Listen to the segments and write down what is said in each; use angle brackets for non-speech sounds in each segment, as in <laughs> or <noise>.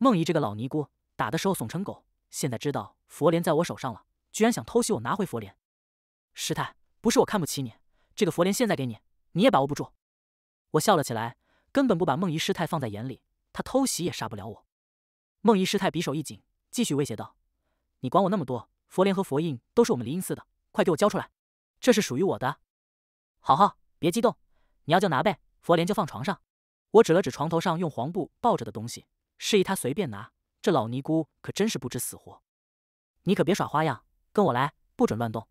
梦怡这个老尼姑，打的时候怂成狗，现在知道佛莲在我手上了，居然想偷袭我拿回佛莲。师太，不是我看不起你，这个佛莲现在给你，你也把握不住。我笑了起来，根本不把梦怡师太放在眼里，她偷袭也杀不了我。梦怡师太匕首一紧，继续威胁道：“你管我那么多，佛莲和佛印都是我们灵隐寺的，快给我交出来，这是属于我的。”“好好，别激动，你要就拿呗，佛莲就放床上。”我指了指床头上用黄布抱着的东西。示意他随便拿，这老尼姑可真是不知死活。你可别耍花样，跟我来，不准乱动。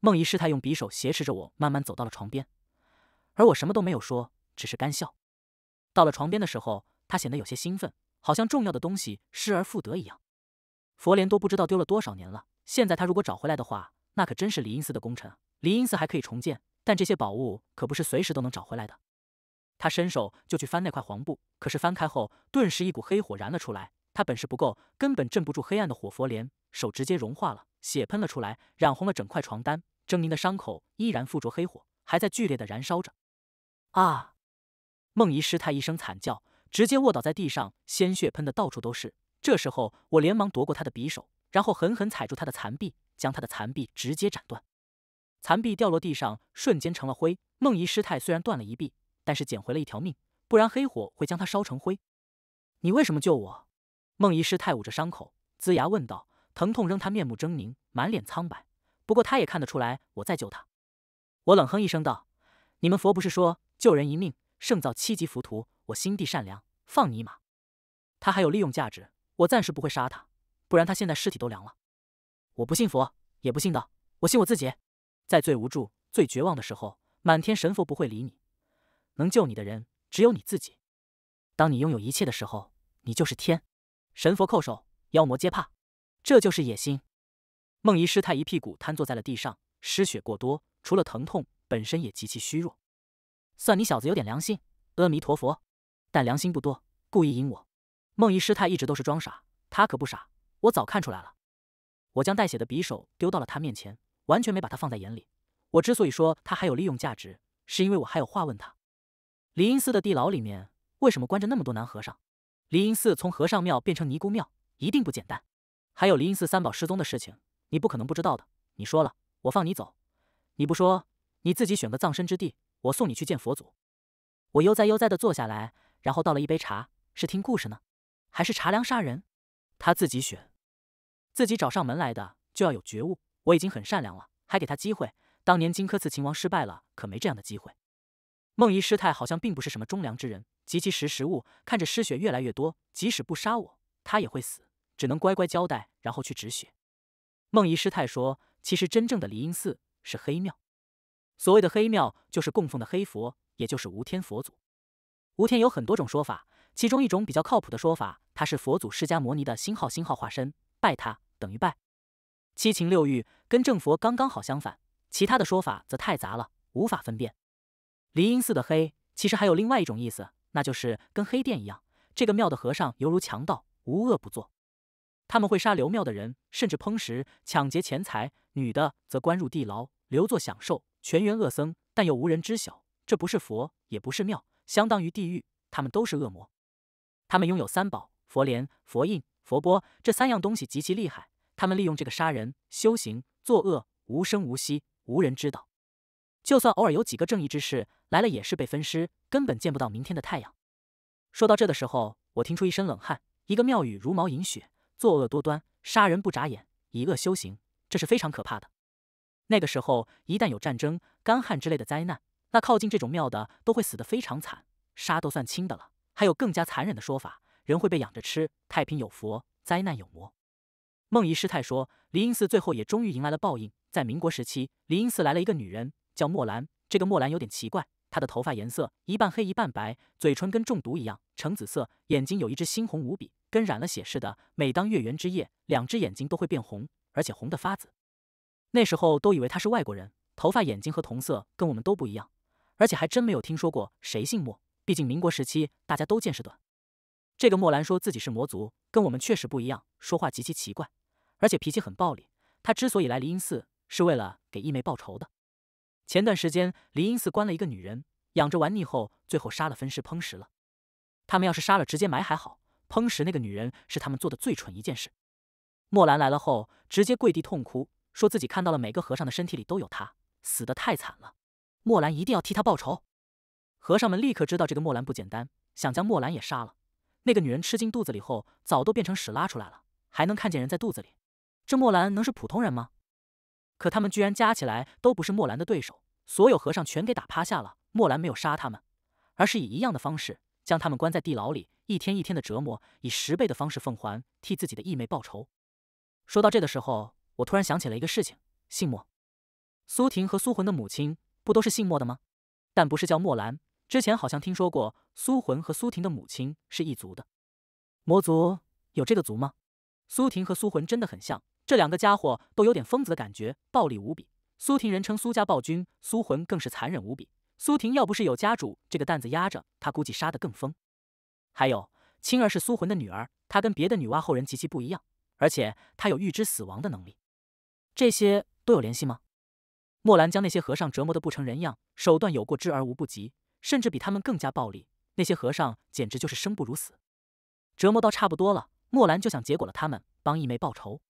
梦怡师太用匕首挟持着我，慢慢走到了床边，而我什么都没有说，只是干笑。到了床边的时候，他显得有些兴奋，好像重要的东西失而复得一样。佛莲都不知道丢了多少年了，现在他如果找回来的话，那可真是离音寺的功臣。离音寺还可以重建，但这些宝物可不是随时都能找回来的。他伸手就去翻那块黄布，可是翻开后，顿时一股黑火燃了出来。他本事不够，根本镇不住黑暗的火佛莲，手直接融化了，血喷了出来，染红了整块床单。狰狞的伤口依然附着黑火，还在剧烈的燃烧着。啊！梦怡师太一声惨叫，直接卧倒在地上，鲜血喷的到处都是。这时候，我连忙夺过他的匕首，然后狠狠踩住他的残臂，将他的残臂直接斩断。残臂掉落地上，瞬间成了灰。梦怡师太虽然断了一臂。但是捡回了一条命，不然黑火会将他烧成灰。你为什么救我？孟医师太捂着伤口，龇牙问道。疼痛仍他面目狰狞，满脸苍白。不过他也看得出来我在救他。我冷哼一声道：“你们佛不是说救人一命胜造七级浮屠？我心地善良，放你一马。他还有利用价值，我暂时不会杀他，不然他现在尸体都凉了。”我不信佛，也不信道，我信我自己。在最无助、最绝望的时候，满天神佛不会理你。能救你的人只有你自己。当你拥有一切的时候，你就是天，神佛叩首，妖魔皆怕。这就是野心。梦遗师太一屁股瘫坐在了地上，失血过多，除了疼痛，本身也极其虚弱。算你小子有点良心，阿弥陀佛。但良心不多，故意引我。梦遗师太一直都是装傻，她可不傻，我早看出来了。我将带血的匕首丢到了她面前，完全没把她放在眼里。我之所以说她还有利用价值，是因为我还有话问她。离阴寺的地牢里面，为什么关着那么多男和尚？离阴寺从和尚庙变成尼姑庙，一定不简单。还有离阴寺三宝失踪的事情，你不可能不知道的。你说了，我放你走；你不说，你自己选个葬身之地，我送你去见佛祖。我悠哉悠哉地坐下来，然后倒了一杯茶。是听故事呢，还是茶凉杀人？他自己选，自己找上门来的就要有觉悟。我已经很善良了，还给他机会。当年荆轲刺秦王失败了，可没这样的机会。梦遗师太好像并不是什么忠良之人，及其识时务。看着失血越来越多，即使不杀我，他也会死，只能乖乖交代，然后去止血。梦遗师太说：“其实真正的离音寺是黑庙，所谓的黑庙就是供奉的黑佛，也就是无天佛祖。无天有很多种说法，其中一种比较靠谱的说法，他是佛祖释迦摩尼的星号星号化身，拜他等于拜七情六欲，跟正佛刚刚好相反。其他的说法则太杂了，无法分辨。”离音寺的黑，其实还有另外一种意思，那就是跟黑店一样。这个庙的和尚犹如强盗，无恶不作。他们会杀刘庙的人，甚至烹食、抢劫钱财；女的则关入地牢，留作享受。全员恶僧，但又无人知晓。这不是佛，也不是庙，相当于地狱。他们都是恶魔。他们拥有三宝：佛莲、佛印、佛钵，这三样东西极其厉害。他们利用这个杀人、修行、作恶，无声无息，无人知道。就算偶尔有几个正义之士来了，也是被分尸，根本见不到明天的太阳。说到这的时候，我听出一身冷汗。一个庙宇如毛饮血，作恶多端，杀人不眨眼，以恶修行，这是非常可怕的。那个时候，一旦有战争、干旱之类的灾难，那靠近这种庙的都会死得非常惨，杀都算轻的了。还有更加残忍的说法，人会被养着吃。太平有佛，灾难有魔。梦遗师太说，灵隐寺最后也终于迎来了报应。在民国时期，灵隐寺来了一个女人。叫墨兰，这个墨兰有点奇怪，她的头发颜色一半黑一半白，嘴唇跟中毒一样，橙紫色，眼睛有一只猩红无比，跟染了血似的。每当月圆之夜，两只眼睛都会变红，而且红的发紫。那时候都以为她是外国人，头发、眼睛和瞳色跟我们都不一样，而且还真没有听说过谁姓莫。毕竟民国时期大家都见识短。这个墨兰说自己是魔族，跟我们确实不一样，说话极其奇怪，而且脾气很暴力。他之所以来离音寺，是为了给义妹报仇的。前段时间，离音寺关了一个女人，养着玩腻后，最后杀了分尸烹食了。他们要是杀了直接埋还好，烹食那个女人是他们做的最蠢一件事。墨兰来了后，直接跪地痛哭，说自己看到了每个和尚的身体里都有她，死得太惨了。墨兰一定要替他报仇。和尚们立刻知道这个墨兰不简单，想将墨兰也杀了。那个女人吃进肚子里后，早都变成屎拉出来了，还能看见人在肚子里，这墨兰能是普通人吗？可他们居然加起来都不是墨兰的对手，所有和尚全给打趴下了。墨兰没有杀他们，而是以一样的方式将他们关在地牢里，一天一天的折磨，以十倍的方式奉还，替自己的义妹报仇。说到这的时候，我突然想起了一个事情，姓莫。苏婷和苏魂的母亲不都是姓莫的吗？但不是叫墨兰。之前好像听说过苏魂和苏婷的母亲是一族的，魔族有这个族吗？苏婷和苏魂真的很像。这两个家伙都有点疯子的感觉，暴力无比。苏婷人称苏家暴君，苏魂更是残忍无比。苏婷要不是有家主这个担子压着，他估计杀得更疯。还有青儿是苏魂的女儿，她跟别的女娲后人极其不一样，而且她有预知死亡的能力。这些都有联系吗？墨兰将那些和尚折磨得不成人样，手段有过之而无不及，甚至比他们更加暴力。那些和尚简直就是生不如死，折磨到差不多了，墨兰就想结果了他们，帮义妹报仇。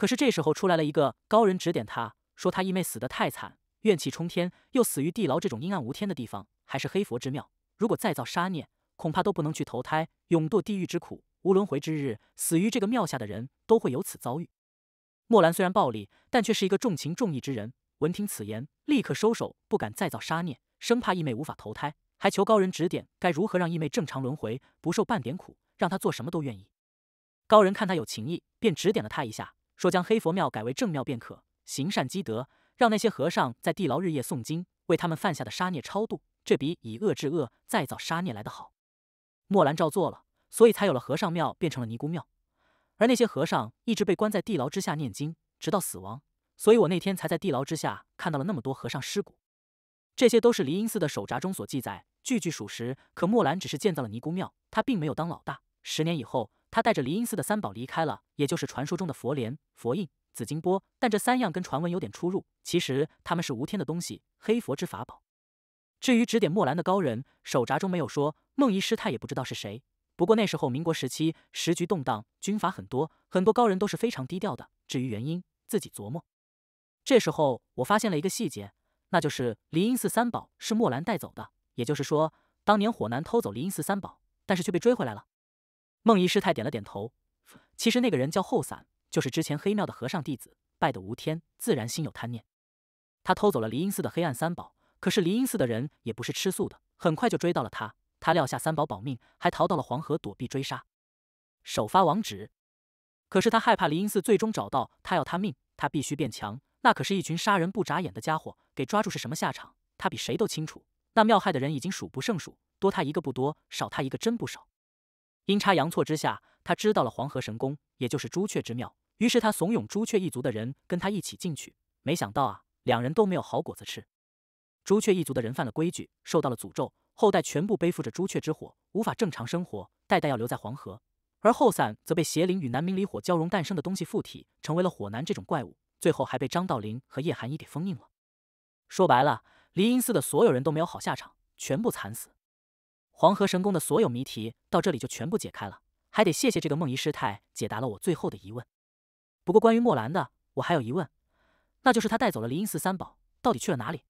可是这时候出来了一个高人指点他，说他义妹死得太惨，怨气冲天，又死于地牢这种阴暗无天的地方，还是黑佛之庙。如果再造杀孽，恐怕都不能去投胎，永堕地狱之苦，无轮回之日。死于这个庙下的人都会有此遭遇。墨兰虽然暴力，但却是一个重情重义之人。闻听此言，立刻收手，不敢再造杀孽，生怕义妹无法投胎，还求高人指点该如何让义妹正常轮回，不受半点苦，让他做什么都愿意。高人看他有情义，便指点了他一下。说将黑佛庙改为正庙便可行善积德，让那些和尚在地牢日夜诵经，为他们犯下的杀孽超度。这比以恶制恶再造杀孽来得好。墨兰照做了，所以才有了和尚庙变成了尼姑庙，而那些和尚一直被关在地牢之下念经，直到死亡。所以我那天才在地牢之下看到了那么多和尚尸骨。这些都是离音寺的手札中所记载，句句属实。可墨兰只是建造了尼姑庙，他并没有当老大。十年以后。他带着离音寺的三宝离开了，也就是传说中的佛莲、佛印、紫金钵，但这三样跟传闻有点出入。其实他们是无天的东西，黑佛之法宝。至于指点墨兰的高人，手札中没有说，梦遗师太也不知道是谁。不过那时候民国时期时局动荡，军阀很多，很多高人都是非常低调的。至于原因，自己琢磨。这时候我发现了一个细节，那就是离音寺三宝是墨兰带走的，也就是说，当年火男偷走离音寺三宝，但是却被追回来了。梦遗师太点了点头。其实那个人叫后伞，就是之前黑庙的和尚弟子，拜的无天，自然心有贪念。他偷走了离音寺的黑暗三宝，可是离音寺的人也不是吃素的，很快就追到了他。他撂下三宝保命，还逃到了黄河躲避追杀。首发网址。可是他害怕离音寺最终找到他要他命，他必须变强。那可是一群杀人不眨眼的家伙，给抓住是什么下场？他比谁都清楚。那庙害的人已经数不胜数，多他一个不多，少他一个真不少。阴差阳错之下，他知道了黄河神宫，也就是朱雀之庙。于是他怂恿朱雀一族的人跟他一起进去，没想到啊，两人都没有好果子吃。朱雀一族的人犯了规矩，受到了诅咒，后代全部背负着朱雀之火，无法正常生活，代代要留在黄河。而后散则被邪灵与南明离火交融诞生的东西附体，成为了火男这种怪物，最后还被张道陵和叶寒衣给封印了。说白了，离阴寺的所有人都没有好下场，全部惨死。黄河神宫的所有谜题到这里就全部解开了，还得谢谢这个梦遗师太解答了我最后的疑问。不过关于墨兰的，我还有疑问，那就是他带走了灵隐寺三宝，到底去了哪里？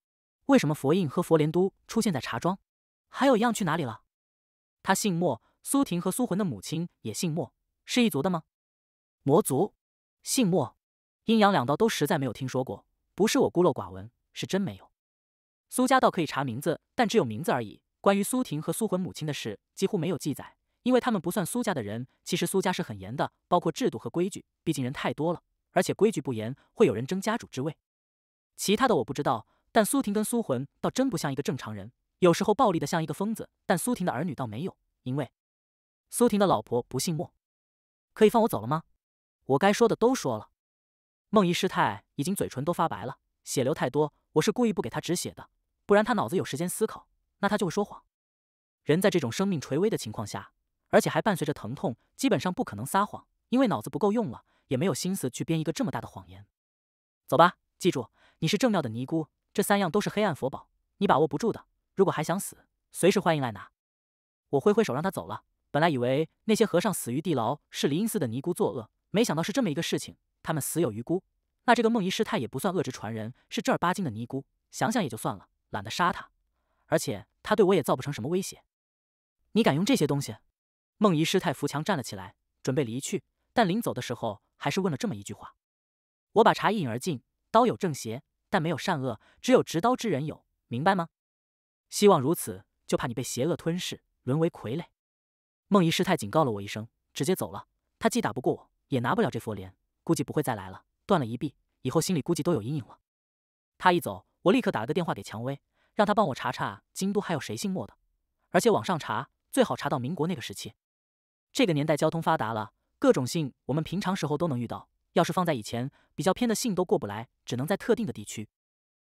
为什么佛印和佛莲都出现在茶庄？还有一样去哪里了？他姓墨，苏婷和苏魂的母亲也姓莫，是一族的吗？魔族？姓莫？阴阳两道都实在没有听说过，不是我孤陋寡闻，是真没有。苏家倒可以查名字，但只有名字而已。关于苏婷和苏魂母亲的事几乎没有记载，因为他们不算苏家的人。其实苏家是很严的，包括制度和规矩，毕竟人太多了，而且规矩不严会有人争家主之位。其他的我不知道，但苏婷跟苏魂倒真不像一个正常人，有时候暴力的像一个疯子。但苏婷的儿女倒没有，因为苏婷的老婆不姓莫。可以放我走了吗？我该说的都说了。梦怡师太已经嘴唇都发白了，血流太多，我是故意不给她止血的，不然她脑子有时间思考。那他就会说谎。人在这种生命垂危的情况下，而且还伴随着疼痛，基本上不可能撒谎，因为脑子不够用了，也没有心思去编一个这么大的谎言。走吧，记住，你是正庙的尼姑，这三样都是黑暗佛宝，你把握不住的。如果还想死，随时欢迎来拿。我挥挥手让他走了。本来以为那些和尚死于地牢是灵隐寺的尼姑作恶，没想到是这么一个事情，他们死有余辜。那这个梦遗师太也不算恶之传人，是正儿八经的尼姑。想想也就算了，懒得杀他，而且。他对我也造不成什么威胁，你敢用这些东西？梦遗师太扶墙站了起来，准备离去，但临走的时候还是问了这么一句话：“我把茶一饮而尽。刀有正邪，但没有善恶，只有执刀之人有，明白吗？”希望如此，就怕你被邪恶吞噬，沦为傀儡。梦遗师太警告了我一声，直接走了。他既打不过我，也拿不了这佛莲，估计不会再来了。断了一臂以后，心里估计都有阴影了。他一走，我立刻打了个电话给蔷薇。让他帮我查查京都还有谁姓莫的，而且网上查最好查到民国那个时期。这个年代交通发达了，各种姓我们平常时候都能遇到。要是放在以前，比较偏的姓都过不来，只能在特定的地区。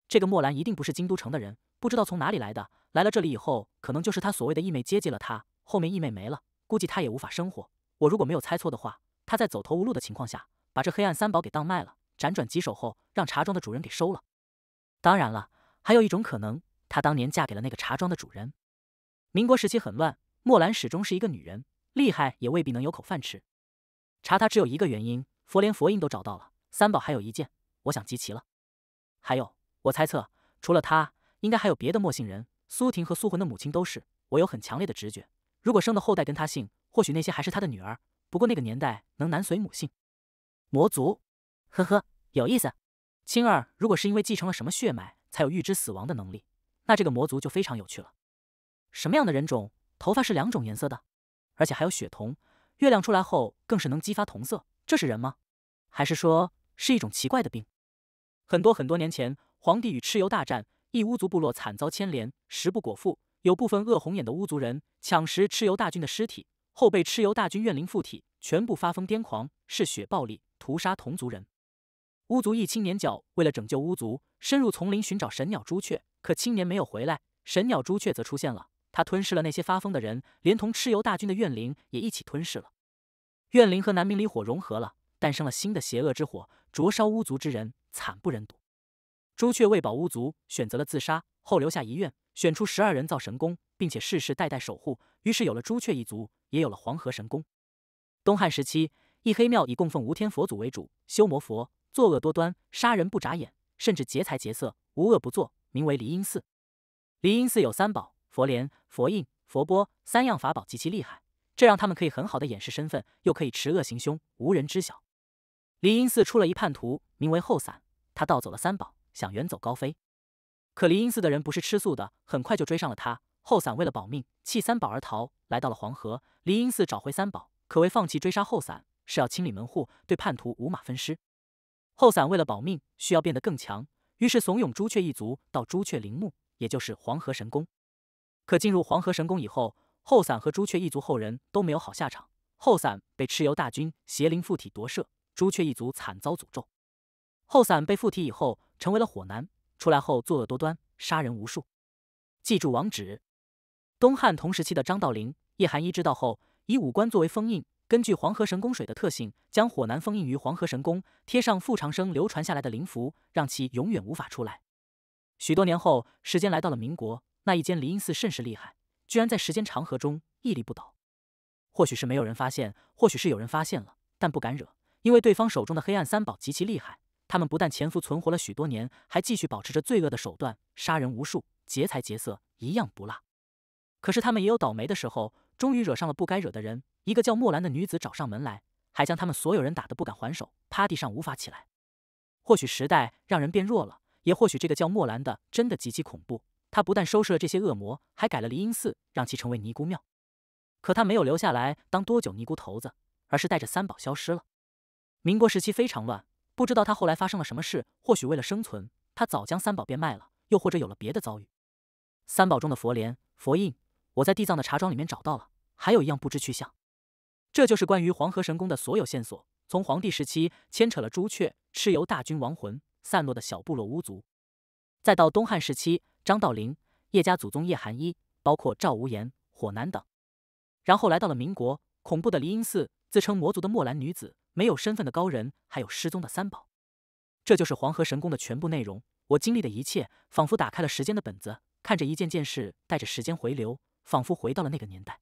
这个莫兰一定不是京都城的人，不知道从哪里来的。来了这里以后，可能就是他所谓的义妹接济了他。后面义妹没了，估计他也无法生活。我如果没有猜错的话，他在走投无路的情况下，把这黑暗三宝给当卖了。辗转几手后，让茶庄的主人给收了。当然了。还有一种可能，她当年嫁给了那个茶庄的主人。民国时期很乱，墨兰始终是一个女人，厉害也未必能有口饭吃。查她只有一个原因，佛莲佛印都找到了，三宝还有一件，我想集齐了。还有，我猜测，除了她，应该还有别的墨姓人。苏婷和苏魂的母亲都是，我有很强烈的直觉，如果生的后代跟她姓，或许那些还是她的女儿。不过那个年代能男随母姓。魔族，呵呵，有意思。青儿如果是因为继承了什么血脉。才有预知死亡的能力，那这个魔族就非常有趣了。什么样的人种？头发是两种颜色的，而且还有血瞳。月亮出来后，更是能激发瞳色。这是人吗？还是说是一种奇怪的病？很多很多年前，皇帝与蚩尤大战，一巫族部落惨遭牵连，食不果腹。有部分恶红眼的巫族人抢食蚩尤大军的尸体后，被蚩尤大军怨灵附体，全部发疯癫狂，嗜血暴力，屠杀同族人。巫族一青年角为了拯救巫族，深入丛林寻找神鸟朱雀，可青年没有回来，神鸟朱雀则出现了。它吞噬了那些发疯的人，连同蚩尤大军的怨灵也一起吞噬了。怨灵和南明离火融合了，诞生了新的邪恶之火，灼烧巫族之人，惨不忍睹。朱雀为保巫族，选择了自杀，后留下遗愿，选出十二人造神宫，并且世世代代守护。于是有了朱雀一族，也有了黄河神宫。东汉时期，一黑庙以供奉无天佛祖为主，修魔佛。作恶多端，杀人不眨眼，甚至劫财劫色，无恶不作，名为离音寺。离音寺有三宝：佛莲、佛印、佛钵，三样法宝极其厉害，这让他们可以很好的掩饰身份，又可以持恶行凶，无人知晓。离音寺出了一叛徒，名为后伞，他盗走了三宝，想远走高飞。可离音寺的人不是吃素的，很快就追上了他。后伞为了保命，弃三宝而逃，来到了黄河。离音寺找回三宝，可谓放弃追杀后伞，是要清理门户，对叛徒五马分尸。后伞为了保命，需要变得更强，于是怂恿朱雀一族到朱雀陵墓，也就是黄河神宫。可进入黄河神宫以后，后伞和朱雀一族后人都没有好下场。后伞被蚩尤大军邪灵附体夺舍，朱雀一族惨遭诅咒。后伞被附体以后，成为了火男，出来后作恶多端，杀人无数。记住网址。东汉同时期的张道陵、叶含一知道后，以五官作为封印。根据黄河神功水的特性，将火男封印于黄河神功，贴上傅长生流传下来的灵符，让其永远无法出来。许多年后，时间来到了民国，那一间离音寺甚是厉害，居然在时间长河中屹立不倒。或许是没有人发现，或许是有人发现了，但不敢惹，因为对方手中的黑暗三宝极其厉害。他们不但潜伏存活了许多年，还继续保持着罪恶的手段，杀人无数，劫财劫色一样不落。可是他们也有倒霉的时候，终于惹上了不该惹的人。一个叫莫兰的女子找上门来，还将他们所有人打得不敢还手，趴地上无法起来。或许时代让人变弱了，也或许这个叫莫兰的真的极其恐怖。她不但收拾了这些恶魔，还改了离音寺，让其成为尼姑庙。可她没有留下来当多久尼姑头子，而是带着三宝消失了。民国时期非常乱，不知道她后来发生了什么事。或许为了生存，她早将三宝变卖了，又或者有了别的遭遇。三宝中的佛莲、佛印，我在地藏的茶庄里面找到了，还有一样不知去向。这就是关于黄河神宫的所有线索，从黄帝时期牵扯了朱雀、蚩尤大军亡魂散落的小部落巫族，再到东汉时期张道陵、叶家祖宗叶寒一，包括赵无言、火男等，然后来到了民国，恐怖的黎英寺，自称魔族的墨兰女子，没有身份的高人，还有失踪的三宝。这就是黄河神宫的全部内容。我经历的一切，仿佛打开了时间的本子，看着一件件事，带着时间回流，仿佛回到了那个年代。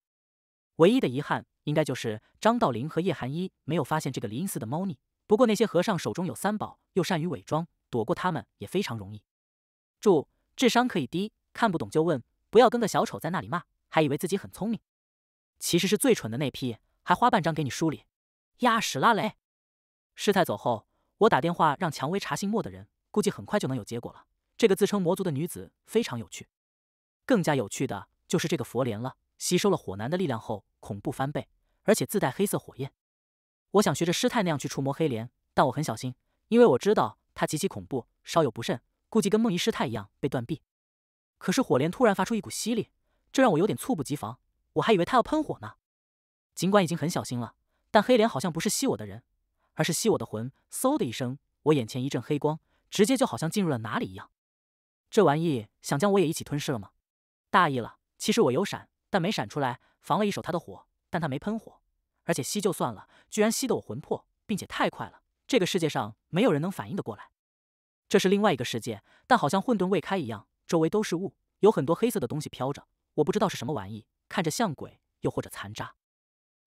唯一的遗憾。应该就是张道陵和叶寒一没有发现这个离隐寺的猫腻。不过那些和尚手中有三宝，又善于伪装，躲过他们也非常容易。注：智商可以低，看不懂就问，不要跟个小丑在那里骂，还以为自己很聪明，其实是最蠢的那批，还花半张给你梳理。压屎拉嘞！师太走后，我打电话让蔷薇查姓莫的人，估计很快就能有结果了。这个自称魔族的女子非常有趣，更加有趣的就是这个佛莲了，吸收了火男的力量后。恐怖翻倍，而且自带黑色火焰。我想学着师太那样去触摸黑莲，但我很小心，因为我知道它极其恐怖，稍有不慎，估计跟梦遗师太一样被断臂。可是火莲突然发出一股吸力，这让我有点猝不及防。我还以为它要喷火呢。尽管已经很小心了，但黑莲好像不是吸我的人，而是吸我的魂。嗖的一声，我眼前一阵黑光，直接就好像进入了哪里一样。这玩意想将我也一起吞噬了吗？大意了，其实我有闪，但没闪出来。防了一手他的火，但他没喷火，而且吸就算了，居然吸得我魂魄，并且太快了。这个世界上没有人能反应得过来。这是另外一个世界，但好像混沌未开一样，周围都是雾，有很多黑色的东西飘着，我不知道是什么玩意，看着像鬼，又或者残渣。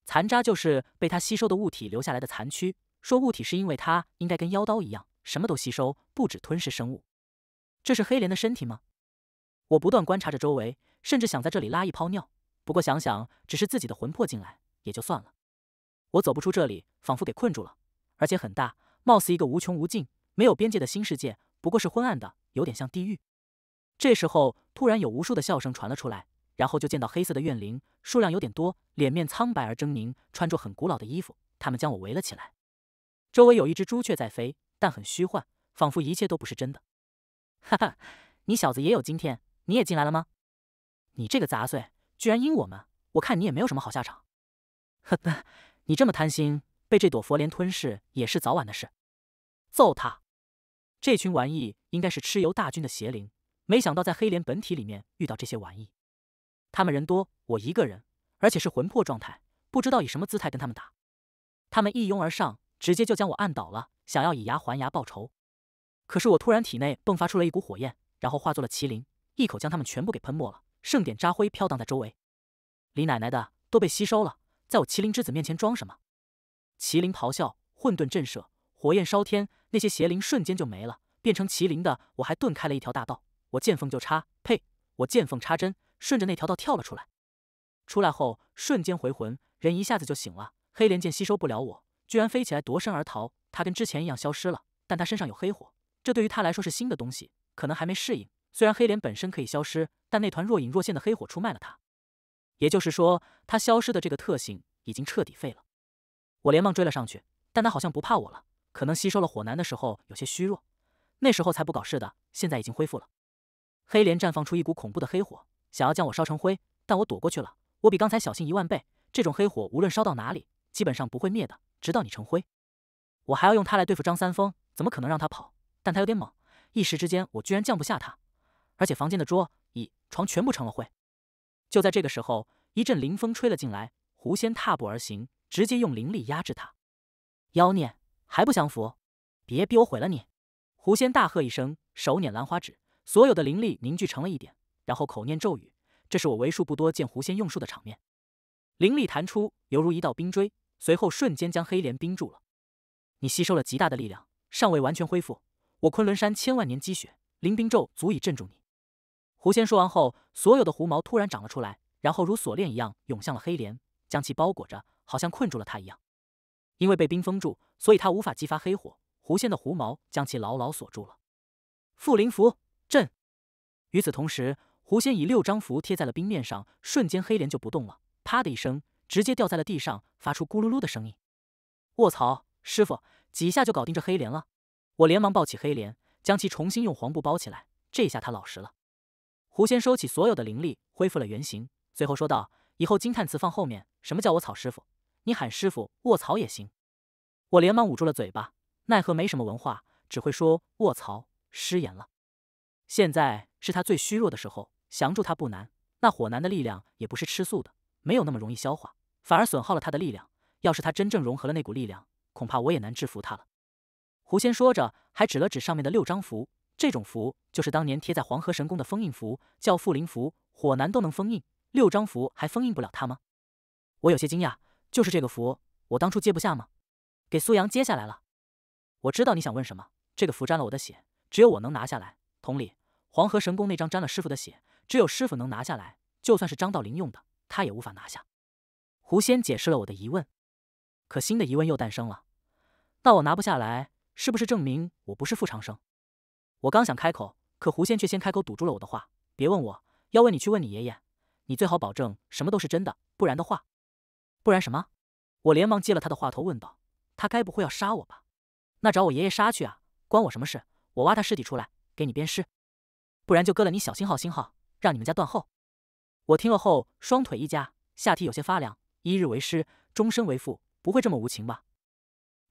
残渣就是被他吸收的物体留下来的残躯。说物体是因为他应该跟妖刀一样，什么都吸收，不止吞噬生物。这是黑莲的身体吗？我不断观察着周围，甚至想在这里拉一泡尿。不过想想，只是自己的魂魄进来也就算了。我走不出这里，仿佛给困住了，而且很大，貌似一个无穷无尽、没有边界的新世界。不过，是昏暗的，有点像地狱。这时候，突然有无数的笑声传了出来，然后就见到黑色的怨灵，数量有点多，脸面苍白而狰狞，穿着很古老的衣服。他们将我围了起来。周围有一只朱雀在飞，但很虚幻，仿佛一切都不是真的。哈哈，你小子也有今天！你也进来了吗？你这个杂碎！居然阴我们，我看你也没有什么好下场。呵呵，你这么贪心，被这朵佛莲吞噬也是早晚的事。揍他！这群玩意应该是蚩尤大军的邪灵，没想到在黑莲本体里面遇到这些玩意。他们人多，我一个人，而且是魂魄状态，不知道以什么姿态跟他们打。他们一拥而上，直接就将我按倒了，想要以牙还牙报仇。可是我突然体内迸发出了一股火焰，然后化作了麒麟，一口将他们全部给喷没了，剩点渣灰飘荡在周围。李奶奶的都被吸收了，在我麒麟之子面前装什么？麒麟咆哮，混沌震慑，火焰烧天，那些邪灵瞬间就没了。变成麒麟的我还遁开了一条大道，我见缝就插，呸，我见缝插针，顺着那条道跳了出来。出来后瞬间回魂，人一下子就醒了。黑莲见吸收不了我，居然飞起来夺身而逃。他跟之前一样消失了，但他身上有黑火，这对于他来说是新的东西，可能还没适应。虽然黑莲本身可以消失，但那团若隐若现的黑火出卖了他。也就是说，他消失的这个特性已经彻底废了。我连忙追了上去，但他好像不怕我了。可能吸收了火男的时候有些虚弱，那时候才不搞事的。现在已经恢复了。黑莲绽放出一股恐怖的黑火，想要将我烧成灰，但我躲过去了。我比刚才小心一万倍。这种黑火无论烧到哪里，基本上不会灭的，直到你成灰。我还要用它来对付张三丰，怎么可能让他跑？但他有点猛，一时之间我居然降不下他。而且房间的桌、椅、床全部成了灰。就在这个时候，一阵灵风吹了进来。狐仙踏步而行，直接用灵力压制他。妖孽还不降服？别逼我毁了你！狐仙大喝一声，手捻兰花指，所有的灵力凝聚成了一点，然后口念咒语。这是我为数不多见狐仙用术的场面。灵力弹出，犹如一道冰锥，随后瞬间将黑莲冰住了。你吸收了极大的力量，尚未完全恢复。我昆仑山千万年积雪，凌冰咒足以镇住你。狐仙说完后，所有的狐毛突然长了出来，然后如锁链一样涌向了黑莲，将其包裹着，好像困住了他一样。因为被冰封住，所以他无法激发黑火。狐仙的狐毛将其牢牢锁住了。复灵符阵。与此同时，狐仙以六张符贴在了冰面上，瞬间黑莲就不动了。啪的一声，直接掉在了地上，发出咕噜噜的声音。卧槽，师傅，几下就搞定这黑莲了！我连忙抱起黑莲，将其重新用黄布包起来。这下他老实了。狐仙收起所有的灵力，恢复了原形，随后说道：“以后惊叹词放后面。什么叫我草师傅？你喊师傅，卧槽也行。”我连忙捂住了嘴巴，奈何没什么文化，只会说卧槽，失言了。现在是他最虚弱的时候，降住他不难。那火男的力量也不是吃素的，没有那么容易消化，反而损耗了他的力量。要是他真正融合了那股力量，恐怕我也难制服他了。狐仙说着，还指了指上面的六张符。这种符就是当年贴在黄河神宫的封印符，叫复灵符，火男都能封印，六张符还封印不了他吗？我有些惊讶，就是这个符，我当初接不下吗？给苏阳接下来了。我知道你想问什么，这个符沾了我的血，只有我能拿下来。同理，黄河神宫那张沾了师傅的血，只有师傅能拿下来。就算是张道陵用的，他也无法拿下。狐仙解释了我的疑问，可新的疑问又诞生了，那我拿不下来，是不是证明我不是傅长生？我刚想开口，可狐仙却先开口堵住了我的话。别问我要问你去问你爷爷，你最好保证什么都是真的，不然的话，不然什么？我连忙接了他的话头问道：“他该不会要杀我吧？”那找我爷爷杀去啊，关我什么事？我挖他尸体出来给你鞭尸，不然就割了你小星号星号，让你们家断后。我听了后双腿一夹，下体有些发凉。一日为师，终身为父，不会这么无情吧？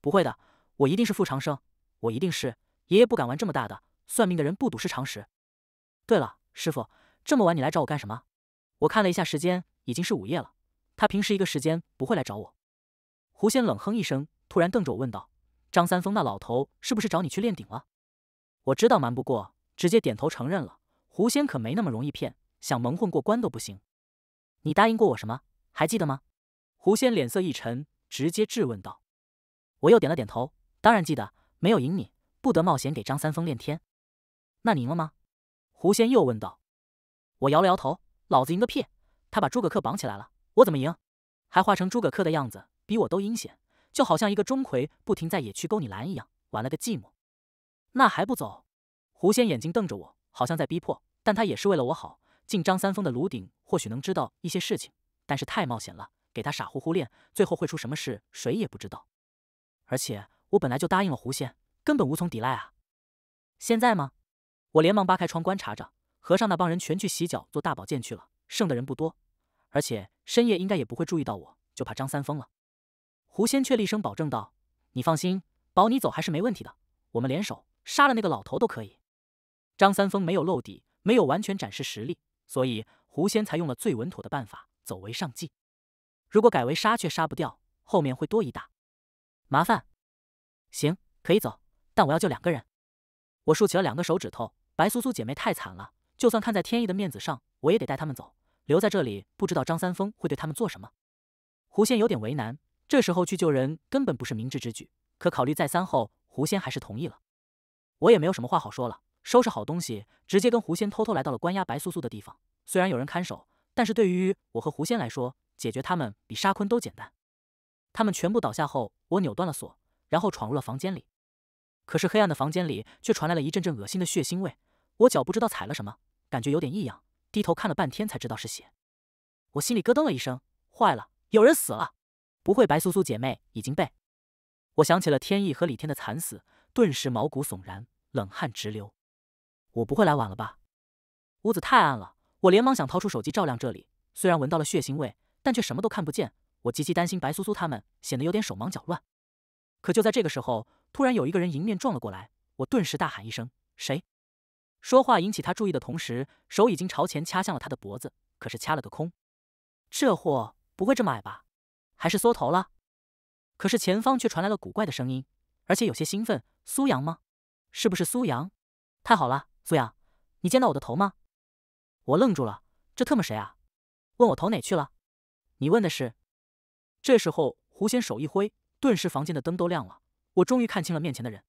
不会的，我一定是傅长生，我一定是爷爷不敢玩这么大的。算命的人不赌是常识。对了，师傅，这么晚你来找我干什么？我看了一下时间，已经是午夜了。他平时一个时间不会来找我。狐仙冷哼一声，突然瞪着我问道：“张三丰那老头是不是找你去练鼎了？”我知道瞒不过，直接点头承认了。狐仙可没那么容易骗，想蒙混过关都不行。你答应过我什么？还记得吗？狐仙脸色一沉，直接质问道。我又点了点头，当然记得，没有赢你，不得冒险给张三丰练天。那你赢了吗？狐仙又问道。我摇了摇头：“老子赢个屁！他把诸葛恪绑起来了，我怎么赢？还化成诸葛恪的样子，比我都阴险，就好像一个钟馗不停在野区勾你蓝一样，玩了个寂寞。”那还不走？狐仙眼睛瞪着我，好像在逼迫。但他也是为了我好，进张三丰的炉鼎或许能知道一些事情，但是太冒险了，给他傻乎乎练，最后会出什么事，谁也不知道。而且我本来就答应了狐仙，根本无从抵赖啊。现在吗？我连忙扒开窗观察着，和尚那帮人全去洗脚做大保健去了，剩的人不多，而且深夜应该也不会注意到我，就怕张三丰了。狐仙却厉声保证道：“你放心，保你走还是没问题的。我们联手杀了那个老头都可以。”张三丰没有露底，没有完全展示实力，所以狐仙才用了最稳妥的办法，走为上计。如果改为杀，却杀不掉，后面会多一大麻烦。行，可以走，但我要救两个人。我竖起了两个手指头。白苏苏姐妹太惨了，就算看在天意的面子上，我也得带他们走。留在这里，不知道张三丰会对他们做什么。狐仙有点为难，这时候去救人根本不是明智之举。可考虑再三后，狐仙还是同意了。我也没有什么话好说了，收拾好东西，直接跟狐仙偷偷来到了关押白苏苏的地方。虽然有人看守，但是对于我和狐仙来说，解决他们比杀坤都简单。他们全部倒下后，我扭断了锁，然后闯入了房间里。可是黑暗的房间里却传来了一阵阵恶心的血腥味。我脚不知道踩了什么，感觉有点异样，低头看了半天才知道是血。我心里咯噔了一声，坏了，有人死了！不会，白苏苏姐妹已经被……我想起了天意和李天的惨死，顿时毛骨悚然，冷汗直流。我不会来晚了吧？屋子太暗了，我连忙想掏出手机照亮这里。虽然闻到了血腥味，但却什么都看不见。我极其担心白苏苏他们，显得有点手忙脚乱。可就在这个时候。突然有一个人迎面撞了过来，我顿时大喊一声：“谁？”说话引起他注意的同时，手已经朝前掐向了他的脖子，可是掐了个空。这货不会这么矮吧？还是缩头了？可是前方却传来了古怪的声音，而且有些兴奋：“苏阳吗？是不是苏阳？太好了，苏阳，你见到我的头吗？”我愣住了，这特么谁啊？问我头哪去了？你问的是？这时候狐仙手一挥，顿时房间的灯都亮了。我终于看清了面前的人，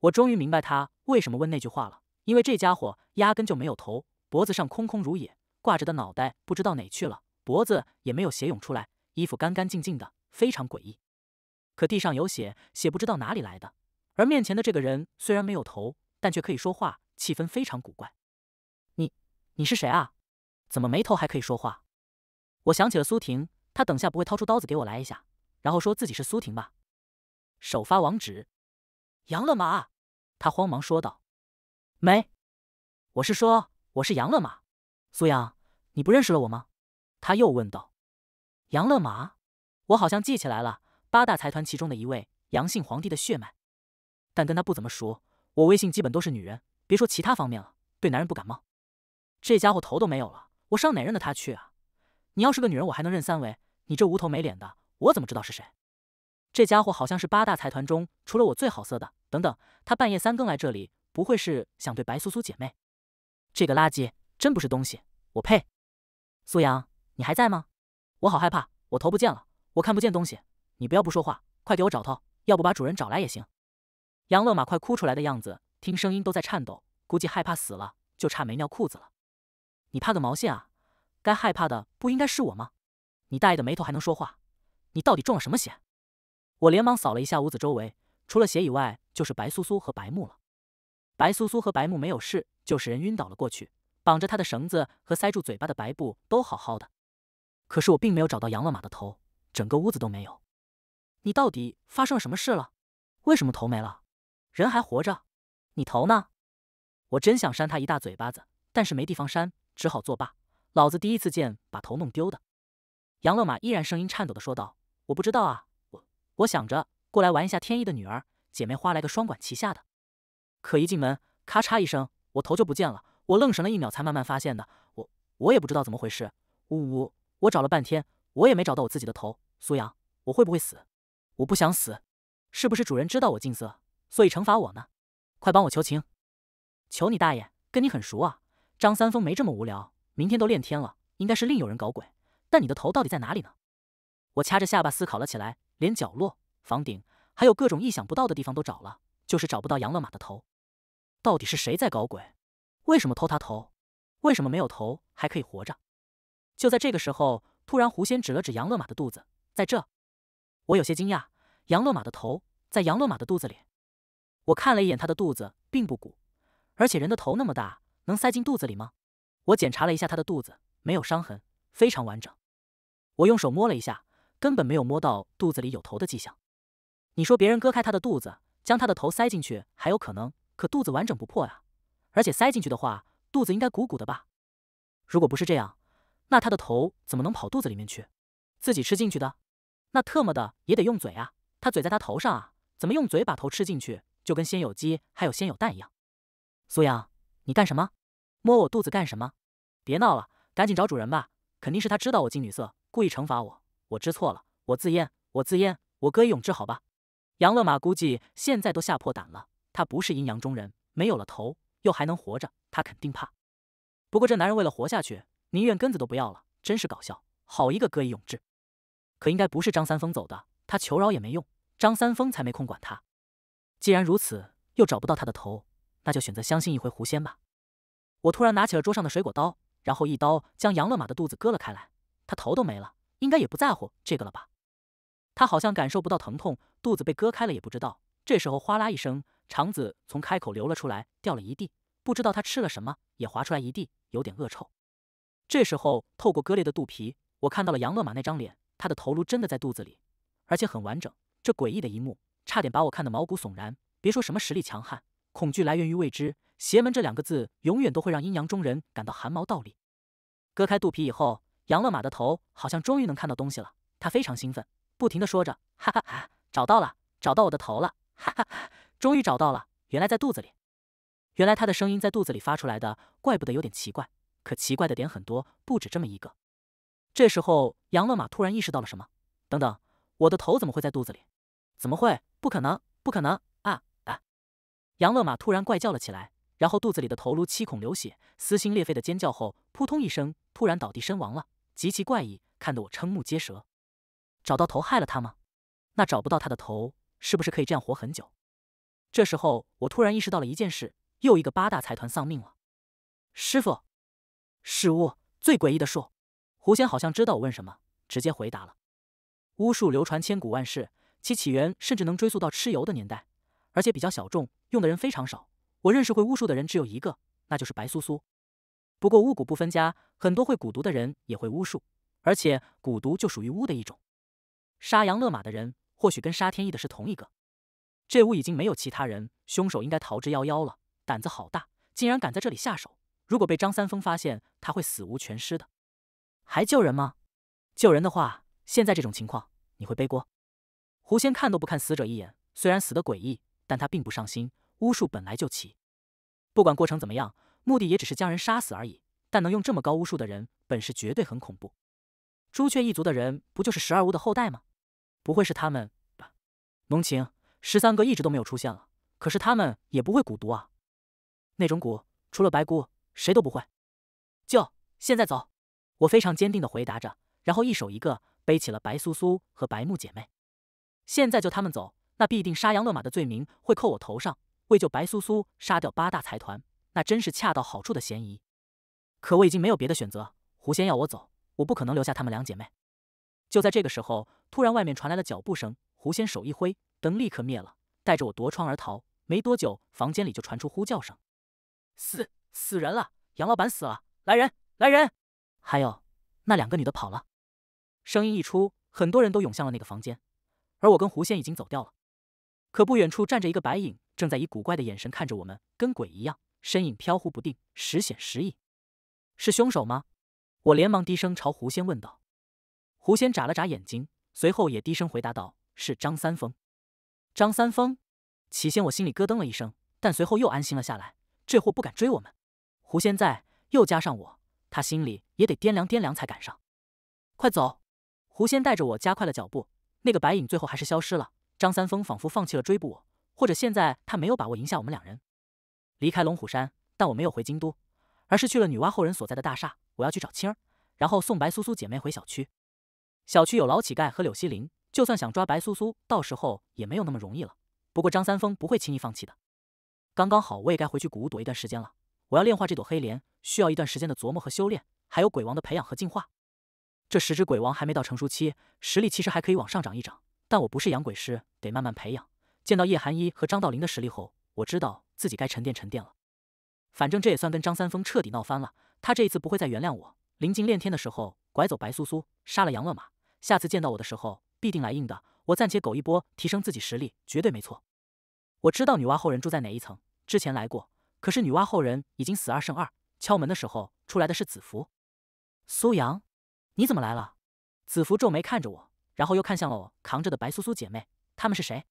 我终于明白他为什么问那句话了。因为这家伙压根就没有头，脖子上空空如也，挂着的脑袋不知道哪去了，脖子也没有血涌出来，衣服干干净净的，非常诡异。可地上有血，血不知道哪里来的。而面前的这个人虽然没有头，但却可以说话，气氛非常古怪。你，你是谁啊？怎么没头还可以说话？我想起了苏婷，她等下不会掏出刀子给我来一下，然后说自己是苏婷吧？首发网址，杨乐马，他慌忙说道：“没，我是说我是杨乐马，苏阳，你不认识了我吗？”他又问道：“杨乐马，我好像记起来了，八大财团其中的一位，杨姓皇帝的血脉，但跟他不怎么熟。我微信基本都是女人，别说其他方面了，对男人不感冒。这家伙头都没有了，我上哪认得他去啊？你要是个女人，我还能认三围。你这无头没脸的，我怎么知道是谁？”这家伙好像是八大财团中除了我最好色的。等等，他半夜三更来这里，不会是想对白苏苏姐妹？这个垃圾真不是东西，我呸！苏阳，你还在吗？我好害怕，我头不见了，我看不见东西。你不要不说话，快给我找头，要不把主人找来也行。杨勒马，快哭出来的样子，听声音都在颤抖，估计害怕死了，就差没尿裤子了。你怕个毛线啊？该害怕的不应该是我吗？你大爷的眉头还能说话？你到底中了什么邪？我连忙扫了一下屋子周围，除了血以外，就是白苏苏和白木了。白苏苏和白木没有事，就是人晕倒了过去，绑着他的绳子和塞住嘴巴的白布都好好的。可是我并没有找到杨乐马的头，整个屋子都没有。你到底发生了什么事了？为什么头没了？人还活着？你头呢？我真想扇他一大嘴巴子，但是没地方扇，只好作罢。老子第一次见把头弄丢的。杨乐马依然声音颤抖的说道：“我不知道啊。”我想着过来玩一下天意的女儿姐妹花，来个双管齐下的。可一进门，咔嚓一声，我头就不见了。我愣神了一秒，才慢慢发现的。我我也不知道怎么回事。呜呜，我找了半天，我也没找到我自己的头。苏阳，我会不会死？我不想死。是不是主人知道我近色，所以惩罚我呢？快帮我求情！求你大爷，跟你很熟啊。张三丰没这么无聊，明天都练天了，应该是另有人搞鬼。但你的头到底在哪里呢？我掐着下巴思考了起来。连角落、房顶，还有各种意想不到的地方都找了，就是找不到杨勒马的头。到底是谁在搞鬼？为什么偷他头？为什么没有头还可以活着？就在这个时候，突然狐仙指了指杨勒马的肚子，在这。我有些惊讶，杨勒马的头在杨勒马的肚子里。我看了一眼他的肚子，并不鼓，而且人的头那么大，能塞进肚子里吗？我检查了一下他的肚子，没有伤痕，非常完整。我用手摸了一下。根本没有摸到肚子里有头的迹象。你说别人割开他的肚子，将他的头塞进去还有可能，可肚子完整不破呀。而且塞进去的话，肚子应该鼓鼓的吧？如果不是这样，那他的头怎么能跑肚子里面去？自己吃进去的？那特么的也得用嘴啊！他嘴在他头上啊，怎么用嘴把头吃进去？就跟先有鸡还有先有蛋一样。苏阳，你干什么？摸我肚子干什么？别闹了，赶紧找主人吧！肯定是他知道我近女色，故意惩罚我。我知错了，我自阉，我自阉，我割一永志，好吧。杨乐马估计现在都吓破胆了，他不是阴阳中人，没有了头又还能活着，他肯定怕。不过这男人为了活下去，宁愿根子都不要了，真是搞笑。好一个割一永志，可应该不是张三丰走的，他求饶也没用，张三丰才没空管他。既然如此，又找不到他的头，那就选择相信一回狐仙吧。我突然拿起了桌上的水果刀，然后一刀将杨乐马的肚子割了开来，他头都没了。应该也不在乎这个了吧？他好像感受不到疼痛，肚子被割开了也不知道。这时候哗啦一声，肠子从开口流了出来，掉了一地。不知道他吃了什么，也滑出来一地，有点恶臭。这时候透过割裂的肚皮，我看到了杨乐马那张脸，他的头颅真的在肚子里，而且很完整。这诡异的一幕差点把我看得毛骨悚然。别说什么实力强悍，恐惧来源于未知，邪门这两个字永远都会让阴阳中人感到汗毛倒立。割开肚皮以后。杨乐马的头好像终于能看到东西了，他非常兴奋，不停的说着：“哈哈哈，找到了，找到我的头了，哈哈哈，终于找到了！原来在肚子里，原来他的声音在肚子里发出来的，怪不得有点奇怪。可奇怪的点很多，不止这么一个。”这时候，杨乐马突然意识到了什么：“等等，我的头怎么会在肚子里？怎么会？不可能，不可能！啊啊！”杨乐马突然怪叫了起来，然后肚子里的头颅七孔流血，撕心裂肺的尖叫后，扑通一声，突然倒地身亡了。极其怪异，看得我瞠目结舌。找到头害了他吗？那找不到他的头，是不是可以这样活很久？这时候，我突然意识到了一件事：又一个八大财团丧命了。师傅，是巫，最诡异的术。狐仙好像知道我问什么，直接回答了。巫术流传千古万世，其起源甚至能追溯到蚩尤的年代，而且比较小众，用的人非常少。我认识会巫术的人只有一个，那就是白苏苏。不过巫蛊不分家，很多会蛊毒的人也会巫术，而且蛊毒就属于巫的一种。杀羊勒马的人或许跟杀天意的是同一个。这屋已经没有其他人，凶手应该逃之夭夭了。胆子好大，竟然敢在这里下手！如果被张三丰发现，他会死无全尸的。还救人吗？救人的话，现在这种情况你会背锅。狐仙看都不看死者一眼，虽然死得诡异，但他并不上心。巫术本来就奇，不管过程怎么样。目的也只是将人杀死而已，但能用这么高巫术的人，本事绝对很恐怖。朱雀一族的人不就是十二巫的后代吗？不会是他们吧？浓情，十三哥一直都没有出现了，可是他们也不会蛊毒啊。那种蛊，除了白姑，谁都不会。就现在走！我非常坚定的回答着，然后一手一个背起了白苏苏和白木姐妹。现在就他们走，那必定杀羊勒马的罪名会扣我头上。为救白苏苏，杀掉八大财团。那真是恰到好处的嫌疑，可我已经没有别的选择。狐仙要我走，我不可能留下她们两姐妹。就在这个时候，突然外面传来了脚步声。狐仙手一挥，灯立刻灭了，带着我夺窗而逃。没多久，房间里就传出呼叫声：“死死人了！杨老板死了！来人来人！还有那两个女的跑了！”声音一出，很多人都涌向了那个房间，而我跟狐仙已经走掉了。可不远处站着一个白影，正在以古怪的眼神看着我们，跟鬼一样。身影飘忽不定，时显时隐，是凶手吗？我连忙低声朝狐仙问道。狐仙眨了眨眼睛，随后也低声回答道：“是张三丰。”张三丰？起先我心里咯噔了一声，但随后又安心了下来。这货不敢追我们，狐仙在，又加上我，他心里也得掂量掂量才敢上。快走！狐仙带着我加快了脚步。那个白影最后还是消失了。张三丰仿佛放弃了追捕我，或者现在他没有把握赢下我们两人。离开龙虎山，但我没有回京都，而是去了女娲后人所在的大厦。我要去找青儿，然后送白苏苏姐妹回小区。小区有老乞丐和柳西林，就算想抓白苏苏，到时候也没有那么容易了。不过张三丰不会轻易放弃的。刚刚好，我也该回去古屋躲一段时间了。我要炼化这朵黑莲，需要一段时间的琢磨和修炼，还有鬼王的培养和进化。这十只鬼王还没到成熟期，实力其实还可以往上涨一涨。但我不是养鬼师，得慢慢培养。见到叶寒衣和张道陵的实力后，我知道。自己该沉淀沉淀了，反正这也算跟张三丰彻底闹翻了。他这一次不会再原谅我。临近炼天的时候，拐走白苏苏，杀了杨乐马，下次见到我的时候必定来硬的。我暂且苟一波，提升自己实力，绝对没错。我知道女娲后人住在哪一层，之前来过，可是女娲后人已经死二剩二。敲门的时候出来的是子服苏阳，你怎么来了？子服皱眉看着我，然后又看向了我扛着的白苏苏姐妹，他们是谁？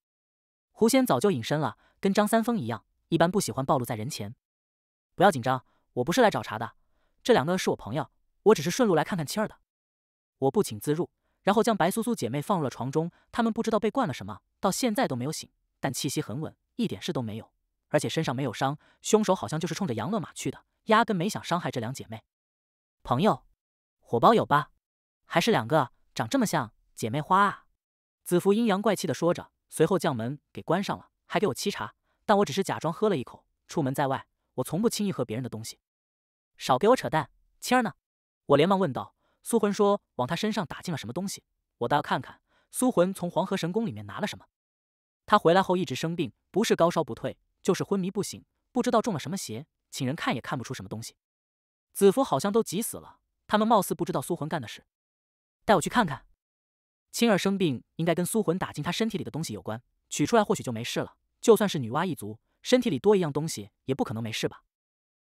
狐仙早就隐身了，跟张三丰一样。一般不喜欢暴露在人前，不要紧张，我不是来找茬的。这两个是我朋友，我只是顺路来看看妻儿的。我不请自入，然后将白苏苏姐妹放入了床中。她们不知道被灌了什么，到现在都没有醒，但气息很稳，一点事都没有，而且身上没有伤。凶手好像就是冲着杨乐马去的，压根没想伤害这两姐妹。朋友，火包有吧？还是两个，长这么像，姐妹花啊？子服阴阳怪气的说着，随后将门给关上了，还给我沏茶。但我只是假装喝了一口。出门在外，我从不轻易喝别人的东西。少给我扯淡！青儿呢？我连忙问道。苏魂说：“往他身上打进了什么东西？”我倒要看看苏魂从黄河神宫里面拿了什么。他回来后一直生病，不是高烧不退，就是昏迷不醒，不知道中了什么邪，请人看也看不出什么东西。子服好像都急死了。他们貌似不知道苏魂干的事。带我去看看。青儿生病应该跟苏魂打进他身体里的东西有关，取出来或许就没事了。就算是女娲一族，身体里多一样东西也不可能没事吧？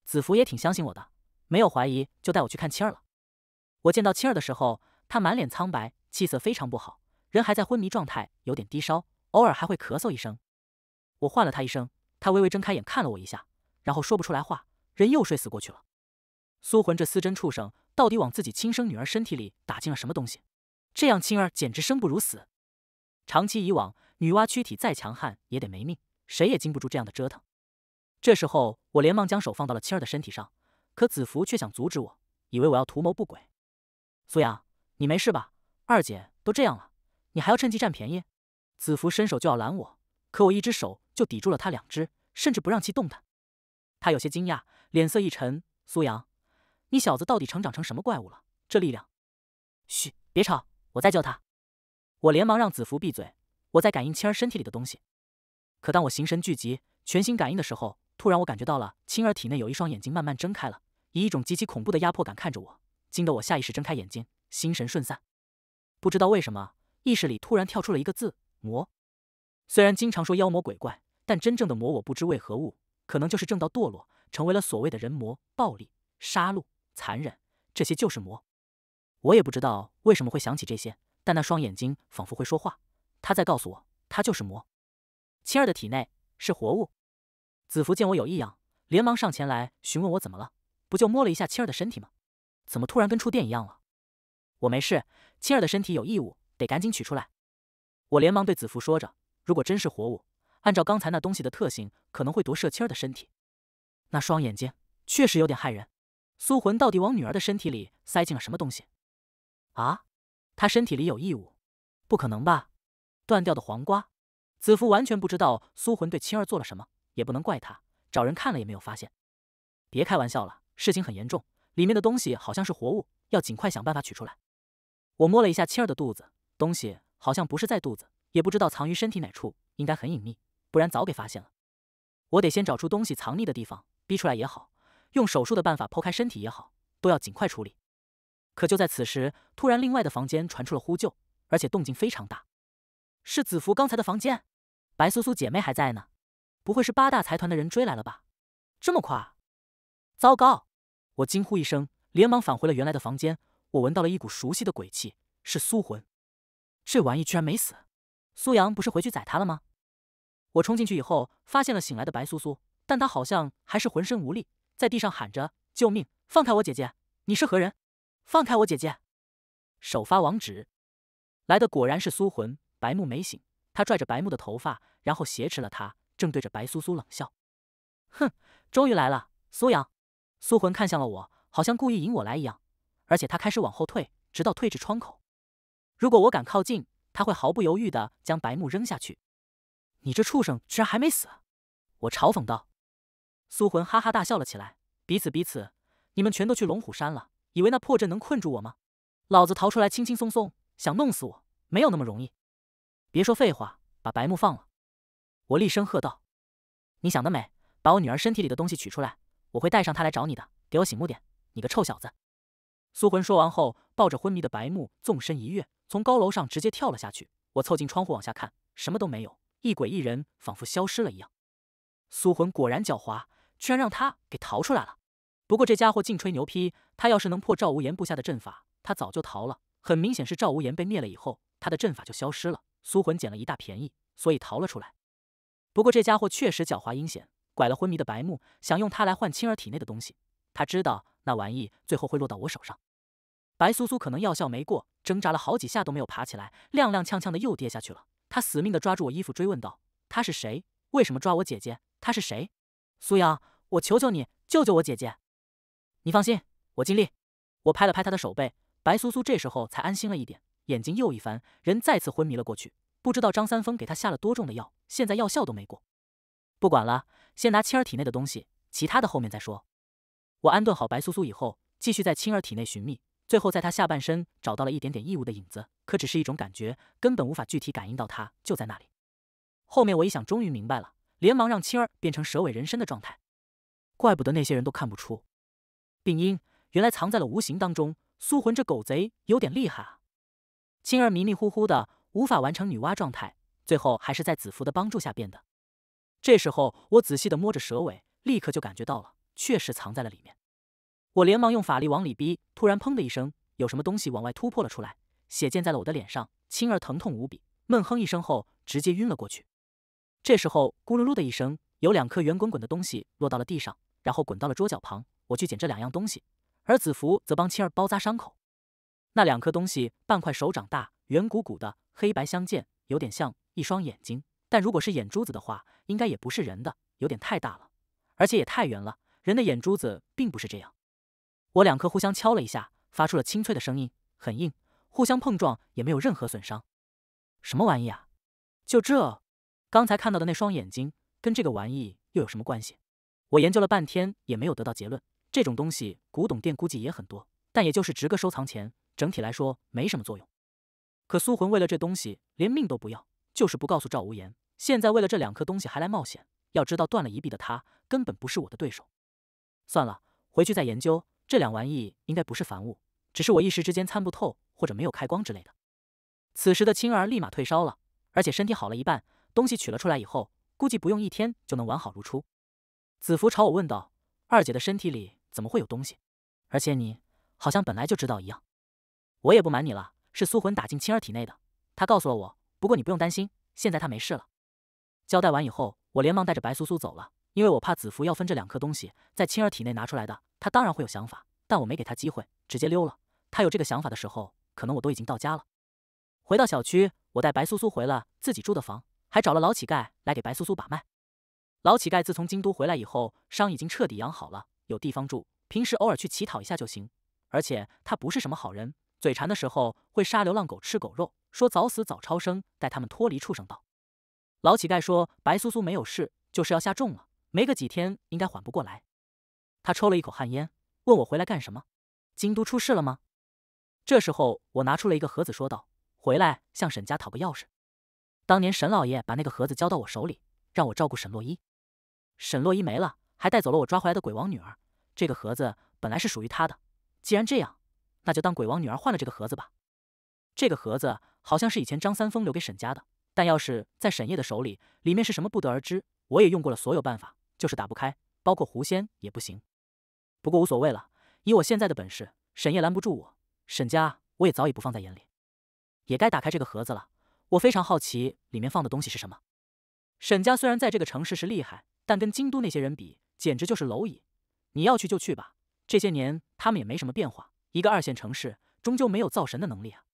子服也挺相信我的，没有怀疑，就带我去看青儿了。我见到青儿的时候，她满脸苍白，气色非常不好，人还在昏迷状态，有点低烧，偶尔还会咳嗽一声。我唤了她一声，她微微睁开眼看了我一下，然后说不出来话，人又睡死过去了。苏魂这丝针畜生到底往自己亲生女儿身体里打进了什么东西？这样青儿简直生不如死。长期以往。女娲躯体再强悍也得没命，谁也经不住这样的折腾。这时候，我连忙将手放到了妻儿的身体上，可子服却想阻止我，以为我要图谋不轨。苏阳，你没事吧？二姐都这样了，你还要趁机占便宜？子服伸手就要拦我，可我一只手就抵住了他两只，甚至不让其动弹。他有些惊讶，脸色一沉。苏阳，你小子到底成长成什么怪物了？这力量……嘘，别吵，我在救他。我连忙让子服闭嘴。我在感应青儿身体里的东西，可当我形神聚集、全心感应的时候，突然我感觉到了青儿体内有一双眼睛慢慢睁开了，以一种极其恐怖的压迫感看着我，惊得我下意识睁开眼睛，心神瞬散。不知道为什么，意识里突然跳出了一个字“魔”。虽然经常说妖魔鬼怪，但真正的魔，我不知为何物，可能就是正道堕落，成为了所谓的人魔，暴力、杀戮、残忍，这些就是魔。我也不知道为什么会想起这些，但那双眼睛仿佛会说话。他在告诉我，他就是魔。青儿的体内是活物。子服见我有异样，连忙上前来询问我怎么了。不就摸了一下青儿的身体吗？怎么突然跟触电一样了？我没事，青儿的身体有异物，得赶紧取出来。我连忙对子服说着：如果真是活物，按照刚才那东西的特性，可能会夺舍青儿的身体。那双眼睛确实有点害人。苏魂到底往女儿的身体里塞进了什么东西？啊，她身体里有异物？不可能吧！断掉的黄瓜，子服完全不知道苏魂对青儿做了什么，也不能怪他，找人看了也没有发现。别开玩笑了，事情很严重，里面的东西好像是活物，要尽快想办法取出来。我摸了一下青儿的肚子，东西好像不是在肚子，也不知道藏于身体哪处，应该很隐秘，不然早给发现了。我得先找出东西藏匿的地方，逼出来也好，用手术的办法剖开身体也好，都要尽快处理。可就在此时，突然另外的房间传出了呼救，而且动静非常大。是子服刚才的房间，白苏苏姐妹还在呢，不会是八大财团的人追来了吧？这么快？糟糕！我惊呼一声，连忙返回了原来的房间。我闻到了一股熟悉的鬼气，是苏魂。这玩意居然没死？苏阳不是回去宰他了吗？我冲进去以后，发现了醒来的白苏苏，但她好像还是浑身无力，在地上喊着：“救命！放开我姐姐！你是何人？放开我姐姐！”首发网址来的果然是苏魂。白木没醒，他拽着白木的头发，然后挟持了他，正对着白苏苏冷笑：“哼，终于来了，苏阳。”苏魂看向了我，好像故意引我来一样。而且他开始往后退，直到退至窗口。如果我敢靠近，他会毫不犹豫的将白木扔下去。你这畜生居然还没死！我嘲讽道。苏魂哈哈大笑了起来：“彼此彼此，你们全都去龙虎山了，以为那破阵能困住我吗？老子逃出来轻轻松松，想弄死我没有那么容易。”别说废话，把白木放了！我厉声喝道：“你想得美！把我女儿身体里的东西取出来，我会带上她来找你的。给我醒目点！你个臭小子！”苏魂说完后，抱着昏迷的白木，纵身一跃，从高楼上直接跳了下去。我凑近窗户往下看，什么都没有，一鬼一人仿佛消失了一样。苏魂果然狡猾，居然让他给逃出来了。不过这家伙净吹牛皮，他要是能破赵无言布下的阵法，他早就逃了。很明显是赵无言被灭了以后，他的阵法就消失了。苏魂捡了一大便宜，所以逃了出来。不过这家伙确实狡猾阴险，拐了昏迷的白木，想用他来换青儿体内的东西。他知道那玩意最后会落到我手上。白苏苏可能药效没过，挣扎了好几下都没有爬起来，踉踉跄跄的又跌下去了。他死命的抓住我衣服，追问道：“他是谁？为什么抓我姐姐？他是谁？”苏阳，我求求你救救我姐姐！你放心，我尽力。我拍了拍他的手背，白苏苏这时候才安心了一点。眼睛又一翻，人再次昏迷了过去。不知道张三丰给他下了多重的药，现在药效都没过。不管了，先拿青儿体内的东西，其他的后面再说。我安顿好白苏苏以后，继续在青儿体内寻觅，最后在她下半身找到了一点点异物的影子，可只是一种感觉，根本无法具体感应到它就在那里。后面我一想，终于明白了，连忙让青儿变成蛇尾人身的状态。怪不得那些人都看不出病因，原来藏在了无形当中。苏魂这狗贼有点厉害啊！青儿迷迷糊糊的，无法完成女娲状态，最后还是在子服的帮助下变的。这时候，我仔细的摸着蛇尾，立刻就感觉到了，确实藏在了里面。我连忙用法力往里逼，突然砰的一声，有什么东西往外突破了出来，血溅在了我的脸上。青儿疼痛无比，闷哼一声后，直接晕了过去。这时候，咕噜噜的一声，有两颗圆滚滚的东西落到了地上，然后滚到了桌角旁。我去捡这两样东西，而子服则帮青儿包扎伤口。那两颗东西，半块手掌大，圆鼓鼓的，黑白相间，有点像一双眼睛。但如果是眼珠子的话，应该也不是人的，有点太大了，而且也太圆了。人的眼珠子并不是这样。我两颗互相敲了一下，发出了清脆的声音，很硬，互相碰撞也没有任何损伤。什么玩意啊？就这？刚才看到的那双眼睛跟这个玩意又有什么关系？我研究了半天也没有得到结论。这种东西，古董店估计也很多，但也就是值个收藏钱。整体来说没什么作用，可苏魂为了这东西连命都不要，就是不告诉赵无言。现在为了这两颗东西还来冒险，要知道断了一臂的他根本不是我的对手。算了，回去再研究。这两玩意应该不是凡物，只是我一时之间参不透，或者没有开光之类的。此时的青儿立马退烧了，而且身体好了一半。东西取了出来以后，估计不用一天就能完好如初。子服朝我问道：“二姐的身体里怎么会有东西？而且你好像本来就知道一样。”我也不瞒你了，是苏魂打进青儿体内的，他告诉了我。不过你不用担心，现在他没事了。交代完以后，我连忙带着白苏苏走了，因为我怕子服要分这两颗东西在青儿体内拿出来的，他当然会有想法，但我没给他机会，直接溜了。他有这个想法的时候，可能我都已经到家了。回到小区，我带白苏苏回了自己住的房，还找了老乞丐来给白苏苏把脉。老乞丐自从京都回来以后，伤已经彻底养好了，有地方住，平时偶尔去乞讨一下就行。而且他不是什么好人。嘴馋的时候会杀流浪狗吃狗肉，说早死早超生，带他们脱离畜生道。老乞丐说白苏苏没有事，就是要下重了，没个几天应该缓不过来。他抽了一口旱烟，问我回来干什么？京都出事了吗？这时候我拿出了一个盒子，说道：“回来向沈家讨个钥匙。当年沈老爷把那个盒子交到我手里，让我照顾沈洛伊。沈洛伊没了，还带走了我抓回来的鬼王女儿。这个盒子本来是属于他的，既然这样。”那就当鬼王女儿换了这个盒子吧。这个盒子好像是以前张三丰留给沈家的，但要是在沈夜的手里，里面是什么不得而知。我也用过了所有办法，就是打不开，包括狐仙也不行。不过无所谓了，以我现在的本事，沈夜拦不住我。沈家我也早已不放在眼里，也该打开这个盒子了。我非常好奇里面放的东西是什么。沈家虽然在这个城市是厉害，但跟京都那些人比，简直就是蝼蚁。你要去就去吧，这些年他们也没什么变化。一个二线城市终究没有造神的能力啊！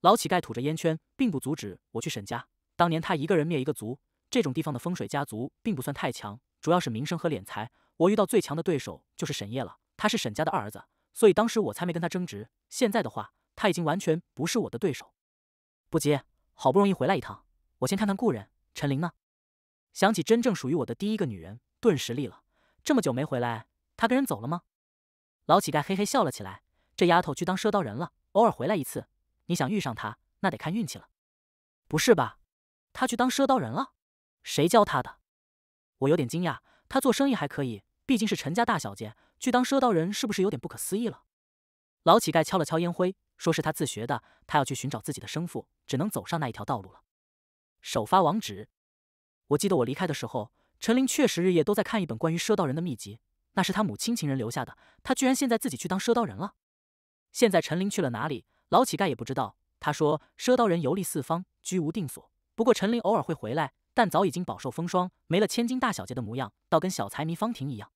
老乞丐吐着烟圈，并不阻止我去沈家。当年他一个人灭一个族，这种地方的风水家族并不算太强，主要是名声和敛财。我遇到最强的对手就是沈烨了，他是沈家的二儿子，所以当时我才没跟他争执。现在的话，他已经完全不是我的对手。不急，好不容易回来一趟，我先看看故人陈林呢。想起真正属于我的第一个女人，顿时立了。这么久没回来，他跟人走了吗？老乞丐嘿嘿笑了起来。这丫头去当赊刀人了，偶尔回来一次。你想遇上她，那得看运气了。不是吧？她去当赊刀人了？谁教她的？我有点惊讶。她做生意还可以，毕竟是陈家大小姐，去当赊刀人是不是有点不可思议了？老乞丐敲了敲烟灰，说是他自学的。他要去寻找自己的生父，只能走上那一条道路了。首发网址。我记得我离开的时候，陈琳确实日夜都在看一本关于赊刀人的秘籍，那是他母亲情人留下的。他居然现在自己去当赊刀人了？现在陈琳去了哪里？老乞丐也不知道。他说，赊刀人游历四方，居无定所。不过陈琳偶尔会回来，但早已经饱受风霜，没了千金大小姐的模样，倒跟小财迷方婷一样。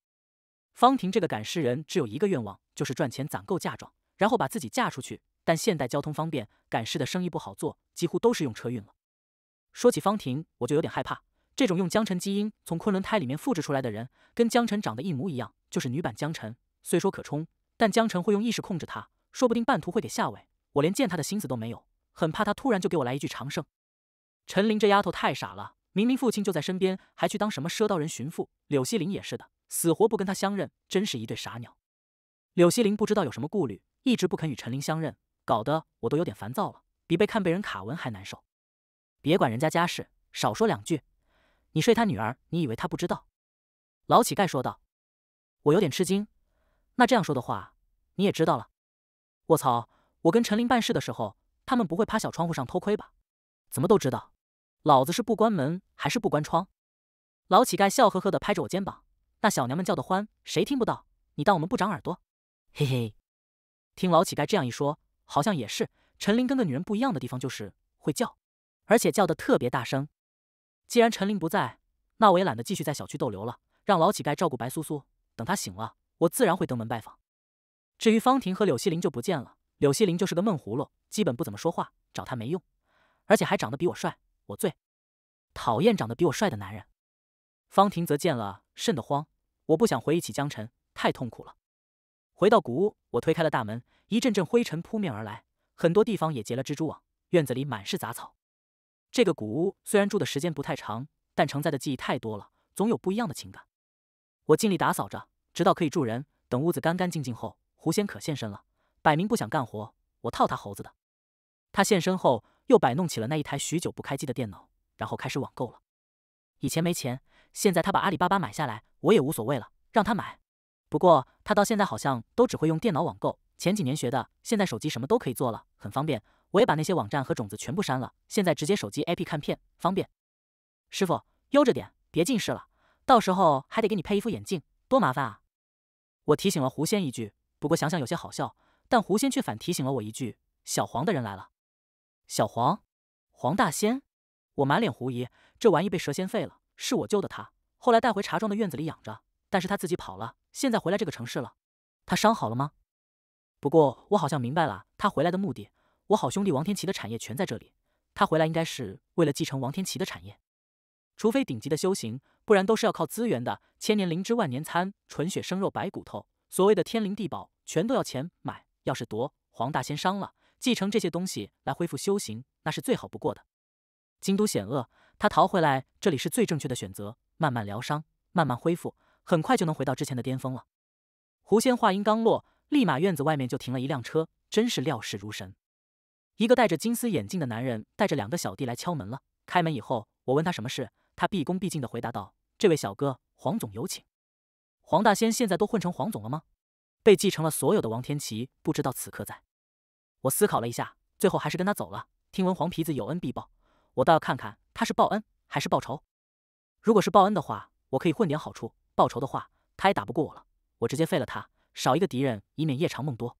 方婷这个赶尸人只有一个愿望，就是赚钱攒够嫁妆，然后把自己嫁出去。但现代交通方便，赶尸的生意不好做，几乎都是用车运了。说起方婷，我就有点害怕。这种用江辰基因从昆仑胎里面复制出来的人，跟江辰长得一模一样，就是女版江辰。虽说可冲，但江辰会用意识控制她。说不定半途会给吓位，我连见他的心思都没有，很怕他突然就给我来一句长胜。陈林这丫头太傻了，明明父亲就在身边，还去当什么赊刀人巡抚。柳希林也是的，死活不跟他相认，真是一对傻鸟。柳希林不知道有什么顾虑，一直不肯与陈林相认，搞得我都有点烦躁了，比被看被人卡文还难受。别管人家家事，少说两句。你睡他女儿，你以为他不知道？老乞丐说道。我有点吃惊，那这样说的话，你也知道了？我操！我跟陈林办事的时候，他们不会趴小窗户上偷窥吧？怎么都知道？老子是不关门还是不关窗？老乞丐笑呵呵地拍着我肩膀：“那小娘们叫得欢，谁听不到？你当我们不长耳朵？”嘿嘿。听老乞丐这样一说，好像也是。陈林跟个女人不一样的地方就是会叫，而且叫得特别大声。既然陈林不在，那我也懒得继续在小区逗留了，让老乞丐照顾白苏苏。等他醒了，我自然会登门拜访。至于方婷和柳希林就不见了。柳希林就是个闷葫芦，基本不怎么说话，找他没用，而且还长得比我帅，我最讨厌长得比我帅的男人。方婷则见了瘆得慌，我不想回忆起江晨，太痛苦了。回到古屋，我推开了大门，一阵阵灰尘扑面而来，很多地方也结了蜘蛛网，院子里满是杂草。这个古屋虽然住的时间不太长，但承载的记忆太多了，总有不一样的情感。我尽力打扫着，直到可以住人。等屋子干干净净后。狐仙可现身了，摆明不想干活，我套他猴子的。他现身后又摆弄起了那一台许久不开机的电脑，然后开始网购了。以前没钱，现在他把阿里巴巴买下来，我也无所谓了，让他买。不过他到现在好像都只会用电脑网购，前几年学的，现在手机什么都可以做了，很方便。我也把那些网站和种子全部删了，现在直接手机 APP 看片，方便。师傅，悠着点，别近视了，到时候还得给你配一副眼镜，多麻烦啊！我提醒了狐仙一句。不过想想有些好笑，但狐仙却反提醒了我一句：“小黄的人来了。”小黄，黄大仙，我满脸狐疑。这玩意被蛇仙废了，是我救的他。后来带回茶庄的院子里养着，但是他自己跑了，现在回来这个城市了。他伤好了吗？不过我好像明白了他回来的目的。我好兄弟王天琪的产业全在这里，他回来应该是为了继承王天琪的产业。除非顶级的修行，不然都是要靠资源的。千年灵芝，万年参，纯血生肉，白骨头。所谓的天灵地宝全都要钱买，要是夺，黄大仙伤了，继承这些东西来恢复修行，那是最好不过的。京都险恶，他逃回来这里是最正确的选择，慢慢疗伤，慢慢恢复，很快就能回到之前的巅峰了。狐仙话音刚落，立马院子外面就停了一辆车，真是料事如神。一个戴着金丝眼镜的男人带着两个小弟来敲门了。开门以后，我问他什么事，他毕恭毕敬地回答道：“这位小哥，黄总有请。”黄大仙现在都混成黄总了吗？被继承了所有的王天琪不知道此刻在。我思考了一下，最后还是跟他走了。听闻黄皮子有恩必报，我倒要看看他是报恩还是报仇。如果是报恩的话，我可以混点好处；报仇的话，他也打不过我了。我直接废了他，少一个敌人，以免夜长梦多。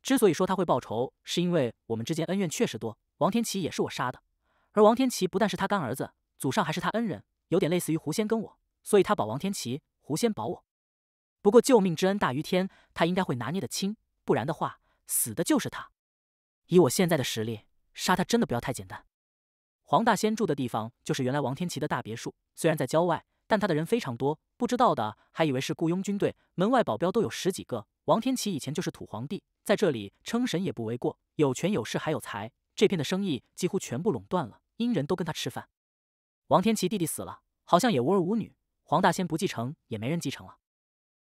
之所以说他会报仇，是因为我们之间恩怨确实多。王天琪也是我杀的，而王天琪不但是他干儿子，祖上还是他恩人，有点类似于狐仙跟我，所以他保王天琪，狐仙保我。不过救命之恩大于天，他应该会拿捏的轻，不然的话死的就是他。以我现在的实力，杀他真的不要太简单。黄大仙住的地方就是原来王天琪的大别墅，虽然在郊外，但他的人非常多，不知道的还以为是雇佣军队。门外保镖都有十几个。王天琪以前就是土皇帝，在这里称神也不为过。有权有势还有财，这片的生意几乎全部垄断了，阴人都跟他吃饭。王天琪弟弟死了，好像也无儿无女，黄大仙不继承也没人继承了。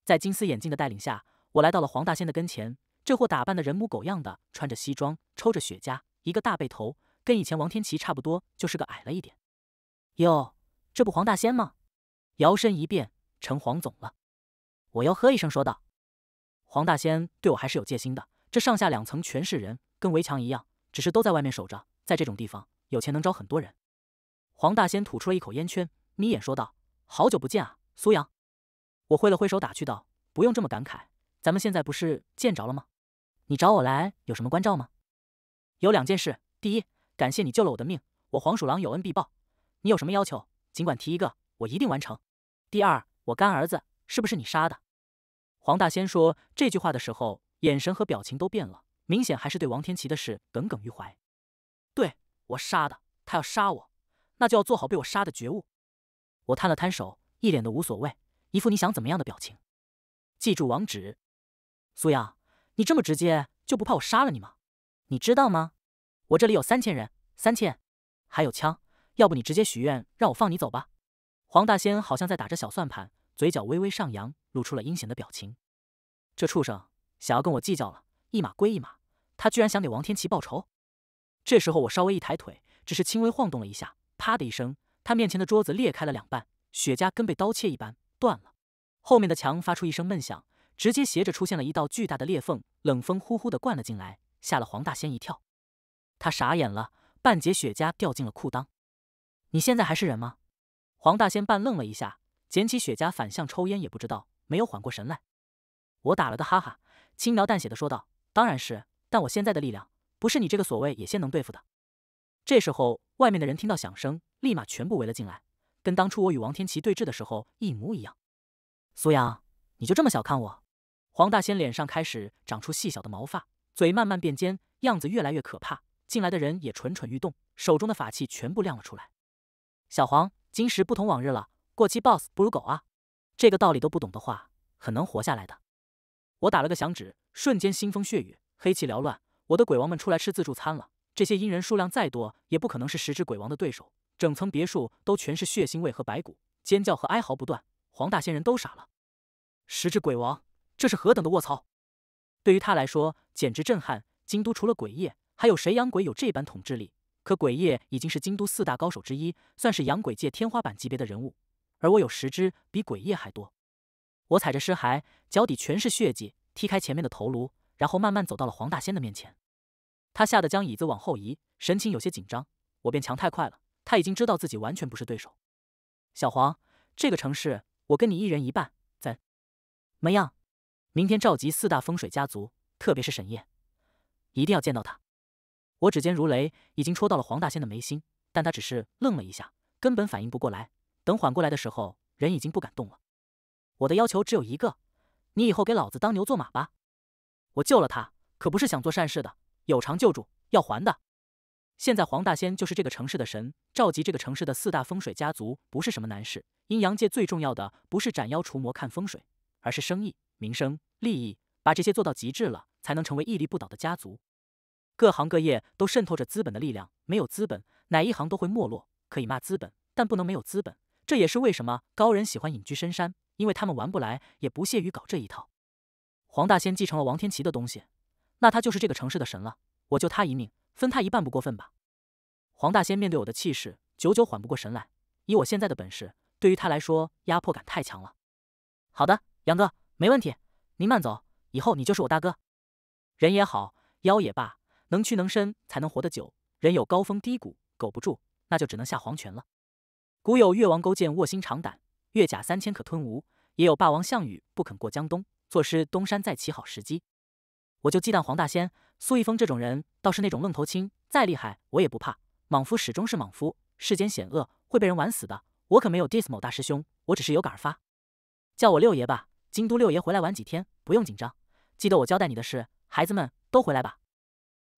在金丝眼镜的带领下，我来到了黄大仙的跟前。这货打扮的人模狗样的，穿着西装，抽着雪茄，一个大背头，跟以前王天琪差不多，就是个矮了一点。哟，这不黄大仙吗？摇身一变成黄总了。我吆喝一声说道：“黄大仙对我还是有戒心的，这上下两层全是人，跟围墙一样，只是都在外面守着。在这种地方，有钱能招很多人。”黄大仙吐出了一口烟圈，眯眼说道：“好久不见啊，苏阳。”我挥了挥手，打趣道：“不用这么感慨，咱们现在不是见着了吗？你找我来有什么关照吗？”“有两件事：第一，感谢你救了我的命，我黄鼠狼有恩必报，你有什么要求，尽管提一个，我一定完成；第二，我干儿子是不是你杀的？”黄大仙说这句话的时候，眼神和表情都变了，明显还是对王天琪的事耿耿于怀。“对我杀的，他要杀我，那就要做好被我杀的觉悟。”我摊了摊手，一脸的无所谓。一副你想怎么样的表情？记住网址，苏阳，你这么直接就不怕我杀了你吗？你知道吗？我这里有三千人，三千，还有枪。要不你直接许愿让我放你走吧？黄大仙好像在打着小算盘，嘴角微微上扬，露出了阴险的表情。这畜生想要跟我计较了，一码归一码。他居然想给王天琪报仇。这时候我稍微一抬腿，只是轻微晃动了一下，啪的一声，他面前的桌子裂开了两半，雪茄跟被刀切一般。断了，后面的墙发出一声闷响，直接斜着出现了一道巨大的裂缝，冷风呼呼的灌了进来，吓了黄大仙一跳。他傻眼了，半截雪茄掉进了裤裆。你现在还是人吗？黄大仙半愣了一下，捡起雪茄反向抽烟，也不知道没有缓过神来。我打了个哈哈，轻描淡写的说道：“当然是，但我现在的力量，不是你这个所谓野仙能对付的。”这时候，外面的人听到响声，立马全部围了进来。跟当初我与王天琪对峙的时候一模一样，苏阳，你就这么小看我？黄大仙脸上开始长出细小的毛发，嘴慢慢变尖，样子越来越可怕。进来的人也蠢蠢欲动，手中的法器全部亮了出来。小黄，今时不同往日了，过期 boss 不如狗啊！这个道理都不懂的话，很能活下来的。我打了个响指，瞬间腥风血雨，黑气缭乱，我的鬼王们出来吃自助餐了。这些阴人数量再多，也不可能是十只鬼王的对手。整层别墅都全是血腥味和白骨，尖叫和哀嚎不断。黄大仙人都傻了。食之鬼王，这是何等的卧槽！对于他来说，简直震撼。京都除了鬼夜，还有谁养鬼有这般统治力？可鬼夜已经是京都四大高手之一，算是养鬼界天花板级别的人物。而我有十只，比鬼夜还多。我踩着尸骸，脚底全是血迹，踢开前面的头颅，然后慢慢走到了黄大仙的面前。他吓得将椅子往后移，神情有些紧张。我便强太快了。他已经知道自己完全不是对手。小黄，这个城市我跟你一人一半，怎么样？明天召集四大风水家族，特别是沈夜，一定要见到他。我指尖如雷，已经戳到了黄大仙的眉心，但他只是愣了一下，根本反应不过来。等缓过来的时候，人已经不敢动了。我的要求只有一个，你以后给老子当牛做马吧。我救了他，可不是想做善事的，有偿救助要还的。现在黄大仙就是这个城市的神，召集这个城市的四大风水家族不是什么难事。阴阳界最重要的不是斩妖除魔、看风水，而是生意、名声、利益，把这些做到极致了，才能成为屹立不倒的家族。各行各业都渗透着资本的力量，没有资本，哪一行都会没落。可以骂资本，但不能没有资本。这也是为什么高人喜欢隐居深山，因为他们玩不来，也不屑于搞这一套。黄大仙继承了王天琪的东西，那他就是这个城市的神了。我救他一命。分他一半不过分吧？黄大仙面对我的气势，久久缓不过神来。以我现在的本事，对于他来说，压迫感太强了。好的，杨哥，没问题。您慢走，以后你就是我大哥。人也好，妖也罢，能屈能伸才能活得久。人有高峰低谷，苟不住，那就只能下黄泉了。古有越王勾践卧薪尝胆，越甲三千可吞吴；也有霸王项羽不肯过江东，坐失东山再起好时机。我就忌惮黄大仙。苏一峰这种人倒是那种愣头青，再厉害我也不怕。莽夫始终是莽夫，世间险恶，会被人玩死的。我可没有 dis s 某大师兄，我只是有感而发，叫我六爷吧。京都六爷回来玩几天，不用紧张。记得我交代你的事，孩子们都回来吧。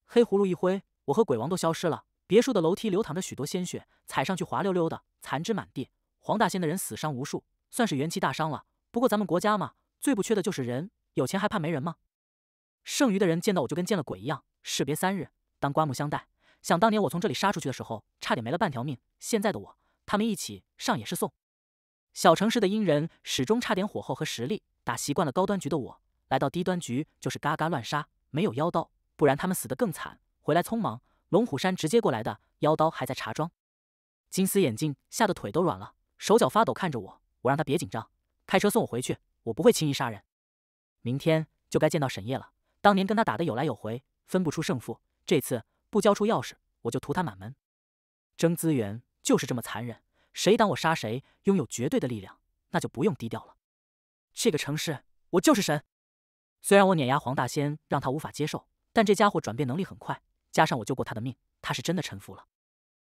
黑葫芦一挥，我和鬼王都消失了。别墅的楼梯流淌着许多鲜血，踩上去滑溜溜的，残肢满地。黄大仙的人死伤无数，算是元气大伤了。不过咱们国家嘛，最不缺的就是人，有钱还怕没人吗？剩余的人见到我就跟见了鬼一样。士别三日，当刮目相待。想当年我从这里杀出去的时候，差点没了半条命。现在的我，他们一起上也是送。小城市的阴人始终差点火候和实力。打习惯了高端局的我，来到低端局就是嘎嘎乱杀。没有妖刀，不然他们死得更惨。回来匆忙，龙虎山直接过来的。妖刀还在茶庄。金丝眼镜吓得腿都软了，手脚发抖看着我。我让他别紧张，开车送我回去。我不会轻易杀人。明天就该见到沈夜了。当年跟他打的有来有回，分不出胜负。这次不交出钥匙，我就屠他满门。争资源就是这么残忍，谁挡我杀谁。拥有绝对的力量，那就不用低调了。这个城市，我就是神。虽然我碾压黄大仙，让他无法接受，但这家伙转变能力很快，加上我救过他的命，他是真的臣服了。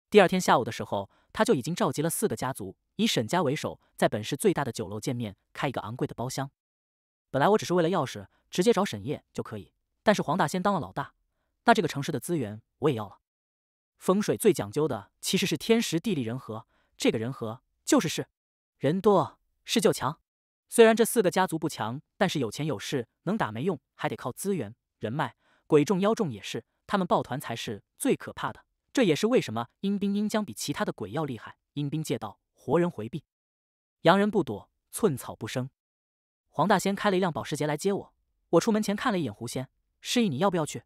第二天下午的时候，他就已经召集了四个家族，以沈家为首，在本市最大的酒楼见面，开一个昂贵的包厢。本来我只是为了钥匙。直接找沈夜就可以，但是黄大仙当了老大，那这个城市的资源我也要了。风水最讲究的其实是天时地利人和，这个人和就是势，人多势就强。虽然这四个家族不强，但是有钱有势能打没用，还得靠资源人脉。鬼众妖众也是，他们抱团才是最可怕的。这也是为什么阴兵阴将比其他的鬼要厉害。阴兵借道，活人回避，洋人不躲，寸草不生。黄大仙开了一辆保时捷来接我。我出门前看了一眼狐仙，示意你要不要去。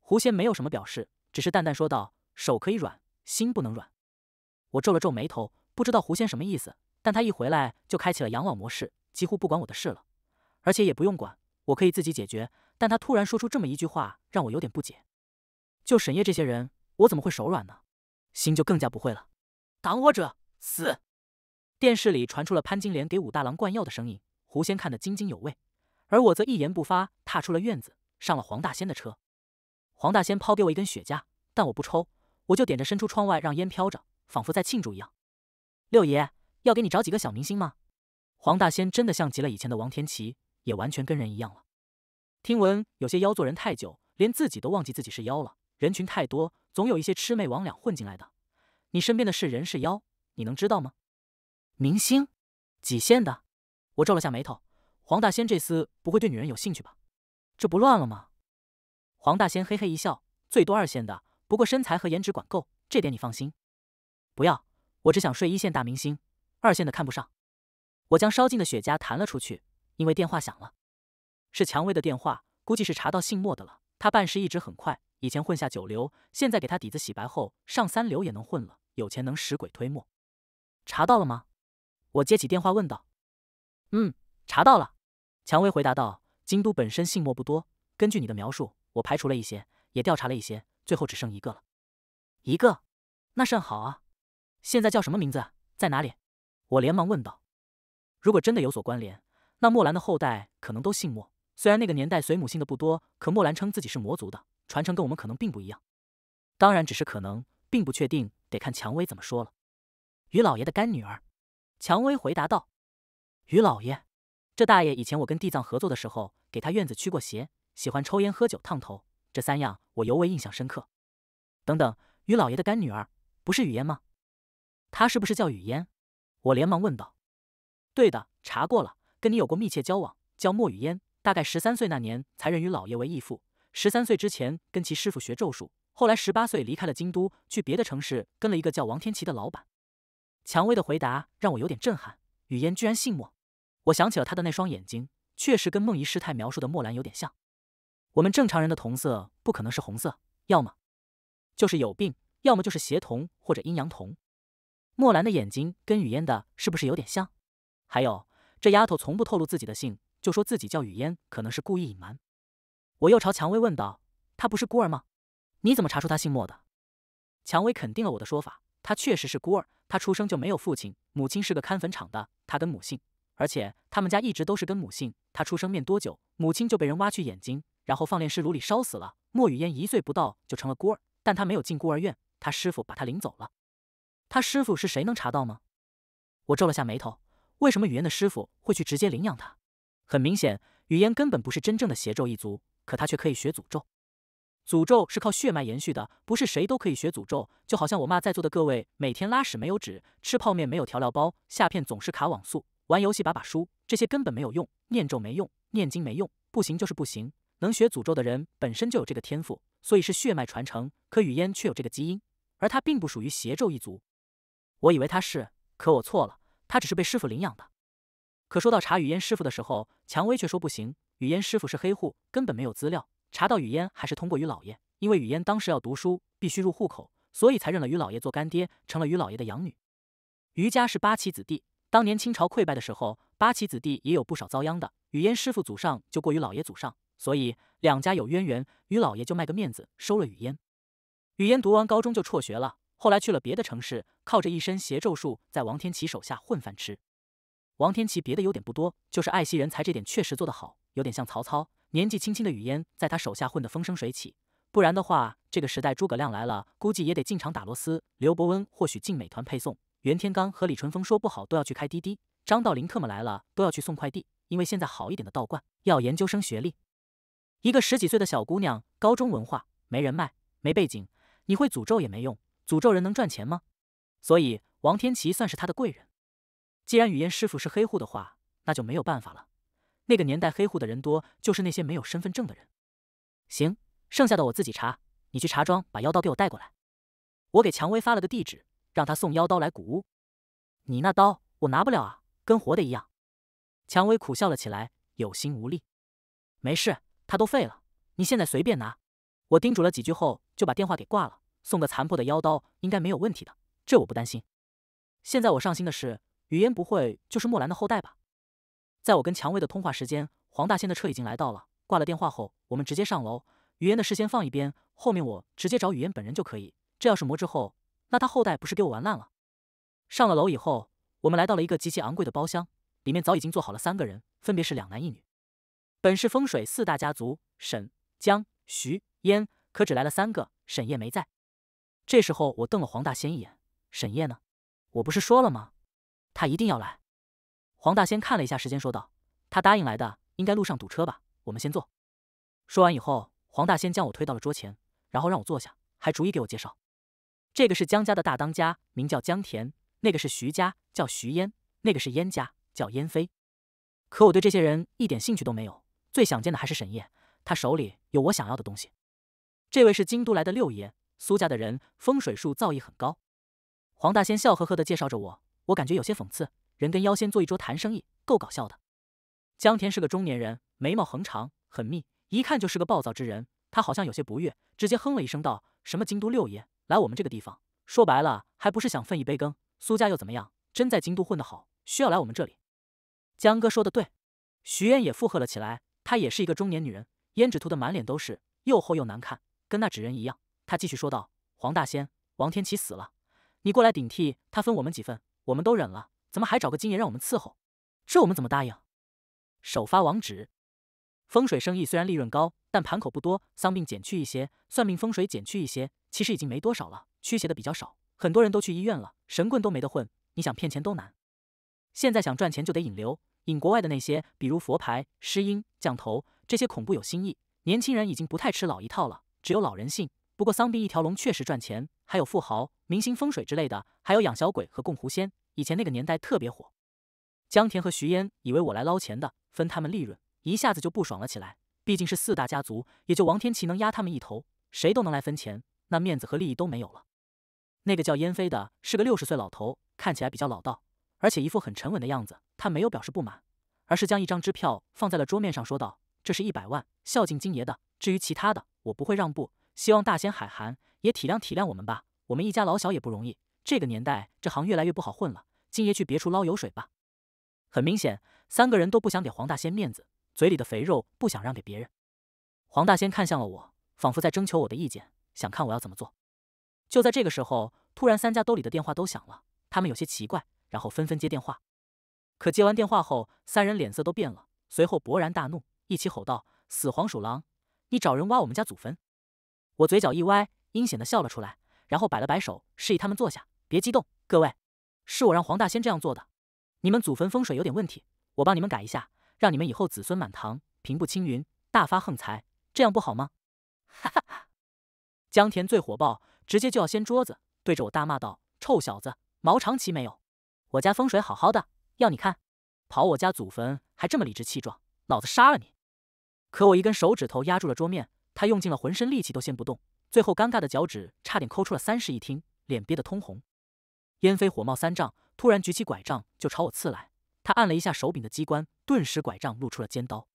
狐仙没有什么表示，只是淡淡说道：“手可以软，心不能软。”我皱了皱眉头，不知道狐仙什么意思。但他一回来就开启了养老模式，几乎不管我的事了，而且也不用管，我可以自己解决。但他突然说出这么一句话，让我有点不解。就沈夜这些人，我怎么会手软呢？心就更加不会了。挡我者死。电视里传出了潘金莲给武大郎灌药的声音，狐仙看得津津有味。而我则一言不发，踏出了院子，上了黄大仙的车。黄大仙抛给我一根雪茄，但我不抽，我就点着，伸出窗外，让烟飘着，仿佛在庆祝一样。六爷要给你找几个小明星吗？黄大仙真的像极了以前的王天琪，也完全跟人一样了。听闻有些妖做人太久，连自己都忘记自己是妖了。人群太多，总有一些魑魅魍魉混进来的。你身边的是人是妖，你能知道吗？明星，几线的？我皱了下眉头。黄大仙这厮不会对女人有兴趣吧？这不乱了吗？黄大仙嘿嘿一笑：“最多二线的，不过身材和颜值管够，这点你放心。”不要，我只想睡一线大明星，二线的看不上。我将烧尽的雪茄弹了出去，因为电话响了，是蔷薇的电话，估计是查到姓莫的了。他办事一直很快，以前混下九流，现在给他底子洗白后，上三流也能混了。有钱能使鬼推磨，查到了吗？我接起电话问道：“嗯，查到了。”蔷薇回答道：“京都本身姓莫不多，根据你的描述，我排除了一些，也调查了一些，最后只剩一个了。一个，那甚好啊！现在叫什么名字，在哪里？”我连忙问道。“如果真的有所关联，那墨兰的后代可能都姓莫。虽然那个年代随母姓的不多，可墨兰称自己是魔族的传承，跟我们可能并不一样。当然，只是可能，并不确定，得看蔷薇怎么说了。”于老爷的干女儿，蔷薇回答道：“于老爷。”这大爷以前我跟地藏合作的时候，给他院子驱过邪，喜欢抽烟、喝酒、烫头，这三样我尤为印象深刻。等等，于老爷的干女儿不是雨烟吗？她是不是叫雨烟？我连忙问道。对的，查过了，跟你有过密切交往，叫莫雨烟，大概十三岁那年才认与老爷为义父。十三岁之前跟其师傅学咒术，后来十八岁离开了京都，去别的城市跟了一个叫王天琪的老板。蔷薇的回答让我有点震撼，雨烟居然姓莫。我想起了他的那双眼睛，确实跟梦怡师太描述的墨兰有点像。我们正常人的瞳色不可能是红色，要么就是有病，要么就是协瞳或者阴阳瞳。墨兰的眼睛跟雨烟的是不是有点像？还有，这丫头从不透露自己的姓，就说自己叫雨烟，可能是故意隐瞒。我又朝蔷薇问道：“她不是孤儿吗？你怎么查出她姓莫的？”蔷薇肯定了我的说法，她确实是孤儿，她出生就没有父亲，母亲是个看坟场的，她跟母姓。而且他们家一直都是跟母姓，他出生面多久，母亲就被人挖去眼睛，然后放炼尸炉里烧死了。莫雨嫣一岁不到就成了孤儿，但他没有进孤儿院，他师傅把他领走了。他师傅是谁？能查到吗？我皱了下眉头，为什么雨嫣的师傅会去直接领养他？很明显，雨嫣根本不是真正的邪咒一族，可他却可以学诅咒。诅咒是靠血脉延续的，不是谁都可以学诅咒。就好像我骂在座的各位，每天拉屎没有纸，吃泡面没有调料包，下片总是卡网速。玩游戏把把输，这些根本没有用。念咒没用，念经没用，不行就是不行。能学诅咒的人本身就有这个天赋，所以是血脉传承。可雨烟却有这个基因，而她并不属于邪咒一族。我以为她是，可我错了，她只是被师傅领养的。可说到查雨烟师傅的时候，蔷薇却说不行，雨烟师傅是黑户，根本没有资料。查到雨烟还是通过于老爷，因为雨烟当时要读书，必须入户口，所以才认了于老爷做干爹，成了于老爷的养女。于家是八旗子弟。当年清朝溃败的时候，八旗子弟也有不少遭殃的。雨烟师傅祖上就过于老爷祖上，所以两家有渊源。于老爷就卖个面子，收了雨烟。雨烟读完高中就辍学了，后来去了别的城市，靠着一身邪咒术在王天琪手下混饭吃。王天琪别的优点不多，就是爱惜人才这点确实做得好，有点像曹操。年纪轻轻的雨烟在他手下混得风生水起，不然的话，这个时代诸葛亮来了，估计也得进厂打螺丝。刘伯温或许进美团配送。袁天罡和李淳风说不好都要去开滴滴，张道陵特么来了都要去送快递，因为现在好一点的道观要研究生学历，一个十几岁的小姑娘，高中文化，没人脉，没背景，你会诅咒也没用，诅咒人能赚钱吗？所以王天琪算是他的贵人。既然语言师傅是黑户的话，那就没有办法了。那个年代黑户的人多，就是那些没有身份证的人。行，剩下的我自己查，你去茶庄把妖刀给我带过来，我给蔷薇发了个地址。让他送妖刀来古屋。你那刀我拿不了啊，跟活的一样。蔷薇苦笑了起来，有心无力。没事，他都废了，你现在随便拿。我叮嘱了几句后，就把电话给挂了。送个残破的妖刀应该没有问题的，这我不担心。现在我上心的是，语言不会就是墨兰的后代吧？在我跟蔷薇的通话时间，黄大仙的车已经来到了。挂了电话后，我们直接上楼。语言的事先放一边，后面我直接找语言本人就可以。这要是魔之后。那他后代不是给我玩烂了？上了楼以后，我们来到了一个极其昂贵的包厢，里面早已经坐好了三个人，分别是两男一女。本是风水四大家族沈、江、徐、燕，可只来了三个，沈烨没在。这时候我瞪了黄大仙一眼：“沈烨呢？我不是说了吗？他一定要来。”黄大仙看了一下时间，说道：“他答应来的，应该路上堵车吧？我们先坐。”说完以后，黄大仙将我推到了桌前，然后让我坐下，还逐一给我介绍。这个是江家的大当家，名叫江田；那个是徐家，叫徐嫣；那个是燕家，叫燕飞。可我对这些人一点兴趣都没有，最想见的还是沈夜，他手里有我想要的东西。这位是京都来的六爷，苏家的人风水术造诣很高。黄大仙笑呵呵地介绍着我，我感觉有些讽刺，人跟妖仙坐一桌谈生意，够搞笑的。江田是个中年人，眉毛横长很密，一看就是个暴躁之人。他好像有些不悦，直接哼了一声道：“什么京都六爷？”来我们这个地方，说白了还不是想分一杯羹。苏家又怎么样？真在京都混得好，需要来我们这里？江哥说的对，徐嫣也附和了起来。她也是一个中年女人，胭脂涂的满脸都是，又厚又难看，跟那纸人一样。她继续说道：“黄大仙，王天琪死了，你过来顶替他分我们几份，我们都忍了，怎么还找个金爷让我们伺候？这我们怎么答应？”首发网址。风水生意虽然利润高，但盘口不多。丧命减去一些，算命风水减去一些，其实已经没多少了。驱邪的比较少，很多人都去医院了，神棍都没得混。你想骗钱都难。现在想赚钱就得引流，引国外的那些，比如佛牌、诗音、降头这些恐怖有新意。年轻人已经不太吃老一套了，只有老人信。不过丧病一条龙确实赚钱，还有富豪、明星风水之类的，还有养小鬼和供狐仙，以前那个年代特别火。江田和徐嫣以为我来捞钱的，分他们利润。一下子就不爽了起来，毕竟是四大家族，也就王天琪能压他们一头，谁都能来分钱，那面子和利益都没有了。那个叫燕飞的是个六十岁老头，看起来比较老道，而且一副很沉稳的样子。他没有表示不满，而是将一张支票放在了桌面上，说道：“这是一百万，孝敬金爷的。至于其他的，我不会让步。希望大仙海涵，也体谅体谅我们吧。我们一家老小也不容易，这个年代这行越来越不好混了。金爷去别处捞油水吧。”很明显，三个人都不想给黄大仙面子。嘴里的肥肉不想让给别人，黄大仙看向了我，仿佛在征求我的意见，想看我要怎么做。就在这个时候，突然三家兜里的电话都响了，他们有些奇怪，然后纷纷接电话。可接完电话后，三人脸色都变了，随后勃然大怒，一起吼道：“死黄鼠狼，你找人挖我们家祖坟！”我嘴角一歪，阴险的笑了出来，然后摆了摆手，示意他们坐下，别激动，各位，是我让黄大仙这样做的。你们祖坟风水有点问题，我帮你们改一下。让你们以后子孙满堂，平步青云，大发横财，这样不好吗？哈哈哈！江田最火爆，直接就要掀桌子，对着我大骂道：“臭小子，毛长齐没有？我家风水好好的，要你看，跑我家祖坟还这么理直气壮，老子杀了你！”可我一根手指头压住了桌面，他用尽了浑身力气都掀不动，最后尴尬的脚趾差点抠出了三室一厅，脸憋得通红。燕飞火冒三丈，突然举起拐杖就朝我刺来。他按了一下手柄的机关，顿时拐杖露出了尖刀。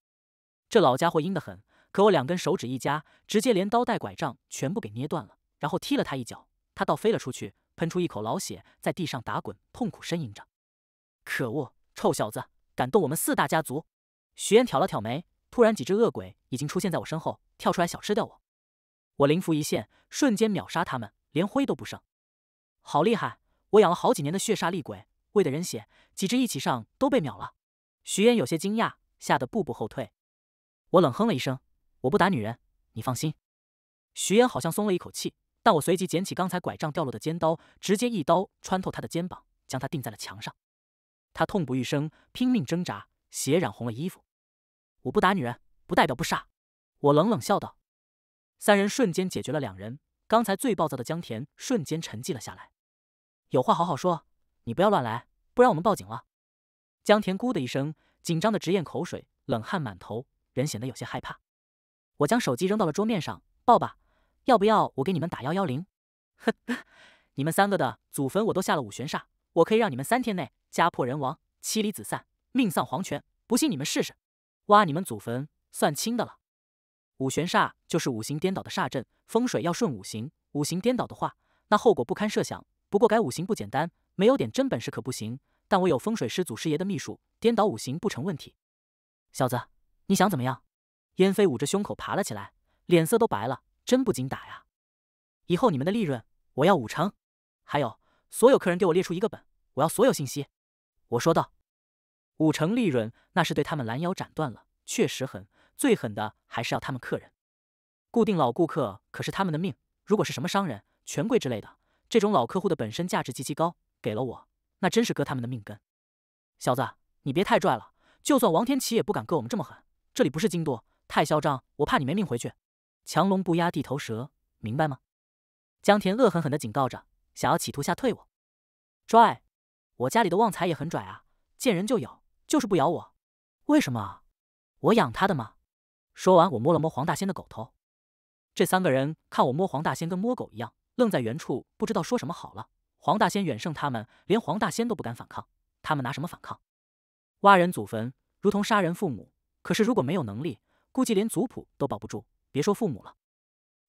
这老家伙阴得很，可我两根手指一夹，直接连刀带拐杖全部给捏断了。然后踢了他一脚，他倒飞了出去，喷出一口老血，在地上打滚，痛苦呻吟着。可恶，臭小子，敢动我们四大家族！徐燕挑了挑眉，突然几只恶鬼已经出现在我身后，跳出来想吃掉我。我灵符一现，瞬间秒杀他们，连灰都不剩。好厉害！我养了好几年的血煞厉鬼。为的人血，几只一起上都被秒了。徐嫣有些惊讶，吓得步步后退。我冷哼了一声：“我不打女人，你放心。”徐嫣好像松了一口气，但我随即捡起刚才拐杖掉落的尖刀，直接一刀穿透他的肩膀，将他钉在了墙上。他痛不欲生，拼命挣扎，血染红了衣服。我不打女人，不代表不杀。我冷冷笑道。三人瞬间解决了两人，刚才最暴躁的江田瞬间沉寂了下来。有话好好说。你不要乱来，不然我们报警了。江田咕的一声，紧张的直咽口水，冷汗满头，人显得有些害怕。我将手机扔到了桌面上，报吧，要不要我给你们打幺幺零？呵，你们三个的祖坟我都下了五玄煞，我可以让你们三天内家破人亡，妻离子散，命丧黄泉。不信你们试试？挖你们祖坟算轻的了。五玄煞就是五行颠倒的煞阵，风水要顺五行，五行颠倒的话，那后果不堪设想。不过改五行不简单。没有点真本事可不行，但我有风水师祖师爷的秘术，颠倒五行不成问题。小子，你想怎么样？燕飞捂着胸口爬了起来，脸色都白了，真不紧打呀！以后你们的利润我要五成，还有所有客人给我列出一个本，我要所有信息。我说道，五成利润那是对他们拦腰斩断了，确实狠。最狠的还是要他们客人，固定老顾客可是他们的命。如果是什么商人、权贵之类的，这种老客户的本身价值极其高。给了我，那真是割他们的命根。小子，你别太拽了，就算王天琪也不敢割我们这么狠。这里不是京都，太嚣张，我怕你没命回去。强龙不压地头蛇，明白吗？江田恶狠狠的警告着，想要企图吓退我。拽，我家里的旺财也很拽啊，见人就咬，就是不咬我。为什么？我养他的吗？说完，我摸了摸黄大仙的狗头。这三个人看我摸黄大仙跟摸狗一样，愣在原处，不知道说什么好了。黄大仙远胜他们，连黄大仙都不敢反抗。他们拿什么反抗？挖人祖坟，如同杀人父母。可是如果没有能力，估计连族谱都保不住，别说父母了。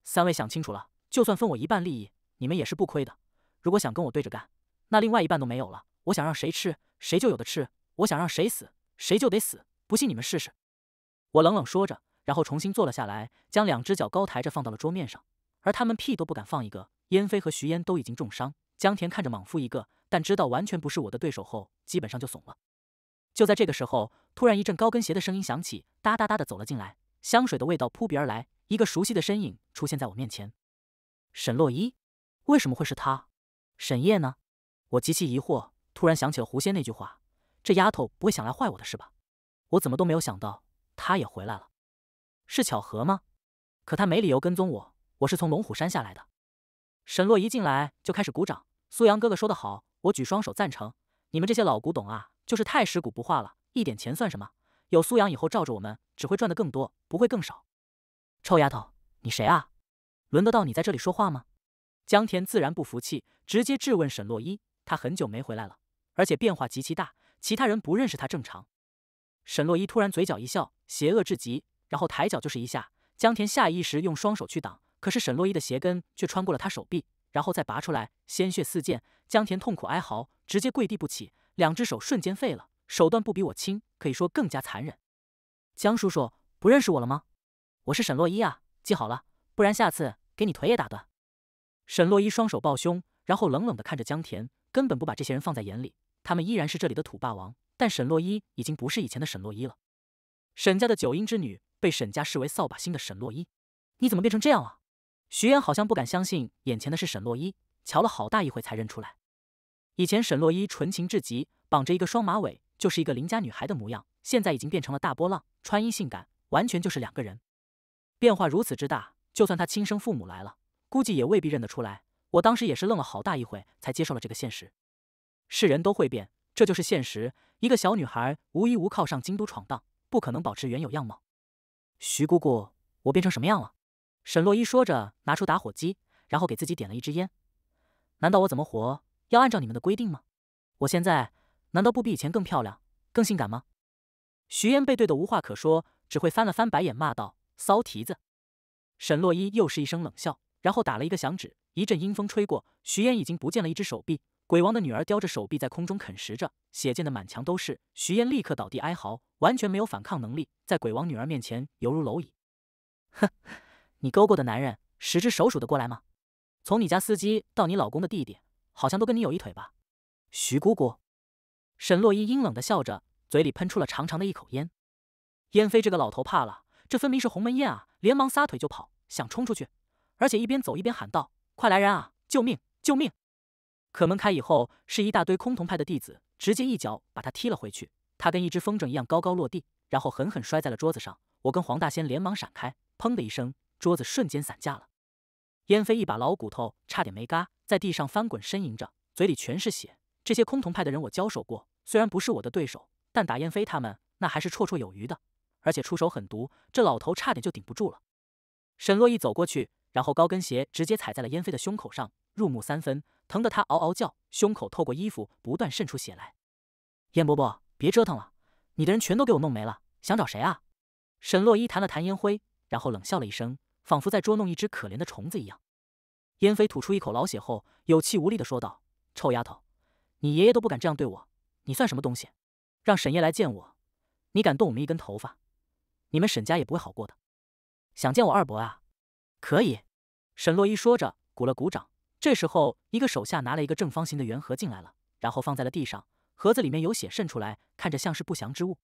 三位想清楚了，就算分我一半利益，你们也是不亏的。如果想跟我对着干，那另外一半都没有了。我想让谁吃，谁就有的吃；我想让谁死，谁就得死。不信你们试试。我冷冷说着，然后重新坐了下来，将两只脚高抬着放到了桌面上，而他们屁都不敢放一个。燕飞和徐烟都已经重伤。江田看着莽夫一个，但知道完全不是我的对手后，基本上就怂了。就在这个时候，突然一阵高跟鞋的声音响起，哒哒哒的走了进来，香水的味道扑鼻而来，一个熟悉的身影出现在我面前。沈洛伊？为什么会是他？沈夜呢？我极其疑惑。突然想起了狐仙那句话：“这丫头不会想来坏我的事吧？”我怎么都没有想到，她也回来了，是巧合吗？可她没理由跟踪我，我是从龙虎山下来的。沈洛一进来就开始鼓掌。苏阳哥哥说得好，我举双手赞成。你们这些老古董啊，就是太死古不化了。一点钱算什么？有苏阳以后罩着我们，只会赚得更多，不会更少。臭丫头，你谁啊？轮得到你在这里说话吗？江田自然不服气，直接质问沈洛伊。他很久没回来了，而且变化极其大，其他人不认识他正常。沈洛伊突然嘴角一笑，邪恶至极，然后抬脚就是一下。江田下意识用双手去挡，可是沈洛伊的鞋跟却穿过了他手臂。然后再拔出来，鲜血四溅，江田痛苦哀嚎，直接跪地不起，两只手瞬间废了。手段不比我轻，可以说更加残忍。江叔叔不认识我了吗？我是沈洛一啊，记好了，不然下次给你腿也打断。沈洛一双手抱胸，然后冷冷的看着江田，根本不把这些人放在眼里。他们依然是这里的土霸王，但沈洛一已经不是以前的沈洛一了。沈家的九阴之女，被沈家视为扫把星的沈洛一，你怎么变成这样了？徐岩好像不敢相信眼前的是沈洛伊，瞧了好大一会才认出来。以前沈洛伊纯情至极，绑着一个双马尾，就是一个邻家女孩的模样。现在已经变成了大波浪，穿衣性感，完全就是两个人，变化如此之大，就算她亲生父母来了，估计也未必认得出来。我当时也是愣了好大一会，才接受了这个现实。世人都会变，这就是现实。一个小女孩无依无靠，上京都闯荡，不可能保持原有样貌。徐姑姑，我变成什么样了？沈洛伊说着，拿出打火机，然后给自己点了一支烟。难道我怎么活要按照你们的规定吗？我现在难道不比以前更漂亮、更性感吗？徐嫣被怼得无话可说，只会翻了翻白眼，骂道：“骚蹄子！”沈洛伊又是一声冷笑，然后打了一个响指，一阵阴风吹过，徐嫣已经不见了一只手臂。鬼王的女儿叼着手臂在空中啃食着，血溅得满墙都是。徐嫣立刻倒地哀嚎，完全没有反抗能力，在鬼王女儿面前犹如蝼蚁。哼！<laughs> 你勾过的男人，十只手数得过来吗？从你家司机到你老公的弟弟，好像都跟你有一腿吧？徐姑姑，沈洛伊阴冷的笑着，嘴里喷出了长长的一口烟。燕飞这个老头怕了，这分明是鸿门宴啊！连忙撒腿就跑，想冲出去，而且一边走一边喊道：“快来人啊！救命！救命！”可门开以后，是一大堆崆峒派的弟子，直接一脚把他踢了回去。他跟一只风筝一样高高落地，然后狠狠摔在了桌子上。我跟黄大仙连忙闪开，砰的一声。桌子瞬间散架了，燕飞一把老骨头差点没嘎，在地上翻滚呻吟着，嘴里全是血。这些崆峒派的人我交手过，虽然不是我的对手，但打燕飞他们那还是绰绰有余的，而且出手狠毒，这老头差点就顶不住了。沈洛一走过去，然后高跟鞋直接踩在了燕飞的胸口上，入木三分，疼得他嗷嗷叫，胸口透过衣服不断渗出血来。燕伯伯，别折腾了，你的人全都给我弄没了，想找谁啊？沈洛一弹了弹烟灰，然后冷笑了一声。仿佛在捉弄一只可怜的虫子一样，燕飞吐出一口老血后，有气无力的说道：“臭丫头，你爷爷都不敢这样对我，你算什么东西？让沈夜来见我，你敢动我们一根头发，你们沈家也不会好过的。想见我二伯啊？可以。”沈洛伊说着，鼓了鼓掌。这时候，一个手下拿了一个正方形的圆盒进来了，然后放在了地上。盒子里面有血渗出来，看着像是不祥之物。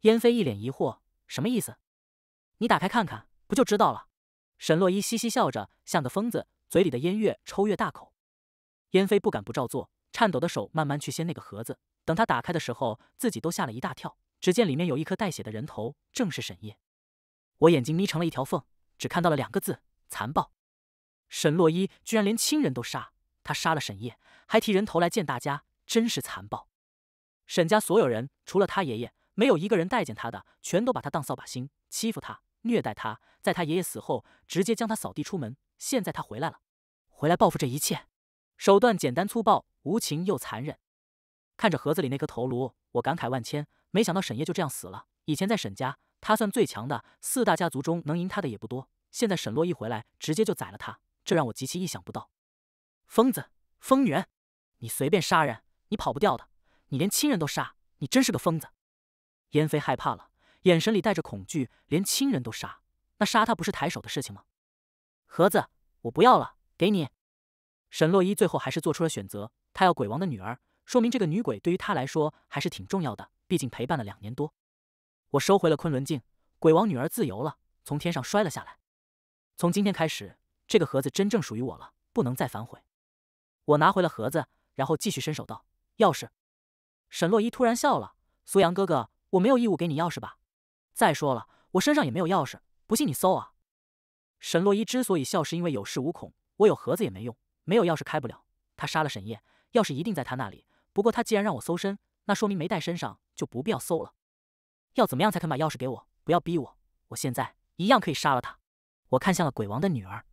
燕飞一脸疑惑：“什么意思？你打开看看，不就知道了？”沈洛伊嘻嘻笑着，像个疯子，嘴里的烟越抽越大口。燕飞不敢不照做，颤抖的手慢慢去掀那个盒子。等他打开的时候，自己都吓了一大跳。只见里面有一颗带血的人头，正是沈夜。我眼睛眯成了一条缝，只看到了两个字：残暴。沈洛伊居然连亲人都杀，他杀了沈夜，还提人头来见大家，真是残暴。沈家所有人除了他爷爷，没有一个人待见他的，全都把他当扫把星，欺负他。虐待他，在他爷爷死后，直接将他扫地出门。现在他回来了，回来报复这一切，手段简单粗暴，无情又残忍。看着盒子里那颗头颅，我感慨万千。没想到沈夜就这样死了。以前在沈家，他算最强的，四大家族中能赢他的也不多。现在沈洛一回来，直接就宰了他，这让我极其意想不到。疯子，疯女人，你随便杀人，你跑不掉的。你连亲人都杀，你真是个疯子。燕飞害怕了。眼神里带着恐惧，连亲人都杀，那杀他不是抬手的事情吗？盒子我不要了，给你。沈洛伊最后还是做出了选择，她要鬼王的女儿，说明这个女鬼对于她来说还是挺重要的，毕竟陪伴了两年多。我收回了昆仑镜，鬼王女儿自由了，从天上摔了下来。从今天开始，这个盒子真正属于我了，不能再反悔。我拿回了盒子，然后继续伸手道：“钥匙。”沈洛伊突然笑了：“苏阳哥哥，我没有义务给你钥匙吧？”再说了，我身上也没有钥匙，不信你搜啊！沈洛伊之所以笑，是因为有恃无恐。我有盒子也没用，没有钥匙开不了。他杀了沈夜，钥匙一定在他那里。不过他既然让我搜身，那说明没带身上，就不必要搜了。要怎么样才肯把钥匙给我？不要逼我！我现在一样可以杀了他。我看向了鬼王的女儿，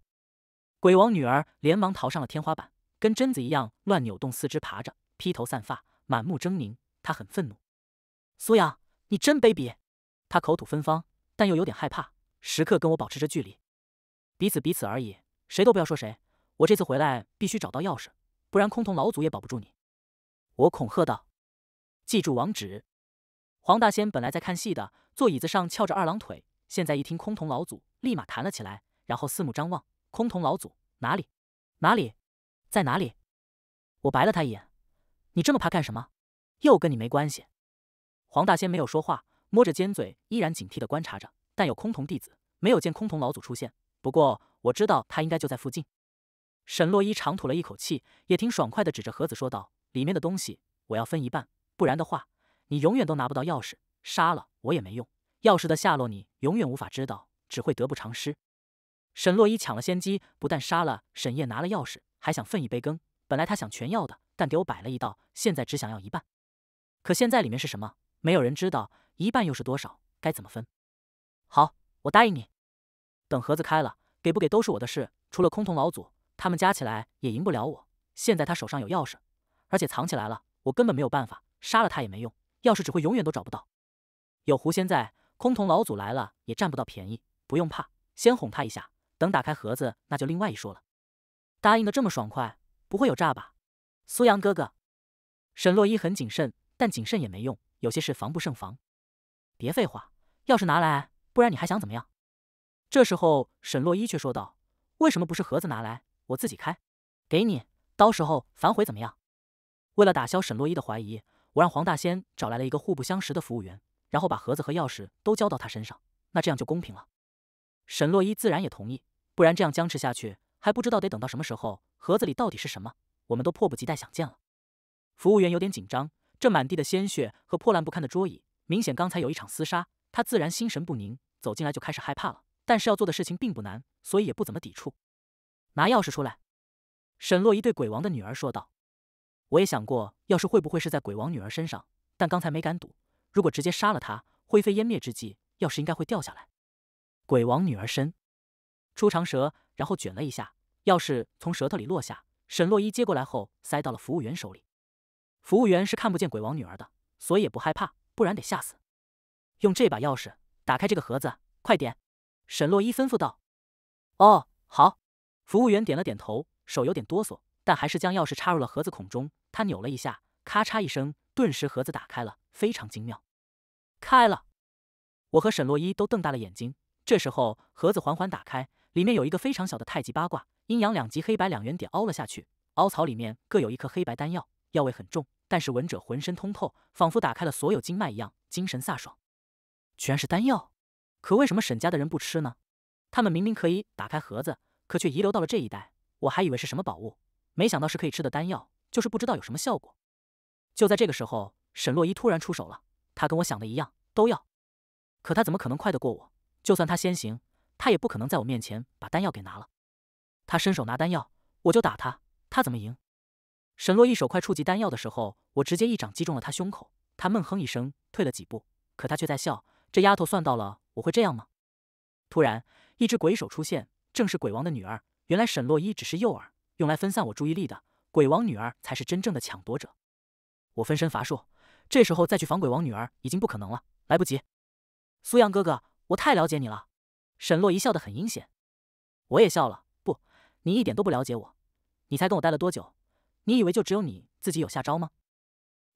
鬼王女儿连忙逃上了天花板，跟贞子一样乱扭动四肢爬着，披头散发，满目狰狞。她很愤怒，苏阳，你真卑鄙！他口吐芬芳，但又有点害怕，时刻跟我保持着距离，彼此彼此而已，谁都不要说谁。我这次回来必须找到钥匙，不然崆峒老祖也保不住你。我恐吓道：“记住网址。”黄大仙本来在看戏的，坐椅子上翘着二郎腿，现在一听崆峒老祖，立马弹了起来，然后四目张望。崆峒老祖哪里？哪里？在哪里？我白了他一眼：“你这么怕干什么？又跟你没关系。”黄大仙没有说话。摸着尖嘴，依然警惕地观察着，但有空峒弟子没有见空峒老祖出现。不过我知道他应该就在附近。沈洛伊长吐了一口气，也挺爽快地指着盒子说道：“里面的东西我要分一半，不然的话你永远都拿不到钥匙。杀了我也没用，钥匙的下落你永远无法知道，只会得不偿失。”沈洛伊抢了先机，不但杀了沈夜拿了钥匙，还想分一杯羹。本来他想全要的，但给我摆了一道，现在只想要一半。可现在里面是什么？没有人知道一半又是多少，该怎么分？好，我答应你。等盒子开了，给不给都是我的事。除了空峒老祖，他们加起来也赢不了我。现在他手上有钥匙，而且藏起来了，我根本没有办法。杀了他也没用，钥匙只会永远都找不到。有狐仙在，空峒老祖来了也占不到便宜。不用怕，先哄他一下。等打开盒子，那就另外一说了。答应的这么爽快，不会有诈吧？苏阳哥哥，沈洛伊很谨慎，但谨慎也没用。有些事防不胜防，别废话，钥匙拿来，不然你还想怎么样？这时候，沈洛伊却说道：“为什么不是盒子拿来，我自己开？给你，到时候反悔怎么样？”为了打消沈洛伊的怀疑，我让黄大仙找来了一个互不相识的服务员，然后把盒子和钥匙都交到他身上。那这样就公平了。沈洛伊自然也同意，不然这样僵持下去，还不知道得等到什么时候。盒子里到底是什么，我们都迫不及待想见了。服务员有点紧张。这满地的鲜血和破烂不堪的桌椅，明显刚才有一场厮杀，他自然心神不宁，走进来就开始害怕了。但是要做的事情并不难，所以也不怎么抵触。拿钥匙出来，沈洛一对鬼王的女儿说道：“我也想过钥匙会不会是在鬼王女儿身上，但刚才没敢赌。如果直接杀了她，灰飞烟灭之际，钥匙应该会掉下来。”鬼王女儿身出长舌，然后卷了一下，钥匙从舌头里落下。沈洛一接过来后，塞到了服务员手里。服务员是看不见鬼王女儿的，所以也不害怕，不然得吓死。用这把钥匙打开这个盒子，快点！沈洛伊吩咐道。哦，好。服务员点了点头，手有点哆嗦，但还是将钥匙插入了盒子孔中。他扭了一下，咔嚓一声，顿时盒子打开了，非常精妙。开了！我和沈洛伊都瞪大了眼睛。这时候，盒子缓缓打开，里面有一个非常小的太极八卦，阴阳两极，黑白两圆点凹了下去，凹槽里面各有一颗黑白丹药。药味很重，但是闻者浑身通透，仿佛打开了所有经脉一样，精神飒爽。居然是丹药，可为什么沈家的人不吃呢？他们明明可以打开盒子，可却遗留到了这一带。我还以为是什么宝物，没想到是可以吃的丹药，就是不知道有什么效果。就在这个时候，沈洛伊突然出手了。她跟我想的一样，都要。可她怎么可能快得过我？就算她先行，她也不可能在我面前把丹药给拿了。她伸手拿丹药，我就打她，她怎么赢？沈洛一手快触及丹药的时候，我直接一掌击中了他胸口。他闷哼一声，退了几步，可他却在笑。这丫头算到了我会这样吗？突然，一只鬼手出现，正是鬼王的女儿。原来沈洛伊只是诱饵，用来分散我注意力的。鬼王女儿才是真正的抢夺者。我分身乏术，这时候再去防鬼王女儿已经不可能了，来不及。苏阳哥哥，我太了解你了。沈洛一笑得很阴险，我也笑了。不，你一点都不了解我。你才跟我待了多久？你以为就只有你自己有下招吗？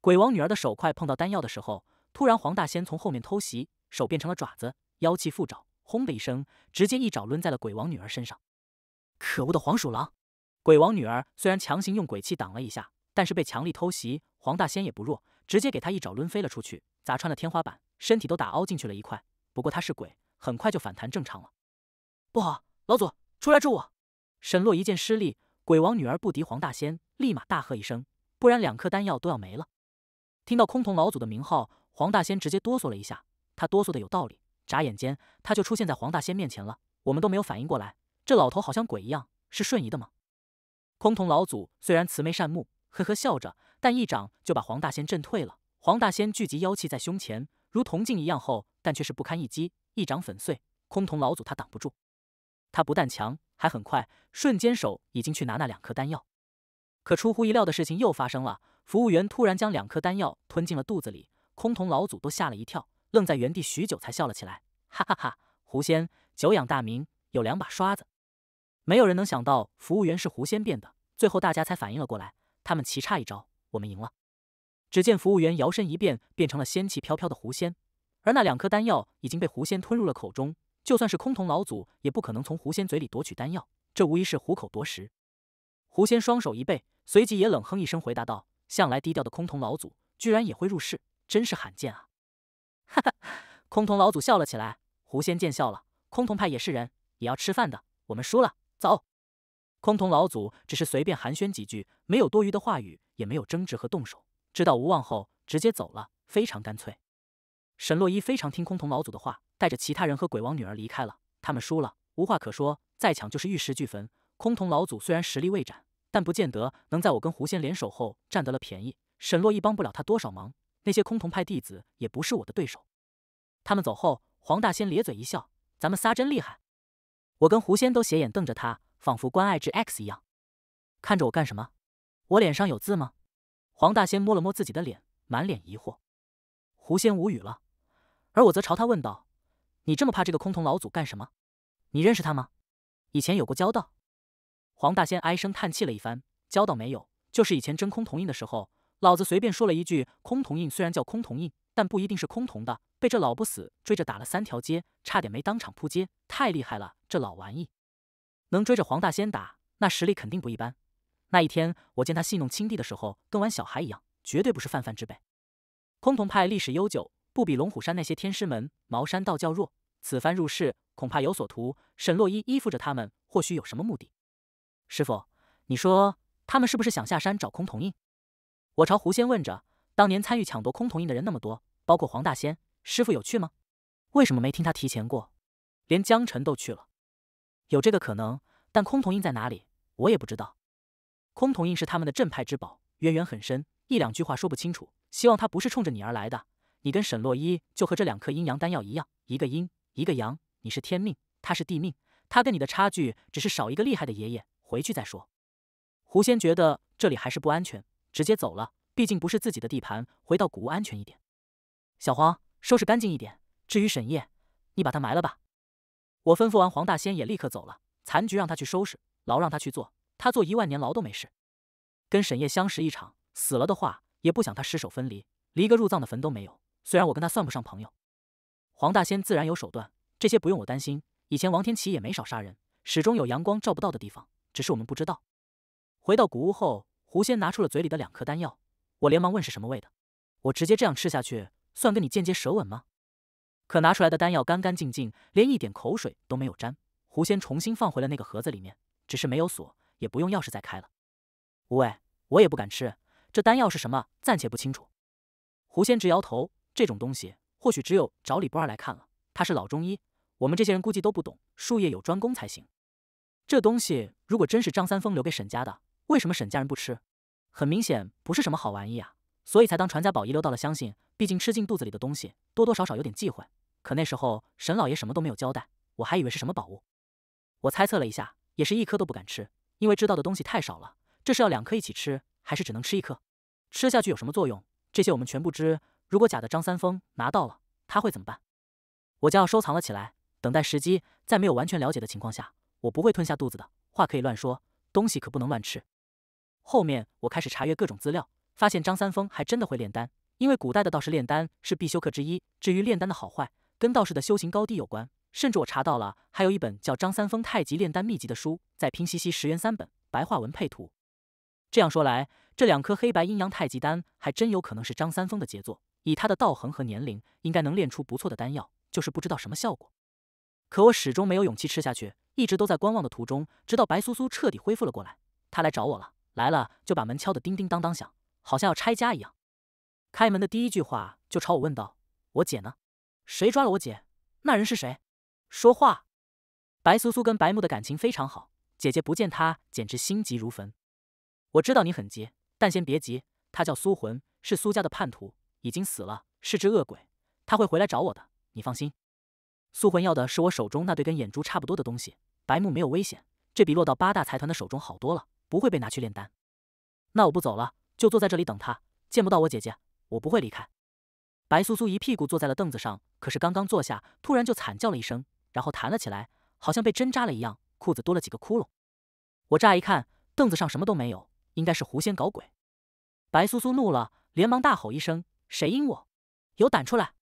鬼王女儿的手快碰到丹药的时候，突然黄大仙从后面偷袭，手变成了爪子，妖气附爪，轰的一声，直接一爪抡在了鬼王女儿身上。可恶的黄鼠狼！鬼王女儿虽然强行用鬼气挡了一下，但是被强力偷袭，黄大仙也不弱，直接给他一爪抡飞了出去，砸穿了天花板，身体都打凹进去了一块。不过他是鬼，很快就反弹正常了。不好，老祖出来助我！沈洛一见失利。鬼王女儿不敌黄大仙，立马大喝一声：“不然两颗丹药都要没了！”听到崆峒老祖的名号，黄大仙直接哆嗦了一下。他哆嗦的有道理，眨眼间他就出现在黄大仙面前了。我们都没有反应过来，这老头好像鬼一样，是瞬移的吗？崆峒老祖虽然慈眉善目，呵呵笑着，但一掌就把黄大仙震退了。黄大仙聚集妖气在胸前，如铜镜一样厚，但却是不堪一击，一掌粉碎。崆峒老祖他挡不住，他不但强。还很快，瞬间手已经去拿那两颗丹药，可出乎意料的事情又发生了，服务员突然将两颗丹药吞进了肚子里，空峒老祖都吓了一跳，愣在原地许久才笑了起来，哈哈哈，狐仙，久仰大名，有两把刷子，没有人能想到服务员是狐仙变的，最后大家才反应了过来，他们棋差一招，我们赢了。只见服务员摇身一变，变成了仙气飘飘的狐仙，而那两颗丹药已经被狐仙吞入了口中。就算是空峒老祖也不可能从狐仙嘴里夺取丹药，这无疑是虎口夺食。狐仙双手一背，随即也冷哼一声回答道：“向来低调的空峒老祖，居然也会入世，真是罕见啊！” <laughs> 哈哈，空峒老祖笑了起来。狐仙见笑了，空峒派也是人，也要吃饭的。我们输了，走。空峒老祖只是随便寒暄几句，没有多余的话语，也没有争执和动手。知道无望后，直接走了，非常干脆。沈洛伊非常听空峒老祖的话。带着其他人和鬼王女儿离开了。他们输了，无话可说。再抢就是玉石俱焚。空峒老祖虽然实力未展，但不见得能在我跟狐仙联手后占得了便宜。沈洛亦帮不了他多少忙，那些空峒派弟子也不是我的对手。他们走后，黄大仙咧嘴一笑：“咱们仨真厉害！”我跟狐仙都斜眼瞪着他，仿佛关爱之 X 一样，看着我干什么？我脸上有字吗？黄大仙摸了摸自己的脸，满脸疑惑。狐仙无语了，而我则朝他问道。你这么怕这个空桐老祖干什么？你认识他吗？以前有过交道？黄大仙唉声叹气了一番，交道没有，就是以前争空桐印的时候，老子随便说了一句，空桐印虽然叫空桐印，但不一定是空桐的。被这老不死追着打了三条街，差点没当场扑街，太厉害了，这老玩意能追着黄大仙打，那实力肯定不一般。那一天我见他戏弄青帝的时候，跟玩小孩一样，绝对不是泛泛之辈。空桐派历史悠久。不比龙虎山那些天师门、茅山道教弱。此番入世，恐怕有所图。沈洛伊依附着他们，或许有什么目的。师傅，你说他们是不是想下山找空铜印？我朝狐仙问着。当年参与抢夺空铜印的人那么多，包括黄大仙，师傅有去吗？为什么没听他提前过？连江辰都去了，有这个可能。但空铜印在哪里，我也不知道。空铜印是他们的镇派之宝，渊源很深，一两句话说不清楚。希望他不是冲着你而来的。你跟沈洛伊就和这两颗阴阳丹药一样，一个阴，一个阳。你是天命，他是地命，他跟你的差距只是少一个厉害的爷爷。回去再说。狐仙觉得这里还是不安全，直接走了。毕竟不是自己的地盘，回到古屋安全一点。小黄，收拾干净一点。至于沈夜，你把他埋了吧。我吩咐完，黄大仙也立刻走了。残局让他去收拾，牢让他去做，他做一万年牢都没事。跟沈夜相识一场，死了的话，也不想他尸首分离，离个入葬的坟都没有。虽然我跟他算不上朋友，黄大仙自然有手段，这些不用我担心。以前王天琪也没少杀人，始终有阳光照不到的地方，只是我们不知道。回到古屋后，狐仙拿出了嘴里的两颗丹药，我连忙问是什么味的。我直接这样吃下去，算跟你间接舌吻吗？可拿出来的丹药干干净净，连一点口水都没有沾。狐仙重新放回了那个盒子里面，只是没有锁，也不用钥匙再开了。无我也不敢吃。这丹药是什么，暂且不清楚。狐仙直摇头。这种东西或许只有找李不二来看了，他是老中医，我们这些人估计都不懂，术业有专攻才行。这东西如果真是张三丰留给沈家的，为什么沈家人不吃？很明显不是什么好玩意啊，所以才当传家宝遗留到了乡信。毕竟吃进肚子里的东西多多少少有点忌讳。可那时候沈老爷什么都没有交代，我还以为是什么宝物。我猜测了一下，也是一颗都不敢吃，因为知道的东西太少了。这是要两颗一起吃，还是只能吃一颗？吃下去有什么作用？这些我们全不知。如果假的张三丰拿到了，他会怎么办？我将要收藏了起来，等待时机。在没有完全了解的情况下，我不会吞下肚子的话可以乱说，东西可不能乱吃。后面我开始查阅各种资料，发现张三丰还真的会炼丹，因为古代的道士炼丹是必修课之一。至于炼丹的好坏，跟道士的修行高低有关。甚至我查到了，还有一本叫《张三丰太极炼丹秘籍》的书，在拼夕夕十元三本，白话文配图。这样说来，这两颗黑白阴阳太极丹还真有可能是张三丰的杰作。以他的道行和年龄，应该能炼出不错的丹药，就是不知道什么效果。可我始终没有勇气吃下去，一直都在观望的途中。直到白苏苏彻底恢复了过来，他来找我了。来了就把门敲得叮叮当当响，好像要拆家一样。开门的第一句话就朝我问道：“我姐呢？谁抓了我姐？那人是谁？”说话。白苏苏跟白木的感情非常好，姐姐不见她简直心急如焚。我知道你很急，但先别急。他叫苏魂，是苏家的叛徒。已经死了，是只恶鬼，他会回来找我的，你放心。素魂要的是我手中那对跟眼珠差不多的东西，白木没有危险，这比落到八大财团的手中好多了，不会被拿去炼丹。那我不走了，就坐在这里等他，见不到我姐姐，我不会离开。白苏苏一屁股坐在了凳子上，可是刚刚坐下，突然就惨叫了一声，然后弹了起来，好像被针扎了一样，裤子多了几个窟窿。我乍一看凳子上什么都没有，应该是狐仙搞鬼。白苏苏怒了，连忙大吼一声。谁阴我？有胆出来！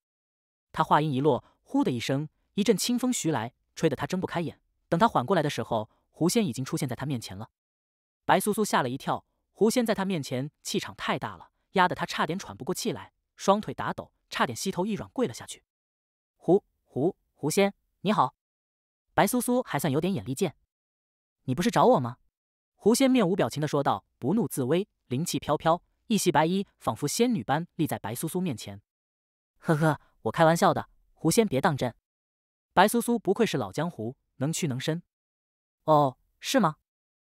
他话音一落，呼的一声，一阵清风徐来，吹得他睁不开眼。等他缓过来的时候，狐仙已经出现在他面前了。白苏苏吓了一跳，狐仙在他面前气场太大了，压得他差点喘不过气来，双腿打抖，差点膝头一软跪了下去。狐狐狐仙，你好！白苏苏还算有点眼力见，你不是找我吗？狐仙面无表情地说道，不怒自威，灵气飘飘。一袭白衣，仿佛仙女般立在白苏苏面前。呵呵，我开玩笑的，狐仙别当真。白苏苏不愧是老江湖，能屈能伸。哦，是吗？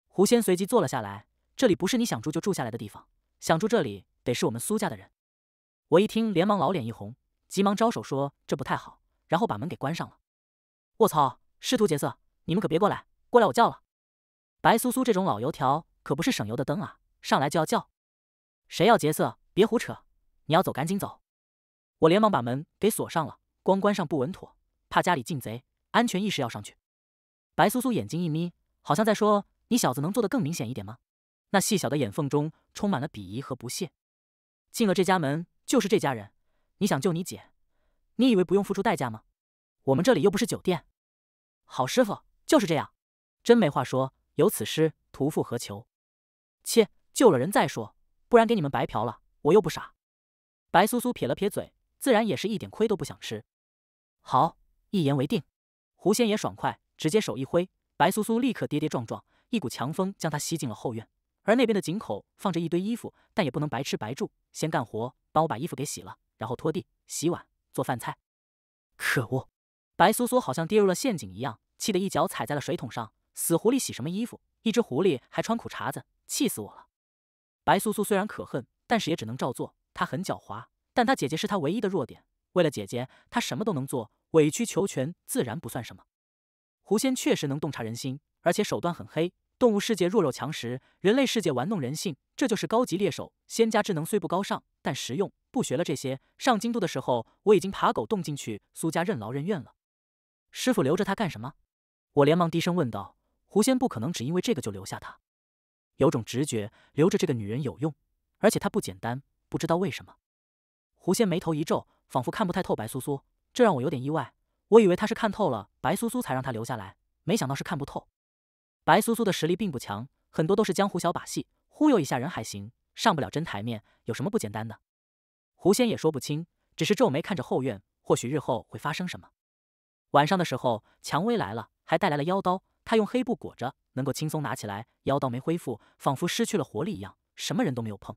狐仙随即坐了下来。这里不是你想住就住下来的地方，想住这里得是我们苏家的人。我一听，连忙老脸一红，急忙招手说：“这不太好。”然后把门给关上了。我操，师徒劫色，你们可别过来，过来我叫了。白苏苏这种老油条可不是省油的灯啊，上来就要叫。谁要劫色？别胡扯！你要走，赶紧走！我连忙把门给锁上了。光关上不稳妥，怕家里进贼，安全意识要上去。白苏苏眼睛一眯，好像在说：“你小子能做得更明显一点吗？”那细小的眼缝中充满了鄙夷和不屑。进了这家门，就是这家人。你想救你姐，你以为不用付出代价吗？我们这里又不是酒店。好师傅就是这样，真没话说。有此师，屠复何求？切，救了人再说。不然给你们白嫖了，我又不傻。白苏苏撇了撇嘴，自然也是一点亏都不想吃。好，一言为定。狐仙也爽快，直接手一挥，白苏苏立刻跌跌撞撞，一股强风将他吸进了后院。而那边的井口放着一堆衣服，但也不能白吃白住，先干活，帮我把衣服给洗了，然后拖地、洗碗、做饭菜。可恶！白苏苏好像跌入了陷阱一样，气得一脚踩在了水桶上。死狐狸洗什么衣服？一只狐狸还穿裤衩子，气死我了！白苏苏虽然可恨，但是也只能照做。她很狡猾，但她姐姐是她唯一的弱点。为了姐姐，她什么都能做，委曲求全自然不算什么。狐仙确实能洞察人心，而且手段很黑。动物世界弱肉强食，人类世界玩弄人性，这就是高级猎手。仙家智能虽不高尚，但实用。不学了这些，上京都的时候我已经爬狗洞进去。苏家任劳任怨了，师傅留着他干什么？我连忙低声问道。狐仙不可能只因为这个就留下他。有种直觉，留着这个女人有用，而且她不简单。不知道为什么，狐仙眉头一皱，仿佛看不太透白苏苏，这让我有点意外。我以为他是看透了白苏苏才让她留下来，没想到是看不透。白苏苏的实力并不强，很多都是江湖小把戏，忽悠一下人还行，上不了真台面。有什么不简单的？狐仙也说不清，只是皱眉看着后院，或许日后会发生什么。晚上的时候，蔷薇来了，还带来了妖刀。他用黑布裹着，能够轻松拿起来。腰刀没恢复，仿佛失去了活力一样，什么人都没有碰。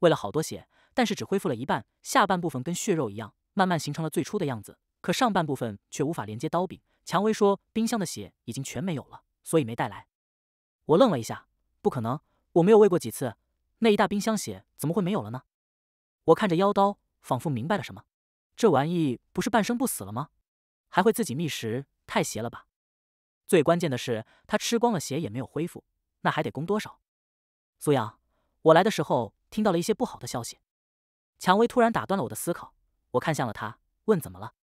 喂了好多血，但是只恢复了一半，下半部分跟血肉一样，慢慢形成了最初的样子。可上半部分却无法连接刀柄。蔷薇说，冰箱的血已经全没有了，所以没带来。我愣了一下，不可能，我没有喂过几次，那一大冰箱血怎么会没有了呢？我看着腰刀，仿佛明白了什么。这玩意不是半生不死了吗？还会自己觅食，太邪了吧！最关键的是，他吃光了血也没有恢复，那还得攻多少？苏阳，我来的时候听到了一些不好的消息。蔷薇突然打断了我的思考，我看向了他，问怎么了？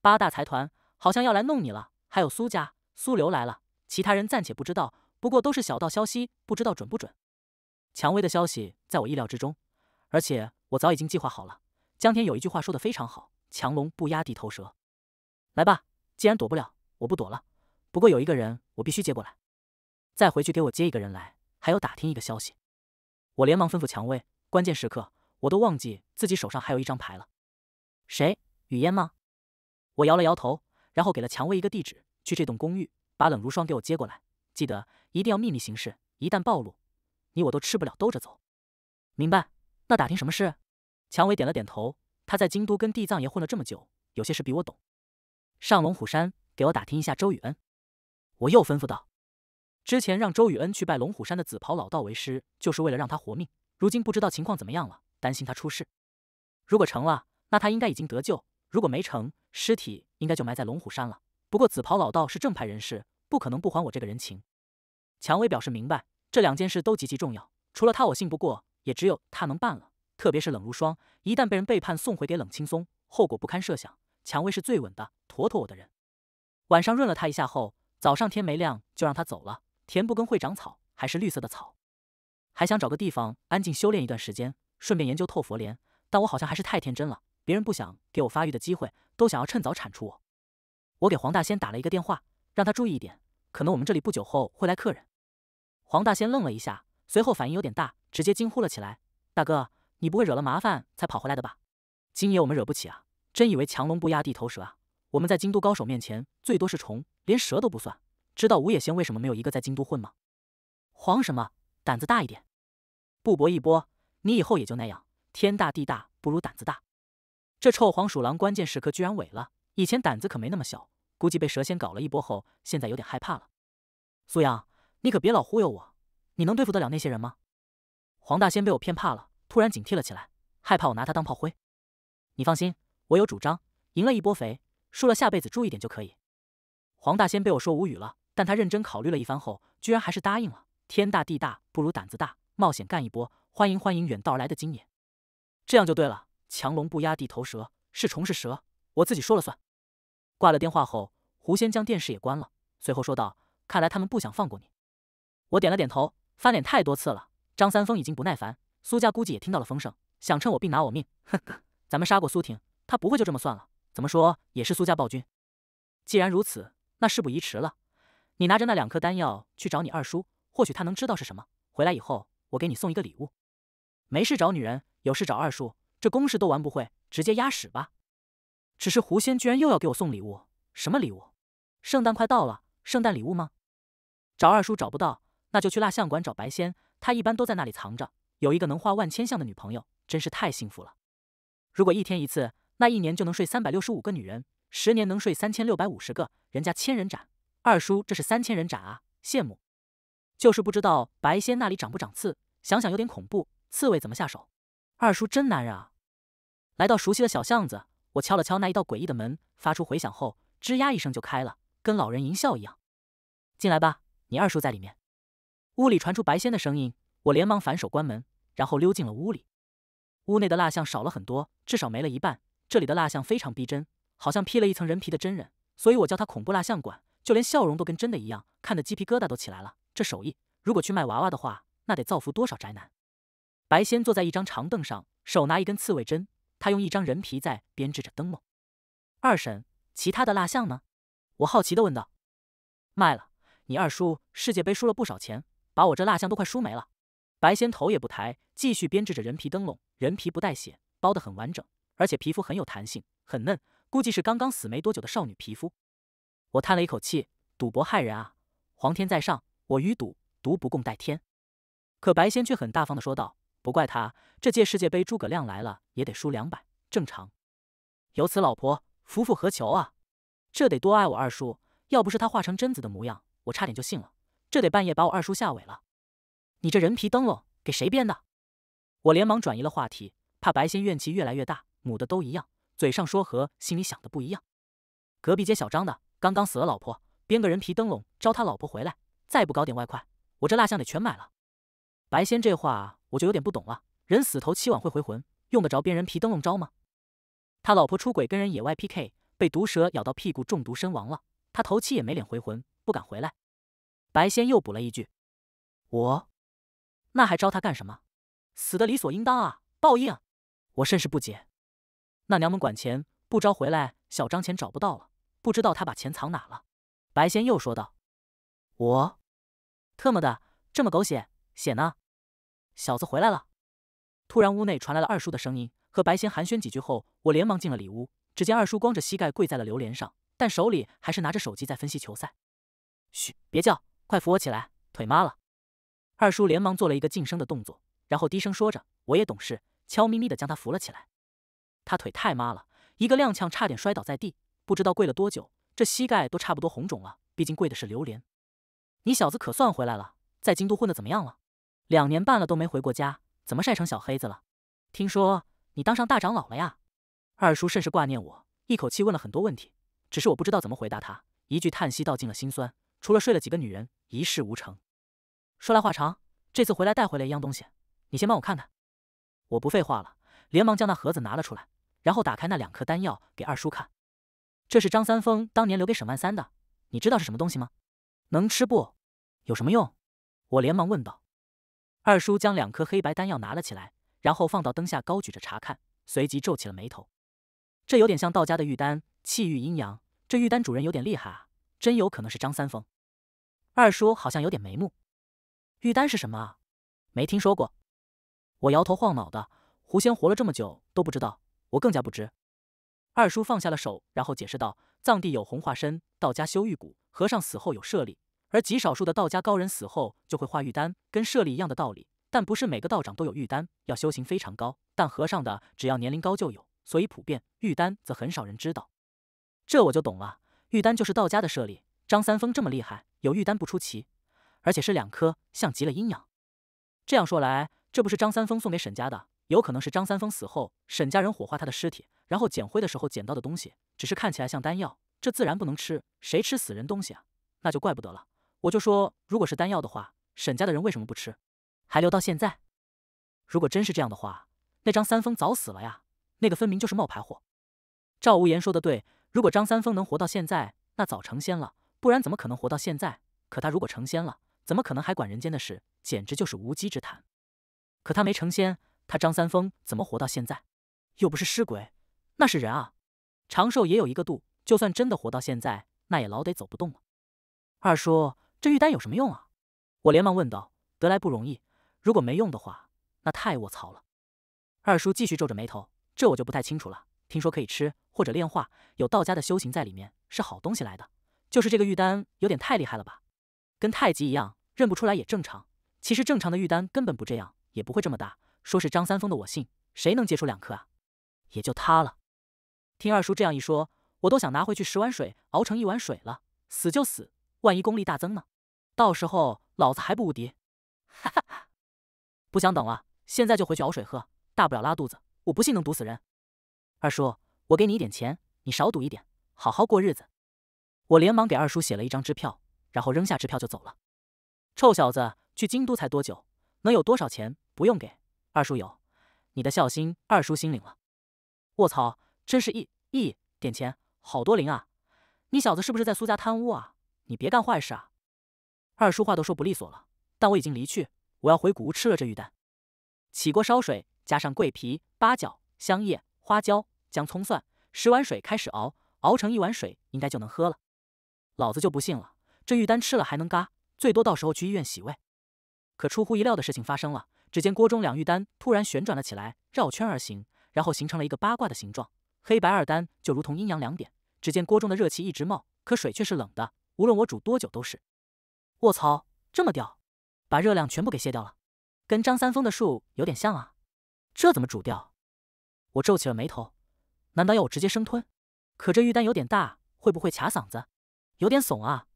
八大财团好像要来弄你了，还有苏家，苏流来了，其他人暂且不知道，不过都是小道消息，不知道准不准。蔷薇的消息在我意料之中，而且我早已经计划好了。江天有一句话说的非常好，强龙不压地头蛇。来吧，既然躲不了，我不躲了。不过有一个人，我必须接过来，再回去给我接一个人来，还有打听一个消息。我连忙吩咐蔷薇，关键时刻我都忘记自己手上还有一张牌了。谁？雨嫣吗？我摇了摇头，然后给了蔷薇一个地址，去这栋公寓把冷如霜给我接过来。记得一定要秘密行事，一旦暴露，你我都吃不了兜着走。明白？那打听什么事？蔷薇点了点头。他在京都跟地藏爷混了这么久，有些事比我懂。上龙虎山给我打听一下周雨恩。我又吩咐道：“之前让周雨恩去拜龙虎山的紫袍老道为师，就是为了让他活命。如今不知道情况怎么样了，担心他出事。如果成了，那他应该已经得救；如果没成，尸体应该就埋在龙虎山了。不过紫袍老道是正派人士，不可能不还我这个人情。”蔷薇表示明白，这两件事都极其重要。除了他，我信不过，也只有他能办了。特别是冷如霜，一旦被人背叛送回给冷青松，后果不堪设想。蔷薇是最稳的，妥妥我的人。晚上润了他一下后。早上天没亮就让他走了，田不耕会长草，还是绿色的草。还想找个地方安静修炼一段时间，顺便研究透佛莲。但我好像还是太天真了，别人不想给我发育的机会，都想要趁早铲除我。我给黄大仙打了一个电话，让他注意一点，可能我们这里不久后会来客人。黄大仙愣了一下，随后反应有点大，直接惊呼了起来：“大哥，你不会惹了麻烦才跑回来的吧？金爷，我们惹不起啊！真以为强龙不压地头蛇啊？我们在京都高手面前最多是虫。”连蛇都不算，知道五野仙为什么没有一个在京都混吗？慌什么？胆子大一点！不搏一波，你以后也就那样。天大地大，不如胆子大。这臭黄鼠狼关键时刻居然萎了，以前胆子可没那么小。估计被蛇仙搞了一波后，现在有点害怕了。苏阳，你可别老忽悠我，你能对付得了那些人吗？黄大仙被我骗怕了，突然警惕了起来，害怕我拿他当炮灰。你放心，我有主张。赢了一波肥，输了下辈子注意点就可以。黄大仙被我说无语了，但他认真考虑了一番后，居然还是答应了。天大地大，不如胆子大，冒险干一波，欢迎欢迎远道而来的金爷。这样就对了，强龙不压地头蛇，是虫是蛇，我自己说了算。挂了电话后，狐仙将电视也关了，随后说道：“看来他们不想放过你。”我点了点头。翻脸太多次了，张三丰已经不耐烦，苏家估计也听到了风声，想趁我病拿我命。哼，咱们杀过苏婷，他不会就这么算了。怎么说也是苏家暴君，既然如此。那事不宜迟了，你拿着那两颗丹药去找你二叔，或许他能知道是什么。回来以后，我给你送一个礼物。没事找女人，有事找二叔，这公式都玩不会，直接压屎吧。只是狐仙居然又要给我送礼物，什么礼物？圣诞快到了，圣诞礼物吗？找二叔找不到，那就去蜡像馆找白仙，他一般都在那里藏着。有一个能画万千像的女朋友，真是太幸福了。如果一天一次，那一年就能睡三百六十五个女人。十年能睡三千六百五十个，人家千人斩。二叔这是三千人斩啊，羡慕。就是不知道白仙那里长不长刺，想想有点恐怖。刺猬怎么下手？二叔真男人啊！来到熟悉的小巷子，我敲了敲那一道诡异的门，发出回响后，吱呀一声就开了，跟老人淫笑一样。进来吧，你二叔在里面。屋里传出白仙的声音，我连忙反手关门，然后溜进了屋里。屋内的蜡像少了很多，至少没了一半。这里的蜡像非常逼真。好像披了一层人皮的真人，所以我叫他恐怖蜡像馆，就连笑容都跟真的一样，看得鸡皮疙瘩都起来了。这手艺，如果去卖娃娃的话，那得造福多少宅男！白仙坐在一张长凳上，手拿一根刺猬针，他用一张人皮在编织着灯笼。二婶，其他的蜡像呢？我好奇的问道。卖了，你二叔世界杯输了不少钱，把我这蜡像都快输没了。白仙头也不抬，继续编织着人皮灯笼。人皮不带血，包的很完整，而且皮肤很有弹性，很嫩。估计是刚刚死没多久的少女皮肤，我叹了一口气：“赌博害人啊！皇天在上，我与赌毒不共戴天。”可白仙却很大方的说道：“不怪他，这届世界杯诸葛亮来了也得输两百，正常。”有此老婆，夫复何求啊！这得多爱我二叔！要不是他化成贞子的模样，我差点就信了。这得半夜把我二叔吓萎了！你这人皮灯笼给谁编的？我连忙转移了话题，怕白仙怨气越来越大。母的都一样。嘴上说和心里想的不一样。隔壁街小张的刚刚死了老婆，编个人皮灯笼招他老婆回来，再不搞点外快，我这蜡像得全买了。白仙这话我就有点不懂了。人死头七晚会回魂，用得着编人皮灯笼招吗？他老婆出轨跟人野外 PK，被毒蛇咬到屁股中毒身亡了，他头七也没脸回魂，不敢回来。白仙又补了一句：“我那还招他干什么？死的理所应当啊，报应。”我甚是不解。那娘们管钱不招回来，小张钱找不到了，不知道他把钱藏哪了。白仙又说道：“我特么的这么狗血，血呢？小子回来了！”突然，屋内传来了二叔的声音。和白仙寒暄几句后，我连忙进了里屋，只见二叔光着膝盖跪在了榴莲上，但手里还是拿着手机在分析球赛。“嘘，别叫，快扶我起来，腿麻了。”二叔连忙做了一个噤声的动作，然后低声说着：“我也懂事，悄咪咪的将他扶了起来。”他腿太麻了，一个踉跄，差点摔倒在地。不知道跪了多久，这膝盖都差不多红肿了。毕竟跪的是榴莲。你小子可算回来了，在京都混的怎么样了？两年半了都没回过家，怎么晒成小黑子了？听说你当上大长老了呀？二叔甚是挂念我，一口气问了很多问题。只是我不知道怎么回答他，一句叹息道尽了心酸。除了睡了几个女人，一事无成。说来话长，这次回来带回来一样东西，你先帮我看看。我不废话了，连忙将那盒子拿了出来。然后打开那两颗丹药给二叔看，这是张三丰当年留给沈万三的，你知道是什么东西吗？能吃不？有什么用？我连忙问道。二叔将两颗黑白丹药拿了起来，然后放到灯下高举着查看，随即皱起了眉头。这有点像道家的玉丹，气郁阴阳。这玉丹主人有点厉害啊，真有可能是张三丰。二叔好像有点眉目。玉丹是什么？没听说过。我摇头晃脑的，狐仙活了这么久都不知道。我更加不知，二叔放下了手，然后解释道：“藏地有红化身，道家修玉骨，和尚死后有舍利，而极少数的道家高人死后就会化玉丹，跟舍利一样的道理。但不是每个道长都有玉丹，要修行非常高。但和尚的只要年龄高就有，所以普遍玉丹则很少人知道。这我就懂了，玉丹就是道家的舍利。张三丰这么厉害，有玉丹不出奇，而且是两颗，像极了阴阳。这样说来，这不是张三丰送给沈家的？”有可能是张三丰死后，沈家人火化他的尸体，然后捡灰的时候捡到的东西，只是看起来像丹药，这自然不能吃。谁吃死人东西啊？那就怪不得了。我就说，如果是丹药的话，沈家的人为什么不吃，还留到现在？如果真是这样的话，那张三丰早死了呀。那个分明就是冒牌货。赵无言说的对，如果张三丰能活到现在，那早成仙了，不然怎么可能活到现在？可他如果成仙了，怎么可能还管人间的事？简直就是无稽之谈。可他没成仙。他张三丰怎么活到现在？又不是尸鬼，那是人啊！长寿也有一个度，就算真的活到现在，那也老得走不动了。二叔，这玉丹有什么用啊？我连忙问道。得来不容易，如果没用的话，那太卧槽了。二叔继续皱着眉头，这我就不太清楚了。听说可以吃或者炼化，有道家的修行在里面，是好东西来的。就是这个玉丹有点太厉害了吧？跟太极一样，认不出来也正常。其实正常的玉丹根本不这样，也不会这么大。说是张三丰的，我信，谁能接出两颗啊？也就他了。听二叔这样一说，我都想拿回去十碗水熬成一碗水了。死就死，万一功力大增呢？到时候老子还不无敌？哈哈哈！不想等了，现在就回去熬水喝，大不了拉肚子，我不信能毒死人。二叔，我给你一点钱，你少赌一点，好好过日子。我连忙给二叔写了一张支票，然后扔下支票就走了。臭小子，去京都才多久，能有多少钱？不用给。二叔有，你的孝心，二叔心领了。卧槽，真是一一点钱，好多零啊！你小子是不是在苏家贪污啊？你别干坏事啊！二叔话都说不利索了，但我已经离去，我要回谷屋吃了这玉丹。起锅烧水，加上桂皮、八角、香叶、花椒、姜、葱、蒜，十碗水开始熬，熬成一碗水应该就能喝了。老子就不信了，这玉丹吃了还能嘎，最多到时候去医院洗胃。可出乎意料的事情发生了。只见锅中两玉丹突然旋转了起来，绕圈而行，然后形成了一个八卦的形状，黑白二丹就如同阴阳两点。只见锅中的热气一直冒，可水却是冷的，无论我煮多久都是。卧槽，这么吊，把热量全部给卸掉了，跟张三丰的术有点像啊。这怎么煮掉？我皱起了眉头，难道要我直接生吞？可这玉丹有点大，会不会卡嗓子？有点怂啊。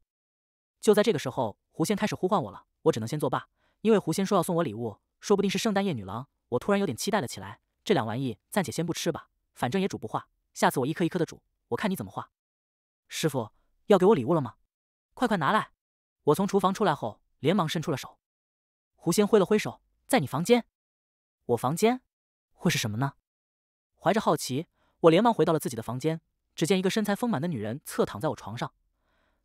就在这个时候，狐仙开始呼唤我了，我只能先作罢，因为狐仙说要送我礼物。说不定是圣诞夜女郎，我突然有点期待了起来。这两玩意暂且先不吃吧，反正也煮不化。下次我一颗一颗的煮，我看你怎么化。师傅要给我礼物了吗？快快拿来！我从厨房出来后，连忙伸出了手。狐仙挥了挥手，在你房间。我房间？会是什么呢？怀着好奇，我连忙回到了自己的房间。只见一个身材丰满的女人侧躺在我床上，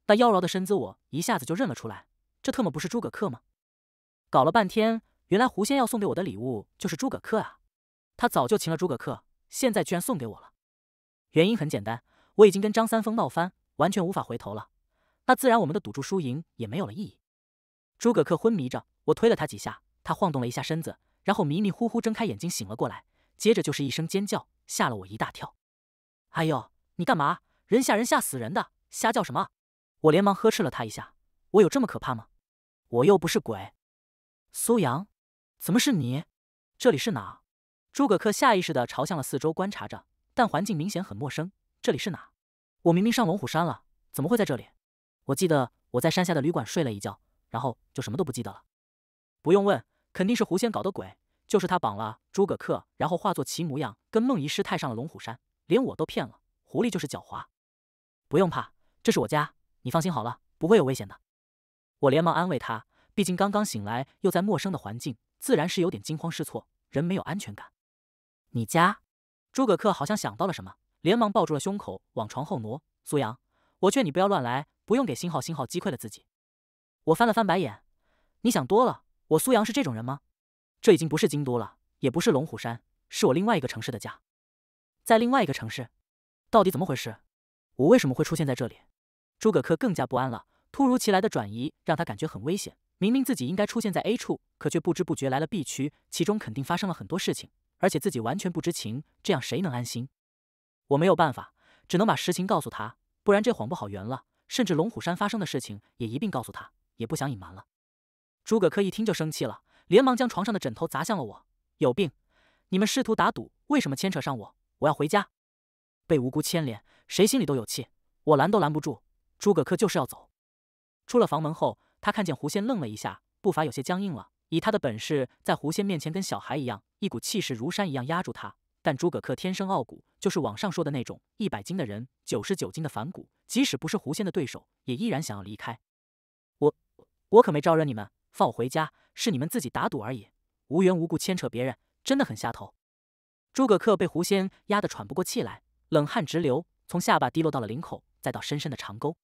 那妖娆的身姿我一下子就认了出来。这特么不是诸葛恪吗？搞了半天。原来狐仙要送给我的礼物就是诸葛恪啊，他早就擒了诸葛恪，现在居然送给我了。原因很简单，我已经跟张三丰闹翻，完全无法回头了，那自然我们的赌注输赢也没有了意义。诸葛恪昏迷着，我推了他几下，他晃动了一下身子，然后迷迷糊糊睁开眼睛醒了过来，接着就是一声尖叫，吓了我一大跳。哎呦，你干嘛？人吓人吓死人的，瞎叫什么？我连忙呵斥了他一下。我有这么可怕吗？我又不是鬼。苏阳。怎么是你？这里是哪？诸葛恪下意识地朝向了四周观察着，但环境明显很陌生。这里是哪？我明明上龙虎山了，怎么会在这里？我记得我在山下的旅馆睡了一觉，然后就什么都不记得了。不用问，肯定是狐仙搞的鬼。就是他绑了诸葛恪，然后化作其模样，跟孟遗师太上了龙虎山，连我都骗了。狐狸就是狡猾。不用怕，这是我家，你放心好了，不会有危险的。我连忙安慰他，毕竟刚刚醒来又在陌生的环境。自然是有点惊慌失措，人没有安全感。你家诸葛恪好像想到了什么，连忙抱住了胸口，往床后挪。苏阳，我劝你不要乱来，不用给星号星号击溃了自己。我翻了翻白眼，你想多了，我苏阳是这种人吗？这已经不是京都了，也不是龙虎山，是我另外一个城市的家。在另外一个城市，到底怎么回事？我为什么会出现在这里？诸葛恪更加不安了，突如其来的转移让他感觉很危险。明明自己应该出现在 A 处，可却不知不觉来了 B 区，其中肯定发生了很多事情，而且自己完全不知情，这样谁能安心？我没有办法，只能把实情告诉他，不然这谎不好圆了。甚至龙虎山发生的事情也一并告诉他，也不想隐瞒了。诸葛恪一听就生气了，连忙将床上的枕头砸向了我。有病！你们师徒打赌，为什么牵扯上我？我要回家，被无辜牵连，谁心里都有气。我拦都拦不住，诸葛恪就是要走。出了房门后。他看见狐仙，愣了一下，步伐有些僵硬了。以他的本事，在狐仙面前跟小孩一样，一股气势如山一样压住他。但诸葛恪天生傲骨，就是网上说的那种一百斤的人，九十九斤的反骨。即使不是狐仙的对手，也依然想要离开。我我可没招惹你们，放我回家，是你们自己打赌而已。无缘无故牵扯别人，真的很下头。诸葛恪被狐仙压得喘不过气来，冷汗直流，从下巴滴落到了领口，再到深深的长沟。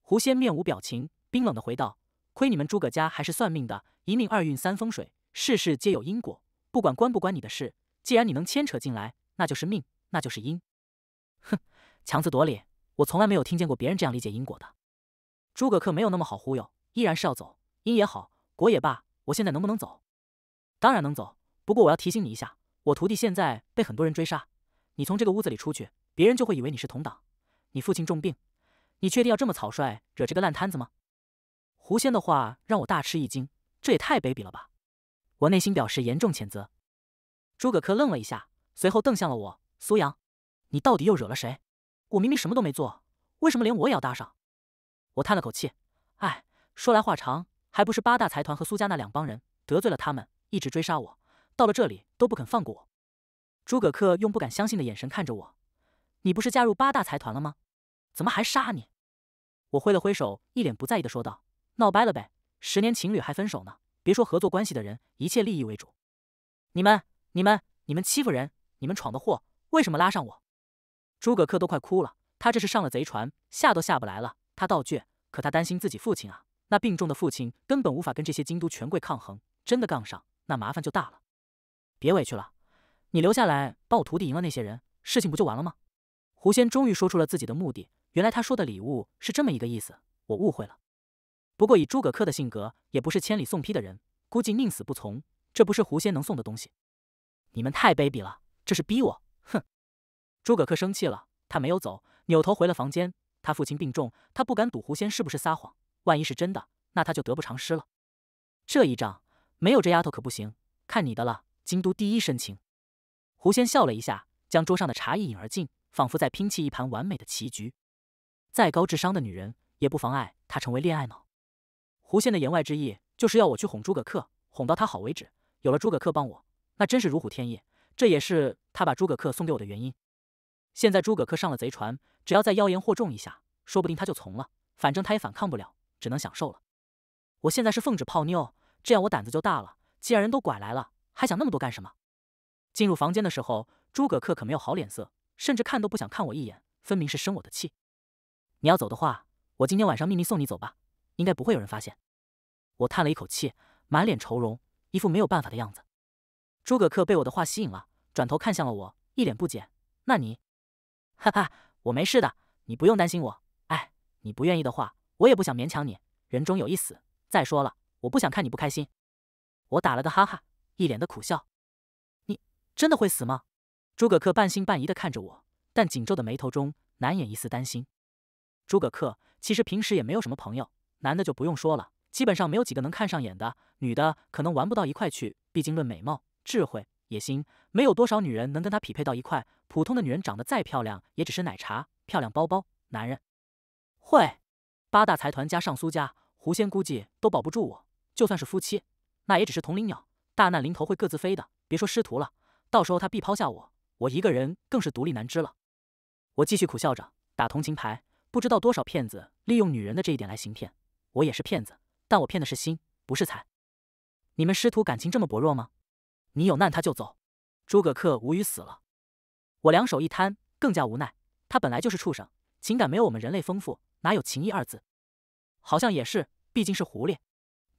狐仙面无表情。冰冷的回道：“亏你们诸葛家还是算命的，一命二运三风水，事事皆有因果。不管关不关你的事，既然你能牵扯进来，那就是命，那就是因。”哼，强词夺理！我从来没有听见过别人这样理解因果的。诸葛恪没有那么好忽悠，依然是要走。因也好，果也罢，我现在能不能走？当然能走。不过我要提醒你一下，我徒弟现在被很多人追杀。你从这个屋子里出去，别人就会以为你是同党。你父亲重病，你确定要这么草率惹这个烂摊子吗？狐仙的话让我大吃一惊，这也太卑鄙了吧！我内心表示严重谴责。诸葛恪愣了一下，随后瞪向了我：“苏阳，你到底又惹了谁？我明明什么都没做，为什么连我也要搭上？”我叹了口气：“哎，说来话长，还不是八大财团和苏家那两帮人得罪了他们，一直追杀我，到了这里都不肯放过我。”诸葛恪用不敢相信的眼神看着我：“你不是加入八大财团了吗？怎么还杀你？”我挥了挥手，一脸不在意的说道。闹掰了呗，十年情侣还分手呢。别说合作关系的人，一切利益为主。你们、你们、你们欺负人！你们闯的祸，为什么拉上我？诸葛恪都快哭了，他这是上了贼船，下都下不来了。他倒倔，可他担心自己父亲啊，那病重的父亲根本无法跟这些京都权贵抗衡。真的杠上，那麻烦就大了。别委屈了，你留下来帮我徒弟赢了那些人，事情不就完了吗？狐仙终于说出了自己的目的，原来他说的礼物是这么一个意思，我误会了。不过以诸葛恪的性格，也不是千里送披的人，估计宁死不从。这不是狐仙能送的东西，你们太卑鄙了，这是逼我！哼！诸葛恪生气了，他没有走，扭头回了房间。他父亲病重，他不敢赌狐仙是不是撒谎。万一是真的，那他就得不偿失了。这一仗没有这丫头可不行，看你的了，京都第一深情。狐仙笑了一下，将桌上的茶一饮而尽，仿佛在拼砌一盘完美的棋局。再高智商的女人，也不妨碍她成为恋爱脑。狐仙的言外之意就是要我去哄诸葛恪，哄到他好为止。有了诸葛恪帮我，那真是如虎添翼。这也是他把诸葛恪送给我的原因。现在诸葛恪上了贼船，只要再妖言惑众一下，说不定他就从了。反正他也反抗不了，只能享受了。我现在是奉旨泡妞，这样我胆子就大了。既然人都拐来了，还想那么多干什么？进入房间的时候，诸葛恪可没有好脸色，甚至看都不想看我一眼，分明是生我的气。你要走的话，我今天晚上秘密送你走吧。应该不会有人发现，我叹了一口气，满脸愁容，一副没有办法的样子。诸葛恪被我的话吸引了，转头看向了我，一脸不解。那你，哈哈，我没事的，你不用担心我。哎，你不愿意的话，我也不想勉强你。人终有一死，再说了，我不想看你不开心。我打了个哈哈，一脸的苦笑。你真的会死吗？诸葛恪半信半疑的看着我，但紧皱的眉头中难掩一丝担心。诸葛恪其实平时也没有什么朋友。男的就不用说了，基本上没有几个能看上眼的。女的可能玩不到一块去，毕竟论美貌、智慧、野心，没有多少女人能跟他匹配到一块。普通的女人长得再漂亮，也只是奶茶、漂亮包包。男人会八大财团加上苏家，狐仙估计都保不住我。就算是夫妻，那也只是同林鸟，大难临头会各自飞的。别说师徒了，到时候他必抛下我，我一个人更是独立难支了。我继续苦笑着打同情牌，不知道多少骗子利用女人的这一点来行骗。我也是骗子，但我骗的是心，不是财。你们师徒感情这么薄弱吗？你有难他就走。诸葛恪无语死了。我两手一摊，更加无奈。他本来就是畜生，情感没有我们人类丰富，哪有情义二字？好像也是，毕竟是狐狸。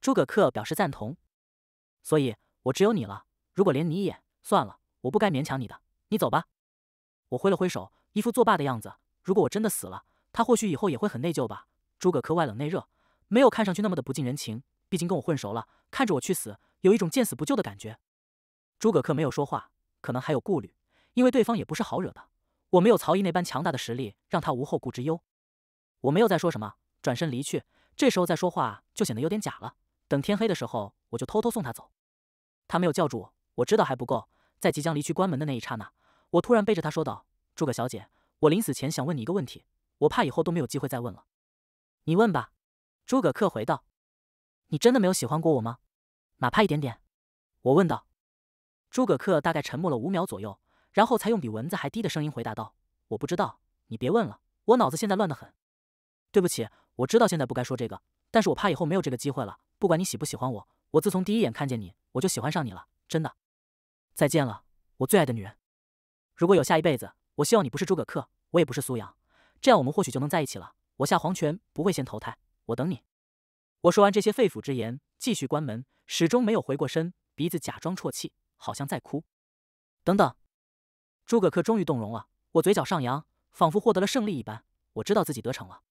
诸葛恪表示赞同。所以，我只有你了。如果连你也算了，我不该勉强你的。你走吧。我挥了挥手，一副作罢的样子。如果我真的死了，他或许以后也会很内疚吧。诸葛恪外冷内热。没有看上去那么的不近人情，毕竟跟我混熟了，看着我去死，有一种见死不救的感觉。诸葛恪没有说话，可能还有顾虑，因为对方也不是好惹的。我没有曹毅那般强大的实力，让他无后顾之忧。我没有再说什么，转身离去。这时候再说话就显得有点假了。等天黑的时候，我就偷偷送他走。他没有叫住我，我知道还不够。在即将离去关门的那一刹那，我突然背着他说道：“诸葛小姐，我临死前想问你一个问题，我怕以后都没有机会再问了，你问吧。”诸葛恪回道：“你真的没有喜欢过我吗？哪怕一点点？”我问道。诸葛恪大概沉默了五秒左右，然后才用比蚊子还低的声音回答道：“我不知道，你别问了，我脑子现在乱得很。对不起，我知道现在不该说这个，但是我怕以后没有这个机会了。不管你喜不喜欢我，我自从第一眼看见你，我就喜欢上你了，真的。再见了，我最爱的女人。如果有下一辈子，我希望你不是诸葛恪，我也不是苏阳，这样我们或许就能在一起了。我下黄泉不会先投胎。”我等你。我说完这些肺腑之言，继续关门，始终没有回过身，鼻子假装啜泣，好像在哭。等等，诸葛恪终于动容了。我嘴角上扬，仿佛获得了胜利一般。我知道自己得逞了。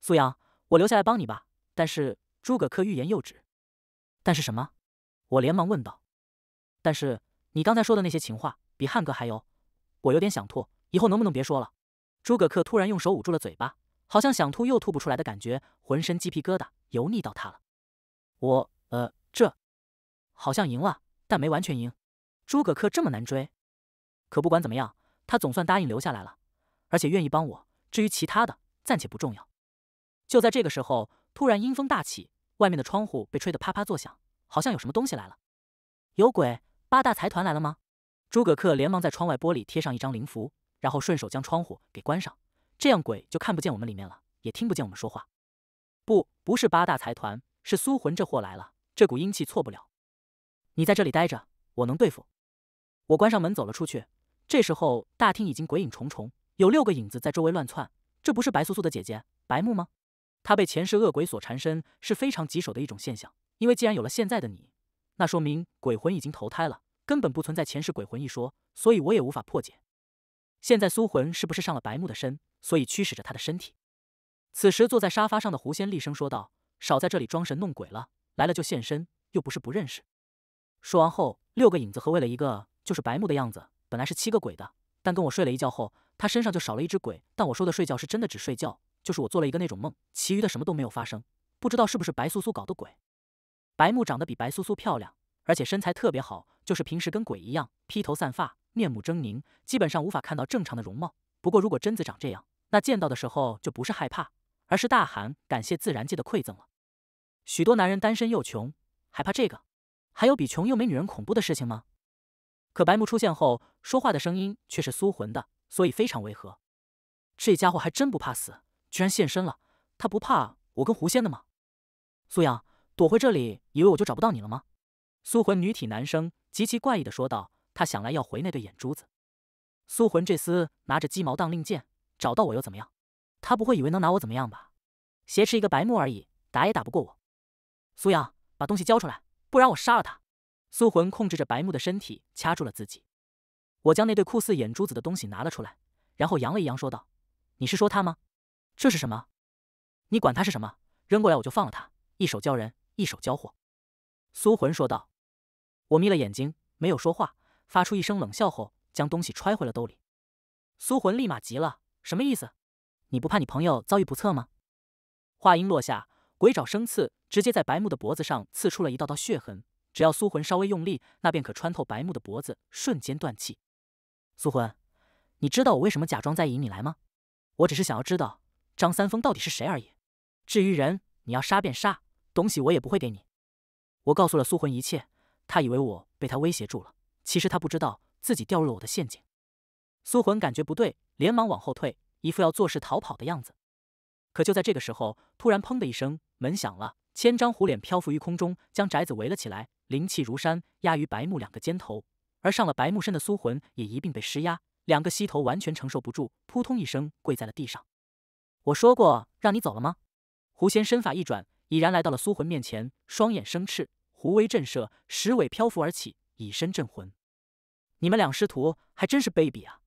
苏阳，我留下来帮你吧。但是诸葛恪欲言又止。但是什么？我连忙问道。但是你刚才说的那些情话比汉哥还油，我有点想吐。以后能不能别说了？诸葛恪突然用手捂住了嘴巴。好像想吐又吐不出来的感觉，浑身鸡皮疙瘩，油腻到他了。我呃，这好像赢了，但没完全赢。诸葛恪这么难追，可不管怎么样，他总算答应留下来了，而且愿意帮我。至于其他的，暂且不重要。就在这个时候，突然阴风大起，外面的窗户被吹得啪啪作响，好像有什么东西来了。有鬼？八大财团来了吗？诸葛恪连忙在窗外玻璃贴上一张灵符，然后顺手将窗户给关上。这样鬼就看不见我们里面了，也听不见我们说话。不，不是八大财团，是苏魂这货来了。这股阴气错不了。你在这里待着，我能对付。我关上门走了出去。这时候大厅已经鬼影重重，有六个影子在周围乱窜。这不是白素素的姐姐白木吗？她被前世恶鬼所缠身，是非常棘手的一种现象。因为既然有了现在的你，那说明鬼魂已经投胎了，根本不存在前世鬼魂一说，所以我也无法破解。现在苏魂是不是上了白木的身？所以驱使着他的身体。此时坐在沙发上的狐仙厉声说道：“少在这里装神弄鬼了，来了就现身，又不是不认识。”说完后，六个影子合为了一个就是白木的样子。本来是七个鬼的，但跟我睡了一觉后，他身上就少了一只鬼。但我说的睡觉是真的只睡觉，就是我做了一个那种梦，其余的什么都没有发生。不知道是不是白苏苏搞的鬼。白木长得比白苏苏漂亮，而且身材特别好，就是平时跟鬼一样披头散发、面目狰狞，基本上无法看到正常的容貌。不过如果贞子长这样，那见到的时候就不是害怕，而是大喊感谢自然界的馈赠了。许多男人单身又穷，还怕这个？还有比穷又没女人恐怖的事情吗？可白木出现后，说话的声音却是苏魂的，所以非常违和。这家伙还真不怕死，居然现身了。他不怕我跟狐仙的吗？苏阳躲回这里，以为我就找不到你了吗？苏魂女体男声极其怪异的说道：“他想来要回那对眼珠子。”苏魂这厮拿着鸡毛当令箭。找到我又怎么样？他不会以为能拿我怎么样吧？挟持一个白木而已，打也打不过我。苏阳，把东西交出来，不然我杀了他。苏魂控制着白木的身体，掐住了自己。我将那对酷似眼珠子的东西拿了出来，然后扬了一扬，说道：“你是说他吗？这是什么？你管他是什么，扔过来我就放了他。一手交人，一手交货。”苏魂说道。我眯了眼睛，没有说话，发出一声冷笑后，将东西揣回了兜里。苏魂立马急了。什么意思？你不怕你朋友遭遇不测吗？话音落下，鬼爪生刺，直接在白木的脖子上刺出了一道道血痕。只要苏魂稍微用力，那便可穿透白木的脖子，瞬间断气。苏魂，你知道我为什么假装再引你来吗？我只是想要知道张三丰到底是谁而已。至于人，你要杀便杀，东西我也不会给你。我告诉了苏魂一切，他以为我被他威胁住了，其实他不知道自己掉入了我的陷阱。苏魂感觉不对。连忙往后退，一副要坐势逃跑的样子。可就在这个时候，突然砰的一声，门响了。千张狐脸漂浮于空中，将宅子围了起来，灵气如山压于白木两个肩头。而上了白木身的苏魂也一并被施压，两个膝头完全承受不住，扑通一声跪在了地上。我说过让你走了吗？狐仙身法一转，已然来到了苏魂面前，双眼生赤，狐威震慑，石尾漂浮而起，以身镇魂。你们两师徒还真是卑鄙啊！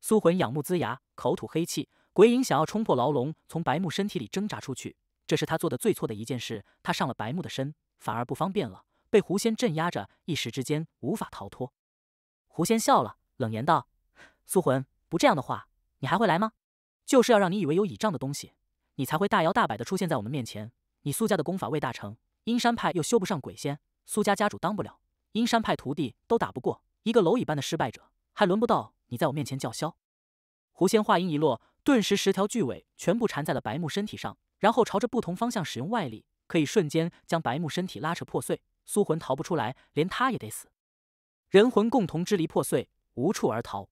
苏魂仰慕呲牙，口吐黑气，鬼影想要冲破牢笼，从白木身体里挣扎出去。这是他做的最错的一件事。他上了白木的身，反而不方便了，被狐仙镇压着，一时之间无法逃脱。狐仙笑了，冷言道：“苏魂，不这样的话，你还会来吗？就是要让你以为有倚仗的东西，你才会大摇大摆地出现在我们面前。你苏家的功法未大成，阴山派又修不上鬼仙，苏家家主当不了，阴山派徒弟都打不过，一个蝼蚁般的失败者，还轮不到。”你在我面前叫嚣！狐仙话音一落，顿时十条巨尾全部缠在了白木身体上，然后朝着不同方向使用外力，可以瞬间将白木身体拉扯破碎，苏魂逃不出来，连他也得死，人魂共同支离破碎，无处而逃。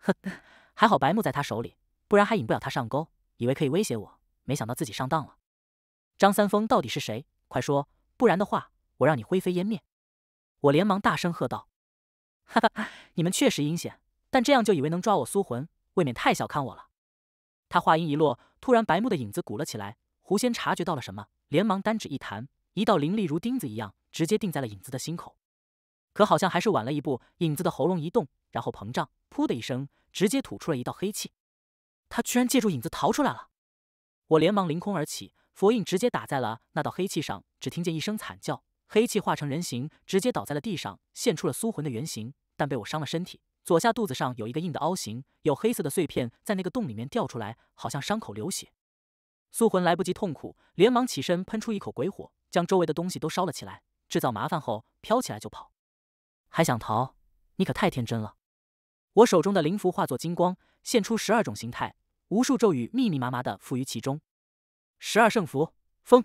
呵呵，还好白木在他手里，不然还引不了他上钩。以为可以威胁我，没想到自己上当了。张三丰到底是谁？快说，不然的话，我让你灰飞烟灭！我连忙大声喝道：“ <laughs> 哈哈，你们确实阴险。”但这样就以为能抓我苏魂，未免太小看我了。他话音一落，突然白木的影子鼓了起来。狐仙察觉到了什么，连忙单指一弹，一道灵力如钉子一样直接钉在了影子的心口。可好像还是晚了一步，影子的喉咙一动，然后膨胀，噗的一声，直接吐出了一道黑气。他居然借助影子逃出来了！我连忙凌空而起，佛印直接打在了那道黑气上，只听见一声惨叫，黑气化成人形，直接倒在了地上，现出了苏魂的原形，但被我伤了身体。左下肚子上有一个硬的凹形，有黑色的碎片在那个洞里面掉出来，好像伤口流血。苏魂来不及痛苦，连忙起身喷出一口鬼火，将周围的东西都烧了起来，制造麻烦后飘起来就跑。还想逃？你可太天真了！我手中的灵符化作金光，现出十二种形态，无数咒语密密麻麻的附于其中。十二圣符，风！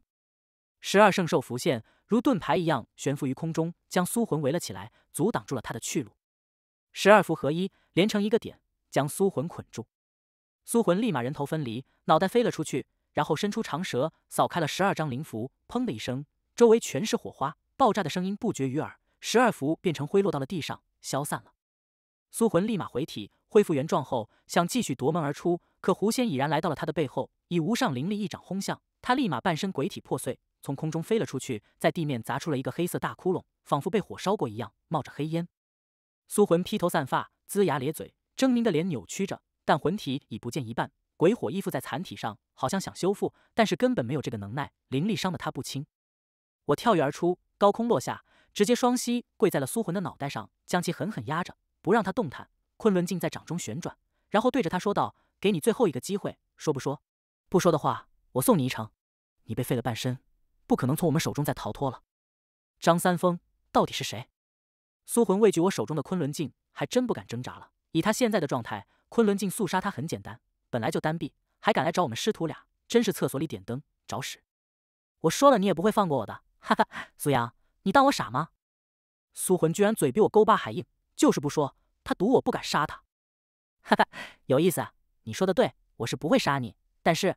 十二圣兽浮现，如盾牌一样悬浮于空中，将苏魂围了起来，阻挡住了他的去路。十二符合一，连成一个点，将苏魂捆住。苏魂立马人头分离，脑袋飞了出去，然后伸出长舌扫开了十二张灵符。砰的一声，周围全是火花，爆炸的声音不绝于耳。十二符变成灰，落到了地上，消散了。苏魂立马回体，恢复原状后，想继续夺门而出，可狐仙已然来到了他的背后，以无上灵力一掌轰向他，立马半身鬼体破碎，从空中飞了出去，在地面砸出了一个黑色大窟窿，仿佛被火烧过一样，冒着黑烟。苏魂披头散发，龇牙咧嘴，狰狞的脸扭曲着，但魂体已不见一半，鬼火依附在残体上，好像想修复，但是根本没有这个能耐，灵力伤的他不轻。我跳跃而出，高空落下，直接双膝跪在了苏魂的脑袋上，将其狠狠压着，不让他动弹。昆仑镜在掌中旋转，然后对着他说道：“给你最后一个机会，说不说？不说的话，我送你一程。你被废了半身，不可能从我们手中再逃脱了。”张三丰到底是谁？苏魂畏惧我手中的昆仑镜，还真不敢挣扎了。以他现在的状态，昆仑镜速杀他很简单。本来就单臂，还敢来找我们师徒俩，真是厕所里点灯找屎。我说了，你也不会放过我的。哈哈，苏阳，你当我傻吗？苏魂居然嘴比我勾巴还硬，就是不说。他赌我不敢杀他。哈哈，有意思。你说的对，我是不会杀你。但是，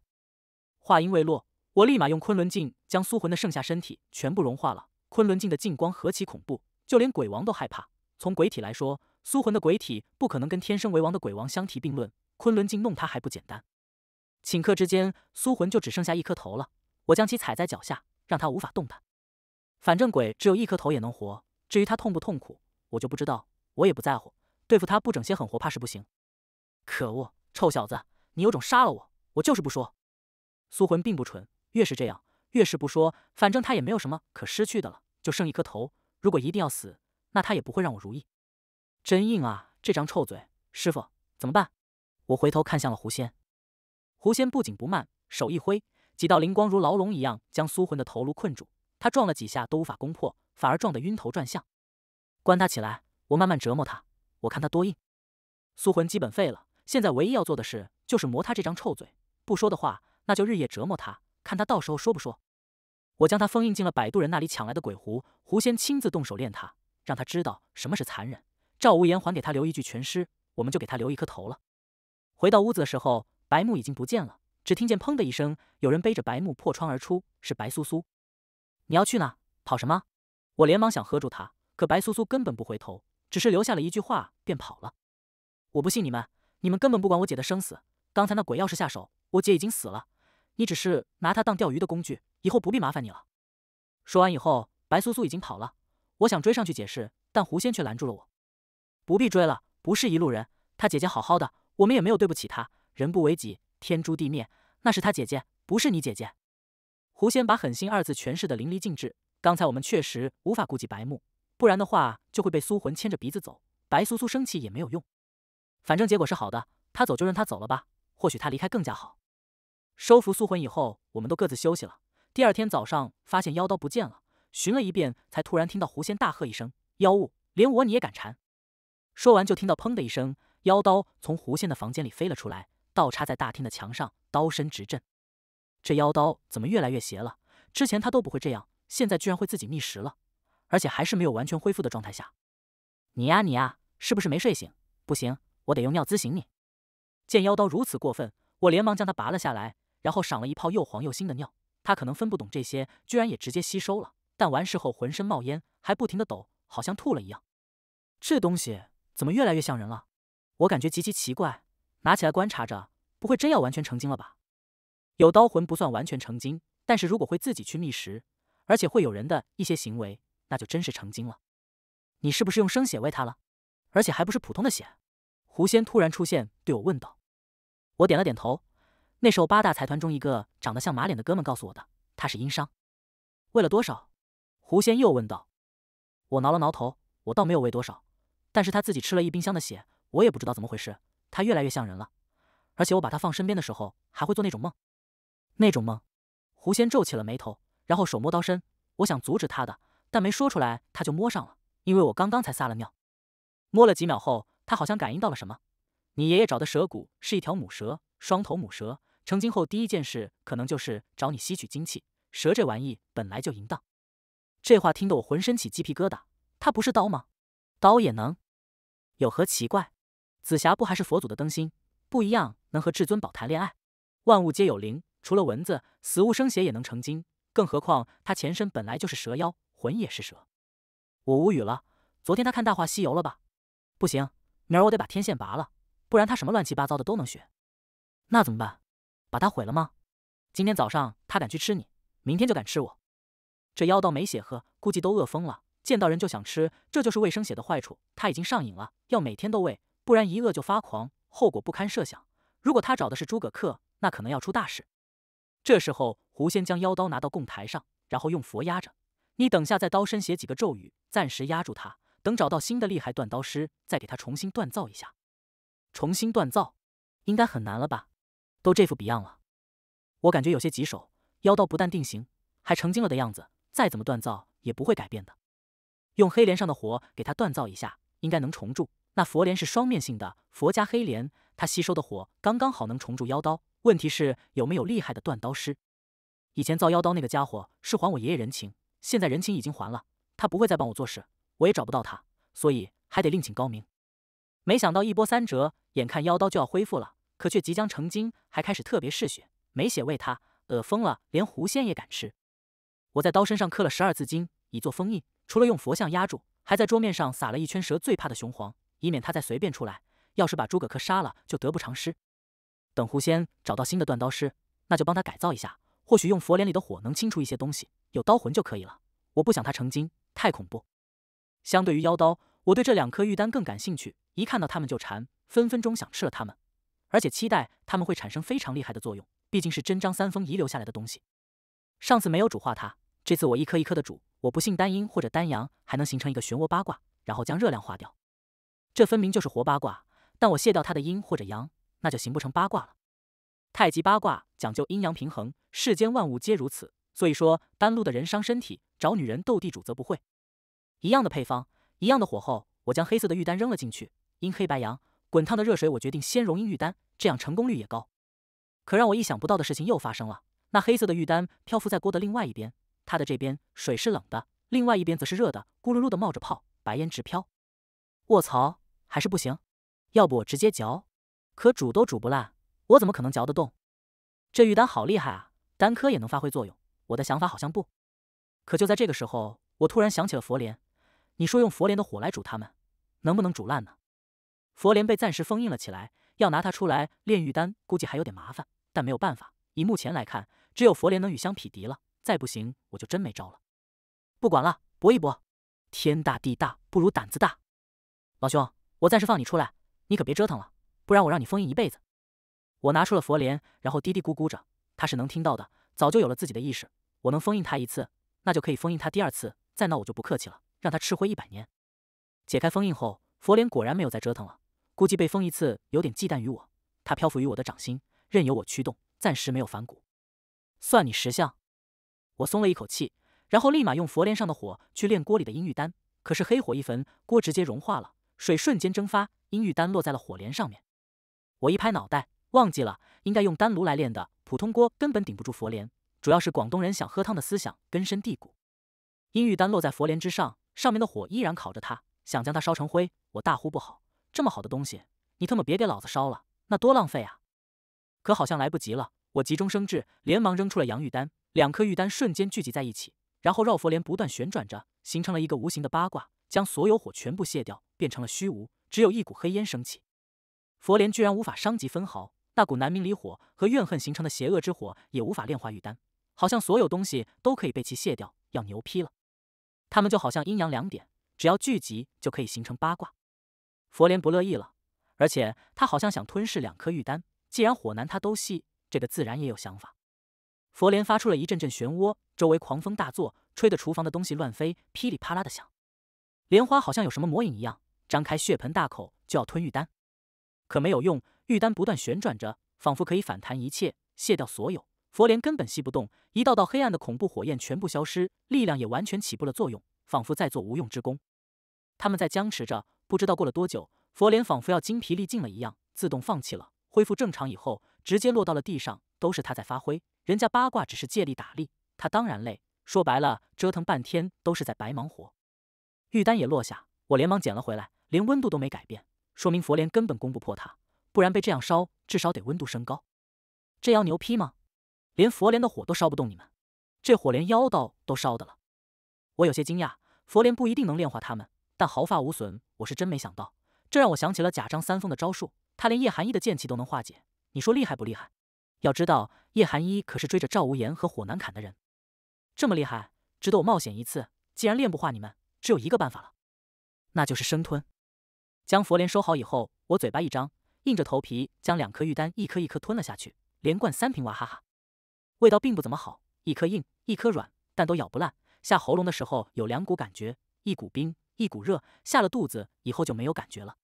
话音未落，我立马用昆仑镜将苏魂的剩下身体全部融化了。昆仑镜的镜光何其恐怖。就连鬼王都害怕。从鬼体来说，苏魂的鬼体不可能跟天生为王的鬼王相提并论。昆仑镜弄他还不简单。顷刻之间，苏魂就只剩下一颗头了。我将其踩在脚下，让他无法动弹。反正鬼只有一颗头也能活，至于他痛不痛苦，我就不知道，我也不在乎。对付他不整些狠活，怕是不行。可恶，臭小子，你有种杀了我，我就是不说。苏魂并不蠢，越是这样，越是不说。反正他也没有什么可失去的了，就剩一颗头。如果一定要死，那他也不会让我如意。真硬啊，这张臭嘴！师傅怎么办？我回头看向了狐仙。狐仙不紧不慢，手一挥，几道灵光如牢笼一样将苏魂的头颅困住。他撞了几下都无法攻破，反而撞得晕头转向。关他起来，我慢慢折磨他，我看他多硬。苏魂基本废了，现在唯一要做的事就是磨他这张臭嘴。不说的话，那就日夜折磨他，看他到时候说不说。我将他封印进了摆渡人那里抢来的鬼狐，狐仙亲自动手练他，让他知道什么是残忍。赵无言还给他留一句全尸，我们就给他留一颗头了。回到屋子的时候，白木已经不见了，只听见砰的一声，有人背着白木破窗而出，是白苏苏。你要去哪？跑什么？我连忙想喝住他，可白苏苏根本不回头，只是留下了一句话便跑了。我不信你们，你们根本不管我姐的生死。刚才那鬼要是下手，我姐已经死了。你只是拿他当钓鱼的工具，以后不必麻烦你了。说完以后，白苏苏已经跑了。我想追上去解释，但狐仙却拦住了我。不必追了，不是一路人。他姐姐好好的，我们也没有对不起她。人不为己，天诛地灭。那是他姐姐，不是你姐姐。狐仙把“狠心”二字诠释的淋漓尽致。刚才我们确实无法顾及白木，不然的话就会被苏魂牵着鼻子走。白苏苏生气也没有用，反正结果是好的。他走就让他走了吧，或许他离开更加好。收服素魂以后，我们都各自休息了。第二天早上发现妖刀不见了，寻了一遍，才突然听到狐仙大喝一声：“妖物，连我你也敢缠！”说完就听到“砰”的一声，妖刀从狐仙的房间里飞了出来，倒插在大厅的墙上，刀身直震。这妖刀怎么越来越邪了？之前他都不会这样，现在居然会自己觅食了，而且还是没有完全恢复的状态下。你呀你呀，是不是没睡醒？不行，我得用尿滋醒你。见妖刀如此过分，我连忙将它拔了下来。然后赏了一泡又黄又腥的尿，他可能分不懂这些，居然也直接吸收了。但完事后浑身冒烟，还不停的抖，好像吐了一样。这东西怎么越来越像人了？我感觉极其奇怪，拿起来观察着，不会真要完全成精了吧？有刀魂不算完全成精，但是如果会自己去觅食，而且会有人的一些行为，那就真是成精了。你是不是用生血喂它了？而且还不是普通的血？狐仙突然出现，对我问道。我点了点头。那时候，八大财团中一个长得像马脸的哥们告诉我的，他是殷商。喂了多少？狐仙又问道。我挠了挠头，我倒没有喂多少，但是他自己吃了一冰箱的血，我也不知道怎么回事。他越来越像人了，而且我把他放身边的时候，还会做那种梦。那种梦，狐仙皱起了眉头，然后手摸刀身。我想阻止他的，但没说出来，他就摸上了，因为我刚刚才撒了尿。摸了几秒后，他好像感应到了什么。你爷爷找的蛇骨是一条母蛇，双头母蛇。成精后第一件事可能就是找你吸取精气。蛇这玩意本来就淫荡，这话听得我浑身起鸡皮疙瘩。他不是刀吗？刀也能？有何奇怪？紫霞不还是佛祖的灯芯？不一样，能和至尊宝谈恋爱。万物皆有灵，除了蚊子，死物生血也能成精。更何况他前身本来就是蛇妖，魂也是蛇。我无语了。昨天他看《大话西游》了吧？不行，明儿我得把天线拔了，不然他什么乱七八糟的都能学。那怎么办？把他毁了吗？今天早上他敢去吃你，明天就敢吃我。这妖刀没血喝，估计都饿疯了，见到人就想吃。这就是卫生血的坏处，他已经上瘾了，要每天都喂，不然一饿就发狂，后果不堪设想。如果他找的是诸葛恪，那可能要出大事。这时候狐仙将妖刀拿到供台上，然后用佛压着。你等下在刀身写几个咒语，暂时压住他。等找到新的厉害断刀师，再给他重新锻造一下。重新锻造，应该很难了吧？都这副比样了，我感觉有些棘手。妖刀不但定型，还成精了的样子，再怎么锻造也不会改变的。用黑莲上的火给它锻造一下，应该能重铸。那佛莲是双面性的，佛加黑莲，它吸收的火刚刚好能重铸妖刀。问题是有没有厉害的断刀师？以前造妖刀那个家伙是还我爷爷人情，现在人情已经还了，他不会再帮我做事，我也找不到他，所以还得另请高明。没想到一波三折，眼看妖刀就要恢复了。可却即将成精，还开始特别嗜血，没血喂他饿疯了，连狐仙也敢吃。我在刀身上刻了十二字经，以作封印。除了用佛像压住，还在桌面上撒了一圈蛇最怕的雄黄，以免他再随便出来。要是把诸葛恪杀了，就得不偿失。等狐仙找到新的断刀师，那就帮他改造一下，或许用佛莲里的火能清除一些东西，有刀魂就可以了。我不想他成精，太恐怖。相对于妖刀，我对这两颗玉丹更感兴趣，一看到他们就馋，分分钟想吃了他们。而且期待他们会产生非常厉害的作用，毕竟是真章三峰遗留下来的东西。上次没有煮化它，这次我一颗一颗的煮。我不信单阴或者单阳还能形成一个漩涡八卦，然后将热量化掉。这分明就是活八卦，但我卸掉它的阴或者阳，那就形不成八卦了。太极八卦讲究阴阳平衡，世间万物皆如此。所以说，单路的人伤身体，找女人斗地主则不会。一样的配方，一样的火候，我将黑色的玉丹扔了进去，阴黑白阳。滚烫的热水，我决定先融音玉丹，这样成功率也高。可让我意想不到的事情又发生了，那黑色的玉丹漂浮在锅的另外一边，它的这边水是冷的，另外一边则是热的，咕噜噜的冒着泡，白烟直飘。卧槽，还是不行！要不我直接嚼？可煮都煮不烂，我怎么可能嚼得动？这玉丹好厉害啊，丹颗也能发挥作用。我的想法好像不……可就在这个时候，我突然想起了佛莲，你说用佛莲的火来煮它们，能不能煮烂呢？佛莲被暂时封印了起来，要拿它出来炼玉丹，估计还有点麻烦。但没有办法，以目前来看，只有佛莲能与相匹敌了。再不行，我就真没招了。不管了，搏一搏，天大地大，不如胆子大。老兄，我暂时放你出来，你可别折腾了，不然我让你封印一辈子。我拿出了佛莲，然后嘀嘀咕咕着，他是能听到的，早就有了自己的意识。我能封印他一次，那就可以封印他第二次。再闹，我就不客气了，让他吃灰一百年。解开封印后，佛莲果然没有再折腾了。估计被封一次，有点忌惮于我。它漂浮于我的掌心，任由我驱动，暂时没有反骨。算你识相！我松了一口气，然后立马用佛莲上的火去炼锅里的阴玉丹。可是黑火一焚，锅直接融化了，水瞬间蒸发，阴玉丹落在了火莲上面。我一拍脑袋，忘记了应该用丹炉来炼的，普通锅根本顶不住佛莲。主要是广东人想喝汤的思想根深蒂固。阴玉丹落在佛莲之上，上面的火依然烤着它，想将它烧成灰。我大呼不好！这么好的东西，你他妈别给老子烧了，那多浪费啊！可好像来不及了，我急中生智，连忙扔出了洋玉丹，两颗玉丹瞬间聚集在一起，然后绕佛莲不断旋转着，形成了一个无形的八卦，将所有火全部卸掉，变成了虚无，只有一股黑烟升起。佛莲居然无法伤及分毫，那股南明离火和怨恨形成的邪恶之火也无法炼化玉丹，好像所有东西都可以被其卸掉，要牛批了！他们就好像阴阳两点，只要聚集就可以形成八卦。佛莲不乐意了，而且他好像想吞噬两颗玉丹。既然火男他都吸，这个自然也有想法。佛莲发出了一阵阵漩涡，周围狂风大作，吹得厨房的东西乱飞，噼里啪啦的响。莲花好像有什么魔影一样，张开血盆大口就要吞玉丹，可没有用。玉丹不断旋转着，仿佛可以反弹一切，卸掉所有。佛莲根本吸不动，一道道黑暗的恐怖火焰全部消失，力量也完全起不了作用，仿佛在做无用之功。他们在僵持着。不知道过了多久，佛莲仿佛要精疲力尽了一样，自动放弃了，恢复正常以后，直接落到了地上。都是他在发挥，人家八卦只是借力打力，他当然累。说白了，折腾半天都是在白忙活。玉丹也落下，我连忙捡了回来，连温度都没改变，说明佛莲根本攻不破它，不然被这样烧，至少得温度升高。这妖牛批吗？连佛莲的火都烧不动你们，这火连妖道都烧的了。我有些惊讶，佛莲不一定能炼化他们。但毫发无损，我是真没想到。这让我想起了假张三丰的招数，他连叶寒一的剑气都能化解，你说厉害不厉害？要知道叶寒一可是追着赵无言和火男砍的人，这么厉害，值得我冒险一次。既然练不化你们，只有一个办法了，那就是生吞。将佛莲收好以后，我嘴巴一张，硬着头皮将两颗玉丹一颗一颗吞了下去，连灌三瓶娃哈哈。味道并不怎么好，一颗硬，一颗软，但都咬不烂。下喉咙的时候有两股感觉，一股冰。一股热下了肚子以后就没有感觉了，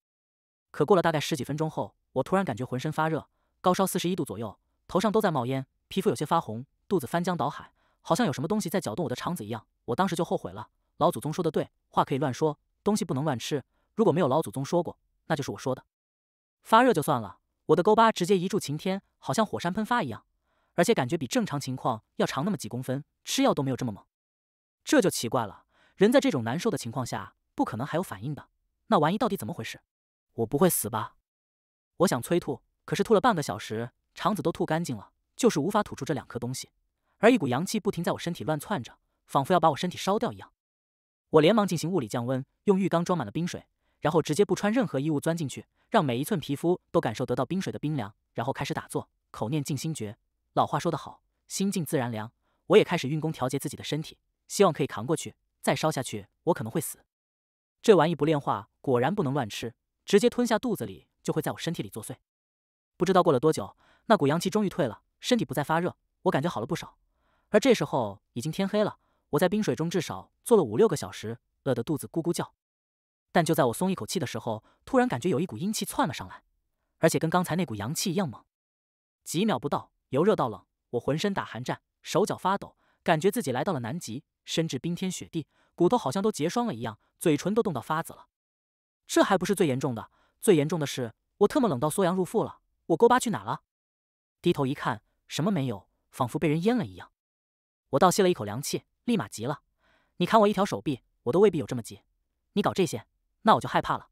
可过了大概十几分钟后，我突然感觉浑身发热，高烧四十一度左右，头上都在冒烟，皮肤有些发红，肚子翻江倒海，好像有什么东西在搅动我的肠子一样。我当时就后悔了，老祖宗说的对，话可以乱说，东西不能乱吃。如果没有老祖宗说过，那就是我说的。发热就算了，我的沟巴直接一柱擎天，好像火山喷发一样，而且感觉比正常情况要长那么几公分，吃药都没有这么猛。这就奇怪了，人在这种难受的情况下。不可能还有反应的，那玩意到底怎么回事？我不会死吧？我想催吐，可是吐了半个小时，肠子都吐干净了，就是无法吐出这两颗东西。而一股阳气不停在我身体乱窜着，仿佛要把我身体烧掉一样。我连忙进行物理降温，用浴缸装满了冰水，然后直接不穿任何衣物钻进去，让每一寸皮肤都感受得到冰水的冰凉，然后开始打坐，口念静心诀。老话说得好，心静自然凉。我也开始运功调节自己的身体，希望可以扛过去。再烧下去，我可能会死。这玩意不炼化，果然不能乱吃。直接吞下肚子里，就会在我身体里作祟。不知道过了多久，那股阳气终于退了，身体不再发热，我感觉好了不少。而这时候已经天黑了，我在冰水中至少坐了五六个小时，饿得肚子咕咕叫。但就在我松一口气的时候，突然感觉有一股阴气窜了上来，而且跟刚才那股阳气一样猛。几秒不到，由热到冷，我浑身打寒战，手脚发抖，感觉自己来到了南极。甚至冰天雪地，骨头好像都结霜了一样，嘴唇都冻到发紫了。这还不是最严重的，最严重的是我特么冷到缩阳入腹了。我锅巴去哪了？低头一看，什么没有，仿佛被人淹了一样。我倒吸了一口凉气，立马急了。你看我一条手臂，我都未必有这么急。你搞这些，那我就害怕了。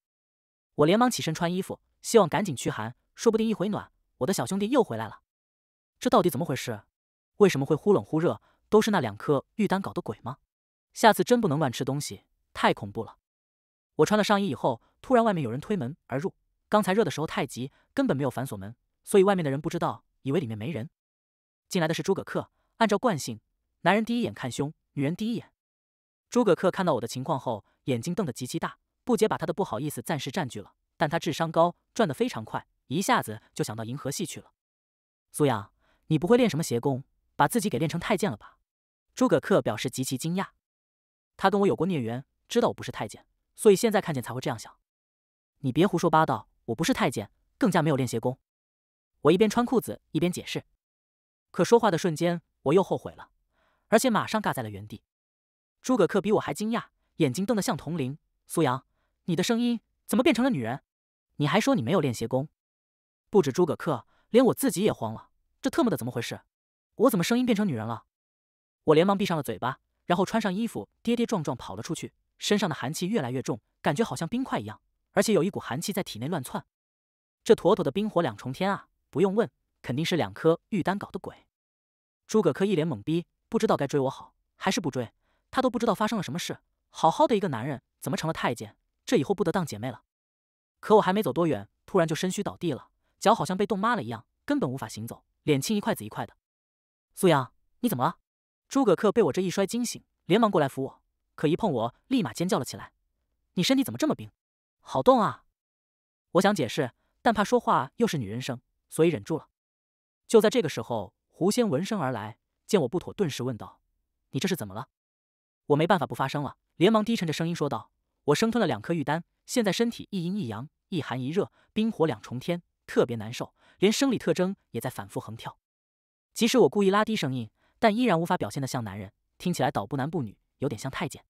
我连忙起身穿衣服，希望赶紧驱寒，说不定一回暖，我的小兄弟又回来了。这到底怎么回事？为什么会忽冷忽热？都是那两颗玉丹搞的鬼吗？下次真不能乱吃东西，太恐怖了。我穿了上衣以后，突然外面有人推门而入。刚才热的时候太急，根本没有反锁门，所以外面的人不知道，以为里面没人。进来的是诸葛恪。按照惯性，男人第一眼看胸，女人第一眼。诸葛恪看到我的情况后，眼睛瞪得极其大，不解把他的不好意思暂时占据了。但他智商高，转得非常快，一下子就想到银河系去了。苏阳，你不会练什么邪功，把自己给练成太监了吧？诸葛恪表示极其惊讶，他跟我有过孽缘，知道我不是太监，所以现在看见才会这样想。你别胡说八道，我不是太监，更加没有练邪功。我一边穿裤子一边解释，可说话的瞬间我又后悔了，而且马上尬在了原地。诸葛恪比我还惊讶，眼睛瞪得像铜铃。苏阳，你的声音怎么变成了女人？你还说你没有练邪功？不止诸葛恪，连我自己也慌了。这特么的怎么回事？我怎么声音变成女人了？我连忙闭上了嘴巴，然后穿上衣服，跌跌撞撞跑了出去。身上的寒气越来越重，感觉好像冰块一样，而且有一股寒气在体内乱窜。这妥妥的冰火两重天啊！不用问，肯定是两颗玉丹搞的鬼。诸葛恪一脸懵逼，不知道该追我好还是不追。他都不知道发生了什么事，好好的一个男人怎么成了太监？这以后不得当姐妹了？可我还没走多远，突然就身虚倒地了，脚好像被冻麻了一样，根本无法行走，脸青一块紫一块的。苏阳，你怎么了？诸葛恪被我这一摔惊醒，连忙过来扶我，可一碰我，立马尖叫了起来。你身体怎么这么冰？好冻啊！我想解释，但怕说话又是女人声，所以忍住了。就在这个时候，狐仙闻声而来，见我不妥，顿时问道：“你这是怎么了？”我没办法不发声了，连忙低沉着声音说道：“我生吞了两颗玉丹，现在身体一阴一阳，一寒一热，冰火两重天，特别难受，连生理特征也在反复横跳。即使我故意拉低声音。”但依然无法表现得像男人，听起来倒不男不女，有点像太监。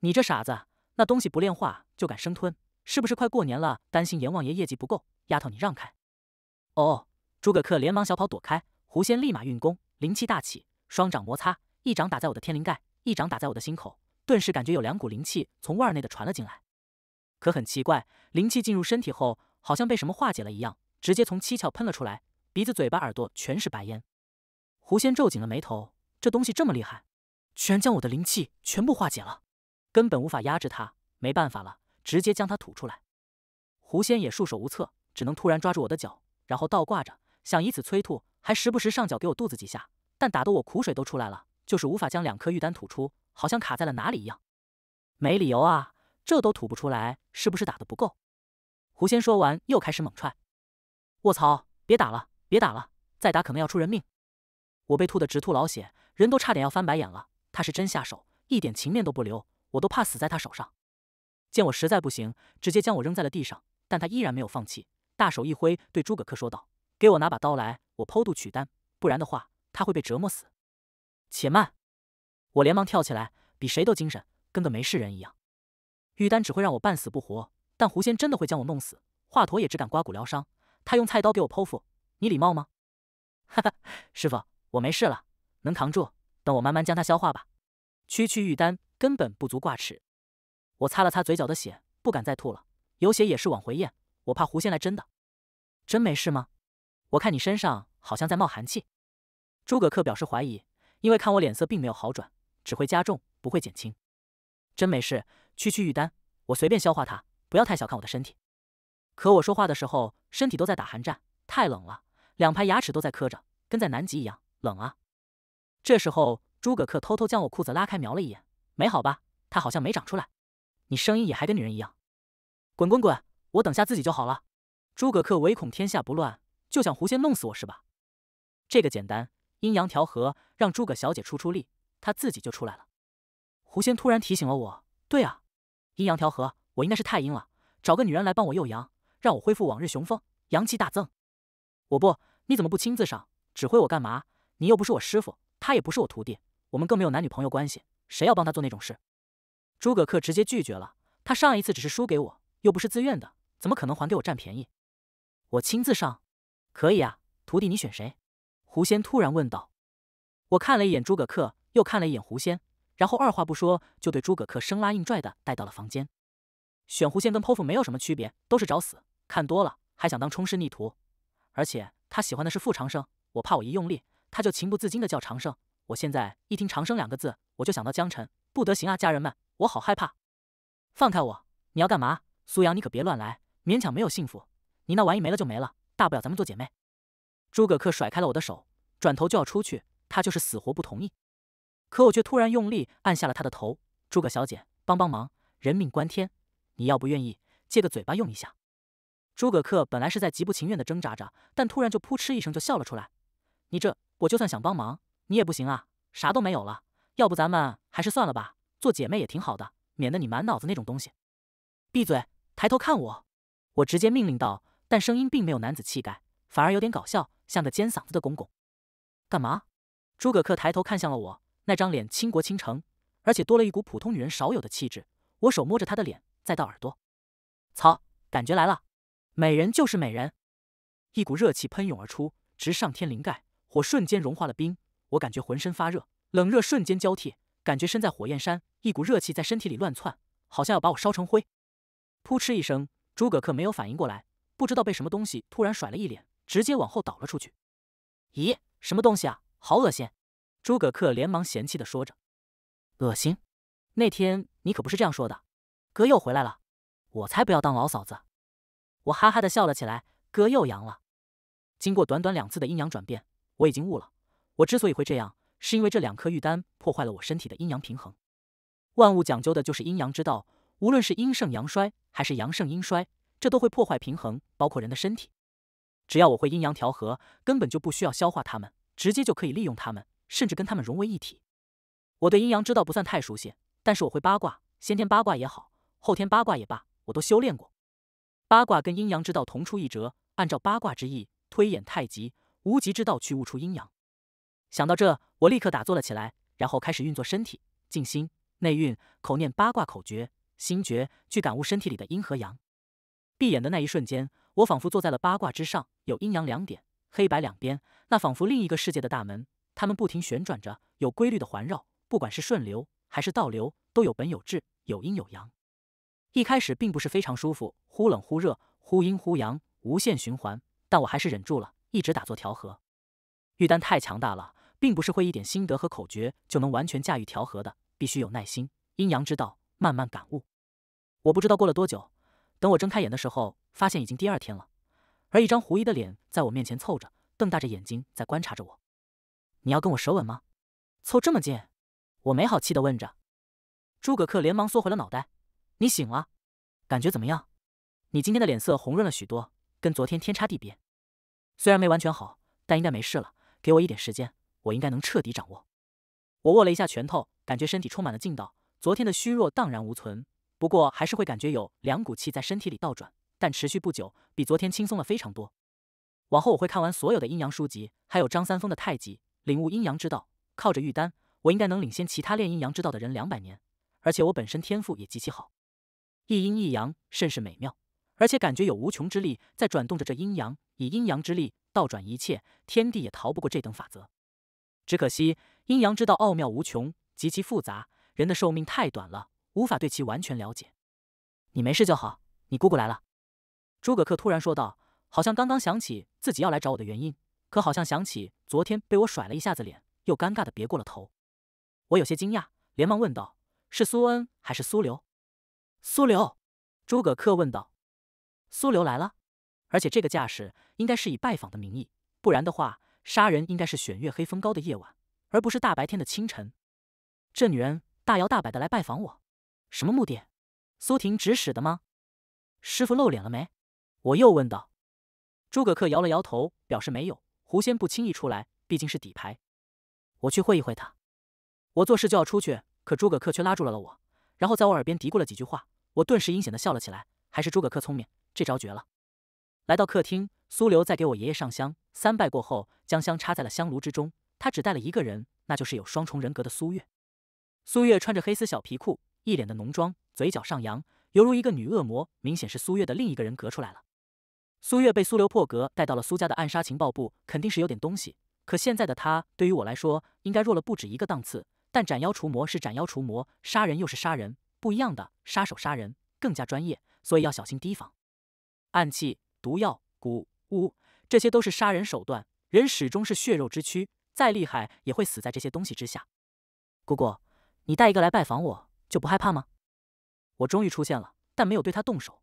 你这傻子，那东西不炼化就敢生吞，是不是快过年了，担心阎王爷业绩不够？丫头，你让开！哦，诸葛恪连忙小跑躲开，狐仙立马运功，灵气大起，双掌摩擦，一掌打在我的天灵盖，一掌打在我的心口，顿时感觉有两股灵气从腕内的传了进来。可很奇怪，灵气进入身体后，好像被什么化解了一样，直接从七窍喷了出来，鼻子、嘴巴、耳朵全是白烟。狐仙皱紧了眉头，这东西这么厉害，居然将我的灵气全部化解了，根本无法压制它。没办法了，直接将它吐出来。狐仙也束手无策，只能突然抓住我的脚，然后倒挂着，想以此催吐，还时不时上脚给我肚子几下，但打得我苦水都出来了，就是无法将两颗玉丹吐出，好像卡在了哪里一样。没理由啊，这都吐不出来，是不是打的不够？狐仙说完又开始猛踹。卧槽！别打了，别打了，再打可能要出人命。我被吐得直吐老血，人都差点要翻白眼了。他是真下手，一点情面都不留，我都怕死在他手上。见我实在不行，直接将我扔在了地上，但他依然没有放弃，大手一挥，对诸葛恪说道：“给我拿把刀来，我剖肚取丹，不然的话，他会被折磨死。”且慢！我连忙跳起来，比谁都精神，跟个没事人一样。玉丹只会让我半死不活，但狐仙真的会将我弄死。华佗也只敢刮骨疗伤，他用菜刀给我剖腹，你礼貌吗？哈哈，师傅。我没事了，能扛住。等我慢慢将它消化吧。区区玉丹根本不足挂齿。我擦了擦嘴角的血，不敢再吐了。有血也是往回咽，我怕狐仙来真的。真没事吗？我看你身上好像在冒寒气。诸葛恪表示怀疑，因为看我脸色并没有好转，只会加重不会减轻。真没事，区区玉丹，我随便消化它。不要太小看我的身体。可我说话的时候，身体都在打寒战，太冷了，两排牙齿都在磕着，跟在南极一样。冷啊！这时候诸葛恪偷偷将我裤子拉开瞄了一眼，没好吧？他好像没长出来。你声音也还跟女人一样。滚滚滚！我等下自己就好了。诸葛恪唯恐天下不乱，就想狐仙弄死我是吧？这个简单，阴阳调和，让诸葛小姐出出力，他自己就出来了。狐仙突然提醒了我，对啊，阴阳调和，我应该是太阴了，找个女人来帮我诱阳，让我恢复往日雄风，阳气大增。我不，你怎么不亲自上？指挥我干嘛？你又不是我师傅，他也不是我徒弟，我们更没有男女朋友关系，谁要帮他做那种事？诸葛恪直接拒绝了。他上一次只是输给我，又不是自愿的，怎么可能还给我占便宜？我亲自上，可以啊。徒弟，你选谁？狐仙突然问道。我看了一眼诸葛恪，又看了一眼狐仙，然后二话不说就对诸葛恪生拉硬拽的带到了房间。选狐仙跟剖腹没有什么区别，都是找死。看多了还想当冲师逆徒，而且他喜欢的是傅长生，我怕我一用力。他就情不自禁地叫长生，我现在一听“长生”两个字，我就想到江晨，不得行啊！家人们，我好害怕，放开我！你要干嘛？苏阳，你可别乱来！勉强没有幸福，你那玩意没了就没了，大不了咱们做姐妹。诸葛恪甩开了我的手，转头就要出去，他就是死活不同意。可我却突然用力按下了他的头。诸葛小姐，帮帮忙，人命关天，你要不愿意，借个嘴巴用一下。诸葛恪本来是在极不情愿地挣扎着，但突然就扑哧一声就笑了出来，你这……我就算想帮忙，你也不行啊，啥都没有了。要不咱们还是算了吧，做姐妹也挺好的，免得你满脑子那种东西。闭嘴，抬头看我！我直接命令道，但声音并没有男子气概，反而有点搞笑，像个尖嗓子的公公。干嘛？诸葛恪抬头看向了我，那张脸倾国倾城，而且多了一股普通女人少有的气质。我手摸着他的脸，再到耳朵，操，感觉来了，美人就是美人！一股热气喷涌而出，直上天灵盖。火瞬间融化了冰，我感觉浑身发热，冷热瞬间交替，感觉身在火焰山，一股热气在身体里乱窜，好像要把我烧成灰。扑哧一声，诸葛恪没有反应过来，不知道被什么东西突然甩了一脸，直接往后倒了出去。咦，什么东西啊？好恶心！诸葛恪连忙嫌弃的说着。恶心？那天你可不是这样说的。哥又回来了，我才不要当老嫂子。我哈哈的笑了起来，哥又阳了。经过短短两次的阴阳转变。我已经悟了。我之所以会这样，是因为这两颗玉丹破坏了我身体的阴阳平衡。万物讲究的就是阴阳之道，无论是阴盛阳衰，还是阳盛阴衰，这都会破坏平衡，包括人的身体。只要我会阴阳调和，根本就不需要消化它们，直接就可以利用它们，甚至跟它们融为一体。我对阴阳之道不算太熟悉，但是我会八卦，先天八卦也好，后天八卦也罢，我都修炼过。八卦跟阴阳之道同出一辙，按照八卦之意推演太极。无极之道去悟出阴阳，想到这，我立刻打坐了起来，然后开始运作身体、静心、内运、口念八卦口诀、心诀，去感悟身体里的阴和阳。闭眼的那一瞬间，我仿佛坐在了八卦之上，有阴阳两点，黑白两边，那仿佛另一个世界的大门，它们不停旋转着，有规律的环绕，不管是顺流还是倒流，都有本有质，有阴有阳。一开始并不是非常舒服，忽冷忽热，忽阴忽阳，无限循环，但我还是忍住了。一直打坐调和，玉丹太强大了，并不是会一点心得和口诀就能完全驾驭调和的，必须有耐心，阴阳之道，慢慢感悟。我不知道过了多久，等我睁开眼的时候，发现已经第二天了，而一张狐疑的脸在我面前凑着，瞪大着眼睛在观察着我。你要跟我舌吻吗？凑这么近？我没好气的问着。诸葛恪连忙缩回了脑袋。你醒了，感觉怎么样？你今天的脸色红润了许多，跟昨天天差地别。虽然没完全好，但应该没事了。给我一点时间，我应该能彻底掌握。我握了一下拳头，感觉身体充满了劲道，昨天的虚弱荡然无存。不过还是会感觉有两股气在身体里倒转，但持续不久，比昨天轻松了非常多。往后我会看完所有的阴阳书籍，还有张三丰的太极，领悟阴阳之道。靠着玉丹，我应该能领先其他练阴阳之道的人两百年。而且我本身天赋也极其好，一阴一阳，甚是美妙。而且感觉有无穷之力在转动着这阴阳，以阴阳之力倒转一切，天地也逃不过这等法则。只可惜阴阳之道奥妙无穷，极其复杂，人的寿命太短了，无法对其完全了解。你没事就好。你姑姑来了。”诸葛恪突然说道，好像刚刚想起自己要来找我的原因，可好像想起昨天被我甩了一下子脸，又尴尬的别过了头。我有些惊讶，连忙问道：“是苏恩还是苏流？”“苏流。”诸葛恪问道。苏流来了，而且这个架势应该是以拜访的名义，不然的话，杀人应该是选月黑风高的夜晚，而不是大白天的清晨。这女人大摇大摆的来拜访我，什么目的？苏婷指使的吗？师傅露脸了没？我又问道。诸葛恪摇了摇头，表示没有。狐仙不轻易出来，毕竟是底牌。我去会一会他。我做事就要出去，可诸葛恪却拉住了我，然后在我耳边嘀咕了几句话。我顿时阴险的笑了起来。还是诸葛恪聪明。这招绝了！来到客厅，苏流在给我爷爷上香，三拜过后，将香插在了香炉之中。他只带了一个人，那就是有双重人格的苏月。苏月穿着黑丝小皮裤，一脸的浓妆，嘴角上扬，犹如一个女恶魔，明显是苏月的另一个人格出来了。苏月被苏流破格带到了苏家的暗杀情报部，肯定是有点东西。可现在的他，对于我来说，应该弱了不止一个档次。但斩妖除魔是斩妖除魔，杀人又是杀人，不一样的杀手杀人更加专业，所以要小心提防。暗器、毒药、蛊、巫，这些都是杀人手段。人始终是血肉之躯，再厉害也会死在这些东西之下。姑姑，你带一个来拜访我，就不害怕吗？我终于出现了，但没有对他动手，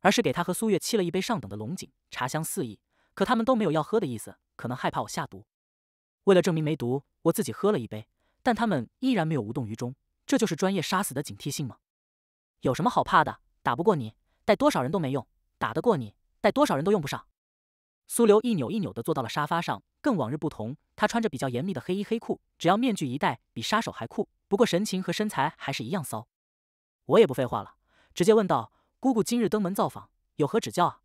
而是给他和苏月沏了一杯上等的龙井，茶香四溢。可他们都没有要喝的意思，可能害怕我下毒。为了证明没毒，我自己喝了一杯，但他们依然没有无动于衷。这就是专业杀死的警惕性吗？有什么好怕的？打不过你，带多少人都没用。打得过你，带多少人都用不上。苏流一扭一扭的坐到了沙发上，更往日不同，他穿着比较严密的黑衣黑裤，只要面具一戴，比杀手还酷。不过神情和身材还是一样骚。我也不废话了，直接问道：“姑姑今日登门造访，有何指教啊？”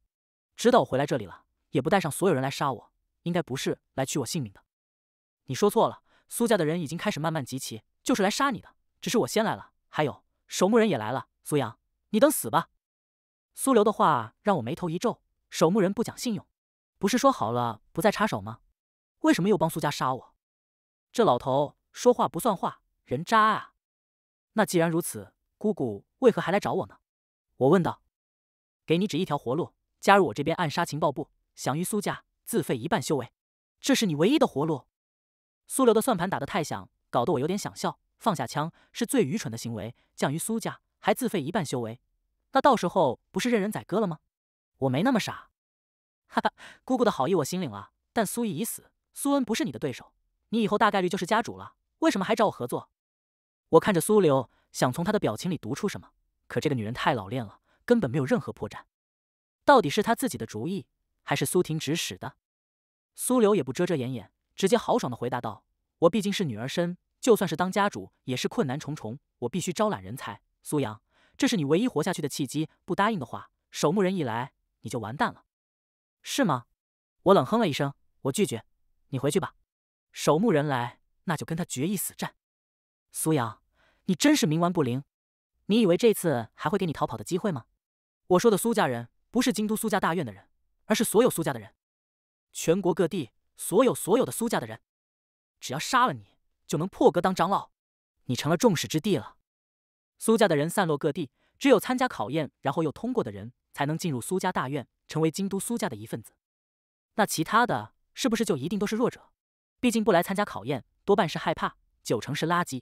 知道我回来这里了，也不带上所有人来杀我，应该不是来取我性命的。你说错了，苏家的人已经开始慢慢集齐，就是来杀你的。只是我先来了，还有守墓人也来了。苏阳，你等死吧。苏流的话让我眉头一皱：“守墓人不讲信用，不是说好了不再插手吗？为什么又帮苏家杀我？这老头说话不算话，人渣啊！”那既然如此，姑姑为何还来找我呢？”我问道。“给你指一条活路，加入我这边暗杀情报部，降于苏家，自废一半修为，这是你唯一的活路。”苏流的算盘打得太响，搞得我有点想笑。放下枪是最愚蠢的行为，降于苏家还自废一半修为。那到时候不是任人宰割了吗？我没那么傻，哈哈，姑姑的好意我心领了，但苏毅已死，苏恩不是你的对手，你以后大概率就是家主了，为什么还找我合作？我看着苏流，想从他的表情里读出什么，可这个女人太老练了，根本没有任何破绽。到底是他自己的主意，还是苏婷指使的？苏流也不遮遮掩掩，直接豪爽的回答道：“我毕竟是女儿身，就算是当家主也是困难重重，我必须招揽人才。”苏阳。这是你唯一活下去的契机，不答应的话，守墓人一来你就完蛋了，是吗？我冷哼了一声，我拒绝，你回去吧。守墓人来，那就跟他决一死战。苏阳，你真是冥顽不灵，你以为这次还会给你逃跑的机会吗？我说的苏家人，不是京都苏家大院的人，而是所有苏家的人，全国各地所有所有的苏家的人，只要杀了你，就能破格当长老。你成了众矢之的了。苏家的人散落各地，只有参加考验，然后又通过的人，才能进入苏家大院，成为京都苏家的一份子。那其他的，是不是就一定都是弱者？毕竟不来参加考验，多半是害怕，九成是垃圾。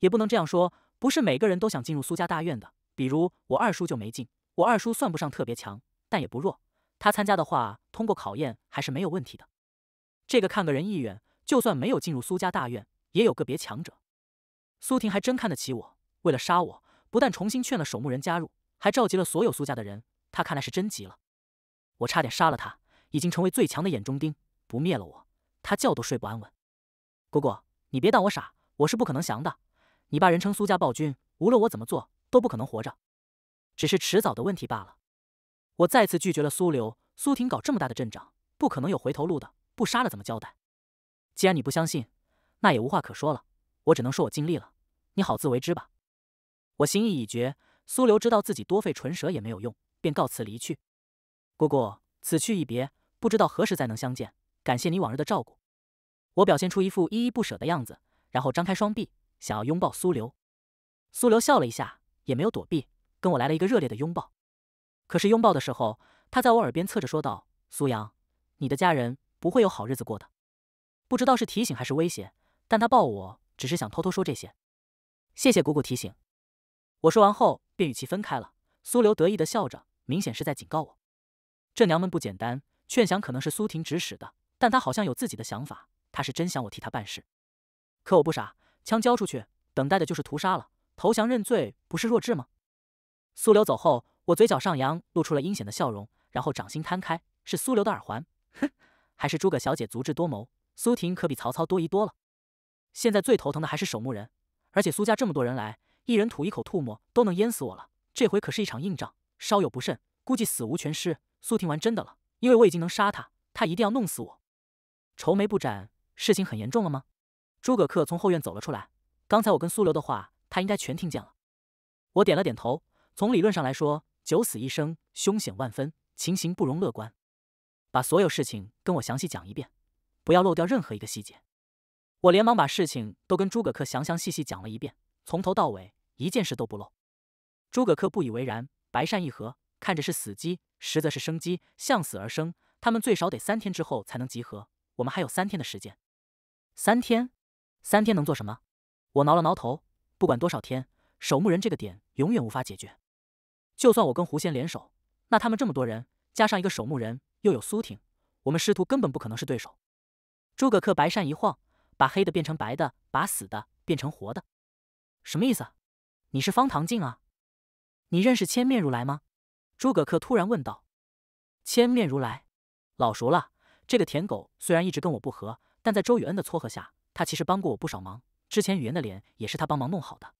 也不能这样说，不是每个人都想进入苏家大院的。比如我二叔就没进，我二叔算不上特别强，但也不弱。他参加的话，通过考验还是没有问题的。这个看个人意愿，就算没有进入苏家大院，也有个别强者。苏婷还真看得起我。为了杀我，不但重新劝了守墓人加入，还召集了所有苏家的人。他看来是真急了。我差点杀了他，已经成为最强的眼中钉，不灭了我，他觉都睡不安稳。姑姑，你别当我傻，我是不可能降的。你爸人称苏家暴君，无论我怎么做，都不可能活着，只是迟早的问题罢了。我再次拒绝了苏流、苏婷搞这么大的阵仗，不可能有回头路的，不杀了怎么交代？既然你不相信，那也无话可说了。我只能说我尽力了，你好自为之吧。我心意已决，苏流知道自己多费唇舌也没有用，便告辞离去。姑姑，此去一别，不知道何时再能相见。感谢你往日的照顾。我表现出一副依依不舍的样子，然后张开双臂，想要拥抱苏流。苏流笑了一下，也没有躲避，跟我来了一个热烈的拥抱。可是拥抱的时候，他在我耳边侧着说道：“苏阳，你的家人不会有好日子过的。”不知道是提醒还是威胁，但他抱我只是想偷偷说这些。谢谢姑姑提醒。我说完后，便与其分开了。苏流得意的笑着，明显是在警告我，这娘们不简单。劝降可能是苏婷指使的，但她好像有自己的想法。她是真想我替她办事，可我不傻，枪交出去，等待的就是屠杀了。投降认罪不是弱智吗？苏流走后，我嘴角上扬，露出了阴险的笑容，然后掌心摊开，是苏流的耳环。哼，还是诸葛小姐足智多谋。苏婷可比曹操多疑多了。现在最头疼的还是守墓人，而且苏家这么多人来。一人吐一口唾沫都能淹死我了，这回可是一场硬仗，稍有不慎，估计死无全尸。苏婷，完真的了，因为我已经能杀他，他一定要弄死我。愁眉不展，事情很严重了吗？诸葛恪从后院走了出来，刚才我跟苏刘的话，他应该全听见了。我点了点头，从理论上来说，九死一生，凶险万分，情形不容乐观。把所有事情跟我详细讲一遍，不要漏掉任何一个细节。我连忙把事情都跟诸葛恪详详细细讲了一遍，从头到尾。一件事都不漏。诸葛恪不以为然，白善一合，看着是死机，实则是生机，向死而生。他们最少得三天之后才能集合，我们还有三天的时间。三天？三天能做什么？我挠了挠头。不管多少天，守墓人这个点永远无法解决。就算我跟狐仙联手，那他们这么多人，加上一个守墓人，又有苏婷，我们师徒根本不可能是对手。诸葛恪白扇一晃，把黑的变成白的，把死的变成活的。什么意思？你是方唐镜啊？你认识千面如来吗？诸葛恪突然问道。千面如来，老熟了。这个舔狗虽然一直跟我不和，但在周雨恩的撮合下，他其实帮过我不少忙。之前雨言的脸也是他帮忙弄好的。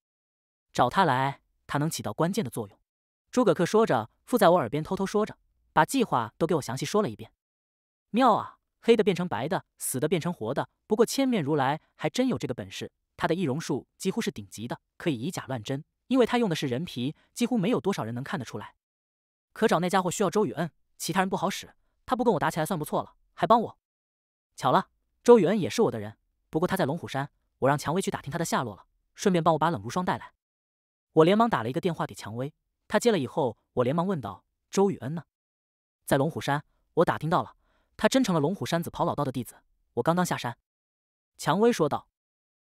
找他来，他能起到关键的作用。诸葛恪说着，附在我耳边偷偷说着，把计划都给我详细说了一遍。妙啊！黑的变成白的，死的变成活的。不过千面如来还真有这个本事。他的易容术几乎是顶级的，可以以假乱真，因为他用的是人皮，几乎没有多少人能看得出来。可找那家伙需要周雨恩，其他人不好使。他不跟我打起来算不错了，还帮我。巧了，周雨恩也是我的人，不过他在龙虎山，我让蔷薇去打听他的下落了，顺便帮我把冷如霜带来。我连忙打了一个电话给蔷薇，他接了以后，我连忙问道：“周雨恩呢？”在龙虎山，我打听到了，他真成了龙虎山子跑老道的弟子。我刚刚下山，蔷薇说道。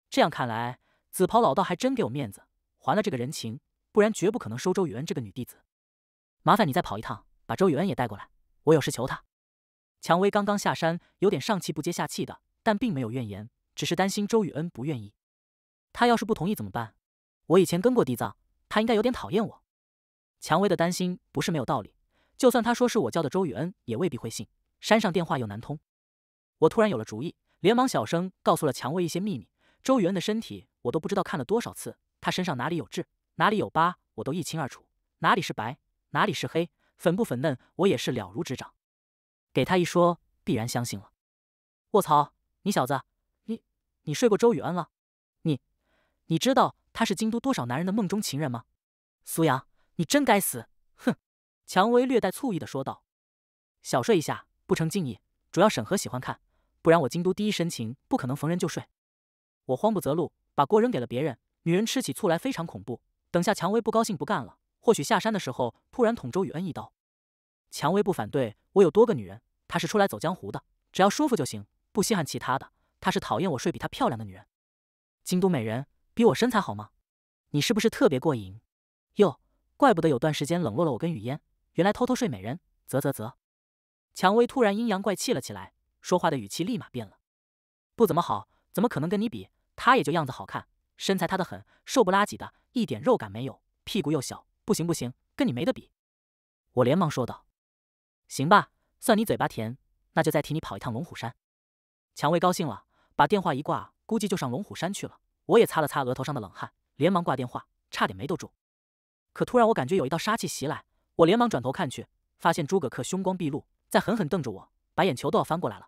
这样看来，紫袍老道还真给我面子，还了这个人情，不然绝不可能收周雨恩这个女弟子。麻烦你再跑一趟，把周雨恩也带过来，我有事求他。蔷薇刚刚下山，有点上气不接下气的，但并没有怨言，只是担心周雨恩不愿意。她要是不同意怎么办？我以前跟过地藏，她应该有点讨厌我。蔷薇的担心不是没有道理，就算她说是我叫的周雨恩，也未必会信。山上电话又难通，我突然有了主意，连忙小声告诉了蔷薇一些秘密。周宇恩的身体，我都不知道看了多少次。他身上哪里有痣，哪里有疤，我都一清二楚。哪里是白，哪里是黑，粉不粉嫩，我也是了如指掌。给他一说，必然相信了。卧槽，你小子，你你睡过周宇恩了？你你知道他是京都多少男人的梦中情人吗？苏阳，你真该死！哼！蔷薇略带醋意的说道：“小睡一下，不成敬意。主要沈和喜欢看，不然我京都第一深情不可能逢人就睡。”我慌不择路，把锅扔给了别人。女人吃起醋来非常恐怖。等下蔷薇不高兴不干了，或许下山的时候突然捅周雨恩一刀。蔷薇不反对我有多个女人，她是出来走江湖的，只要舒服就行，不稀罕其他的。她是讨厌我睡比她漂亮的女人。京都美人比我身材好吗？你是不是特别过瘾？哟，怪不得有段时间冷落了我跟雨烟，原来偷偷睡美人。啧啧啧。蔷薇突然阴阳怪气了起来，说话的语气立马变了，不怎么好，怎么可能跟你比？他也就样子好看，身材塌的很，瘦不拉几的，一点肉感没有，屁股又小，不行不行，跟你没得比。我连忙说道：“行吧，算你嘴巴甜，那就再替你跑一趟龙虎山。”蔷薇高兴了，把电话一挂，估计就上龙虎山去了。我也擦了擦额头上的冷汗，连忙挂电话，差点没兜住。可突然我感觉有一道杀气袭来，我连忙转头看去，发现诸葛恪凶光毕露，在狠狠瞪着我，把眼球都要翻过来了。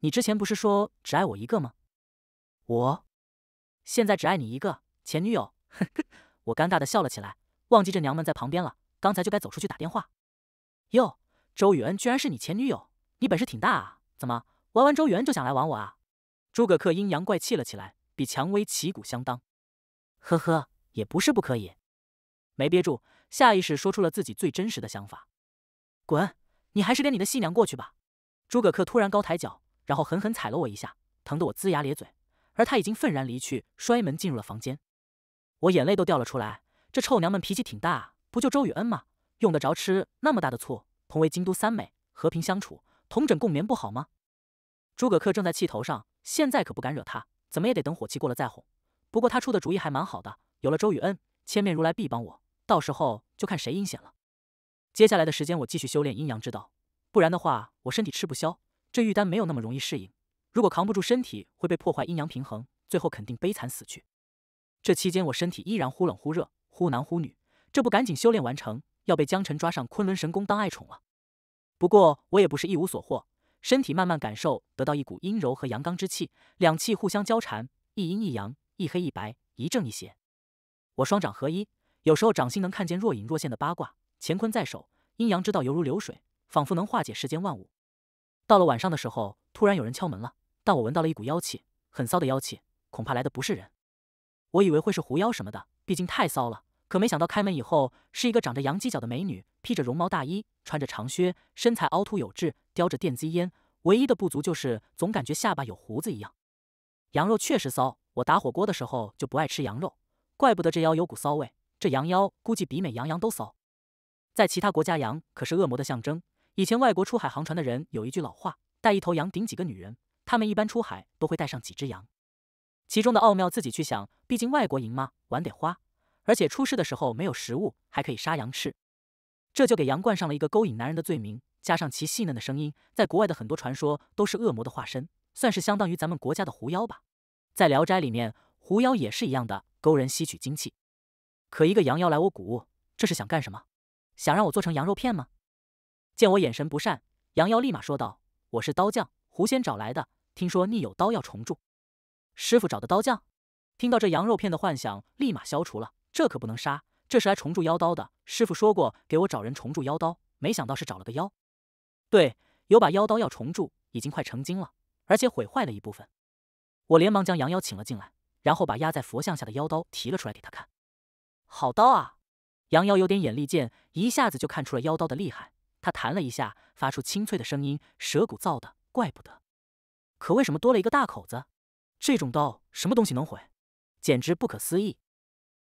你之前不是说只爱我一个吗？我现在只爱你一个前女友，我尴尬的笑了起来，忘记这娘们在旁边了。刚才就该走出去打电话。哟，周元恩居然是你前女友，你本事挺大啊！怎么玩完周元就想来玩我啊？诸葛恪阴阳怪气了起来，比蔷薇旗鼓相当。呵呵，也不是不可以。没憋住，下意识说出了自己最真实的想法。滚，你还是跟你的细娘过去吧。诸葛恪突然高抬脚，然后狠狠踩了我一下，疼得我龇牙咧嘴。而他已经愤然离去，摔门进入了房间。我眼泪都掉了出来。这臭娘们脾气挺大，不就周雨恩吗？用得着吃那么大的醋？同为京都三美，和平相处，同枕共眠不好吗？诸葛恪正在气头上，现在可不敢惹他，怎么也得等火气过了再哄。不过他出的主意还蛮好的，有了周雨恩，千面如来必帮我，到时候就看谁阴险了。接下来的时间我继续修炼阴阳之道，不然的话我身体吃不消。这玉丹没有那么容易适应。如果扛不住，身体会被破坏阴阳平衡，最后肯定悲惨死去。这期间我身体依然忽冷忽热、忽男忽女，这不赶紧修炼完成，要被江晨抓上昆仑神宫当爱宠了。不过我也不是一无所获，身体慢慢感受得到一股阴柔和阳刚之气，两气互相交缠，一阴一阳，一黑一白，一正一邪。我双掌合一，有时候掌心能看见若隐若现的八卦乾坤在手，阴阳之道犹如流水，仿佛能化解世间万物。到了晚上的时候，突然有人敲门了。但我闻到了一股妖气，很骚的妖气，恐怕来的不是人。我以为会是狐妖什么的，毕竟太骚了。可没想到开门以后是一个长着羊犄角的美女，披着绒毛大衣，穿着长靴，身材凹凸有致，叼着电子烟。唯一的不足就是总感觉下巴有胡子一样。羊肉确实骚，我打火锅的时候就不爱吃羊肉，怪不得这妖有股骚味。这羊妖估计比美羊羊都骚。在其他国家，羊可是恶魔的象征。以前外国出海航船的人有一句老话：带一头羊顶几个女人。他们一般出海都会带上几只羊，其中的奥妙自己去想。毕竟外国银嘛，玩点花。而且出事的时候没有食物，还可以杀羊吃。这就给羊冠上了一个勾引男人的罪名，加上其细嫩的声音，在国外的很多传说都是恶魔的化身，算是相当于咱们国家的狐妖吧。在《聊斋》里面，狐妖也是一样的，勾人吸取精气。可一个羊妖来我谷，这是想干什么？想让我做成羊肉片吗？见我眼神不善，羊妖立马说道：“我是刀匠，狐仙找来的。”听说你有刀要重铸，师傅找的刀匠。听到这羊肉片的幻想，立马消除了。这可不能杀，这是来重铸妖刀的。师傅说过给我找人重铸妖刀，没想到是找了个妖。对，有把妖刀要重铸，已经快成精了，而且毁坏了一部分。我连忙将羊妖请了进来，然后把压在佛像下的妖刀提了出来给他看。好刀啊！羊妖有点眼力见，一下子就看出了妖刀的厉害。他弹了一下，发出清脆的声音，蛇骨造的，怪不得。可为什么多了一个大口子？这种刀什么东西能毁？简直不可思议！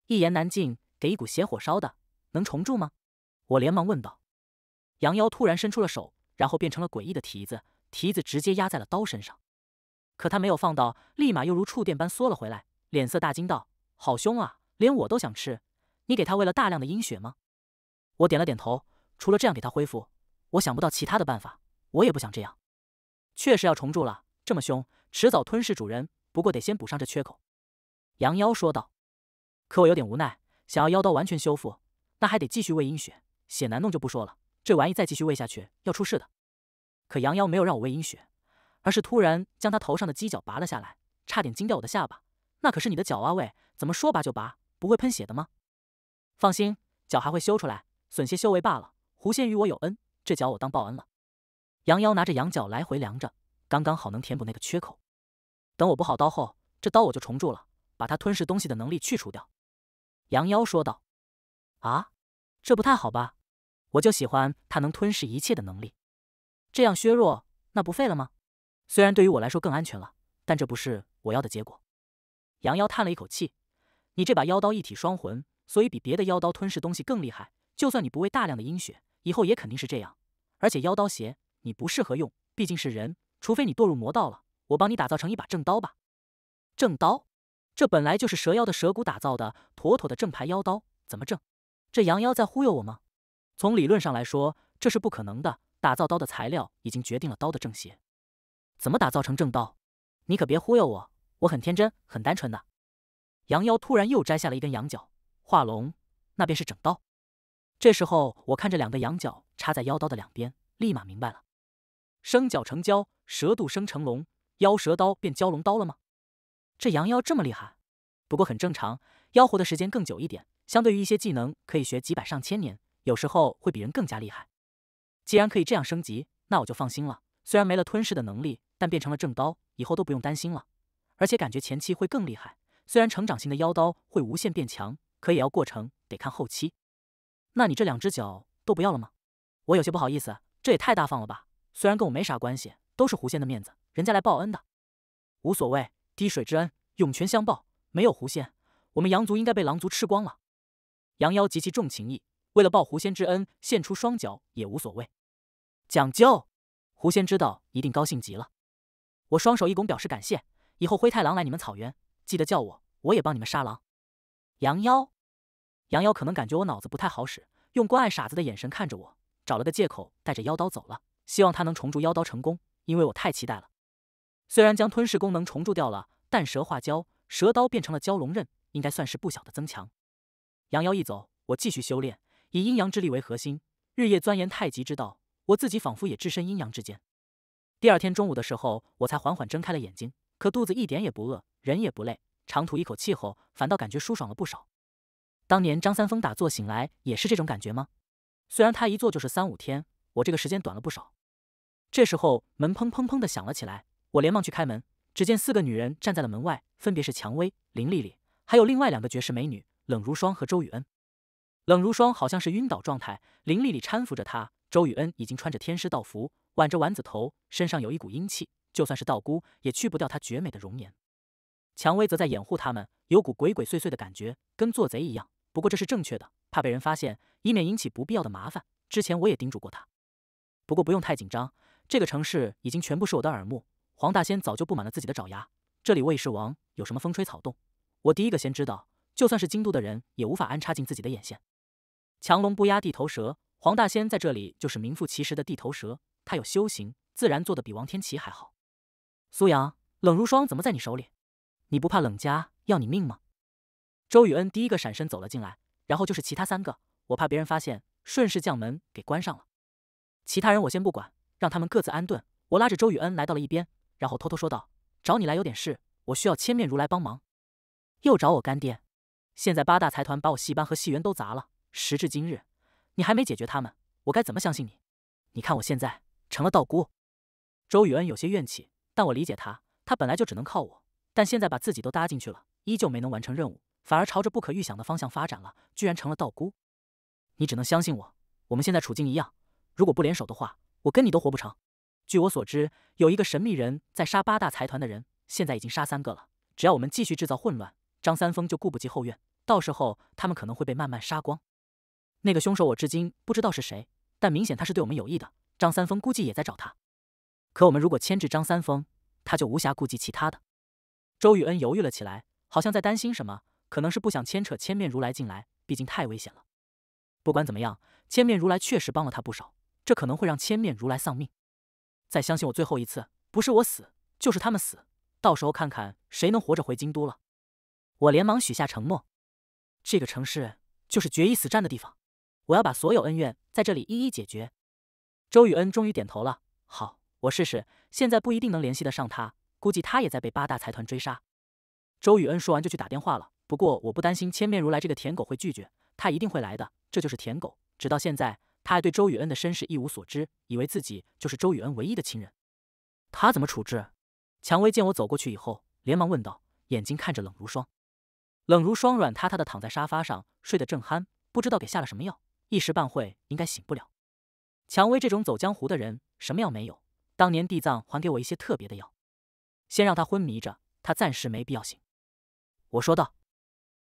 一言难尽，给一股邪火烧的，能重铸吗？我连忙问道。羊妖突然伸出了手，然后变成了诡异的蹄子，蹄子直接压在了刀身上。可他没有放到，立马又如触电般缩了回来，脸色大惊道：“好凶啊！连我都想吃！你给他喂了大量的阴血吗？”我点了点头。除了这样给他恢复，我想不到其他的办法。我也不想这样，确实要重铸了。这么凶，迟早吞噬主人。不过得先补上这缺口。”羊妖说道。“可我有点无奈，想要妖刀完全修复，那还得继续喂阴血。血难弄就不说了，这玩意再继续喂下去要出事的。”可羊妖没有让我喂阴血，而是突然将他头上的犄角拔了下来，差点惊掉我的下巴。那可是你的角啊！喂，怎么说拔就拔？不会喷血的吗？放心，脚还会修出来，损些修为罢了。狐仙与我有恩，这脚我当报恩了。羊妖拿着羊角来回量着。刚刚好能填补那个缺口。等我补好刀后，这刀我就重铸了，把它吞噬东西的能力去除掉。”羊妖说道。“啊，这不太好吧？我就喜欢它能吞噬一切的能力，这样削弱那不废了吗？虽然对于我来说更安全了，但这不是我要的结果。”羊妖叹了一口气：“你这把妖刀一体双魂，所以比别的妖刀吞噬东西更厉害。就算你不喂大量的阴血，以后也肯定是这样。而且妖刀邪，你不适合用，毕竟是人。”除非你堕入魔道了，我帮你打造成一把正刀吧。正刀？这本来就是蛇妖的蛇骨打造的，妥妥的正牌妖刀，怎么正？这羊妖在忽悠我吗？从理论上来说，这是不可能的。打造刀的材料已经决定了刀的正邪，怎么打造成正刀？你可别忽悠我，我很天真，很单纯的。羊妖突然又摘下了一根羊角，化龙，那便是整刀。这时候我看着两个羊角插在妖刀的两边，立马明白了。生角成蛟，蛇肚生成龙，妖蛇刀变蛟龙刀了吗？这羊妖这么厉害？不过很正常，妖活的时间更久一点，相对于一些技能可以学几百上千年，有时候会比人更加厉害。既然可以这样升级，那我就放心了。虽然没了吞噬的能力，但变成了正刀，以后都不用担心了。而且感觉前期会更厉害。虽然成长型的妖刀会无限变强，可也要过程，得看后期。那你这两只脚都不要了吗？我有些不好意思，这也太大方了吧？虽然跟我没啥关系，都是狐仙的面子，人家来报恩的，无所谓。滴水之恩，涌泉相报。没有狐仙，我们羊族应该被狼族吃光了。羊妖极其重情义，为了报狐仙之恩，献出双脚也无所谓。讲究，狐仙知道一定高兴极了。我双手一拱，表示感谢。以后灰太狼来你们草原，记得叫我，我也帮你们杀狼。羊妖，羊妖可能感觉我脑子不太好使，用关爱傻子的眼神看着我，找了个借口，带着妖刀走了。希望他能重铸妖刀成功，因为我太期待了。虽然将吞噬功能重铸掉了，但蛇化蛟，蛇刀变成了蛟龙刃，应该算是不小的增强。杨妖一走，我继续修炼，以阴阳之力为核心，日夜钻研太极之道。我自己仿佛也置身阴阳之间。第二天中午的时候，我才缓缓睁开了眼睛，可肚子一点也不饿，人也不累。长吐一口气后，反倒感觉舒爽了不少。当年张三丰打坐醒来也是这种感觉吗？虽然他一坐就是三五天，我这个时间短了不少。这时候门砰砰砰地响了起来，我连忙去开门，只见四个女人站在了门外，分别是蔷薇、林丽丽，还有另外两个绝世美女冷如霜和周雨恩。冷如霜好像是晕倒状态，林丽丽搀扶着她。周雨恩已经穿着天师道服，挽着丸子头，身上有一股阴气，就算是道姑也去不掉她绝美的容颜。蔷薇则在掩护他们，有股鬼鬼祟祟的感觉，跟做贼一样。不过这是正确的，怕被人发现，以免引起不必要的麻烦。之前我也叮嘱过她，不过不用太紧张。这个城市已经全部是我的耳目，黄大仙早就布满了自己的爪牙。这里卫士王有什么风吹草动，我第一个先知道。就算是京都的人，也无法安插进自己的眼线。强龙不压地头蛇，黄大仙在这里就是名副其实的地头蛇。他有修行，自然做的比王天琪还好。苏阳，冷如霜怎么在你手里？你不怕冷家要你命吗？周雨恩第一个闪身走了进来，然后就是其他三个。我怕别人发现，顺势将门给关上了。其他人我先不管。让他们各自安顿。我拉着周雨恩来到了一边，然后偷偷说道：“找你来有点事，我需要千面如来帮忙。”又找我干爹。现在八大财团把我戏班和戏园都砸了，时至今日，你还没解决他们，我该怎么相信你？你看我现在成了道姑。周雨恩有些怨气，但我理解他。他本来就只能靠我，但现在把自己都搭进去了，依旧没能完成任务，反而朝着不可预想的方向发展了，居然成了道姑。你只能相信我。我们现在处境一样，如果不联手的话。我跟你都活不成。据我所知，有一个神秘人在杀八大财团的人，现在已经杀三个了。只要我们继续制造混乱，张三丰就顾不及后院，到时候他们可能会被慢慢杀光。那个凶手我至今不知道是谁，但明显他是对我们有益的。张三丰估计也在找他。可我们如果牵制张三丰，他就无暇顾及其他的。周雨恩犹豫了起来，好像在担心什么，可能是不想牵扯千面如来进来，毕竟太危险了。不管怎么样，千面如来确实帮了他不少。这可能会让千面如来丧命，再相信我最后一次，不是我死，就是他们死，到时候看看谁能活着回京都了。我连忙许下承诺，这个城市就是决一死战的地方，我要把所有恩怨在这里一一解决。周雨恩终于点头了，好，我试试。现在不一定能联系得上他，估计他也在被八大财团追杀。周雨恩说完就去打电话了。不过我不担心千面如来这个舔狗会拒绝，他一定会来的，这就是舔狗，直到现在。他还对周雨恩的身世一无所知，以为自己就是周雨恩唯一的亲人。他怎么处置？蔷薇见我走过去以后，连忙问道，眼睛看着冷如霜。冷如霜软塌塌的躺在沙发上，睡得正酣，不知道给下了什么药，一时半会应该醒不了。蔷薇这种走江湖的人，什么药没有？当年地藏还给我一些特别的药，先让他昏迷着，他暂时没必要醒。我说道。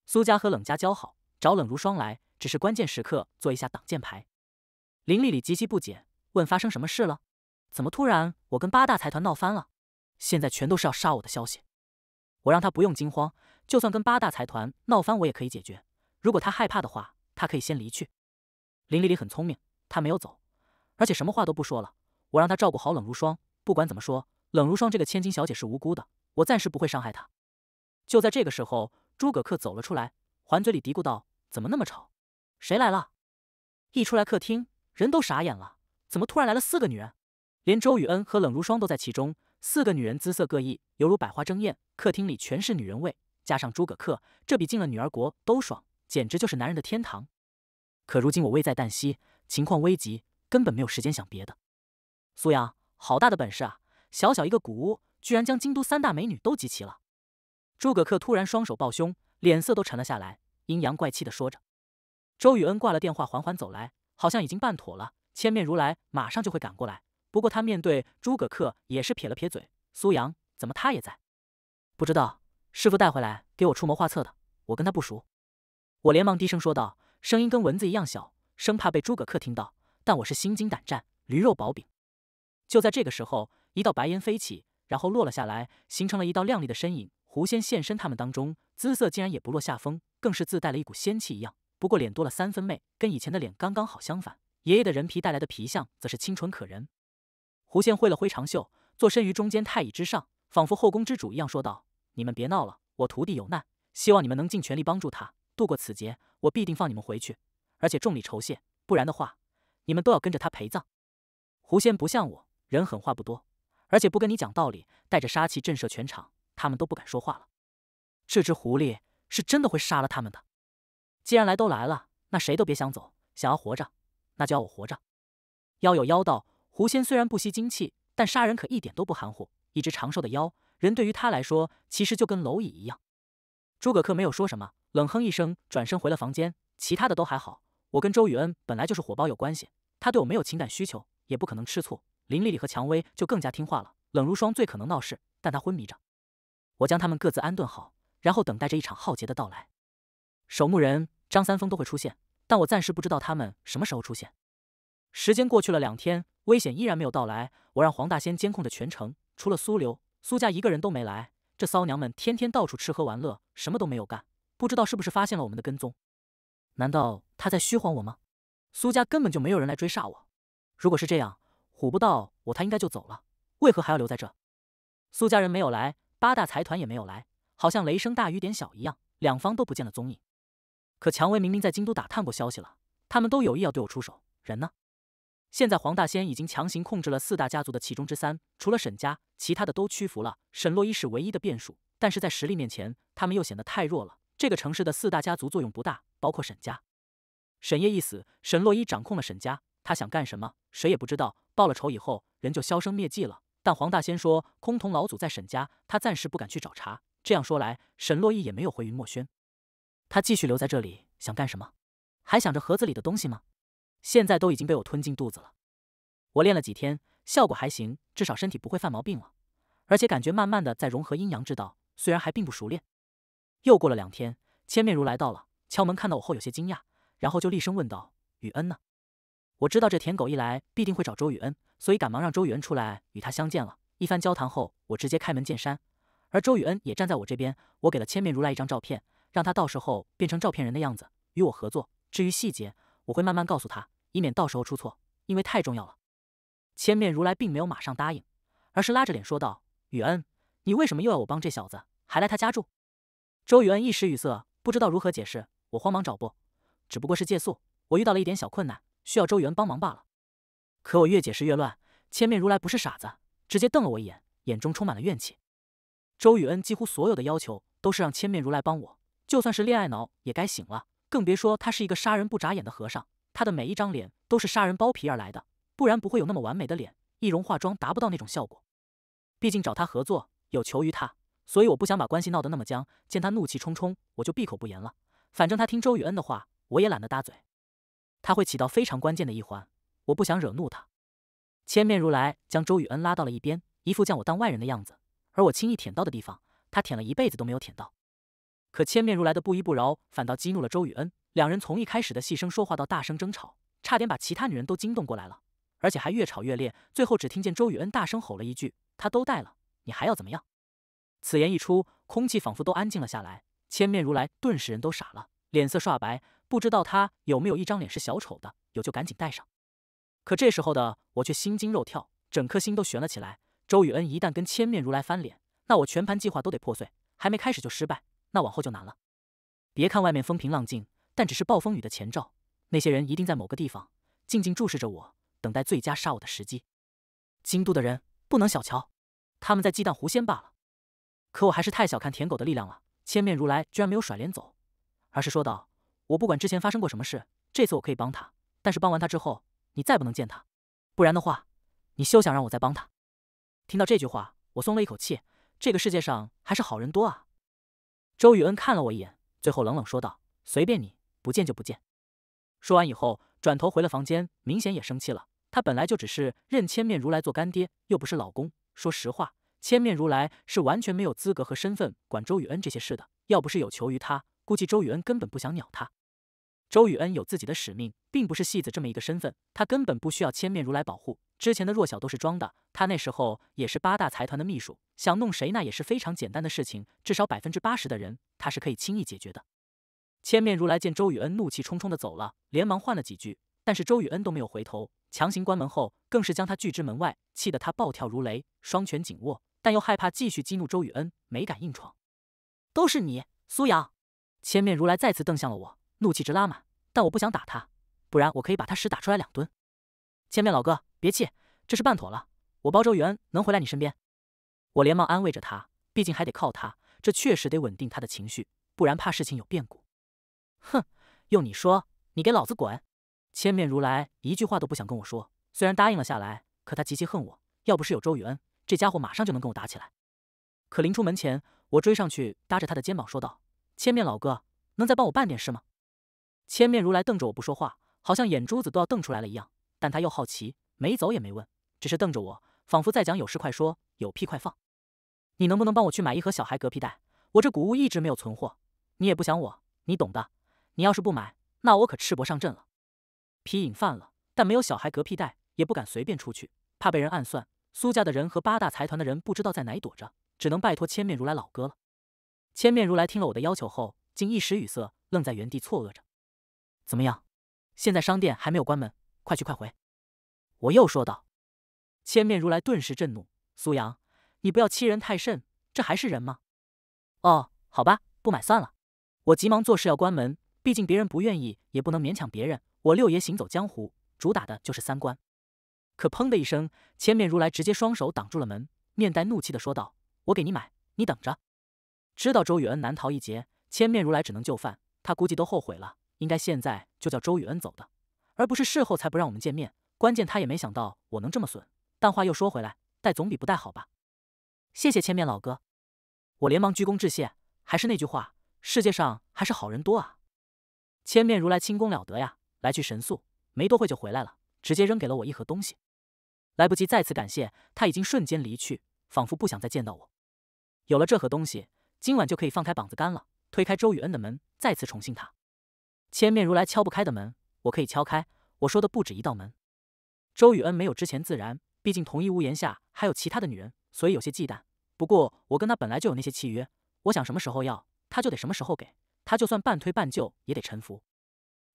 苏家和冷家交好，找冷如霜来，只是关键时刻做一下挡箭牌。林莉莉极其不解，问：“发生什么事了？怎么突然我跟八大财团闹翻了？现在全都是要杀我的消息。”我让他不用惊慌，就算跟八大财团闹翻，我也可以解决。如果他害怕的话，他可以先离去。林莉莉很聪明，她没有走，而且什么话都不说了。我让他照顾好冷如霜，不管怎么说，冷如霜这个千金小姐是无辜的，我暂时不会伤害她。就在这个时候，诸葛恪走了出来，环嘴里嘀咕道：“怎么那么吵？谁来了？”一出来客厅。人都傻眼了，怎么突然来了四个女人？连周雨恩和冷如霜都在其中。四个女人姿色各异，犹如百花争艳。客厅里全是女人味，加上诸葛恪，这比进了女儿国都爽，简直就是男人的天堂。可如今我危在旦夕，情况危急，根本没有时间想别的。苏阳，好大的本事啊！小小一个古屋，居然将京都三大美女都集齐了。诸葛恪突然双手抱胸，脸色都沉了下来，阴阳怪气的说着。周雨恩挂了电话，缓缓走来。好像已经办妥了，千面如来马上就会赶过来。不过他面对诸葛恪也是撇了撇嘴。苏阳，怎么他也在？不知道，师傅带回来给我出谋划策的。我跟他不熟。我连忙低声说道，声音跟蚊子一样小，生怕被诸葛恪听到。但我是心惊胆战，驴肉薄饼。就在这个时候，一道白烟飞起，然后落了下来，形成了一道亮丽的身影。狐仙现身他们当中，姿色竟然也不落下风，更是自带了一股仙气一样。不过脸多了三分媚，跟以前的脸刚刚好相反。爷爷的人皮带来的皮相，则是清纯可人。狐仙挥了挥长袖，坐身于中间太椅之上，仿佛后宫之主一样说道：“你们别闹了，我徒弟有难，希望你们能尽全力帮助他度过此劫，我必定放你们回去，而且重礼酬谢。不然的话，你们都要跟着他陪葬。”狐仙不像我，人狠话不多，而且不跟你讲道理，带着杀气震慑全场，他们都不敢说话了。这只狐狸是真的会杀了他们的。既然来都来了，那谁都别想走。想要活着，那就要我活着。妖有妖道，狐仙虽然不吸精气，但杀人可一点都不含糊。一只长寿的妖人，对于他来说，其实就跟蝼蚁一样。诸葛恪没有说什么，冷哼一声，转身回了房间。其他的都还好，我跟周雨恩本来就是火包有关系，他对我没有情感需求，也不可能吃醋。林丽丽和蔷薇就更加听话了。冷如霜最可能闹事，但她昏迷着，我将他们各自安顿好，然后等待着一场浩劫的到来。守墓人。张三丰都会出现，但我暂时不知道他们什么时候出现。时间过去了两天，危险依然没有到来。我让黄大仙监控着全城，除了苏流，苏家一个人都没来。这骚娘们天天到处吃喝玩乐，什么都没有干。不知道是不是发现了我们的跟踪？难道他在虚晃我吗？苏家根本就没有人来追杀我。如果是这样，唬不到我，他应该就走了。为何还要留在这？苏家人没有来，八大财团也没有来，好像雷声大雨点小一样，两方都不见了踪影。可蔷薇明明在京都打探过消息了，他们都有意要对我出手，人呢？现在黄大仙已经强行控制了四大家族的其中之三，除了沈家，其他的都屈服了。沈洛伊是唯一的变数，但是在实力面前，他们又显得太弱了。这个城市的四大家族作用不大，包括沈家。沈烨一死，沈洛伊掌控了沈家，他想干什么，谁也不知道。报了仇以后，人就销声灭迹了。但黄大仙说，崆峒老祖在沈家，他暂时不敢去找茬。这样说来，沈洛伊也没有回云墨轩。他继续留在这里，想干什么？还想着盒子里的东西吗？现在都已经被我吞进肚子了。我练了几天，效果还行，至少身体不会犯毛病了，而且感觉慢慢的在融合阴阳之道，虽然还并不熟练。又过了两天，千面如来到了，敲门看到我后有些惊讶，然后就厉声问道：“雨恩呢？”我知道这舔狗一来必定会找周雨恩，所以赶忙让周雨恩出来与他相见了。一番交谈后，我直接开门见山，而周雨恩也站在我这边，我给了千面如来一张照片。让他到时候变成照片人的样子与我合作，至于细节我会慢慢告诉他，以免到时候出错，因为太重要了。千面如来并没有马上答应，而是拉着脸说道：“雨恩，你为什么又要我帮这小子，还来他家住？”周雨恩一时语塞，不知道如何解释。我慌忙找不，只不过是借宿，我遇到了一点小困难，需要周元帮忙罢了。可我越解释越乱，千面如来不是傻子，直接瞪了我一眼，眼中充满了怨气。周雨恩几乎所有的要求都是让千面如来帮我。就算是恋爱脑也该醒了，更别说他是一个杀人不眨眼的和尚，他的每一张脸都是杀人剥皮而来的，不然不会有那么完美的脸，易容化妆达不到那种效果。毕竟找他合作有求于他，所以我不想把关系闹得那么僵。见他怒气冲冲，我就闭口不言了。反正他听周雨恩的话，我也懒得搭嘴。他会起到非常关键的一环，我不想惹怒他。千面如来将周雨恩拉到了一边，一副将我当外人的样子。而我轻易舔到的地方，他舔了一辈子都没有舔到。可千面如来的不依不饶，反倒激怒了周雨恩。两人从一开始的细声说话到大声争吵，差点把其他女人都惊动过来了，而且还越吵越烈。最后只听见周雨恩大声吼了一句：“他都带了，你还要怎么样？”此言一出，空气仿佛都安静了下来。千面如来顿时人都傻了，脸色刷白，不知道他有没有一张脸是小丑的，有就赶紧戴上。可这时候的我却心惊肉跳，整颗心都悬了起来。周雨恩一旦跟千面如来翻脸，那我全盘计划都得破碎，还没开始就失败。那往后就难了。别看外面风平浪静，但只是暴风雨的前兆。那些人一定在某个地方静静注视着我，等待最佳杀我的时机。京都的人不能小瞧，他们在忌惮狐仙罢了。可我还是太小看舔狗的力量了。千面如来居然没有甩脸走，而是说道：“我不管之前发生过什么事，这次我可以帮他。但是帮完他之后，你再不能见他，不然的话，你休想让我再帮他。”听到这句话，我松了一口气。这个世界上还是好人多啊。周雨恩看了我一眼，最后冷冷说道：“随便你，不见就不见。”说完以后，转头回了房间，明显也生气了。他本来就只是认千面如来做干爹，又不是老公。说实话，千面如来是完全没有资格和身份管周雨恩这些事的。要不是有求于他，估计周雨恩根本不想鸟他。周雨恩有自己的使命，并不是戏子这么一个身份，他根本不需要千面如来保护。之前的弱小都是装的。他那时候也是八大财团的秘书，想弄谁那也是非常简单的事情，至少百分之八十的人他是可以轻易解决的。千面如来见周雨恩怒气冲冲的走了，连忙唤了几句，但是周雨恩都没有回头，强行关门后更是将他拒之门外，气得他暴跳如雷，双拳紧握，但又害怕继续激怒周雨恩，没敢硬闯。都是你，苏阳！千面如来再次瞪向了我，怒气值拉满，但我不想打他，不然我可以把他屎打出来两吨。千面老哥，别气，这事办妥了。我包周元能回来你身边，我连忙安慰着他，毕竟还得靠他，这确实得稳定他的情绪，不然怕事情有变故。哼，用你说，你给老子滚！千面如来一句话都不想跟我说，虽然答应了下来，可他极其恨我，要不是有周元，这家伙马上就能跟我打起来。可临出门前，我追上去搭着他的肩膀说道：“千面老哥，能再帮我办点事吗？”千面如来瞪着我不说话，好像眼珠子都要瞪出来了一样，但他又好奇，没走也没问，只是瞪着我。仿佛在讲：“有事快说，有屁快放。”你能不能帮我去买一盒小孩嗝屁袋？我这谷物一直没有存货，你也不想我，你懂的。你要是不买，那我可赤膊上阵了。皮瘾犯了，但没有小孩嗝屁袋，也不敢随便出去，怕被人暗算。苏家的人和八大财团的人不知道在哪躲着，只能拜托千面如来老哥了。千面如来听了我的要求后，竟一时语塞，愣在原地错愕着。怎么样？现在商店还没有关门，快去快回！我又说道。千面如来顿时震怒：“苏阳，你不要欺人太甚，这还是人吗？”“哦，好吧，不买算了。”我急忙做事要关门，毕竟别人不愿意，也不能勉强别人。我六爷行走江湖，主打的就是三观。可砰的一声，千面如来直接双手挡住了门，面带怒气的说道：“我给你买，你等着。”知道周雨恩难逃一劫，千面如来只能就范。他估计都后悔了，应该现在就叫周雨恩走的，而不是事后才不让我们见面。关键他也没想到我能这么损。但话又说回来，带总比不带好吧。谢谢千面老哥，我连忙鞠躬致谢。还是那句话，世界上还是好人多啊。千面如来轻功了得呀，来去神速，没多会就回来了，直接扔给了我一盒东西。来不及再次感谢，他已经瞬间离去，仿佛不想再见到我。有了这盒东西，今晚就可以放开膀子干了。推开周雨恩的门，再次宠幸他。千面如来敲不开的门，我可以敲开。我说的不止一道门。周雨恩没有之前自然。毕竟同一屋檐下还有其他的女人，所以有些忌惮。不过我跟他本来就有那些契约，我想什么时候要，他就得什么时候给。他就算半推半就，也得臣服。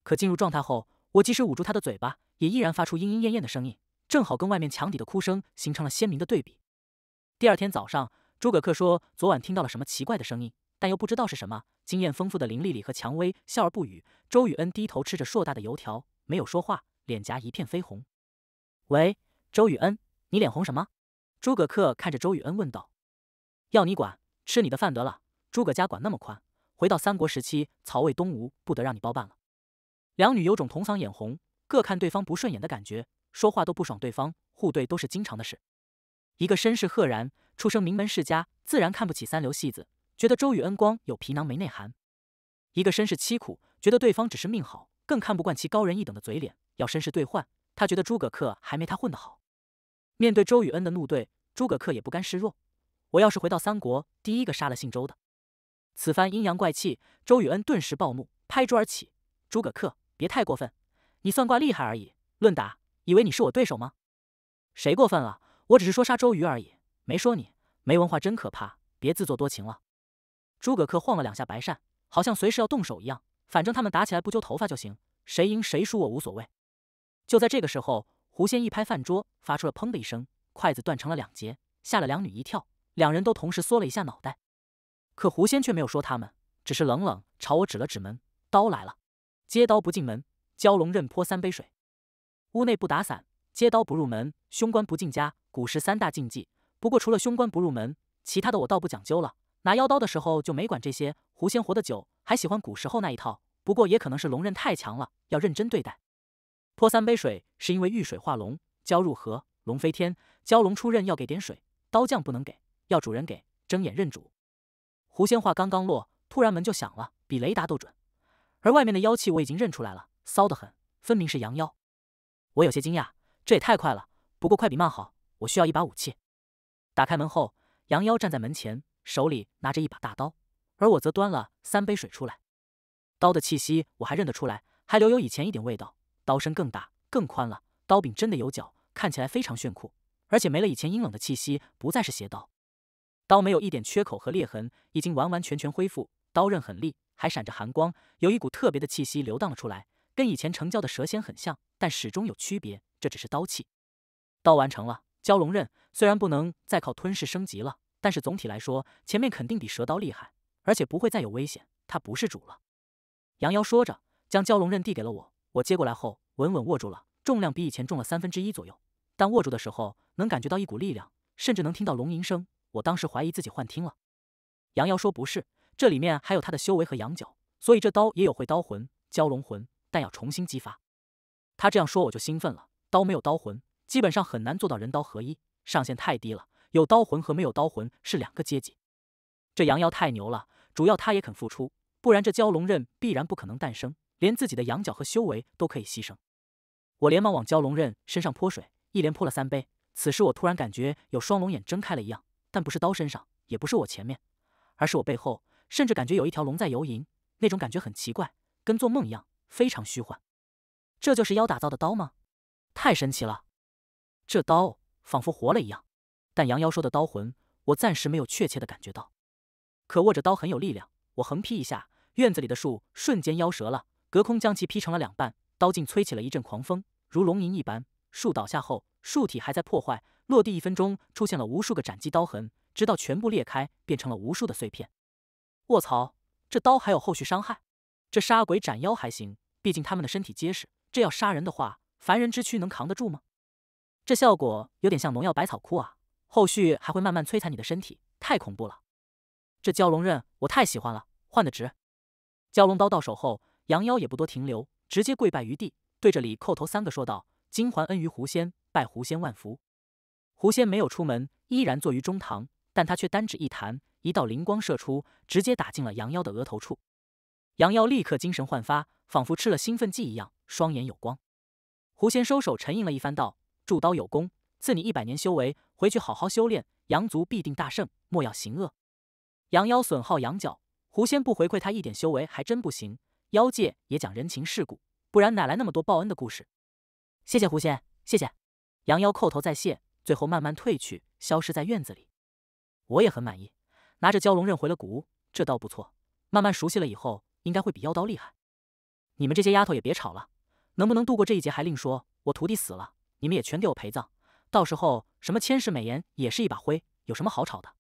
可进入状态后，我即使捂住他的嘴巴，也依然发出莺莺燕燕的声音，正好跟外面墙底的哭声形成了鲜明的对比。第二天早上，诸葛恪说昨晚听到了什么奇怪的声音，但又不知道是什么。经验丰富的林丽丽和蔷薇笑而不语。周雨恩低头吃着硕大的油条，没有说话，脸颊一片绯红。喂。周雨恩，你脸红什么？诸葛恪看着周雨恩问道：“要你管，吃你的饭得了。”诸葛家管那么宽，回到三国时期，曹魏、东吴不得让你包办了。两女有种同嗓眼红，各看对方不顺眼的感觉，说话都不爽对方，互怼都是经常的事。一个身世赫然，出生名门世家，自然看不起三流戏子，觉得周雨恩光有皮囊没内涵；一个身世凄苦，觉得对方只是命好，更看不惯其高人一等的嘴脸，要身世兑换，他觉得诸葛恪还没他混得好。面对周雨恩的怒怼，诸葛恪也不甘示弱。我要是回到三国，第一个杀了姓周的。此番阴阳怪气，周雨恩顿时暴怒，拍桌而起。诸葛恪，别太过分！你算卦厉害而已，论打，以为你是我对手吗？谁过分了？我只是说杀周瑜而已，没说你。没文化真可怕！别自作多情了。诸葛恪晃了两下白扇，好像随时要动手一样。反正他们打起来不揪头发就行，谁赢谁输我无所谓。就在这个时候。狐仙一拍饭桌，发出了砰的一声，筷子断成了两截，吓了两女一跳，两人都同时缩了一下脑袋。可狐仙却没有说他们，只是冷冷朝我指了指门，刀来了，接刀不进门，蛟龙刃泼三杯水，屋内不打伞，接刀不入门，凶关不进家，古时三大禁忌。不过除了凶关不入门，其他的我倒不讲究了。拿妖刀的时候就没管这些。狐仙活得久，还喜欢古时候那一套。不过也可能是龙刃太强了，要认真对待。泼三杯水，是因为遇水化龙，蛟入河，龙飞天；蛟龙出刃要给点水，刀匠不能给，要主人给，睁眼认主。狐仙话刚刚落，突然门就响了，比雷达都准。而外面的妖气我已经认出来了，骚得很，分明是羊妖。我有些惊讶，这也太快了。不过快比慢好。我需要一把武器。打开门后，羊妖站在门前，手里拿着一把大刀，而我则端了三杯水出来。刀的气息我还认得出来，还留有以前一点味道。刀身更大、更宽了，刀柄真的有角，看起来非常炫酷，而且没了以前阴冷的气息，不再是邪刀。刀没有一点缺口和裂痕，已经完完全全恢复，刀刃很利，还闪着寒光，有一股特别的气息流荡了出来，跟以前成交的蛇仙很像，但始终有区别。这只是刀器。刀完成了，蛟龙刃虽然不能再靠吞噬升级了，但是总体来说，前面肯定比蛇刀厉害，而且不会再有危险。它不是主了。羊妖说着，将蛟龙刃递给了我。我接过来后，稳稳握住了，重量比以前重了三分之一左右。但握住的时候，能感觉到一股力量，甚至能听到龙吟声。我当时怀疑自己幻听了。杨瑶说不是，这里面还有他的修为和羊角，所以这刀也有会刀魂，蛟龙魂，但要重新激发。他这样说，我就兴奋了。刀没有刀魂，基本上很难做到人刀合一，上限太低了。有刀魂和没有刀魂是两个阶级。这杨瑶太牛了，主要他也肯付出，不然这蛟龙刃必然不可能诞生。连自己的羊角和修为都可以牺牲，我连忙往蛟龙刃身上泼水，一连泼了三杯。此时我突然感觉有双龙眼睁开了一样，但不是刀身上，也不是我前面，而是我背后，甚至感觉有一条龙在游吟。那种感觉很奇怪，跟做梦一样，非常虚幻。这就是妖打造的刀吗？太神奇了！这刀仿佛活了一样。但羊妖说的刀魂，我暂时没有确切的感觉到，可握着刀很有力量。我横劈一下，院子里的树瞬间腰折了。隔空将其劈成了两半，刀劲吹起了一阵狂风，如龙吟一般。树倒下后，树体还在破坏，落地一分钟出现了无数个斩击刀痕，直到全部裂开，变成了无数的碎片。卧槽，这刀还有后续伤害？这杀鬼斩妖还行，毕竟他们的身体结实。这要杀人的话，凡人之躯能扛得住吗？这效果有点像农药百草枯啊，后续还会慢慢摧残你的身体，太恐怖了。这蛟龙刃我太喜欢了，换得值。蛟龙刀到手后。羊妖也不多停留，直接跪拜于地，对着李叩头三个，说道：“金还恩于狐仙，拜狐仙万福。”狐仙没有出门，依然坐于中堂，但他却单指一弹，一道灵光射出，直接打进了羊妖的额头处。羊妖立刻精神焕发，仿佛吃了兴奋剂一样，双眼有光。狐仙收手，沉吟了一番，道：“铸刀有功，赐你一百年修为，回去好好修炼，羊族必定大胜，莫要行恶。”羊妖损耗羊角，狐仙不回馈他一点修为还真不行。妖界也讲人情世故，不然哪来那么多报恩的故事？谢谢狐仙，谢谢。羊妖叩头再谢，最后慢慢退去，消失在院子里。我也很满意，拿着蛟龙刃回了古屋。这刀不错，慢慢熟悉了以后，应该会比妖刀厉害。你们这些丫头也别吵了，能不能度过这一劫还另说。我徒弟死了，你们也全给我陪葬，到时候什么千世美颜也是一把灰，有什么好吵的？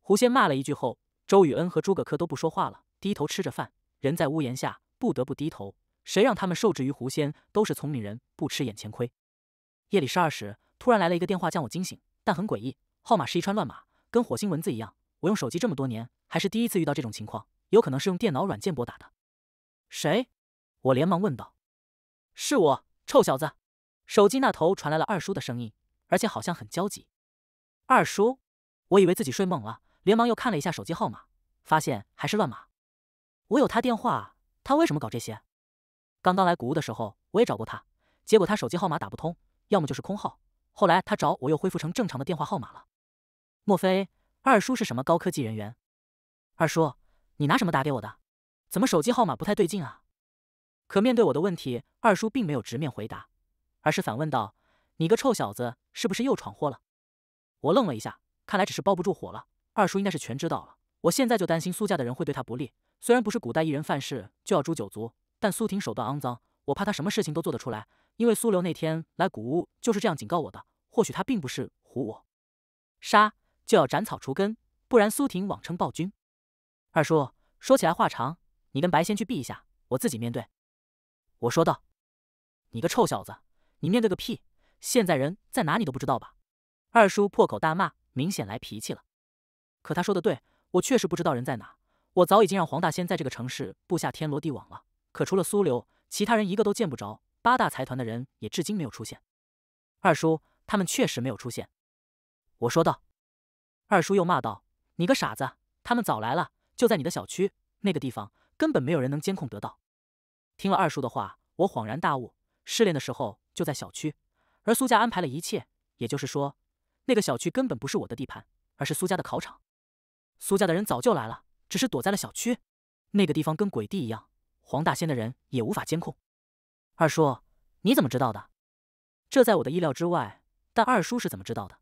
狐仙骂了一句后，周雨恩和诸葛恪都不说话了，低头吃着饭。人在屋檐下，不得不低头。谁让他们受制于狐仙？都是聪明人，不吃眼前亏。夜里十二时，突然来了一个电话，将我惊醒，但很诡异，号码是一串乱码，跟火星文字一样。我用手机这么多年，还是第一次遇到这种情况，有可能是用电脑软件拨打的。谁？我连忙问道。是我，臭小子。手机那头传来了二叔的声音，而且好像很焦急。二叔，我以为自己睡懵了，连忙又看了一下手机号码，发现还是乱码。我有他电话，他为什么搞这些？刚刚来古屋的时候，我也找过他，结果他手机号码打不通，要么就是空号。后来他找我，又恢复成正常的电话号码了。莫非二叔是什么高科技人员？二叔，你拿什么打给我的？怎么手机号码不太对劲啊？可面对我的问题，二叔并没有直面回答，而是反问道：“你个臭小子，是不是又闯祸了？”我愣了一下，看来只是包不住火了。二叔应该是全知道了。我现在就担心苏家的人会对他不利。虽然不是古代一人犯事就要诛九族，但苏婷手段肮脏，我怕她什么事情都做得出来。因为苏流那天来古屋就是这样警告我的，或许他并不是唬我。杀就要斩草除根，不然苏婷妄称暴君。二叔，说起来话长，你跟白仙去避一下，我自己面对。我说道。你个臭小子，你面对个屁！现在人在哪你都不知道吧？二叔破口大骂，明显来脾气了。可他说的对，我确实不知道人在哪。我早已经让黄大仙在这个城市布下天罗地网了，可除了苏流，其他人一个都见不着。八大财团的人也至今没有出现。二叔，他们确实没有出现，我说道。二叔又骂道：“你个傻子，他们早来了，就在你的小区那个地方，根本没有人能监控得到。”听了二叔的话，我恍然大悟：失恋的时候就在小区，而苏家安排了一切，也就是说，那个小区根本不是我的地盘，而是苏家的考场。苏家的人早就来了。只是躲在了小区，那个地方跟鬼地一样，黄大仙的人也无法监控。二叔，你怎么知道的？这在我的意料之外，但二叔是怎么知道的？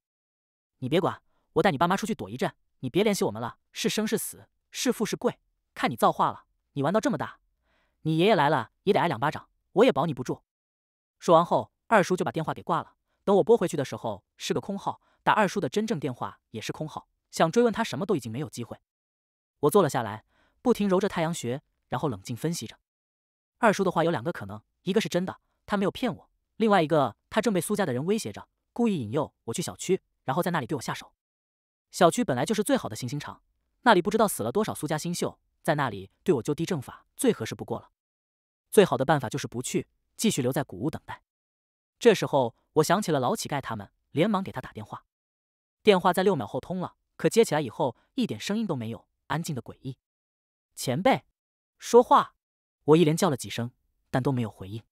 你别管，我带你爸妈出去躲一阵，你别联系我们了。是生是死，是富是贵，看你造化了。你玩到这么大，你爷爷来了也得挨两巴掌，我也保你不住。说完后，二叔就把电话给挂了。等我拨回去的时候是个空号，打二叔的真正电话也是空号，想追问他什么都已经没有机会。我坐了下来，不停揉着太阳穴，然后冷静分析着二叔的话。有两个可能，一个是真的，他没有骗我；另外一个，他正被苏家的人威胁着，故意引诱我去小区，然后在那里对我下手。小区本来就是最好的行刑场，那里不知道死了多少苏家新秀，在那里对我就地正法最合适不过了。最好的办法就是不去，继续留在古屋等待。这时候，我想起了老乞丐他们，连忙给他打电话。电话在六秒后通了，可接起来以后一点声音都没有。安静的诡异，前辈，说话！我一连叫了几声，但都没有回应。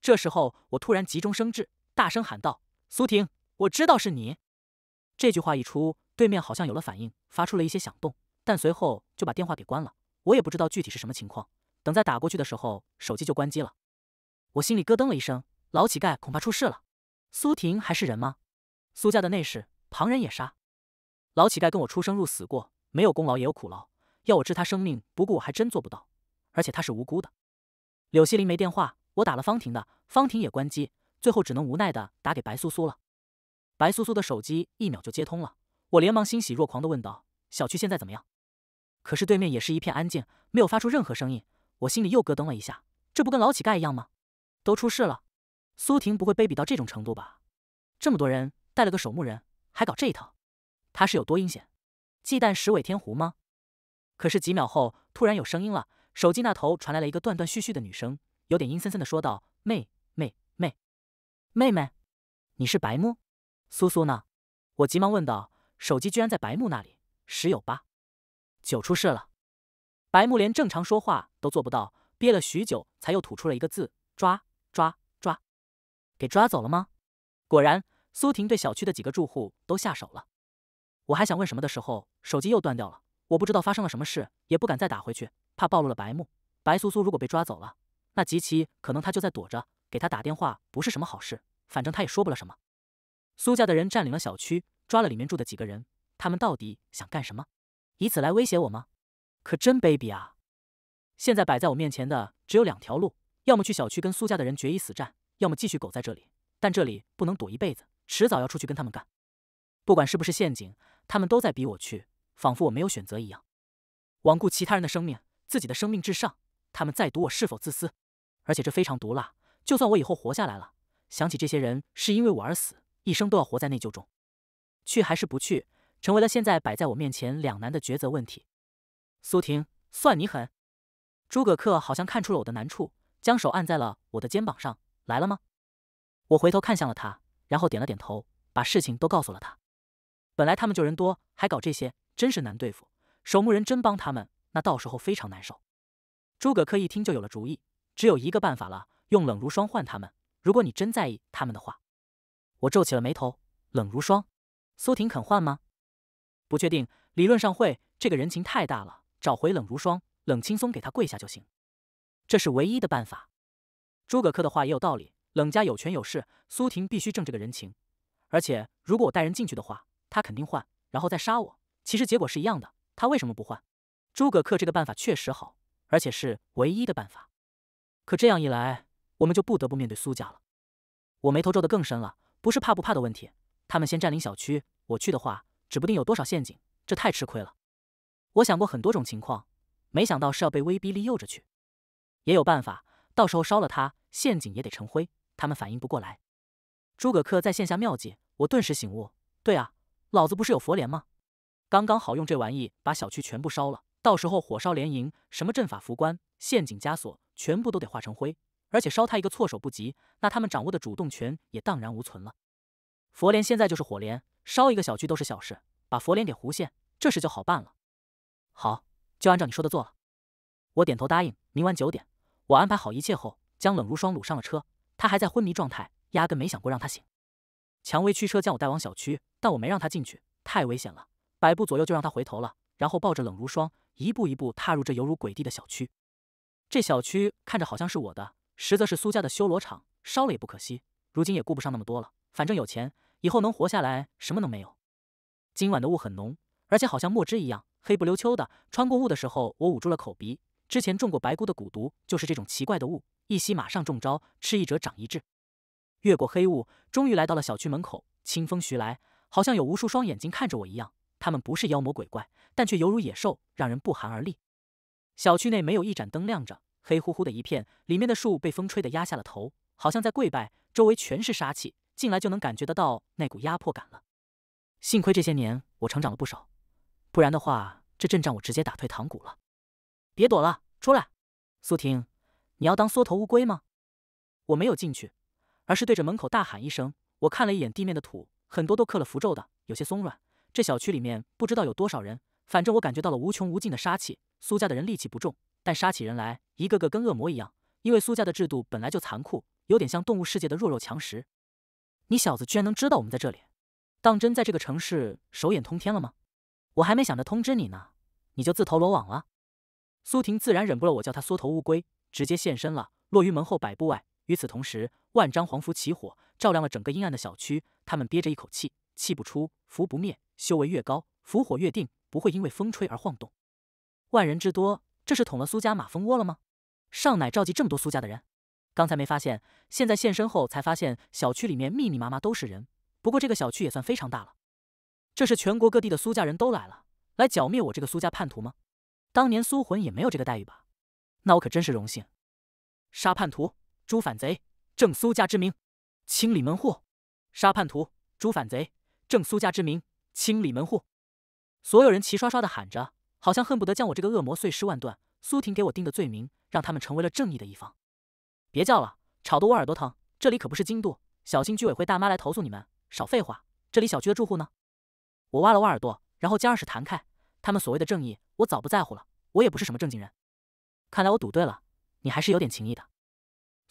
这时候，我突然急中生智，大声喊道：“苏婷，我知道是你！”这句话一出，对面好像有了反应，发出了一些响动，但随后就把电话给关了。我也不知道具体是什么情况。等再打过去的时候，手机就关机了。我心里咯噔了一声：老乞丐恐怕出事了。苏婷还是人吗？苏家的内侍，旁人也杀。老乞丐跟我出生入死过。没有功劳也有苦劳，要我置他生命不顾，我还真做不到。而且他是无辜的。柳希林没电话，我打了方婷的，方婷也关机，最后只能无奈的打给白苏苏了。白苏苏的手机一秒就接通了，我连忙欣喜若狂的问道：“小区现在怎么样？”可是对面也是一片安静，没有发出任何声音，我心里又咯噔了一下，这不跟老乞丐一样吗？都出事了，苏婷不会卑鄙到这种程度吧？这么多人带了个守墓人，还搞这一套，他是有多阴险？忌惮十尾天狐吗？可是几秒后，突然有声音了，手机那头传来了一个断断续续的女声，有点阴森森的说道：“妹妹妹妹妹，你是白木？苏苏呢？”我急忙问道。手机居然在白木那里，十有八九出事了。白木连正常说话都做不到，憋了许久，才又吐出了一个字：“抓抓抓！”给抓走了吗？果然，苏婷对小区的几个住户都下手了。我还想问什么的时候，手机又断掉了。我不知道发生了什么事，也不敢再打回去，怕暴露了白木。白苏苏如果被抓走了，那吉奇可能他就在躲着，给他打电话不是什么好事。反正他也说不了什么。苏家的人占领了小区，抓了里面住的几个人，他们到底想干什么？以此来威胁我吗？可真卑鄙啊！现在摆在我面前的只有两条路：要么去小区跟苏家的人决一死战，要么继续苟在这里。但这里不能躲一辈子，迟早要出去跟他们干。不管是不是陷阱。他们都在逼我去，仿佛我没有选择一样，罔顾其他人的生命，自己的生命至上。他们在赌我是否自私，而且这非常毒辣。就算我以后活下来了，想起这些人是因为我而死，一生都要活在内疚中。去还是不去，成为了现在摆在我面前两难的抉择问题。苏婷，算你狠。诸葛恪好像看出了我的难处，将手按在了我的肩膀上。来了吗？我回头看向了他，然后点了点头，把事情都告诉了他。本来他们就人多，还搞这些，真是难对付。守墓人真帮他们，那到时候非常难受。诸葛恪一听就有了主意，只有一个办法了，用冷如霜换他们。如果你真在意他们的话，我皱起了眉头。冷如霜，苏婷肯换吗？不确定，理论上会。这个人情太大了，找回冷如霜，冷轻松给他跪下就行。这是唯一的办法。诸葛恪的话也有道理，冷家有权有势，苏婷必须挣这个人情。而且，如果我带人进去的话，他肯定换，然后再杀我。其实结果是一样的。他为什么不换？诸葛恪这个办法确实好，而且是唯一的办法。可这样一来，我们就不得不面对苏家了。我眉头皱得更深了。不是怕不怕的问题。他们先占领小区，我去的话，指不定有多少陷阱，这太吃亏了。我想过很多种情况，没想到是要被威逼利诱着去。也有办法，到时候烧了他，陷阱也得成灰，他们反应不过来。诸葛恪在线下妙计，我顿时醒悟。对啊。老子不是有佛莲吗？刚刚好用这玩意把小区全部烧了，到时候火烧连营，什么阵法、符关、陷阱、枷锁，全部都得化成灰。而且烧他一个措手不及，那他们掌握的主动权也荡然无存了。佛莲现在就是火莲，烧一个小区都是小事。把佛莲给弧线，这事就好办了。好，就按照你说的做了。我点头答应。明晚九点，我安排好一切后，将冷如霜掳上了车。他还在昏迷状态，压根没想过让他醒。蔷薇驱车将我带往小区。但我没让他进去，太危险了。百步左右就让他回头了，然后抱着冷如霜，一步一步踏入这犹如鬼地的小区。这小区看着好像是我的，实则是苏家的修罗场，烧了也不可惜。如今也顾不上那么多了，反正有钱，以后能活下来，什么都没有？今晚的雾很浓，而且好像墨汁一样黑不溜秋的。穿过雾的时候，我捂住了口鼻。之前中过白菇的蛊毒，就是这种奇怪的雾，一吸马上中招。吃一蛰长一智。越过黑雾，终于来到了小区门口。清风徐来。好像有无数双眼睛看着我一样，他们不是妖魔鬼怪，但却犹如野兽，让人不寒而栗。小区内没有一盏灯亮着，黑乎乎的一片，里面的树被风吹得压下了头，好像在跪拜。周围全是杀气，进来就能感觉得到那股压迫感了。幸亏这些年我成长了不少，不然的话，这阵仗我直接打退堂鼓了。别躲了，出来！苏婷，你要当缩头乌龟吗？我没有进去，而是对着门口大喊一声。我看了一眼地面的土。很多都刻了符咒的，有些松软。这小区里面不知道有多少人，反正我感觉到了无穷无尽的杀气。苏家的人力气不重，但杀起人来一个个跟恶魔一样。因为苏家的制度本来就残酷，有点像动物世界的弱肉强食。你小子居然能知道我们在这里，当真在这个城市手眼通天了吗？我还没想着通知你呢，你就自投罗网了。苏婷自然忍不了我叫她缩头乌龟，直接现身了，落于门后百步外。与此同时，万张黄符起火，照亮了整个阴暗的小区。他们憋着一口气，气不出，符不灭。修为越高，符火越定，不会因为风吹而晃动。万人之多，这是捅了苏家马蜂窝了吗？上奶召集这么多苏家的人，刚才没发现，现在现身后才发现，小区里面密密麻麻都是人。不过这个小区也算非常大了。这是全国各地的苏家人都来了，来剿灭我这个苏家叛徒吗？当年苏魂也没有这个待遇吧？那我可真是荣幸，杀叛徒。诛反贼，正苏家之名，清理门户；杀叛徒，诛反贼，正苏家之名，清理门户。所有人齐刷刷的喊着，好像恨不得将我这个恶魔碎尸万段。苏婷给我定的罪名，让他们成为了正义的一方。别叫了，吵得我耳朵疼。这里可不是京都，小心居委会大妈来投诉你们。少废话，这里小区的住户呢？我挖了挖耳朵，然后将耳屎弹开。他们所谓的正义，我早不在乎了。我也不是什么正经人。看来我赌对了，你还是有点情义的。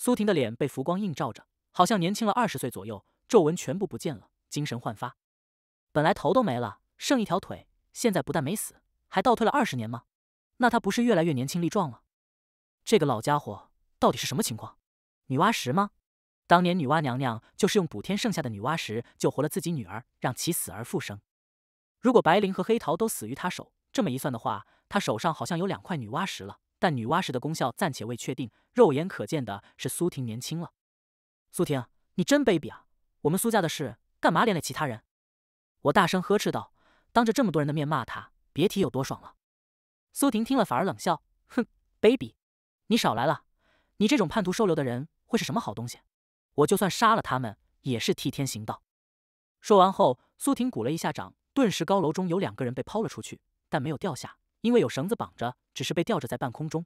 苏婷的脸被浮光映照着，好像年轻了二十岁左右，皱纹全部不见了，精神焕发。本来头都没了，剩一条腿，现在不但没死，还倒退了二十年吗？那他不是越来越年轻力壮了？这个老家伙到底是什么情况？女娲石吗？当年女娲娘娘就是用补天剩下的女娲石救活了自己女儿，让其死而复生。如果白灵和黑桃都死于他手，这么一算的话，他手上好像有两块女娲石了。但女娲石的功效暂且未确定，肉眼可见的是苏婷年轻了。苏婷，你真卑鄙啊！我们苏家的事，干嘛连累其他人？我大声呵斥道，当着这么多人的面骂他，别提有多爽了。苏婷听了反而冷笑，哼，卑鄙！你少来了，你这种叛徒收留的人会是什么好东西？我就算杀了他们，也是替天行道。说完后，苏婷鼓了一下掌，顿时高楼中有两个人被抛了出去，但没有掉下。因为有绳子绑着，只是被吊着在半空中。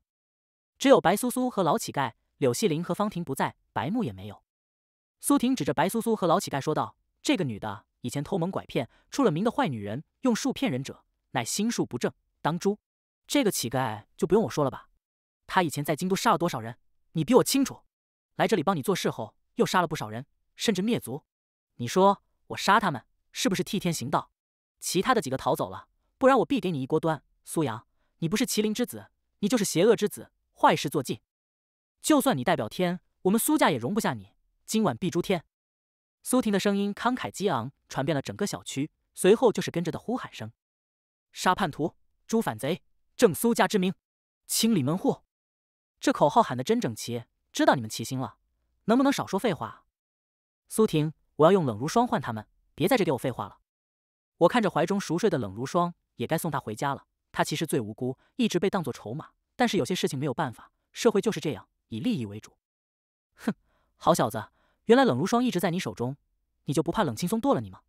只有白苏苏和老乞丐柳希林和方婷不在，白木也没有。苏婷指着白苏苏和老乞丐说道：“这个女的以前偷蒙拐骗，出了名的坏女人，用术骗人者，乃心术不正，当诛。这个乞丐就不用我说了吧？他以前在京都杀了多少人，你比我清楚。来这里帮你做事后，又杀了不少人，甚至灭族。你说我杀他们是不是替天行道？其他的几个逃走了，不然我必给你一锅端。”苏阳，你不是麒麟之子，你就是邪恶之子，坏事做尽。就算你代表天，我们苏家也容不下你，今晚必诛天。苏婷的声音慷慨激昂，传遍了整个小区，随后就是跟着的呼喊声：杀叛徒，诛反贼，正苏家之名，清理门户。这口号喊得真整齐，知道你们齐心了，能不能少说废话？苏婷，我要用冷如霜换他们，别在这给我废话了。我看着怀中熟睡的冷如霜，也该送他回家了。他其实最无辜，一直被当作筹码。但是有些事情没有办法，社会就是这样，以利益为主。哼，好小子，原来冷如霜一直在你手中，你就不怕冷青松剁了你吗？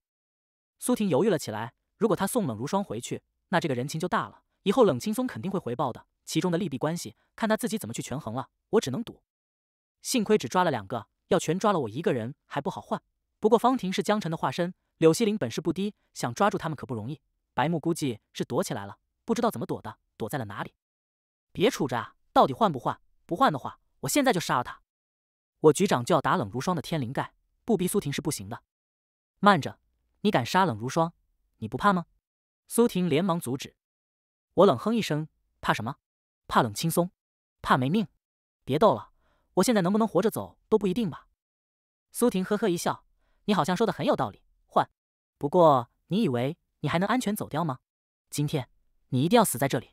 苏婷犹豫了起来。如果他送冷如霜回去，那这个人情就大了，以后冷青松肯定会回报的。其中的利弊关系，看他自己怎么去权衡了。我只能赌，幸亏只抓了两个，要全抓了，我一个人还不好换。不过方婷是江晨的化身，柳希林本事不低，想抓住他们可不容易。白木估计是躲起来了。不知道怎么躲的，躲在了哪里？别杵着啊！到底换不换？不换的话，我现在就杀了他！我局长就要打冷如霜的天灵盖，不逼苏婷是不行的。慢着，你敢杀冷如霜，你不怕吗？苏婷连忙阻止。我冷哼一声：“怕什么？怕冷轻松？怕没命？别逗了！我现在能不能活着走都不一定吧。”苏婷呵呵一笑：“你好像说的很有道理。换，不过你以为你还能安全走掉吗？今天。”你一定要死在这里！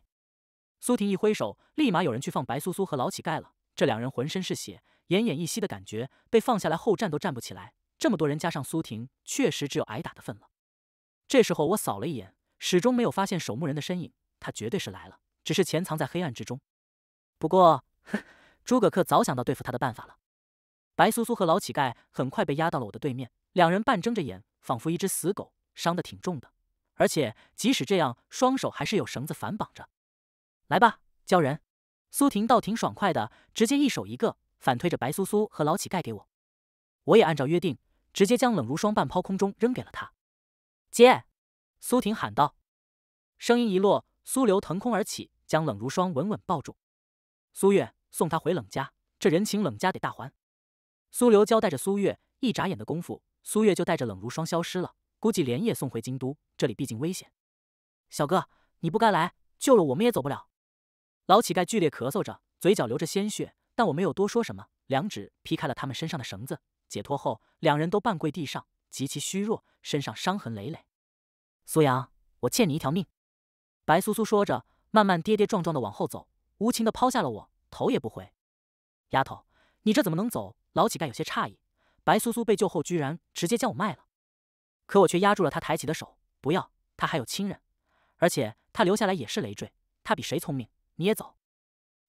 苏婷一挥手，立马有人去放白苏苏和老乞丐了。这两人浑身是血，奄奄一息的感觉，被放下来后站都站不起来。这么多人加上苏婷，确实只有挨打的份了。这时候我扫了一眼，始终没有发现守墓人的身影。他绝对是来了，只是潜藏在黑暗之中。不过，诸葛恪早想到对付他的办法了。白苏苏和老乞丐很快被压到了我的对面，两人半睁着眼，仿佛一只死狗，伤的挺重的。而且，即使这样，双手还是有绳子反绑着。来吧，鲛人苏婷倒挺爽快的，直接一手一个反推着白苏苏和老乞丐给我。我也按照约定，直接将冷如霜半抛空中扔给了他。接！苏婷喊道。声音一落，苏流腾空而起，将冷如霜稳稳抱住。苏月送他回冷家，这人情冷家得大还。苏流交代着苏月，一眨眼的功夫，苏月就带着冷如霜消失了。估计连夜送回京都，这里毕竟危险。小哥，你不该来，救了我们也走不了。老乞丐剧烈咳嗽着，嘴角流着鲜血，但我没有多说什么，两指劈开了他们身上的绳子，解脱后，两人都半跪地上，极其虚弱，身上伤痕累累。苏阳，我欠你一条命。白苏苏说着，慢慢跌跌撞撞的往后走，无情的抛下了我，头也不回。丫头，你这怎么能走？老乞丐有些诧异，白苏苏被救后，居然直接将我卖了。可我却压住了他抬起的手，不要他还有亲人，而且他留下来也是累赘。他比谁聪明，你也走。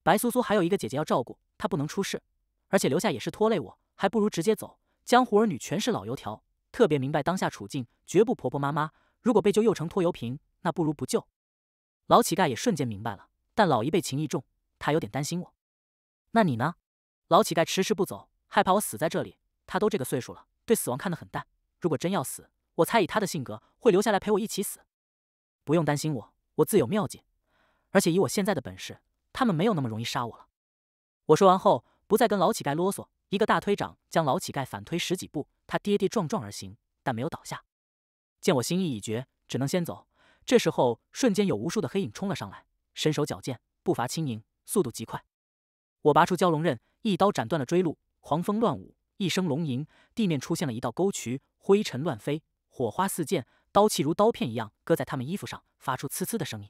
白苏苏还有一个姐姐要照顾，她不能出事，而且留下也是拖累我，还不如直接走。江湖儿女全是老油条，特别明白当下处境，绝不婆婆妈妈。如果被救又成拖油瓶，那不如不救。老乞丐也瞬间明白了，但老一辈情谊重，他有点担心我。那你呢？老乞丐迟迟不走，害怕我死在这里。他都这个岁数了，对死亡看得很淡，如果真要死。我猜以他的性格会留下来陪我一起死，不用担心我，我自有妙计。而且以我现在的本事，他们没有那么容易杀我了。我说完后，不再跟老乞丐啰嗦。一个大推掌将老乞丐反推十几步，他跌跌撞撞而行，但没有倒下。见我心意已决，只能先走。这时候，瞬间有无数的黑影冲了上来，身手矫健，步伐轻盈，速度极快。我拔出蛟龙刃，一刀斩断了追路，狂风乱舞，一声龙吟，地面出现了一道沟渠，灰尘乱飞。火花四溅，刀气如刀片一样割在他们衣服上，发出呲呲的声音。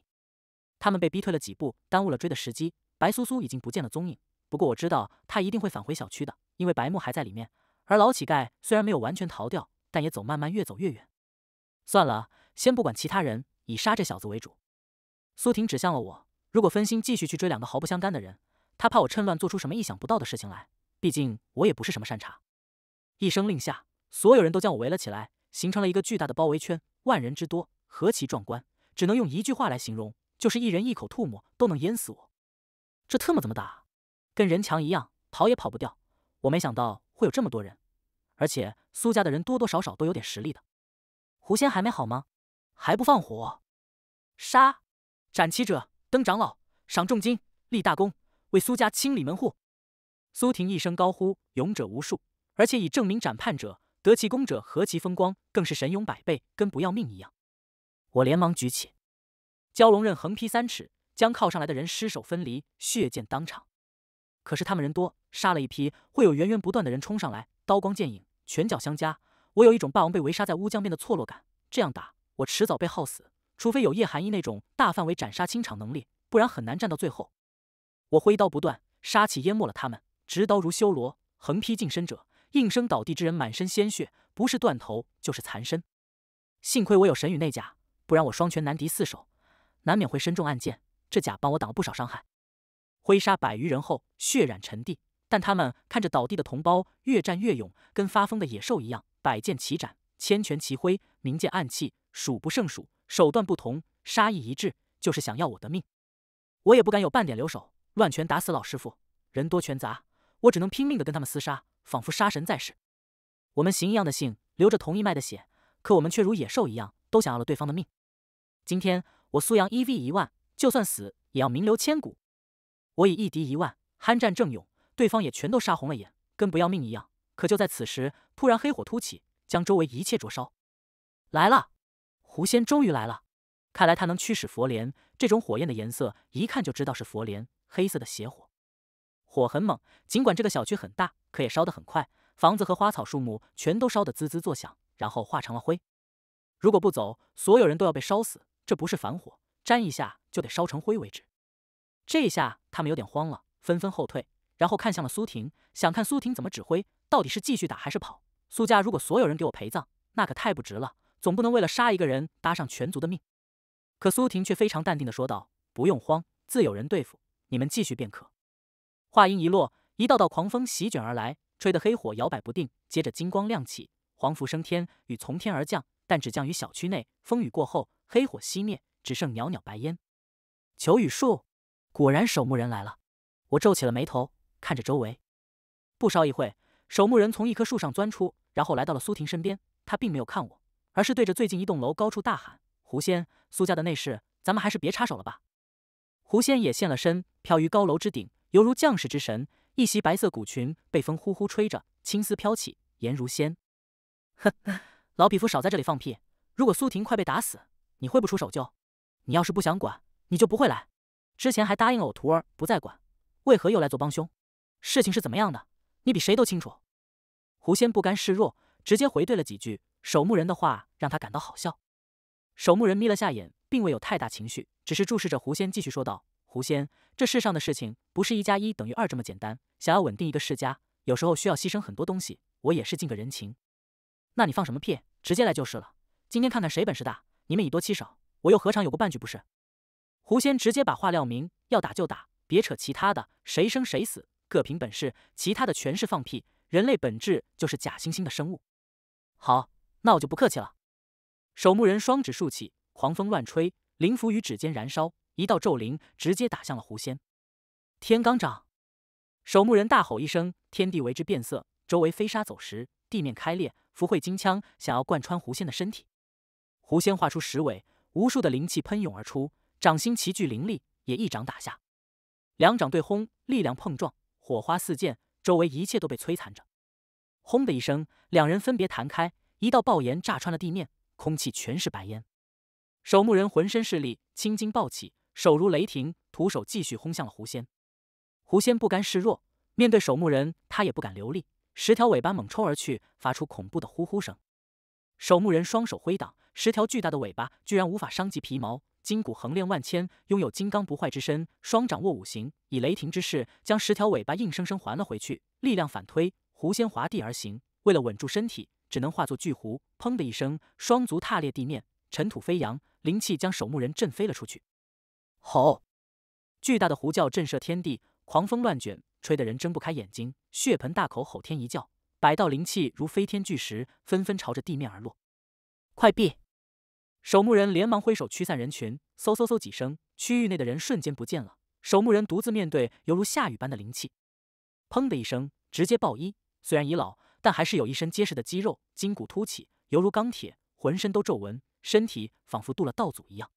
他们被逼退了几步，耽误了追的时机。白苏苏已经不见了踪影，不过我知道他一定会返回小区的，因为白木还在里面。而老乞丐虽然没有完全逃掉，但也走慢慢越走越远。算了，先不管其他人，以杀这小子为主。苏婷指向了我，如果分心继续去追两个毫不相干的人，她怕我趁乱做出什么意想不到的事情来。毕竟我也不是什么善茬。一声令下，所有人都将我围了起来。形成了一个巨大的包围圈，万人之多，何其壮观！只能用一句话来形容，就是一人一口吐沫都能淹死我。这特么怎么打？跟人墙一样，跑也跑不掉。我没想到会有这么多人，而且苏家的人多多少少都有点实力的。狐仙还没好吗？还不放火？杀！斩旗者，登长老，赏重金，立大功，为苏家清理门户。苏婷一声高呼，勇者无数，而且已证明斩叛者。得其功者何其风光，更是神勇百倍，跟不要命一样。我连忙举起蛟龙刃，横劈三尺，将靠上来的人尸首分离，血溅当场。可是他们人多，杀了一批，会有源源不断的人冲上来，刀光剑影，拳脚相加。我有一种霸王被围杀在乌江边的错落感。这样打，我迟早被耗死。除非有叶寒衣那种大范围斩杀清场能力，不然很难战到最后。我挥刀不断，杀气淹没了他们，直刀如修罗，横劈近身者。应声倒地之人满身鲜血，不是断头就是残身。幸亏我有神羽内甲，不然我双拳难敌四手，难免会身中暗箭。这甲帮我挡了不少伤害。挥杀百余人后，血染尘地。但他们看着倒地的同胞，越战越勇，跟发疯的野兽一样，百剑齐斩，千拳齐挥，明剑暗器数不胜数，手段不同，杀意一致，就是想要我的命。我也不敢有半点留手，乱拳打死老师傅，人多拳杂，我只能拼命的跟他们厮杀。仿佛杀神在世，我们行一样的姓，流着同一脉的血，可我们却如野兽一样，都想要了对方的命。今天我苏阳一 v 一万，就算死也要名留千古。我以一敌一万，酣战正勇，对方也全都杀红了眼，跟不要命一样。可就在此时，突然黑火突起，将周围一切灼烧。来了，狐仙终于来了。看来他能驱使佛莲，这种火焰的颜色一看就知道是佛莲，黑色的邪火。火很猛，尽管这个小区很大，可也烧得很快，房子和花草树木全都烧得滋滋作响，然后化成了灰。如果不走，所有人都要被烧死。这不是反火，沾一下就得烧成灰为止。这一下他们有点慌了，纷纷后退，然后看向了苏婷，想看苏婷怎么指挥，到底是继续打还是跑？苏家如果所有人给我陪葬，那可太不值了，总不能为了杀一个人搭上全族的命。可苏婷却非常淡定地说道：“不用慌，自有人对付，你们继续便可。”话音一落，一道道狂风席卷而来，吹得黑火摇摆不定。接着金光亮起，黄符升天，雨从天而降，但只降于小区内。风雨过后，黑火熄灭，只剩袅袅白烟。求雨术，果然守墓人来了。我皱起了眉头，看着周围。不烧一会，守墓人从一棵树上钻出，然后来到了苏婷身边。他并没有看我，而是对着最近一栋楼高处大喊：“狐仙，苏家的内事，咱们还是别插手了吧。”狐仙也现了身，飘于高楼之顶。犹如将士之神，一袭白色古裙被风呼呼吹着，青丝飘起，颜如仙。呵，<laughs> 老匹夫，少在这里放屁！如果苏婷快被打死，你会不出手救？你要是不想管，你就不会来。之前还答应了我徒儿不再管，为何又来做帮凶？事情是怎么样的？你比谁都清楚。狐仙不甘示弱，直接回怼了几句。守墓人的话让他感到好笑。守墓人眯了下眼，并未有太大情绪，只是注视着狐仙，继续说道。狐仙，这世上的事情不是一加一等于二这么简单。想要稳定一个世家，有时候需要牺牲很多东西。我也是尽个人情。那你放什么屁？直接来就是了。今天看看谁本事大。你们以多欺少，我又何尝有过半句不是？狐仙直接把话撂明：要打就打，别扯其他的。谁生谁死，各凭本事。其他的全是放屁。人类本质就是假惺惺的生物。好，那我就不客气了。守墓人双指竖起，狂风乱吹，灵符于指尖燃烧。一道咒灵直接打向了狐仙，天罡掌，守墓人大吼一声，天地为之变色，周围飞沙走石，地面开裂，福慧金枪想要贯穿狐仙的身体，狐仙化出石尾，无数的灵气喷涌而出，掌心齐聚灵力，也一掌打下，两掌对轰，力量碰撞，火花四溅，周围一切都被摧残着。轰的一声，两人分别弹开，一道爆炎炸穿了地面，空气全是白烟，守墓人浑身是力，青筋暴起。手如雷霆，徒手继续轰向了狐仙。狐仙不甘示弱，面对守墓人，他也不敢留力，十条尾巴猛抽而去，发出恐怖的呼呼声。守墓人双手挥挡，十条巨大的尾巴居然无法伤及皮毛，筋骨横练万千，拥有金刚不坏之身，双掌握五行，以雷霆之势将十条尾巴硬生生还了回去，力量反推，狐仙滑地而行。为了稳住身体，只能化作巨狐。砰的一声，双足踏裂地面，尘土飞扬，灵气将守墓人震飞了出去。吼！巨大的虎叫震慑天地，狂风乱卷，吹得人睁不开眼睛。血盆大口吼天一叫，百道灵气如飞天巨石，纷纷朝着地面而落。快避！守墓人连忙挥手驱散人群。嗖嗖嗖几声，区域内的人瞬间不见了。守墓人独自面对犹如下雨般的灵气，砰的一声，直接爆衣。虽然已老，但还是有一身结实的肌肉，筋骨凸起，犹如钢铁，浑身都皱纹，身体仿佛镀了道祖一样。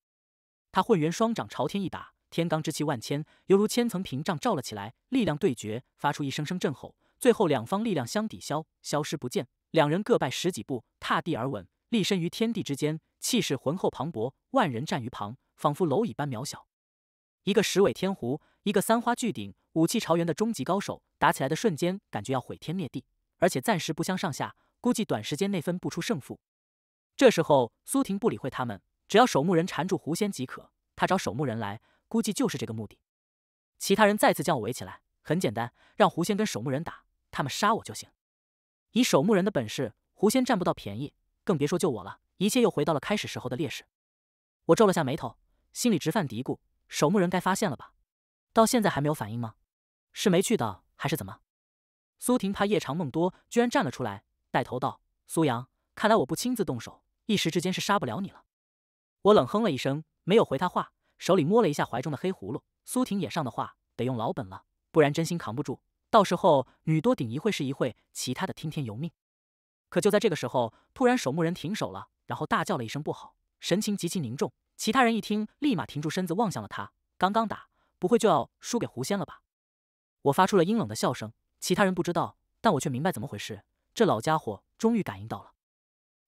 他混元双掌朝天一打，天罡之气万千，犹如千层屏障罩了起来。力量对决，发出一声声震吼，最后两方力量相抵消，消失不见。两人各败十几步，踏地而稳，立身于天地之间，气势浑厚磅礴，万人站于旁，仿佛蝼蚁般渺小。一个十尾天狐，一个三花聚顶，武器朝元的终极高手，打起来的瞬间感觉要毁天灭地，而且暂时不相上下，估计短时间内分不出胜负。这时候，苏婷不理会他们。只要守墓人缠住狐仙即可，他找守墓人来，估计就是这个目的。其他人再次将我围起来，很简单，让狐仙跟守墓人打，他们杀我就行。以守墓人的本事，狐仙占不到便宜，更别说救我了。一切又回到了开始时候的劣势。我皱了下眉头，心里直犯嘀咕：守墓人该发现了吧？到现在还没有反应吗？是没去到还是怎么？苏婷怕夜长梦多，居然站了出来，带头道：“苏阳，看来我不亲自动手，一时之间是杀不了你了。”我冷哼了一声，没有回他话，手里摸了一下怀中的黑葫芦。苏婷也上的话，得用老本了，不然真心扛不住。到时候女多顶一会是一会，其他的听天由命。可就在这个时候，突然守墓人停手了，然后大叫了一声“不好”，神情极其凝重。其他人一听，立马停住身子，望向了他。刚刚打，不会就要输给狐仙了吧？我发出了阴冷的笑声。其他人不知道，但我却明白怎么回事。这老家伙终于感应到了，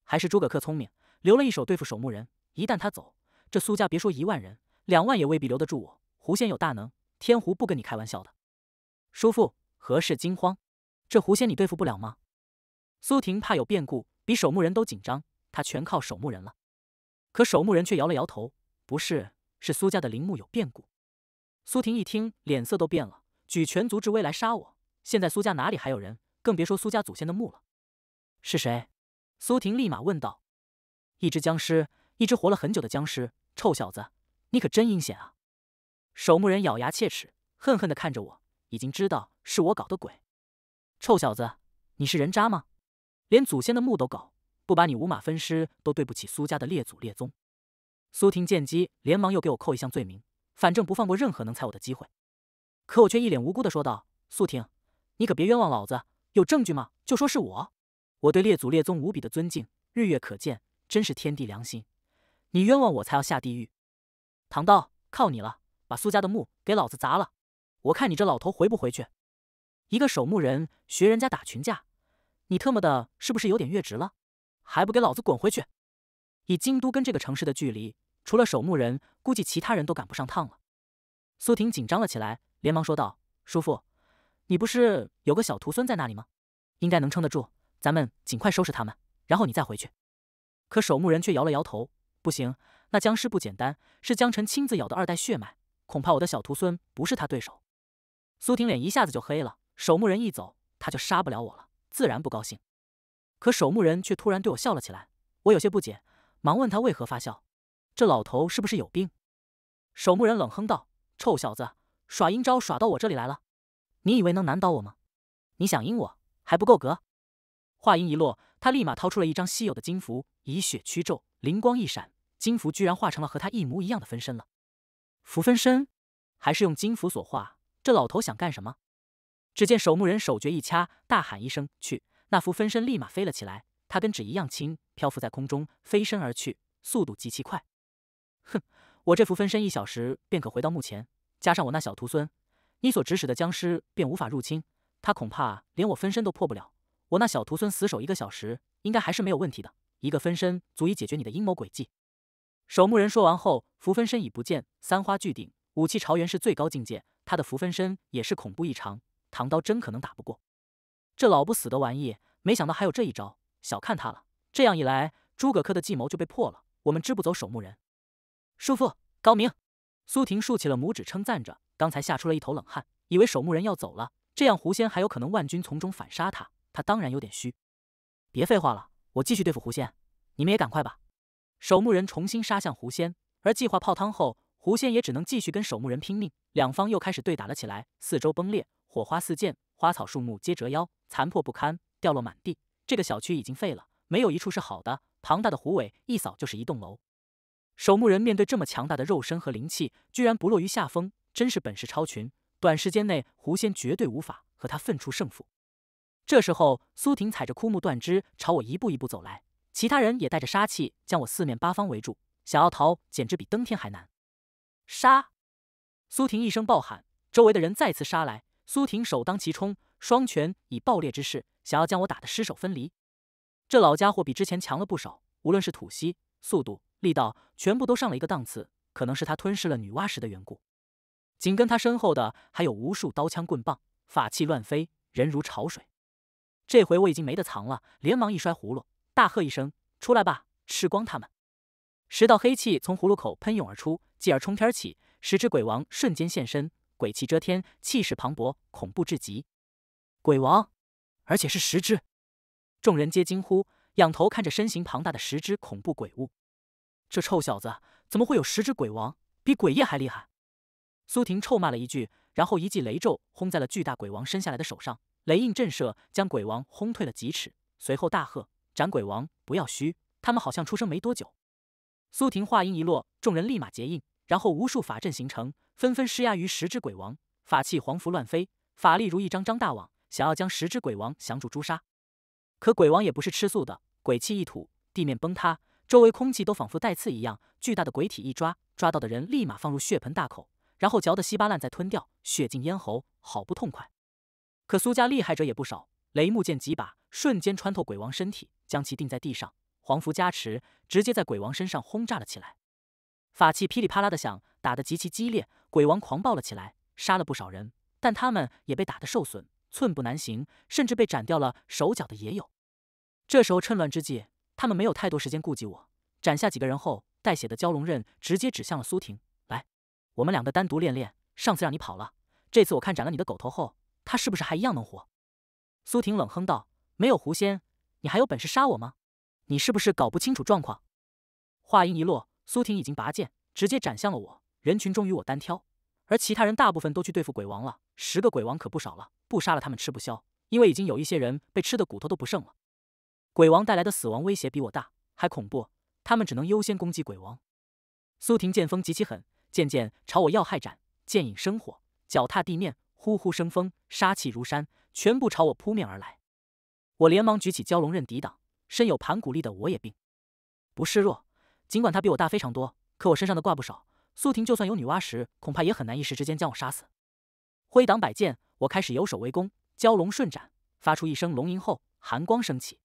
还是诸葛恪聪明，留了一手对付守墓人。一旦他走，这苏家别说一万人，两万也未必留得住我。狐仙有大能，天狐不跟你开玩笑的。叔父何事惊慌？这狐仙你对付不了吗？苏婷怕有变故，比守墓人都紧张，她全靠守墓人了。可守墓人却摇了摇头：“不是，是苏家的陵墓有变故。”苏婷一听，脸色都变了，举全族之威来杀我。现在苏家哪里还有人？更别说苏家祖先的墓了。是谁？苏婷立马问道：“一只僵尸。”一只活了很久的僵尸，臭小子，你可真阴险啊！守墓人咬牙切齿，恨恨地看着我，已经知道是我搞的鬼。臭小子，你是人渣吗？连祖先的墓都搞，不把你五马分尸都对不起苏家的列祖列宗。苏婷见机，连忙又给我扣一项罪名，反正不放过任何能踩我的机会。可我却一脸无辜地说道：“苏婷，你可别冤枉老子，有证据吗？就说是我。我对列祖列宗无比的尊敬，日月可见，真是天地良心。”你冤枉我，才要下地狱。唐道：“靠你了，把苏家的墓给老子砸了！我看你这老头回不回去。一个守墓人学人家打群架，你特么的是不是有点越职了？还不给老子滚回去！以京都跟这个城市的距离，除了守墓人，估计其他人都赶不上趟了。苏婷紧张了起来，连忙说道：“叔父，你不是有个小徒孙在那里吗？应该能撑得住。咱们尽快收拾他们，然后你再回去。”可守墓人却摇了摇头。不行，那僵尸不简单，是江晨亲自咬的二代血脉，恐怕我的小徒孙不是他对手。苏婷脸一下子就黑了，守墓人一走，他就杀不了我了，自然不高兴。可守墓人却突然对我笑了起来，我有些不解，忙问他为何发笑。这老头是不是有病？守墓人冷哼道：“臭小子，耍阴招耍到我这里来了，你以为能难倒我吗？你想阴我，还不够格。”话音一落。他立马掏出了一张稀有的金符，以血驱咒，灵光一闪，金符居然化成了和他一模一样的分身了。符分身，还是用金符所化？这老头想干什么？只见守墓人手诀一掐，大喊一声去，那符分身立马飞了起来。他跟纸一样轻，漂浮在空中，飞身而去，速度极其快。哼，我这符分身一小时便可回到墓前，加上我那小徒孙，你所指使的僵尸便无法入侵。他恐怕连我分身都破不了。我那小徒孙死守一个小时，应该还是没有问题的。一个分身足以解决你的阴谋诡计。守墓人说完后，扶分身已不见。三花聚顶，武器朝元是最高境界，他的扶分身也是恐怖异常。唐刀真可能打不过这老不死的玩意，没想到还有这一招，小看他了。这样一来，诸葛恪的计谋就被破了，我们支不走守墓人。叔父高明，苏婷竖起了拇指称赞着，刚才吓出了一头冷汗，以为守墓人要走了，这样狐仙还有可能万军从中反杀他。他当然有点虚，别废话了，我继续对付狐仙，你们也赶快吧。守墓人重新杀向狐仙，而计划泡汤后，狐仙也只能继续跟守墓人拼命，两方又开始对打了起来。四周崩裂，火花四溅，花草树木皆折腰，残破不堪，掉落满地。这个小区已经废了，没有一处是好的。庞大的狐尾一扫就是一栋楼。守墓人面对这么强大的肉身和灵气，居然不落于下风，真是本事超群。短时间内，狐仙绝对无法和他分出胜负。这时候，苏婷踩着枯木断枝朝我一步一步走来，其他人也带着杀气将我四面八方围住，想要逃简直比登天还难。杀！苏婷一声暴喊，周围的人再次杀来。苏婷首当其冲，双拳以爆裂之势，想要将我打得尸首分离。这老家伙比之前强了不少，无论是吐息、速度、力道，全部都上了一个档次。可能是他吞噬了女娲石的缘故。紧跟他身后的还有无数刀枪棍棒、法器乱飞，人如潮水。这回我已经没得藏了，连忙一摔葫芦，大喝一声：“出来吧，吃光他们！”十道黑气从葫芦口喷涌而出，继而冲天而起，十只鬼王瞬间现身，鬼气遮天，气势磅礴，恐怖至极。鬼王，而且是十只！众人皆惊呼，仰头看着身形庞大的十只恐怖鬼物。这臭小子怎么会有十只鬼王？比鬼夜还厉害！苏婷臭骂了一句，然后一记雷咒轰在了巨大鬼王伸下来的手上。雷印震慑，将鬼王轰退了几尺，随后大喝：“斩鬼王！不要虚！他们好像出生没多久。”苏婷话音一落，众人立马结印，然后无数法阵形成，纷纷施压于十只鬼王。法器黄符乱飞，法力如一张张大网，想要将十只鬼王降住诛杀。可鬼王也不是吃素的，鬼气一吐，地面崩塌，周围空气都仿佛带刺一样。巨大的鬼体一抓，抓到的人立马放入血盆大口，然后嚼得稀巴烂再吞掉，血进咽喉，好不痛快。可苏家厉害者也不少，雷木剑几把瞬间穿透鬼王身体，将其钉在地上。黄符加持，直接在鬼王身上轰炸了起来，法器噼里啪啦的响，打得极其激烈。鬼王狂暴了起来，杀了不少人，但他们也被打得受损，寸步难行，甚至被斩掉了手脚的也有。这时候趁乱之际，他们没有太多时间顾及我。斩下几个人后，带血的蛟龙刃直接指向了苏婷。来，我们两个单独练练。上次让你跑了，这次我看斩了你的狗头后。他是不是还一样能活？苏婷冷哼道：“没有狐仙，你还有本事杀我吗？你是不是搞不清楚状况？”话音一落，苏婷已经拔剑，直接斩向了我。人群中与我单挑，而其他人大部分都去对付鬼王了。十个鬼王可不少了，不杀了他们吃不消，因为已经有一些人被吃的骨头都不剩了。鬼王带来的死亡威胁比我大，还恐怖，他们只能优先攻击鬼王。苏婷剑锋极其狠，剑剑朝我要害斩，剑影生火，脚踏地面。呼呼生风，杀气如山，全部朝我扑面而来。我连忙举起蛟龙刃抵挡，身有盘古力的我也并不示弱。尽管他比我大非常多，可我身上的挂不少。苏婷就算有女娲石，恐怕也很难一时之间将我杀死。挥挡摆剑，我开始游守为攻，蛟龙顺斩，发出一声龙吟后，寒光升起。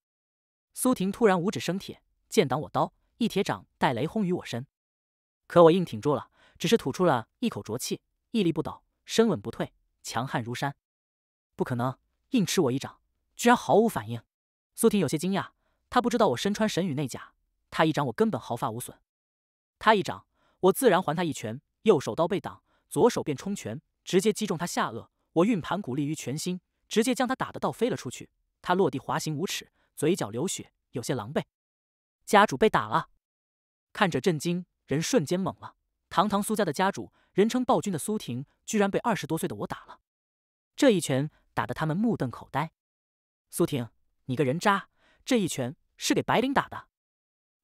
苏婷突然五指生铁，剑挡我刀，一铁掌带雷轰于我身。可我硬挺住了，只是吐出了一口浊气，屹立不倒，身稳不退。强悍如山，不可能硬吃我一掌，居然毫无反应。苏婷有些惊讶，她不知道我身穿神羽内甲，他一掌我根本毫发无损。他一掌，我自然还他一拳。右手刀被挡，左手便冲拳，直接击中他下颚。我运盘鼓力于拳心，直接将他打得倒飞了出去。他落地滑行五尺，嘴角流血，有些狼狈。家主被打了，看着震惊，人瞬间懵了。堂堂苏家的家主。人称暴君的苏婷居然被二十多岁的我打了，这一拳打得他们目瞪口呆。苏婷，你个人渣！这一拳是给白灵打的。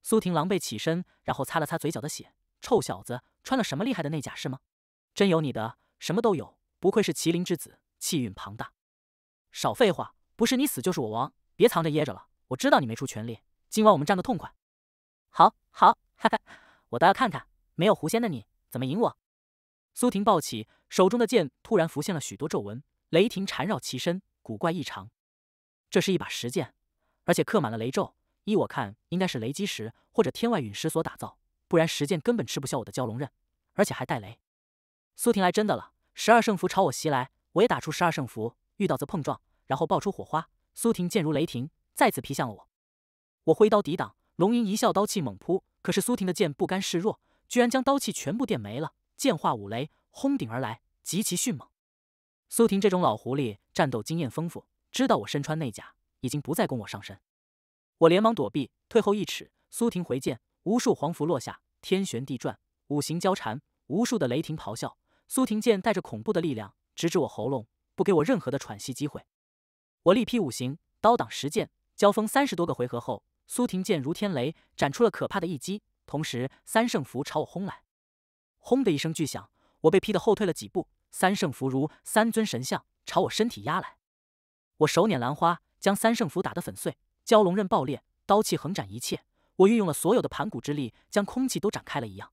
苏婷狼狈起身，然后擦了擦嘴角的血。臭小子，穿了什么厉害的内甲是吗？真有你的，什么都有，不愧是麒麟之子，气运庞大。少废话，不是你死就是我亡，别藏着掖着了，我知道你没出全力。今晚我们战个痛快。好，好，哈哈，我倒要看看没有狐仙的你怎么赢我。苏婷抱起手中的剑，突然浮现了许多皱纹，雷霆缠绕其身，古怪异常。这是一把石剑，而且刻满了雷咒。依我看，应该是雷击石或者天外陨石所打造，不然石剑根本吃不消我的蛟龙刃，而且还带雷。苏婷来真的了，十二圣符朝我袭来，我也打出十二圣符，遇到则碰撞，然后爆出火花。苏婷剑如雷霆，再次劈向了我。我挥刀抵挡，龙吟一笑，刀气猛扑。可是苏婷的剑不甘示弱，居然将刀气全部电没了。剑化五雷，轰顶而来，极其迅猛。苏婷这种老狐狸，战斗经验丰富，知道我身穿内甲，已经不再攻我上身。我连忙躲避，退后一尺。苏婷回剑，无数黄符落下，天旋地转，五行交缠，无数的雷霆咆哮。苏婷剑带着恐怖的力量，直指我喉咙，不给我任何的喘息机会。我力劈五行，刀挡十剑，交锋三十多个回合后，苏婷剑如天雷，斩出了可怕的一击，同时三圣符朝我轰来。轰的一声巨响，我被劈得后退了几步。三圣符如三尊神像朝我身体压来，我手捻兰花，将三圣符打得粉碎。蛟龙刃爆裂，刀气横斩一切。我运用了所有的盘古之力，将空气都展开了一样。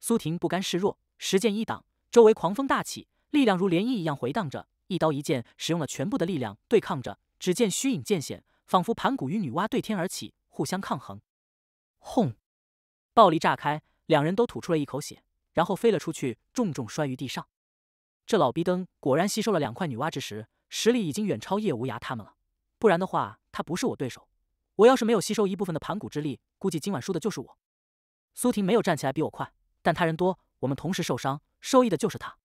苏婷不甘示弱，石剑一挡，周围狂风大起，力量如涟漪一样回荡着。一刀一剑，使用了全部的力量对抗着。只见虚影渐显，仿佛盘古与女娲对天而起，互相抗衡。轰！暴力炸开，两人都吐出了一口血。然后飞了出去，重重摔于地上。这老逼灯果然吸收了两块女娲之石，实力已经远超叶无涯他们了。不然的话，他不是我对手。我要是没有吸收一部分的盘古之力，估计今晚输的就是我。苏婷没有站起来比我快，但他人多，我们同时受伤，受益的就是他。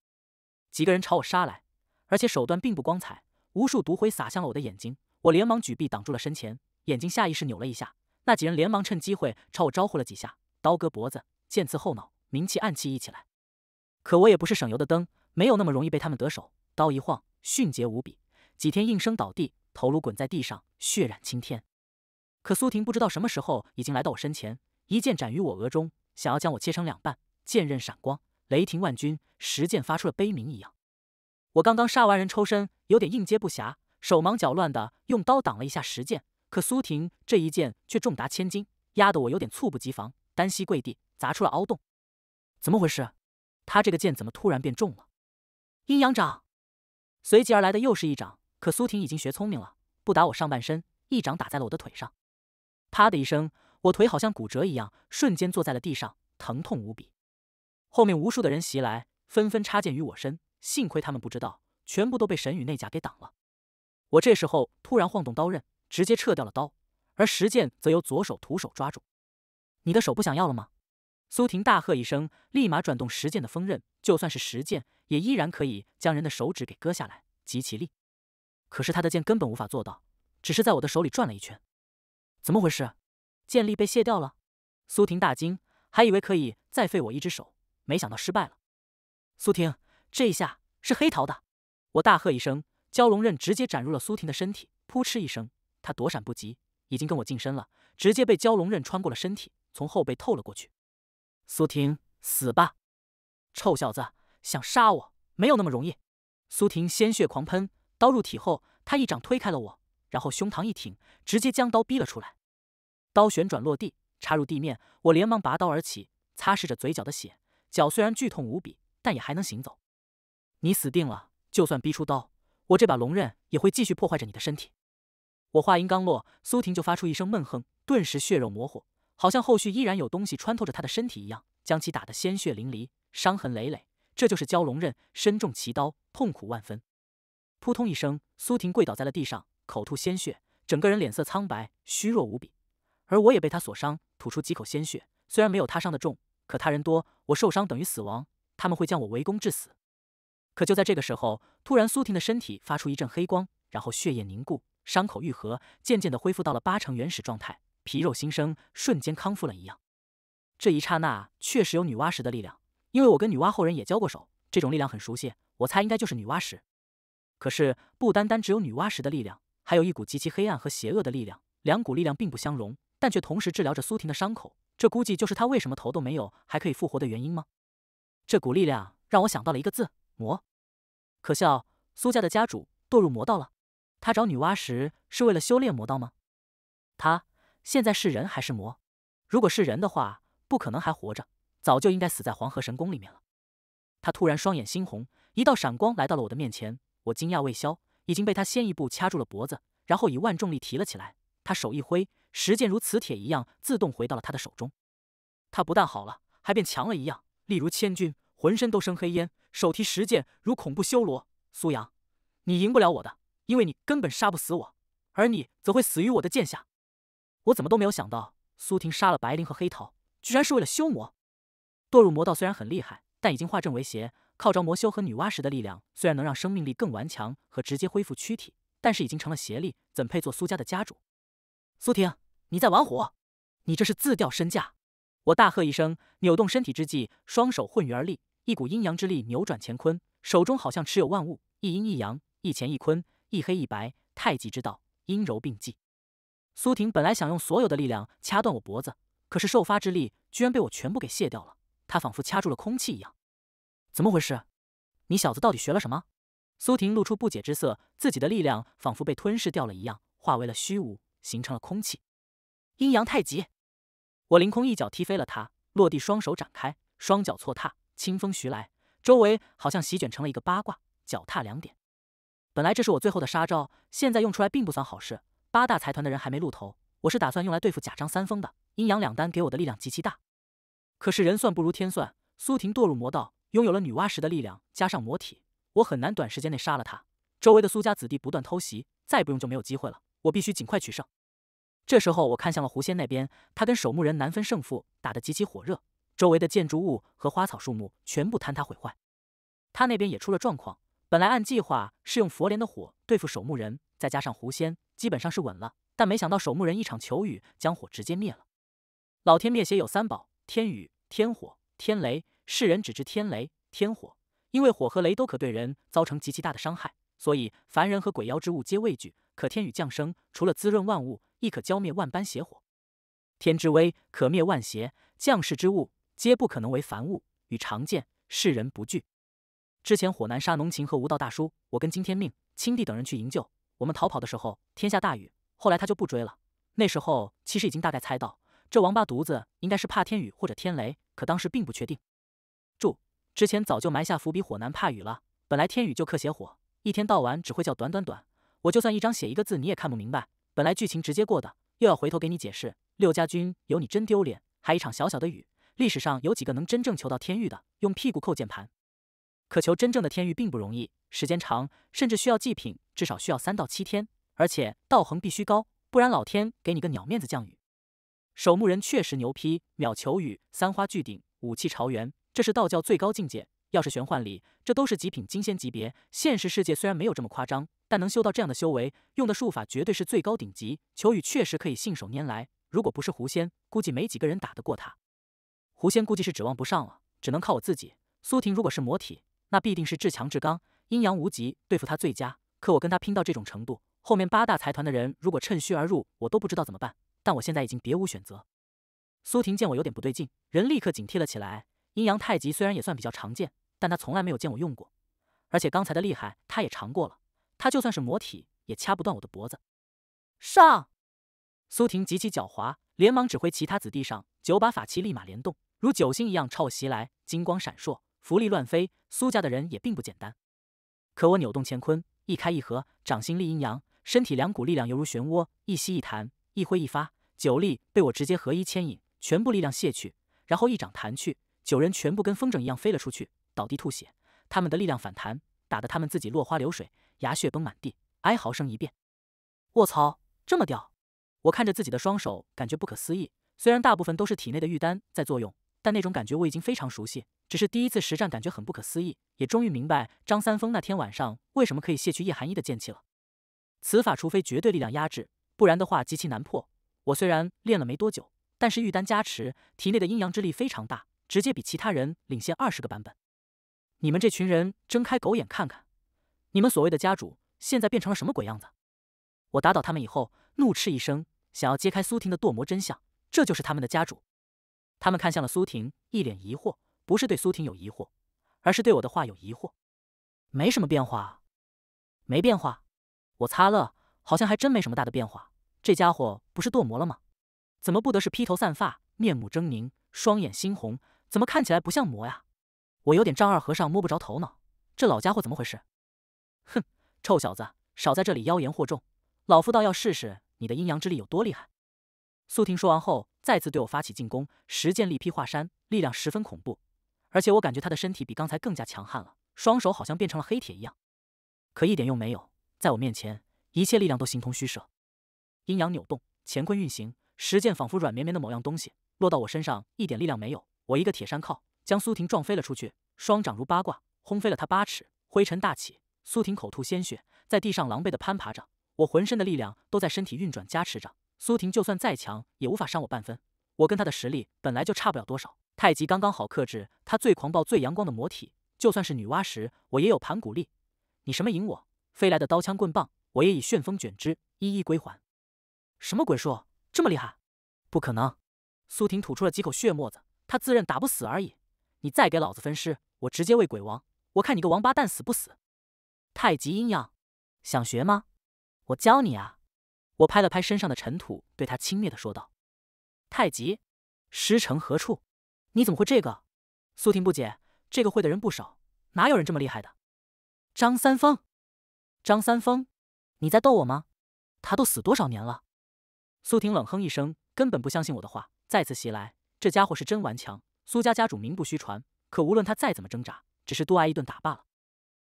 几个人朝我杀来，而且手段并不光彩，无数毒灰洒向了我的眼睛。我连忙举臂挡住了身前，眼睛下意识扭了一下。那几人连忙趁机会朝我招呼了几下，刀割脖子，剑刺后脑。明气暗气一起来，可我也不是省油的灯，没有那么容易被他们得手。刀一晃，迅捷无比，几天应声倒地，头颅滚在地上，血染青天。可苏婷不知道什么时候已经来到我身前，一剑斩于我额中，想要将我切成两半。剑刃闪光，雷霆万钧，石剑发出了悲鸣一样。我刚刚杀完人抽身，有点应接不暇，手忙脚乱的用刀挡了一下石剑，可苏婷这一剑却重达千斤，压得我有点猝不及防，单膝跪地，砸出了凹洞。怎么回事？他这个剑怎么突然变重了？阴阳掌，随即而来的又是一掌。可苏婷已经学聪明了，不打我上半身，一掌打在了我的腿上。啪的一声，我腿好像骨折一样，瞬间坐在了地上，疼痛无比。后面无数的人袭来，纷纷插剑于我身。幸亏他们不知道，全部都被神羽内甲给挡了。我这时候突然晃动刀刃，直接撤掉了刀，而石剑则由左手徒手抓住。你的手不想要了吗？苏婷大喝一声，立马转动石剑的锋刃。就算是石剑，也依然可以将人的手指给割下来，集其力。可是他的剑根本无法做到，只是在我的手里转了一圈。怎么回事？剑力被卸掉了？苏婷大惊，还以为可以再废我一只手，没想到失败了。苏婷，这一下是黑桃的！我大喝一声，蛟龙刃直接斩入了苏婷的身体。扑哧一声，他躲闪不及，已经跟我近身了，直接被蛟龙刃穿过了身体，从后背透了过去。苏婷，死吧！臭小子，想杀我没有那么容易！苏婷鲜血狂喷，刀入体后，她一掌推开了我，然后胸膛一挺，直接将刀逼了出来。刀旋转落地，插入地面。我连忙拔刀而起，擦拭着嘴角的血。脚虽然剧痛无比，但也还能行走。你死定了！就算逼出刀，我这把龙刃也会继续破坏着你的身体。我话音刚落，苏婷就发出一声闷哼，顿时血肉模糊。好像后续依然有东西穿透着他的身体一样，将其打得鲜血淋漓，伤痕累累。这就是蛟龙刃，身中其刀，痛苦万分。扑通一声，苏婷跪倒在了地上，口吐鲜血，整个人脸色苍白，虚弱无比。而我也被他所伤，吐出几口鲜血。虽然没有他伤的重，可他人多，我受伤等于死亡，他们会将我围攻致死。可就在这个时候，突然苏婷的身体发出一阵黑光，然后血液凝固，伤口愈合，渐渐的恢复到了八成原始状态。皮肉新生，瞬间康复了一样。这一刹那确实有女娲石的力量，因为我跟女娲后人也交过手，这种力量很熟悉。我猜应该就是女娲石。可是不单单只有女娲石的力量，还有一股极其黑暗和邪恶的力量。两股力量并不相容，但却同时治疗着苏婷的伤口。这估计就是她为什么头都没有还可以复活的原因吗？这股力量让我想到了一个字：魔。可笑，苏家的家主堕入魔道了。他找女娲石是为了修炼魔道吗？他。现在是人还是魔？如果是人的话，不可能还活着，早就应该死在黄河神宫里面了。他突然双眼猩红，一道闪光来到了我的面前。我惊讶未消，已经被他先一步掐住了脖子，然后以万重力提了起来。他手一挥，石剑如磁铁一样自动回到了他的手中。他不但好了，还变强了一样，例如千钧，浑身都生黑烟，手提石剑如恐怖修罗。苏阳，你赢不了我的，因为你根本杀不死我，而你则会死于我的剑下。我怎么都没有想到，苏婷杀了白灵和黑桃，居然是为了修魔。堕入魔道虽然很厉害，但已经化正为邪，靠着魔修和女娲石的力量，虽然能让生命力更顽强和直接恢复躯体，但是已经成了邪力，怎配做苏家的家主？苏婷，你在玩火！你这是自掉身价！我大喝一声，扭动身体之际，双手混元而立，一股阴阳之力扭转乾坤，手中好像持有万物，一阴一阳，一乾一坤，一黑一白，太极之道，阴柔并济。苏婷本来想用所有的力量掐断我脖子，可是受发之力居然被我全部给卸掉了。她仿佛掐住了空气一样，怎么回事？你小子到底学了什么？苏婷露出不解之色，自己的力量仿佛被吞噬掉了一样，化为了虚无，形成了空气。阴阳太极，我凌空一脚踢飞了他，落地双手展开，双脚错踏，清风徐来，周围好像席卷成了一个八卦。脚踏两点，本来这是我最后的杀招，现在用出来并不算好事。八大财团的人还没露头，我是打算用来对付贾张三丰的。阴阳两丹给我的力量极其大，可是人算不如天算，苏婷堕入魔道，拥有了女娲石的力量，加上魔体，我很难短时间内杀了她。周围的苏家子弟不断偷袭，再不用就没有机会了。我必须尽快取胜。这时候，我看向了狐仙那边，他跟守墓人难分胜负，打得极其火热。周围的建筑物和花草树木全部坍塌毁坏，他那边也出了状况。本来按计划是用佛莲的火对付守墓人。再加上狐仙，基本上是稳了。但没想到守墓人一场求雨，将火直接灭了。老天灭邪有三宝：天雨、天火、天雷。世人只知天雷、天火，因为火和雷都可对人造成极其大的伤害，所以凡人和鬼妖之物皆畏惧。可天雨降生，除了滋润万物，亦可浇灭万般邪火。天之威可灭万邪，降世之物皆不可能为凡物与常见，世人不惧。之前火男杀浓情和无道大叔，我跟金天命、青帝等人去营救。我们逃跑的时候天下大雨，后来他就不追了。那时候其实已经大概猜到，这王八犊子应该是怕天雨或者天雷，可当时并不确定。注：之前早就埋下伏笔，火男怕雨了。本来天雨就克邪火，一天到晚只会叫短短短。我就算一张写一个字你也看不明白。本来剧情直接过的，又要回头给你解释。六家军有你真丢脸，还一场小小的雨。历史上有几个能真正求到天域的？用屁股扣键盘。可求真正的天域并不容易，时间长，甚至需要祭品，至少需要三到七天，而且道恒必须高，不然老天给你个鸟面子降雨。守墓人确实牛批，秒求雨，三花聚顶，武器朝元，这是道教最高境界。要是玄幻里，这都是极品金仙级别。现实世界虽然没有这么夸张，但能修到这样的修为，用的术法绝对是最高顶级。求雨确实可以信手拈来，如果不是狐仙，估计没几个人打得过他。狐仙估计是指望不上了，只能靠我自己。苏婷如果是魔体。那必定是至强至刚，阴阳无极对付他最佳。可我跟他拼到这种程度，后面八大财团的人如果趁虚而入，我都不知道怎么办。但我现在已经别无选择。苏婷见我有点不对劲，人立刻警惕了起来。阴阳太极虽然也算比较常见，但他从来没有见我用过，而且刚才的厉害他也尝过了。他就算是魔体，也掐不断我的脖子。上！苏婷极其狡猾，连忙指挥其他子弟上，九把法器立马联动，如九星一样朝我袭来，金光闪烁。浮力乱飞，苏家的人也并不简单。可我扭动乾坤，一开一合，掌心立阴阳，身体两股力量犹如漩涡，一吸一弹，一挥一发，九力被我直接合一牵引，全部力量卸去，然后一掌弹去，九人全部跟风筝一样飞了出去，倒地吐血。他们的力量反弹，打得他们自己落花流水，牙血崩满地，哀嚎声一片。卧槽，这么屌！我看着自己的双手，感觉不可思议。虽然大部分都是体内的玉丹在作用。但那种感觉我已经非常熟悉，只是第一次实战，感觉很不可思议。也终于明白张三丰那天晚上为什么可以卸去叶寒一的剑气了。此法除非绝对力量压制，不然的话极其难破。我虽然练了没多久，但是玉丹加持，体内的阴阳之力非常大，直接比其他人领先二十个版本。你们这群人睁开狗眼看看，你们所谓的家主现在变成了什么鬼样子？我打倒他们以后，怒斥一声，想要揭开苏婷的堕魔真相。这就是他们的家主。他们看向了苏婷，一脸疑惑，不是对苏婷有疑惑，而是对我的话有疑惑。没什么变化，没变化，我擦了，好像还真没什么大的变化。这家伙不是堕魔了吗？怎么不得是披头散发、面目狰狞、双眼猩红？怎么看起来不像魔呀？我有点丈二和尚摸不着头脑，这老家伙怎么回事？哼，臭小子，少在这里妖言惑众，老夫倒要试试你的阴阳之力有多厉害。苏婷说完后。再次对我发起进攻，十剑力劈华山，力量十分恐怖。而且我感觉他的身体比刚才更加强悍了，双手好像变成了黑铁一样。可一点用没有，在我面前，一切力量都形同虚设。阴阳扭动，乾坤运行，十剑仿佛软绵绵的某样东西，落到我身上一点力量没有。我一个铁山靠，将苏婷撞飞了出去。双掌如八卦，轰飞了他八尺，灰尘大起。苏婷口吐鲜血，在地上狼狈地攀爬着。我浑身的力量都在身体运转加持着。苏婷就算再强，也无法伤我半分。我跟她的实力本来就差不了多少，太极刚刚好克制她最狂暴、最阳光的魔体。就算是女娲石，我也有盘古力。你什么引我飞来的刀枪棍棒，我也以旋风卷之，一一归还。什么鬼术这么厉害？不可能！苏婷吐出了几口血沫子，她自认打不死而已。你再给老子分尸，我直接喂鬼王。我看你个王八蛋死不死！太极阴阳，想学吗？我教你啊。我拍了拍身上的尘土，对他轻蔑的说道：“太极，师承何处？你怎么会这个？”苏婷不解：“这个会的人不少，哪有人这么厉害的？”张三丰，张三丰，你在逗我吗？他都死多少年了？”苏婷冷哼一声，根本不相信我的话，再次袭来。这家伙是真顽强。苏家家主名不虚传，可无论他再怎么挣扎，只是多挨一顿打罢了。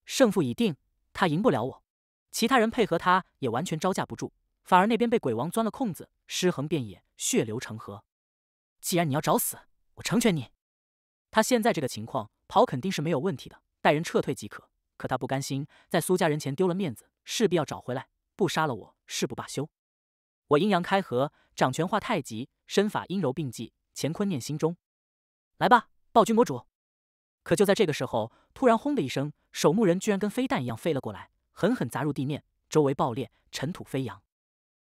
胜负已定，他赢不了我。其他人配合他，也完全招架不住。反而那边被鬼王钻了空子，尸横遍野，血流成河。既然你要找死，我成全你。他现在这个情况跑肯定是没有问题的，带人撤退即可。可他不甘心在苏家人前丢了面子，势必要找回来，不杀了我誓不罢休。我阴阳开合，掌权化太极，身法阴柔并济，乾坤念心中。来吧，暴君魔主！可就在这个时候，突然轰的一声，守墓人居然跟飞弹一样飞了过来，狠狠砸入地面，周围爆裂，尘土飞扬。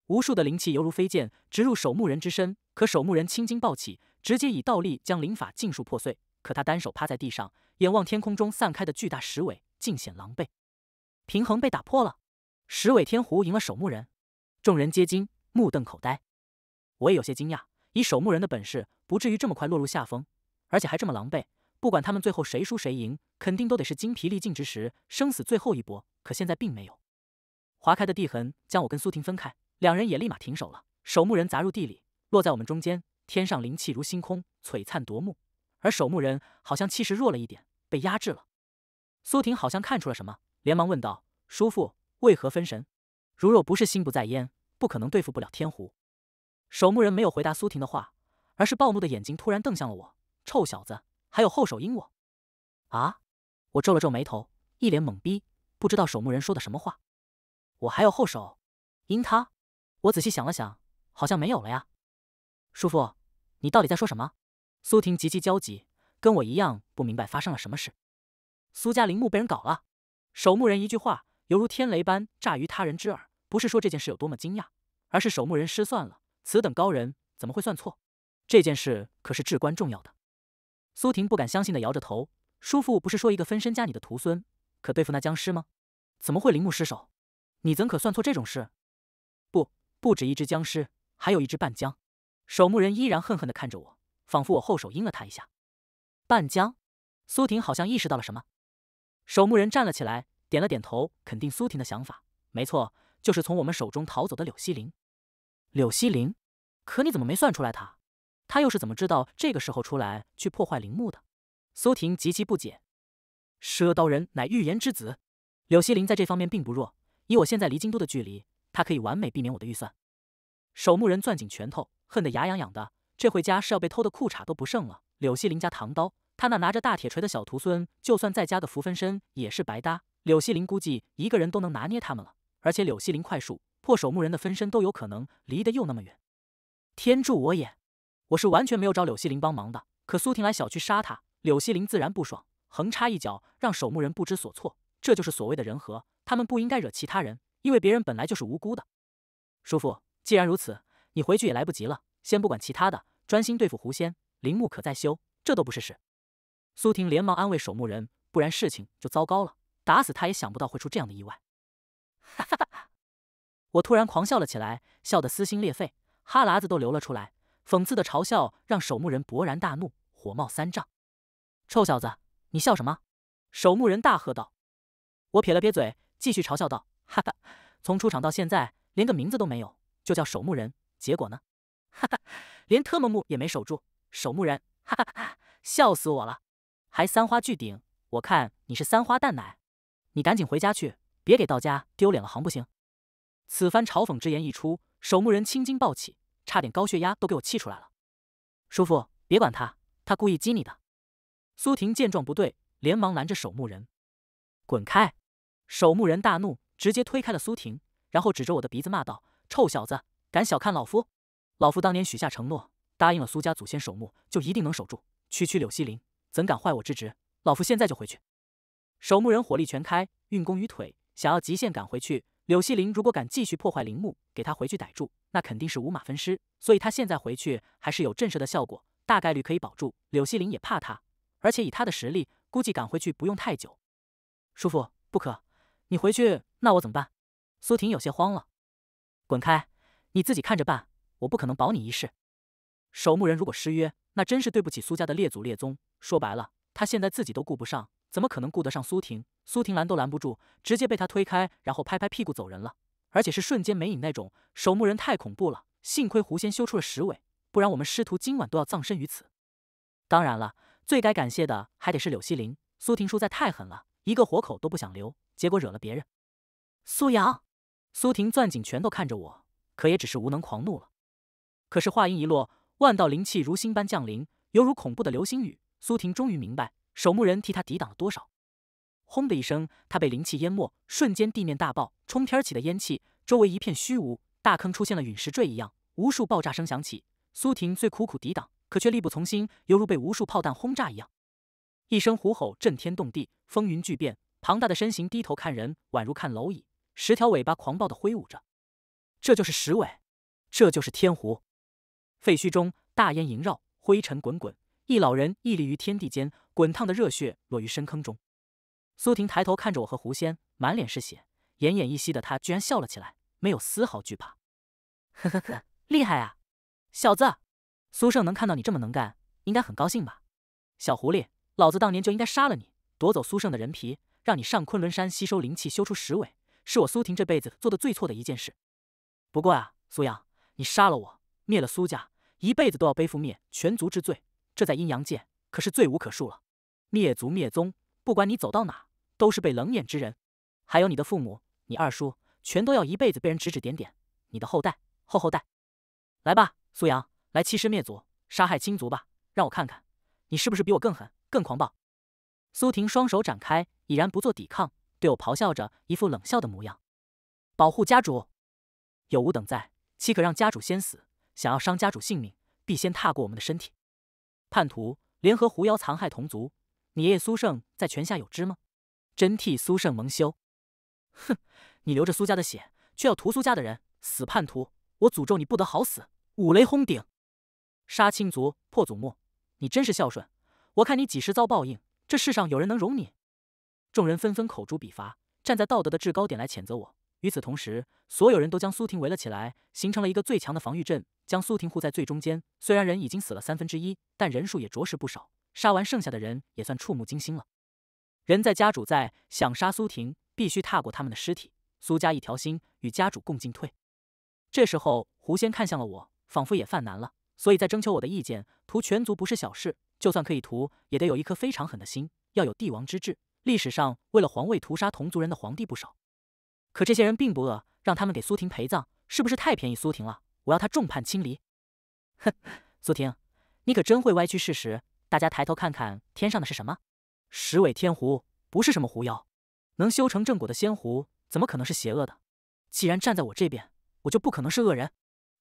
无数的灵气犹如飞剑，直入守墓人之身。可守墓人青筋暴起，直接以倒立将灵法尽数破碎。可他单手趴在地上，眼望天空中散开的巨大石尾，尽显狼狈。平衡被打破了，石尾天狐赢了守墓人，众人皆惊，目瞪口呆。我也有些惊讶，以守墓人的本事，不至于这么快落入下风，而且还这么狼狈。不管他们最后谁输谁赢，肯定都得是精疲力尽之时，生死最后一搏。可现在并没有，划开的地痕将我跟苏婷分开。两人也立马停手了，守墓人砸入地里，落在我们中间。天上灵气如星空，璀璨夺目，而守墓人好像气势弱了一点，被压制了。苏婷好像看出了什么，连忙问道：“叔父为何分神？如若不是心不在焉，不可能对付不了天狐。”守墓人没有回答苏婷的话，而是暴怒的眼睛突然瞪向了我：“臭小子，还有后手阴我！”啊！我皱了皱眉头，一脸懵逼，不知道守墓人说的什么话。我还有后手阴他？我仔细想了想，好像没有了呀。叔父，你到底在说什么？苏婷极其焦急，跟我一样不明白发生了什么事。苏家陵墓被人搞了，守墓人一句话犹如天雷般炸于他人之耳。不是说这件事有多么惊讶，而是守墓人失算了。此等高人怎么会算错？这件事可是至关重要的。苏婷不敢相信地摇着头。叔父不是说一个分身加你的徒孙，可对付那僵尸吗？怎么会陵墓失守？你怎可算错这种事？不。不止一只僵尸，还有一只半僵。守墓人依然恨恨的看着我，仿佛我后手阴了他一下。半僵，苏婷好像意识到了什么。守墓人站了起来，点了点头，肯定苏婷的想法。没错，就是从我们手中逃走的柳希林。柳希林，可你怎么没算出来他？他又是怎么知道这个时候出来去破坏陵墓的？苏婷极其不解。赊刀人乃预言之子，柳希林在这方面并不弱。以我现在离京都的距离。他可以完美避免我的预算。守墓人攥紧拳头，恨得牙痒痒的。这回家是要被偷的，裤衩都不剩了。柳希林家唐刀，他那拿着大铁锤的小徒孙，就算在家的福分身也是白搭。柳希林估计一个人都能拿捏他们了。而且柳希林快速破守墓人的分身都有可能，离得又那么远。天助我也！我是完全没有找柳希林帮忙的。可苏婷来小区杀他，柳希林自然不爽，横插一脚，让守墓人不知所措。这就是所谓的人和，他们不应该惹其他人。因为别人本来就是无辜的，叔父，既然如此，你回去也来不及了。先不管其他的，专心对付狐仙。陵墓可再修，这都不是事。苏婷连忙安慰守墓人，不然事情就糟糕了。打死他也想不到会出这样的意外。<laughs> 哈哈哈！我突然狂笑了起来，笑得撕心裂肺，哈喇子都流了出来。讽刺的嘲笑让守墓人勃然大怒，火冒三丈。臭小子，你笑什么？守墓人大喝道。我撇了撇嘴，继续嘲笑道。哈哈，从出场到现在连个名字都没有，就叫守墓人。结果呢？<laughs> 哈哈，连特么墓也没守住，守墓人，哈哈哈，笑死我了！还三花聚顶，我看你是三花蛋奶。你赶紧回家去，别给道家丢脸了，行不行？此番嘲讽之言一出，守墓人青筋暴起，差点高血压都给我气出来了。叔父，别管他，他故意激你的。苏婷见状不对，连忙拦着守墓人：“滚开！”守墓人大怒。直接推开了苏婷，然后指着我的鼻子骂道：“臭小子，敢小看老夫！老夫当年许下承诺，答应了苏家祖先守墓，就一定能守住。区区柳溪林，怎敢坏我之职？老夫现在就回去。”守墓人火力全开，运功于腿，想要极限赶回去。柳溪林如果敢继续破坏陵墓，给他回去逮住，那肯定是五马分尸。所以他现在回去还是有震慑的效果，大概率可以保住。柳溪林也怕他，而且以他的实力，估计赶回去不用太久。叔父，不可，你回去。那我怎么办？苏婷有些慌了。滚开，你自己看着办，我不可能保你一世。守墓人如果失约，那真是对不起苏家的列祖列宗。说白了，他现在自己都顾不上，怎么可能顾得上苏婷？苏婷拦都拦不住，直接被他推开，然后拍拍屁股走人了，而且是瞬间没影那种。守墓人太恐怖了，幸亏狐仙修出了石尾，不然我们师徒今晚都要葬身于此。当然了，最该感谢的还得是柳希林，苏婷实在太狠了，一个活口都不想留，结果惹了别人。苏阳，苏婷攥紧拳头看着我，可也只是无能狂怒了。可是话音一落，万道灵气如星般降临，犹如恐怖的流星雨。苏婷终于明白，守墓人替他抵挡了多少。轰的一声，他被灵气淹没，瞬间地面大爆，冲天起的烟气，周围一片虚无，大坑出现了陨石坠一样，无数爆炸声响起。苏婷虽苦苦抵挡，可却力不从心，犹如被无数炮弹轰炸一样。一声虎吼震天动地，风云巨变，庞大的身形低头看人，宛如看蝼蚁。十条尾巴狂暴的挥舞着，这就是石尾，这就是天狐。废墟中大烟萦绕，灰尘滚滚，一老人屹立于天地间，滚烫的热血落于深坑中。苏婷抬头看着我和狐仙，满脸是血，奄奄一息的她居然笑了起来，没有丝毫惧怕。呵呵呵，厉害啊，小子！苏胜能看到你这么能干，应该很高兴吧？小狐狸，老子当年就应该杀了你，夺走苏胜的人皮，让你上昆仑山吸收灵气，修出石尾。是我苏婷这辈子做的最错的一件事。不过啊，苏阳，你杀了我，灭了苏家，一辈子都要背负灭全族之罪，这在阴阳界可是罪无可恕了。灭族灭宗，不管你走到哪，都是被冷眼之人。还有你的父母、你二叔，全都要一辈子被人指指点点。你的后代、后后代，来吧，苏阳，来欺师灭祖，杀害亲族吧，让我看看，你是不是比我更狠、更狂暴。苏婷双手展开，已然不做抵抗。对我咆哮着，一副冷笑的模样。保护家主，有吾等在，岂可让家主先死？想要伤家主性命，必先踏过我们的身体。叛徒，联合狐妖残害同族，你爷爷苏胜在泉下有知吗？真替苏胜蒙羞！哼，你流着苏家的血，却要屠苏家的人，死叛徒！我诅咒你不得好死！五雷轰顶，杀亲族，破祖墓，你真是孝顺！我看你几时遭报应？这世上有人能容你？众人纷纷口诛笔伐，站在道德的制高点来谴责我。与此同时，所有人都将苏婷围了起来，形成了一个最强的防御阵，将苏婷护在最中间。虽然人已经死了三分之一，但人数也着实不少。杀完剩下的人，也算触目惊心了。人在家主在，想杀苏婷，必须踏过他们的尸体。苏家一条心，与家主共进退。这时候，狐仙看向了我，仿佛也犯难了，所以在征求我的意见。屠全族不是小事，就算可以屠，也得有一颗非常狠的心，要有帝王之志。历史上为了皇位屠杀同族人的皇帝不少，可这些人并不饿，让他们给苏婷陪葬，是不是太便宜苏婷了？我要他众叛亲离。哼，苏婷，你可真会歪曲事实。大家抬头看看天上的是什么？十尾天狐，不是什么狐妖。能修成正果的仙狐，怎么可能是邪恶的？既然站在我这边，我就不可能是恶人。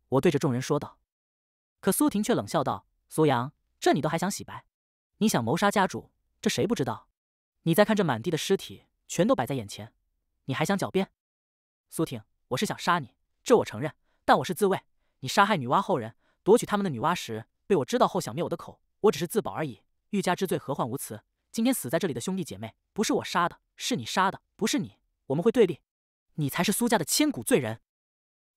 我对着众人说道。可苏婷却冷笑道：“苏阳，这你都还想洗白？你想谋杀家主，这谁不知道？”你再看这满地的尸体，全都摆在眼前，你还想狡辩？苏婷，我是想杀你，这我承认，但我是自卫。你杀害女娲后人，夺取他们的女娲石，被我知道后想灭我的口，我只是自保而已。欲加之罪，何患无辞？今天死在这里的兄弟姐妹，不是我杀的，是你杀的。不是你，我们会对立，你才是苏家的千古罪人。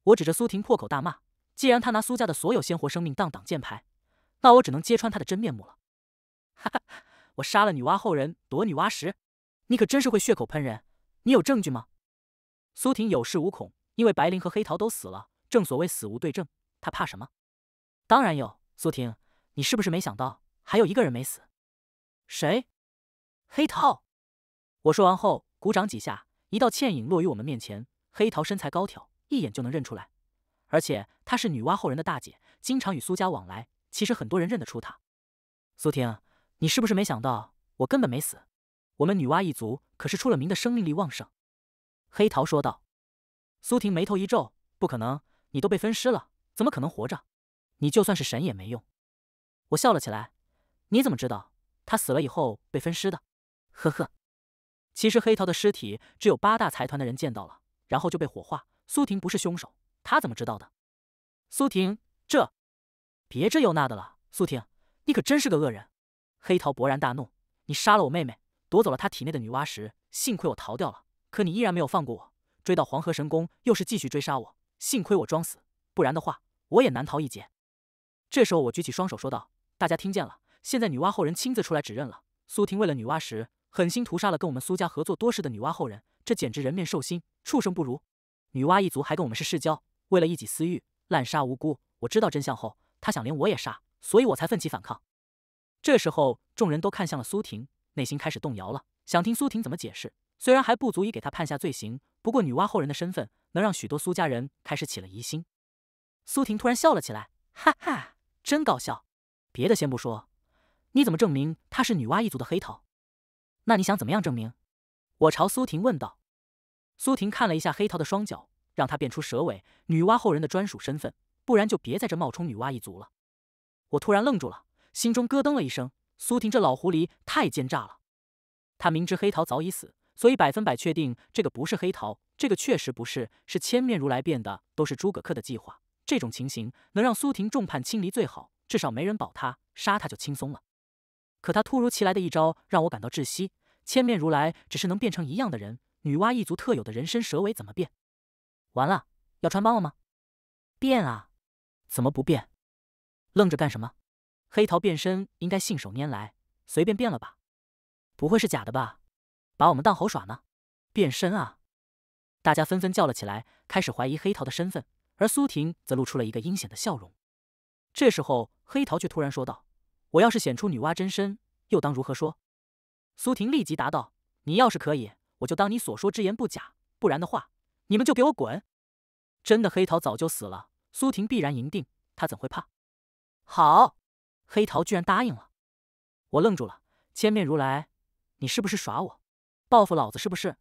我指着苏婷破口大骂，既然他拿苏家的所有鲜活生命当挡箭牌，那我只能揭穿他的真面目了。哈哈。我杀了女娲后人，夺女娲石，你可真是会血口喷人！你有证据吗？苏婷有恃无恐，因为白灵和黑桃都死了，正所谓死无对证，她怕什么？当然有，苏婷，你是不是没想到还有一个人没死？谁？黑桃。我说完后，鼓掌几下，一道倩影落于我们面前。黑桃身材高挑，一眼就能认出来，而且她是女娲后人的大姐，经常与苏家往来。其实很多人认得出她。苏婷。你是不是没想到我根本没死？我们女娲一族可是出了名的生命力旺盛。黑桃说道。苏婷眉头一皱：“不可能，你都被分尸了，怎么可能活着？你就算是神也没用。”我笑了起来：“你怎么知道他死了以后被分尸的？”“呵呵。”其实黑桃的尸体只有八大财团的人见到了，然后就被火化。苏婷不是凶手，他怎么知道的？苏婷，这别这又那的了。苏婷，你可真是个恶人。黑桃勃然大怒：“你杀了我妹妹，夺走了她体内的女娲石，幸亏我逃掉了。可你依然没有放过我，追到黄河神宫，又是继续追杀我。幸亏我装死，不然的话，我也难逃一劫。”这时候，我举起双手说道：“大家听见了？现在女娲后人亲自出来指认了。苏婷为了女娲石，狠心屠杀了跟我们苏家合作多事的女娲后人，这简直人面兽心，畜生不如！女娲一族还跟我们是世交，为了一己私欲，滥杀无辜。我知道真相后，她想连我也杀，所以我才奋起反抗。”这时候，众人都看向了苏婷，内心开始动摇了，想听苏婷怎么解释。虽然还不足以给她判下罪行，不过女娲后人的身份，能让许多苏家人开始起了疑心。苏婷突然笑了起来，哈哈，真搞笑！别的先不说，你怎么证明她是女娲一族的黑桃？那你想怎么样证明？我朝苏婷问道。苏婷看了一下黑桃的双脚，让他变出蛇尾，女娲后人的专属身份，不然就别在这冒充女娲一族了。我突然愣住了。心中咯噔了一声，苏婷这老狐狸太奸诈了。他明知黑桃早已死，所以百分百确定这个不是黑桃，这个确实不是，是千面如来变的，都是诸葛恪的计划。这种情形能让苏婷众叛亲离最好，至少没人保他，杀他就轻松了。可他突如其来的一招让我感到窒息。千面如来只是能变成一样的人，女娲一族特有的人身蛇尾怎么变？完了，要穿帮了吗？变啊！怎么不变？愣着干什么？黑桃变身应该信手拈来，随便变了吧，不会是假的吧？把我们当猴耍呢？变身啊！大家纷纷叫了起来，开始怀疑黑桃的身份，而苏婷则露出了一个阴险的笑容。这时候，黑桃却突然说道：“我要是显出女娲真身，又当如何说？”苏婷立即答道：“你要是可以，我就当你所说之言不假；不然的话，你们就给我滚！”真的，黑桃早就死了，苏婷必然赢定，他怎会怕？好。黑桃居然答应了，我愣住了。千面如来，你是不是耍我？报复老子是不是？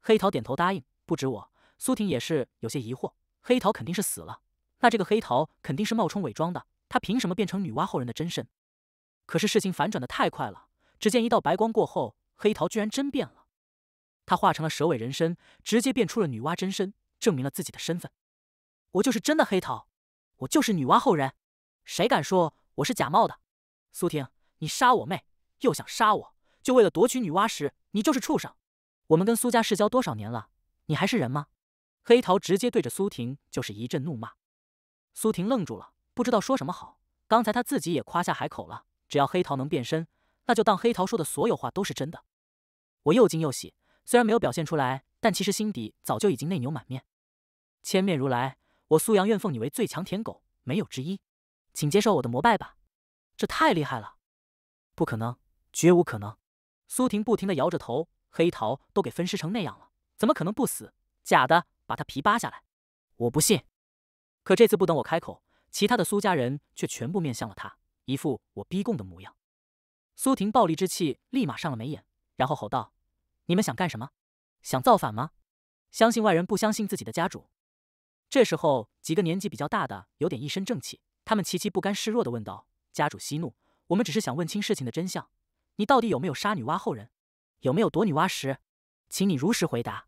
黑桃点头答应。不止我，苏婷也是有些疑惑。黑桃肯定是死了，那这个黑桃肯定是冒充伪装的。他凭什么变成女娲后人的真身？可是事情反转的太快了。只见一道白光过后，黑桃居然真变了。他化成了蛇尾人身，直接变出了女娲真身，证明了自己的身份。我就是真的黑桃，我就是女娲后人。谁敢说？我是假冒的，苏婷，你杀我妹，又想杀我，就为了夺取女娲石，你就是畜生！我们跟苏家世交多少年了，你还是人吗？黑桃直接对着苏婷就是一阵怒骂。苏婷愣住了，不知道说什么好。刚才他自己也夸下海口了，只要黑桃能变身，那就当黑桃说的所有话都是真的。我又惊又喜，虽然没有表现出来，但其实心底早就已经内牛满面。千面如来，我苏阳愿奉你为最强舔狗，没有之一。请接受我的膜拜吧，这太厉害了，不可能，绝无可能！苏婷不停的摇着头，黑桃都给分尸成那样了，怎么可能不死？假的，把他皮扒下来，我不信！可这次不等我开口，其他的苏家人却全部面向了他，一副我逼供的模样。苏婷暴戾之气立马上了眉眼，然后吼道：“你们想干什么？想造反吗？相信外人不相信自己的家主。”这时候几个年纪比较大的，有点一身正气。他们齐齐不甘示弱地问道：“家主息怒，我们只是想问清事情的真相。你到底有没有杀女娲后人？有没有夺女娲石？请你如实回答。”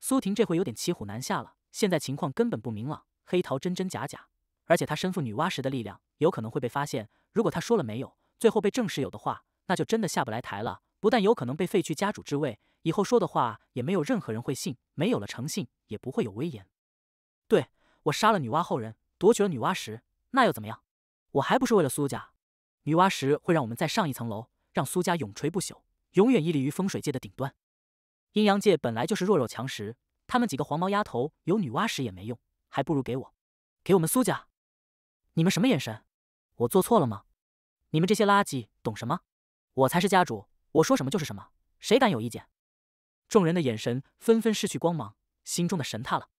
苏婷这回有点骑虎难下了。现在情况根本不明朗，黑桃真真假假，而且她身负女娲石的力量，有可能会被发现。如果她说了没有，最后被证实有的话，那就真的下不来台了。不但有可能被废去家主之位，以后说的话也没有任何人会信。没有了诚信，也不会有威严。对，我杀了女娲后人，夺取了女娲石。那又怎么样？我还不是为了苏家。女娲石会让我们再上一层楼，让苏家永垂不朽，永远屹立于风水界的顶端。阴阳界本来就是弱肉强食，他们几个黄毛丫头有女娲石也没用，还不如给我，给我们苏家。你们什么眼神？我做错了吗？你们这些垃圾懂什么？我才是家主，我说什么就是什么，谁敢有意见？众人的眼神纷纷失去光芒，心中的神塌了。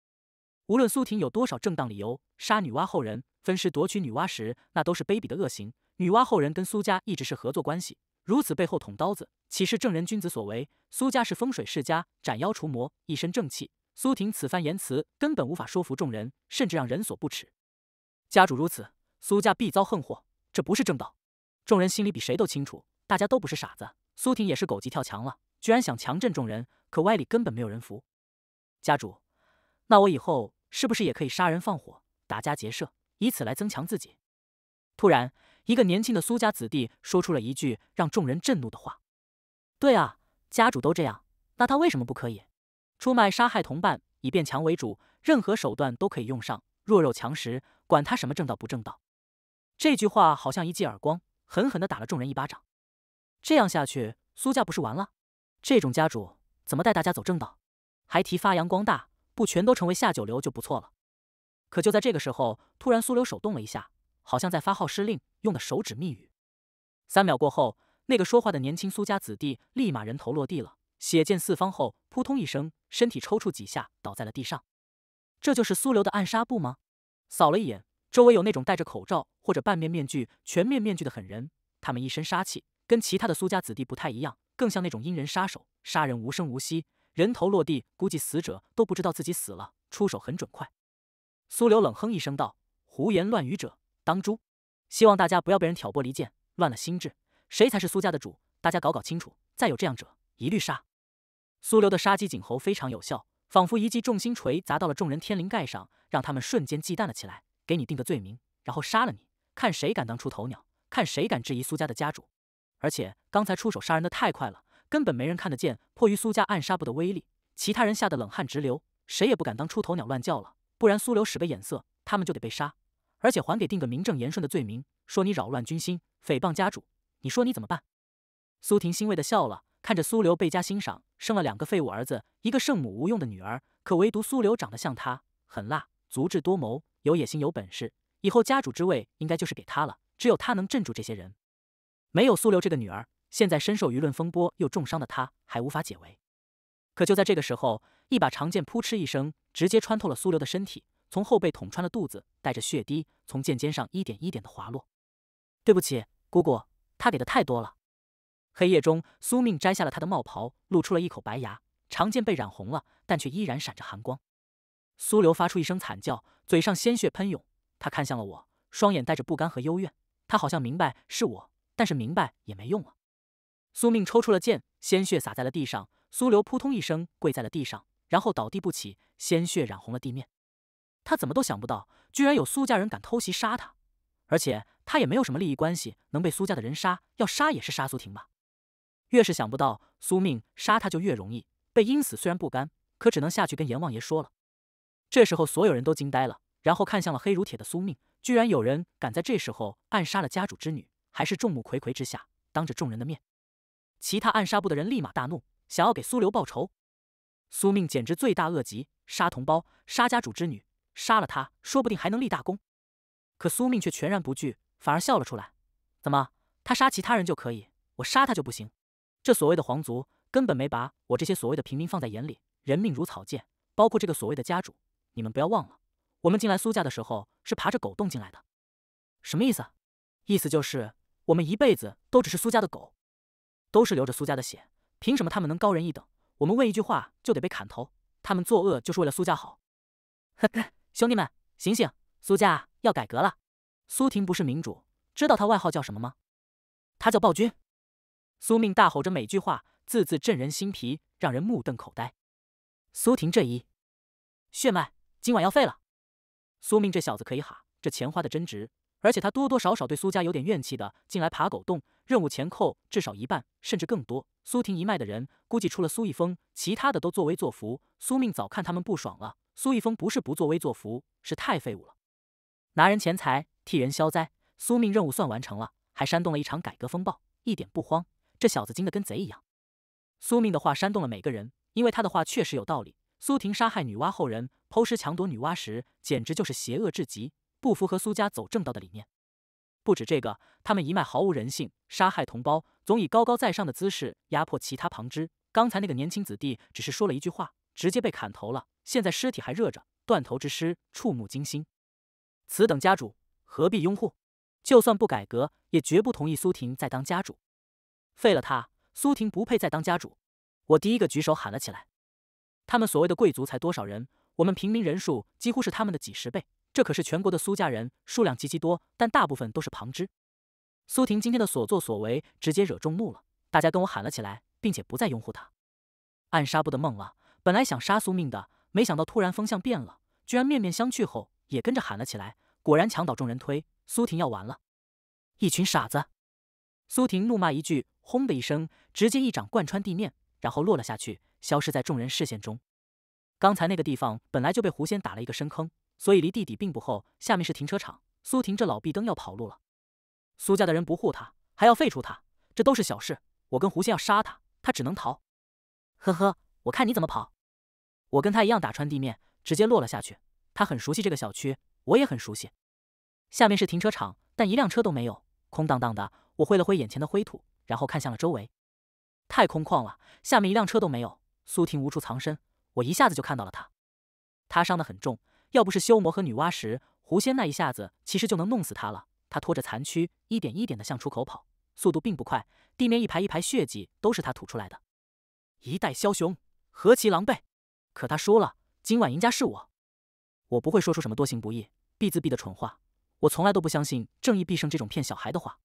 无论苏婷有多少正当理由杀女娲后人。分尸夺取女娲时，那都是卑鄙的恶行。女娲后人跟苏家一直是合作关系，如此背后捅刀子，岂是正人君子所为？苏家是风水世家，斩妖除魔，一身正气。苏婷此番言辞根本无法说服众人，甚至让人所不齿。家主如此，苏家必遭横祸，这不是正道。众人心里比谁都清楚，大家都不是傻子。苏婷也是狗急跳墙了，居然想强震众人，可歪理根本没有人服。家主，那我以后是不是也可以杀人放火、打家劫舍？以此来增强自己。突然，一个年轻的苏家子弟说出了一句让众人震怒的话：“对啊，家主都这样，那他为什么不可以出卖、杀害同伴，以变强为主，任何手段都可以用上？弱肉强食，管他什么正道不正道。”这句话好像一记耳光，狠狠的打了众人一巴掌。这样下去，苏家不是完了？这种家主怎么带大家走正道？还提发扬光大，不全都成为下九流就不错了。可就在这个时候，突然苏流手动了一下，好像在发号施令，用的手指密语。三秒过后，那个说话的年轻苏家子弟立马人头落地了，血溅四方后，扑通一声，身体抽搐几下，倒在了地上。这就是苏流的暗杀步吗？扫了一眼，周围有那种戴着口罩或者半面面具、全面面具的狠人，他们一身杀气，跟其他的苏家子弟不太一样，更像那种阴人杀手，杀人无声无息，人头落地，估计死者都不知道自己死了，出手很准快。苏流冷哼一声道：“胡言乱语者当诛，希望大家不要被人挑拨离间，乱了心智。谁才是苏家的主？大家搞搞清楚。再有这样者，一律杀。”苏流的杀鸡儆猴非常有效，仿佛一记重星锤砸到了众人天灵盖上，让他们瞬间忌惮了起来。给你定个罪名，然后杀了你，看谁敢当出头鸟，看谁敢质疑苏家的家主。而且刚才出手杀人的太快了，根本没人看得见。迫于苏家暗杀部的威力，其他人吓得冷汗直流，谁也不敢当出头鸟乱叫了。不然，苏流使个眼色，他们就得被杀，而且还给定个名正言顺的罪名，说你扰乱军心，诽谤家主。你说你怎么办？苏婷欣慰的笑了，看着苏流倍加欣赏。生了两个废物儿子，一个圣母无用的女儿，可唯独苏流长得像他，狠辣，足智多谋，有野心，有本事。以后家主之位应该就是给他了，只有他能镇住这些人。没有苏流这个女儿，现在深受舆论风波又重伤的她，还无法解围。可就在这个时候。一把长剑扑哧一声，直接穿透了苏流的身体，从后背捅穿了肚子，带着血滴从剑尖上一点一点的滑落。对不起，姑姑，他给的太多了。黑夜中，苏命摘下了他的帽袍，露出了一口白牙。长剑被染红了，但却依然闪着寒光。苏流发出一声惨叫，嘴上鲜血喷涌。他看向了我，双眼带着不甘和幽怨。他好像明白是我，但是明白也没用了。苏命抽出了剑，鲜血洒在了地上。苏流扑通一声跪在了地上。然后倒地不起，鲜血染红了地面。他怎么都想不到，居然有苏家人敢偷袭杀他，而且他也没有什么利益关系能被苏家的人杀，要杀也是杀苏婷吧。越是想不到，苏命杀他就越容易被阴死。虽然不甘，可只能下去跟阎王爷说了。这时候所有人都惊呆了，然后看向了黑如铁的苏命，居然有人敢在这时候暗杀了家主之女，还是众目睽睽之下，当着众人的面。其他暗杀部的人立马大怒，想要给苏流报仇。苏命简直罪大恶极，杀同胞，杀家主之女，杀了他，说不定还能立大功。可苏命却全然不惧，反而笑了出来。怎么，他杀其他人就可以，我杀他就不行？这所谓的皇族根本没把我这些所谓的平民放在眼里。人命如草芥，包括这个所谓的家主。你们不要忘了，我们进来苏家的时候是爬着狗洞进来的。什么意思？意思就是我们一辈子都只是苏家的狗，都是流着苏家的血，凭什么他们能高人一等？我们问一句话就得被砍头，他们作恶就是为了苏家好。呵呵，兄弟们醒醒，苏家要改革了。苏婷不是民主，知道他外号叫什么吗？他叫暴君。苏命大吼着，每句话字字震人心脾，让人目瞪口呆。苏婷这一血脉今晚要废了。苏命这小子可以哈，这钱花的真值，而且他多多少少对苏家有点怨气的，进来爬狗洞。任务前扣至少一半，甚至更多。苏婷一脉的人，估计除了苏一峰，其他的都作威作福。苏命早看他们不爽了。苏一峰不是不作威作福，是太废物了。拿人钱财，替人消灾。苏命任务算完成了，还煽动了一场改革风暴，一点不慌。这小子精得跟贼一样。苏命的话煽动了每个人，因为他的话确实有道理。苏婷杀害女娲后人，剖尸强夺女娲时，简直就是邪恶至极，不符合苏家走正道的理念。不止这个，他们一脉毫无人性，杀害同胞，总以高高在上的姿势压迫其他旁支。刚才那个年轻子弟只是说了一句话，直接被砍头了，现在尸体还热着，断头之尸触目惊心。此等家主何必拥护？就算不改革，也绝不同意苏婷再当家主，废了他，苏婷不配再当家主。我第一个举手喊了起来。他们所谓的贵族才多少人？我们平民人数几乎是他们的几十倍。这可是全国的苏家人，数量极其多，但大部分都是旁支。苏婷今天的所作所为，直接惹众怒了，大家跟我喊了起来，并且不再拥护她。暗杀部的梦了，本来想杀苏命的，没想到突然风向变了，居然面面相觑，后也跟着喊了起来。果然墙倒众人推，苏婷要完了！一群傻子！苏婷怒骂一句，轰的一声，直接一掌贯穿地面，然后落了下去，消失在众人视线中。刚才那个地方本来就被狐仙打了一个深坑。所以离地底并不厚，下面是停车场。苏婷这老壁灯要跑路了，苏家的人不护他，还要废除他，这都是小事。我跟狐仙要杀他，他只能逃。呵呵，我看你怎么跑！我跟他一样打穿地面，直接落了下去。他很熟悉这个小区，我也很熟悉。下面是停车场，但一辆车都没有，空荡荡的。我挥了挥眼前的灰土，然后看向了周围，太空旷了，下面一辆车都没有。苏婷无处藏身，我一下子就看到了他，他伤得很重。要不是修魔和女娲石狐仙那一下子，其实就能弄死他了。他拖着残躯，一点一点的向出口跑，速度并不快。地面一排一排血迹，都是他吐出来的。一代枭雄，何其狼狈！可他输了，今晚赢家是我。我不会说出什么多行不义必自毙的蠢话。我从来都不相信正义必胜这种骗小孩的话。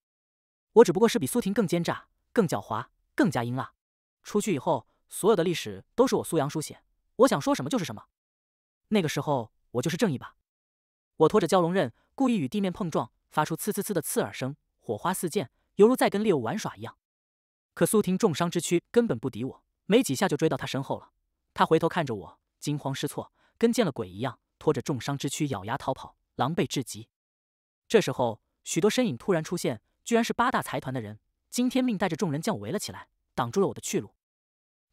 我只不过是比苏婷更奸诈、更狡猾、更加阴辣。出去以后，所有的历史都是我苏阳书写，我想说什么就是什么。那个时候。我就是正义吧！我拖着蛟龙刃，故意与地面碰撞，发出呲呲呲的刺耳声，火花四溅，犹如在跟猎物玩耍一样。可苏婷重伤之躯根本不敌我，没几下就追到他身后了。他回头看着我，惊慌失措，跟见了鬼一样，拖着重伤之躯咬牙逃跑，狼狈至极。这时候，许多身影突然出现，居然是八大财团的人。金天命带着众人将我围了起来，挡住了我的去路。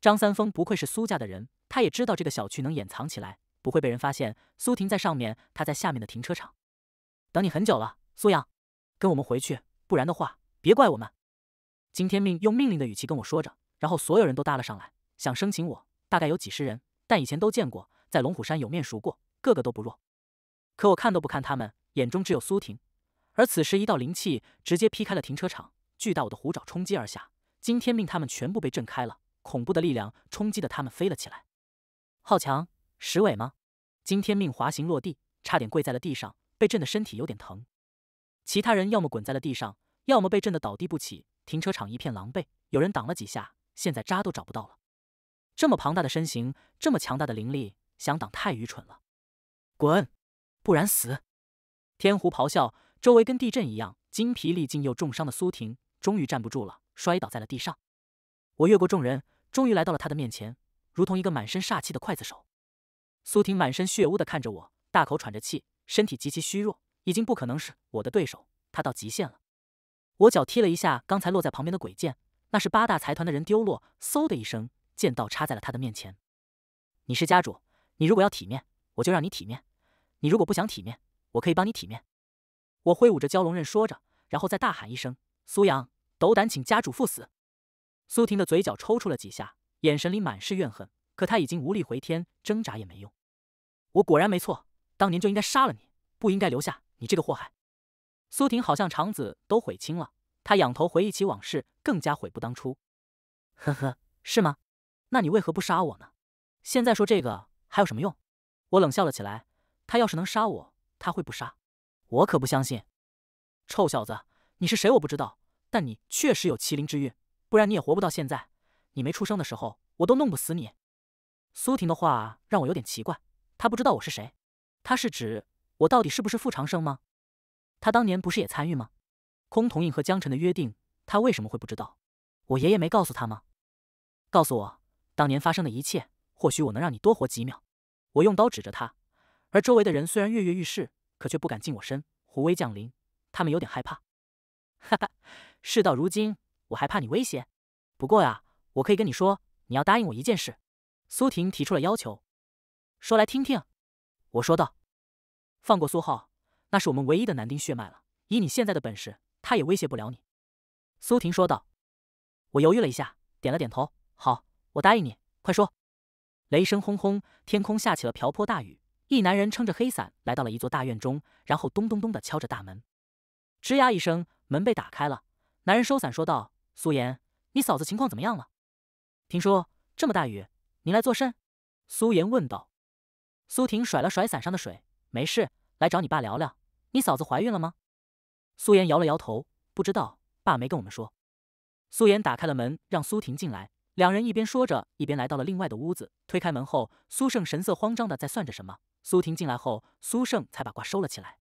张三丰不愧是苏家的人，他也知道这个小区能掩藏起来。不会被人发现。苏婷在上面，他在下面的停车场等你很久了。苏阳，跟我们回去，不然的话别怪我们。金天命用命令的语气跟我说着，然后所有人都搭了上来，想生擒我。大概有几十人，但以前都见过，在龙虎山有面熟过，个个都不弱。可我看都不看他们，眼中只有苏婷。而此时，一道灵气直接劈开了停车场，巨大我的虎爪冲击而下，金天命他们全部被震开了，恐怖的力量冲击的他们飞了起来。好强！石伟吗？今天命滑行落地，差点跪在了地上，被震得身体有点疼。其他人要么滚在了地上，要么被震得倒地不起。停车场一片狼狈，有人挡了几下，现在渣都找不到了。这么庞大的身形，这么强大的灵力，想挡太愚蠢了。滚，不然死！天狐咆哮，周围跟地震一样。精疲力尽又重伤的苏婷终于站不住了，摔倒在了地上。我越过众人，终于来到了他的面前，如同一个满身煞气的刽子手。苏婷满身血污的看着我，大口喘着气，身体极其虚弱，已经不可能是我的对手。她到极限了。我脚踢了一下刚才落在旁边的鬼剑，那是八大财团的人丢落。嗖的一声，剑道插在了他的面前。你是家主，你如果要体面，我就让你体面；你如果不想体面，我可以帮你体面。我挥舞着蛟龙刃，说着，然后再大喊一声：“苏阳，斗胆请家主赴死！”苏婷的嘴角抽搐了几下，眼神里满是怨恨。可他已经无力回天，挣扎也没用。我果然没错，当年就应该杀了你，不应该留下你这个祸害。苏婷好像肠子都悔青了，她仰头回忆起往事，更加悔不当初。呵呵，是吗？那你为何不杀我呢？现在说这个还有什么用？我冷笑了起来。他要是能杀我，他会不杀？我可不相信。臭小子，你是谁我不知道，但你确实有麒麟之运，不然你也活不到现在。你没出生的时候，我都弄不死你。苏婷的话让我有点奇怪，她不知道我是谁？她是指我到底是不是傅长生吗？他当年不是也参与吗？空同印和江晨的约定，他为什么会不知道？我爷爷没告诉他吗？告诉我当年发生的一切，或许我能让你多活几秒。我用刀指着他，而周围的人虽然跃跃欲试，可却不敢近我身。胡威降临，他们有点害怕。<laughs> 哈哈，事到如今，我还怕你威胁？不过呀，我可以跟你说，你要答应我一件事。苏婷提出了要求，说来听听。我说道：“放过苏浩，那是我们唯一的男丁血脉了。以你现在的本事，他也威胁不了你。”苏婷说道。我犹豫了一下，点了点头：“好，我答应你。快说。”雷声轰轰，天空下起了瓢泼大雨。一男人撑着黑伞来到了一座大院中，然后咚咚咚的敲着大门。吱呀一声，门被打开了。男人收伞说道：“苏妍，你嫂子情况怎么样了？听说这么大雨？”您来作甚？苏妍问道。苏婷甩了甩伞上的水，没事，来找你爸聊聊。你嫂子怀孕了吗？苏妍摇了摇头，不知道，爸没跟我们说。苏妍打开了门，让苏婷进来。两人一边说着，一边来到了另外的屋子。推开门后，苏胜神色慌张的在算着什么。苏婷进来后，苏胜才把卦收了起来。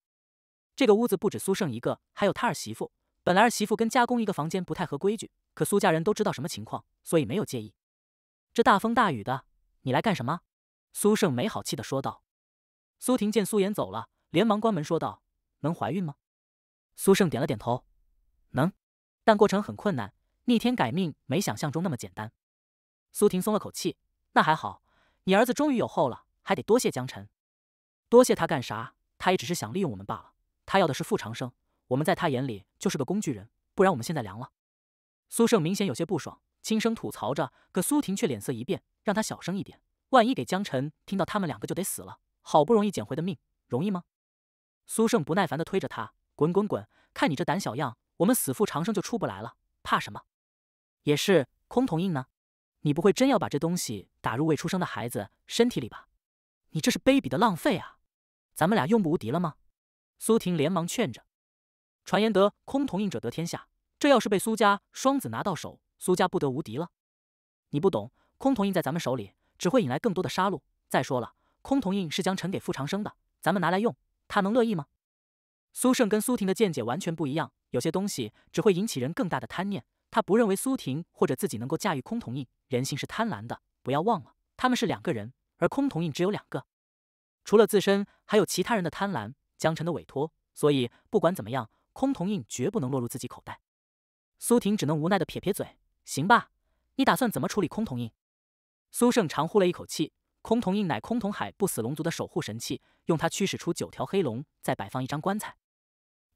这个屋子不止苏胜一个，还有他儿媳妇。本来儿媳妇跟家公一个房间不太合规矩，可苏家人都知道什么情况，所以没有介意。这大风大雨的，你来干什么？苏胜没好气的说道。苏婷见苏妍走了，连忙关门说道：“能怀孕吗？”苏胜点了点头：“能，但过程很困难，逆天改命没想象中那么简单。”苏婷松了口气：“那还好，你儿子终于有后了，还得多谢江晨。多谢他干啥？他也只是想利用我们罢了。他要的是傅长生，我们在他眼里就是个工具人，不然我们现在凉了。”苏胜明显有些不爽。轻声吐槽着，可苏婷却脸色一变，让他小声一点，万一给江晨听到，他们两个就得死了。好不容易捡回的命，容易吗？苏胜不耐烦地推着他，滚滚滚，看你这胆小样，我们死复长生就出不来了，怕什么？也是，空铜印呢？你不会真要把这东西打入未出生的孩子身体里吧？你这是卑鄙的浪费啊！咱们俩用不无敌了吗？苏婷连忙劝着，传言得空铜印者得天下，这要是被苏家双子拿到手。苏家不得无敌了，你不懂，空铜印在咱们手里只会引来更多的杀戮。再说了，空铜印是江辰给傅长生的，咱们拿来用，他能乐意吗？苏胜跟苏婷的见解完全不一样，有些东西只会引起人更大的贪念。他不认为苏婷或者自己能够驾驭空铜印，人性是贪婪的，不要忘了，他们是两个人，而空铜印只有两个，除了自身，还有其他人的贪婪，江辰的委托。所以不管怎么样，空铜印绝不能落入自己口袋。苏婷只能无奈的撇撇嘴。行吧，你打算怎么处理空铜印？苏胜长呼了一口气。空铜印乃空铜海不死龙族的守护神器，用它驱使出九条黑龙，再摆放一张棺材，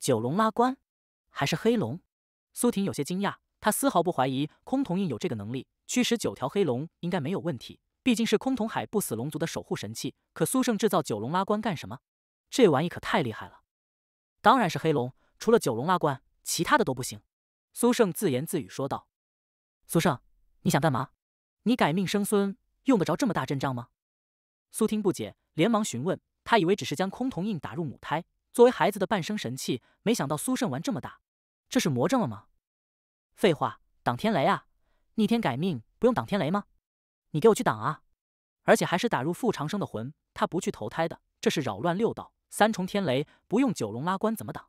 九龙拉棺还是黑龙？苏婷有些惊讶，她丝毫不怀疑空铜印有这个能力，驱使九条黑龙应该没有问题，毕竟是空铜海不死龙族的守护神器。可苏胜制造九龙拉棺干什么？这玩意可太厉害了！当然是黑龙，除了九龙拉棺，其他的都不行。苏胜自言自语说道。苏胜，你想干嘛？你改命生孙，用得着这么大阵仗吗？苏听不解，连忙询问。他以为只是将空瞳印打入母胎，作为孩子的伴生神器，没想到苏胜玩这么大。这是魔怔了吗？废话，挡天雷啊！逆天改命不用挡天雷吗？你给我去挡啊！而且还是打入傅长生的魂，他不去投胎的，这是扰乱六道。三重天雷不用九龙拉棺怎么挡？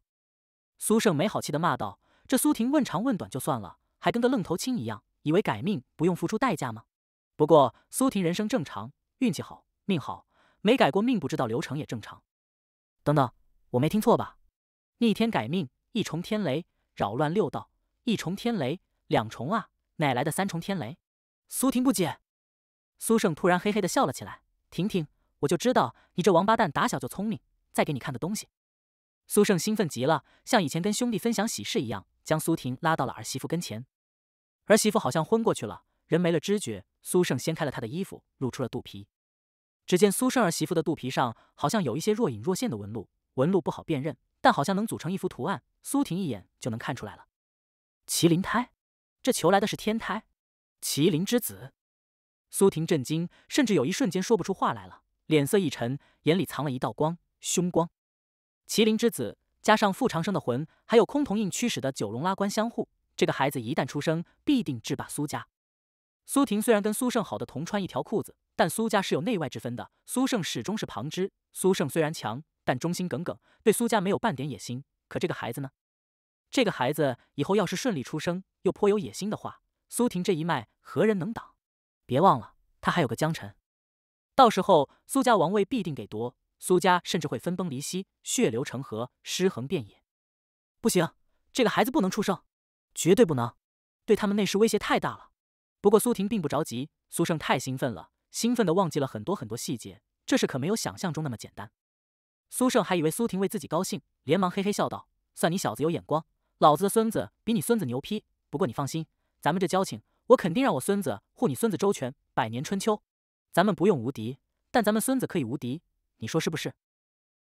苏胜没好气的骂道：“这苏婷问长问短就算了，还跟个愣头青一样。”以为改命不用付出代价吗？不过苏婷人生正常，运气好，命好，没改过命不知道流程也正常。等等，我没听错吧？逆天改命，一重天雷扰乱六道，一重天雷，两重啊，哪来的三重天雷？苏婷不解。苏胜突然嘿嘿的笑了起来：“婷婷，我就知道你这王八蛋打小就聪明，再给你看个东西。”苏胜兴奋极了，像以前跟兄弟分享喜事一样，将苏婷拉到了儿媳妇跟前。儿媳妇好像昏过去了，人没了知觉。苏胜掀开了她的衣服，露出了肚皮。只见苏胜儿媳妇的肚皮上好像有一些若隐若现的纹路，纹路不好辨认，但好像能组成一幅图案。苏婷一眼就能看出来了。麒麟胎，这求来的是天胎，麒麟之子。苏婷震惊，甚至有一瞬间说不出话来了，脸色一沉，眼里藏了一道光，凶光。麒麟之子，加上傅长生的魂，还有崆峒印驱使的九龙拉棺相护。这个孩子一旦出生，必定制霸苏家。苏婷虽然跟苏胜好的同穿一条裤子，但苏家是有内外之分的。苏胜始终是旁支。苏胜虽然强，但忠心耿耿，对苏家没有半点野心。可这个孩子呢？这个孩子以后要是顺利出生，又颇有野心的话，苏婷这一脉何人能挡？别忘了，他还有个江辰，到时候，苏家王位必定得夺，苏家甚至会分崩离析，血流成河，尸横遍野。不行，这个孩子不能出生。绝对不能，对他们内时威胁太大了。不过苏婷并不着急，苏胜太兴奋了，兴奋的忘记了很多很多细节。这事可没有想象中那么简单。苏胜还以为苏婷为自己高兴，连忙嘿嘿笑道：“算你小子有眼光，老子的孙子比你孙子牛批。不过你放心，咱们这交情，我肯定让我孙子护你孙子周全，百年春秋。咱们不用无敌，但咱们孙子可以无敌。你说是不是？”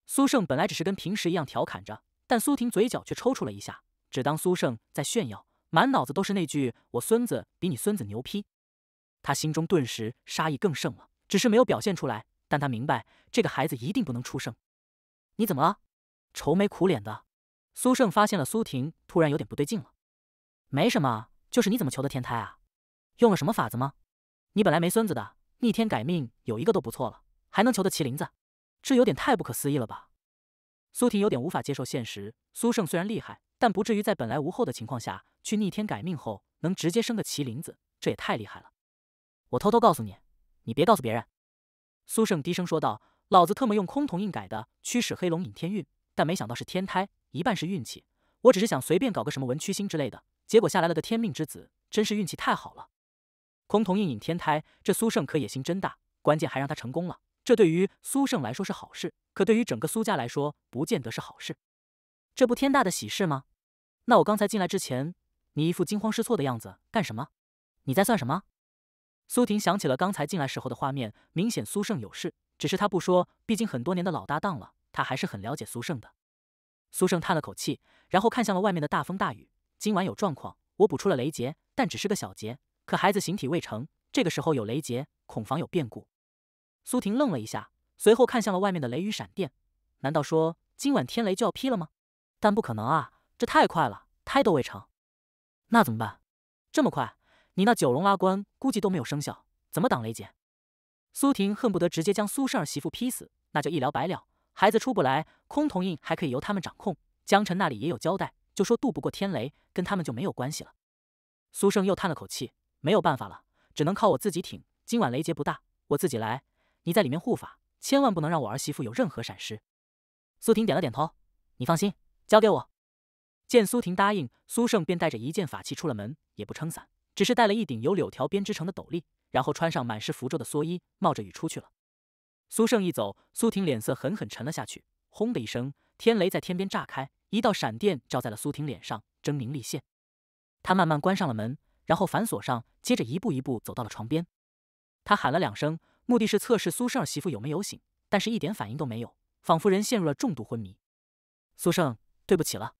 苏胜本来只是跟平时一样调侃着，但苏婷嘴角却抽搐了一下。只当苏胜在炫耀，满脑子都是那句“我孙子比你孙子牛批”，他心中顿时杀意更盛了，只是没有表现出来。但他明白，这个孩子一定不能出声。你怎么了？愁眉苦脸的苏胜发现了苏婷突然有点不对劲了。没什么，就是你怎么求的天胎啊？用了什么法子吗？你本来没孙子的，逆天改命有一个都不错了，还能求得麒麟子，这有点太不可思议了吧？苏婷有点无法接受现实。苏胜虽然厉害。但不至于在本来无后的情况下，去逆天改命后能直接生个麒麟子，这也太厉害了。我偷偷告诉你，你别告诉别人。”苏胜低声说道，“老子特么用空瞳印改的驱使黑龙引天运，但没想到是天胎，一半是运气。我只是想随便搞个什么文曲星之类的，结果下来了个天命之子，真是运气太好了。空瞳印引天胎，这苏胜可野心真大，关键还让他成功了。这对于苏胜来说是好事，可对于整个苏家来说，不见得是好事。这不天大的喜事吗？”那我刚才进来之前，你一副惊慌失措的样子，干什么？你在算什么？苏婷想起了刚才进来时候的画面，明显苏胜有事，只是他不说。毕竟很多年的老搭档了，他还是很了解苏胜的。苏胜叹了口气，然后看向了外面的大风大雨。今晚有状况，我补出了雷劫，但只是个小劫。可孩子形体未成，这个时候有雷劫，恐防有变故。苏婷愣了一下，随后看向了外面的雷雨闪电。难道说今晚天雷就要劈了吗？但不可能啊！这太快了，胎都未成，那怎么办？这么快，你那九龙拉棺估计都没有生效，怎么挡雷劫？苏婷恨不得直接将苏胜儿媳妇劈死，那就一了百了，孩子出不来，空铜印还可以由他们掌控，江辰那里也有交代，就说渡不过天雷，跟他们就没有关系了。苏胜又叹了口气，没有办法了，只能靠我自己挺。今晚雷劫不大，我自己来，你在里面护法，千万不能让我儿媳妇有任何闪失。苏婷点了点头，你放心，交给我。见苏婷答应，苏胜便带着一件法器出了门，也不撑伞，只是带了一顶由柳条编织成的斗笠，然后穿上满是符咒的蓑衣，冒着雨出去了。苏胜一走，苏婷脸色狠狠沉了下去。轰的一声，天雷在天边炸开，一道闪电照在了苏婷脸上，狰狞立现。他慢慢关上了门，然后反锁上，接着一步一步走到了床边。他喊了两声，目的是测试苏胜儿媳妇有没有醒，但是一点反应都没有，仿佛人陷入了重度昏迷。苏胜，对不起了。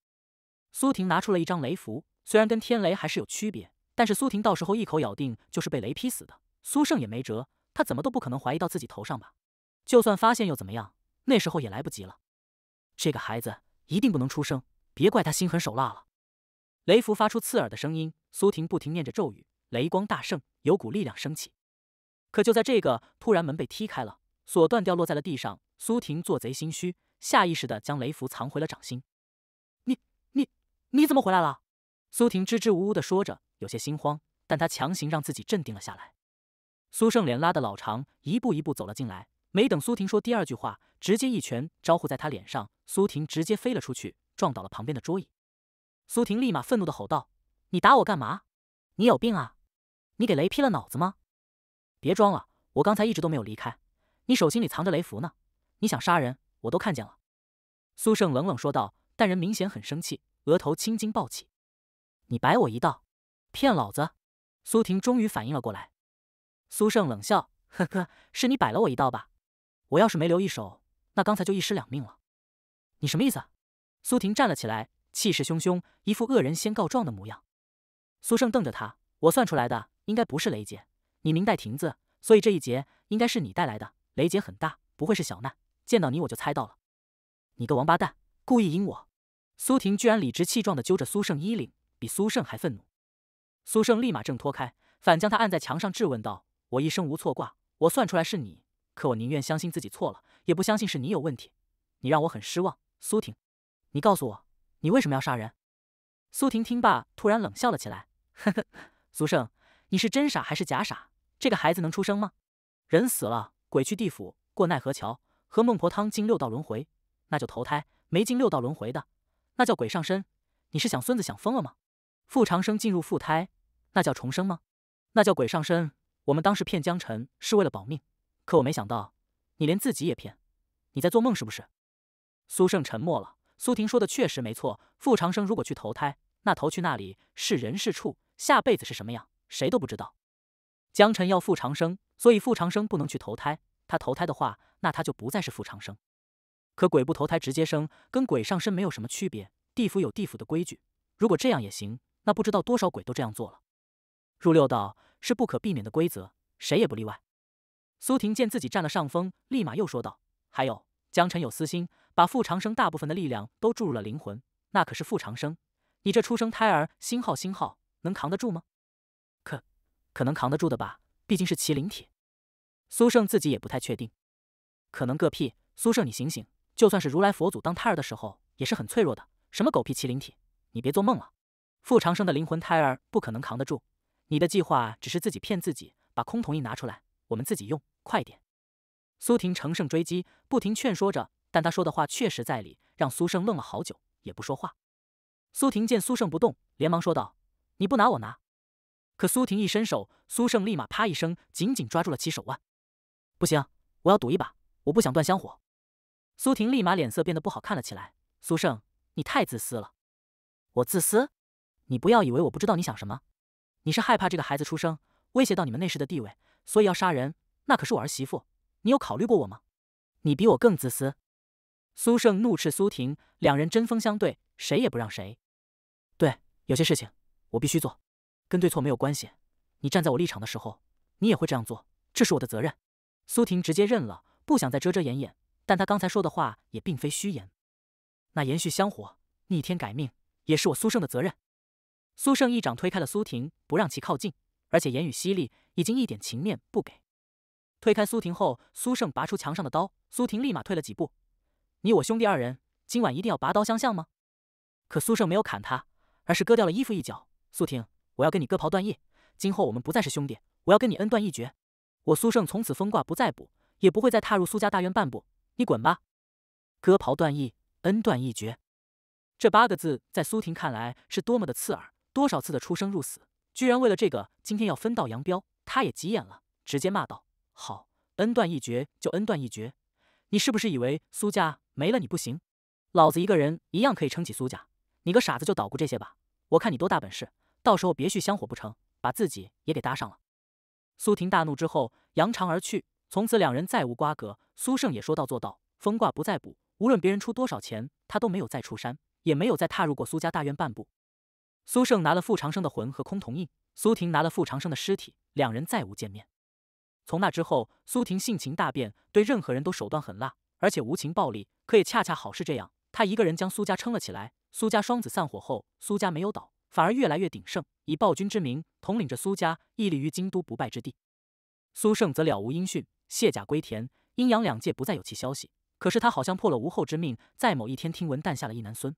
苏婷拿出了一张雷符，虽然跟天雷还是有区别，但是苏婷到时候一口咬定就是被雷劈死的，苏胜也没辙，他怎么都不可能怀疑到自己头上吧？就算发现又怎么样？那时候也来不及了。这个孩子一定不能出生，别怪他心狠手辣了。雷符发出刺耳的声音，苏婷不停念着咒语，雷光大盛，有股力量升起。可就在这个，突然门被踢开了，锁断掉落在了地上。苏婷做贼心虚，下意识的将雷符藏回了掌心。你怎么回来了？苏婷支支吾吾的说着，有些心慌，但他强行让自己镇定了下来。苏胜脸拉的老长，一步一步走了进来。没等苏婷说第二句话，直接一拳招呼在他脸上，苏婷直接飞了出去，撞倒了旁边的桌椅。苏婷立马愤怒的吼道：“你打我干嘛？你有病啊？你给雷劈了脑子吗？别装了，我刚才一直都没有离开。你手心里藏着雷符呢，你想杀人，我都看见了。”苏胜冷冷说道，但人明显很生气。额头青筋暴起，你摆我一道，骗老子！苏婷终于反应了过来。苏胜冷笑：“呵呵，是你摆了我一道吧？我要是没留一手，那刚才就一尸两命了。”你什么意思？苏婷站了起来，气势汹汹，一副恶人先告状的模样。苏胜瞪着他：“我算出来的，应该不是雷劫，你明带亭子，所以这一劫应该是你带来的。雷劫很大，不会是小难。见到你我就猜到了。你个王八蛋，故意阴我！”苏婷居然理直气壮地揪着苏胜衣领，比苏胜还愤怒。苏胜立马挣脱开，反将他按在墙上质问道：“我一生无错卦，我算出来是你，可我宁愿相信自己错了，也不相信是你有问题。你让我很失望，苏婷，你告诉我，你为什么要杀人？”苏婷听罢，突然冷笑了起来：“呵呵，苏胜，你是真傻还是假傻？这个孩子能出生吗？人死了，鬼去地府过奈何桥，喝孟婆汤进六道轮回，那就投胎；没进六道轮回的……”那叫鬼上身，你是想孙子想疯了吗？傅长生进入腹胎，那叫重生吗？那叫鬼上身。我们当时骗江辰是为了保命，可我没想到你连自己也骗。你在做梦是不是？苏胜沉默了。苏婷说的确实没错。傅长生如果去投胎，那投去那里是人是畜，下辈子是什么样，谁都不知道。江辰要傅长生，所以傅长生不能去投胎。他投胎的话，那他就不再是傅长生。可鬼不投胎直接生，跟鬼上身没有什么区别。地府有地府的规矩，如果这样也行，那不知道多少鬼都这样做了。入六道是不可避免的规则，谁也不例外。苏婷见自己占了上风，立马又说道：“还有，江辰有私心，把傅长生大部分的力量都注入了灵魂，那可是傅长生，你这初生胎儿新号新号能扛得住吗？可可能扛得住的吧，毕竟是麒麟体。苏胜自己也不太确定，可能个屁。苏胜，你醒醒。”就算是如来佛祖当胎儿的时候也是很脆弱的，什么狗屁麒麟体，你别做梦了。傅长生的灵魂胎儿不可能扛得住，你的计划只是自己骗自己。把空铜印拿出来，我们自己用。快点！苏婷乘胜追击，不停劝说着，但他说的话确实在理，让苏胜愣了好久也不说话。苏婷见苏胜不动，连忙说道：“你不拿我拿。”可苏婷一伸手，苏胜立马啪一声紧紧抓住了其手腕。不行，我要赌一把，我不想断香火。苏婷立马脸色变得不好看了起来。苏胜，你太自私了！我自私？你不要以为我不知道你想什么。你是害怕这个孩子出生威胁到你们内时的地位，所以要杀人？那可是我儿媳妇，你有考虑过我吗？你比我更自私！苏胜怒斥苏婷，两人针锋相对，谁也不让谁。对，有些事情我必须做，跟对错没有关系。你站在我立场的时候，你也会这样做，这是我的责任。苏婷直接认了，不想再遮遮掩掩。但他刚才说的话也并非虚言，那延续香火、逆天改命也是我苏胜的责任。苏胜一掌推开了苏婷，不让其靠近，而且言语犀利，已经一点情面不给。推开苏婷后，苏胜拔出墙上的刀，苏婷立马退了几步。你我兄弟二人今晚一定要拔刀相向吗？可苏胜没有砍他，而是割掉了衣服一角。苏婷，我要跟你割袍断义，今后我们不再是兄弟，我要跟你恩断义绝。我苏胜从此封挂不再补，也不会再踏入苏家大院半步。你滚吧！割袍断义，恩断义绝，这八个字在苏婷看来是多么的刺耳。多少次的出生入死，居然为了这个今天要分道扬镳，她也急眼了，直接骂道：“好，恩断义绝就恩断义绝，你是不是以为苏家没了你不行？老子一个人一样可以撑起苏家，你个傻子就捣鼓这些吧！我看你多大本事，到时候别续香火不成，把自己也给搭上了。”苏婷大怒之后，扬长而去。从此两人再无瓜葛，苏胜也说到做到，封卦不再补，无论别人出多少钱，他都没有再出山，也没有再踏入过苏家大院半步。苏胜拿了傅长生的魂和空铜印，苏婷拿了傅长生的尸体，两人再无见面。从那之后，苏婷性情大变，对任何人都手段狠辣，而且无情暴力。可也恰恰好是这样，她一个人将苏家撑了起来。苏家双子散伙后，苏家没有倒，反而越来越鼎盛，以暴君之名统领着苏家，屹立于京都不败之地。苏胜则了无音讯。卸甲归田，阴阳两界不再有其消息。可是他好像破了无后之命，在某一天听闻诞下了一男孙。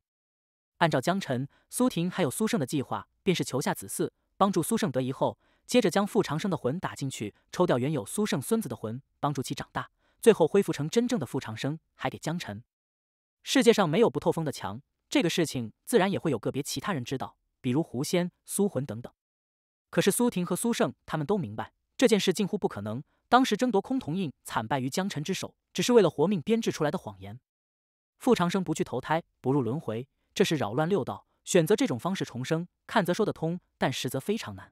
按照江晨、苏婷还有苏胜的计划，便是求下子嗣，帮助苏胜得遗后，接着将傅长生的魂打进去，抽掉原有苏胜孙子的魂，帮助其长大，最后恢复成真正的傅长生，还给江晨。世界上没有不透风的墙，这个事情自然也会有个别其他人知道，比如狐仙、苏魂等等。可是苏婷和苏胜他们都明白，这件事近乎不可能。当时争夺空峒印，惨败于江辰之手，只是为了活命编制出来的谎言。傅长生不去投胎，不入轮回，这是扰乱六道，选择这种方式重生，看则说得通，但实则非常难。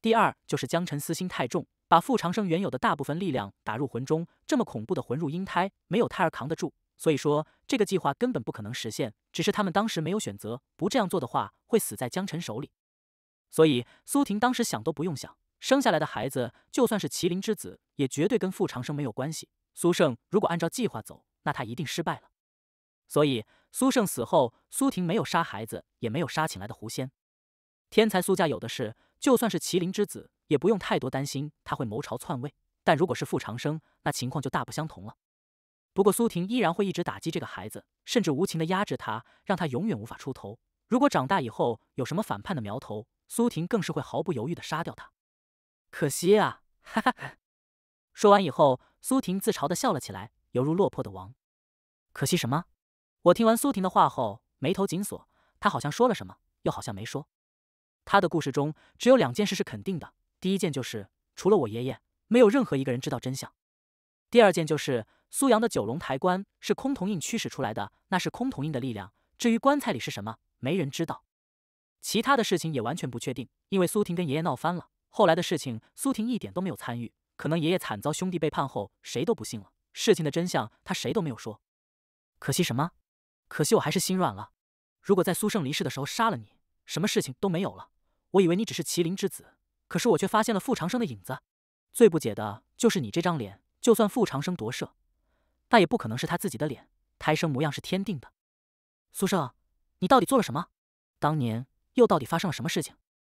第二就是江辰私心太重，把傅长生原有的大部分力量打入魂中，这么恐怖的魂入阴胎，没有胎儿扛得住。所以说这个计划根本不可能实现，只是他们当时没有选择。不这样做的话，会死在江辰手里。所以苏婷当时想都不用想。生下来的孩子就算是麒麟之子，也绝对跟傅长生没有关系。苏胜如果按照计划走，那他一定失败了。所以苏胜死后，苏婷没有杀孩子，也没有杀请来的狐仙。天才苏家有的是，就算是麒麟之子，也不用太多担心他会谋朝篡位。但如果是傅长生，那情况就大不相同了。不过苏婷依然会一直打击这个孩子，甚至无情的压制他，让他永远无法出头。如果长大以后有什么反叛的苗头，苏婷更是会毫不犹豫的杀掉他。可惜啊，哈哈哈！说完以后，苏婷自嘲的笑了起来，犹如落魄的王。可惜什么？我听完苏婷的话后，眉头紧锁。她好像说了什么，又好像没说。她的故事中只有两件事是肯定的：第一件就是，除了我爷爷，没有任何一个人知道真相；第二件就是，苏阳的九龙抬棺是空铜印驱使出来的，那是空铜印的力量。至于棺材里是什么，没人知道。其他的事情也完全不确定，因为苏婷跟爷爷闹翻了。后来的事情，苏婷一点都没有参与。可能爷爷惨遭兄弟背叛后，谁都不信了。事情的真相，他谁都没有说。可惜什么？可惜我还是心软了。如果在苏胜离世的时候杀了你，什么事情都没有了。我以为你只是麒麟之子，可是我却发现了傅长生的影子。最不解的就是你这张脸，就算傅长生夺舍，那也不可能是他自己的脸。胎生模样是天定的。苏胜，你到底做了什么？当年又到底发生了什么事情？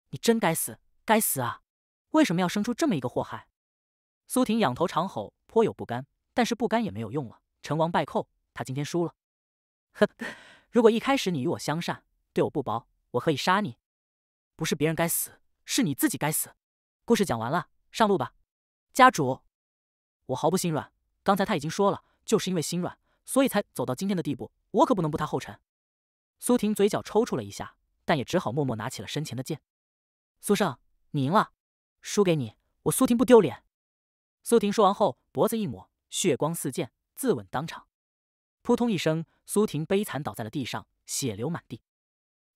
你真该死，该死啊！为什么要生出这么一个祸害？苏婷仰头长吼，颇有不甘，但是不甘也没有用了。成王败寇，他今天输了。呵如果一开始你与我相善，对我不薄，我可以杀你？不是别人该死，是你自己该死。故事讲完了，上路吧，家主。我毫不心软，刚才他已经说了，就是因为心软，所以才走到今天的地步。我可不能步他后尘。苏婷嘴角抽搐了一下，但也只好默默拿起了身前的剑。苏胜，你赢了。输给你，我苏婷不丢脸。苏婷说完后，脖子一抹，血光四溅，自刎当场。扑通一声，苏婷悲惨倒在了地上，血流满地。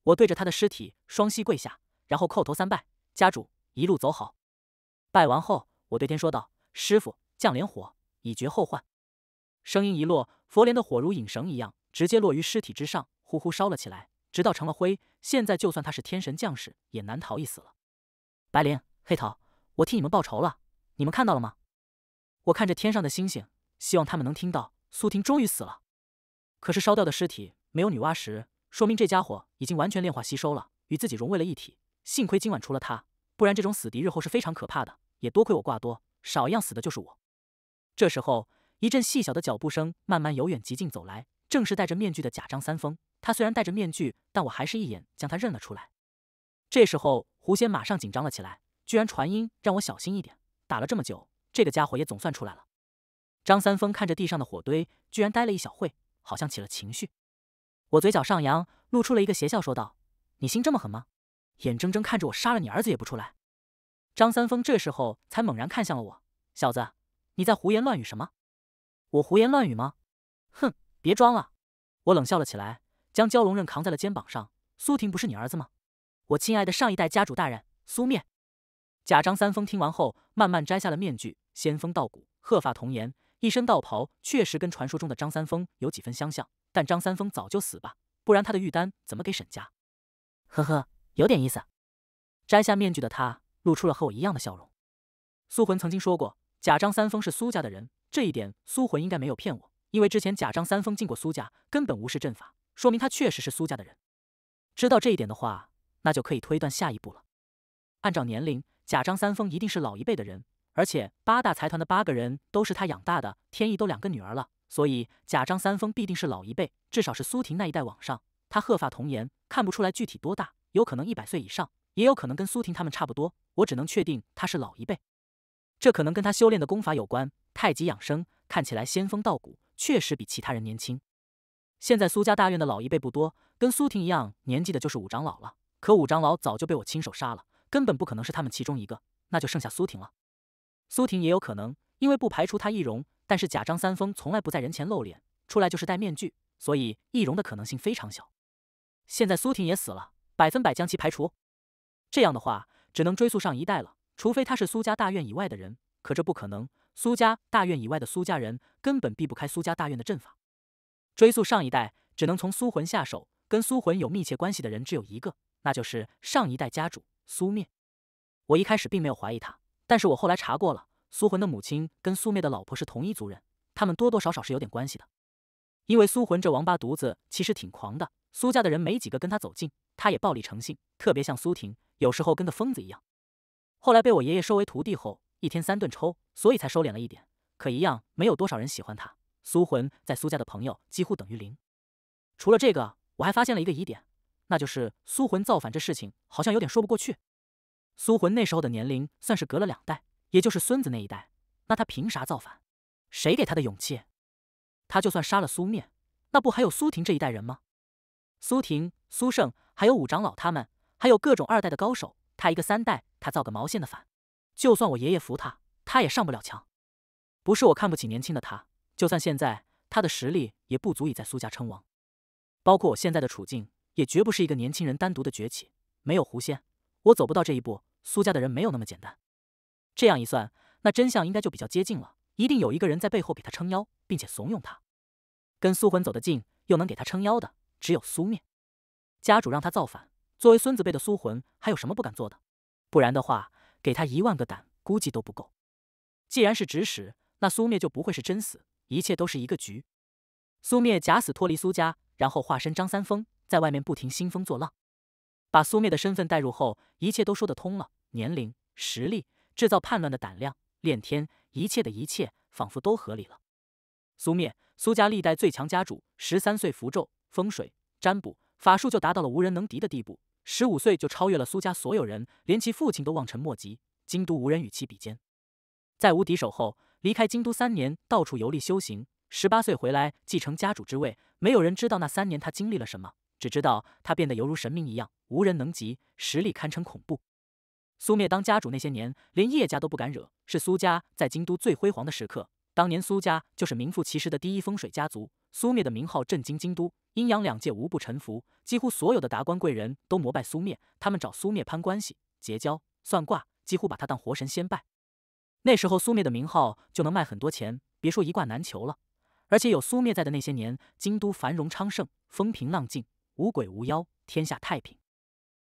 我对着他的尸体双膝跪下，然后叩头三拜。家主，一路走好。拜完后，我对天说道：“师傅，降连火，以绝后患。”声音一落，佛莲的火如引绳一样，直接落于尸体之上，呼呼烧了起来，直到成了灰。现在，就算他是天神将士，也难逃一死了。白莲，黑桃。我替你们报仇了，你们看到了吗？我看着天上的星星，希望他们能听到苏婷终于死了。可是烧掉的尸体没有女娲石，说明这家伙已经完全炼化吸收了，与自己融为了一体。幸亏今晚除了他，不然这种死敌日后是非常可怕的。也多亏我挂多少一样死的就是我。这时候，一阵细小的脚步声慢慢由远及近走来，正是戴着面具的假张三丰。他虽然戴着面具，但我还是一眼将他认了出来。这时候，狐仙马上紧张了起来。居然传音让我小心一点，打了这么久，这个家伙也总算出来了。张三丰看着地上的火堆，居然待了一小会，好像起了情绪。我嘴角上扬，露出了一个邪笑，说道：“你心这么狠吗？眼睁睁看着我杀了你儿子也不出来？”张三丰这时候才猛然看向了我：“小子，你在胡言乱语什么？”“我胡言乱语吗？”“哼，别装了。”我冷笑了起来，将蛟龙刃扛在了肩膀上。“苏婷不是你儿子吗？”“我亲爱的上一代家主大人，苏面，假张三丰听完后，慢慢摘下了面具，仙风道骨，鹤发童颜，一身道袍，确实跟传说中的张三丰有几分相像。但张三丰早就死吧，不然他的玉丹怎么给沈家？呵呵，有点意思。摘下面具的他，露出了和我一样的笑容。苏魂曾经说过，假张三丰是苏家的人，这一点苏魂应该没有骗我，因为之前假张三丰进过苏家，根本无视阵法，说明他确实是苏家的人。知道这一点的话，那就可以推断下一步了。按照年龄。贾张三丰一定是老一辈的人，而且八大财团的八个人都是他养大的。天意都两个女儿了，所以贾张三丰必定是老一辈，至少是苏婷那一代往上。他鹤发童颜，看不出来具体多大，有可能一百岁以上，也有可能跟苏婷他们差不多。我只能确定他是老一辈，这可能跟他修炼的功法有关。太极养生看起来仙风道骨，确实比其他人年轻。现在苏家大院的老一辈不多，跟苏婷一样年纪的就是五长老了。可五长老早就被我亲手杀了。根本不可能是他们其中一个，那就剩下苏婷了。苏婷也有可能，因为不排除她易容，但是假张三丰从来不在人前露脸，出来就是戴面具，所以易容的可能性非常小。现在苏婷也死了，百分百将其排除。这样的话，只能追溯上一代了。除非他是苏家大院以外的人，可这不可能。苏家大院以外的苏家人根本避不开苏家大院的阵法。追溯上一代，只能从苏魂下手。跟苏魂有密切关系的人只有一个，那就是上一代家主。苏灭，我一开始并没有怀疑他，但是我后来查过了，苏魂的母亲跟苏灭的老婆是同一族人，他们多多少少是有点关系的。因为苏魂这王八犊子其实挺狂的，苏家的人没几个跟他走近，他也暴力成性，特别像苏婷，有时候跟个疯子一样。后来被我爷爷收为徒弟后，一天三顿抽，所以才收敛了一点，可一样没有多少人喜欢他。苏魂在苏家的朋友几乎等于零。除了这个，我还发现了一个疑点。那就是苏魂造反这事情好像有点说不过去。苏魂那时候的年龄算是隔了两代，也就是孙子那一代。那他凭啥造反？谁给他的勇气？他就算杀了苏面，那不还有苏婷这一代人吗？苏婷、苏胜还有五长老他们，还有各种二代的高手，他一个三代，他造个毛线的反？就算我爷爷扶他，他也上不了墙。不是我看不起年轻的他，就算现在他的实力也不足以在苏家称王。包括我现在的处境。也绝不是一个年轻人单独的崛起，没有狐仙，我走不到这一步。苏家的人没有那么简单。这样一算，那真相应该就比较接近了。一定有一个人在背后给他撑腰，并且怂恿他。跟苏魂走得近，又能给他撑腰的，只有苏灭。家主让他造反，作为孙子辈的苏魂，还有什么不敢做的？不然的话，给他一万个胆，估计都不够。既然是指使，那苏灭就不会是真死，一切都是一个局。苏灭假死脱离苏家，然后化身张三丰。在外面不停兴风作浪，把苏灭的身份带入后，一切都说得通了。年龄、实力、制造叛乱的胆量、炼天，一切的一切仿佛都合理了。苏灭，苏家历代最强家主，十三岁符咒、风水、占卜、法术就达到了无人能敌的地步。十五岁就超越了苏家所有人，连其父亲都望尘莫及。京都无人与其比肩，在无敌手后，离开京都三年，到处游历修行。十八岁回来继承家主之位，没有人知道那三年他经历了什么。只知道他变得犹如神明一样，无人能及，实力堪称恐怖。苏灭当家主那些年，连叶家都不敢惹，是苏家在京都最辉煌的时刻。当年苏家就是名副其实的第一风水家族，苏灭的名号震惊京都，阴阳两界无不臣服。几乎所有的达官贵人都膜拜苏灭，他们找苏灭攀关系、结交、算卦，几乎把他当活神仙拜。那时候苏灭的名号就能卖很多钱，别说一卦难求了。而且有苏灭在的那些年，京都繁荣昌盛，风平浪静。无鬼无妖，天下太平。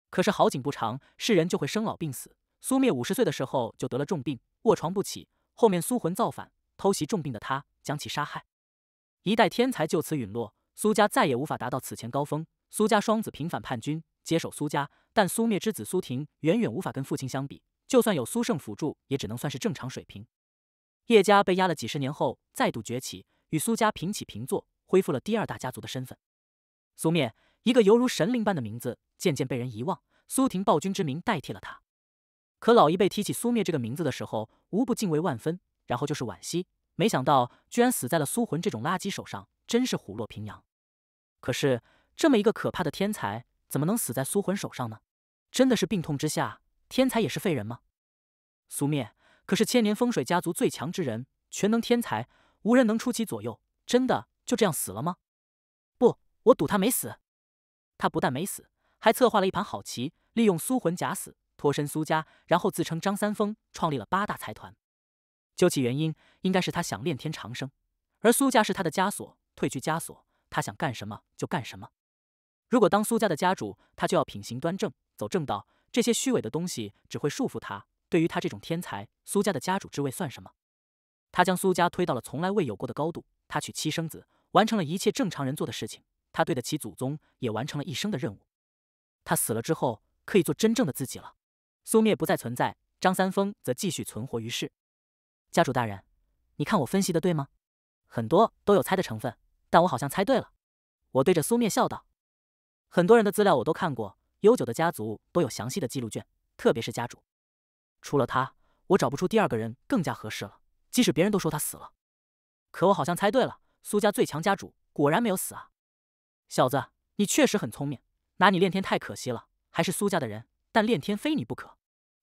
可是好景不长，世人就会生老病死。苏灭五十岁的时候就得了重病，卧床不起。后面苏魂造反，偷袭重病的他，将其杀害。一代天才就此陨落，苏家再也无法达到此前高峰。苏家双子平反叛军，接手苏家，但苏灭之子苏婷远远无法跟父亲相比，就算有苏胜辅助，也只能算是正常水平。叶家被压了几十年后，再度崛起，与苏家平起平坐，恢复了第二大家族的身份。苏灭。一个犹如神灵般的名字渐渐被人遗忘，苏婷暴君之名代替了他。可老一辈提起苏灭这个名字的时候，无不敬畏万分，然后就是惋惜。没想到居然死在了苏魂这种垃圾手上，真是虎落平阳。可是这么一个可怕的天才，怎么能死在苏魂手上呢？真的是病痛之下，天才也是废人吗？苏灭可是千年风水家族最强之人，全能天才，无人能出其左右。真的就这样死了吗？不，我赌他没死。他不但没死，还策划了一盘好棋，利用苏魂假死脱身苏家，然后自称张三丰，创立了八大财团。究其原因，应该是他想炼天长生，而苏家是他的枷锁，褪去枷锁，他想干什么就干什么。如果当苏家的家主，他就要品行端正，走正道，这些虚伪的东西只会束缚他。对于他这种天才，苏家的家主之位算什么？他将苏家推到了从来未有过的高度。他娶妻生子，完成了一切正常人做的事情。他对得起祖宗，也完成了一生的任务。他死了之后，可以做真正的自己了。苏灭不再存在，张三丰则继续存活于世。家主大人，你看我分析的对吗？很多都有猜的成分，但我好像猜对了。我对着苏灭笑道：“很多人的资料我都看过，悠久的家族都有详细的记录卷，特别是家主。除了他，我找不出第二个人更加合适了。即使别人都说他死了，可我好像猜对了。苏家最强家主果然没有死啊！”小子，你确实很聪明，拿你炼天太可惜了。还是苏家的人，但炼天非你不可。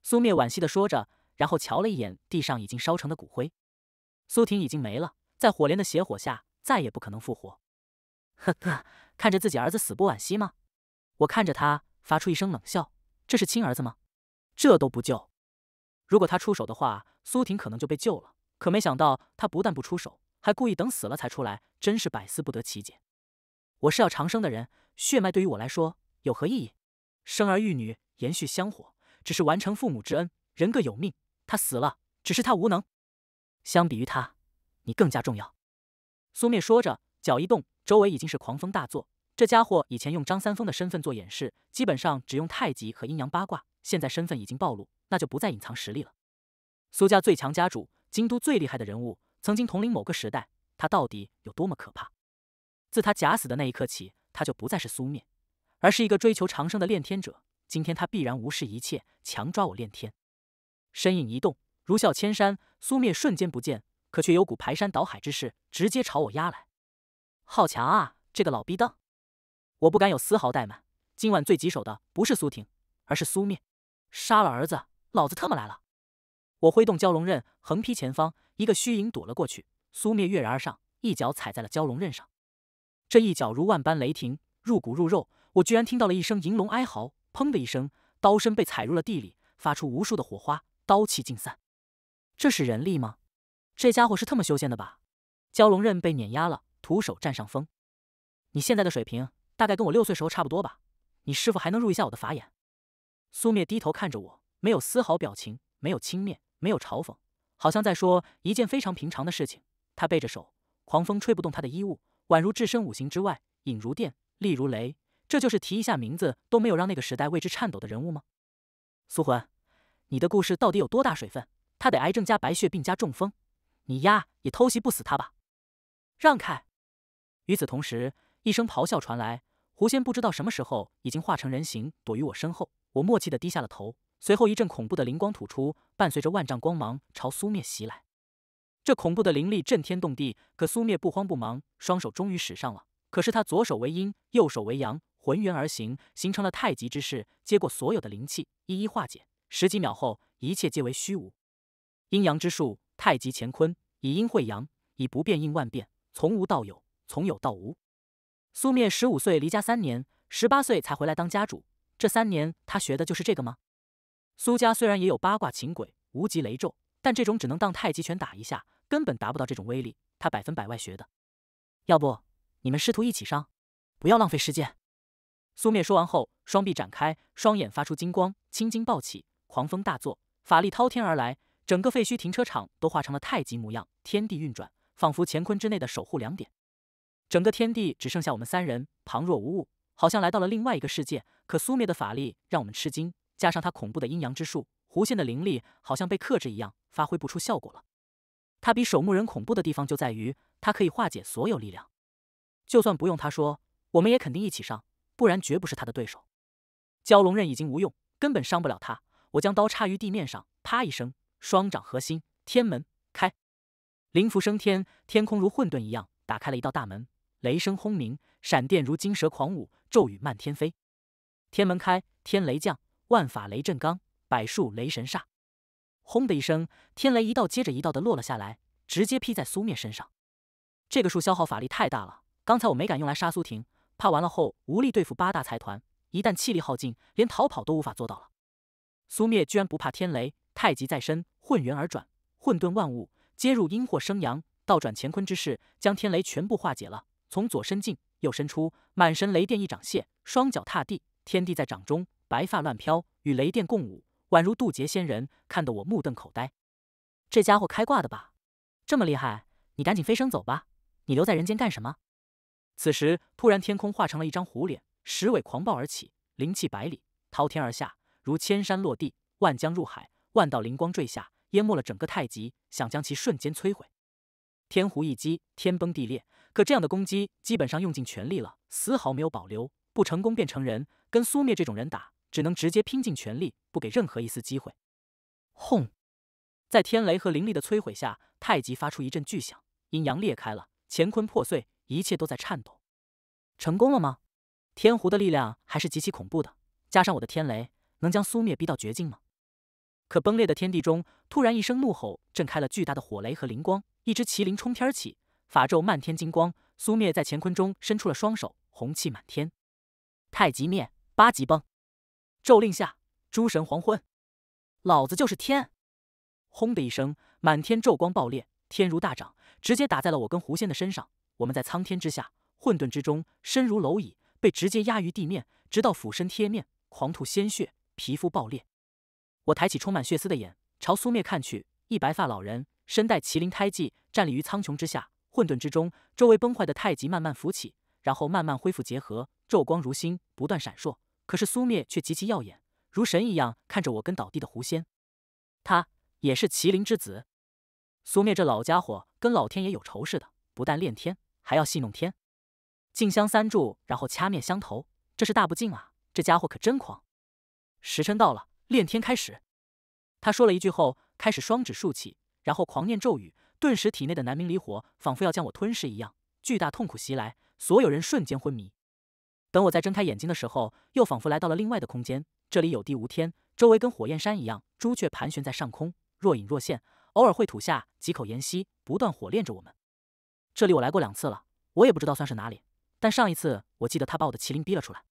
苏灭惋惜地说着，然后瞧了一眼地上已经烧成的骨灰。苏婷已经没了，在火莲的邪火下，再也不可能复活。呵呵，看着自己儿子死不惋惜吗？我看着他，发出一声冷笑。这是亲儿子吗？这都不救。如果他出手的话，苏婷可能就被救了。可没想到，他不但不出手，还故意等死了才出来，真是百思不得其解。我是要长生的人，血脉对于我来说有何意义？生儿育女，延续香火，只是完成父母之恩。人各有命，他死了，只是他无能。相比于他，你更加重要。苏灭说着，脚一动，周围已经是狂风大作。这家伙以前用张三丰的身份做掩饰，基本上只用太极和阴阳八卦。现在身份已经暴露，那就不再隐藏实力了。苏家最强家主，京都最厉害的人物，曾经统领某个时代，他到底有多么可怕？自他假死的那一刻起，他就不再是苏灭，而是一个追求长生的炼天者。今天他必然无视一切，强抓我炼天。身影一动，如笑千山，苏灭瞬间不见，可却有股排山倒海之势，直接朝我压来。好强啊，这个老逼当！我不敢有丝毫怠慢。今晚最棘手的不是苏婷，而是苏灭。杀了儿子，老子特么来了！我挥动蛟龙刃，横劈前方，一个虚影躲了过去。苏灭跃然而上，一脚踩在了蛟龙刃上。这一脚如万般雷霆，入骨入肉。我居然听到了一声银龙哀嚎，砰的一声，刀身被踩入了地里，发出无数的火花，刀气尽散。这是人力吗？这家伙是特么修仙的吧？蛟龙刃被碾压了，徒手占上风。你现在的水平大概跟我六岁时候差不多吧？你师傅还能入一下我的法眼？苏灭低头看着我，没有丝毫表情，没有轻蔑，没有嘲讽，好像在说一件非常平常的事情。他背着手，狂风吹不动他的衣物。宛如置身五行之外，影如电，力如雷。这就是提一下名字都没有让那个时代为之颤抖的人物吗？苏魂，你的故事到底有多大水分？他得癌症加白血病加中风，你呀也偷袭不死他吧？让开！与此同时，一声咆哮传来，狐仙不知道什么时候已经化成人形，躲于我身后。我默契的低下了头，随后一阵恐怖的灵光吐出，伴随着万丈光芒朝苏灭袭来。这恐怖的灵力震天动地，可苏灭不慌不忙，双手终于使上了。可是他左手为阴，右手为阳，浑圆而行，形成了太极之势，接过所有的灵气，一一化解。十几秒后，一切皆为虚无。阴阳之术，太极乾坤，以阴会阳，以不变应万变，从无到有，从有到无。苏灭十五岁离家三年，十八岁才回来当家主，这三年他学的就是这个吗？苏家虽然也有八卦擒鬼、无极雷咒。但这种只能当太极拳打一下，根本达不到这种威力。他百分百外学的。要不你们师徒一起上，不要浪费时间。苏灭说完后，双臂展开，双眼发出金光，青筋暴起，狂风大作，法力滔天而来，整个废墟停车场都化成了太极模样，天地运转，仿佛乾坤之内的守护两点。整个天地只剩下我们三人，旁若无物，好像来到了另外一个世界。可苏灭的法力让我们吃惊，加上他恐怖的阴阳之术。弧线的灵力好像被克制一样，发挥不出效果了。他比守墓人恐怖的地方就在于，他可以化解所有力量。就算不用他说，我们也肯定一起上，不然绝不是他的对手。蛟龙刃已经无用，根本伤不了他。我将刀插于地面上，啪一声，双掌合心，天门开，灵符升天，天空如混沌一样打开了一道大门。雷声轰鸣，闪电如金蛇狂舞，骤雨漫天飞。天门开，天雷降，万法雷震罡。百树雷神煞，轰的一声，天雷一道接着一道的落了下来，直接劈在苏灭身上。这个术消耗法力太大了，刚才我没敢用来杀苏婷，怕完了后无力对付八大财团，一旦气力耗尽，连逃跑都无法做到了。苏灭居然不怕天雷，太极在身，混元而转，混沌万物皆入阴或生阳，倒转乾坤之势，将天雷全部化解了。从左伸进，右伸出，满身雷电一掌泄，双脚踏地，天地在掌中，白发乱飘，与雷电共舞。宛如渡劫仙人，看得我目瞪口呆。这家伙开挂的吧？这么厉害，你赶紧飞升走吧！你留在人间干什么？此时，突然天空化成了一张虎脸，十尾狂暴而起，灵气百里滔天而下，如千山落地，万江入海，万道灵光坠下，淹没了整个太极，想将其瞬间摧毁。天狐一击，天崩地裂。可这样的攻击基本上用尽全力了，丝毫没有保留。不成功变成人，跟苏灭这种人打。只能直接拼尽全力，不给任何一丝机会。轰！在天雷和灵力的摧毁下，太极发出一阵巨响，阴阳裂开了，乾坤破碎，一切都在颤抖。成功了吗？天狐的力量还是极其恐怖的，加上我的天雷，能将苏灭逼到绝境吗？可崩裂的天地中，突然一声怒吼，震开了巨大的火雷和灵光，一只麒麟冲天起，法咒漫天金光。苏灭在乾坤中伸出了双手，红气满天。太极灭，八极崩。咒令下，诸神黄昏。老子就是天！轰的一声，满天咒光爆裂，天如大掌，直接打在了我跟狐仙的身上。我们在苍天之下，混沌之中，身如蝼蚁，被直接压于地面，直到俯身贴面，狂吐鲜血，皮肤爆裂。我抬起充满血丝的眼，朝苏灭看去，一白发老人，身带麒麟胎记，站立于苍穹之下，混沌之中，周围崩坏的太极慢慢浮起，然后慢慢恢复结合，咒光如星，不断闪烁。可是苏灭却极其耀眼，如神一样看着我跟倒地的狐仙。他也是麒麟之子。苏灭这老家伙跟老天爷有仇似的，不但炼天，还要戏弄天。静香三柱，然后掐灭香头，这是大不敬啊！这家伙可真狂。时辰到了，炼天开始。他说了一句后，开始双指竖起，然后狂念咒语。顿时体内的南明离火仿佛要将我吞噬一样，巨大痛苦袭来，所有人瞬间昏迷。等我再睁开眼睛的时候，又仿佛来到了另外的空间。这里有地无天，周围跟火焰山一样，朱雀盘旋在上空，若隐若现，偶尔会吐下几口岩息，不断火炼着我们。这里我来过两次了，我也不知道算是哪里。但上一次，我记得他把我的麒麟逼了出来。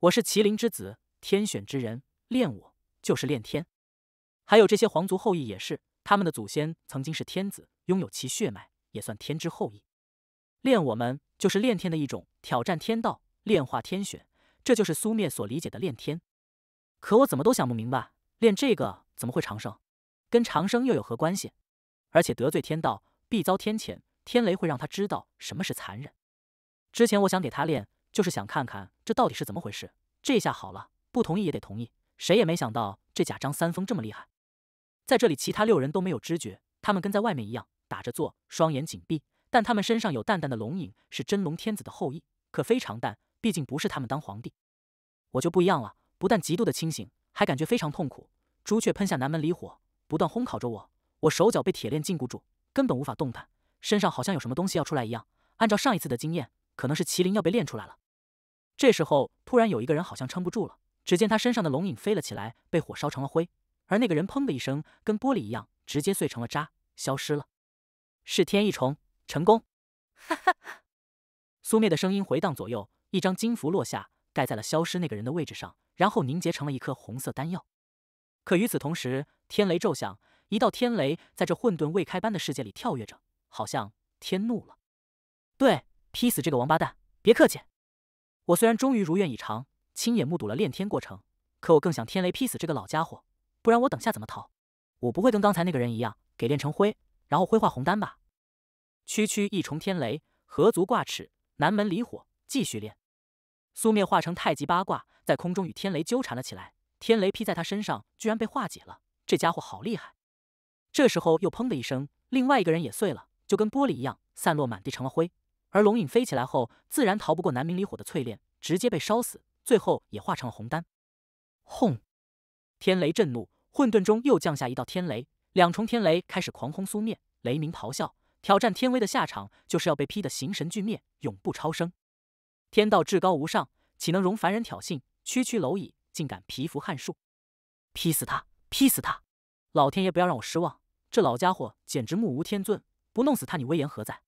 我是麒麟之子，天选之人，炼我就是炼天。还有这些皇族后裔也是，他们的祖先曾经是天子，拥有其血脉也算天之后裔。炼我们就是炼天的一种，挑战天道。炼化天选，这就是苏灭所理解的炼天。可我怎么都想不明白，练这个怎么会长生？跟长生又有何关系？而且得罪天道，必遭天谴，天雷会让他知道什么是残忍。之前我想给他练，就是想看看这到底是怎么回事。这下好了，不同意也得同意。谁也没想到这假张三丰这么厉害。在这里，其他六人都没有知觉，他们跟在外面一样，打着坐，双眼紧闭。但他们身上有淡淡的龙影，是真龙天子的后裔，可非常淡。毕竟不是他们当皇帝，我就不一样了。不但极度的清醒，还感觉非常痛苦。朱雀喷下南门离火，不断烘烤着我。我手脚被铁链禁锢住，根本无法动弹。身上好像有什么东西要出来一样。按照上一次的经验，可能是麒麟要被练出来了。这时候突然有一个人好像撑不住了，只见他身上的龙影飞了起来，被火烧成了灰。而那个人砰的一声，跟玻璃一样，直接碎成了渣，消失了。是天翼虫成功！哈哈，苏灭的声音回荡左右。一张金符落下，盖在了消失那个人的位置上，然后凝结成了一颗红色丹药。可与此同时，天雷骤响，一道天雷在这混沌未开般的世界里跳跃着，好像天怒了。对，劈死这个王八蛋！别客气。我虽然终于如愿以偿，亲眼目睹了炼天过程，可我更想天雷劈死这个老家伙，不然我等下怎么逃？我不会跟刚才那个人一样，给炼成灰，然后灰化红丹吧？区区一重天雷，何足挂齿？南门离火，继续炼。苏灭化成太极八卦，在空中与天雷纠缠了起来。天雷劈在他身上，居然被化解了。这家伙好厉害！这时候又砰的一声，另外一个人也碎了，就跟玻璃一样，散落满地成了灰。而龙影飞起来后，自然逃不过南明离火的淬炼，直接被烧死。最后也化成了红丹。轰！天雷震怒，混沌中又降下一道天雷，两重天雷开始狂轰苏灭。雷鸣咆哮，挑战天威的下场就是要被劈得形神俱灭，永不超生。天道至高无上，岂能容凡人挑衅？区区蝼蚁，竟敢蚍蜉撼树！劈死他！劈死他！老天爷不要让我失望！这老家伙简直目无天尊！不弄死他，你威严何在？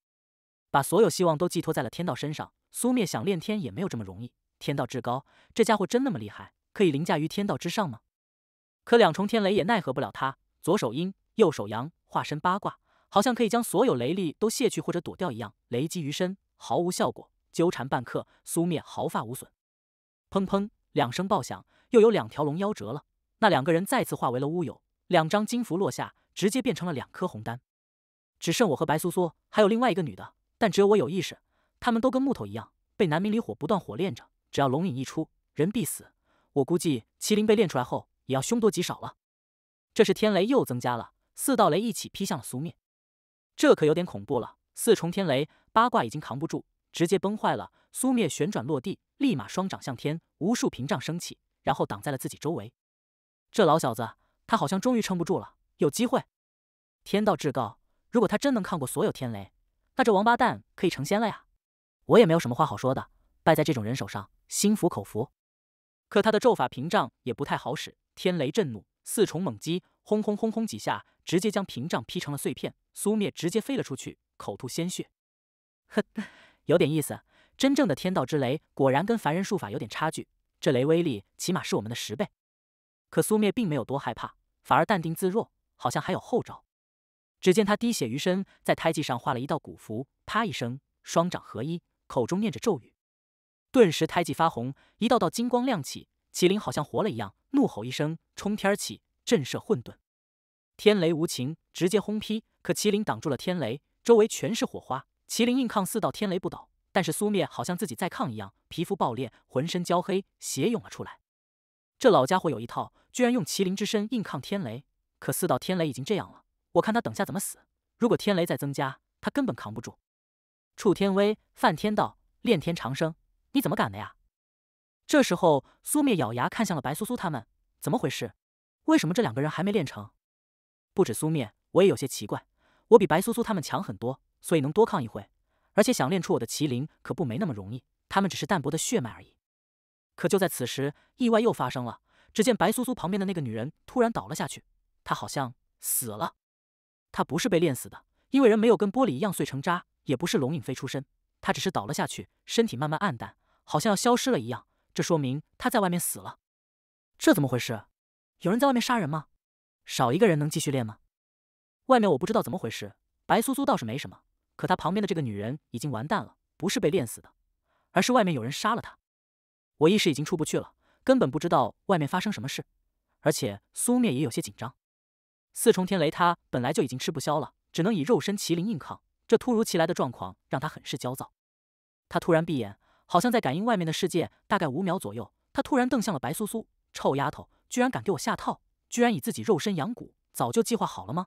把所有希望都寄托在了天道身上。苏灭想炼天也没有这么容易。天道至高，这家伙真那么厉害，可以凌驾于天道之上吗？可两重天雷也奈何不了他。左手阴，右手阳，化身八卦，好像可以将所有雷力都卸去或者躲掉一样。雷击于身，毫无效果。纠缠半刻，苏灭毫发无损。砰砰，两声爆响，又有两条龙夭折了。那两个人再次化为了乌有。两张金符落下，直接变成了两颗红丹。只剩我和白苏苏，还有另外一个女的，但只有我有意识。他们都跟木头一样，被南明离火不断火炼着。只要龙影一出，人必死。我估计麒麟被炼出来后，也要凶多吉少了。这时天雷又增加了四道雷，一起劈向了苏灭。这可有点恐怖了，四重天雷，八卦已经扛不住。直接崩坏了。苏灭旋转落地，立马双掌向天，无数屏障升起，然后挡在了自己周围。这老小子，他好像终于撑不住了。有机会，天道至高。如果他真能抗过所有天雷，那这王八蛋可以成仙了呀！我也没有什么话好说的，败在这种人手上，心服口服。可他的咒法屏障也不太好使，天雷震怒，四重猛击，轰轰轰轰几下，直接将屏障劈成了碎片。苏灭直接飞了出去，口吐鲜血。呵。<laughs> 有点意思，真正的天道之雷果然跟凡人术法有点差距，这雷威力起码是我们的十倍。可苏灭并没有多害怕，反而淡定自若，好像还有后招。只见他滴血于身，在胎记上画了一道古符，啪一声，双掌合一，口中念着咒语，顿时胎记发红，一道道金光亮起，麒麟好像活了一样，怒吼一声，冲天起，震慑混沌。天雷无情，直接轰劈，可麒麟挡住了天雷，周围全是火花。麒麟硬抗四道天雷不倒，但是苏灭好像自己在抗一样，皮肤爆裂，浑身焦黑，血涌了出来。这老家伙有一套，居然用麒麟之身硬抗天雷。可四道天雷已经这样了，我看他等下怎么死。如果天雷再增加，他根本扛不住。触天威，犯天道，炼天长生，你怎么敢的呀？这时候，苏灭咬牙看向了白苏苏他们，怎么回事？为什么这两个人还没练成？不止苏灭，我也有些奇怪。我比白苏苏他们强很多。所以能多抗一会，而且想练出我的麒麟可不没那么容易。他们只是淡薄的血脉而已。可就在此时，意外又发生了。只见白苏苏旁边的那个女人突然倒了下去，她好像死了。她不是被练死的，因为人没有跟玻璃一样碎成渣，也不是龙影飞出身，她只是倒了下去，身体慢慢暗淡，好像要消失了一样。这说明她在外面死了。这怎么回事？有人在外面杀人吗？少一个人能继续练吗？外面我不知道怎么回事，白苏苏倒是没什么。可他旁边的这个女人已经完蛋了，不是被练死的，而是外面有人杀了她。我一时已经出不去了，根本不知道外面发生什么事。而且苏灭也有些紧张，四重天雷他本来就已经吃不消了，只能以肉身麒麟硬抗。这突如其来的状况让他很是焦躁。他突然闭眼，好像在感应外面的世界。大概五秒左右，他突然瞪向了白苏苏：“臭丫头，居然敢给我下套！居然以自己肉身养骨，早就计划好了吗？”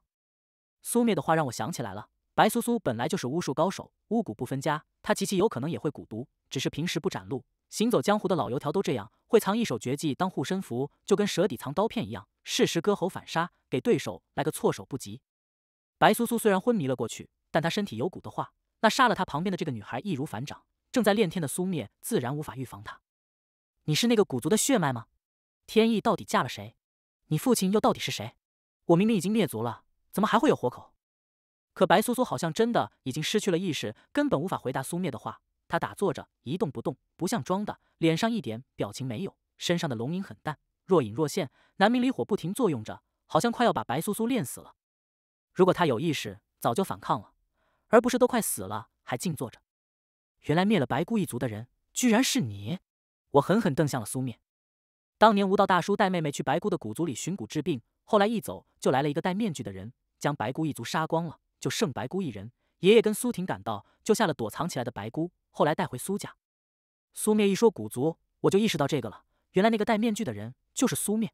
苏灭的话让我想起来了。白苏苏本来就是巫术高手，巫蛊不分家，她极其有可能也会蛊毒，只是平时不展露。行走江湖的老油条都这样，会藏一手绝技当护身符，就跟蛇底藏刀片一样，适时割喉反杀，给对手来个措手不及。白苏苏虽然昏迷了过去，但她身体有蛊的话，那杀了她旁边的这个女孩易如反掌。正在炼天的苏灭自然无法预防她。你是那个蛊族的血脉吗？天意到底嫁了谁？你父亲又到底是谁？我明明已经灭族了，怎么还会有活口？可白苏苏好像真的已经失去了意识，根本无法回答苏灭的话。他打坐着一动不动，不像装的，脸上一点表情没有，身上的龙影很淡，若隐若现。南明离火不停作用着，好像快要把白苏苏练死了。如果他有意识，早就反抗了，而不是都快死了还静坐着。原来灭了白姑一族的人居然是你！我狠狠瞪向了苏灭。当年无道大叔带妹妹去白姑的古族里寻骨治病，后来一走就来了一个戴面具的人，将白姑一族杀光了。就剩白姑一人，爷爷跟苏婷赶到，救下了躲藏起来的白姑，后来带回苏家。苏灭一说古族，我就意识到这个了。原来那个戴面具的人就是苏灭，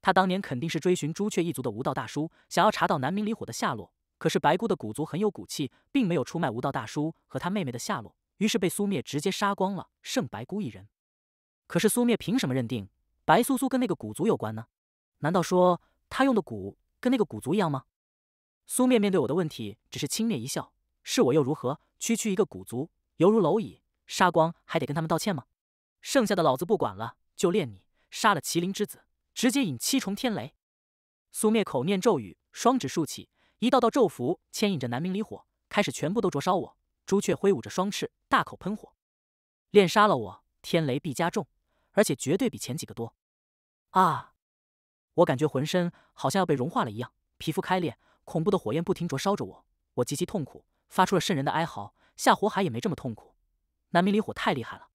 他当年肯定是追寻朱雀一族的无道大叔，想要查到南明离火的下落。可是白姑的古族很有骨气，并没有出卖无道大叔和他妹妹的下落，于是被苏灭直接杀光了，剩白姑一人。可是苏灭凭什么认定白苏苏跟那个古族有关呢？难道说他用的蛊跟那个古族一样吗？苏面面对我的问题，只是轻蔑一笑：“是我又如何？区区一个古族，犹如蝼蚁，杀光还得跟他们道歉吗？剩下的老子不管了，就练你！杀了麒麟之子，直接引七重天雷！”苏灭口念咒语，双指竖起，一道道咒符牵引着南明离火，开始全部都灼烧我。朱雀挥舞着双翅，大口喷火，练杀了我，天雷必加重，而且绝对比前几个多！啊！我感觉浑身好像要被融化了一样，皮肤开裂。恐怖的火焰不停灼烧着我，我极其痛苦，发出了渗人的哀嚎。下火海也没这么痛苦，南明离火太厉害了，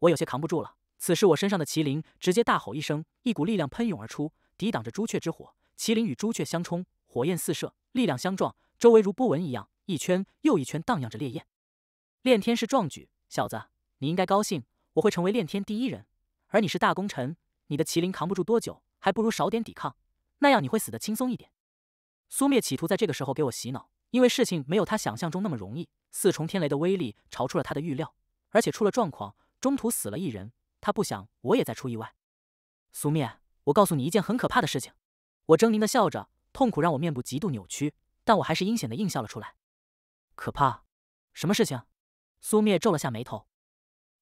我有些扛不住了。此时我身上的麒麟直接大吼一声，一股力量喷涌而出，抵挡着朱雀之火。麒麟与朱雀相冲，火焰四射，力量相撞，周围如波纹一样，一圈又一圈荡漾着烈焰。炼天是壮举，小子，你应该高兴，我会成为炼天第一人，而你是大功臣。你的麒麟扛不住多久，还不如少点抵抗，那样你会死得轻松一点。苏灭企图在这个时候给我洗脑，因为事情没有他想象中那么容易。四重天雷的威力超出了他的预料，而且出了状况，中途死了一人。他不想我也再出意外。苏灭，我告诉你一件很可怕的事情。我狰狞的笑着，痛苦让我面部极度扭曲，但我还是阴险的硬笑了出来。可怕？什么事情？苏灭皱了下眉头。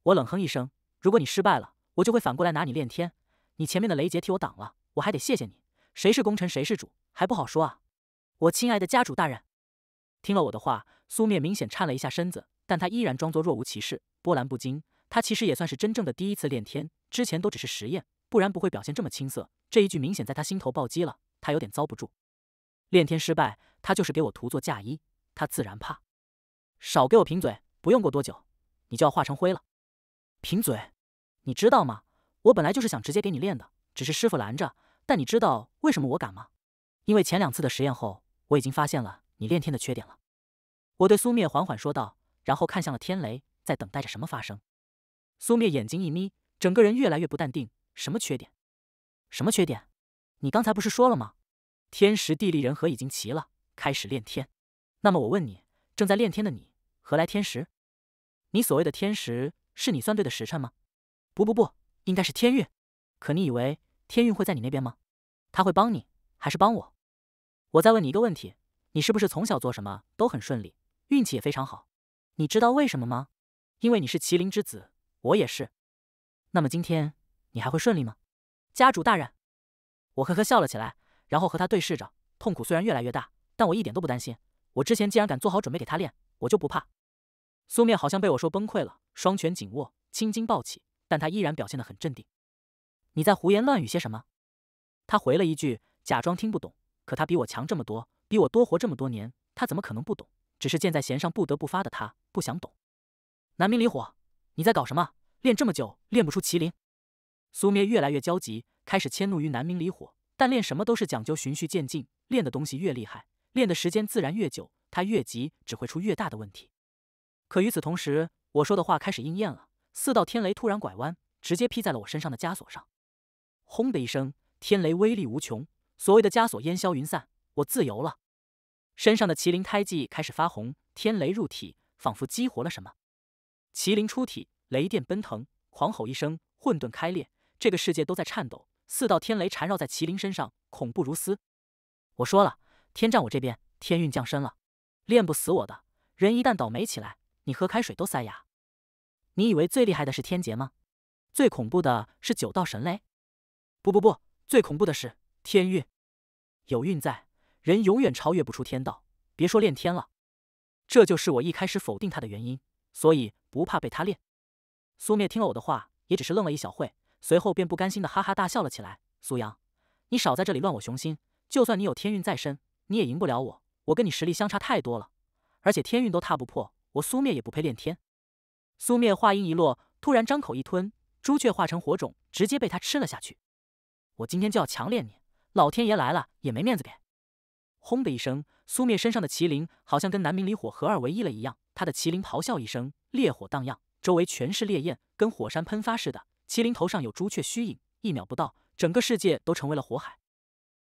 我冷哼一声：“如果你失败了，我就会反过来拿你炼天。你前面的雷劫替我挡了，我还得谢谢你。谁是功臣，谁是主，还不好说啊！”我亲爱的家主大人，听了我的话，苏灭明显颤了一下身子，但他依然装作若无其事，波澜不惊。他其实也算是真正的第一次练天，之前都只是实验，不然不会表现这么青涩。这一句明显在他心头暴击了，他有点遭不住。练天失败，他就是给我徒做嫁衣，他自然怕。少给我贫嘴，不用过多久，你就要化成灰了。贫嘴，你知道吗？我本来就是想直接给你练的，只是师傅拦着。但你知道为什么我敢吗？因为前两次的实验后。我已经发现了你炼天的缺点了，我对苏灭缓缓说道，然后看向了天雷，在等待着什么发生。苏灭眼睛一眯，整个人越来越不淡定。什么缺点？什么缺点？你刚才不是说了吗？天时地利人和已经齐了，开始炼天。那么我问你，正在炼天的你，何来天时？你所谓的天时，是你算对的时辰吗？不不不，应该是天运。可你以为天运会在你那边吗？他会帮你，还是帮我？我再问你一个问题，你是不是从小做什么都很顺利，运气也非常好？你知道为什么吗？因为你是麒麟之子，我也是。那么今天你还会顺利吗？家主大人，我呵呵笑了起来，然后和他对视着。痛苦虽然越来越大，但我一点都不担心。我之前既然敢做好准备给他练，我就不怕。苏面好像被我说崩溃了，双拳紧握，青筋暴起，但他依然表现得很镇定。你在胡言乱语些什么？他回了一句，假装听不懂。可他比我强这么多，比我多活这么多年，他怎么可能不懂？只是箭在弦上不得不发的他不想懂。南明离火，你在搞什么？练这么久练不出麒麟？苏灭越来越焦急，开始迁怒于南明离火。但练什么都是讲究循序渐进，练的东西越厉害，练的时间自然越久。他越急，只会出越大的问题。可与此同时，我说的话开始应验了。四道天雷突然拐弯，直接劈在了我身上的枷锁上。轰的一声，天雷威力无穷。所谓的枷锁烟消云散，我自由了。身上的麒麟胎记开始发红，天雷入体，仿佛激活了什么。麒麟出体，雷电奔腾，狂吼一声，混沌开裂，这个世界都在颤抖。四道天雷缠绕在麒麟身上，恐怖如斯。我说了，天站我这边，天运降身了，练不死我的人一旦倒霉起来，你喝开水都塞牙。你以为最厉害的是天劫吗？最恐怖的是九道神雷。不不不，最恐怖的是。天运，有运在，人永远超越不出天道。别说炼天了，这就是我一开始否定他的原因。所以不怕被他练。苏灭听了我的话，也只是愣了一小会，随后便不甘心的哈哈大笑了起来。苏阳，你少在这里乱我雄心！就算你有天运在身，你也赢不了我。我跟你实力相差太多了，而且天运都踏不破，我苏灭也不配炼天。苏灭话音一落，突然张口一吞，朱雀化成火种，直接被他吃了下去。我今天就要强炼你！老天爷来了也没面子给！轰的一声，苏灭身上的麒麟好像跟南明离火合二为一了一样，他的麒麟咆哮一声，烈火荡漾，周围全是烈焰，跟火山喷发似的。麒麟头上有朱雀虚影，一秒不到，整个世界都成为了火海。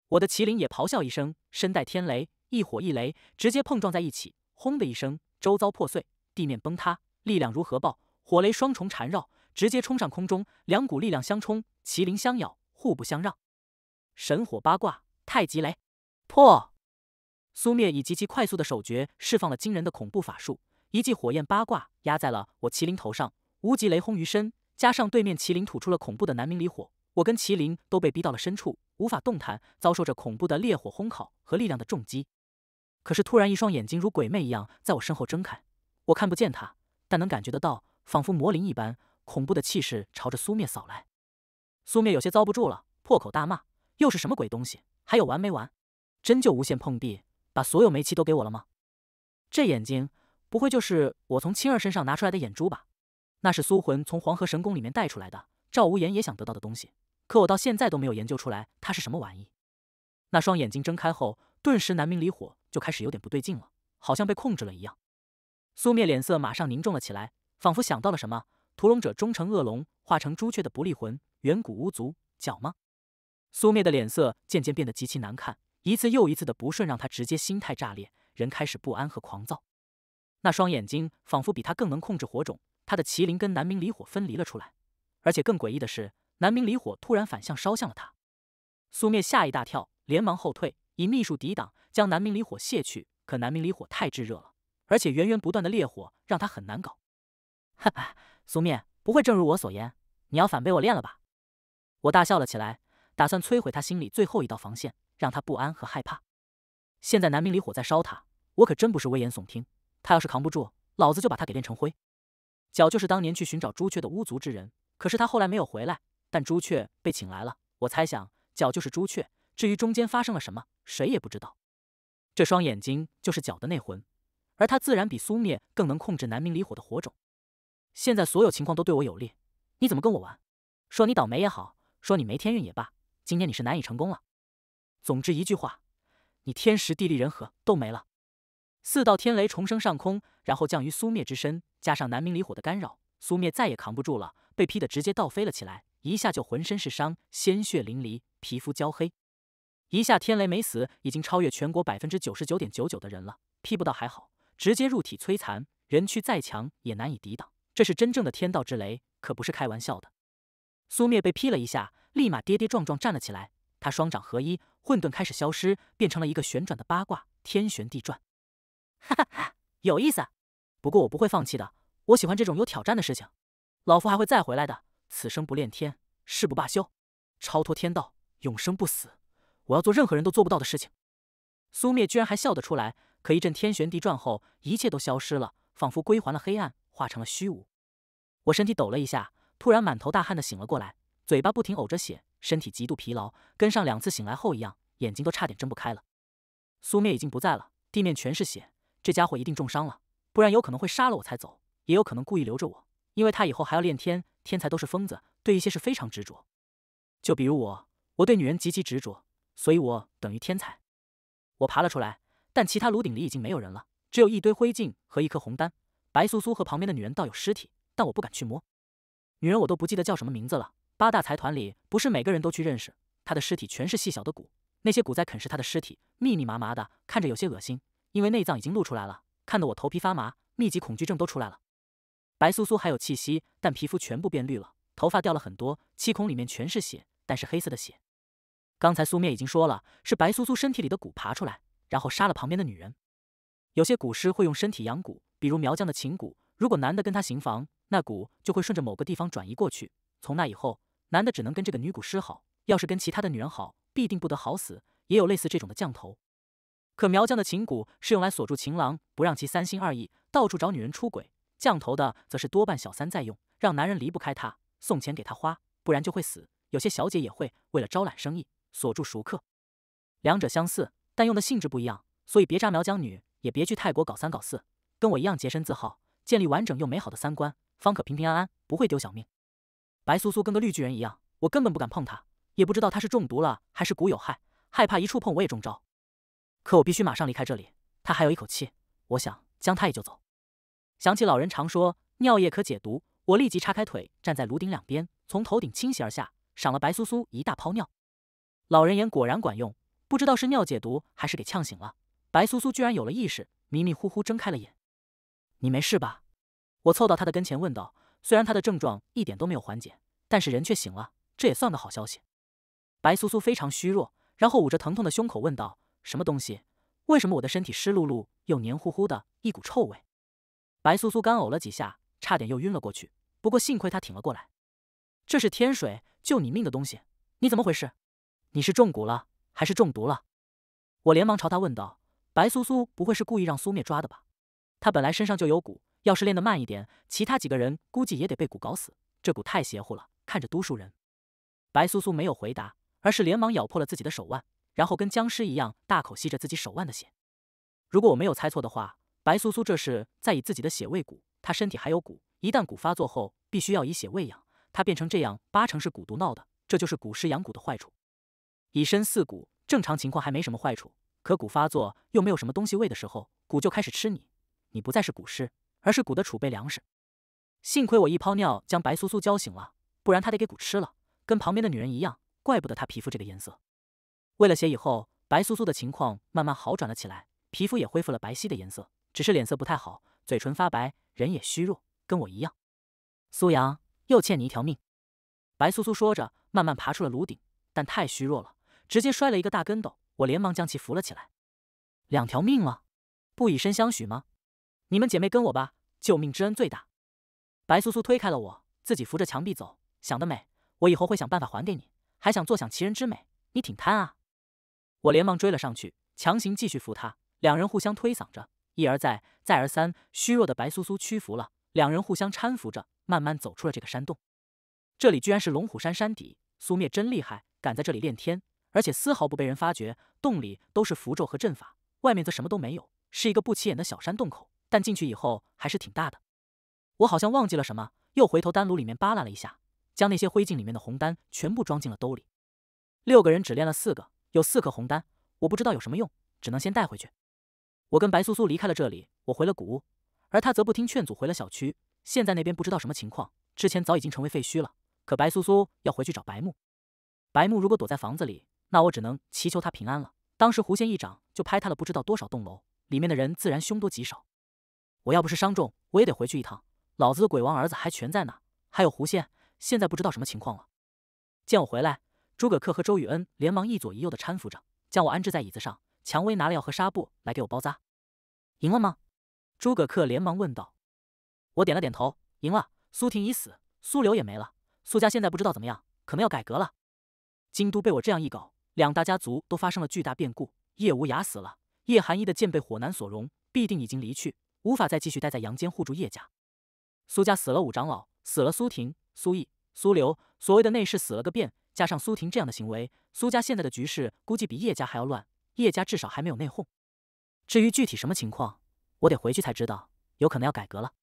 我的麒麟也咆哮一声，身带天雷，一火一雷直接碰撞在一起，轰的一声，周遭破碎，地面崩塌，力量如核爆，火雷双重缠绕，直接冲上空中，两股力量相冲，麒麟相咬，互不相让。神火八卦，太极雷破。苏灭以极其快速的手诀释放了惊人的恐怖法术，一记火焰八卦压在了我麒麟头上，无极雷轰于身，加上对面麒麟吐出了恐怖的南明离火，我跟麒麟都被逼到了深处，无法动弹，遭受着恐怖的烈火烘烤和力量的重击。可是突然，一双眼睛如鬼魅一样在我身后睁开，我看不见他，但能感觉得到，仿佛魔灵一般恐怖的气势朝着苏灭扫来。苏灭有些遭不住了，破口大骂。又是什么鬼东西？还有完没完？真就无限碰壁，把所有煤气都给我了吗？这眼睛不会就是我从青儿身上拿出来的眼珠吧？那是苏魂从黄河神宫里面带出来的，赵无言也想得到的东西，可我到现在都没有研究出来它是什么玩意。那双眼睛睁开后，顿时南明离火就开始有点不对劲了，好像被控制了一样。苏灭脸色马上凝重了起来，仿佛想到了什么。屠龙者终成恶龙，化成朱雀的不利魂，远古巫族角吗？苏灭的脸色渐渐变得极其难看，一次又一次的不顺让他直接心态炸裂，人开始不安和狂躁。那双眼睛仿佛比他更能控制火种，他的麒麟跟南明离火分离了出来，而且更诡异的是，南明离火突然反向烧向了他。苏灭吓一大跳，连忙后退，以秘术抵挡，将南明离火卸去。可南明离火太炙热了，而且源源不断的烈火让他很难搞。哈哈，苏灭不会正如我所言，你要反被我炼了吧？我大笑了起来。打算摧毁他心里最后一道防线，让他不安和害怕。现在南明离火在烧他，我可真不是危言耸听。他要是扛不住，老子就把他给炼成灰。脚就是当年去寻找朱雀的巫族之人，可是他后来没有回来。但朱雀被请来了，我猜想脚就是朱雀。至于中间发生了什么，谁也不知道。这双眼睛就是脚的内魂，而他自然比苏灭更能控制南明离火的火种。现在所有情况都对我有利，你怎么跟我玩？说你倒霉也好，说你没天运也罢。今天你是难以成功了。总之一句话，你天时地利人和都没了。四道天雷重生上空，然后降于苏灭之身，加上南明离火的干扰，苏灭再也扛不住了，被劈的直接倒飞了起来，一下就浑身是伤，鲜血淋漓，皮肤焦黑。一下天雷没死，已经超越全国百分之九十九点九九的人了。劈不到还好，直接入体摧残，人躯再强也难以抵挡。这是真正的天道之雷，可不是开玩笑的。苏灭被劈了一下。立马跌跌撞撞站了起来，他双掌合一，混沌开始消失，变成了一个旋转的八卦，天旋地转。哈哈哈，有意思。不过我不会放弃的，我喜欢这种有挑战的事情。老夫还会再回来的，此生不练天，誓不罢休。超脱天道，永生不死。我要做任何人都做不到的事情。苏灭居然还笑得出来，可一阵天旋地转后，一切都消失了，仿佛归还了黑暗，化成了虚无。我身体抖了一下，突然满头大汗的醒了过来。嘴巴不停呕着血，身体极度疲劳，跟上两次醒来后一样，眼睛都差点睁不开了。苏灭已经不在了，地面全是血，这家伙一定重伤了，不然有可能会杀了我才走，也有可能故意留着我，因为他以后还要练天。天才都是疯子，对一些事非常执着，就比如我，我对女人极其执着，所以我等于天才。我爬了出来，但其他炉顶里已经没有人了，只有一堆灰烬和一颗红丹。白苏苏和旁边的女人倒有尸体，但我不敢去摸。女人我都不记得叫什么名字了。八大财团里不是每个人都去认识他的尸体，全是细小的骨，那些骨在啃食他的尸体，密密麻麻的，看着有些恶心。因为内脏已经露出来了，看得我头皮发麻，密集恐惧症都出来了。白苏苏还有气息，但皮肤全部变绿了，头发掉了很多，气孔里面全是血，但是黑色的血。刚才苏灭已经说了，是白苏苏身体里的骨爬出来，然后杀了旁边的女人。有些蛊师会用身体养骨，比如苗疆的秦骨，如果男的跟他行房，那骨就会顺着某个地方转移过去。从那以后，男的只能跟这个女蛊师好，要是跟其他的女人好，必定不得好死。也有类似这种的降头，可苗疆的情蛊是用来锁住情郎，不让其三心二意，到处找女人出轨。降头的则是多半小三在用，让男人离不开他，送钱给他花，不然就会死。有些小姐也会为了招揽生意，锁住熟客。两者相似，但用的性质不一样，所以别扎苗疆女，也别去泰国搞三搞四，跟我一样洁身自好，建立完整又美好的三观，方可平平安安，不会丢小命。白苏苏跟个绿巨人一样，我根本不敢碰他，也不知道他是中毒了还是骨有害，害怕一触碰我也中招。可我必须马上离开这里，他还有一口气，我想将他也救走。想起老人常说尿液可解毒，我立即叉开腿站在炉顶两边，从头顶倾斜而下，赏了白苏苏一大泡尿。老人言果然管用，不知道是尿解毒还是给呛醒了，白苏苏居然有了意识，迷迷糊糊睁开了眼。你没事吧？我凑到他的跟前问道。虽然他的症状一点都没有缓解，但是人却醒了，这也算个好消息。白苏苏非常虚弱，然后捂着疼痛的胸口问道：“什么东西？为什么我的身体湿漉漉又黏糊糊的？一股臭味！”白苏苏干呕了几下，差点又晕了过去。不过幸亏她挺了过来。这是天水救你命的东西，你怎么回事？你是中蛊了还是中毒了？我连忙朝他问道：“白苏苏，不会是故意让苏灭抓的吧？他本来身上就有蛊。”要是练得慢一点，其他几个人估计也得被蛊搞死。这蛊太邪乎了，看着都怵人。白苏苏没有回答，而是连忙咬破了自己的手腕，然后跟僵尸一样大口吸着自己手腕的血。如果我没有猜错的话，白苏苏这是在以自己的血喂蛊。他身体还有蛊，一旦蛊发作后，必须要以血喂养。他变成这样，八成是蛊毒闹的。这就是蛊师养蛊的坏处，以身饲蛊。正常情况还没什么坏处，可蛊发作又没有什么东西喂的时候，蛊就开始吃你，你不再是蛊师。而是谷的储备粮食，幸亏我一泡尿将白苏苏浇醒了，不然他得给谷吃了。跟旁边的女人一样，怪不得她皮肤这个颜色。为了血以后，白苏苏的情况慢慢好转了起来，皮肤也恢复了白皙的颜色，只是脸色不太好，嘴唇发白，人也虚弱，跟我一样。苏阳又欠你一条命。白苏苏说着，慢慢爬出了炉顶，但太虚弱了，直接摔了一个大跟斗。我连忙将其扶了起来。两条命吗？不以身相许吗？你们姐妹跟我吧，救命之恩最大。白苏苏推开了我，自己扶着墙壁走。想得美，我以后会想办法还给你。还想坐享其人之美？你挺贪啊！我连忙追了上去，强行继续扶她。两人互相推搡着，一而再，再而三。虚弱的白苏苏屈服了，两人互相搀扶着，慢慢走出了这个山洞。这里居然是龙虎山山底，苏灭真厉害，敢在这里练天，而且丝毫不被人发觉。洞里都是符咒和阵法，外面则什么都没有，是一个不起眼的小山洞口。但进去以后还是挺大的，我好像忘记了什么，又回头丹炉里面扒拉了一下，将那些灰烬里面的红丹全部装进了兜里。六个人只练了四个，有四颗红丹，我不知道有什么用，只能先带回去。我跟白苏苏离开了这里，我回了古屋，而他则不听劝阻回了小区。现在那边不知道什么情况，之前早已经成为废墟了。可白苏苏要回去找白木，白木如果躲在房子里，那我只能祈求他平安了。当时狐仙一掌就拍塌了不知道多少栋楼，里面的人自然凶多吉少。我要不是伤重，我也得回去一趟。老子的鬼王儿子还全在呢，还有狐仙，现在不知道什么情况了。见我回来，诸葛恪和周雨恩连忙一左一右的搀扶着，将我安置在椅子上。蔷薇拿了药和纱布来给我包扎。赢了吗？诸葛恪连忙问道。我点了点头，赢了。苏婷已死，苏刘也没了。苏家现在不知道怎么样，可能要改革了。京都被我这样一搞，两大家族都发生了巨大变故。叶无涯死了，叶寒衣的剑被火男所融，必定已经离去。无法再继续待在阳间护住叶家，苏家死了五长老，死了苏婷、苏毅、苏流，所谓的内侍死了个遍，加上苏婷这样的行为，苏家现在的局势估计比叶家还要乱。叶家至少还没有内讧，至于具体什么情况，我得回去才知道。有可能要改革了，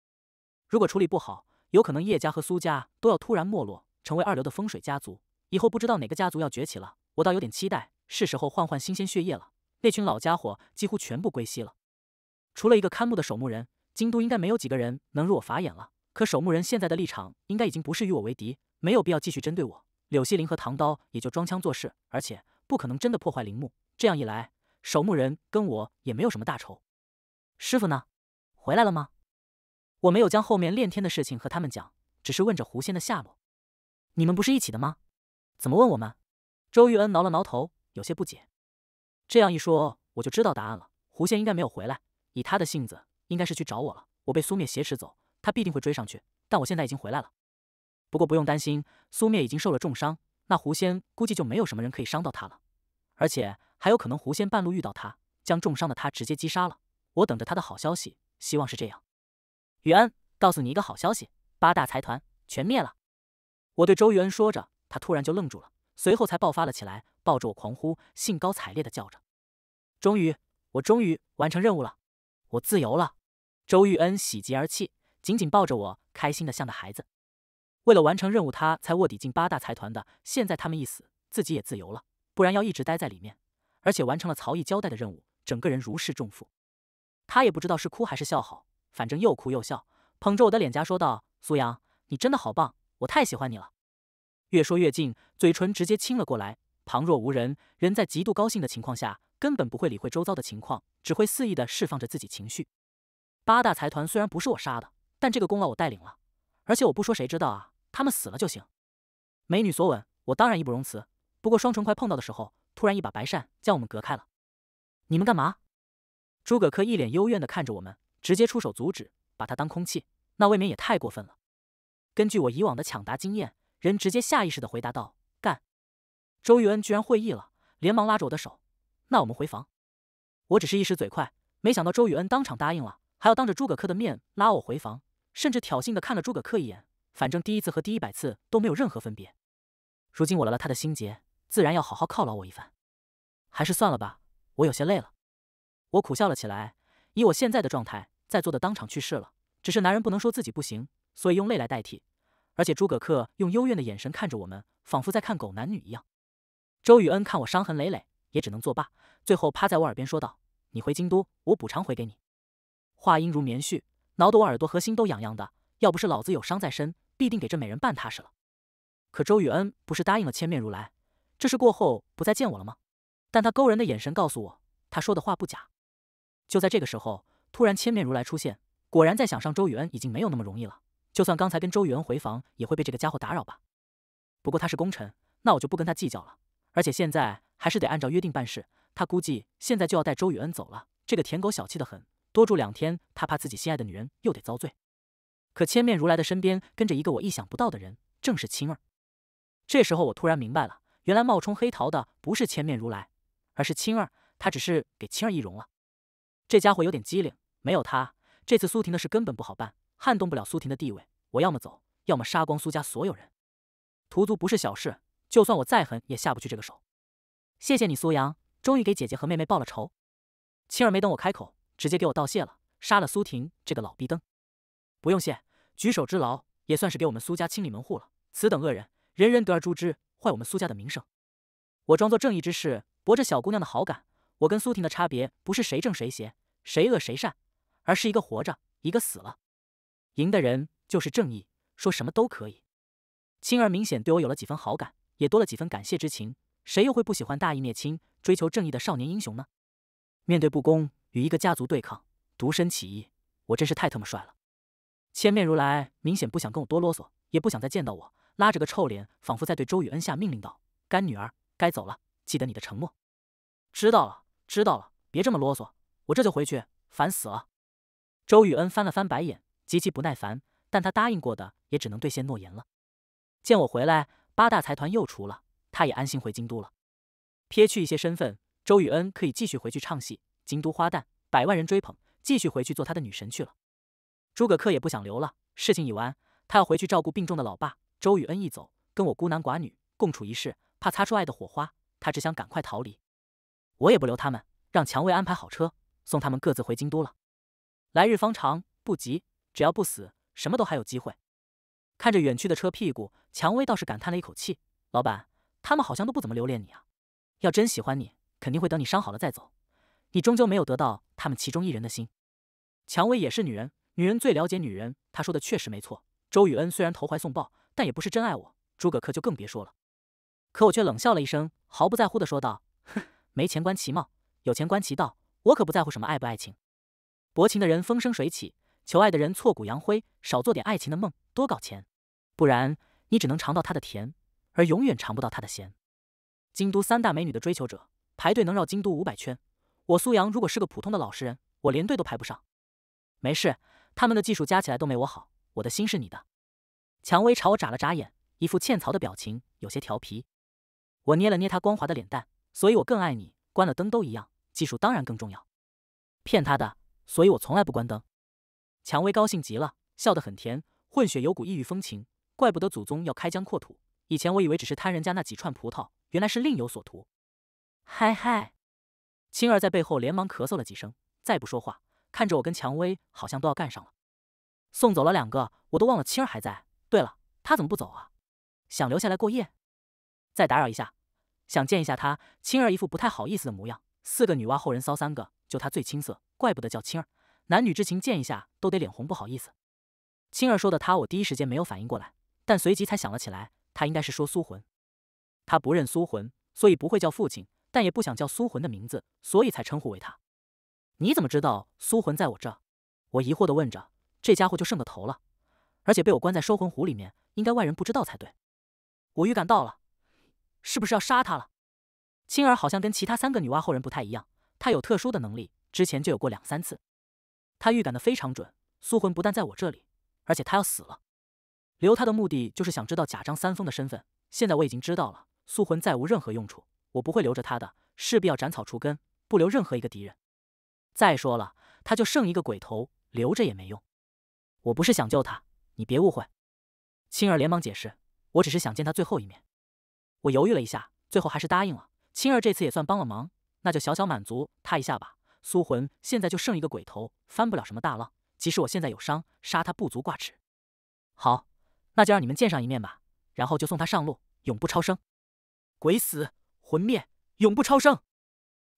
如果处理不好，有可能叶家和苏家都要突然没落，成为二流的风水家族。以后不知道哪个家族要崛起了，我倒有点期待。是时候换换新鲜血液了，那群老家伙几乎全部归西了。除了一个看墓的守墓人，京都应该没有几个人能入我法眼了。可守墓人现在的立场应该已经不是与我为敌，没有必要继续针对我。柳希林和唐刀也就装腔作势，而且不可能真的破坏陵墓。这样一来，守墓人跟我也没有什么大仇。师傅呢？回来了吗？我没有将后面炼天的事情和他们讲，只是问着狐仙的下落。你们不是一起的吗？怎么问我们？周玉恩挠了挠头，有些不解。这样一说，我就知道答案了。狐仙应该没有回来。以他的性子，应该是去找我了。我被苏灭挟持走，他必定会追上去。但我现在已经回来了。不过不用担心，苏灭已经受了重伤，那狐仙估计就没有什么人可以伤到他了。而且还有可能，狐仙半路遇到他，将重伤的他直接击杀了。我等着他的好消息，希望是这样。宇恩，告诉你一个好消息，八大财团全灭了。我对周宇恩说着，他突然就愣住了，随后才爆发了起来，抱着我狂呼，兴高采烈的叫着：“终于，我终于完成任务了！”我自由了，周玉恩喜极而泣，紧紧抱着我，开心的像个孩子。为了完成任务，他才卧底进八大财团的，现在他们一死，自己也自由了，不然要一直待在里面。而且完成了曹毅交代的任务，整个人如释重负。他也不知道是哭还是笑好，反正又哭又笑，捧着我的脸颊说道：“苏阳，你真的好棒，我太喜欢你了。”越说越近，嘴唇直接亲了过来，旁若无人，人在极度高兴的情况下。根本不会理会周遭的情况，只会肆意的释放着自己情绪。八大财团虽然不是我杀的，但这个功劳我带领了。而且我不说谁知道啊？他们死了就行。美女索吻，我当然义不容辞。不过双唇快碰到的时候，突然一把白扇将我们隔开了。你们干嘛？诸葛恪一脸幽怨的看着我们，直接出手阻止，把他当空气，那未免也太过分了。根据我以往的抢答经验，人直接下意识的回答道：“干。”周玉恩居然会意了，连忙拉着我的手。那我们回房。我只是一时嘴快，没想到周雨恩当场答应了，还要当着诸葛恪的面拉我回房，甚至挑衅的看了诸葛恪一眼。反正第一次和第一百次都没有任何分别。如今我来了他的心结，自然要好好犒劳我一番。还是算了吧，我有些累了。我苦笑了起来。以我现在的状态，在座的当场去世了。只是男人不能说自己不行，所以用泪来代替。而且诸葛恪用幽怨的眼神看着我们，仿佛在看狗男女一样。周雨恩看我伤痕累累。也只能作罢。最后趴在我耳边说道：“你回京都，我补偿回给你。”话音如棉絮，挠得我耳朵和心都痒痒的。要不是老子有伤在身，必定给这美人办踏实了。可周雨恩不是答应了千面如来，这事过后不再见我了吗？但他勾人的眼神告诉我，他说的话不假。就在这个时候，突然千面如来出现，果然在想上周雨恩已经没有那么容易了。就算刚才跟周雨恩回房，也会被这个家伙打扰吧？不过他是功臣，那我就不跟他计较了。而且现在。还是得按照约定办事。他估计现在就要带周雨恩走了。这个舔狗小气的很，多住两天，他怕自己心爱的女人又得遭罪。可千面如来的身边跟着一个我意想不到的人，正是青儿。这时候我突然明白了，原来冒充黑桃的不是千面如来，而是青儿。他只是给青儿易容了。这家伙有点机灵，没有他，这次苏婷的事根本不好办，撼动不了苏婷的地位。我要么走，要么杀光苏家所有人。屠族不是小事，就算我再狠，也下不去这个手。谢谢你，苏阳，终于给姐姐和妹妹报了仇。青儿没等我开口，直接给我道谢了，杀了苏婷这个老逼灯。不用谢，举手之劳，也算是给我们苏家清理门户了。此等恶人，人人得而诛之，坏我们苏家的名声。我装作正义之士，博着小姑娘的好感。我跟苏婷的差别，不是谁正谁邪，谁恶谁善，而是一个活着，一个死了。赢的人就是正义，说什么都可以。青儿明显对我有了几分好感，也多了几分感谢之情。谁又会不喜欢大义灭亲、追求正义的少年英雄呢？面对不公，与一个家族对抗，独身起义，我真是太特么帅了！千面如来明显不想跟我多啰嗦，也不想再见到我，拉着个臭脸，仿佛在对周雨恩下命令道：“干女儿，该走了，记得你的承诺。”知道了，知道了，别这么啰嗦，我这就回去，烦死了。周雨恩翻了翻白眼，极其不耐烦，但他答应过的也只能兑现诺言了。见我回来，八大财团又除了。他也安心回京都了。撇去一些身份，周雨恩可以继续回去唱戏，京都花旦，百万人追捧，继续回去做他的女神去了。诸葛恪也不想留了，事情已完，他要回去照顾病重的老爸。周雨恩一走，跟我孤男寡女共处一室，怕擦出爱的火花，他只想赶快逃离。我也不留他们，让蔷薇安排好车，送他们各自回京都了。来日方长，不急，只要不死，什么都还有机会。看着远去的车屁股，蔷薇倒是感叹了一口气：“老板。”他们好像都不怎么留恋你啊，要真喜欢你，肯定会等你伤好了再走。你终究没有得到他们其中一人的心。蔷薇也是女人，女人最了解女人。她说的确实没错。周雨恩虽然投怀送抱，但也不是真爱我。诸葛恪就更别说了。可我却冷笑了一声，毫不在乎的说道：“哼，没钱观其貌，有钱观其道。我可不在乎什么爱不爱情。薄情的人风生水起，求爱的人挫骨扬灰。少做点爱情的梦，多搞钱，不然你只能尝到它的甜。”而永远尝不到他的咸。京都三大美女的追求者排队能绕京都五百圈。我苏阳如果是个普通的老实人，我连队都排不上。没事，他们的技术加起来都没我好。我的心是你的。蔷薇朝我眨了眨眼，一副欠槽的表情，有些调皮。我捏了捏她光滑的脸蛋，所以我更爱你。关了灯都一样，技术当然更重要。骗他的，所以我从来不关灯。蔷薇高兴极了，笑得很甜。混血有股异域风情，怪不得祖宗要开疆扩土。以前我以为只是贪人家那几串葡萄，原来是另有所图。嗨嗨，青儿在背后连忙咳嗽了几声，再不说话，看着我跟蔷薇好像都要干上了。送走了两个，我都忘了青儿还在。对了，他怎么不走啊？想留下来过夜？再打扰一下，想见一下他。青儿一副不太好意思的模样。四个女娲后人骚三个，就他最青涩，怪不得叫青儿。男女之情见一下都得脸红不好意思。青儿说的他，我第一时间没有反应过来，但随即才想了起来。他应该是说苏魂，他不认苏魂，所以不会叫父亲，但也不想叫苏魂的名字，所以才称呼为他。你怎么知道苏魂在我这？我疑惑的问着。这家伙就剩个头了，而且被我关在收魂壶里面，应该外人不知道才对。我预感到了，是不是要杀他了？青儿好像跟其他三个女娲后人不太一样，她有特殊的能力，之前就有过两三次。他预感的非常准，苏魂不但在我这里，而且他要死了。留他的目的就是想知道假张三丰的身份。现在我已经知道了，苏魂再无任何用处，我不会留着他的，势必要斩草除根，不留任何一个敌人。再说了，他就剩一个鬼头，留着也没用。我不是想救他，你别误会。青儿连忙解释，我只是想见他最后一面。我犹豫了一下，最后还是答应了。青儿这次也算帮了忙，那就小小满足他一下吧。苏魂现在就剩一个鬼头，翻不了什么大浪。即使我现在有伤，杀他不足挂齿。好。那就让你们见上一面吧，然后就送他上路，永不超生，鬼死魂灭，永不超生。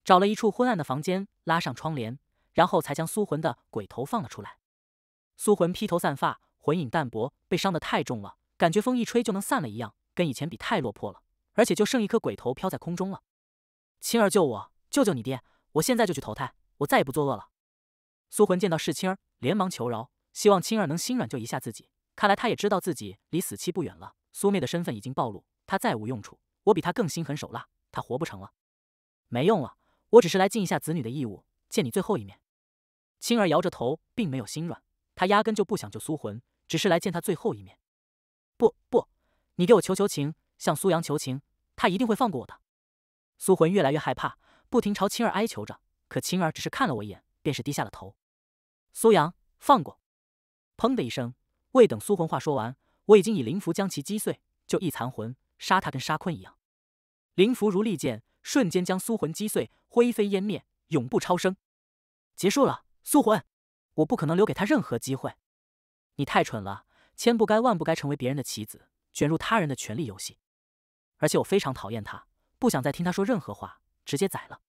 找了一处昏暗的房间，拉上窗帘，然后才将苏魂的鬼头放了出来。苏魂披头散发，魂影淡薄，被伤得太重了，感觉风一吹就能散了一样，跟以前比太落魄了。而且就剩一颗鬼头飘在空中了。青儿救我，救救你爹，我现在就去投胎，我再也不作恶了。苏魂见到是青儿，连忙求饶，希望青儿能心软救一下自己。看来他也知道自己离死期不远了。苏灭的身份已经暴露，他再无用处。我比他更心狠手辣，他活不成了。没用了，我只是来尽一下子女的义务，见你最后一面。青儿摇着头，并没有心软，他压根就不想救苏魂，只是来见他最后一面。不不，你给我求求情，向苏阳求情，他一定会放过我的。苏魂越来越害怕，不停朝青儿哀求着，可青儿只是看了我一眼，便是低下了头。苏阳放过。砰的一声。未等苏魂话说完，我已经以灵符将其击碎，就一残魂杀他跟杀坤一样。灵符如利剑，瞬间将苏魂击碎，灰飞烟灭，永不超生。结束了，苏魂，我不可能留给他任何机会。你太蠢了，千不该万不该成为别人的棋子，卷入他人的权力游戏。而且我非常讨厌他，不想再听他说任何话，直接宰了。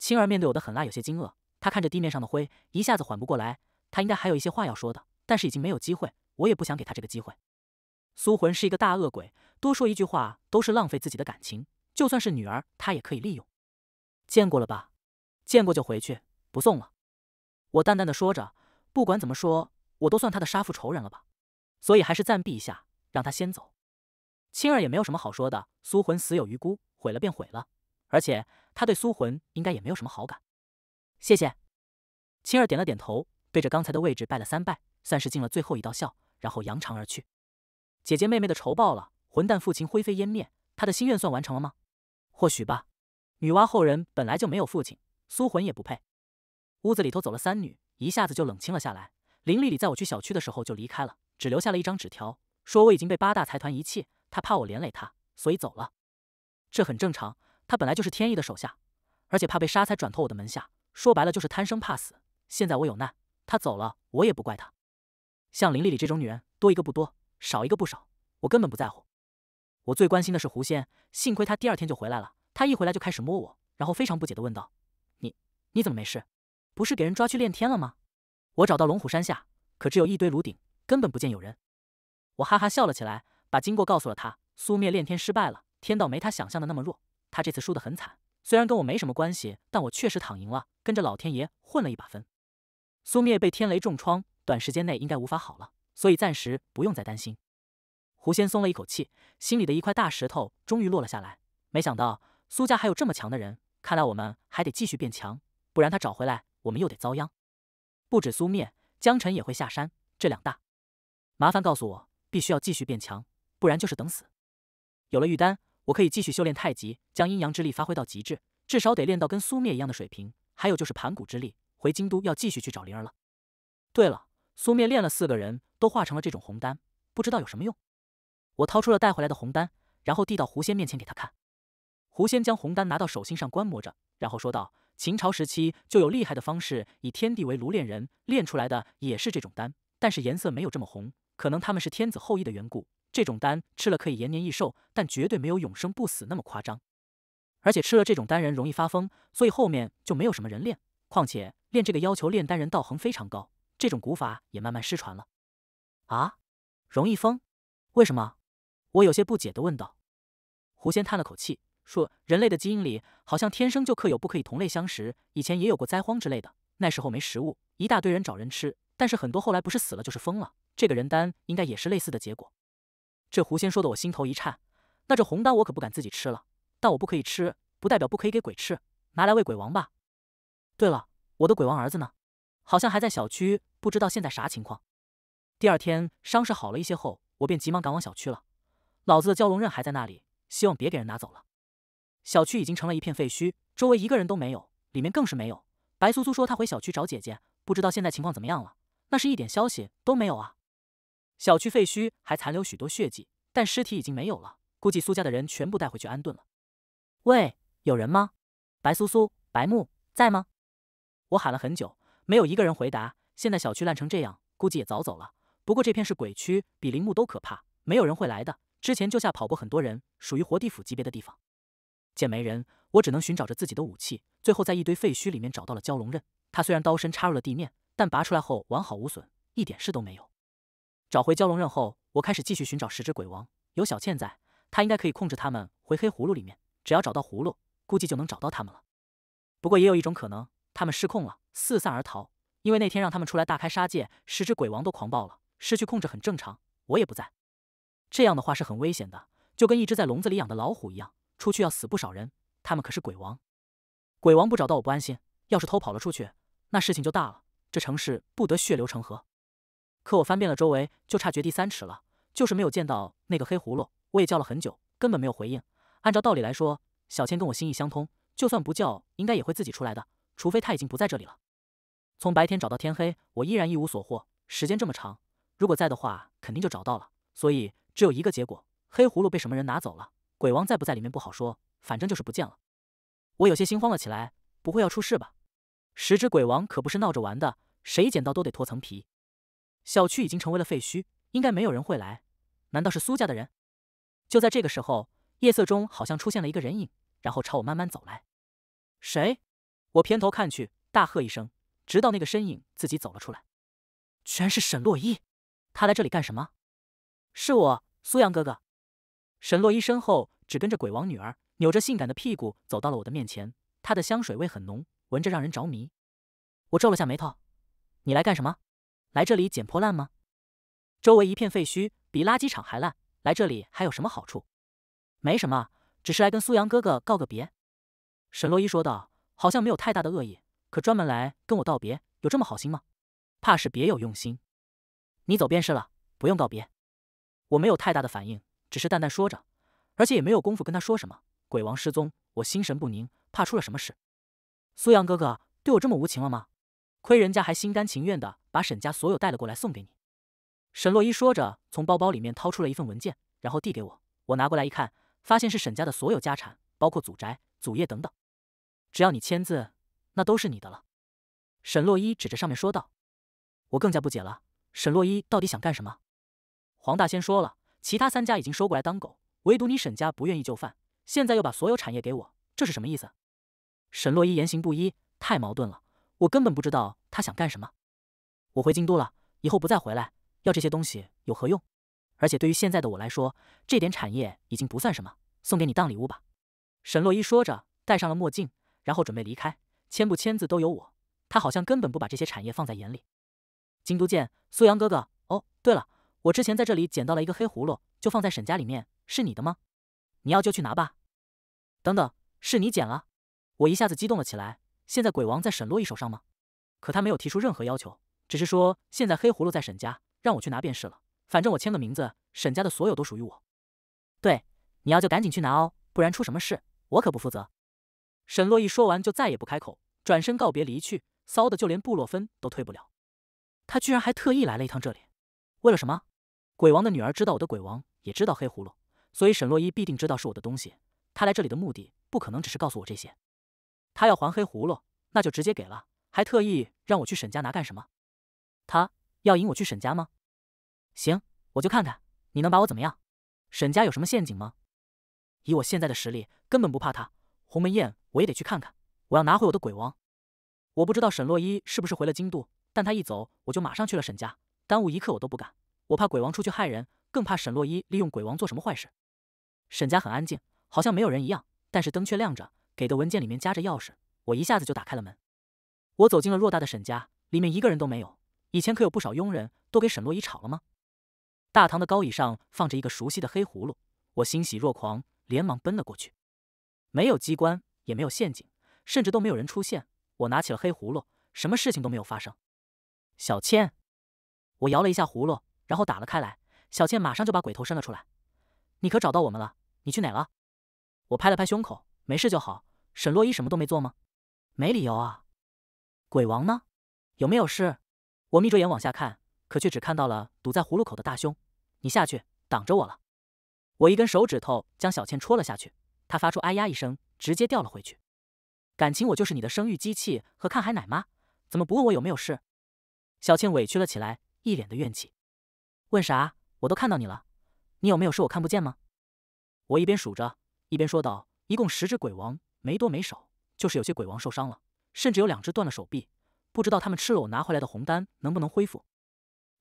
青儿面对我的狠辣有些惊愕，他看着地面上的灰，一下子缓不过来。他应该还有一些话要说的，但是已经没有机会。我也不想给他这个机会。苏魂是一个大恶鬼，多说一句话都是浪费自己的感情。就算是女儿，他也可以利用。见过了吧？见过就回去，不送了。我淡淡的说着。不管怎么说，我都算他的杀父仇人了吧？所以还是暂避一下，让他先走。青儿也没有什么好说的。苏魂死有余辜，毁了便毁了。而且他对苏魂应该也没有什么好感。谢谢。青儿点了点头，对着刚才的位置拜了三拜，算是尽了最后一道孝。然后扬长而去，姐姐妹妹的仇报了，混蛋父亲灰飞烟灭，他的心愿算完成了吗？或许吧。女娲后人本来就没有父亲，苏魂也不配。屋子里头走了三女，一下子就冷清了下来。林丽丽在我去小区的时候就离开了，只留下了一张纸条，说我已经被八大财团遗弃，她怕我连累她，所以走了。这很正常，她本来就是天意的手下，而且怕被杀才转投我的门下，说白了就是贪生怕死。现在我有难，她走了，我也不怪她。像林丽丽这种女人，多一个不多，少一个不少，我根本不在乎。我最关心的是狐仙，幸亏她第二天就回来了。她一回来就开始摸我，然后非常不解地问道：“你，你怎么没事？不是给人抓去炼天了吗？”我找到龙虎山下，可只有一堆炉鼎，根本不见有人。我哈哈笑了起来，把经过告诉了他。苏灭炼天失败了，天道没他想象的那么弱，他这次输得很惨。虽然跟我没什么关系，但我确实躺赢了，跟着老天爷混了一把分。苏灭被天雷重创。短时间内应该无法好了，所以暂时不用再担心。狐仙松了一口气，心里的一块大石头终于落了下来。没想到苏家还有这么强的人，看来我们还得继续变强，不然他找回来，我们又得遭殃。不止苏灭，江晨也会下山。这两大麻烦告诉我，必须要继续变强，不然就是等死。有了玉丹，我可以继续修炼太极，将阴阳之力发挥到极致，至少得练到跟苏灭一样的水平。还有就是盘古之力，回京都要继续去找灵儿了。对了。苏灭练了四个人，都化成了这种红丹，不知道有什么用。我掏出了带回来的红丹，然后递到狐仙面前给他看。狐仙将红丹拿到手心上观摩着，然后说道：“秦朝时期就有厉害的方式，以天地为炉炼人，炼出来的也是这种丹，但是颜色没有这么红，可能他们是天子后裔的缘故。这种丹吃了可以延年益寿，但绝对没有永生不死那么夸张。而且吃了这种丹人容易发疯，所以后面就没有什么人练。况且练这个要求炼丹人道行非常高。”这种古法也慢慢失传了。啊，容易疯？为什么？我有些不解的问道。狐仙叹了口气，说：“人类的基因里好像天生就刻有不可以同类相食，以前也有过灾荒之类的，那时候没食物，一大堆人找人吃，但是很多后来不是死了就是疯了。这个人丹应该也是类似的结果。”这狐仙说的我心头一颤。那这红丹我可不敢自己吃了，但我不可以吃，不代表不可以给鬼吃，拿来喂鬼王吧。对了，我的鬼王儿子呢？好像还在小区，不知道现在啥情况。第二天伤势好了一些后，我便急忙赶往小区了。老子的蛟龙刃还在那里，希望别给人拿走了。小区已经成了一片废墟，周围一个人都没有，里面更是没有。白苏苏说她回小区找姐姐，不知道现在情况怎么样了。那是一点消息都没有啊！小区废墟还残留许多血迹，但尸体已经没有了，估计苏家的人全部带回去安顿了。喂，有人吗？白苏苏，白木在吗？我喊了很久。没有一个人回答。现在小区烂成这样，估计也早走了。不过这片是鬼区，比陵墓都可怕，没有人会来的。之前就下跑过很多人，属于活地府级别的地方。见没人，我只能寻找着自己的武器。最后在一堆废墟里面找到了蛟龙刃。它虽然刀身插入了地面，但拔出来后完好无损，一点事都没有。找回蛟龙刃后，我开始继续寻找十只鬼王。有小倩在，她应该可以控制他们回黑葫芦里面。只要找到葫芦，估计就能找到他们了。不过也有一种可能，他们失控了。四散而逃，因为那天让他们出来大开杀戒，十只鬼王都狂暴了，失去控制很正常。我也不在，这样的话是很危险的，就跟一只在笼子里养的老虎一样，出去要死不少人。他们可是鬼王，鬼王不找到我不安心。要是偷跑了出去，那事情就大了，这城市不得血流成河。可我翻遍了周围，就差掘地三尺了，就是没有见到那个黑葫芦。我也叫了很久，根本没有回应。按照道理来说，小千跟我心意相通，就算不叫，应该也会自己出来的，除非他已经不在这里了。从白天找到天黑，我依然一无所获。时间这么长，如果在的话，肯定就找到了。所以只有一个结果：黑葫芦被什么人拿走了。鬼王在不在里面不好说，反正就是不见了。我有些心慌了起来，不会要出事吧？十只鬼王可不是闹着玩的，谁捡到都得脱层皮。小区已经成为了废墟，应该没有人会来。难道是苏家的人？就在这个时候，夜色中好像出现了一个人影，然后朝我慢慢走来。谁？我偏头看去，大喝一声。直到那个身影自己走了出来，居然是沈洛伊。他来这里干什么？是我，苏阳哥哥。沈洛伊身后只跟着鬼王女儿，扭着性感的屁股走到了我的面前。她的香水味很浓，闻着让人着迷。我皱了下眉头：“你来干什么？来这里捡破烂吗？”周围一片废墟，比垃圾场还烂。来这里还有什么好处？没什么，只是来跟苏阳哥哥告个别。沈洛伊说道，好像没有太大的恶意。可专门来跟我道别，有这么好心吗？怕是别有用心。你走便是了，不用告别。我没有太大的反应，只是淡淡说着，而且也没有功夫跟他说什么。鬼王失踪，我心神不宁，怕出了什么事。苏阳哥哥对我这么无情了吗？亏人家还心甘情愿的把沈家所有带了过来送给你。沈洛伊说着，从包包里面掏出了一份文件，然后递给我。我拿过来一看，发现是沈家的所有家产，包括祖宅、祖业等等，只要你签字。那都是你的了，沈洛一指着上面说道。我更加不解了，沈洛一到底想干什么？黄大仙说了，其他三家已经收过来当狗，唯独你沈家不愿意就范，现在又把所有产业给我，这是什么意思？沈洛一言行不一，太矛盾了，我根本不知道他想干什么。我回京都了，以后不再回来，要这些东西有何用？而且对于现在的我来说，这点产业已经不算什么，送给你当礼物吧。沈洛一说着，戴上了墨镜，然后准备离开。签不签字都有我，他好像根本不把这些产业放在眼里。京都见苏阳哥哥，哦，对了，我之前在这里捡到了一个黑葫芦，就放在沈家里面，是你的吗？你要就去拿吧。等等，是你捡了？我一下子激动了起来。现在鬼王在沈洛一手上吗？可他没有提出任何要求，只是说现在黑葫芦在沈家，让我去拿便是了。反正我签个名字，沈家的所有都属于我。对，你要就赶紧去拿哦，不然出什么事我可不负责。沈洛一说完就再也不开口。转身告别离去，骚的就连布洛芬都退不了。他居然还特意来了一趟这里，为了什么？鬼王的女儿知道我的鬼王，也知道黑葫芦，所以沈洛伊必定知道是我的东西。他来这里的目的不可能只是告诉我这些。他要还黑葫芦，那就直接给了，还特意让我去沈家拿干什么？他要引我去沈家吗？行，我就看看你能把我怎么样。沈家有什么陷阱吗？以我现在的实力，根本不怕他。鸿门宴我也得去看看。我要拿回我的鬼王。我不知道沈洛伊是不是回了京都，但他一走，我就马上去了沈家，耽误一刻我都不敢。我怕鬼王出去害人，更怕沈洛伊利用鬼王做什么坏事。沈家很安静，好像没有人一样，但是灯却亮着。给的文件里面夹着钥匙，我一下子就打开了门。我走进了偌大的沈家，里面一个人都没有。以前可有不少佣人都给沈洛伊炒了吗？大堂的高椅上放着一个熟悉的黑葫芦，我欣喜若狂，连忙奔了过去。没有机关，也没有陷阱。甚至都没有人出现。我拿起了黑葫芦，什么事情都没有发生。小倩，我摇了一下葫芦，然后打了开来。小倩马上就把鬼头伸了出来。你可找到我们了？你去哪了？我拍了拍胸口，没事就好。沈洛伊什么都没做吗？没理由啊！鬼王呢？有没有事？我眯着眼往下看，可却只看到了堵在葫芦口的大胸。你下去挡着我了。我一根手指头将小倩戳了下去，她发出哎呀一声，直接掉了回去。感情我就是你的生育机器和看海奶妈，怎么不问我有没有事？小倩委屈了起来，一脸的怨气。问啥？我都看到你了，你有没有事？我看不见吗？我一边数着，一边说道：一共十只鬼王，没多没少，就是有些鬼王受伤了，甚至有两只断了手臂。不知道他们吃了我拿回来的红丹能不能恢复？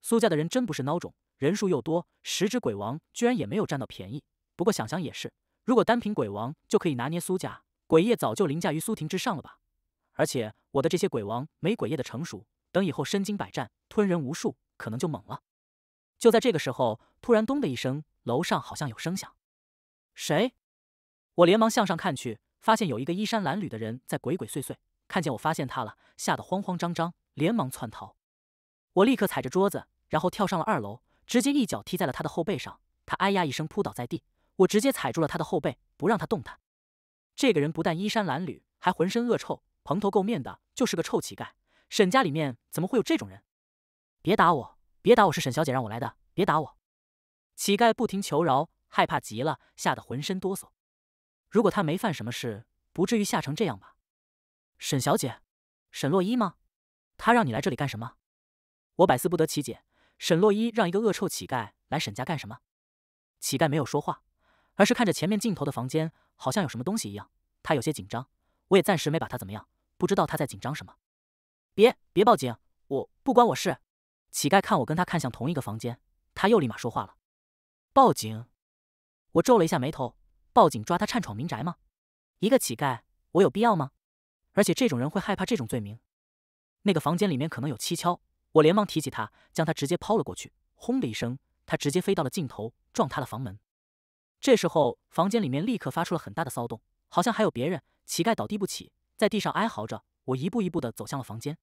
苏家的人真不是孬种，人数又多，十只鬼王居然也没有占到便宜。不过想想也是，如果单凭鬼王就可以拿捏苏家。鬼夜早就凌驾于苏婷之上了吧？而且我的这些鬼王没鬼夜的成熟，等以后身经百战，吞人无数，可能就猛了。就在这个时候，突然咚的一声，楼上好像有声响。谁？我连忙向上看去，发现有一个衣衫褴褛的人在鬼鬼祟祟。看见我发现他了，吓得慌慌张张，连忙窜逃。我立刻踩着桌子，然后跳上了二楼，直接一脚踢在了他的后背上。他哎呀一声扑倒在地，我直接踩住了他的后背，不让他动弹。这个人不但衣衫褴褛，还浑身恶臭，蓬头垢面的，就是个臭乞丐。沈家里面怎么会有这种人？别打我！别打我！是沈小姐让我来的。别打我！乞丐不停求饶，害怕极了，吓得浑身哆嗦。如果他没犯什么事，不至于吓成这样吧？沈小姐，沈洛伊吗？他让你来这里干什么？我百思不得其解。沈洛伊让一个恶臭乞丐来沈家干什么？乞丐没有说话。而是看着前面尽头的房间，好像有什么东西一样，他有些紧张。我也暂时没把他怎么样，不知道他在紧张什么。别别报警，我不关我事。乞丐看我跟他看向同一个房间，他又立马说话了。报警？我皱了一下眉头，报警抓他擅闯民宅吗？一个乞丐，我有必要吗？而且这种人会害怕这种罪名？那个房间里面可能有蹊跷，我连忙提起他，将他直接抛了过去。轰的一声，他直接飞到了尽头，撞塌了房门。这时候，房间里面立刻发出了很大的骚动，好像还有别人。乞丐倒地不起，在地上哀嚎着。我一步一步的走向了房间。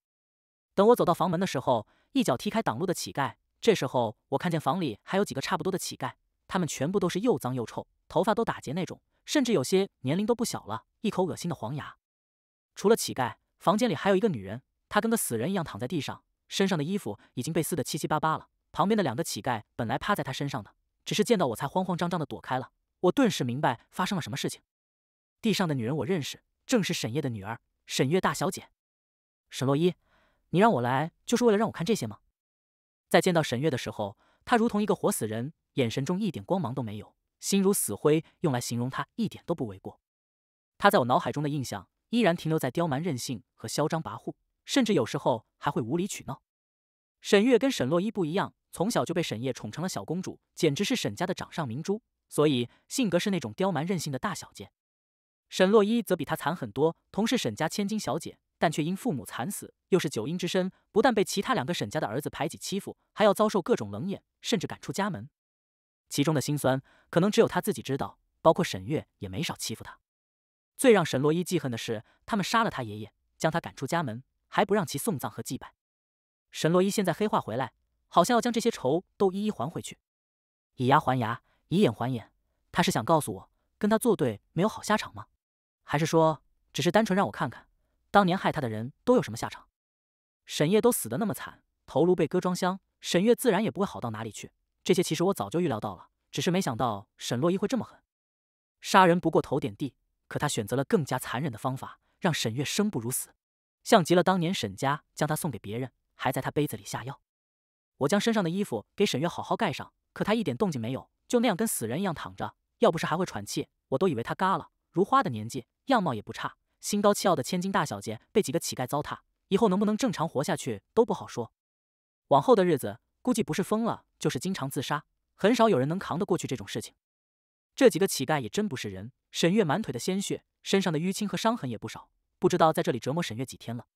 等我走到房门的时候，一脚踢开挡路的乞丐。这时候，我看见房里还有几个差不多的乞丐，他们全部都是又脏又臭，头发都打结那种，甚至有些年龄都不小了，一口恶心的黄牙。除了乞丐，房间里还有一个女人，她跟个死人一样躺在地上，身上的衣服已经被撕得七七八八了。旁边的两个乞丐本来趴在她身上的，只是见到我才慌慌张张的躲开了，我顿时明白发生了什么事情。地上的女人我认识，正是沈夜的女儿沈月大小姐。沈洛伊，你让我来就是为了让我看这些吗？在见到沈月的时候，她如同一个活死人，眼神中一点光芒都没有，心如死灰，用来形容她一点都不为过。她在我脑海中的印象依然停留在刁蛮任性、和嚣张跋扈，甚至有时候还会无理取闹。沈月跟沈洛伊不一样，从小就被沈夜宠成了小公主，简直是沈家的掌上明珠，所以性格是那种刁蛮任性的大小姐。沈洛伊则比她惨很多，同是沈家千金小姐，但却因父母惨死，又是九阴之身，不但被其他两个沈家的儿子排挤欺负，还要遭受各种冷眼，甚至赶出家门。其中的辛酸，可能只有她自己知道。包括沈月也没少欺负她。最让沈洛伊记恨的是，他们杀了他爷爷，将他赶出家门，还不让其送葬和祭拜。沈洛伊现在黑化回来，好像要将这些仇都一一还回去，以牙还牙，以眼还眼。他是想告诉我，跟他作对没有好下场吗？还是说，只是单纯让我看看，当年害他的人都有什么下场？沈夜都死的那么惨，头颅被割装箱，沈月自然也不会好到哪里去。这些其实我早就预料到了，只是没想到沈洛伊会这么狠。杀人不过头点地，可他选择了更加残忍的方法，让沈月生不如死，像极了当年沈家将他送给别人。还在他杯子里下药，我将身上的衣服给沈月好好盖上，可他一点动静没有，就那样跟死人一样躺着，要不是还会喘气，我都以为他嘎了。如花的年纪，样貌也不差，心高气傲的千金大小姐被几个乞丐糟蹋，以后能不能正常活下去都不好说。往后的日子，估计不是疯了，就是经常自杀，很少有人能扛得过去这种事情。这几个乞丐也真不是人，沈月满腿的鲜血，身上的淤青和伤痕也不少，不知道在这里折磨沈月几天了。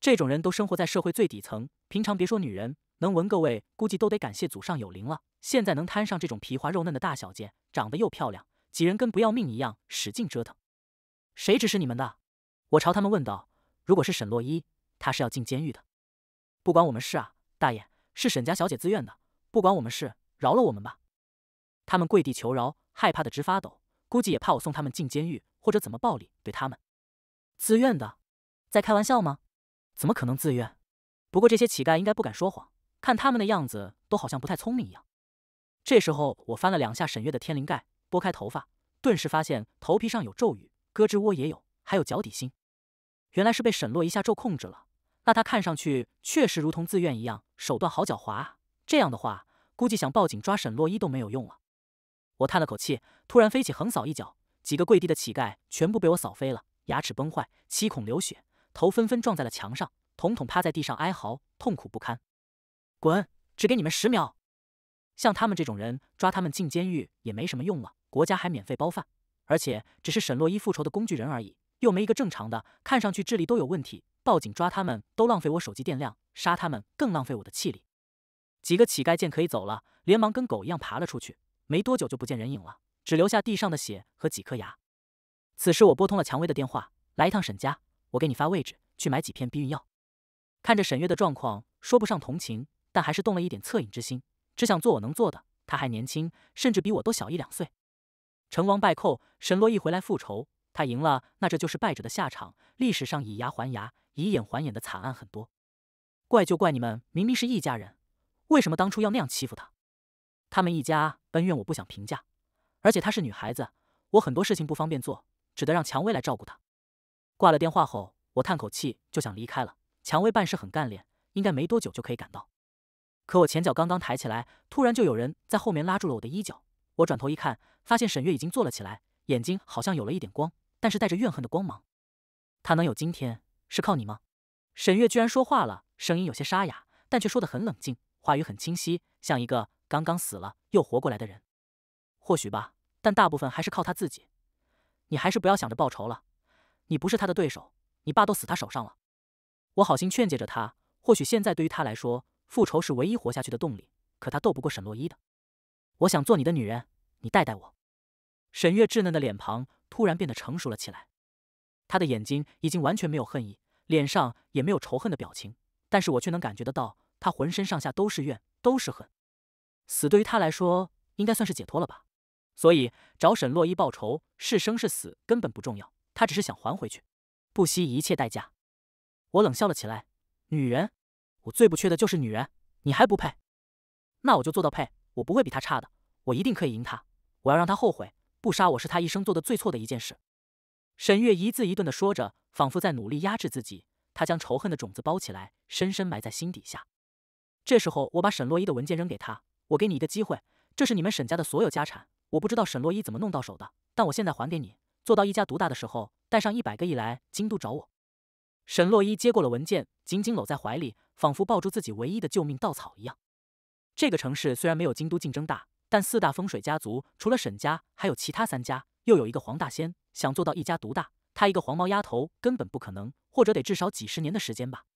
这种人都生活在社会最底层，平常别说女人能闻个味，估计都得感谢祖上有灵了。现在能摊上这种皮滑肉嫩的大小姐，长得又漂亮，几人跟不要命一样使劲折腾。谁指使你们的？我朝他们问道。如果是沈洛伊，她是要进监狱的，不关我们事啊，大爷，是沈家小姐自愿的，不关我们事，饶了我们吧。他们跪地求饶，害怕的直发抖，估计也怕我送他们进监狱或者怎么暴力对他们。自愿的，在开玩笑吗？怎么可能自愿？不过这些乞丐应该不敢说谎，看他们的样子都好像不太聪明一样。这时候我翻了两下沈月的天灵盖，拨开头发，顿时发现头皮上有咒语，胳肢窝也有，还有脚底心，原来是被沈洛一下咒控制了。那他看上去确实如同自愿一样，手段好狡猾。这样的话，估计想报警抓沈洛一都没有用了。我叹了口气，突然飞起横扫一脚，几个跪地的乞丐全部被我扫飞了，牙齿崩坏，七孔流血。头纷纷撞在了墙上，统统趴在地上哀嚎，痛苦不堪。滚！只给你们十秒。像他们这种人，抓他们进监狱也没什么用了，国家还免费包饭。而且只是沈洛伊复仇的工具人而已，又没一个正常的，看上去智力都有问题。报警抓他们都浪费我手机电量，杀他们更浪费我的气力。几个乞丐见可以走了，连忙跟狗一样爬了出去，没多久就不见人影了，只留下地上的血和几颗牙。此时我拨通了蔷薇的电话，来一趟沈家。我给你发位置，去买几片避孕药。看着沈月的状况，说不上同情，但还是动了一点恻隐之心，只想做我能做的。她还年轻，甚至比我都小一两岁。成王败寇，神罗一回来复仇，他赢了，那这就是败者的下场。历史上以牙还牙，以眼还眼的惨案很多。怪就怪你们，明明是一家人，为什么当初要那样欺负他？他们一家恩怨我不想评价，而且她是女孩子，我很多事情不方便做，只得让蔷薇来照顾她。挂了电话后，我叹口气就想离开了。蔷薇办事很干练，应该没多久就可以赶到。可我前脚刚刚抬起来，突然就有人在后面拉住了我的衣角。我转头一看，发现沈月已经坐了起来，眼睛好像有了一点光，但是带着怨恨的光芒。他能有今天，是靠你吗？沈月居然说话了，声音有些沙哑，但却说得很冷静，话语很清晰，像一个刚刚死了又活过来的人。或许吧，但大部分还是靠他自己。你还是不要想着报仇了。你不是他的对手，你爸都死他手上了。我好心劝诫着他，或许现在对于他来说，复仇是唯一活下去的动力。可他斗不过沈洛伊的。我想做你的女人，你带带我。沈月稚嫩的脸庞突然变得成熟了起来，她的眼睛已经完全没有恨意，脸上也没有仇恨的表情。但是我却能感觉得到，她浑身上下都是怨，都是恨。死对于她来说，应该算是解脱了吧？所以找沈洛伊报仇，是生是死根本不重要。他只是想还回去，不惜一切代价。我冷笑了起来：“女人，我最不缺的就是女人，你还不配？那我就做到配，我不会比他差的，我一定可以赢他。我要让他后悔，不杀我是他一生做的最错的一件事。”沈月一字一顿的说着，仿佛在努力压制自己。她将仇恨的种子包起来，深深埋在心底下。这时候，我把沈洛伊的文件扔给他：“我给你一个机会，这是你们沈家的所有家产。我不知道沈洛伊怎么弄到手的，但我现在还给你。”做到一家独大的时候，带上一百个亿来京都找我。沈洛伊接过了文件，紧紧搂在怀里，仿佛抱住自己唯一的救命稻草一样。这个城市虽然没有京都竞争大，但四大风水家族除了沈家，还有其他三家，又有一个黄大仙想做到一家独大，他一个黄毛丫头根本不可能，或者得至少几十年的时间吧。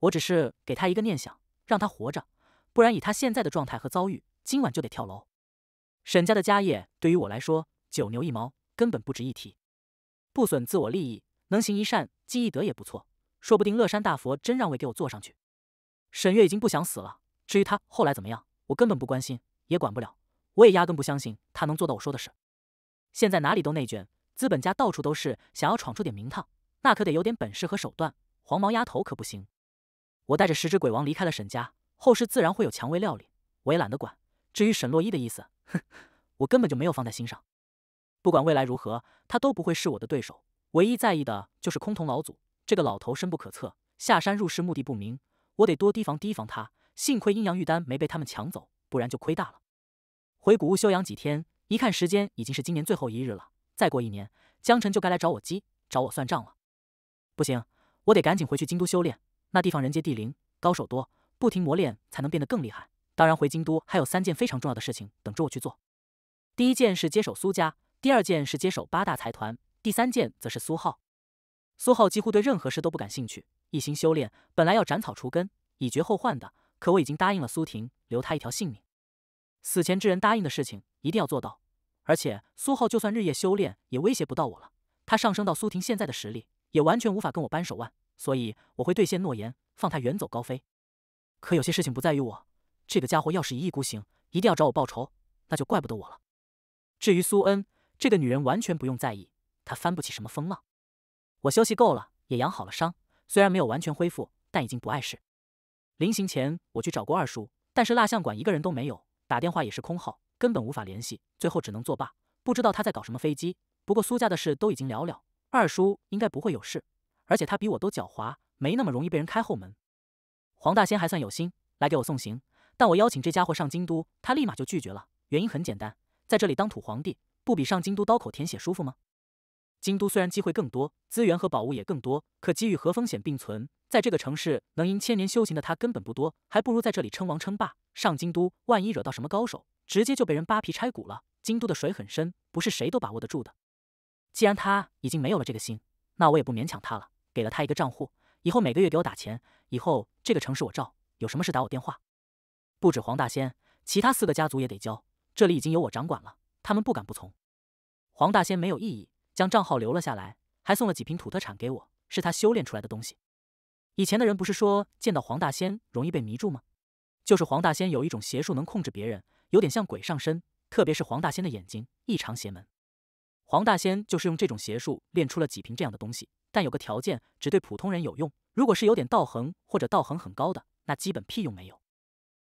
我只是给他一个念想，让他活着，不然以他现在的状态和遭遇，今晚就得跳楼。沈家的家业对于我来说九牛一毛。根本不值一提，不损自我利益，能行一善积一德也不错。说不定乐山大佛真让位给我坐上去。沈月已经不想死了，至于他后来怎么样，我根本不关心，也管不了。我也压根不相信他能做到我说的事。现在哪里都内卷，资本家到处都是，想要闯出点名堂，那可得有点本事和手段。黄毛丫头可不行。我带着十只鬼王离开了沈家，后世自然会有蔷薇料理，我也懒得管。至于沈洛伊的意思，哼，我根本就没有放在心上。不管未来如何，他都不会是我的对手。唯一在意的就是空峒老祖，这个老头深不可测，下山入世目的不明，我得多提防提防他。幸亏阴阳玉丹没被他们抢走，不然就亏大了。回古屋休养几天，一看时间已经是今年最后一日了。再过一年，江辰就该来找我鸡，找我算账了。不行，我得赶紧回去京都修炼，那地方人杰地灵，高手多，不停磨练才能变得更厉害。当然，回京都还有三件非常重要的事情等着我去做。第一件是接手苏家。第二件是接手八大财团，第三件则是苏浩。苏浩几乎对任何事都不感兴趣，一心修炼。本来要斩草除根，以绝后患的，可我已经答应了苏婷，留他一条性命。死前之人答应的事情，一定要做到。而且苏浩就算日夜修炼，也威胁不到我了。他上升到苏婷现在的实力，也完全无法跟我扳手腕。所以我会兑现诺言，放他远走高飞。可有些事情不在于我，这个家伙要是一意孤行，一定要找我报仇，那就怪不得我了。至于苏恩。这个女人完全不用在意，她翻不起什么风浪。我休息够了，也养好了伤，虽然没有完全恢复，但已经不碍事。临行前，我去找过二叔，但是蜡像馆一个人都没有，打电话也是空号，根本无法联系。最后只能作罢。不知道他在搞什么飞机，不过苏家的事都已经了了，二叔应该不会有事。而且他比我都狡猾，没那么容易被人开后门。黄大仙还算有心，来给我送行，但我邀请这家伙上京都，他立马就拒绝了。原因很简单，在这里当土皇帝。不比上京都刀口舔血舒服吗？京都虽然机会更多，资源和宝物也更多，可机遇和风险并存，在这个城市能赢千年修行的他根本不多，还不如在这里称王称霸。上京都万一惹到什么高手，直接就被人扒皮拆骨了。京都的水很深，不是谁都把握得住的。既然他已经没有了这个心，那我也不勉强他了。给了他一个账户，以后每个月给我打钱。以后这个城市我罩，有什么事打我电话。不止黄大仙，其他四个家族也得交。这里已经由我掌管了，他们不敢不从。黄大仙没有异议，将账号留了下来，还送了几瓶土特产给我，是他修炼出来的东西。以前的人不是说见到黄大仙容易被迷住吗？就是黄大仙有一种邪术能控制别人，有点像鬼上身。特别是黄大仙的眼睛异常邪门。黄大仙就是用这种邪术练出了几瓶这样的东西，但有个条件，只对普通人有用。如果是有点道行或者道行很高的，那基本屁用没有。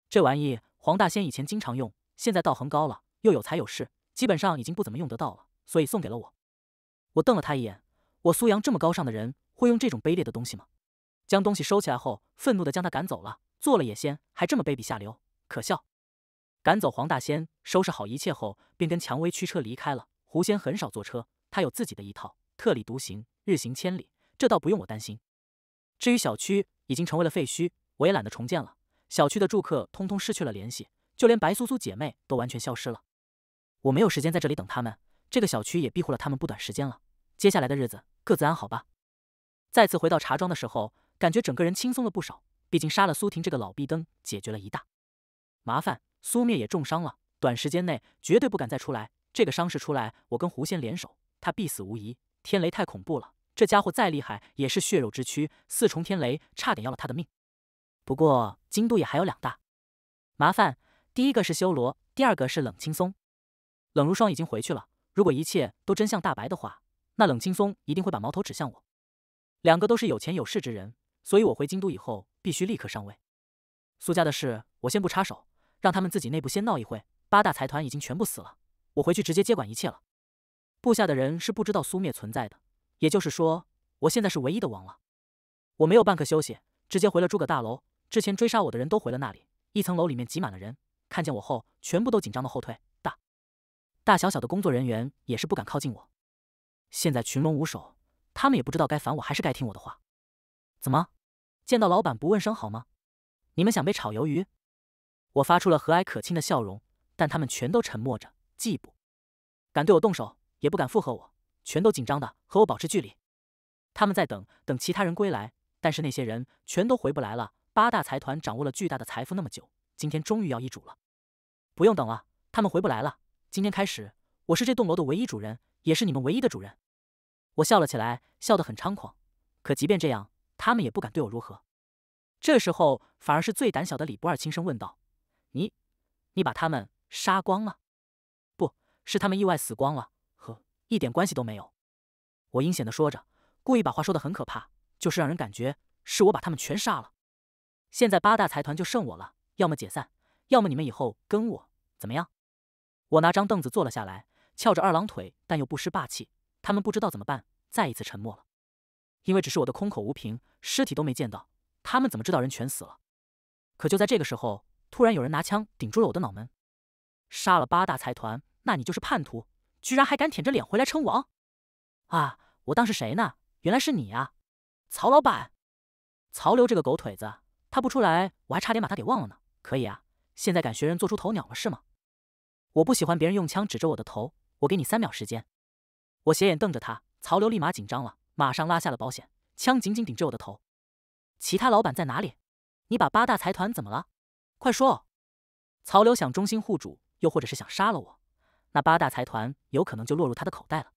这玩意黄大仙以前经常用，现在道行高了，又有财有势，基本上已经不怎么用得到了。所以送给了我，我瞪了他一眼。我苏阳这么高尚的人，会用这种卑劣的东西吗？将东西收起来后，愤怒地将他赶走了。做了也先，还这么卑鄙下流，可笑！赶走黄大仙，收拾好一切后，便跟蔷薇驱车离开了。狐仙很少坐车，他有自己的一套，特立独行，日行千里，这倒不用我担心。至于小区，已经成为了废墟，我也懒得重建了。小区的住客通通失去了联系，就连白苏苏姐妹都完全消失了。我没有时间在这里等他们。这个小区也庇护了他们不短时间了，接下来的日子各自安好吧。再次回到茶庄的时候，感觉整个人轻松了不少。毕竟杀了苏婷这个老壁灯，解决了一大麻烦。苏灭也重伤了，短时间内绝对不敢再出来。这个伤势出来，我跟狐仙联手，他必死无疑。天雷太恐怖了，这家伙再厉害也是血肉之躯，四重天雷差点要了他的命。不过京都也还有两大麻烦，第一个是修罗，第二个是冷青松。冷如霜已经回去了。如果一切都真相大白的话，那冷青松一定会把矛头指向我。两个都是有钱有势之人，所以我回京都以后必须立刻上位。苏家的事我先不插手，让他们自己内部先闹一会。八大财团已经全部死了，我回去直接接管一切了。部下的人是不知道苏灭存在的，也就是说，我现在是唯一的王了。我没有半刻休息，直接回了诸葛大楼。之前追杀我的人都回了那里，一层楼里面挤满了人，看见我后全部都紧张的后退。大小小的工作人员也是不敢靠近我，现在群龙无首，他们也不知道该烦我还是该听我的话。怎么，见到老板不问声好吗？你们想被炒鱿鱼？我发出了和蔼可亲的笑容，但他们全都沉默着，既不敢对我动手，也不敢附和我，全都紧张的和我保持距离。他们在等，等其他人归来，但是那些人全都回不来了。八大财团掌握了巨大的财富那么久，今天终于要易主了。不用等了，他们回不来了。今天开始，我是这栋楼的唯一主人，也是你们唯一的主人。我笑了起来，笑得很猖狂。可即便这样，他们也不敢对我如何。这时候，反而是最胆小的李不二轻声问道：“你，你把他们杀光了？不是他们意外死光了？呵，一点关系都没有。”我阴险的说着，故意把话说的很可怕，就是让人感觉是我把他们全杀了。现在八大财团就剩我了，要么解散，要么你们以后跟我，怎么样？我拿张凳子坐了下来，翘着二郎腿，但又不失霸气。他们不知道怎么办，再一次沉默了。因为只是我的空口无凭，尸体都没见到，他们怎么知道人全死了？可就在这个时候，突然有人拿枪顶住了我的脑门。杀了八大财团，那你就是叛徒，居然还敢舔着脸回来称王？啊！我当是谁呢？原来是你啊，曹老板。曹刘这个狗腿子，他不出来，我还差点把他给忘了呢。可以啊，现在敢学人做出头鸟了是吗？我不喜欢别人用枪指着我的头，我给你三秒时间。我斜眼瞪着他，曹刘立马紧张了，马上拉下了保险，枪紧紧顶着我的头。其他老板在哪里？你把八大财团怎么了？快说！曹刘想忠心护主，又或者是想杀了我，那八大财团有可能就落入他的口袋了。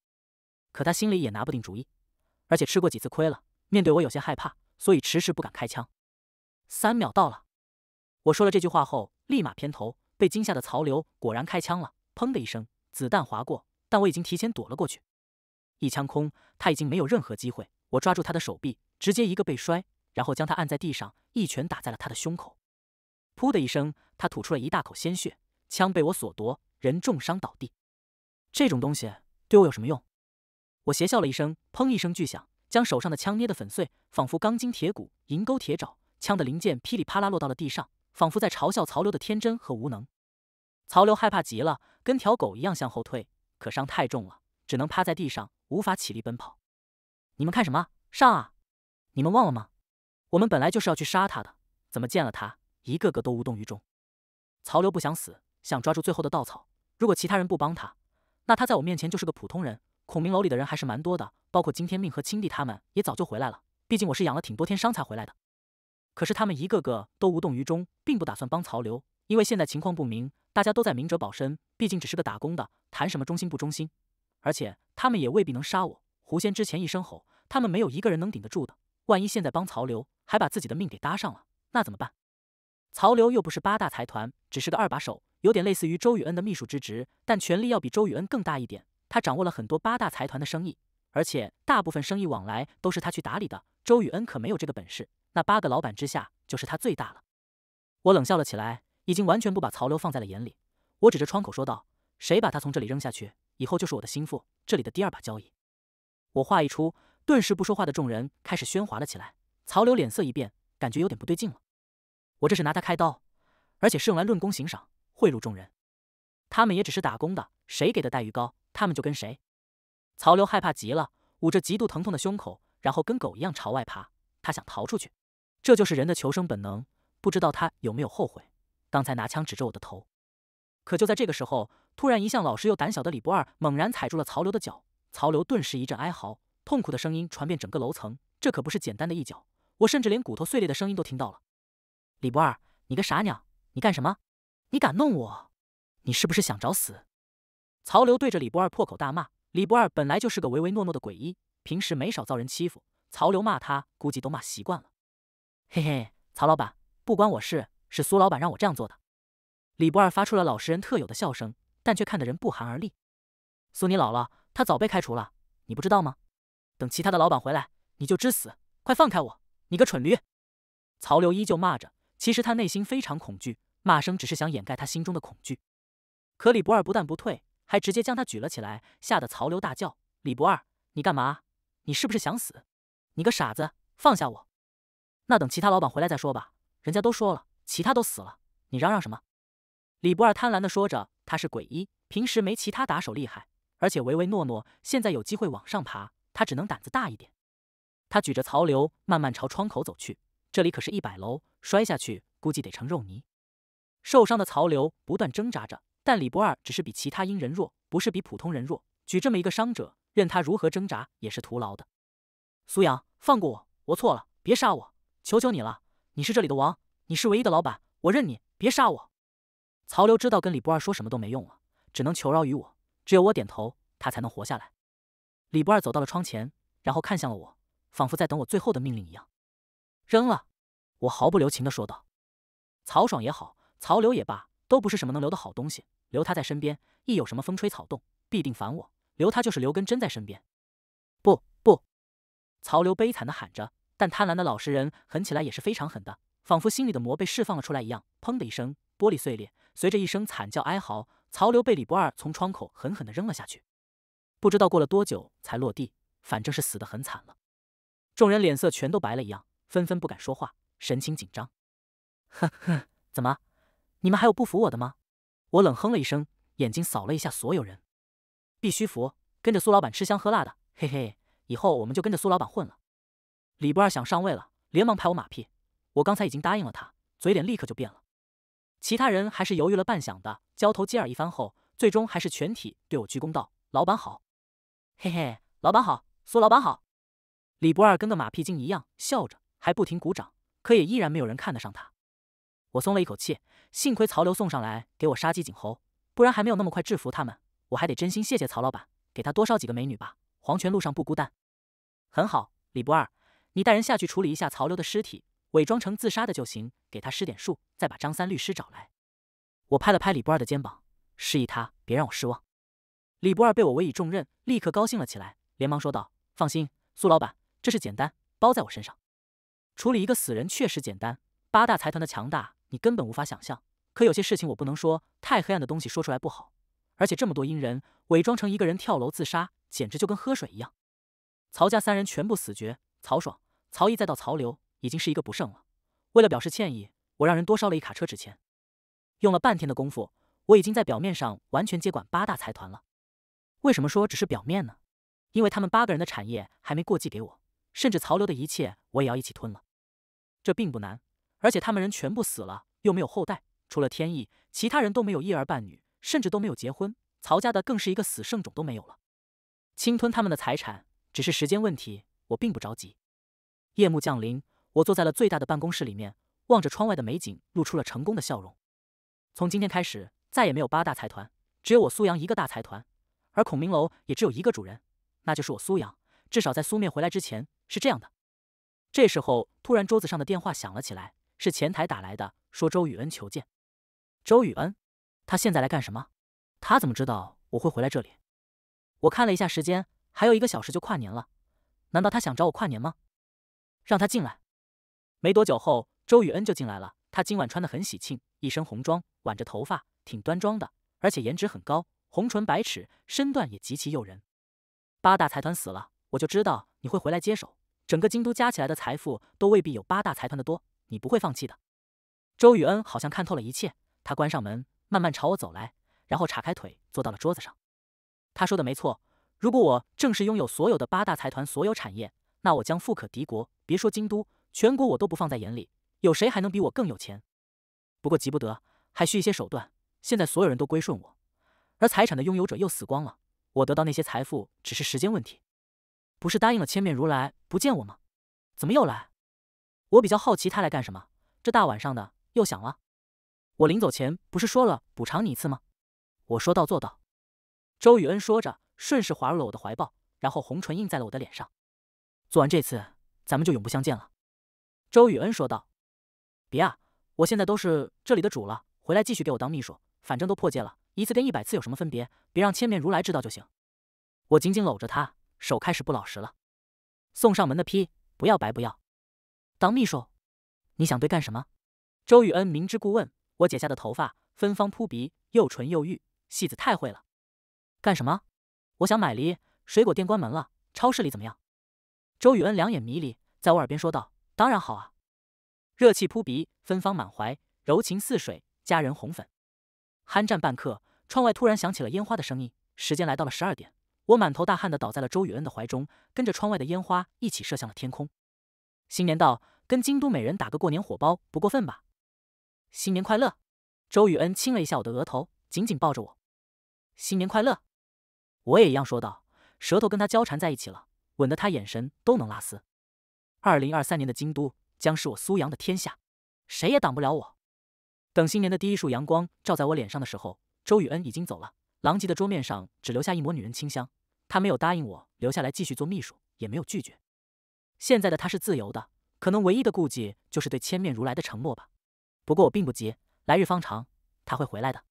可他心里也拿不定主意，而且吃过几次亏了，面对我有些害怕，所以迟迟不敢开枪。三秒到了，我说了这句话后，立马偏头。被惊吓的曹流果然开枪了，砰的一声，子弹划过，但我已经提前躲了过去，一枪空，他已经没有任何机会。我抓住他的手臂，直接一个背摔，然后将他按在地上，一拳打在了他的胸口，噗的一声，他吐出了一大口鲜血，枪被我所夺，人重伤倒地。这种东西对我有什么用？我邪笑了一声，砰一声巨响，将手上的枪捏得粉碎，仿佛钢筋铁骨，银钩铁爪，枪的零件噼里啪啦落到了地上。仿佛在嘲笑曹刘的天真和无能。曹刘害怕极了，跟条狗一样向后退，可伤太重了，只能趴在地上，无法起立奔跑。你们看什么？上啊！你们忘了吗？我们本来就是要去杀他的，怎么见了他，一个个都无动于衷？曹刘不想死，想抓住最后的稻草。如果其他人不帮他，那他在我面前就是个普通人。孔明楼里的人还是蛮多的，包括金天命和青帝他们也早就回来了。毕竟我是养了挺多天伤才回来的。可是他们一个个都无动于衷，并不打算帮曹刘，因为现在情况不明，大家都在明哲保身。毕竟只是个打工的，谈什么忠心不忠心？而且他们也未必能杀我。狐仙之前一声吼，他们没有一个人能顶得住的。万一现在帮曹刘，还把自己的命给搭上了，那怎么办？曹刘又不是八大财团，只是个二把手，有点类似于周宇恩的秘书之职，但权力要比周宇恩更大一点。他掌握了很多八大财团的生意，而且大部分生意往来都是他去打理的。周宇恩可没有这个本事。那八个老板之下就是他最大了，我冷笑了起来，已经完全不把曹流放在了眼里。我指着窗口说道：“谁把他从这里扔下去，以后就是我的心腹，这里的第二把交椅。”我话一出，顿时不说话的众人开始喧哗了起来。曹流脸色一变，感觉有点不对劲了。我这是拿他开刀，而且是用来论功行赏、贿赂众人。他们也只是打工的，谁给的待遇高，他们就跟谁。曹流害怕极了，捂着极度疼痛的胸口，然后跟狗一样朝外爬，他想逃出去。这就是人的求生本能，不知道他有没有后悔，刚才拿枪指着我的头。可就在这个时候，突然一向老实又胆小的李不二猛然踩住了曹流的脚，曹流顿时一阵哀嚎，痛苦的声音传遍整个楼层。这可不是简单的一脚，我甚至连骨头碎裂的声音都听到了。李不二，你个傻鸟，你干什么？你敢弄我？你是不是想找死？曹流对着李不二破口大骂。李不二本来就是个唯唯诺诺的鬼医，平时没少遭人欺负。曹流骂他，估计都骂习惯了。嘿嘿，曹老板，不关我事，是苏老板让我这样做的。李博二发出了老实人特有的笑声，但却看得人不寒而栗。苏你老了，他早被开除了，你不知道吗？等其他的老板回来，你就知死！快放开我，你个蠢驴！曹流依旧骂着，其实他内心非常恐惧，骂声只是想掩盖他心中的恐惧。可李博二不但不退，还直接将他举了起来，吓得曹流大叫：“李博二，你干嘛？你是不是想死？你个傻子，放下我！”那等其他老板回来再说吧，人家都说了，其他都死了，你嚷嚷什么？李博二贪婪地说着，他是鬼医，平时没其他打手厉害，而且唯唯诺诺，现在有机会往上爬，他只能胆子大一点。他举着曹流，慢慢朝窗口走去，这里可是一百楼，摔下去估计得成肉泥。受伤的曹流不断挣扎着，但李博二只是比其他阴人弱，不是比普通人弱，举这么一个伤者，任他如何挣扎也是徒劳的。苏阳，放过我，我错了，别杀我。求求你了！你是这里的王，你是唯一的老板，我认你，别杀我。曹刘知道跟李不二说什么都没用了，只能求饶于我，只有我点头，他才能活下来。李不二走到了窗前，然后看向了我，仿佛在等我最后的命令一样。扔了！我毫不留情的说道。曹爽也好，曹刘也罢，都不是什么能留的好东西，留他在身边，一有什么风吹草动，必定烦我。留他就是留根针在身边。不不！曹刘悲惨的喊着。但贪婪的老实人狠起来也是非常狠的，仿佛心里的魔被释放了出来一样。砰的一声，玻璃碎裂，随着一声惨叫哀嚎，曹刘被李不二从窗口狠狠的扔了下去。不知道过了多久才落地，反正是死得很惨了。众人脸色全都白了一样，纷纷不敢说话，神情紧张。呵呵，怎么，你们还有不服我的吗？我冷哼了一声，眼睛扫了一下所有人，必须服，跟着苏老板吃香喝辣的，嘿嘿，以后我们就跟着苏老板混了。李不二想上位了，连忙拍我马屁。我刚才已经答应了他，嘴脸立刻就变了。其他人还是犹豫了半响的，交头接耳一番后，最终还是全体对我鞠躬道：“老板好，嘿嘿，老板好，苏老板好。”李不二跟个马屁精一样，笑着还不停鼓掌，可也依然没有人看得上他。我松了一口气，幸亏曹流送上来给我杀鸡儆猴，不然还没有那么快制服他们，我还得真心谢谢曹老板，给他多烧几个美女吧，黄泉路上不孤单。很好，李不二。你带人下去处理一下曹流的尸体，伪装成自杀的就行。给他施点术，再把张三律师找来。我拍了拍李不二的肩膀，示意他别让我失望。李不二被我委以重任，立刻高兴了起来，连忙说道：“放心，苏老板，这是简单，包在我身上。处理一个死人确实简单，八大财团的强大你根本无法想象。可有些事情我不能说，太黑暗的东西说出来不好。而且这么多阴人，伪装成一个人跳楼自杀，简直就跟喝水一样。曹家三人全部死绝，曹爽。”曹毅再到曹流，已经是一个不剩了。为了表示歉意，我让人多烧了一卡车纸钱。用了半天的功夫，我已经在表面上完全接管八大财团了。为什么说只是表面呢？因为他们八个人的产业还没过继给我，甚至曹流的一切我也要一起吞了。这并不难，而且他们人全部死了，又没有后代，除了天意，其他人都没有一儿半女，甚至都没有结婚。曹家的更是一个死剩种都没有了。侵吞他们的财产只是时间问题，我并不着急。夜幕降临，我坐在了最大的办公室里面，望着窗外的美景，露出了成功的笑容。从今天开始，再也没有八大财团，只有我苏阳一个大财团，而孔明楼也只有一个主人，那就是我苏阳。至少在苏灭回来之前是这样的。这时候，突然桌子上的电话响了起来，是前台打来的，说周雨恩求见。周雨恩，他现在来干什么？他怎么知道我会回来这里？我看了一下时间，还有一个小时就跨年了，难道他想找我跨年吗？让他进来。没多久后，周雨恩就进来了。他今晚穿得很喜庆，一身红装，挽着头发，挺端庄的，而且颜值很高，红唇白齿，身段也极其诱人。八大财团死了，我就知道你会回来接手。整个京都加起来的财富都未必有八大财团的多，你不会放弃的。周雨恩好像看透了一切，他关上门，慢慢朝我走来，然后叉开腿坐到了桌子上。他说的没错，如果我正式拥有所有的八大财团所有产业，那我将富可敌国。别说京都，全国我都不放在眼里。有谁还能比我更有钱？不过急不得，还需一些手段。现在所有人都归顺我，而财产的拥有者又死光了，我得到那些财富只是时间问题。不是答应了千面如来不见我吗？怎么又来？我比较好奇他来干什么？这大晚上的又想了。我临走前不是说了补偿你一次吗？我说到做到。周雨恩说着，顺势滑入了我的怀抱，然后红唇印在了我的脸上。做完这次。咱们就永不相见了。”周雨恩说道，“别啊！我现在都是这里的主了，回来继续给我当秘书。反正都破戒了，一次跟一百次有什么分别？别让千面如来知道就行。”我紧紧搂着他，手开始不老实了。送上门的批，不要白不要。当秘书？你想对干什么？周雨恩明知故问。我解下的头发，芬芳扑鼻，又纯又欲，戏子太会了。干什么？我想买梨，水果店关门了，超市里怎么样？周雨恩两眼迷离，在我耳边说道：“当然好啊，热气扑鼻，芬芳满怀，柔情似水，佳人红粉。”酣战半刻，窗外突然响起了烟花的声音。时间来到了十二点，我满头大汗的倒在了周雨恩的怀中，跟着窗外的烟花一起射向了天空。新年到，跟京都美人打个过年火包，不过分吧？新年快乐！周雨恩亲了一下我的额头，紧紧抱着我。新年快乐！我也一样说道，舌头跟他交缠在一起了。稳得他眼神都能拉丝。二零二三年的京都将是我苏阳的天下，谁也挡不了我。等新年的第一束阳光照在我脸上的时候，周雨恩已经走了。狼藉的桌面上只留下一抹女人清香。他没有答应我留下来继续做秘书，也没有拒绝。现在的他是自由的，可能唯一的顾忌就是对千面如来的承诺吧。不过我并不急，来日方长，他会回来的。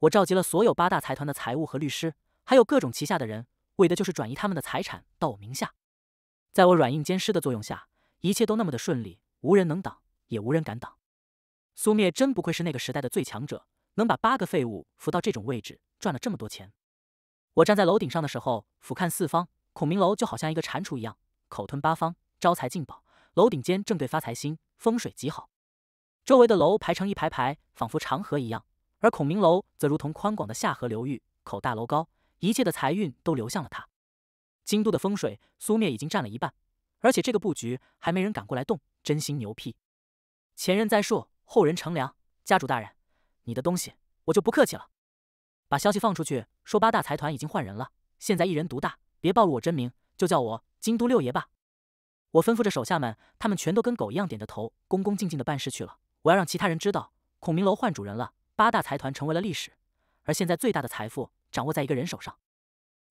我召集了所有八大财团的财务和律师，还有各种旗下的人。为的就是转移他们的财产到我名下，在我软硬兼施的作用下，一切都那么的顺利，无人能挡，也无人敢挡。苏灭真不愧是那个时代的最强者，能把八个废物扶到这种位置，赚了这么多钱。我站在楼顶上的时候，俯瞰四方，孔明楼就好像一个蟾蜍一样，口吞八方，招财进宝。楼顶尖正对发财星，风水极好。周围的楼排成一排排，仿佛长河一样，而孔明楼则如同宽广的下河流域，口大楼高。一切的财运都流向了他，京都的风水苏灭已经占了一半，而且这个布局还没人敢过来动，真心牛批。前人栽树，后人乘凉。家主大人，你的东西我就不客气了，把消息放出去，说八大财团已经换人了，现在一人独大。别暴露我真名，就叫我京都六爷吧。我吩咐着手下们，他们全都跟狗一样点着头，恭恭敬敬的办事去了。我要让其他人知道，孔明楼换主人了，八大财团成为了历史，而现在最大的财富。掌握在一个人手上，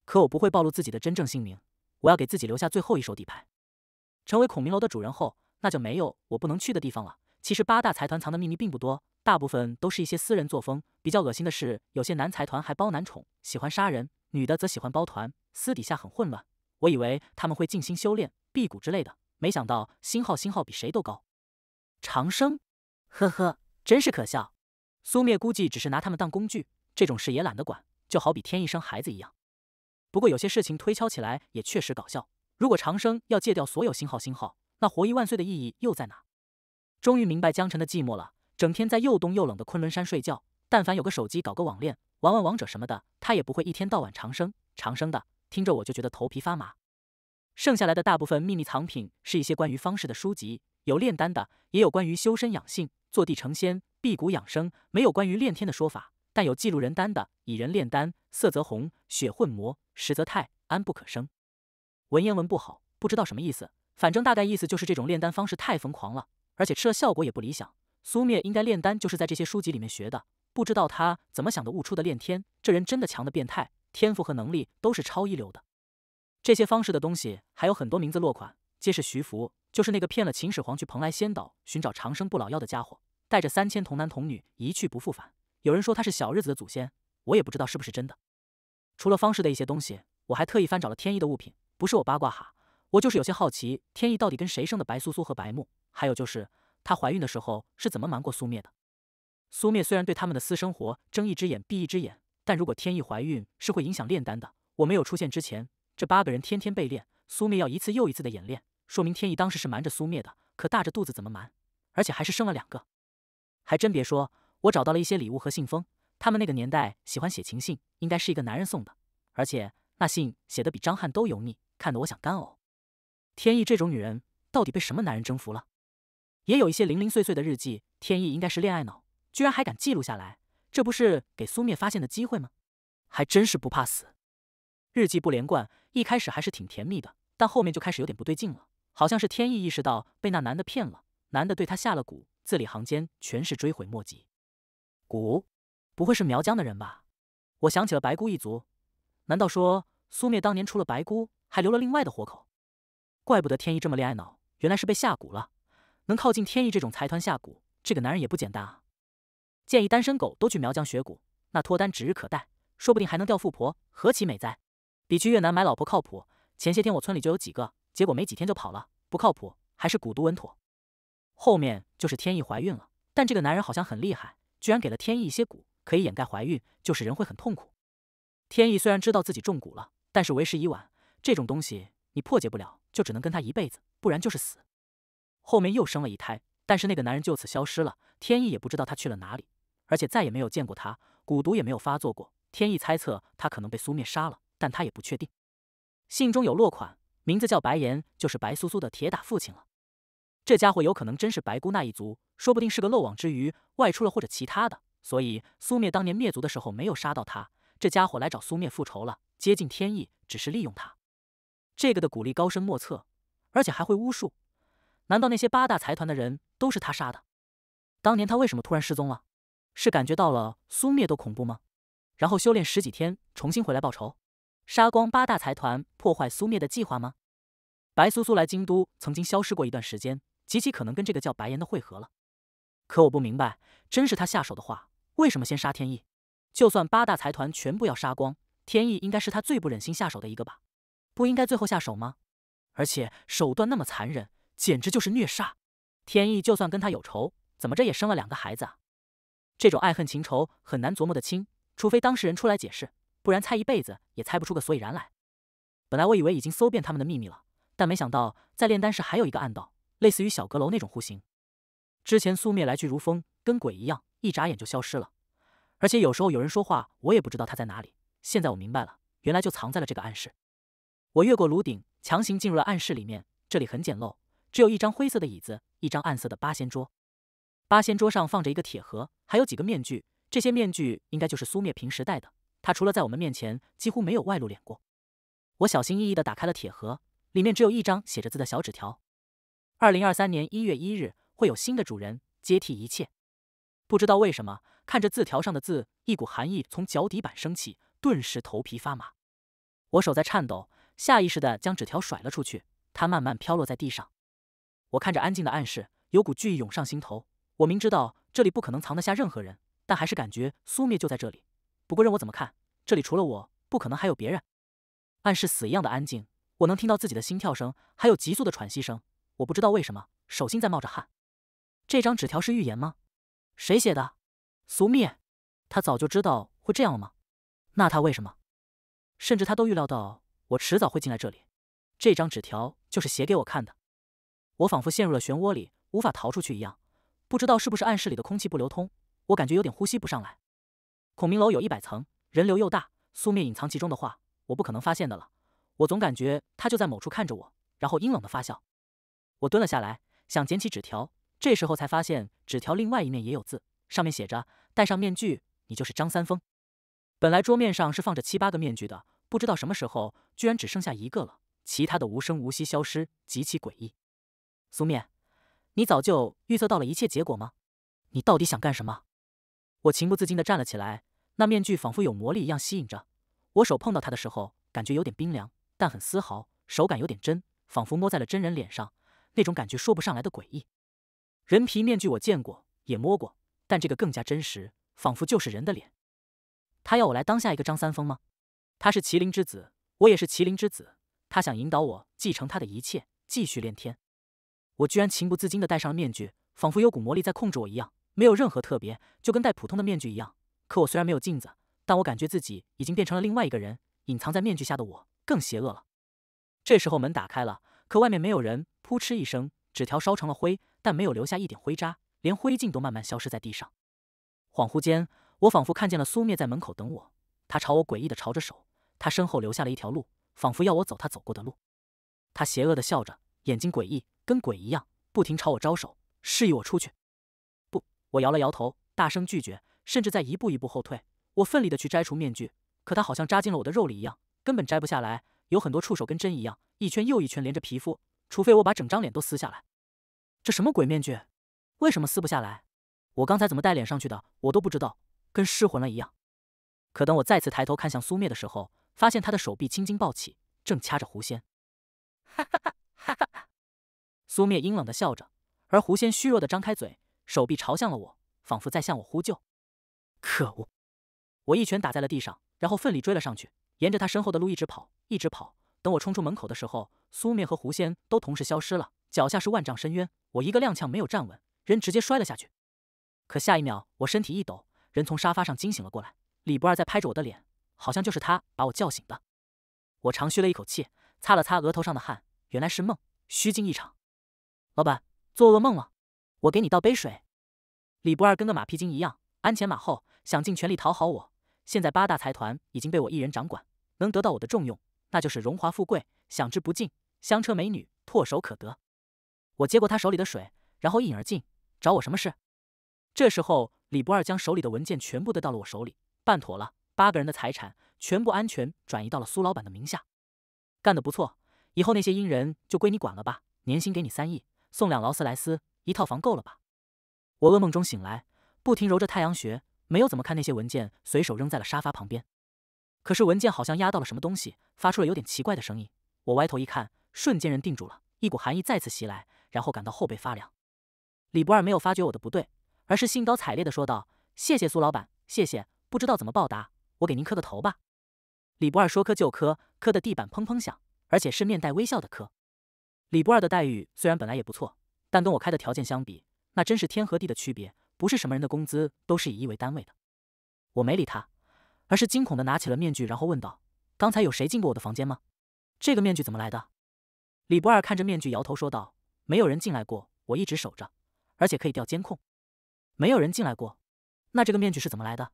可我不会暴露自己的真正姓名。我要给自己留下最后一手底牌。成为孔明楼的主人后，那就没有我不能去的地方了。其实八大财团藏的秘密并不多，大部分都是一些私人作风。比较恶心的是，有些男财团还包男宠，喜欢杀人；女的则喜欢包团，私底下很混乱。我以为他们会静心修炼、辟谷之类的，没想到星号星号比谁都高，长生。呵呵，真是可笑。苏灭估计只是拿他们当工具，这种事也懒得管。就好比天一生孩子一样，不过有些事情推敲起来也确实搞笑。如果长生要戒掉所有星号星号，那活一万岁的意义又在哪？终于明白江晨的寂寞了，整天在又冻又冷的昆仑山睡觉。但凡有个手机，搞个网恋，玩玩王者什么的，他也不会一天到晚长生长生的。听着我就觉得头皮发麻。剩下来的大部分秘密藏品是一些关于方士的书籍，有炼丹的，也有关于修身养性、坐地成仙、辟谷养生，没有关于炼天的说法。但有记录人丹的以人炼丹，色泽红，血混魔，实则太安不可生。文言文不好，不知道什么意思，反正大概意思就是这种炼丹方式太疯狂了，而且吃了效果也不理想。苏灭应该炼丹就是在这些书籍里面学的，不知道他怎么想的悟出的炼天。这人真的强的变态，天赋和能力都是超一流的。这些方式的东西还有很多名字落款，皆是徐福，就是那个骗了秦始皇去蓬莱仙岛寻找长生不老药的家伙，带着三千童男童女一去不复返。有人说他是小日子的祖先，我也不知道是不是真的。除了方氏的一些东西，我还特意翻找了天意的物品。不是我八卦哈，我就是有些好奇，天意到底跟谁生的白苏苏和白木？还有就是她怀孕的时候是怎么瞒过苏灭的？苏灭虽然对他们的私生活睁一只眼闭一只眼，但如果天意怀孕是会影响炼丹的。我没有出现之前，这八个人天天被炼，苏灭要一次又一次的演练，说明天意当时是瞒着苏灭的。可大着肚子怎么瞒？而且还是生了两个，还真别说。我找到了一些礼物和信封，他们那个年代喜欢写情信，应该是一个男人送的，而且那信写的比张翰都油腻，看得我想干呕。天意这种女人到底被什么男人征服了？也有一些零零碎碎的日记，天意应该是恋爱脑，居然还敢记录下来，这不是给苏灭发现的机会吗？还真是不怕死。日记不连贯，一开始还是挺甜蜜的，但后面就开始有点不对劲了，好像是天意意识到被那男的骗了，男的对她下了蛊，字里行间全是追悔莫及。蛊，不会是苗疆的人吧？我想起了白姑一族，难道说苏灭当年除了白姑，还留了另外的活口？怪不得天意这么恋爱脑，原来是被下蛊了。能靠近天意这种财团下蛊，这个男人也不简单啊！建议单身狗都去苗疆学蛊，那脱单指日可待，说不定还能钓富婆，何其美哉！比去越南买老婆靠谱。前些天我村里就有几个，结果没几天就跑了，不靠谱，还是蛊毒稳妥。后面就是天意怀孕了，但这个男人好像很厉害。居然给了天意一些蛊，可以掩盖怀孕，就是人会很痛苦。天意虽然知道自己中蛊了，但是为时已晚，这种东西你破解不了，就只能跟他一辈子，不然就是死。后面又生了一胎，但是那个男人就此消失了，天意也不知道他去了哪里，而且再也没有见过他，蛊毒也没有发作过。天意猜测他可能被苏灭杀了，但他也不确定。信中有落款，名字叫白岩，就是白苏苏的铁打父亲了。这家伙有可能真是白姑那一族，说不定是个漏网之鱼，外出了或者其他的。所以苏灭当年灭族的时候没有杀到他，这家伙来找苏灭复仇了，接近天意，只是利用他。这个的古力高深莫测，而且还会巫术。难道那些八大财团的人都是他杀的？当年他为什么突然失踪了？是感觉到了苏灭都恐怖吗？然后修炼十几天，重新回来报仇，杀光八大财团，破坏苏灭的计划吗？白苏苏来京都曾经消失过一段时间。极其可能跟这个叫白岩的会合了，可我不明白，真是他下手的话，为什么先杀天意？就算八大财团全部要杀光，天意应该是他最不忍心下手的一个吧？不应该最后下手吗？而且手段那么残忍，简直就是虐杀。天意就算跟他有仇，怎么着也生了两个孩子啊！这种爱恨情仇很难琢磨得清，除非当事人出来解释，不然猜一辈子也猜不出个所以然来。本来我以为已经搜遍他们的秘密了，但没想到在炼丹室还有一个暗道。类似于小阁楼那种户型，之前苏灭来去如风，跟鬼一样，一眨眼就消失了。而且有时候有人说话，我也不知道他在哪里。现在我明白了，原来就藏在了这个暗室。我越过炉顶，强行进入了暗室里面。这里很简陋，只有一张灰色的椅子，一张暗色的八仙桌。八仙桌上放着一个铁盒，还有几个面具。这些面具应该就是苏灭平时戴的。他除了在我们面前，几乎没有外露脸过。我小心翼翼地打开了铁盒，里面只有一张写着字的小纸条。二零二三年一月一日，会有新的主人接替一切。不知道为什么，看着字条上的字，一股寒意从脚底板升起，顿时头皮发麻。我手在颤抖，下意识的将纸条甩了出去，它慢慢飘落在地上。我看着安静的暗室，有股惧意涌上心头。我明知道这里不可能藏得下任何人，但还是感觉苏灭就在这里。不过任我怎么看，这里除了我不可能还有别人。暗室死一样的安静，我能听到自己的心跳声，还有急促的喘息声。我不知道为什么手心在冒着汗，这张纸条是预言吗？谁写的？苏灭，他早就知道会这样了吗？那他为什么？甚至他都预料到我迟早会进来这里，这张纸条就是写给我看的。我仿佛陷入了漩涡里，无法逃出去一样。不知道是不是暗室里的空气不流通，我感觉有点呼吸不上来。孔明楼有一百层，人流又大，苏灭隐藏其中的话，我不可能发现的了。我总感觉他就在某处看着我，然后阴冷的发笑。我蹲了下来，想捡起纸条，这时候才发现纸条另外一面也有字，上面写着：“戴上面具，你就是张三丰。”本来桌面上是放着七八个面具的，不知道什么时候居然只剩下一个了，其他的无声无息消失，极其诡异。苏面，你早就预测到了一切结果吗？你到底想干什么？我情不自禁地站了起来，那面具仿佛有魔力一样吸引着我，手碰到它的时候感觉有点冰凉，但很丝毫，手感有点真，仿佛摸在了真人脸上。那种感觉说不上来的诡异，人皮面具我见过也摸过，但这个更加真实，仿佛就是人的脸。他要我来当下一个张三丰吗？他是麒麟之子，我也是麒麟之子。他想引导我继承他的一切，继续炼天。我居然情不自禁地戴上了面具，仿佛有股魔力在控制我一样，没有任何特别，就跟戴普通的面具一样。可我虽然没有镜子，但我感觉自己已经变成了另外一个人。隐藏在面具下的我更邪恶了。这时候门打开了。可外面没有人，扑哧一声，纸条烧成了灰，但没有留下一点灰渣，连灰烬都慢慢消失在地上。恍惚间，我仿佛看见了苏灭在门口等我，他朝我诡异的朝着手，他身后留下了一条路，仿佛要我走他走过的路。他邪恶的笑着，眼睛诡异，跟鬼一样，不停朝我招手，示意我出去。不，我摇了摇头，大声拒绝，甚至在一步一步后退。我奋力的去摘除面具，可他好像扎进了我的肉里一样，根本摘不下来。有很多触手跟针一样，一圈又一圈连着皮肤，除非我把整张脸都撕下来。这什么鬼面具？为什么撕不下来？我刚才怎么带脸上去的，我都不知道，跟失魂了一样。可等我再次抬头看向苏灭的时候，发现他的手臂青筋暴起，正掐着狐仙。哈哈哈！哈哈！苏灭阴冷的笑着，而狐仙虚弱的张开嘴，手臂朝向了我，仿佛在向我呼救。可恶！我一拳打在了地上，然后奋力追了上去。沿着他身后的路一直跑，一直跑。等我冲出门口的时候，苏灭和狐仙都同时消失了。脚下是万丈深渊，我一个踉跄，没有站稳，人直接摔了下去。可下一秒，我身体一抖，人从沙发上惊醒了过来。李不二在拍着我的脸，好像就是他把我叫醒的。我长吁了一口气，擦了擦额头上的汗，原来是梦，虚惊一场。老板做噩梦了，我给你倒杯水。李不二跟个马屁精一样，鞍前马后，想尽全力讨好我。现在八大财团已经被我一人掌管。能得到我的重用，那就是荣华富贵，享之不尽，香车美女，唾手可得。我接过他手里的水，然后一饮而尽。找我什么事？这时候，李不二将手里的文件全部都到了我手里，办妥了。八个人的财产全部安全转移到了苏老板的名下，干得不错。以后那些阴人就归你管了吧。年薪给你三亿，送辆劳斯莱斯，一套房够了吧？我噩梦中醒来，不停揉着太阳穴，没有怎么看那些文件，随手扔在了沙发旁边。可是文件好像压到了什么东西，发出了有点奇怪的声音。我歪头一看，瞬间人定住了，一股寒意再次袭来，然后感到后背发凉。李博二没有发觉我的不对，而是兴高采烈地说道：“谢谢苏老板，谢谢，不知道怎么报答，我给您磕个头吧。”李博二说磕就磕，磕的地板砰砰响，而且是面带微笑的磕。李博二的待遇虽然本来也不错，但跟我开的条件相比，那真是天和地的区别。不是什么人的工资都是以亿为单位的。我没理他。而是惊恐的拿起了面具，然后问道：“刚才有谁进过我的房间吗？这个面具怎么来的？”李博二看着面具，摇头说道：“没有人进来过，我一直守着，而且可以调监控，没有人进来过。那这个面具是怎么来的？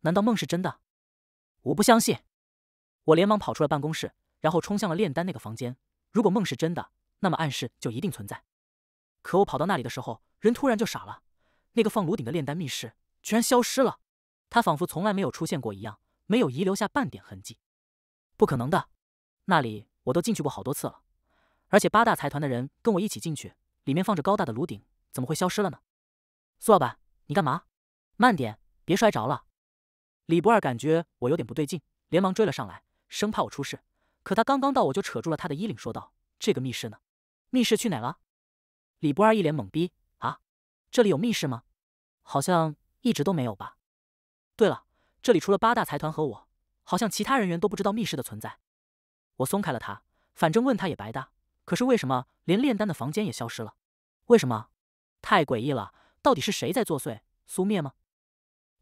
难道梦是真的？我不相信。”我连忙跑出了办公室，然后冲向了炼丹那个房间。如果梦是真的，那么暗示就一定存在。可我跑到那里的时候，人突然就傻了，那个放炉顶的炼丹密室居然消失了。他仿佛从来没有出现过一样，没有遗留下半点痕迹。不可能的，那里我都进去过好多次了，而且八大财团的人跟我一起进去，里面放着高大的炉鼎，怎么会消失了呢？苏老板，你干嘛？慢点，别摔着了。李博二感觉我有点不对劲，连忙追了上来，生怕我出事。可他刚刚到，我就扯住了他的衣领，说道：“这个密室呢？密室去哪了？”李博二一脸懵逼啊，这里有密室吗？好像一直都没有吧。对了，这里除了八大财团和我，好像其他人员都不知道密室的存在。我松开了他，反正问他也白搭。可是为什么连炼丹的房间也消失了？为什么？太诡异了！到底是谁在作祟？苏灭吗？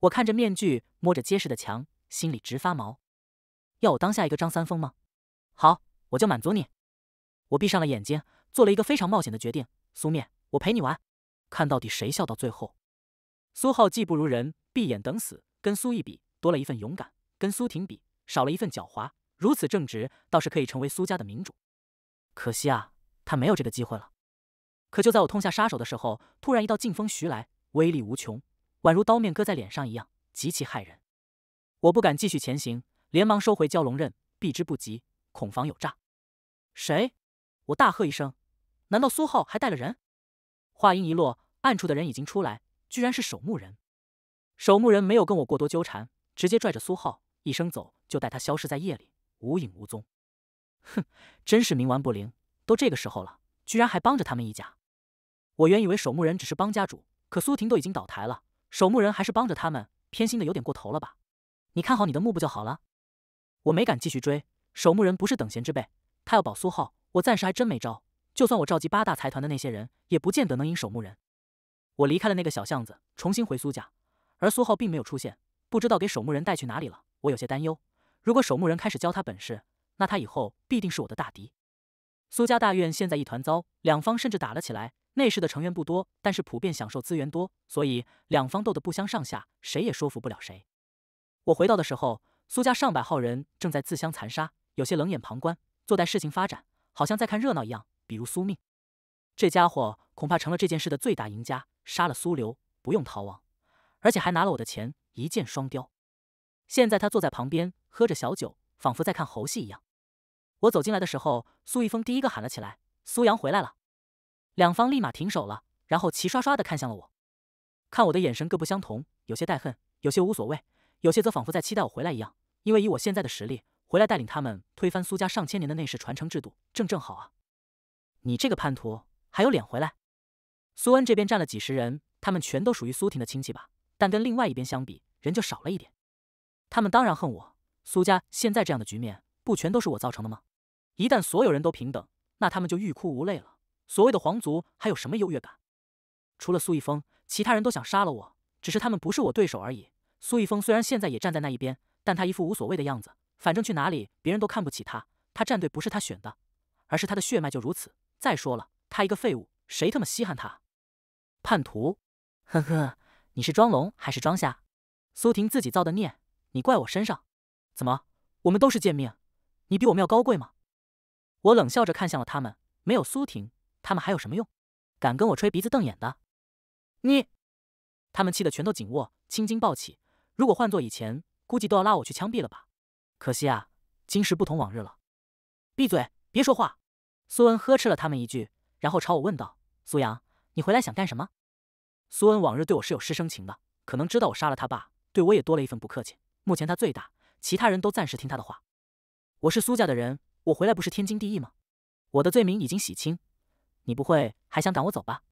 我看着面具，摸着结实的墙，心里直发毛。要我当下一个张三丰吗？好，我就满足你。我闭上了眼睛，做了一个非常冒险的决定。苏灭，我陪你玩，看到底谁笑到最后。苏浩技不如人，闭眼等死。跟苏毅比，多了一份勇敢；跟苏婷比，少了一份狡猾。如此正直，倒是可以成为苏家的明主。可惜啊，他没有这个机会了。可就在我痛下杀手的时候，突然一道劲风徐来，威力无穷，宛如刀面割在脸上一样，极其骇人。我不敢继续前行，连忙收回蛟龙刃，避之不及，恐防有诈。谁？我大喝一声：“难道苏浩还带了人？”话音一落，暗处的人已经出来，居然是守墓人。守墓人没有跟我过多纠缠，直接拽着苏浩一声走，就带他消失在夜里，无影无踪。哼，真是冥顽不灵！都这个时候了，居然还帮着他们一家。我原以为守墓人只是帮家主，可苏婷都已经倒台了，守墓人还是帮着他们，偏心的有点过头了吧？你看好你的墓不就好了？我没敢继续追，守墓人不是等闲之辈，他要保苏浩，我暂时还真没招。就算我召集八大财团的那些人，也不见得能赢守墓人。我离开了那个小巷子，重新回苏家。而苏浩并没有出现，不知道给守墓人带去哪里了。我有些担忧，如果守墓人开始教他本事，那他以后必定是我的大敌。苏家大院现在一团糟，两方甚至打了起来。内侍的成员不多，但是普遍享受资源多，所以两方斗得不相上下，谁也说服不了谁。我回到的时候，苏家上百号人正在自相残杀，有些冷眼旁观，坐待事情发展，好像在看热闹一样。比如苏命，这家伙恐怕成了这件事的最大赢家，杀了苏流不用逃亡。而且还拿了我的钱，一箭双雕。现在他坐在旁边喝着小酒，仿佛在看猴戏一样。我走进来的时候，苏一峰第一个喊了起来：“苏阳回来了！”两方立马停手了，然后齐刷刷的看向了我，看我的眼神各不相同，有些带恨，有些无所谓，有些则仿佛在期待我回来一样。因为以我现在的实力，回来带领他们推翻苏家上千年的内侍传承制度，正正好啊！你这个叛徒，还有脸回来？苏恩这边站了几十人，他们全都属于苏婷的亲戚吧？但跟另外一边相比，人就少了一点。他们当然恨我。苏家现在这样的局面，不全都是我造成的吗？一旦所有人都平等，那他们就欲哭无泪了。所谓的皇族还有什么优越感？除了苏逸风，其他人都想杀了我，只是他们不是我对手而已。苏逸风虽然现在也站在那一边，但他一副无所谓的样子，反正去哪里，别人都看不起他。他站队不是他选的，而是他的血脉就如此。再说了，他一个废物，谁他妈稀罕他？叛徒？呵呵。你是装聋还是装瞎？苏婷自己造的孽，你怪我身上？怎么？我们都是贱命，你比我们要高贵吗？我冷笑着看向了他们，没有苏婷，他们还有什么用？敢跟我吹鼻子瞪眼的，你！他们气得拳头紧握，青筋暴起。如果换做以前，估计都要拉我去枪毙了吧。可惜啊，今时不同往日了。闭嘴，别说话！苏恩呵斥了他们一句，然后朝我问道：“苏阳，你回来想干什么？”苏恩往日对我是有师生情的，可能知道我杀了他爸，对我也多了一份不客气。目前他最大，其他人都暂时听他的话。我是苏家的人，我回来不是天经地义吗？我的罪名已经洗清，你不会还想赶我走吧？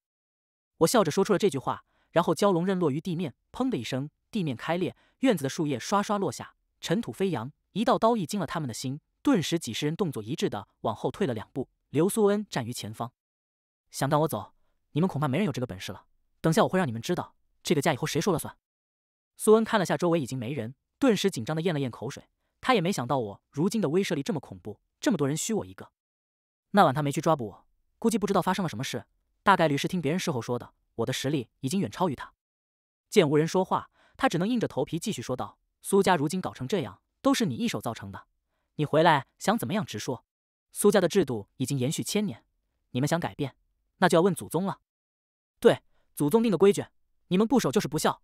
我笑着说出了这句话，然后蛟龙刃落于地面，砰的一声，地面开裂，院子的树叶刷刷落下，尘土飞扬。一道刀意惊了他们的心，顿时几十人动作一致的往后退了两步。刘苏恩站于前方，想赶我走，你们恐怕没人有这个本事了。等下我会让你们知道，这个家以后谁说了算。苏恩看了下周围已经没人，顿时紧张的咽了咽口水。他也没想到我如今的威慑力这么恐怖，这么多人虚我一个。那晚他没去抓捕我，估计不知道发生了什么事，大概率是听别人事后说的。我的实力已经远超于他。见无人说话，他只能硬着头皮继续说道：“苏家如今搞成这样，都是你一手造成的。你回来想怎么样？直说。苏家的制度已经延续千年，你们想改变，那就要问祖宗了。”对。祖宗定的规矩，你们不守就是不孝。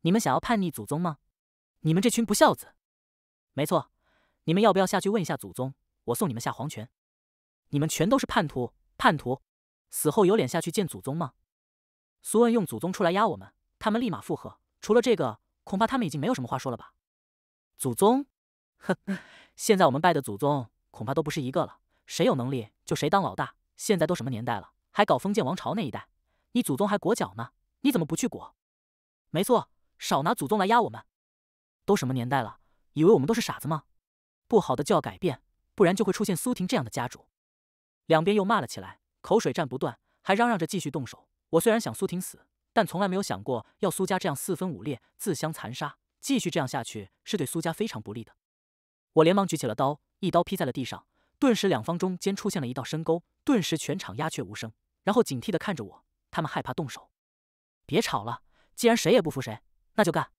你们想要叛逆祖宗吗？你们这群不孝子！没错，你们要不要下去问一下祖宗？我送你们下黄泉！你们全都是叛徒！叛徒死后有脸下去见祖宗吗？苏恩用祖宗出来压我们，他们立马附和。除了这个，恐怕他们已经没有什么话说了吧？祖宗，哼，<laughs> 现在我们拜的祖宗恐怕都不是一个了。谁有能力就谁当老大。现在都什么年代了，还搞封建王朝那一代？你祖宗还裹脚呢，你怎么不去裹？没错，少拿祖宗来压我们。都什么年代了，以为我们都是傻子吗？不好的就要改变，不然就会出现苏婷这样的家主。两边又骂了起来，口水战不断，还嚷嚷着继续动手。我虽然想苏婷死，但从来没有想过要苏家这样四分五裂、自相残杀。继续这样下去是对苏家非常不利的。我连忙举起了刀，一刀劈在了地上，顿时两方中间出现了一道深沟。顿时全场鸦雀无声，然后警惕地看着我。他们害怕动手，别吵了。既然谁也不服谁，那就干。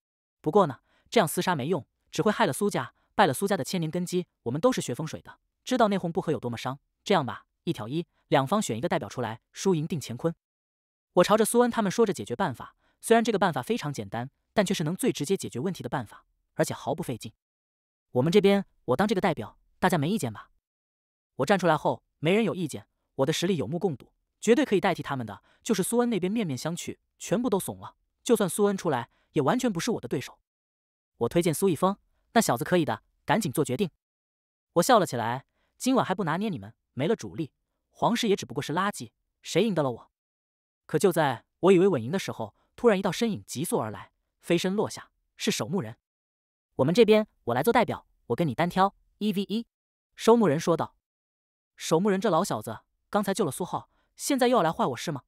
不过呢，这样厮杀没用，只会害了苏家，败了苏家的千年根基。我们都是学风水的，知道内讧不和有多么伤。这样吧，一挑一，两方选一个代表出来，输赢定乾坤。我朝着苏恩他们说着解决办法。虽然这个办法非常简单，但却是能最直接解决问题的办法，而且毫不费劲。我们这边，我当这个代表，大家没意见吧？我站出来后，没人有意见。我的实力有目共睹。绝对可以代替他们的，就是苏恩那边面面相觑，全部都怂了。就算苏恩出来，也完全不是我的对手。我推荐苏一峰，那小子可以的。赶紧做决定！我笑了起来，今晚还不拿捏你们？没了主力，皇室也只不过是垃圾，谁赢得了我？可就在我以为稳赢的时候，突然一道身影急速而来，飞身落下，是守墓人。我们这边我来做代表，我跟你单挑，一 v 一。守墓人说道：“守墓人这老小子，刚才救了苏浩。”现在又要来坏我，是吗？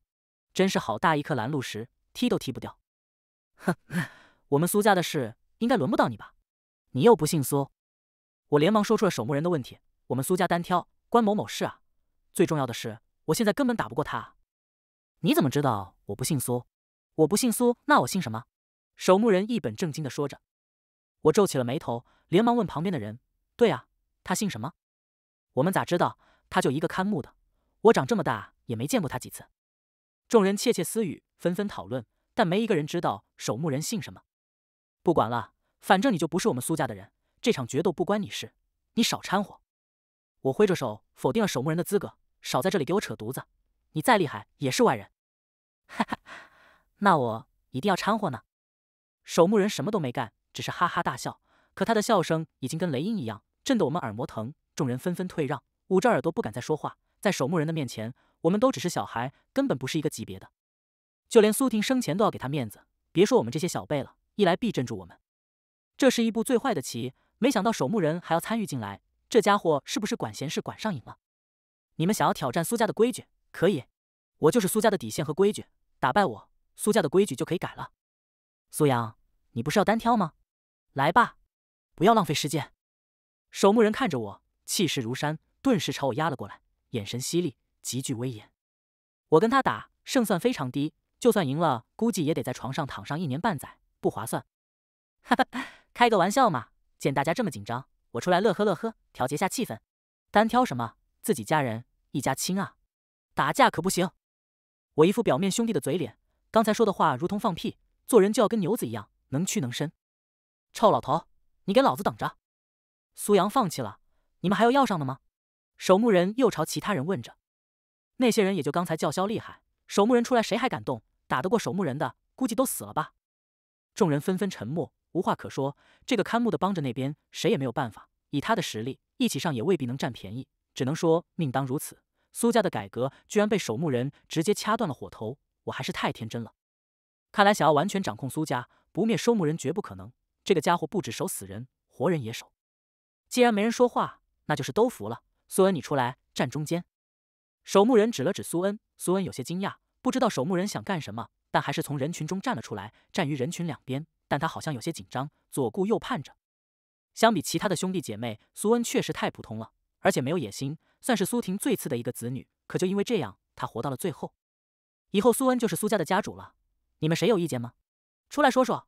真是好大一颗拦路石，踢都踢不掉。哼，我们苏家的事应该轮不到你吧？你又不姓苏。我连忙说出了守墓人的问题：我们苏家单挑关某某事啊。最重要的是，我现在根本打不过他。你怎么知道我不姓苏？我不姓苏，那我姓什么？守墓人一本正经地说着。我皱起了眉头，连忙问旁边的人：对啊，他姓什么？我们咋知道？他就一个看墓的。我长这么大。也没见过他几次，众人窃窃私语，纷纷讨论，但没一个人知道守墓人姓什么。不管了，反正你就不是我们苏家的人，这场决斗不关你事，你少掺和。我挥着手否定了守墓人的资格，少在这里给我扯犊子。你再厉害也是外人。哈哈，那我一定要掺和呢。守墓人什么都没干，只是哈哈大笑。可他的笑声已经跟雷音一样，震得我们耳膜疼。众人纷纷退让，捂着耳朵不敢再说话。在守墓人的面前。我们都只是小孩，根本不是一个级别的。就连苏婷生前都要给他面子，别说我们这些小辈了。一来必镇住我们，这是一步最坏的棋。没想到守墓人还要参与进来，这家伙是不是管闲事管上瘾了？你们想要挑战苏家的规矩，可以。我就是苏家的底线和规矩，打败我，苏家的规矩就可以改了。苏阳，你不是要单挑吗？来吧，不要浪费时间。守墓人看着我，气势如山，顿时朝我压了过来，眼神犀利。极具威严，我跟他打胜算非常低，就算赢了，估计也得在床上躺上一年半载，不划算。哈哈，开个玩笑嘛！见大家这么紧张，我出来乐呵乐呵，调节下气氛。单挑什么？自己家人，一家亲啊！打架可不行。我一副表面兄弟的嘴脸，刚才说的话如同放屁。做人就要跟牛子一样，能屈能伸。臭老头，你给老子等着！苏阳放弃了。你们还有要上的吗？守墓人又朝其他人问着。那些人也就刚才叫嚣厉害，守墓人出来，谁还敢动？打得过守墓人的，估计都死了吧。众人纷纷沉默，无话可说。这个看墓的帮着那边，谁也没有办法。以他的实力，一起上也未必能占便宜，只能说命当如此。苏家的改革居然被守墓人直接掐断了火头，我还是太天真了。看来想要完全掌控苏家，不灭收墓人绝不可能。这个家伙不止守死人，活人也守。既然没人说话，那就是都服了。苏恩，你出来站中间。守墓人指了指苏恩，苏恩有些惊讶，不知道守墓人想干什么，但还是从人群中站了出来，站于人群两边。但他好像有些紧张，左顾右盼着。相比其他的兄弟姐妹，苏恩确实太普通了，而且没有野心，算是苏婷最次的一个子女。可就因为这样，他活到了最后。以后苏恩就是苏家的家主了，你们谁有意见吗？出来说说。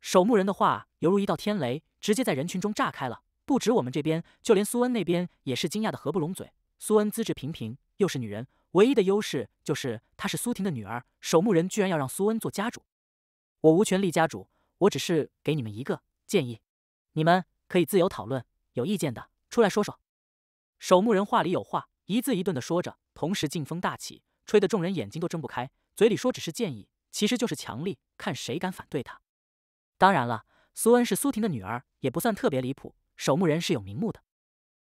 守墓人的话犹如一道天雷，直接在人群中炸开了。不止我们这边，就连苏恩那边也是惊讶的合不拢嘴。苏恩资质平平。又是女人，唯一的优势就是她是苏婷的女儿。守墓人居然要让苏恩做家主，我无权利家主，我只是给你们一个建议，你们可以自由讨论，有意见的出来说说。守墓人话里有话，一字一顿的说着，同时劲风大起，吹得众人眼睛都睁不开，嘴里说只是建议，其实就是强力，看谁敢反对他。当然了，苏恩是苏婷的女儿，也不算特别离谱。守墓人是有名目的，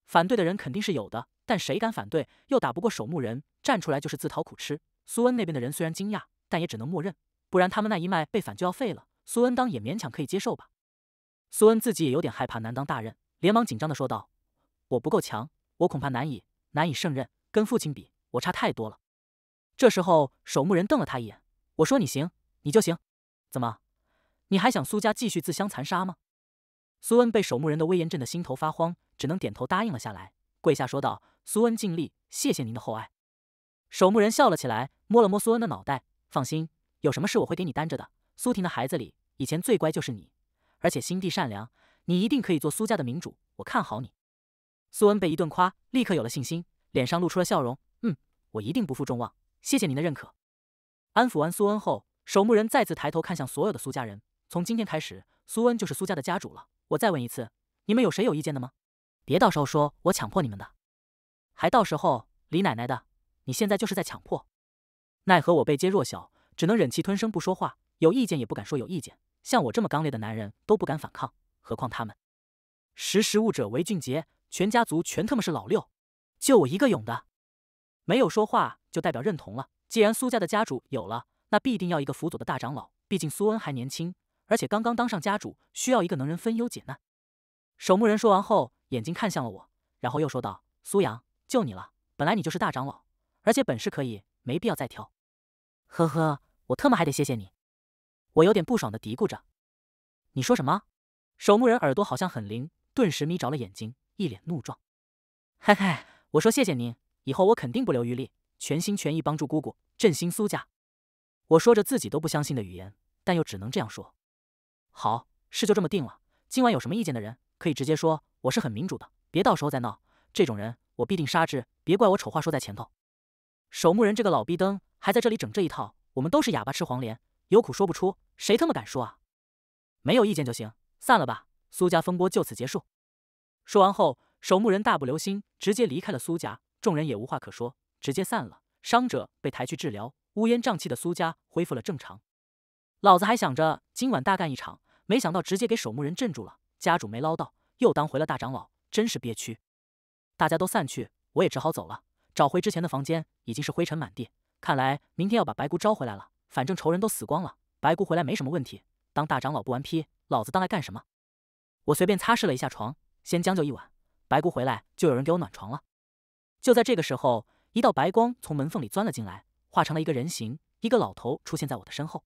反对的人肯定是有的。但谁敢反对，又打不过守墓人，站出来就是自讨苦吃。苏恩那边的人虽然惊讶，但也只能默认，不然他们那一脉被反就要废了。苏恩当也勉强可以接受吧。苏恩自己也有点害怕，难当大任，连忙紧张的说道：“我不够强，我恐怕难以难以胜任，跟父亲比我差太多了。”这时候，守墓人瞪了他一眼：“我说你行，你就行。怎么，你还想苏家继续自相残杀吗？”苏恩被守墓人的威严震得心头发慌，只能点头答应了下来，跪下说道。苏恩尽力，谢谢您的厚爱。守墓人笑了起来，摸了摸苏恩的脑袋，放心，有什么事我会给你担着的。苏婷的孩子里，以前最乖就是你，而且心地善良，你一定可以做苏家的明主，我看好你。苏恩被一顿夸，立刻有了信心，脸上露出了笑容。嗯，我一定不负众望，谢谢您的认可。安抚完苏恩后，守墓人再次抬头看向所有的苏家人，从今天开始，苏恩就是苏家的家主了。我再问一次，你们有谁有意见的吗？别到时候说我强迫你们的。还到时候，李奶奶的，你现在就是在强迫，奈何我辈皆弱小，只能忍气吞声不说话，有意见也不敢说。有意见，像我这么刚烈的男人都不敢反抗，何况他们。识时务者为俊杰，全家族全他妈是老六，就我一个勇的，没有说话就代表认同了。既然苏家的家主有了，那必定要一个辅佐的大长老，毕竟苏恩还年轻，而且刚刚当上家主，需要一个能人分忧解难。守墓人说完后，眼睛看向了我，然后又说道：“苏阳。”就你了，本来你就是大长老，而且本事可以，没必要再挑。呵呵，我特么还得谢谢你。我有点不爽的嘀咕着。你说什么？守墓人耳朵好像很灵，顿时眯着了眼睛，一脸怒状。嘿嘿，我说谢谢你，以后我肯定不留余力，全心全意帮助姑姑振兴苏家。我说着自己都不相信的语言，但又只能这样说。好事就这么定了，今晚有什么意见的人可以直接说，我是很民主的，别到时候再闹。这种人。我必定杀之，别怪我丑话说在前头。守墓人这个老逼灯还在这里整这一套，我们都是哑巴吃黄连，有苦说不出，谁他妈敢说啊？没有意见就行，散了吧。苏家风波就此结束。说完后，守墓人大步流星，直接离开了苏家。众人也无话可说，直接散了。伤者被抬去治疗，乌烟瘴气的苏家恢复了正常。老子还想着今晚大干一场，没想到直接给守墓人镇住了。家主没捞到，又当回了大长老，真是憋屈。大家都散去，我也只好走了。找回之前的房间已经是灰尘满地，看来明天要把白姑招回来了。反正仇人都死光了，白姑回来没什么问题。当大长老不完劈，老子当来干什么？我随便擦拭了一下床，先将就一晚。白姑回来就有人给我暖床了。就在这个时候，一道白光从门缝里钻了进来，化成了一个人形，一个老头出现在我的身后。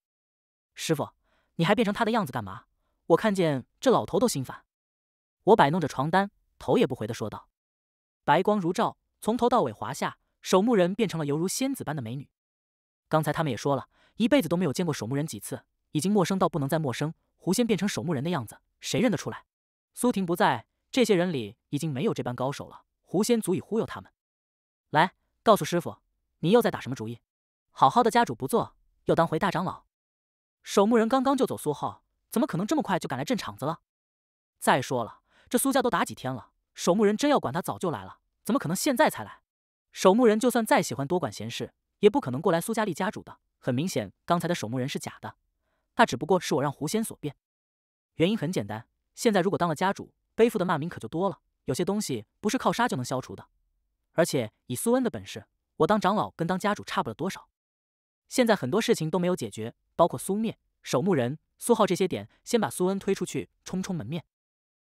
师傅，你还变成他的样子干嘛？我看见这老头都心烦。我摆弄着床单，头也不回的说道。白光如照，从头到尾滑下，守墓人变成了犹如仙子般的美女。刚才他们也说了，一辈子都没有见过守墓人几次，已经陌生到不能再陌生。狐仙变成守墓人的样子，谁认得出来？苏婷不在，这些人里已经没有这般高手了。狐仙足以忽悠他们。来，告诉师傅，你又在打什么主意？好好的家主不做，又当回大长老？守墓人刚刚就走，苏浩怎么可能这么快就赶来镇场子了？再说了，这苏家都打几天了？守墓人真要管他，早就来了，怎么可能现在才来？守墓人就算再喜欢多管闲事，也不可能过来苏家立家主的。很明显，刚才的守墓人是假的，他只不过是我让狐仙所变。原因很简单，现在如果当了家主，背负的骂名可就多了。有些东西不是靠杀就能消除的。而且以苏恩的本事，我当长老跟当家主差不了多少。现在很多事情都没有解决，包括苏灭、守墓人、苏浩这些点，先把苏恩推出去，冲冲门面。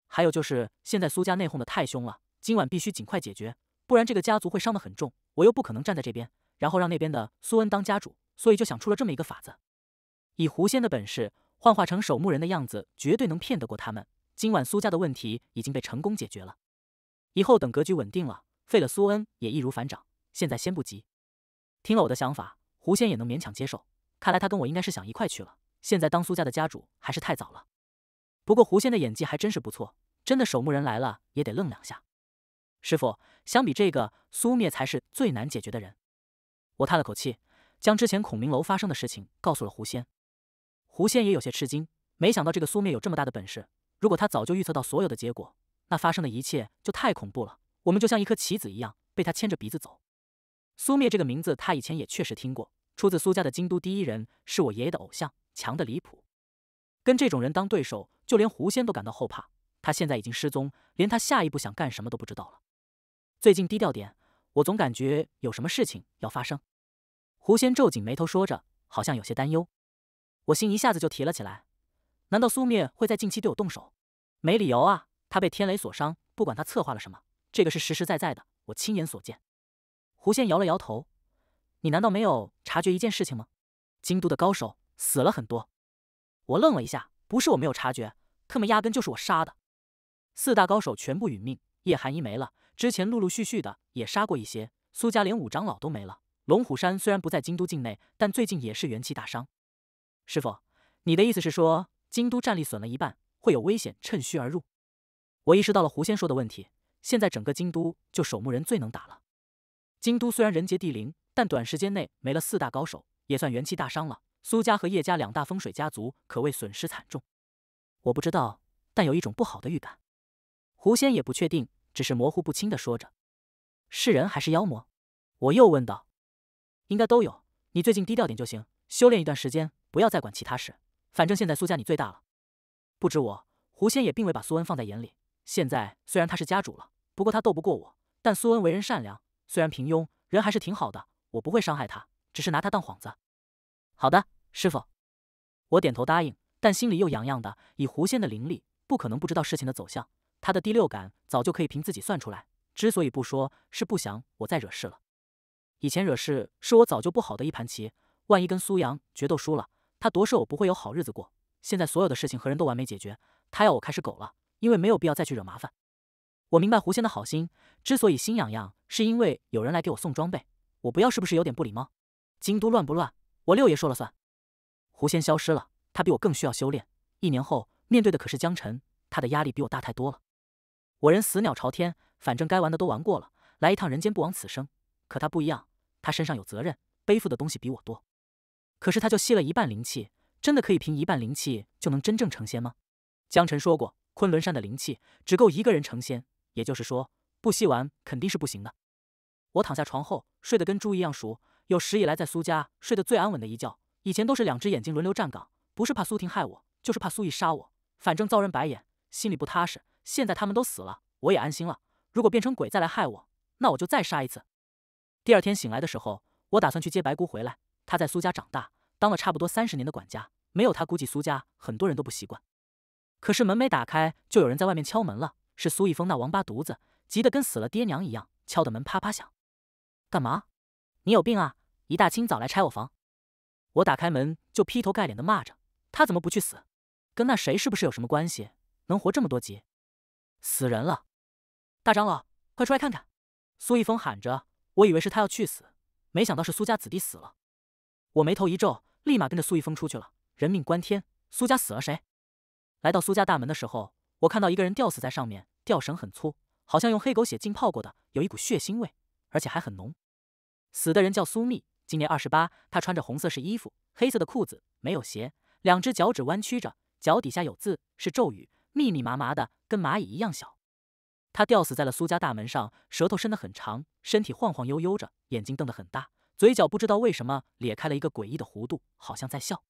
还有就是，现在苏家内讧的太凶了，今晚必须尽快解决，不然这个家族会伤得很重。我又不可能站在这边，然后让那边的苏恩当家主，所以就想出了这么一个法子。以狐仙的本事，幻化成守墓人的样子，绝对能骗得过他们。今晚苏家的问题已经被成功解决了，以后等格局稳定了，废了苏恩也易如反掌。现在先不急。听了我的想法，狐仙也能勉强接受。看来他跟我应该是想一块去了。现在当苏家的家主还是太早了。不过狐仙的演技还真是不错，真的守墓人来了也得愣两下。师傅，相比这个，苏灭才是最难解决的人。我叹了口气，将之前孔明楼发生的事情告诉了狐仙。狐仙也有些吃惊，没想到这个苏灭有这么大的本事。如果他早就预测到所有的结果，那发生的一切就太恐怖了。我们就像一颗棋子一样，被他牵着鼻子走。苏灭这个名字，他以前也确实听过，出自苏家的京都第一人，是我爷爷的偶像，强的离谱。跟这种人当对手。就连狐仙都感到后怕，他现在已经失踪，连他下一步想干什么都不知道了。最近低调点，我总感觉有什么事情要发生。狐仙皱紧眉头，说着，好像有些担忧。我心一下子就提了起来，难道苏灭会在近期对我动手？没理由啊，他被天雷所伤，不管他策划了什么，这个是实实在在的，我亲眼所见。狐仙摇了摇头，你难道没有察觉一件事情吗？京都的高手死了很多。我愣了一下，不是我没有察觉。他们压根就是我杀的，四大高手全部殒命，叶寒一没了。之前陆陆续续的也杀过一些，苏家连五长老都没了。龙虎山虽然不在京都境内，但最近也是元气大伤。师傅，你的意思是说，京都战力损了一半，会有危险趁虚而入？我意识到了狐仙说的问题，现在整个京都就守墓人最能打了。京都虽然人杰地灵，但短时间内没了四大高手，也算元气大伤了。苏家和叶家两大风水家族可谓损失惨重。我不知道，但有一种不好的预感。狐仙也不确定，只是模糊不清的说着：“是人还是妖魔？”我又问道：“应该都有。”你最近低调点就行，修炼一段时间，不要再管其他事。反正现在苏家你最大了。不止我，狐仙也并未把苏恩放在眼里。现在虽然他是家主了，不过他斗不过我。但苏恩为人善良，虽然平庸，人还是挺好的。我不会伤害他，只是拿他当幌子。好的，师傅。我点头答应。但心里又痒痒的，以狐仙的灵力，不可能不知道事情的走向。他的第六感早就可以凭自己算出来。之所以不说，是不想我再惹事了。以前惹事是我早就不好的一盘棋。万一跟苏阳决斗输了，他夺舍我不会有好日子过。现在所有的事情和人都完美解决，他要我开始狗了，因为没有必要再去惹麻烦。我明白狐仙的好心，之所以心痒痒，是因为有人来给我送装备，我不要，是不是有点不礼貌？京都乱不乱，我六爷说了算。狐仙消失了。他比我更需要修炼。一年后面对的可是江晨，他的压力比我大太多了。我人死鸟朝天，反正该玩的都玩过了，来一趟人间不枉此生。可他不一样，他身上有责任，背负的东西比我多。可是他就吸了一半灵气，真的可以凭一半灵气就能真正成仙吗？江晨说过，昆仑山的灵气只够一个人成仙，也就是说，不吸完肯定是不行的。我躺下床后，睡得跟猪一样熟，有史以来在苏家睡得最安稳的一觉。以前都是两只眼睛轮流站岗。不是怕苏婷害我，就是怕苏毅杀我。反正遭人白眼，心里不踏实。现在他们都死了，我也安心了。如果变成鬼再来害我，那我就再杀一次。第二天醒来的时候，我打算去接白姑回来。她在苏家长大，当了差不多三十年的管家，没有她，估计苏家很多人都不习惯。可是门没打开，就有人在外面敲门了。是苏易峰那王八犊子，急得跟死了爹娘一样，敲的门啪啪响。干嘛？你有病啊！一大清早来拆我房。我打开门就劈头盖脸的骂着。他怎么不去死？跟那谁是不是有什么关系？能活这么多集，死人了！大长老，快出来看看！苏一峰喊着。我以为是他要去死，没想到是苏家子弟死了。我眉头一皱，立马跟着苏一峰出去了。人命关天，苏家死了谁？来到苏家大门的时候，我看到一个人吊死在上面，吊绳很粗，好像用黑狗血浸泡过的，有一股血腥味，而且还很浓。死的人叫苏密，今年二十八，他穿着红色是衣服，黑色的裤子，没有鞋。两只脚趾弯曲着，脚底下有字，是咒语，密密麻麻的，跟蚂蚁一样小。他吊死在了苏家大门上，舌头伸得很长，身体晃晃悠悠着，眼睛瞪得很大，嘴角不知道为什么咧开了一个诡异的弧度，好像在笑。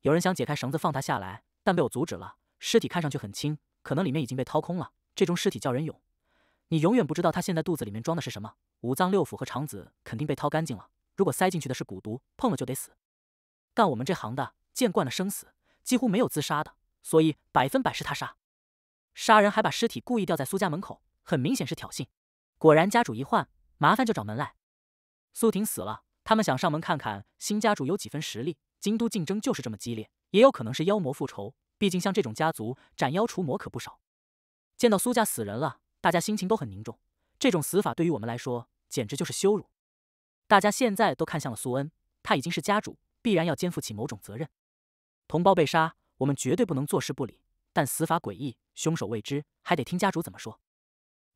有人想解开绳子放他下来，但被我阻止了。尸体看上去很轻，可能里面已经被掏空了。这种尸体叫人俑，你永远不知道他现在肚子里面装的是什么，五脏六腑和肠子肯定被掏干净了。如果塞进去的是蛊毒，碰了就得死。干我们这行的。见惯了生死，几乎没有自杀的，所以百分百是他杀。杀人还把尸体故意吊在苏家门口，很明显是挑衅。果然，家主一换，麻烦就找门来。苏婷死了，他们想上门看看新家主有几分实力。京都竞争就是这么激烈，也有可能是妖魔复仇。毕竟像这种家族斩妖除魔可不少。见到苏家死人了，大家心情都很凝重。这种死法对于我们来说简直就是羞辱。大家现在都看向了苏恩，他已经是家主，必然要肩负起某种责任。同胞被杀，我们绝对不能坐视不理。但死法诡异，凶手未知，还得听家主怎么说。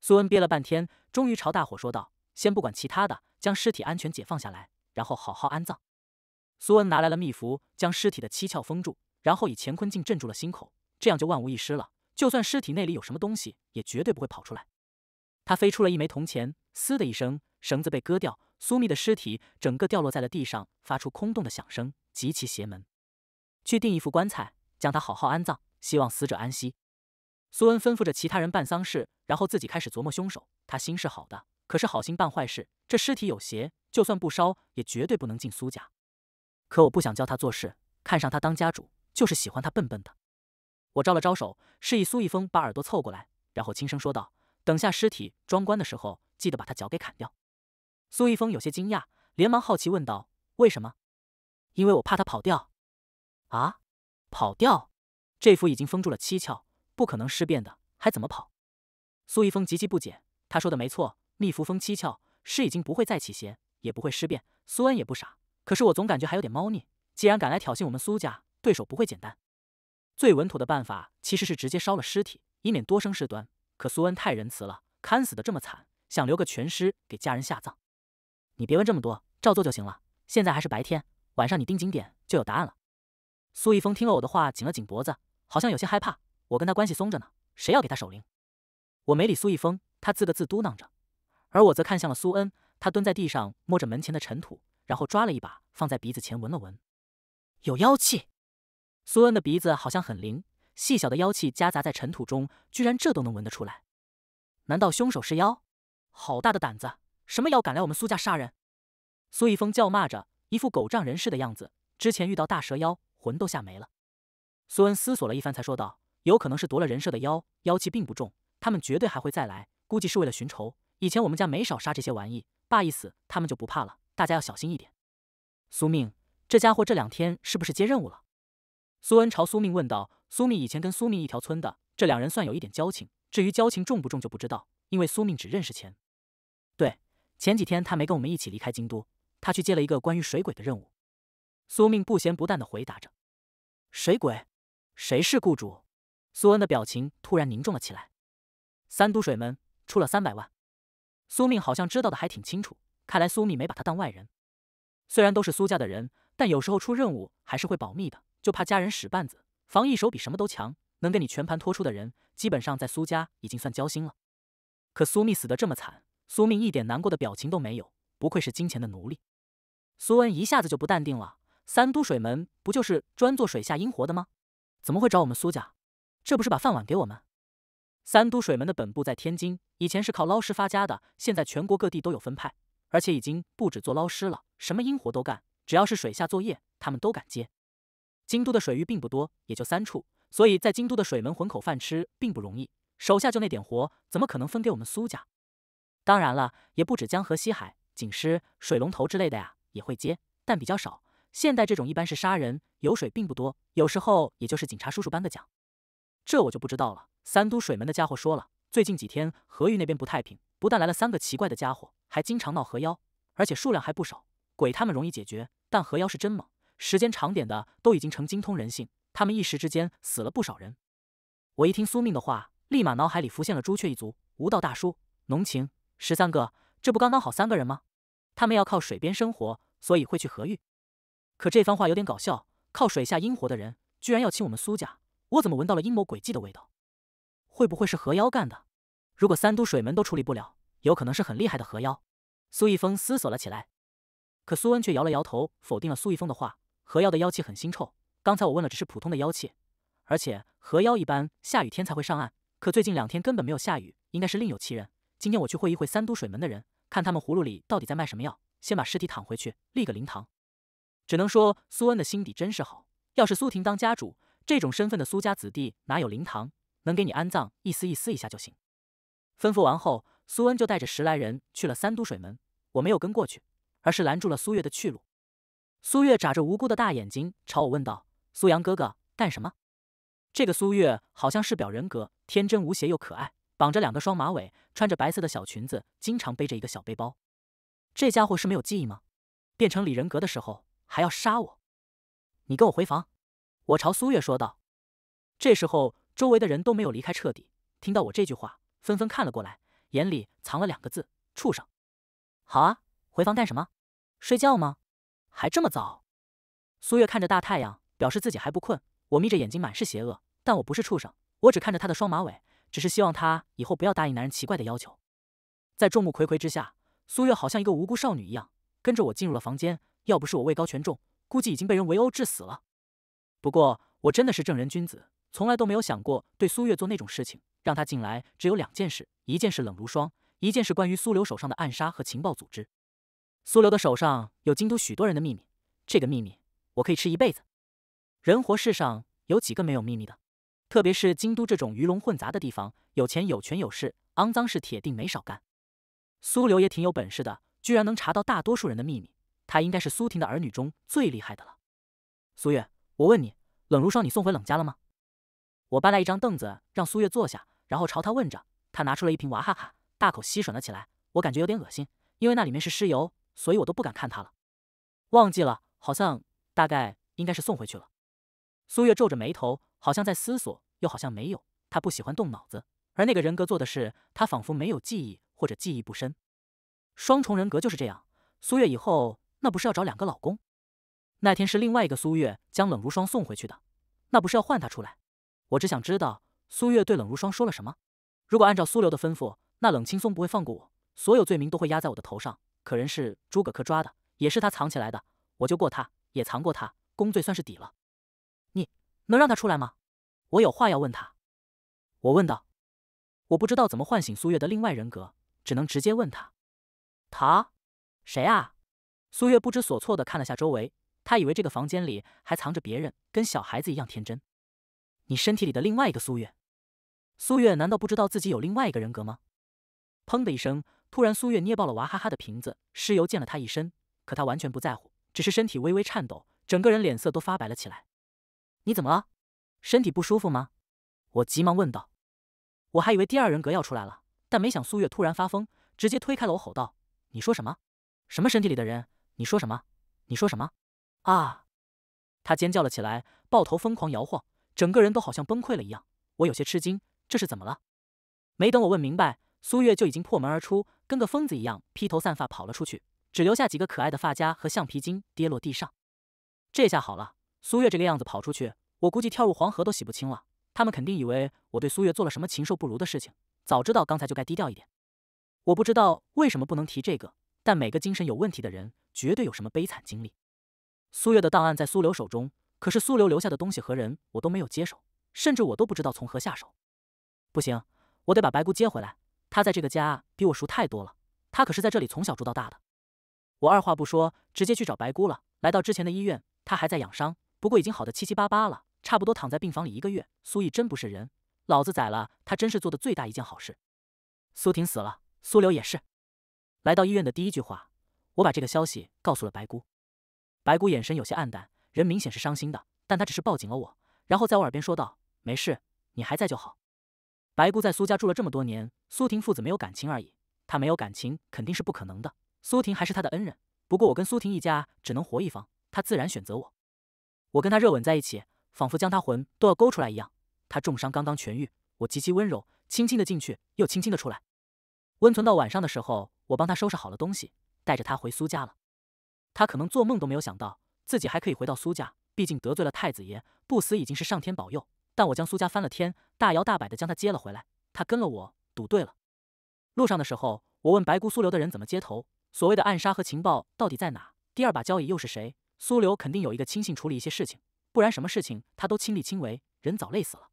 苏恩憋了半天，终于朝大伙说道：“先不管其他的，将尸体安全解放下来，然后好好安葬。”苏恩拿来了秘符，将尸体的七窍封住，然后以乾坤镜镇住了心口，这样就万无一失了。就算尸体那里有什么东西，也绝对不会跑出来。他飞出了一枚铜钱，嘶的一声，绳子被割掉，苏密的尸体整个掉落在了地上，发出空洞的响声，极其邪门。去订一副棺材，将他好好安葬，希望死者安息。苏恩吩咐着其他人办丧事，然后自己开始琢磨凶手。他心是好的，可是好心办坏事。这尸体有邪，就算不烧，也绝对不能进苏家。可我不想教他做事，看上他当家主，就是喜欢他笨笨的。我招了招手，示意苏一峰把耳朵凑过来，然后轻声说道：“等下尸体装棺的时候，记得把他脚给砍掉。”苏一峰有些惊讶，连忙好奇问道：“为什么？”“因为我怕他跑掉。”啊！跑掉？这符已经封住了七窍，不可能尸变的，还怎么跑？苏一峰极其不解。他说的没错，秘符封七窍，尸已经不会再起邪，也不会尸变。苏恩也不傻，可是我总感觉还有点猫腻。既然敢来挑衅我们苏家，对手不会简单。最稳妥的办法其实是直接烧了尸体，以免多生事端。可苏恩太仁慈了，砍死的这么惨，想留个全尸给家人下葬。你别问这么多，照做就行了。现在还是白天，晚上你盯紧点，就有答案了。苏一峰听了我的话，紧了紧脖子，好像有些害怕。我跟他关系松着呢，谁要给他守灵？我没理苏一峰，他自个自嘟囔着，而我则看向了苏恩。他蹲在地上，摸着门前的尘土，然后抓了一把放在鼻子前闻了闻，有妖气。苏恩的鼻子好像很灵，细小的妖气夹杂在尘土中，居然这都能闻得出来。难道凶手是妖？好大的胆子，什么妖敢来我们苏家杀人？苏一峰叫骂着，一副狗仗人势的样子。之前遇到大蛇妖。魂都吓没了。苏恩思索了一番，才说道：“有可能是夺了人设的妖，妖气并不重，他们绝对还会再来，估计是为了寻仇。以前我们家没少杀这些玩意，爸一死，他们就不怕了。大家要小心一点。”苏命，这家伙这两天是不是接任务了？苏恩朝苏命问道。苏命以前跟苏命一条村的，这两人算有一点交情，至于交情重不重就不知道，因为苏命只认识钱。对，前几天他没跟我们一起离开京都，他去接了一个关于水鬼的任务。苏命不咸不淡的回答着：“谁鬼？谁是雇主？”苏恩的表情突然凝重了起来。三都水门出了三百万。苏命好像知道的还挺清楚，看来苏密没把他当外人。虽然都是苏家的人，但有时候出任务还是会保密的，就怕家人使绊子。防一手比什么都强。能跟你全盘托出的人，基本上在苏家已经算交心了。可苏密死的这么惨，苏命一点难过的表情都没有，不愧是金钱的奴隶。苏恩一下子就不淡定了。三都水门不就是专做水下阴活的吗？怎么会找我们苏家？这不是把饭碗给我们？三都水门的本部在天津，以前是靠捞尸发家的，现在全国各地都有分派，而且已经不止做捞尸了，什么阴活都干，只要是水下作业，他们都敢接。京都的水域并不多，也就三处，所以在京都的水门混口饭吃并不容易，手下就那点活，怎么可能分给我们苏家？当然了，也不止江河、西海、景狮、水龙头之类的呀，也会接，但比较少。现代这种一般是杀人油水并不多，有时候也就是警察叔叔颁的奖，这我就不知道了。三都水门的家伙说了，最近几天河域那边不太平，不但来了三个奇怪的家伙，还经常闹河妖，而且数量还不少。鬼他们容易解决，但河妖是真猛，时间长点的都已经成精通人性，他们一时之间死了不少人。我一听苏命的话，立马脑海里浮现了朱雀一族、无道大叔、浓情十三个，这不刚刚好三个人吗？他们要靠水边生活，所以会去河域。可这番话有点搞笑，靠水下阴活的人居然要请我们苏家，我怎么闻到了阴谋诡计的味道？会不会是河妖干的？如果三都水门都处理不了，有可能是很厉害的河妖。苏一峰思索了起来。可苏恩却摇了摇头，否定了苏一峰的话。河妖的妖气很腥臭，刚才我问了，只是普通的妖气。而且河妖一般下雨天才会上岸，可最近两天根本没有下雨，应该是另有其人。今天我去会一会三都水门的人，看他们葫芦里到底在卖什么药。先把尸体躺回去，立个灵堂。只能说苏恩的心底真是好。要是苏婷当家主，这种身份的苏家子弟哪有灵堂能给你安葬？一丝一丝一下就行。吩咐完后，苏恩就带着十来人去了三都水门。我没有跟过去，而是拦住了苏月的去路。苏月眨着无辜的大眼睛朝我问道：“苏阳哥哥，干什么？”这个苏月好像是表人格，天真无邪又可爱，绑着两个双马尾，穿着白色的小裙子，经常背着一个小背包。这家伙是没有记忆吗？变成李人格的时候。还要杀我？你跟我回房。我朝苏月说道。这时候，周围的人都没有离开彻底，听到我这句话，纷纷看了过来，眼里藏了两个字：畜生。好啊，回房干什么？睡觉吗？还这么早？苏月看着大太阳，表示自己还不困。我眯着眼睛，满是邪恶，但我不是畜生，我只看着她的双马尾，只是希望她以后不要答应男人奇怪的要求。在众目睽睽之下，苏月好像一个无辜少女一样，跟着我进入了房间。要不是我位高权重，估计已经被人围殴致死了。不过我真的是正人君子，从来都没有想过对苏月做那种事情。让他进来，只有两件事：一件是冷如霜，一件是关于苏流手上的暗杀和情报组织。苏流的手上有京都许多人的秘密，这个秘密我可以吃一辈子。人活世上，有几个没有秘密的？特别是京都这种鱼龙混杂的地方，有钱有权有势，肮脏事铁定没少干。苏流也挺有本事的，居然能查到大多数人的秘密。他应该是苏婷的儿女中最厉害的了。苏月，我问你，冷如霜，你送回冷家了吗？我搬来一张凳子，让苏月坐下，然后朝他问着。他拿出了一瓶娃哈哈，大口吸吮了起来。我感觉有点恶心，因为那里面是尸油，所以我都不敢看他了。忘记了，好像大概应该是送回去了。苏月皱着眉头，好像在思索，又好像没有。他不喜欢动脑子，而那个人格做的事，他仿佛没有记忆或者记忆不深。双重人格就是这样。苏月以后。那不是要找两个老公？那天是另外一个苏月将冷如霜送回去的，那不是要换她出来？我只想知道苏月对冷如霜说了什么。如果按照苏流的吩咐，那冷青松不会放过我，所有罪名都会压在我的头上。可人是诸葛恪抓的，也是他藏起来的，我救过他，也藏过他，功罪算是抵了。你能让他出来吗？我有话要问他。我问道。我不知道怎么唤醒苏月的另外人格，只能直接问他。他？谁啊？苏月不知所措的看了下周围，她以为这个房间里还藏着别人，跟小孩子一样天真。你身体里的另外一个苏月？苏月难道不知道自己有另外一个人格吗？砰的一声，突然苏月捏爆了娃哈哈的瓶子，尸油溅了他一身，可他完全不在乎，只是身体微微颤抖，整个人脸色都发白了起来。你怎么了？身体不舒服吗？我急忙问道。我还以为第二人格要出来了，但没想苏月突然发疯，直接推开了我，吼道：“你说什么？什么身体里的人？”你说什么？你说什么？啊！他尖叫了起来，抱头疯狂摇晃，整个人都好像崩溃了一样。我有些吃惊，这是怎么了？没等我问明白，苏月就已经破门而出，跟个疯子一样披头散发跑了出去，只留下几个可爱的发夹和橡皮筋跌落地上。这下好了，苏月这个样子跑出去，我估计跳入黄河都洗不清了。他们肯定以为我对苏月做了什么禽兽不如的事情。早知道刚才就该低调一点。我不知道为什么不能提这个，但每个精神有问题的人。绝对有什么悲惨经历。苏月的档案在苏流手中，可是苏流留下的东西和人，我都没有接手，甚至我都不知道从何下手。不行，我得把白姑接回来。她在这个家比我熟太多了，她可是在这里从小住到大的。我二话不说，直接去找白姑了。来到之前的医院，她还在养伤，不过已经好的七七八八了，差不多躺在病房里一个月。苏毅真不是人，老子宰了他，真是做的最大一件好事。苏婷死了，苏流也是。来到医院的第一句话。我把这个消息告诉了白姑，白姑眼神有些黯淡，人明显是伤心的，但她只是抱紧了我，然后在我耳边说道：“没事，你还在就好。”白姑在苏家住了这么多年，苏婷父子没有感情而已，她没有感情肯定是不可能的。苏婷还是她的恩人，不过我跟苏婷一家只能活一方，她自然选择我。我跟她热吻在一起，仿佛将她魂都要勾出来一样。她重伤刚刚痊愈，我极其温柔，轻轻的进去，又轻轻的出来，温存到晚上的时候，我帮她收拾好了东西。带着他回苏家了，他可能做梦都没有想到自己还可以回到苏家。毕竟得罪了太子爷，不死已经是上天保佑。但我将苏家翻了天，大摇大摆的将他接了回来。他跟了我，赌对了。路上的时候，我问白姑苏流的人怎么接头，所谓的暗杀和情报到底在哪？第二把交椅又是谁？苏流肯定有一个亲信处理一些事情，不然什么事情他都亲力亲为，人早累死了。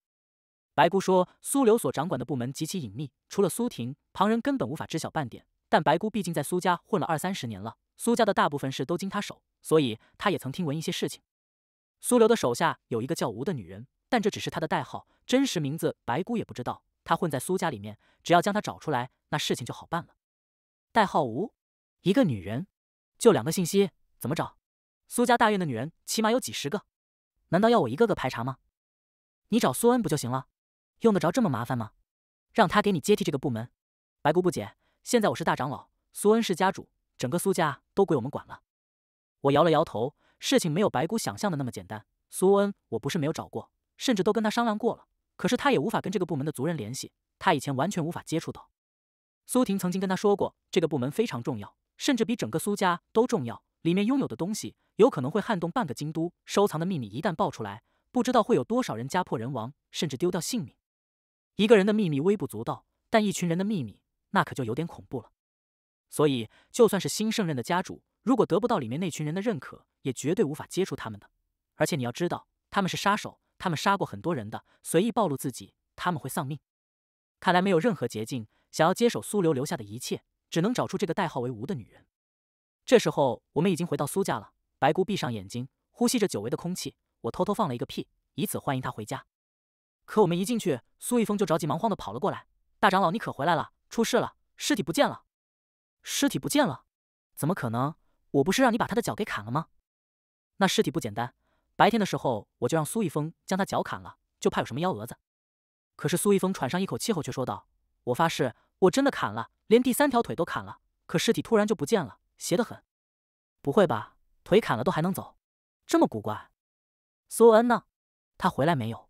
白姑说，苏流所掌管的部门极其隐秘，除了苏婷，旁人根本无法知晓半点。但白姑毕竟在苏家混了二三十年了，苏家的大部分事都经她手，所以她也曾听闻一些事情。苏流的手下有一个叫吴的女人，但这只是她的代号，真实名字白姑也不知道。她混在苏家里面，只要将她找出来，那事情就好办了。代号吴，一个女人，就两个信息，怎么找？苏家大院的女人起码有几十个，难道要我一个个排查吗？你找苏恩不就行了？用得着这么麻烦吗？让他给你接替这个部门。白姑不解。现在我是大长老，苏恩是家主，整个苏家都归我们管了。我摇了摇头，事情没有白姑想象的那么简单。苏恩，我不是没有找过，甚至都跟他商量过了，可是他也无法跟这个部门的族人联系，他以前完全无法接触到。苏婷曾经跟他说过，这个部门非常重要，甚至比整个苏家都重要，里面拥有的东西有可能会撼动半个京都，收藏的秘密一旦爆出来，不知道会有多少人家破人亡，甚至丢掉性命。一个人的秘密微不足道，但一群人的秘密。那可就有点恐怖了，所以就算是新胜任的家主，如果得不到里面那群人的认可，也绝对无法接触他们的。而且你要知道，他们是杀手，他们杀过很多人的，随意暴露自己，他们会丧命。看来没有任何捷径，想要接手苏流留下的一切，只能找出这个代号为吴的女人。这时候我们已经回到苏家了，白姑闭上眼睛，呼吸着久违的空气。我偷偷放了一个屁，以此欢迎她回家。可我们一进去，苏一峰就着急忙慌的跑了过来：“大长老，你可回来了！”出事了，尸体不见了，尸体不见了，怎么可能？我不是让你把他的脚给砍了吗？那尸体不简单。白天的时候，我就让苏一峰将他脚砍了，就怕有什么幺蛾子。可是苏一峰喘上一口气后，却说道：“我发誓，我真的砍了，连第三条腿都砍了。可尸体突然就不见了，邪得很。不会吧？腿砍了都还能走，这么古怪。”苏恩呢？他回来没有？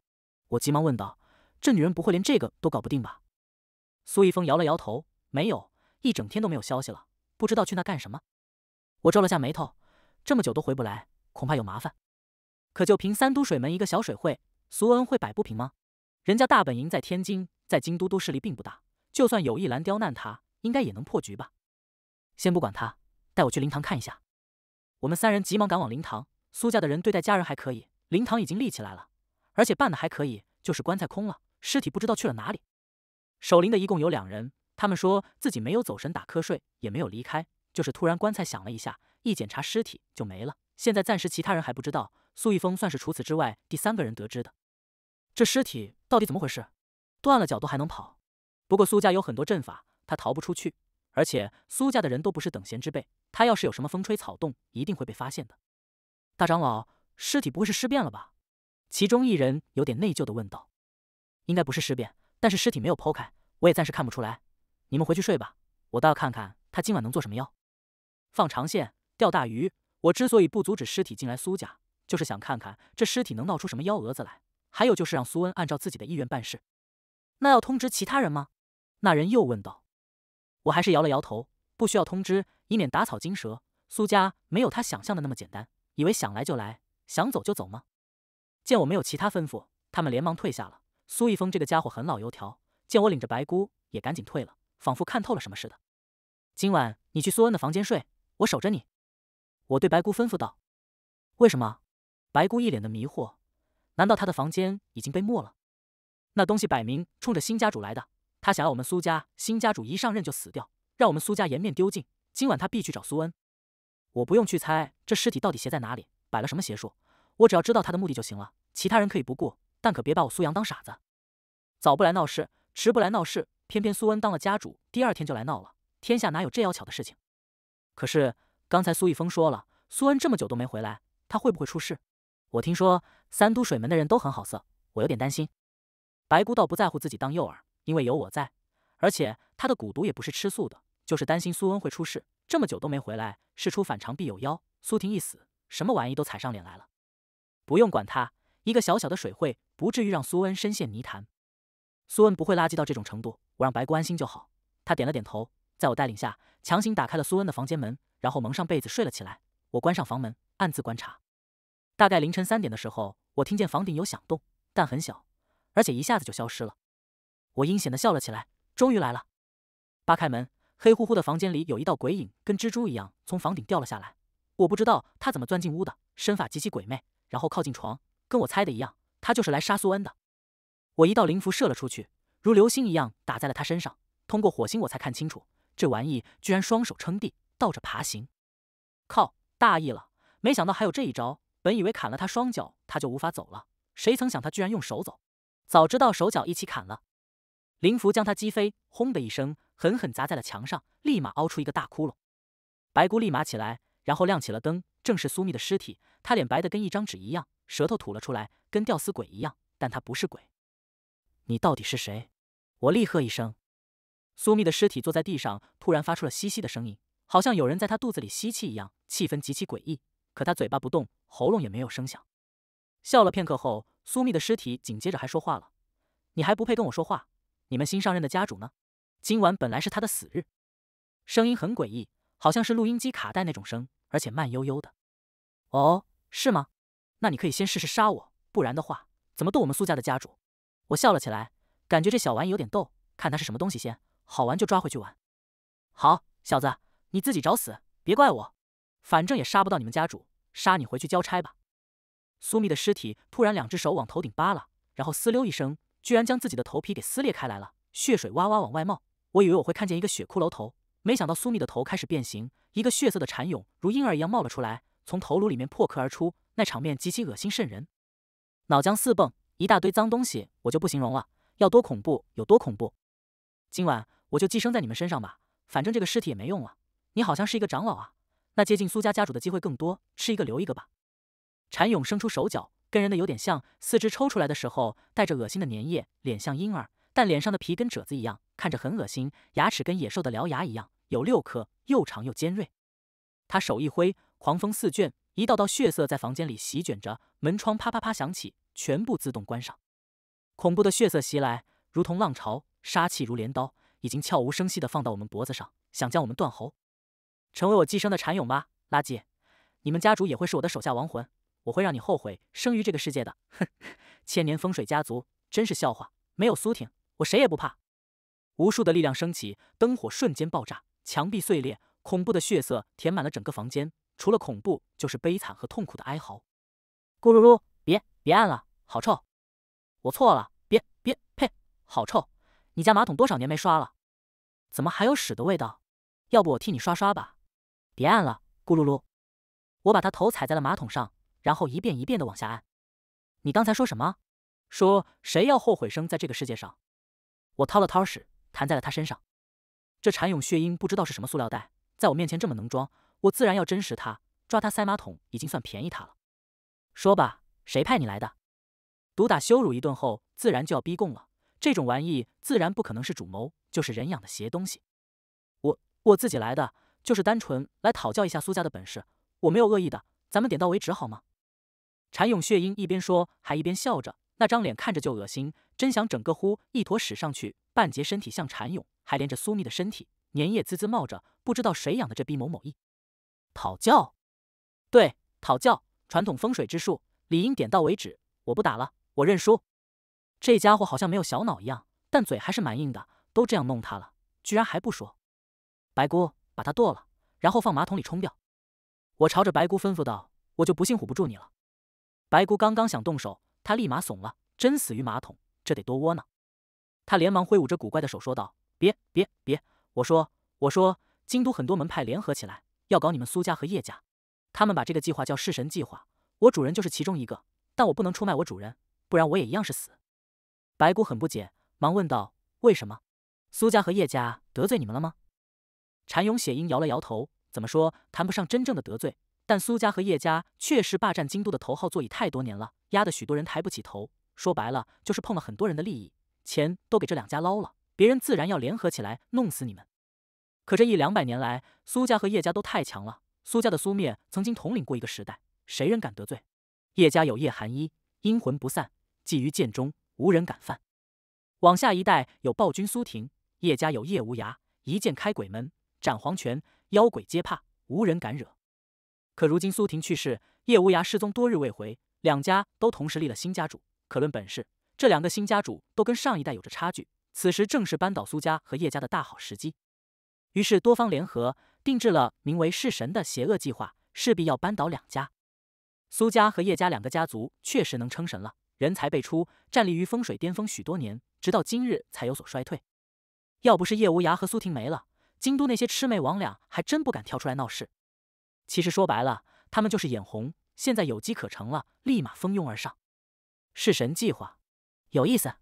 我急忙问道：“这女人不会连这个都搞不定吧？”苏一峰摇了摇头，没有，一整天都没有消息了，不知道去那干什么。我皱了下眉头，这么久都回不来，恐怕有麻烦。可就凭三都水门一个小水会，苏恩会摆不平吗？人家大本营在天津，在京都都势力并不大，就算有意兰刁难他，应该也能破局吧。先不管他，带我去灵堂看一下。我们三人急忙赶往灵堂，苏家的人对待家人还可以，灵堂已经立起来了，而且办的还可以，就是棺材空了，尸体不知道去了哪里。守灵的一共有两人，他们说自己没有走神打瞌睡，也没有离开，就是突然棺材响了一下，一检查尸体就没了。现在暂时其他人还不知道，苏一峰算是除此之外第三个人得知的。这尸体到底怎么回事？断了脚都还能跑？不过苏家有很多阵法，他逃不出去。而且苏家的人都不是等闲之辈，他要是有什么风吹草动，一定会被发现的。大长老，尸体不会是尸变了吧？其中一人有点内疚的问道。应该不是尸变。但是尸体没有剖开，我也暂时看不出来。你们回去睡吧，我倒要看看他今晚能做什么妖。放长线钓大鱼。我之所以不阻止尸体进来苏家，就是想看看这尸体能闹出什么幺蛾子来，还有就是让苏恩按照自己的意愿办事。那要通知其他人吗？那人又问道。我还是摇了摇头，不需要通知，以免打草惊蛇。苏家没有他想象的那么简单，以为想来就来，想走就走吗？见我没有其他吩咐，他们连忙退下了。苏一峰这个家伙很老油条，见我领着白姑也赶紧退了，仿佛看透了什么似的。今晚你去苏恩的房间睡，我守着你。我对白姑吩咐道：“为什么？”白姑一脸的迷惑。难道他的房间已经被没了？那东西摆明冲着新家主来的，他想要我们苏家新家主一上任就死掉，让我们苏家颜面丢尽。今晚他必去找苏恩。我不用去猜这尸体到底邪在哪里，摆了什么邪术，我只要知道他的目的就行了。其他人可以不顾。但可别把我苏阳当傻子，早不来闹事，迟不来闹事，偏偏苏恩当了家主，第二天就来闹了。天下哪有这妖巧的事情？可是刚才苏一峰说了，苏恩这么久都没回来，他会不会出事？我听说三都水门的人都很好色，我有点担心。白姑倒不在乎自己当诱饵，因为有我在，而且他的蛊毒也不是吃素的。就是担心苏恩会出事，这么久都没回来，事出反常必有妖。苏婷一死，什么玩意都踩上脸来了。不用管他。一个小小的水会不至于让苏恩深陷泥潭，苏恩不会垃圾到这种程度，我让白姑安心就好。他点了点头，在我带领下强行打开了苏恩的房间门，然后蒙上被子睡了起来。我关上房门，暗自观察。大概凌晨三点的时候，我听见房顶有响动，但很小，而且一下子就消失了。我阴险的笑了起来，终于来了。扒开门，黑乎乎的房间里有一道鬼影，跟蜘蛛一样从房顶掉了下来。我不知道他怎么钻进屋的，身法极其鬼魅，然后靠近床。跟我猜的一样，他就是来杀苏恩的。我一道灵符射了出去，如流星一样打在了他身上。通过火星，我才看清楚，这玩意居然双手撑地，倒着爬行。靠！大意了，没想到还有这一招。本以为砍了他双脚，他就无法走了，谁曾想他居然用手走。早知道手脚一起砍了，灵符将他击飞，轰的一声，狠狠砸在了墙上，立马凹出一个大窟窿。白姑立马起来，然后亮起了灯，正是苏密的尸体，他脸白的跟一张纸一样。舌头吐了出来，跟吊死鬼一样，但他不是鬼。你到底是谁？我厉喝一声。苏密的尸体坐在地上，突然发出了吸吸的声音，好像有人在他肚子里吸气一样，气氛极其诡异。可他嘴巴不动，喉咙也没有声响。笑了片刻后，苏密的尸体紧接着还说话了：“你还不配跟我说话。你们新上任的家主呢？今晚本来是他的死日。”声音很诡异，好像是录音机卡带那种声，而且慢悠悠的。哦，是吗？那你可以先试试杀我，不然的话怎么斗我们苏家的家主？我笑了起来，感觉这小玩意有点逗，看他是什么东西先，好玩就抓回去玩。好，小子，你自己找死，别怪我，反正也杀不到你们家主，杀你回去交差吧。苏密的尸体突然两只手往头顶扒拉，然后撕溜一声，居然将自己的头皮给撕裂开来了，血水哇哇往外冒。我以为我会看见一个血骷髅头，没想到苏密的头开始变形，一个血色的蚕蛹如婴儿一样冒了出来，从头颅里面破壳而出。那场面极其恶心渗人，脑浆四蹦，一大堆脏东西，我就不形容了，要多恐怖有多恐怖。今晚我就寄生在你们身上吧，反正这个尸体也没用了。你好像是一个长老啊，那接近苏家家主的机会更多，吃一个留一个吧。蝉蛹伸出手脚，跟人的有点像，四肢抽出来的时候带着恶心的粘液，脸像婴儿，但脸上的皮跟褶子一样，看着很恶心，牙齿跟野兽的獠牙一样，有六颗，又长又尖锐。他手一挥，狂风四卷。一道道血色在房间里席卷着，门窗啪啪啪响起，全部自动关上。恐怖的血色袭来，如同浪潮，杀气如镰刀，已经悄无声息地放到我们脖子上，想将我们断喉，成为我寄生的蚕蛹吧！垃圾，你们家主也会是我的手下亡魂，我会让你后悔生于这个世界的。哼，千年风水家族真是笑话，没有苏婷，我谁也不怕。无数的力量升起，灯火瞬间爆炸，墙壁碎裂，恐怖的血色填满了整个房间。除了恐怖，就是悲惨和痛苦的哀嚎。咕噜噜，别别按了，好臭！我错了，别别，呸，好臭！你家马桶多少年没刷了？怎么还有屎的味道？要不我替你刷刷吧。别按了，咕噜噜。我把他头踩在了马桶上，然后一遍一遍的往下按。你刚才说什么？说谁要后悔生在这个世界上？我掏了掏屎，弹在了他身上。这蝉蛹血鹰不知道是什么塑料袋，在我面前这么能装。我自然要真实他抓他塞马桶已经算便宜他了。说吧，谁派你来的？毒打羞辱一顿后，自然就要逼供了。这种玩意自然不可能是主谋，就是人养的邪东西。我我自己来的，就是单纯来讨教一下苏家的本事。我没有恶意的，咱们点到为止好吗？蝉蛹血鹰一边说，还一边笑着，那张脸看着就恶心，真想整个呼一坨屎上去，半截身体像蝉蛹，还连着苏密的身体，粘液滋滋冒着，不知道谁养的这逼某某一。讨教，对，讨教，传统风水之术理应点到为止。我不打了，我认输。这家伙好像没有小脑一样，但嘴还是蛮硬的。都这样弄他了，居然还不说。白姑，把他剁了，然后放马桶里冲掉。我朝着白姑吩咐道：“我就不信唬不住你了。”白姑刚刚想动手，他立马怂了，真死于马桶，这得多窝囊。他连忙挥舞着古怪的手说道：“别别别！我说我说，京都很多门派联合起来。”要搞你们苏家和叶家，他们把这个计划叫弑神计划。我主人就是其中一个，但我不能出卖我主人，不然我也一样是死。白骨很不解，忙问道：“为什么？苏家和叶家得罪你们了吗？”蝉蛹血鹰摇了摇头：“怎么说，谈不上真正的得罪，但苏家和叶家确实霸占京都的头号座椅太多年了，压得许多人抬不起头。说白了，就是碰了很多人的利益，钱都给这两家捞了，别人自然要联合起来弄死你们。”可这一两百年来，苏家和叶家都太强了。苏家的苏灭曾经统领过一个时代，谁人敢得罪？叶家有叶寒衣，阴魂不散，寄于剑中，无人敢犯。往下一代有暴君苏婷，叶家有叶无涯，一剑开鬼门，斩黄泉，妖鬼皆怕，无人敢惹。可如今苏婷去世，叶无涯失踪多日未回，两家都同时立了新家主。可论本事，这两个新家主都跟上一代有着差距。此时正是扳倒苏家和叶家的大好时机。于是，多方联合定制了名为“弑神”的邪恶计划，势必要扳倒两家苏家和叶家两个家族。确实能称神了，人才辈出，站立于风水巅峰许多年，直到今日才有所衰退。要不是叶无涯和苏婷没了，京都那些魑魅魍魉还真不敢跳出来闹事。其实说白了，他们就是眼红，现在有机可乘了，立马蜂拥而上。弑神计划，有意思。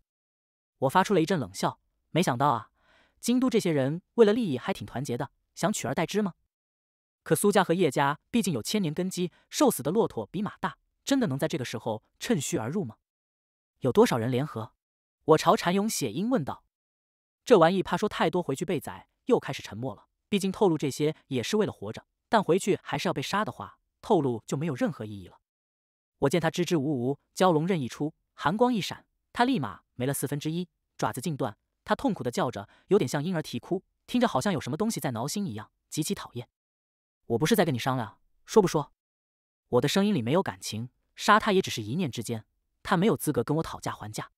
我发出了一阵冷笑，没想到啊。京都这些人为了利益还挺团结的，想取而代之吗？可苏家和叶家毕竟有千年根基，瘦死的骆驼比马大，真的能在这个时候趁虚而入吗？有多少人联合？我朝蝉蛹写音问道。这玩意怕说太多回去被宰，又开始沉默了。毕竟透露这些也是为了活着，但回去还是要被杀的话，透露就没有任何意义了。我见他支支吾吾，蛟龙刃一出，寒光一闪，他立马没了四分之一爪子，尽断。他痛苦的叫着，有点像婴儿啼哭，听着好像有什么东西在挠心一样，极其讨厌。我不是在跟你商量，说不说？我的声音里没有感情，杀他也只是一念之间，他没有资格跟我讨价还价。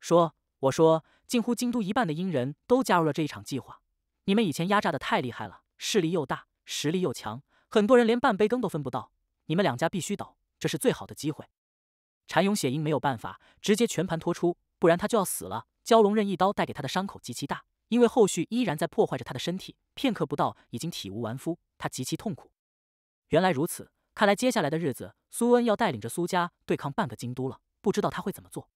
说，我说，近乎京都一半的阴人都加入了这一场计划，你们以前压榨的太厉害了，势力又大，实力又强，很多人连半杯羹都分不到。你们两家必须倒，这是最好的机会。蝉蛹血鹰没有办法，直接全盘托出，不然他就要死了。蛟龙刃一刀带给他的伤口极其大，因为后续依然在破坏着他的身体，片刻不到已经体无完肤，他极其痛苦。原来如此，看来接下来的日子苏恩要带领着苏家对抗半个京都了，不知道他会怎么做。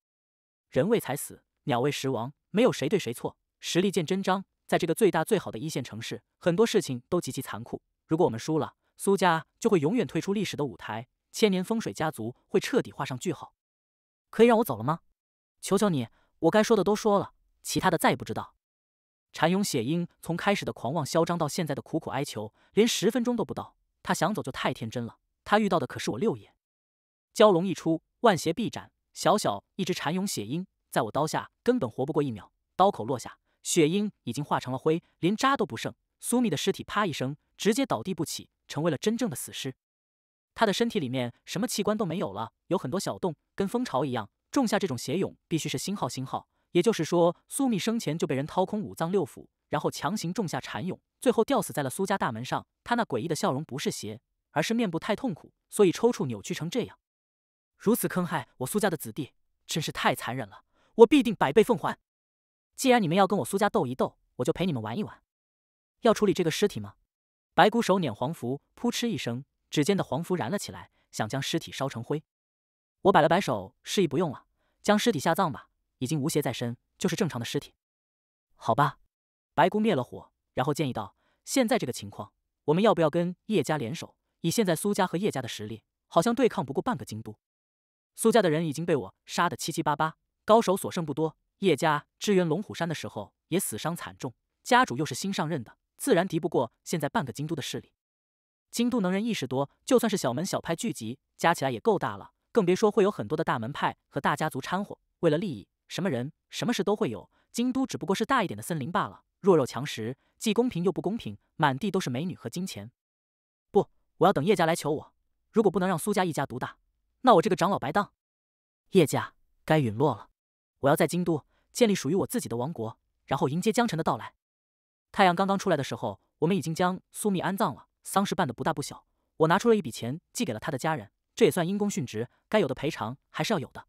人为财死，鸟为食亡，没有谁对谁错，实力见真章。在这个最大最好的一线城市，很多事情都极其残酷。如果我们输了，苏家就会永远退出历史的舞台，千年风水家族会彻底画上句号。可以让我走了吗？求求你。我该说的都说了，其他的再也不知道。蝉蛹血鹰从开始的狂妄嚣张到现在的苦苦哀求，连十分钟都不到。他想走就太天真了。他遇到的可是我六爷。蛟龙一出，万邪必斩。小小一只蝉蛹血鹰，在我刀下根本活不过一秒。刀口落下，血鹰已经化成了灰，连渣都不剩。苏密的尸体啪一声直接倒地不起，成为了真正的死尸。他的身体里面什么器官都没有了，有很多小洞，跟蜂巢一样。种下这种邪蛹，必须是星号星号，也就是说，苏密生前就被人掏空五脏六腑，然后强行种下蚕蛹，最后吊死在了苏家大门上。他那诡异的笑容不是邪，而是面部太痛苦，所以抽搐扭曲成这样。如此坑害我苏家的子弟，真是太残忍了！我必定百倍奉还。既然你们要跟我苏家斗一斗，我就陪你们玩一玩。要处理这个尸体吗？白骨手捻黄符，扑哧一声，指尖的黄符燃了起来，想将尸体烧成灰。我摆了摆手，示意不用了，将尸体下葬吧。已经无邪在身，就是正常的尸体。好吧，白姑灭了火，然后建议道：“现在这个情况，我们要不要跟叶家联手？以现在苏家和叶家的实力，好像对抗不过半个京都。苏家的人已经被我杀得七七八八，高手所剩不多。叶家支援龙虎山的时候也死伤惨重，家主又是新上任的，自然敌不过现在半个京都的势力。京都能人一识多，就算是小门小派聚集，加起来也够大了。”更别说会有很多的大门派和大家族掺和，为了利益，什么人、什么事都会有。京都只不过是大一点的森林罢了。弱肉强食，既公平又不公平，满地都是美女和金钱。不，我要等叶家来求我。如果不能让苏家一家独大，那我这个长老白当。叶家该陨落了，我要在京都建立属于我自己的王国，然后迎接江辰的到来。太阳刚刚出来的时候，我们已经将苏密安葬了，丧事办得不大不小。我拿出了一笔钱寄给了他的家人。这也算因公殉职，该有的赔偿还是要有的。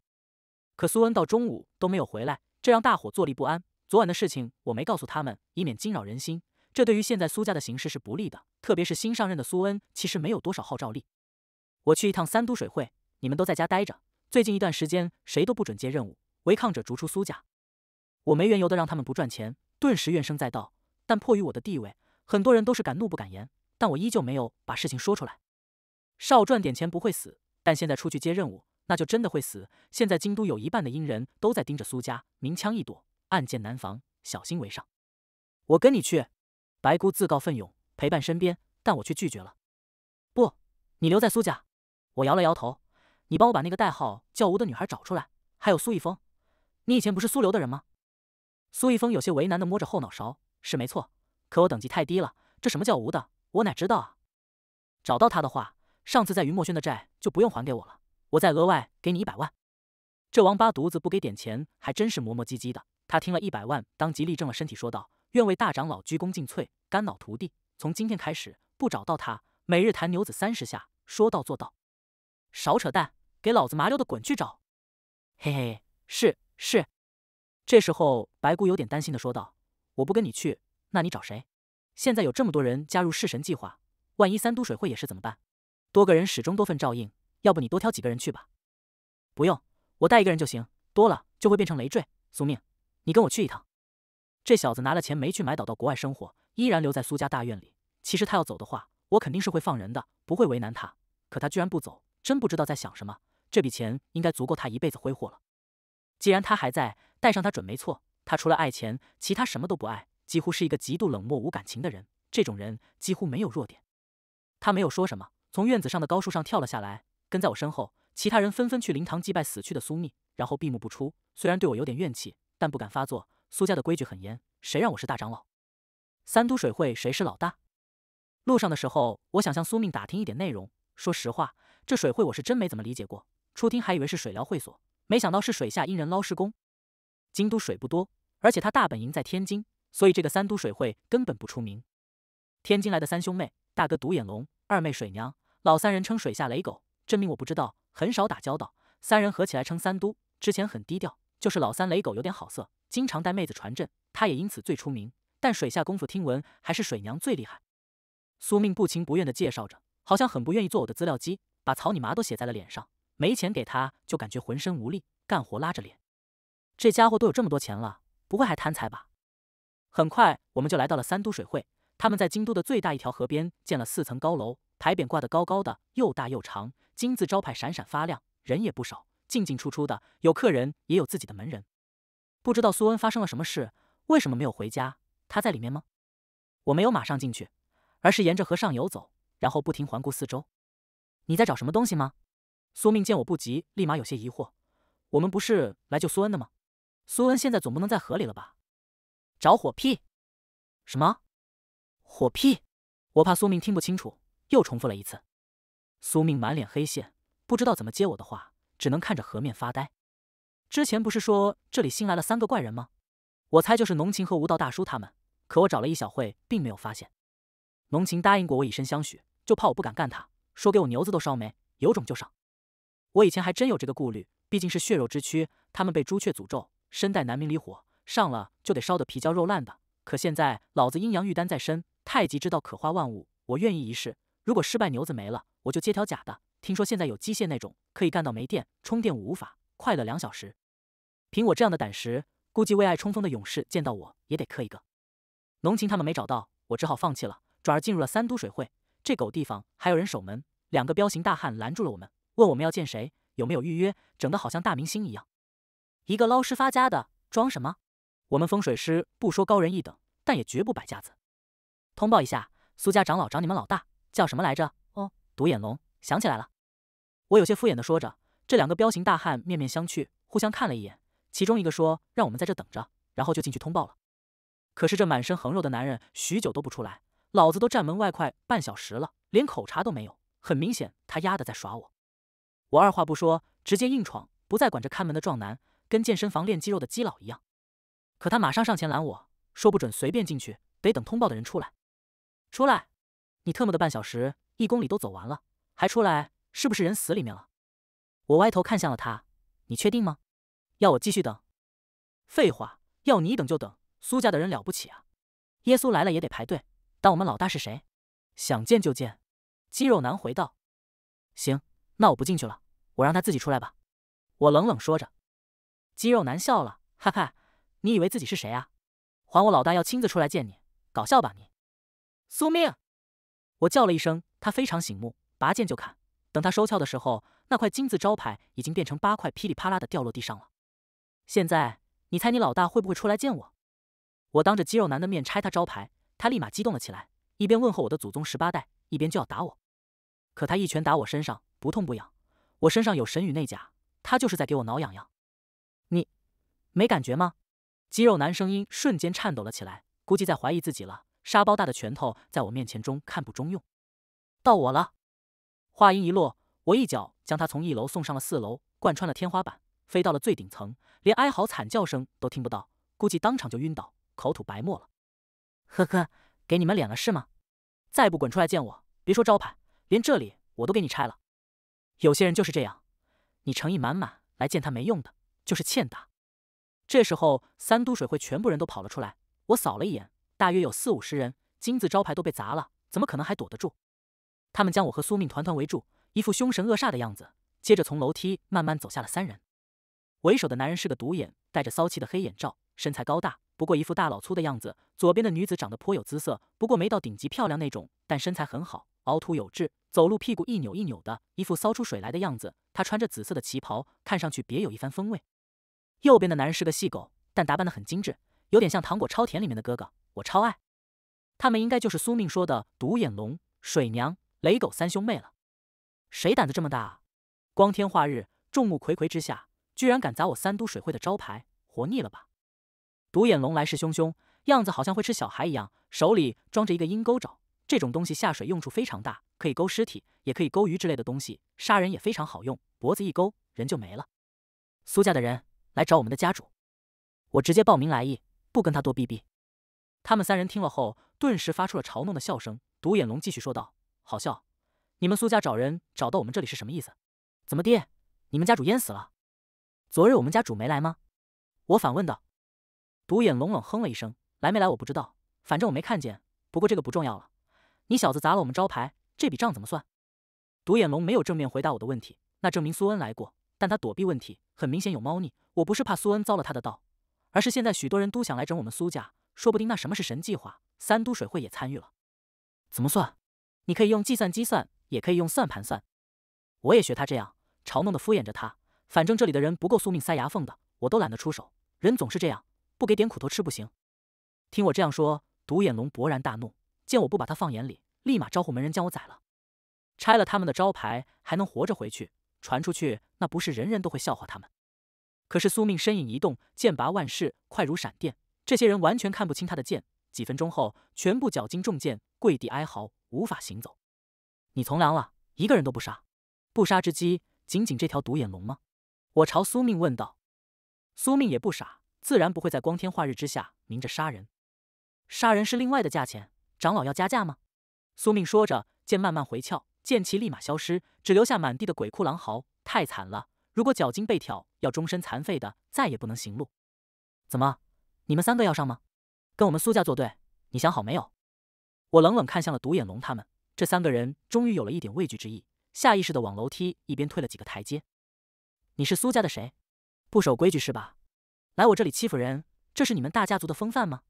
可苏恩到中午都没有回来，这让大伙坐立不安。昨晚的事情我没告诉他们，以免惊扰人心。这对于现在苏家的形势是不利的，特别是新上任的苏恩，其实没有多少号召力。我去一趟三都水会，你们都在家待着。最近一段时间，谁都不准接任务，违抗者逐出苏家。我没缘由的让他们不赚钱，顿时怨声载道。但迫于我的地位，很多人都是敢怒不敢言。但我依旧没有把事情说出来。少赚点钱不会死，但现在出去接任务，那就真的会死。现在京都有一半的阴人都在盯着苏家，明枪易躲，暗箭难防，小心为上。我跟你去，白姑自告奋勇陪伴身边，但我却拒绝了。不，你留在苏家。我摇了摇头。你帮我把那个代号叫吴的女孩找出来，还有苏易峰。你以前不是苏流的人吗？苏易峰有些为难的摸着后脑勺。是没错，可我等级太低了，这什么叫吴的，我哪知道啊？找到她的话。上次在云墨轩的债就不用还给我了，我再额外给你一百万。这王八犊子不给点钱还真是磨磨唧唧的。他听了一百万，当即立正了身体，说道：“愿为大长老鞠躬尽瘁，肝脑涂地。从今天开始，不找到他，每日弹牛子三十下，说到做到。少扯淡，给老子麻溜的滚去找！”嘿嘿，是是。这时候白姑有点担心的说道：“我不跟你去，那你找谁？现在有这么多人加入弑神计划，万一三都水会也是怎么办？”多个人始终多份照应，要不你多挑几个人去吧。不用，我带一个人就行，多了就会变成累赘。苏命，你跟我去一趟。这小子拿了钱没去买岛到国外生活，依然留在苏家大院里。其实他要走的话，我肯定是会放人的，不会为难他。可他居然不走，真不知道在想什么。这笔钱应该足够他一辈子挥霍了。既然他还在，带上他准没错。他除了爱钱，其他什么都不爱，几乎是一个极度冷漠无感情的人。这种人几乎没有弱点。他没有说什么。从院子上的高树上跳了下来，跟在我身后。其他人纷纷去灵堂祭拜死去的苏密，然后闭目不出。虽然对我有点怨气，但不敢发作。苏家的规矩很严，谁让我是大长老？三都水会谁是老大？路上的时候，我想向苏命打听一点内容。说实话，这水会我是真没怎么理解过。初听还以为是水疗会所，没想到是水下阴人捞尸工。京都水不多，而且他大本营在天津，所以这个三都水会根本不出名。天津来的三兄妹，大哥独眼龙，二妹水娘。老三人称水下雷狗，真名我不知道，很少打交道。三人合起来称三都，之前很低调，就是老三雷狗有点好色，经常带妹子传阵，他也因此最出名。但水下功夫听闻还是水娘最厉害。苏命不情不愿的介绍着，好像很不愿意做我的资料机，把草你妈都写在了脸上。没钱给他就感觉浑身无力，干活拉着脸。这家伙都有这么多钱了，不会还贪财吧？很快我们就来到了三都水会，他们在京都的最大一条河边建了四层高楼。牌匾挂得高高的，又大又长，金字招牌闪闪发亮，人也不少，进进出出的，有客人，也有自己的门人。不知道苏恩发生了什么事，为什么没有回家？他在里面吗？我没有马上进去，而是沿着河上游走，然后不停环顾四周。你在找什么东西吗？苏命见我不急，立马有些疑惑。我们不是来救苏恩的吗？苏恩现在总不能在河里了吧？找火屁？什么？火屁？我怕苏命听不清楚。又重复了一次，苏命满脸黑线，不知道怎么接我的话，只能看着河面发呆。之前不是说这里新来了三个怪人吗？我猜就是浓情和无道大叔他们，可我找了一小会，并没有发现。浓情答应过我以身相许，就怕我不敢干。他说给我牛子都烧没，有种就上。我以前还真有这个顾虑，毕竟是血肉之躯。他们被朱雀诅咒，身带南明离火，上了就得烧得皮焦肉烂的。可现在老子阴阳玉丹在身，太极之道可化万物，我愿意一试。如果失败，牛子没了，我就接条假的。听说现在有机械那种，可以干到没电，充电无法，快乐两小时。凭我这样的胆识，估计为爱冲锋的勇士见到我也得磕一个。浓情他们没找到，我只好放弃了，转而进入了三都水会。这狗地方还有人守门，两个彪形大汉拦住了我们，问我们要见谁，有没有预约，整的好像大明星一样。一个捞尸发家的，装什么？我们风水师不说高人一等，但也绝不摆架子。通报一下，苏家长老找你们老大。叫什么来着？哦，独眼龙，想起来了。我有些敷衍的说着。这两个彪形大汉面面相觑，互相看了一眼，其中一个说：“让我们在这等着。”然后就进去通报了。可是这满身横肉的男人许久都不出来，老子都站门外快半小时了，连口茶都没有。很明显，他丫的在耍我。我二话不说，直接硬闯，不再管这看门的壮男，跟健身房练肌肉的基佬一样。可他马上上前拦我，说不准随便进去，得等通报的人出来。出来。你特么的半小时一公里都走完了，还出来，是不是人死里面了？我歪头看向了他，你确定吗？要我继续等？废话，要你等就等。苏家的人了不起啊，耶稣来了也得排队。当我们老大是谁？想见就见。肌肉男回道：“行，那我不进去了，我让他自己出来吧。”我冷冷说着。肌肉男笑了，哈哈，你以为自己是谁啊？还我老大要亲自出来见你，搞笑吧你？苏命。我叫了一声，他非常醒目，拔剑就砍。等他收鞘的时候，那块金字招牌已经变成八块，噼里啪啦的掉落地上了。现在你猜，你老大会不会出来见我？我当着肌肉男的面拆他招牌，他立马激动了起来，一边问候我的祖宗十八代，一边就要打我。可他一拳打我身上，不痛不痒。我身上有神羽内甲，他就是在给我挠痒痒。你没感觉吗？肌肉男声音瞬间颤抖了起来，估计在怀疑自己了。沙包大的拳头在我面前中看不中用，到我了。话音一落，我一脚将他从一楼送上了四楼，贯穿了天花板，飞到了最顶层，连哀嚎惨叫声都听不到，估计当场就晕倒，口吐白沫了。呵呵，给你们脸了是吗？再不滚出来见我，别说招牌，连这里我都给你拆了。有些人就是这样，你诚意满满来见他没用的，就是欠打。这时候，三都水会全部人都跑了出来，我扫了一眼。大约有四五十人，金字招牌都被砸了，怎么可能还躲得住？他们将我和苏命团团围住，一副凶神恶煞的样子。接着从楼梯慢慢走下了三人，为首的男人是个独眼，戴着骚气的黑眼罩，身材高大，不过一副大老粗的样子。左边的女子长得颇有姿色，不过没到顶级漂亮那种，但身材很好，凹凸有致，走路屁股一扭一扭的，一副骚出水来的样子。她穿着紫色的旗袍，看上去别有一番风味。右边的男人是个细狗，但打扮得很精致，有点像《糖果超甜》里面的哥哥。我超爱，他们应该就是苏命说的独眼龙、水娘、雷狗三兄妹了。谁胆子这么大？光天化日、众目睽睽之下，居然敢砸我三都水会的招牌，活腻了吧？独眼龙来势汹汹，样子好像会吃小孩一样，手里装着一个鹰钩爪，这种东西下水用处非常大，可以勾尸体，也可以勾鱼之类的东西，杀人也非常好用，脖子一勾，人就没了。苏家的人来找我们的家主，我直接报名来意，不跟他多逼逼。他们三人听了后，顿时发出了嘲弄的笑声。独眼龙继续说道：“好笑，你们苏家找人找到我们这里是什么意思？怎么的？你们家主淹死了？昨日我们家主没来吗？”我反问道。独眼龙冷哼了一声：“来没来我不知道，反正我没看见。不过这个不重要了。你小子砸了我们招牌，这笔账怎么算？”独眼龙没有正面回答我的问题，那证明苏恩来过，但他躲避问题，很明显有猫腻。我不是怕苏恩遭了他的道，而是现在许多人都想来整我们苏家。说不定那什么是神计划，三都水会也参与了，怎么算？你可以用计算机算，也可以用算盘算。我也学他这样嘲弄的敷衍着他。反正这里的人不够苏命塞牙缝的，我都懒得出手。人总是这样，不给点苦头吃不行。听我这样说，独眼龙勃然大怒，见我不把他放眼里，立马招呼门人将我宰了，拆了他们的招牌，还能活着回去？传出去，那不是人人都会笑话他们？可是苏命身影一动，剑拔万世，快如闪电。这些人完全看不清他的剑，几分钟后全部脚筋中箭，跪地哀嚎，无法行走。你从良了，一个人都不杀，不杀之机，仅仅这条独眼龙吗？我朝苏命问道。苏命也不傻，自然不会在光天化日之下明着杀人，杀人是另外的价钱，长老要加价吗？苏命说着，剑慢慢回鞘，剑气立马消失，只留下满地的鬼哭狼嚎。太惨了，如果脚筋被挑，要终身残废的，再也不能行路。怎么？你们三个要上吗？跟我们苏家作对？你想好没有？我冷冷看向了独眼龙他们，这三个人终于有了一点畏惧之意，下意识的往楼梯一边退了几个台阶。你是苏家的谁？不守规矩是吧？来我这里欺负人，这是你们大家族的风范吗？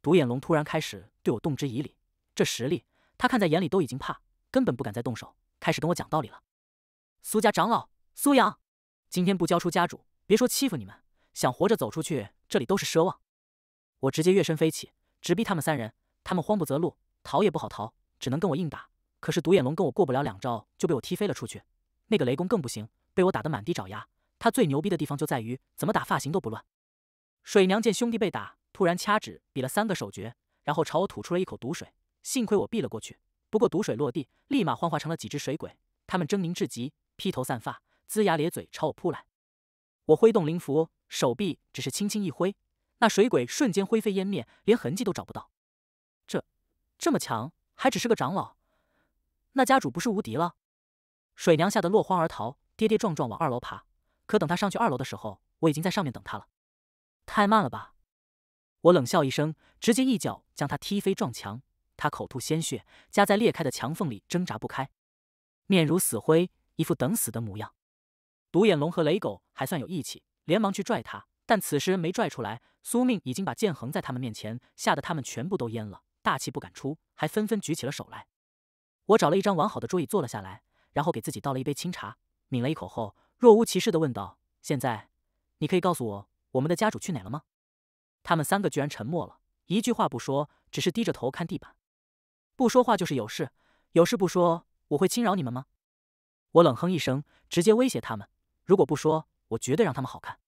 独眼龙突然开始对我动之以理，这实力他看在眼里都已经怕，根本不敢再动手，开始跟我讲道理了。苏家长老苏阳，今天不交出家主，别说欺负你们，想活着走出去。这里都是奢望，我直接跃身飞起，直逼他们三人。他们慌不择路，逃也不好逃，只能跟我硬打。可是独眼龙跟我过不了两招，就被我踢飞了出去。那个雷公更不行，被我打得满地找牙。他最牛逼的地方就在于，怎么打发型都不乱。水娘见兄弟被打，突然掐指比了三个手诀，然后朝我吐出了一口毒水。幸亏我避了过去，不过毒水落地，立马幻化成了几只水鬼。他们狰狞至极，披头散发，龇牙咧嘴朝我扑来。我挥动灵符。手臂只是轻轻一挥，那水鬼瞬间灰飞烟灭，连痕迹都找不到。这这么强，还只是个长老？那家主不是无敌了？水娘吓得落荒而逃，跌跌撞撞往二楼爬。可等他上去二楼的时候，我已经在上面等他了。太慢了吧？我冷笑一声，直接一脚将他踢飞撞墙。他口吐鲜血，夹在裂开的墙缝里挣扎不开，面如死灰，一副等死的模样。独眼龙和雷狗还算有义气。连忙去拽他，但此时没拽出来，苏命已经把剑横在他们面前，吓得他们全部都蔫了，大气不敢出，还纷纷举起了手来。我找了一张完好的桌椅坐了下来，然后给自己倒了一杯清茶，抿了一口后，若无其事的问道：“现在，你可以告诉我，我们的家主去哪了吗？”他们三个居然沉默了，一句话不说，只是低着头看地板。不说话就是有事，有事不说，我会轻饶你们吗？我冷哼一声，直接威胁他们：“如果不说。”我绝对让他们好看！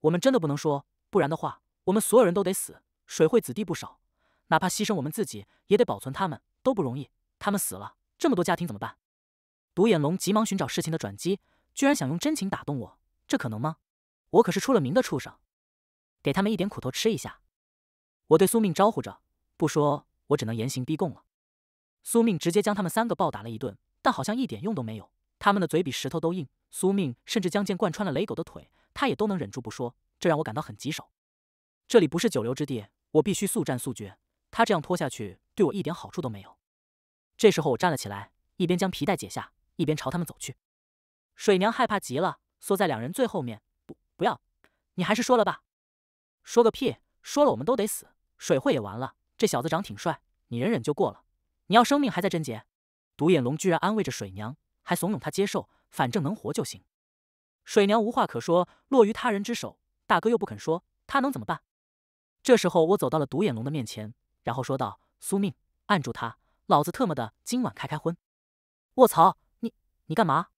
我们真的不能说，不然的话，我们所有人都得死。水会子弟不少，哪怕牺牲我们自己，也得保存他们，都不容易。他们死了，这么多家庭怎么办？独眼龙急忙寻找事情的转机，居然想用真情打动我，这可能吗？我可是出了名的畜生，给他们一点苦头吃一下。我对苏命招呼着，不说，我只能严刑逼供了。苏命直接将他们三个暴打了一顿，但好像一点用都没有，他们的嘴比石头都硬。苏命甚至将剑贯穿了雷狗的腿，他也都能忍住不说，这让我感到很棘手。这里不是久留之地，我必须速战速决。他这样拖下去，对我一点好处都没有。这时候，我站了起来，一边将皮带解下，一边朝他们走去。水娘害怕极了，缩在两人最后面。不，不要，你还是说了吧。说个屁！说了，我们都得死。水会也完了。这小子长挺帅，你忍忍就过了。你要生命，还在贞洁。独眼龙居然安慰着水娘，还怂恿她接受。反正能活就行。水娘无话可说，落于他人之手。大哥又不肯说，他能怎么办？这时候，我走到了独眼龙的面前，然后说道：“苏命，按住他！老子特么的今晚开开荤！”卧槽！你你干嘛？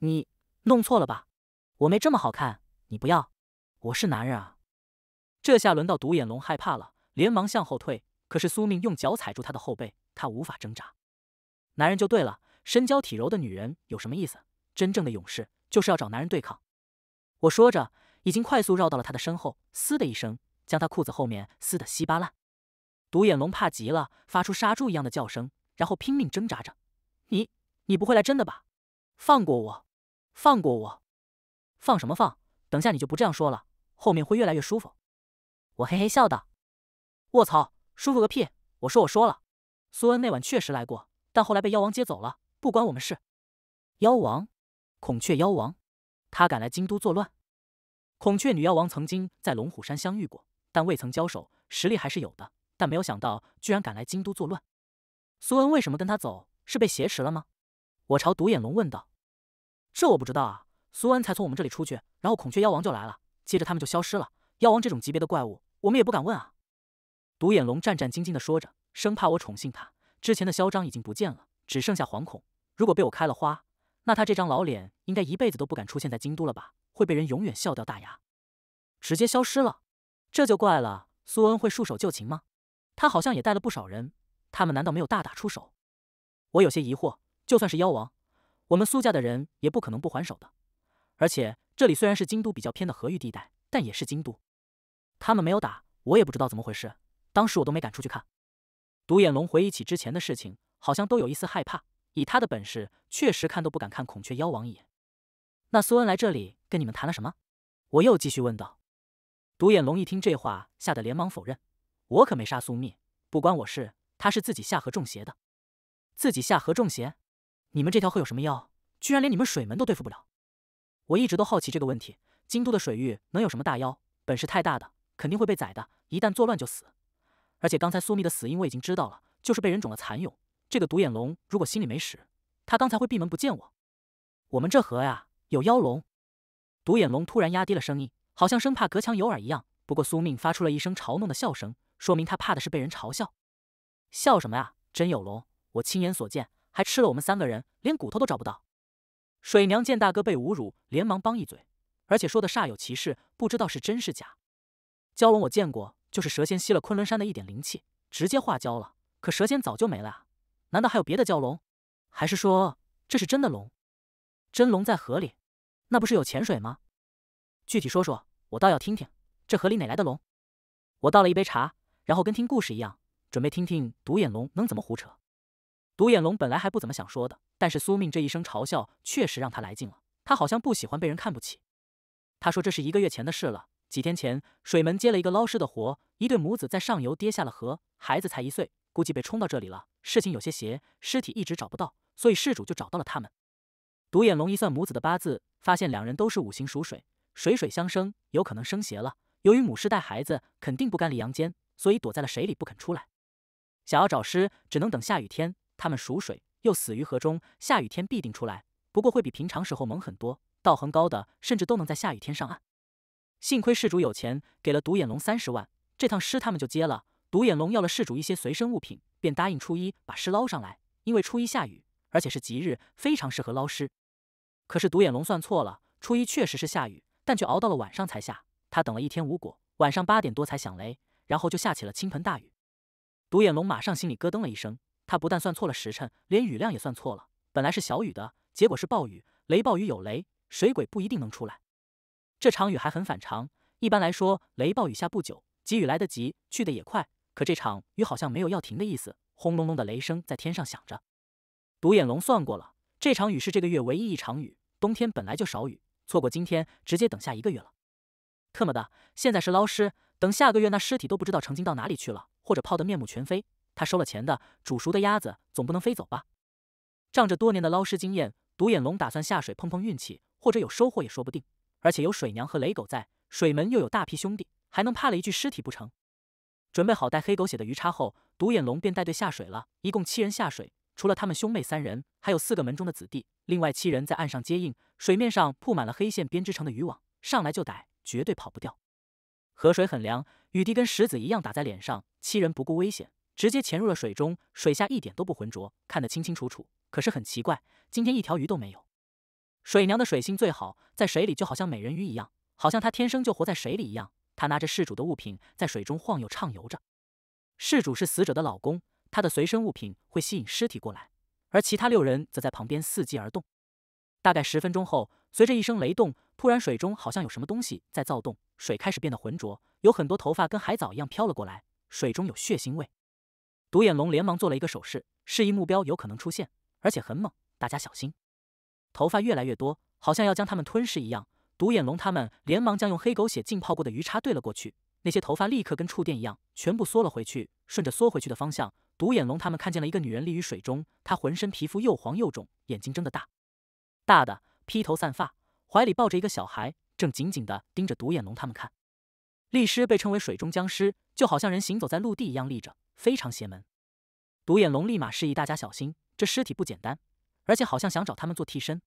你弄错了吧？我没这么好看，你不要。我是男人啊！这下轮到独眼龙害怕了，连忙向后退。可是苏命用脚踩住他的后背，他无法挣扎。男人就对了，身娇体柔的女人有什么意思？真正的勇士就是要找男人对抗。我说着，已经快速绕到了他的身后，嘶的一声，将他裤子后面撕得稀巴烂。独眼龙怕极了，发出杀猪一样的叫声，然后拼命挣扎着：“你，你不会来真的吧？放过我，放过我！放什么放？等下你就不这样说了，后面会越来越舒服。”我嘿嘿笑道：“我操，舒服个屁！我说我说了，苏恩那晚确实来过，但后来被妖王接走了，不关我们事。妖王。”孔雀妖王，他敢来京都作乱？孔雀女妖王曾经在龙虎山相遇过，但未曾交手，实力还是有的。但没有想到，居然敢来京都作乱。苏恩为什么跟他走？是被挟持了吗？我朝独眼龙问道：“这我不知道啊。”苏恩才从我们这里出去，然后孔雀妖王就来了，接着他们就消失了。妖王这种级别的怪物，我们也不敢问啊。独眼龙战战兢兢的说着，生怕我宠幸他，之前的嚣张已经不见了，只剩下惶恐。如果被我开了花。那他这张老脸应该一辈子都不敢出现在京都了吧？会被人永远笑掉大牙，直接消失了，这就怪了。苏恩会束手就擒吗？他好像也带了不少人，他们难道没有大打出手？我有些疑惑。就算是妖王，我们苏家的人也不可能不还手的。而且这里虽然是京都比较偏的河域地带，但也是京都。他们没有打，我也不知道怎么回事。当时我都没敢出去看。独眼龙回忆起之前的事情，好像都有一丝害怕。以他的本事，确实看都不敢看孔雀妖王一眼。那苏恩来这里跟你们谈了什么？我又继续问道。独眼龙一听这话，吓得连忙否认：“我可没杀苏密，不关我事。他是自己下河中邪的。自己下河中邪？你们这条河有什么妖？居然连你们水门都对付不了？我一直都好奇这个问题。京都的水域能有什么大妖？本事太大的肯定会被宰的，一旦作乱就死。而且刚才苏密的死因我已经知道了，就是被人种了蚕蛹。”这个独眼龙如果心里没屎，他刚才会闭门不见我。我们这河呀，有妖龙。独眼龙突然压低了声音，好像生怕隔墙有耳一样。不过苏命发出了一声嘲弄的笑声，说明他怕的是被人嘲笑。笑什么呀？真有龙？我亲眼所见，还吃了我们三个人，连骨头都找不到。水娘见大哥被侮辱，连忙帮一嘴，而且说的煞有其事，不知道是真是假。蛟龙我见过，就是蛇仙吸了昆仑山的一点灵气，直接化蛟了。可蛇仙早就没了。难道还有别的蛟龙，还是说这是真的龙？真龙在河里，那不是有潜水吗？具体说说，我倒要听听这河里哪来的龙。我倒了一杯茶，然后跟听故事一样，准备听听独眼龙能怎么胡扯。独眼龙本来还不怎么想说的，但是苏命这一声嘲笑确实让他来劲了。他好像不喜欢被人看不起。他说这是一个月前的事了，几天前水门接了一个捞尸的活，一对母子在上游跌下了河，孩子才一岁。估计被冲到这里了，事情有些邪，尸体一直找不到，所以事主就找到了他们。独眼龙一算母子的八字，发现两人都是五行属水，水水相生，有可能生邪了。由于母尸带孩子，肯定不甘离阳间，所以躲在了水里不肯出来。想要找尸，只能等下雨天。他们属水，又死于河中，下雨天必定出来，不过会比平常时候猛很多。道行高的甚至都能在下雨天上岸。幸亏事主有钱，给了独眼龙三十万，这趟尸他们就接了。独眼龙要了事主一些随身物品，便答应初一把尸捞上来。因为初一下雨，而且是吉日，非常适合捞尸。可是独眼龙算错了，初一确实是下雨，但却熬到了晚上才下。他等了一天无果，晚上八点多才响雷，然后就下起了倾盆大雨。独眼龙马上心里咯噔了一声，他不但算错了时辰，连雨量也算错了。本来是小雨的，结果是暴雨，雷暴雨有雷，水鬼不一定能出来。这场雨还很反常，一般来说，雷暴雨下不久，急雨来得及，去的也快。可这场雨好像没有要停的意思，轰隆隆的雷声在天上响着。独眼龙算过了，这场雨是这个月唯一一场雨，冬天本来就少雨，错过今天直接等下一个月了。特么的，现在是捞尸，等下个月那尸体都不知道成精到哪里去了，或者泡得面目全非。他收了钱的煮熟的鸭子总不能飞走吧？仗着多年的捞尸经验，独眼龙打算下水碰碰运气，或者有收获也说不定。而且有水娘和雷狗在，水门又有大批兄弟，还能怕了一具尸体不成？准备好带黑狗血的鱼叉后，独眼龙便带队下水了。一共七人下水，除了他们兄妹三人，还有四个门中的子弟。另外七人在岸上接应。水面上铺满了黑线编织成的渔网，上来就逮，绝对跑不掉。河水很凉，雨滴跟石子一样打在脸上。七人不顾危险，直接潜入了水中。水下一点都不浑浊，看得清清楚楚。可是很奇怪，今天一条鱼都没有。水娘的水性最好，在水里就好像美人鱼一样，好像她天生就活在水里一样。他拿着事主的物品在水中晃悠，畅游着。事主是死者的老公，他的随身物品会吸引尸体过来，而其他六人则在旁边伺机而动。大概十分钟后，随着一声雷动，突然水中好像有什么东西在躁动，水开始变得浑浊，有很多头发跟海藻一样飘了过来，水中有血腥味。独眼龙连忙做了一个手势，示意目标有可能出现，而且很猛，大家小心。头发越来越多，好像要将他们吞噬一样。独眼龙他们连忙将用黑狗血浸泡过的鱼叉对了过去，那些头发立刻跟触电一样，全部缩了回去。顺着缩回去的方向，独眼龙他们看见了一个女人立于水中，她浑身皮肤又黄又肿，眼睛睁得大大的，披头散发，怀里抱着一个小孩，正紧紧地盯着独眼龙他们看。力尸被称为水中僵尸，就好像人行走在陆地一样立着，非常邪门。独眼龙立马示意大家小心，这尸体不简单，而且好像想找他们做替身。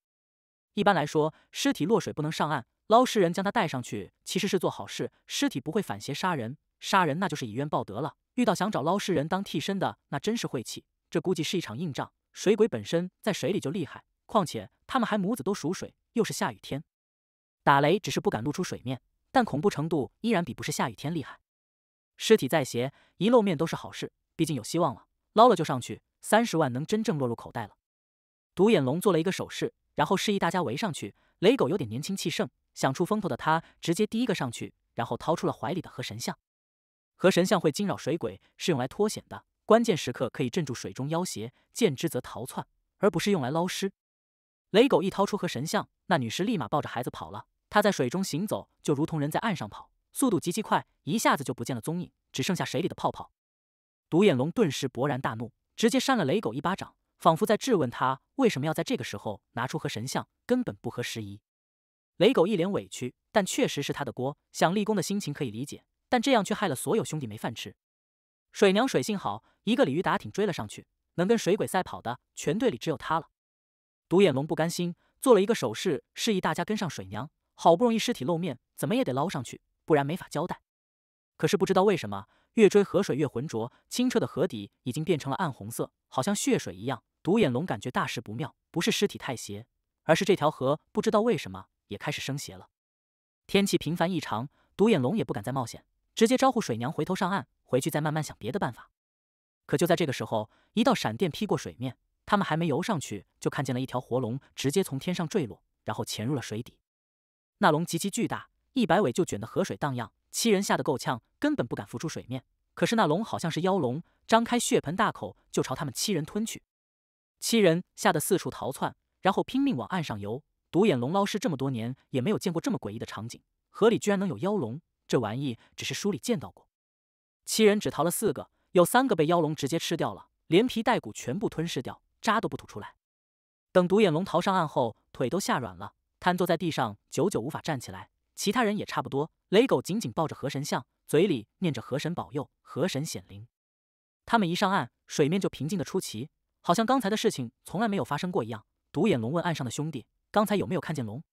一般来说，尸体落水不能上岸，捞尸人将他带上去，其实是做好事。尸体不会反邪杀人，杀人那就是以冤报德了。遇到想找捞尸人当替身的，那真是晦气。这估计是一场硬仗。水鬼本身在水里就厉害，况且他们还母子都属水，又是下雨天，打雷，只是不敢露出水面，但恐怖程度依然比不是下雨天厉害。尸体在邪，一露面都是好事，毕竟有希望了。捞了就上去，三十万能真正落入口袋了。独眼龙做了一个手势。然后示意大家围上去。雷狗有点年轻气盛，想出风头的他直接第一个上去，然后掏出了怀里的河神像。河神像会惊扰水鬼，是用来脱险的，关键时刻可以镇住水中妖邪，见之则逃窜，而不是用来捞尸。雷狗一掏出河神像，那女尸立马抱着孩子跑了。她在水中行走，就如同人在岸上跑，速度极其快，一下子就不见了踪影，只剩下水里的泡泡。独眼龙顿时勃然大怒，直接扇了雷狗一巴掌。仿佛在质问他为什么要在这个时候拿出和神像，根本不合时宜。雷狗一脸委屈，但确实是他的锅。想立功的心情可以理解，但这样却害了所有兄弟没饭吃。水娘水性好，一个鲤鱼打挺追了上去，能跟水鬼赛跑的全队里只有他了。独眼龙不甘心，做了一个手势，示意大家跟上水娘。好不容易尸体露面，怎么也得捞上去，不然没法交代。可是不知道为什么。越追河水越浑浊，清澈的河底已经变成了暗红色，好像血水一样。独眼龙感觉大事不妙，不是尸体太邪，而是这条河不知道为什么也开始生邪了。天气频繁异常，独眼龙也不敢再冒险，直接招呼水娘回头上岸，回去再慢慢想别的办法。可就在这个时候，一道闪电劈过水面，他们还没游上去，就看见了一条活龙直接从天上坠落，然后潜入了水底。那龙极其巨大，一摆尾就卷得河水荡漾。七人吓得够呛，根本不敢浮出水面。可是那龙好像是妖龙，张开血盆大口就朝他们七人吞去。七人吓得四处逃窜，然后拼命往岸上游。独眼龙捞尸这么多年，也没有见过这么诡异的场景，河里居然能有妖龙！这玩意只是书里见到过。七人只逃了四个，有三个被妖龙直接吃掉了，连皮带骨全部吞噬掉，渣都不吐出来。等独眼龙逃上岸后，腿都吓软了，瘫坐在地上，久久无法站起来。其他人也差不多。雷狗紧紧抱着河神像，嘴里念着“河神保佑，河神显灵”。他们一上岸，水面就平静的出奇，好像刚才的事情从来没有发生过一样。独眼龙问岸上的兄弟：“刚才有没有看见龙？”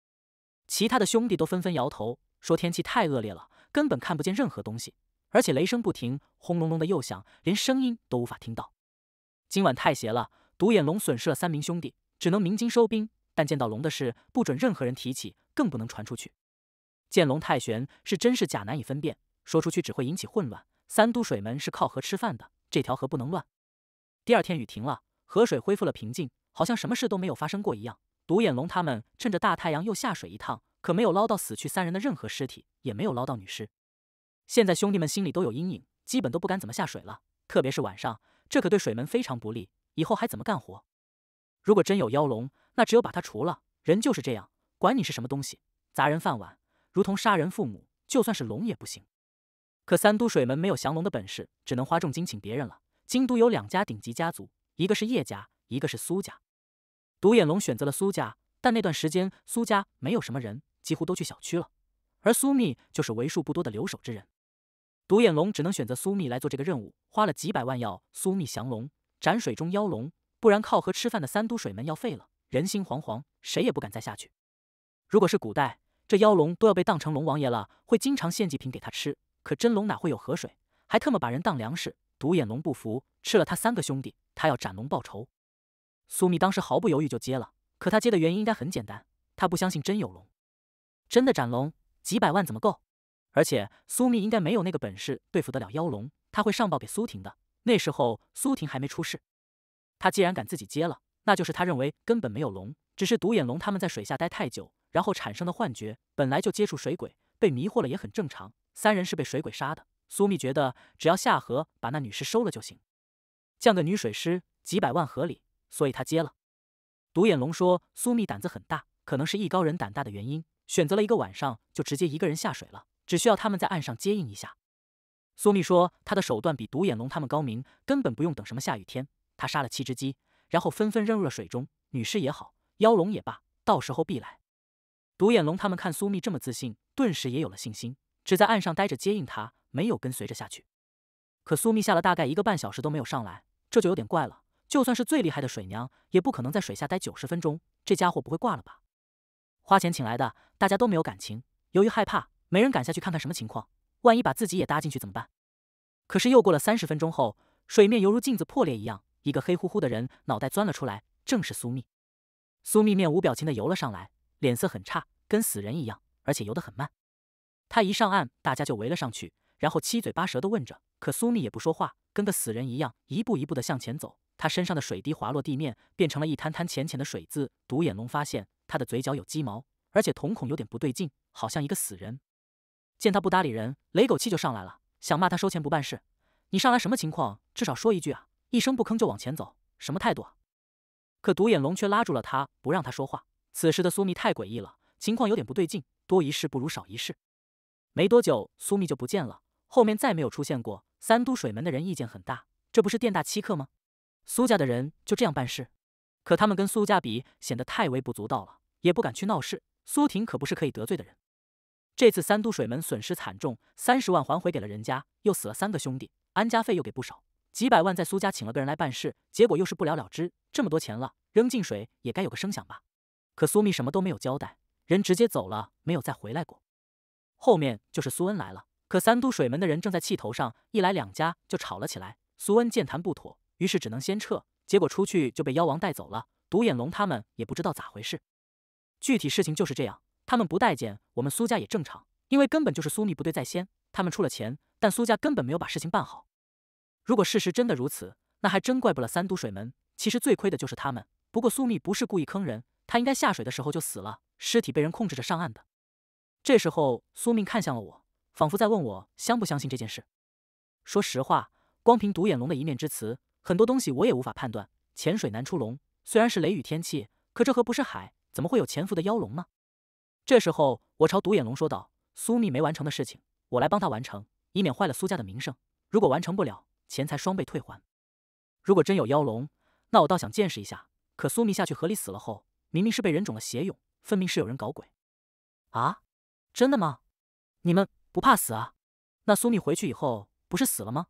其他的兄弟都纷纷摇头，说天气太恶劣了，根本看不见任何东西，而且雷声不停，轰隆隆的又响，连声音都无法听到。今晚太邪了，独眼龙损失了三名兄弟，只能鸣金收兵。但见到龙的事，不准任何人提起，更不能传出去。见龙太玄是真是假难以分辨，说出去只会引起混乱。三都水门是靠河吃饭的，这条河不能乱。第二天雨停了，河水恢复了平静，好像什么事都没有发生过一样。独眼龙他们趁着大太阳又下水一趟，可没有捞到死去三人的任何尸体，也没有捞到女尸。现在兄弟们心里都有阴影，基本都不敢怎么下水了，特别是晚上。这可对水门非常不利，以后还怎么干活？如果真有妖龙，那只有把它除了。人就是这样，管你是什么东西，砸人饭碗。如同杀人父母，就算是龙也不行。可三都水门没有降龙的本事，只能花重金请别人了。京都有两家顶级家族，一个是叶家，一个是苏家。独眼龙选择了苏家，但那段时间苏家没有什么人，几乎都去小区了。而苏密就是为数不多的留守之人。独眼龙只能选择苏密来做这个任务，花了几百万要苏密降龙斩水中妖龙，不然靠河吃饭的三都水门要废了，人心惶惶，谁也不敢再下去。如果是古代。这妖龙都要被当成龙王爷了，会经常献祭品给他吃。可真龙哪会有河水，还特么把人当粮食？独眼龙不服，吃了他三个兄弟，他要斩龙报仇。苏密当时毫不犹豫就接了，可他接的原因应该很简单，他不相信真有龙，真的斩龙几百万怎么够？而且苏密应该没有那个本事对付得了妖龙，他会上报给苏婷的。那时候苏婷还没出世，他既然敢自己接了，那就是他认为根本没有龙，只是独眼龙他们在水下待太久。然后产生的幻觉本来就接触水鬼，被迷惑了也很正常。三人是被水鬼杀的。苏密觉得只要下河把那女尸收了就行，降个女水师几百万合理，所以他接了。独眼龙说苏密胆子很大，可能是艺高人胆大的原因，选择了一个晚上就直接一个人下水了，只需要他们在岸上接应一下。苏密说他的手段比独眼龙他们高明，根本不用等什么下雨天。他杀了七只鸡，然后纷纷扔入了水中。女尸也好，妖龙也罢，到时候必来。独眼龙他们看苏密这么自信，顿时也有了信心，只在岸上待着接应他，没有跟随着下去。可苏密下了大概一个半小时都没有上来，这就有点怪了。就算是最厉害的水娘，也不可能在水下待九十分钟。这家伙不会挂了吧？花钱请来的，大家都没有感情。由于害怕，没人敢下去看看什么情况，万一把自己也搭进去怎么办？可是又过了三十分钟后，水面犹如镜子破裂一样，一个黑乎乎的人脑袋钻了出来，正是苏密。苏密面无表情的游了上来。脸色很差，跟死人一样，而且游得很慢。他一上岸，大家就围了上去，然后七嘴八舌的问着。可苏密也不说话，跟个死人一样，一步一步地向前走。他身上的水滴滑落地面，变成了一滩滩浅浅的水渍。独眼龙发现他的嘴角有鸡毛，而且瞳孔有点不对劲，好像一个死人。见他不搭理人，雷狗气就上来了，想骂他收钱不办事。你上来什么情况？至少说一句啊！一声不吭就往前走，什么态度啊？可独眼龙却拉住了他，不让他说话。此时的苏密太诡异了，情况有点不对劲，多一事不如少一事。没多久，苏密就不见了，后面再没有出现过。三都水门的人意见很大，这不是店大欺客吗？苏家的人就这样办事，可他们跟苏家比，显得太微不足道了，也不敢去闹事。苏婷可不是可以得罪的人。这次三都水门损失惨重，三十万还回给了人家，又死了三个兄弟，安家费又给不少，几百万在苏家请了个人来办事，结果又是不了了之。这么多钱了，扔进水也该有个声响吧。可苏密什么都没有交代，人直接走了，没有再回来过。后面就是苏恩来了，可三都水门的人正在气头上，一来两家就吵了起来。苏恩见谈不妥，于是只能先撤，结果出去就被妖王带走了。独眼龙他们也不知道咋回事，具体事情就是这样。他们不待见我们苏家也正常，因为根本就是苏密不对在先。他们出了钱，但苏家根本没有把事情办好。如果事实真的如此，那还真怪不了三都水门。其实最亏的就是他们。不过苏密不是故意坑人。他应该下水的时候就死了，尸体被人控制着上岸的。这时候，苏命看向了我，仿佛在问我相不相信这件事。说实话，光凭独眼龙的一面之词，很多东西我也无法判断。潜水难出龙，虽然是雷雨天气，可这河不是海，怎么会有潜伏的妖龙呢？这时候，我朝独眼龙说道：“苏密没完成的事情，我来帮他完成，以免坏了苏家的名声。如果完成不了，钱财双倍退还。如果真有妖龙，那我倒想见识一下。可苏密下去河里死了后。”明明是被人种了邪蛹，分明是有人搞鬼！啊，真的吗？你们不怕死啊？那苏密回去以后不是死了吗？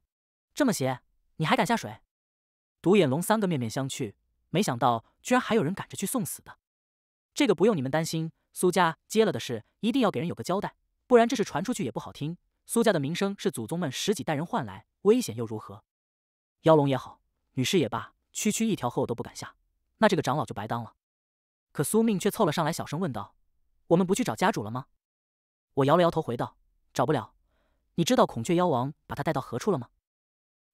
这么邪，你还敢下水？独眼龙三个面面相觑，没想到居然还有人赶着去送死的。这个不用你们担心，苏家接了的事，一定要给人有个交代，不然这事传出去也不好听。苏家的名声是祖宗们十几代人换来，危险又如何？妖龙也好，女尸也罢，区区一条河我都不敢下，那这个长老就白当了。可苏命却凑了上来，小声问道：“我们不去找家主了吗？”我摇了摇头，回道：“找不了。你知道孔雀妖王把他带到何处了吗？”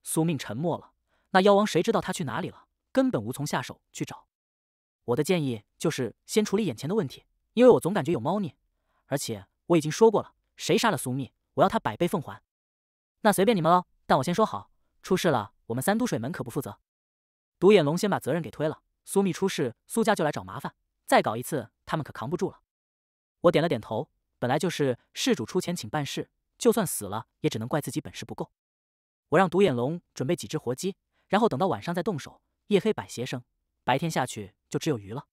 苏命沉默了。那妖王谁知道他去哪里了？根本无从下手去找。我的建议就是先处理眼前的问题，因为我总感觉有猫腻。而且我已经说过了，谁杀了苏命，我要他百倍奉还。那随便你们喽。但我先说好，出事了，我们三都水门可不负责。独眼龙先把责任给推了。苏命出事，苏家就来找麻烦。再搞一次，他们可扛不住了。我点了点头，本来就是事主出钱请办事，就算死了，也只能怪自己本事不够。我让独眼龙准备几只活鸡，然后等到晚上再动手。夜黑百邪生，白天下去就只有鱼了。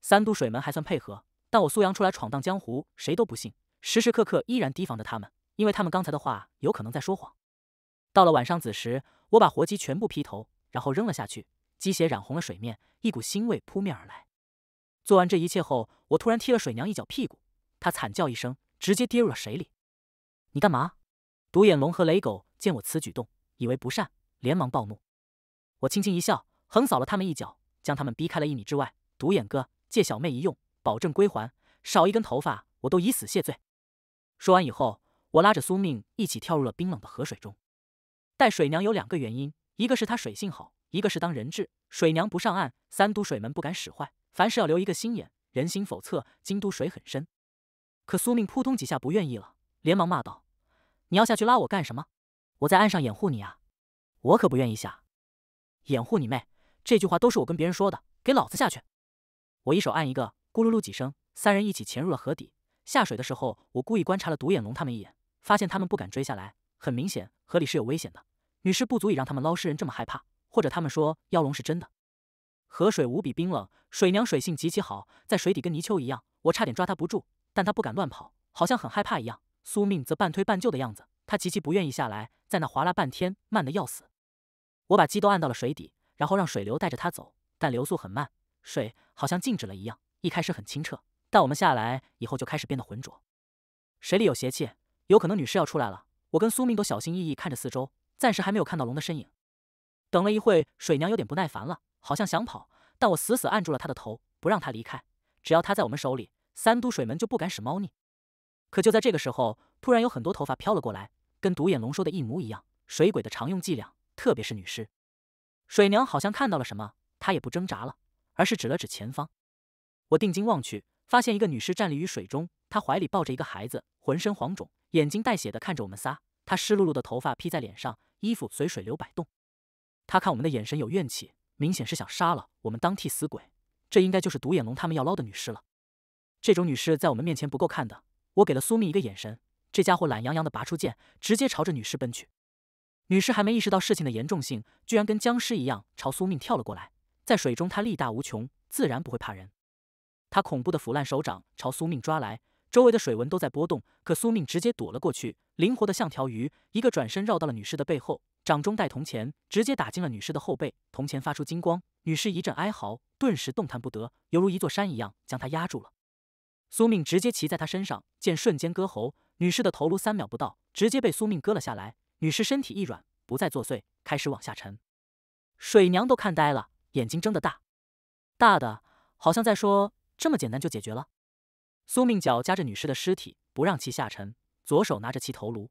三都水门还算配合，但我苏阳出来闯荡江湖，谁都不信，时时刻刻依然提防着他们，因为他们刚才的话有可能在说谎。到了晚上子时，我把活鸡全部劈头，然后扔了下去，鸡血染红了水面，一股腥味扑面而来。做完这一切后，我突然踢了水娘一脚屁股，她惨叫一声，直接跌入了水里。你干嘛？独眼龙和雷狗见我此举动，以为不善，连忙暴怒。我轻轻一笑，横扫了他们一脚，将他们逼开了一米之外。独眼哥借小妹一用，保证归还，少一根头发我都以死谢罪。说完以后，我拉着苏命一起跳入了冰冷的河水中。带水娘有两个原因，一个是她水性好，一个是当人质。水娘不上岸，三都水门不敢使坏。凡事要留一个心眼，人心叵测，京都水很深。可苏命扑通几下不愿意了，连忙骂道：“你要下去拉我干什么？我在岸上掩护你啊！我可不愿意下，掩护你妹！”这句话都是我跟别人说的，给老子下去！我一手按一个，咕噜噜几声，三人一起潜入了河底。下水的时候，我故意观察了独眼龙他们一眼，发现他们不敢追下来，很明显河里是有危险的。女尸不足以让他们捞尸人这么害怕，或者他们说妖龙是真的。河水无比冰冷，水娘水性极其好，在水底跟泥鳅一样，我差点抓她不住，但她不敢乱跑，好像很害怕一样。苏命则半推半就的样子，她极其不愿意下来，在那划拉半天，慢得要死。我把鸡都按到了水底，然后让水流带着她走，但流速很慢，水好像静止了一样。一开始很清澈，但我们下来以后就开始变得浑浊。水里有邪气，有可能女尸要出来了。我跟苏命都小心翼翼看着四周，暂时还没有看到龙的身影。等了一会，水娘有点不耐烦了。好像想跑，但我死死按住了他的头，不让他离开。只要他在我们手里，三都水门就不敢使猫腻。可就在这个时候，突然有很多头发飘了过来，跟独眼龙说的一模一样，水鬼的常用伎俩，特别是女尸。水娘好像看到了什么，她也不挣扎了，而是指了指前方。我定睛望去，发现一个女尸站立于水中，她怀里抱着一个孩子，浑身黄肿，眼睛带血的看着我们仨。她湿漉漉的头发披在脸上，衣服随水流摆动。她看我们的眼神有怨气。明显是想杀了我们当替死鬼，这应该就是独眼龙他们要捞的女尸了。这种女尸在我们面前不够看的。我给了苏命一个眼神，这家伙懒洋洋的拔出剑，直接朝着女尸奔去。女尸还没意识到事情的严重性，居然跟僵尸一样朝苏命跳了过来。在水中，她力大无穷，自然不会怕人。她恐怖的腐烂手掌朝苏命抓来，周围的水纹都在波动，可苏命直接躲了过去，灵活的像条鱼，一个转身绕到了女尸的背后。掌中带铜钱，直接打进了女尸的后背，铜钱发出金光，女尸一阵哀嚎，顿时动弹不得，犹如一座山一样将她压住了。苏命直接骑在她身上，剑瞬间割喉，女尸的头颅三秒不到，直接被苏命割了下来。女尸身体一软，不再作祟，开始往下沉。水娘都看呆了，眼睛睁得大大的，好像在说：“这么简单就解决了。”苏命脚夹着女尸的尸体，不让其下沉，左手拿着其头颅。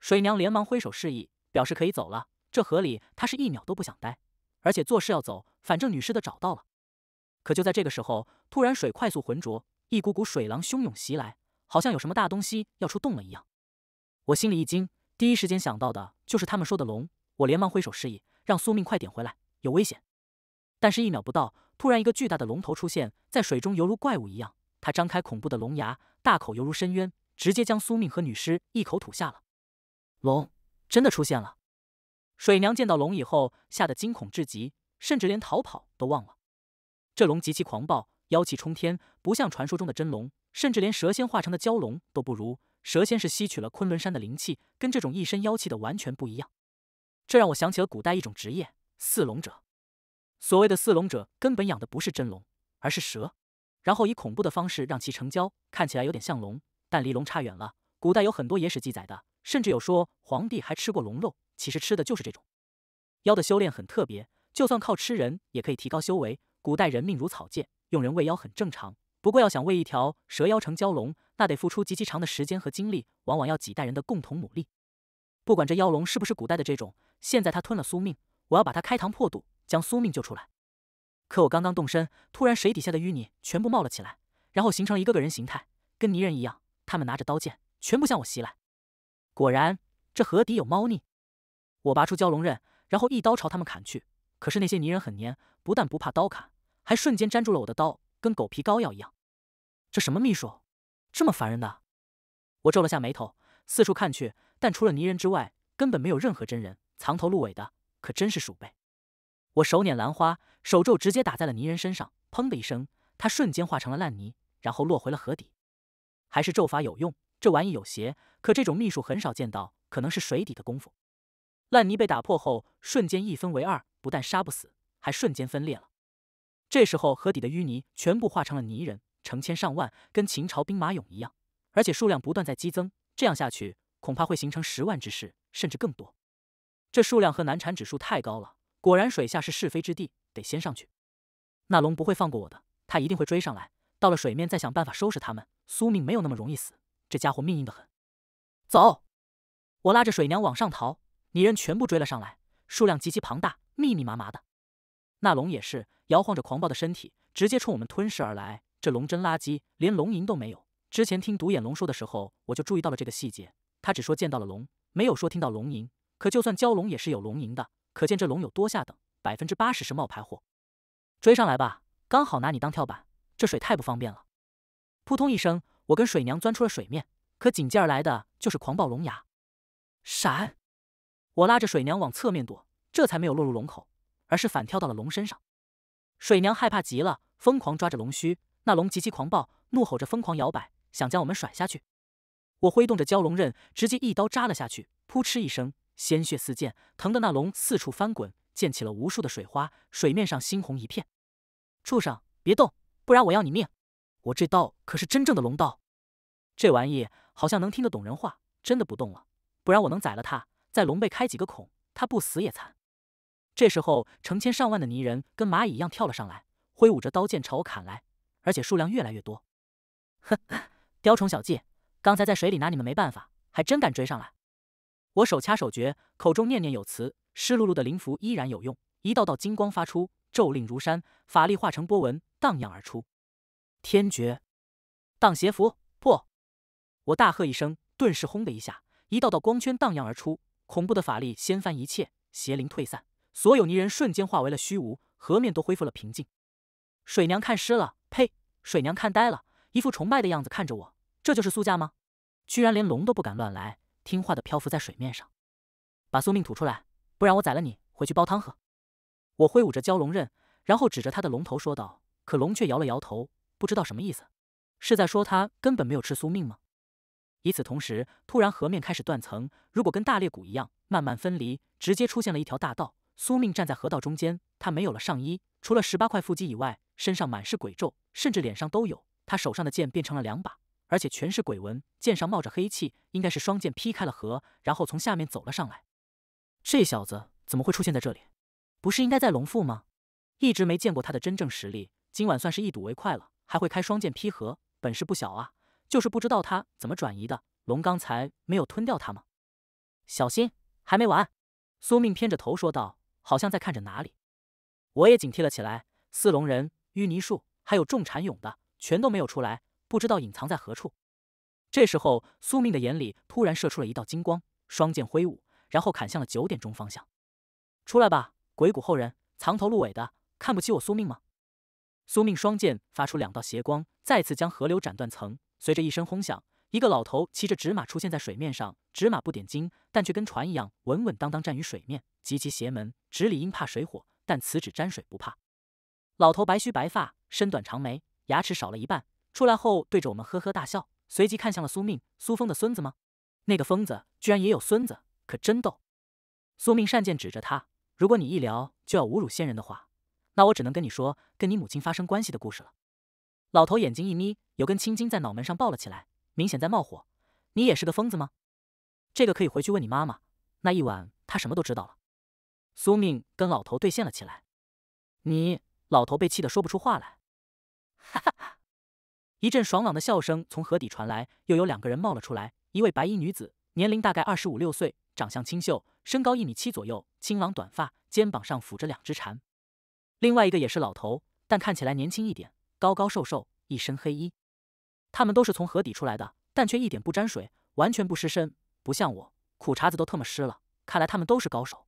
水娘连忙挥手示意。表示可以走了，这河里他是一秒都不想待，而且做事要走，反正女尸的找到了。可就在这个时候，突然水快速浑浊，一股股水浪汹涌袭来，好像有什么大东西要出动了一样。我心里一惊，第一时间想到的就是他们说的龙，我连忙挥手示意，让苏命快点回来，有危险。但是，一秒不到，突然一个巨大的龙头出现在水中，犹如怪物一样，它张开恐怖的龙牙，大口犹如深渊，直接将苏命和女尸一口吐下了。龙。真的出现了！水娘见到龙以后，吓得惊恐至极，甚至连逃跑都忘了。这龙极其狂暴，妖气冲天，不像传说中的真龙，甚至连蛇仙化成的蛟龙都不如。蛇仙是吸取了昆仑山的灵气，跟这种一身妖气的完全不一样。这让我想起了古代一种职业——四龙者。所谓的四龙者，根本养的不是真龙，而是蛇，然后以恐怖的方式让其成蛟，看起来有点像龙，但离龙差远了。古代有很多野史记载的。甚至有说皇帝还吃过龙肉，其实吃的就是这种妖的修炼很特别，就算靠吃人也可以提高修为。古代人命如草芥，用人喂妖很正常。不过要想喂一条蛇妖成蛟龙，那得付出极其长的时间和精力，往往要几代人的共同努力。不管这妖龙是不是古代的这种，现在他吞了苏命，我要把他开膛破肚，将苏命救出来。可我刚刚动身，突然水底下的淤泥全部冒了起来，然后形成了一个个人形态，跟泥人一样。他们拿着刀剑，全部向我袭来。果然，这河底有猫腻。我拔出蛟龙刃，然后一刀朝他们砍去。可是那些泥人很粘，不但不怕刀砍，还瞬间粘住了我的刀，跟狗皮膏药一样。这什么秘术？这么烦人的！我皱了下眉头，四处看去，但除了泥人之外，根本没有任何真人藏头露尾的，可真是鼠辈。我手捻兰花手咒，直接打在了泥人身上，砰的一声，他瞬间化成了烂泥，然后落回了河底。还是咒法有用，这玩意有邪。可这种秘术很少见到，可能是水底的功夫。烂泥被打破后，瞬间一分为二，不但杀不死，还瞬间分裂了。这时候河底的淤泥全部化成了泥人，成千上万，跟秦朝兵马俑一样，而且数量不断在激增。这样下去，恐怕会形成十万之势，甚至更多。这数量和难产指数太高了。果然，水下是是非之地，得先上去。那龙不会放过我的，他一定会追上来。到了水面再想办法收拾他们。苏命没有那么容易死，这家伙命硬得很。走，我拉着水娘往上逃，泥人全部追了上来，数量极其庞大，密密麻麻的。那龙也是摇晃着狂暴的身体，直接冲我们吞噬而来。这龙真垃圾，连龙吟都没有。之前听独眼龙说的时候，我就注意到了这个细节，他只说见到了龙，没有说听到龙吟。可就算蛟龙也是有龙吟的，可见这龙有多下等，百分之八十是冒牌货。追上来吧，刚好拿你当跳板，这水太不方便了。扑通一声，我跟水娘钻出了水面。可紧接而来的就是狂暴龙牙，闪！我拉着水娘往侧面躲，这才没有落入龙口，而是反跳到了龙身上。水娘害怕极了，疯狂抓着龙须。那龙极其狂暴，怒吼着疯狂摇摆，想将我们甩下去。我挥动着蛟龙刃，直接一刀扎了下去，噗嗤一声，鲜血四溅，疼的那龙四处翻滚，溅起了无数的水花，水面上猩红一片。畜生，别动，不然我要你命！我这刀可是真正的龙刀，这玩意。好像能听得懂人话，真的不动了，不然我能宰了他，在龙背开几个孔，他不死也惨。这时候，成千上万的泥人跟蚂蚁一样跳了上来，挥舞着刀剑朝我砍来，而且数量越来越多。呵，<laughs> 雕虫小技，刚才在水里拿你们没办法，还真敢追上来！我手掐手诀，口中念念有词，湿漉漉的灵符依然有用，一道道金光发出，咒令如山，法力化成波纹荡漾而出。天诀，荡邪符。我大喝一声，顿时轰的一下，一道道光圈荡漾而出，恐怖的法力掀翻一切，邪灵退散，所有泥人瞬间化为了虚无，河面都恢复了平静。水娘看湿了，呸！水娘看呆了，一副崇拜的样子看着我，这就是苏家吗？居然连龙都不敢乱来，听话的漂浮在水面上。把苏命吐出来，不然我宰了你，回去煲汤喝。我挥舞着蛟龙刃，然后指着他的龙头说道：“可龙却摇了摇头，不知道什么意思，是在说他根本没有吃苏命吗？”与此同时，突然河面开始断层，如果跟大裂谷一样慢慢分离，直接出现了一条大道。苏命站在河道中间，他没有了上衣，除了十八块腹肌以外，身上满是鬼咒，甚至脸上都有。他手上的剑变成了两把，而且全是鬼纹，剑上冒着黑气，应该是双剑劈开了河，然后从下面走了上来。这小子怎么会出现在这里？不是应该在龙腹吗？一直没见过他的真正实力，今晚算是一睹为快了。还会开双剑劈河，本事不小啊！就是不知道他怎么转移的，龙刚才没有吞掉他吗？小心，还没完。苏命偏着头说道，好像在看着哪里。我也警惕了起来。四龙人、淤泥树，还有重蝉蛹的，全都没有出来，不知道隐藏在何处。这时候，苏命的眼里突然射出了一道金光，双剑挥舞，然后砍向了九点钟方向。出来吧，鬼谷后人，藏头露尾的，看不起我苏命吗？苏命双剑发出两道邪光，再次将河流斩断层。随着一声轰响，一个老头骑着纸马出现在水面上。纸马不点睛，但却跟船一样稳稳当当站于水面，极其邪门。纸里应怕水火，但此纸沾水不怕。老头白须白发，身短长眉，牙齿少了一半。出来后对着我们呵呵大笑，随即看向了苏命、苏峰的孙子吗？那个疯子居然也有孙子，可真逗。苏命善剑指着他：“如果你一聊就要侮辱先人的话，那我只能跟你说跟你母亲发生关系的故事了。”老头眼睛一眯，有根青筋在脑门上爆了起来，明显在冒火。你也是个疯子吗？这个可以回去问你妈妈。那一晚，他什么都知道了。苏命跟老头对线了起来。你老头被气得说不出话来。哈哈哈！一阵爽朗的笑声从河底传来，又有两个人冒了出来。一位白衣女子，年龄大概二十五六岁，长相清秀，身高一米七左右，青朗短发，肩膀上抚着两只蝉。另外一个也是老头，但看起来年轻一点。高高瘦瘦，一身黑衣，他们都是从河底出来的，但却一点不沾水，完全不湿身，不像我，苦茬子都特么湿了。看来他们都是高手。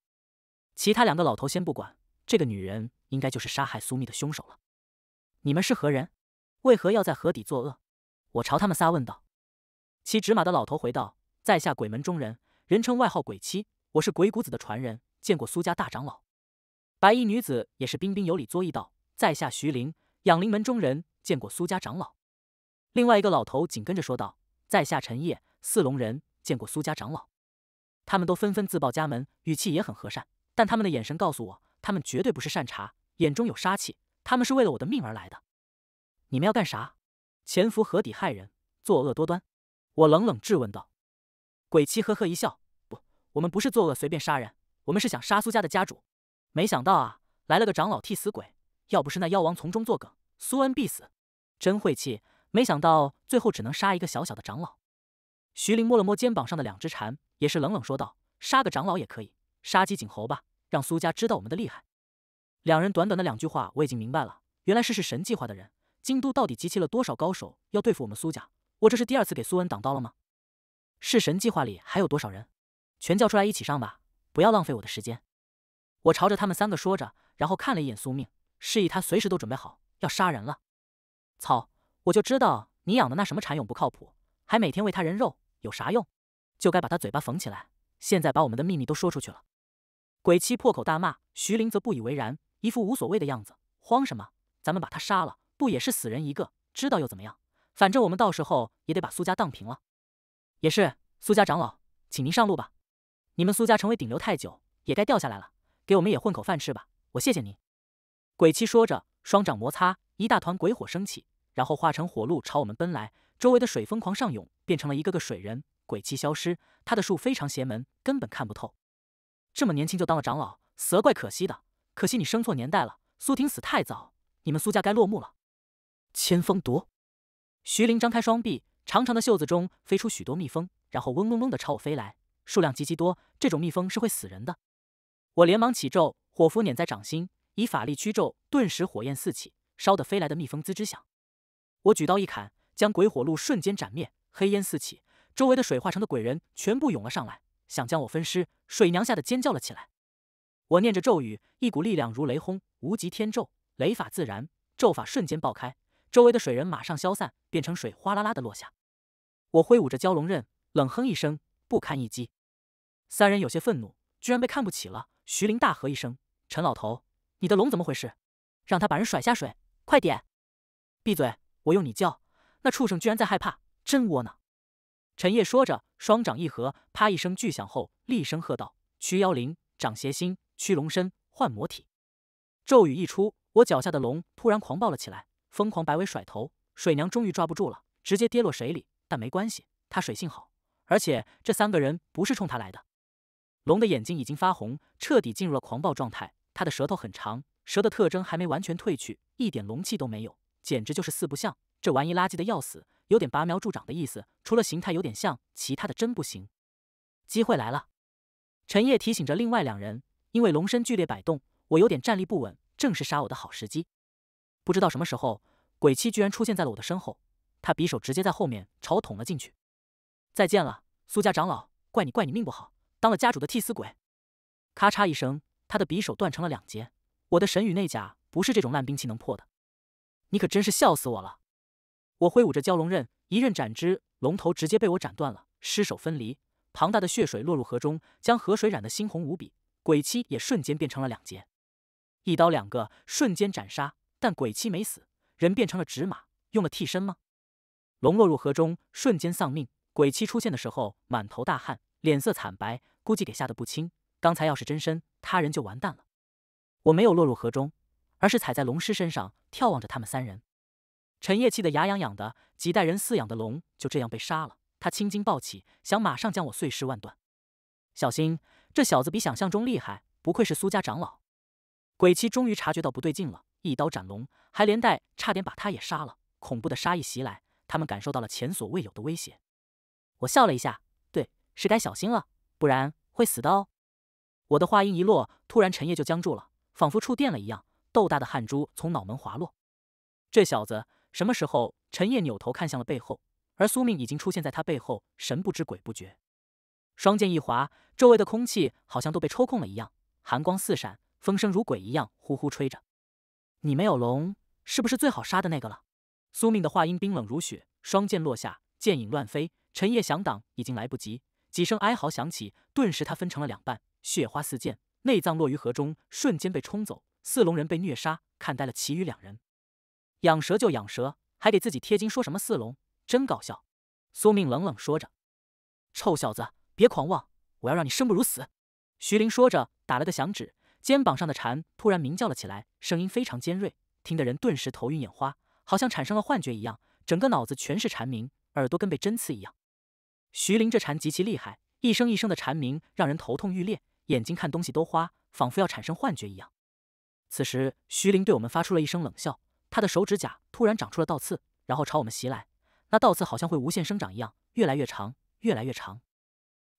其他两个老头先不管，这个女人应该就是杀害苏密的凶手了。你们是何人？为何要在河底作恶？我朝他们仨问道。骑纸马的老头回道：“在下鬼门中人，人称外号鬼妻，我是鬼谷子的传人，见过苏家大长老。”白衣女子也是彬彬有礼作揖道：“在下徐凌。”养灵门中人见过苏家长老，另外一个老头紧跟着说道：“在下陈烨，四龙人见过苏家长老。”他们都纷纷自报家门，语气也很和善，但他们的眼神告诉我，他们绝对不是善茬，眼中有杀气。他们是为了我的命而来的。你们要干啥？潜伏河底害人，作恶多端。我冷冷质问道。鬼七呵呵一笑：“不，我们不是作恶随便杀人，我们是想杀苏家的家主。没想到啊，来了个长老替死鬼。”要不是那妖王从中作梗，苏恩必死。真晦气，没想到最后只能杀一个小小的长老。徐凌摸了摸肩膀上的两只蝉，也是冷冷说道：“杀个长老也可以，杀鸡儆猴吧，让苏家知道我们的厉害。”两人短短的两句话，我已经明白了。原来是弑神计划的人，京都到底集齐了多少高手要对付我们苏家？我这是第二次给苏恩挡刀了吗？弑神计划里还有多少人？全叫出来一起上吧，不要浪费我的时间。我朝着他们三个说着，然后看了一眼苏命。示意他随时都准备好要杀人了。操！我就知道你养的那什么蚕蛹不靠谱，还每天喂他人肉，有啥用？就该把他嘴巴缝起来。现在把我们的秘密都说出去了。鬼七破口大骂，徐凌则不以为然，一副无所谓的样子。慌什么？咱们把他杀了，不也是死人一个？知道又怎么样？反正我们到时候也得把苏家荡平了。也是，苏家长老，请您上路吧。你们苏家成为顶流太久，也该掉下来了。给我们也混口饭吃吧。我谢谢您。鬼七说着，双掌摩擦，一大团鬼火升起，然后化成火路朝我们奔来。周围的水疯狂上涌，变成了一个个水人。鬼气消失，他的术非常邪门，根本看不透。这么年轻就当了长老，责怪可惜的。可惜你生错年代了，苏婷死太早，你们苏家该落幕了。千峰毒，徐凌张开双臂，长长的袖子中飞出许多蜜蜂，然后嗡嗡嗡的朝我飞来，数量极其多。这种蜜蜂是会死人的，我连忙起咒，火符捻在掌心。以法力驱咒，顿时火焰四起，烧得飞来的蜜蜂滋滋响。我举刀一砍，将鬼火路瞬间斩灭，黑烟四起。周围的水化成的鬼人全部涌了上来，想将我分尸。水娘吓得尖叫了起来。我念着咒语，一股力量如雷轰，无极天咒，雷法自然，咒法瞬间爆开，周围的水人马上消散，变成水哗啦啦的落下。我挥舞着蛟龙刃，冷哼一声，不堪一击。三人有些愤怒，居然被看不起了。徐林大喝一声：“陈老头！”你的龙怎么回事？让他把人甩下水！快点！闭嘴！我用你叫！那畜生居然在害怕，真窝囊！陈烨说着，双掌一合，啪一声巨响后，厉声喝道：“驱妖灵，长邪心，驱龙身，换魔体。”咒语一出，我脚下的龙突然狂暴了起来，疯狂摆尾甩头。水娘终于抓不住了，直接跌落水里。但没关系，她水性好，而且这三个人不是冲她来的。龙的眼睛已经发红，彻底进入了狂暴状态。他的舌头很长，蛇的特征还没完全褪去，一点龙气都没有，简直就是四不像。这玩意垃圾的要死，有点拔苗助长的意思。除了形态有点像，其他的真不行。机会来了，陈烨提醒着另外两人，因为龙身剧烈摆动，我有点站立不稳，正是杀我的好时机。不知道什么时候，鬼七居然出现在了我的身后，他匕首直接在后面朝我捅了进去。再见了，苏家长老，怪你怪你命不好，当了家主的替死鬼。咔嚓一声。他的匕首断成了两截，我的神羽内甲不是这种烂兵器能破的。你可真是笑死我了！我挥舞着蛟龙刃，一刃斩之，龙头直接被我斩断了，尸首分离，庞大的血水落入河中，将河水染得猩红无比。鬼七也瞬间变成了两截，一刀两个，瞬间斩杀。但鬼七没死，人变成了纸马，用了替身吗？龙落入河中，瞬间丧命。鬼七出现的时候，满头大汗，脸色惨白，估计给吓得不轻。刚才要是真身。他人就完蛋了。我没有落入河中，而是踩在龙尸身上，眺望着他们三人。陈烨气得牙痒痒的，几代人饲养的龙就这样被杀了。他青筋暴起，想马上将我碎尸万段。小心，这小子比想象中厉害，不愧是苏家长老。鬼七终于察觉到不对劲了，一刀斩龙，还连带差点把他也杀了。恐怖的杀意袭来，他们感受到了前所未有的威胁。我笑了一下，对，是该小心了，不然会死的哦。我的话音一落，突然陈烨就僵住了，仿佛触电了一样，豆大的汗珠从脑门滑落。这小子什么时候？陈烨扭头看向了背后，而苏命已经出现在他背后，神不知鬼不觉。双剑一划，周围的空气好像都被抽空了一样，寒光四闪，风声如鬼一样呼呼吹着。你没有龙，是不是最好杀的那个了？苏命的话音冰冷如雪，双剑落下，剑影乱飞。陈烨想挡，已经来不及，几声哀嚎响起，顿时他分成了两半。血花四溅，内脏落于河中，瞬间被冲走。四龙人被虐杀，看呆了。其余两人养蛇就养蛇，还给自己贴金，说什么四龙，真搞笑。苏命冷冷说着：“臭小子，别狂妄，我要让你生不如死。”徐林说着，打了个响指，肩膀上的蝉突然鸣叫了起来，声音非常尖锐，听得人顿时头晕眼花，好像产生了幻觉一样，整个脑子全是蝉鸣，耳朵跟被针刺一样。徐林这蝉极其厉害，一声一声的蝉鸣让人头痛欲裂。眼睛看东西都花，仿佛要产生幻觉一样。此时，徐凌对我们发出了一声冷笑，他的手指甲突然长出了倒刺，然后朝我们袭来。那倒刺好像会无限生长一样，越来越长，越来越长。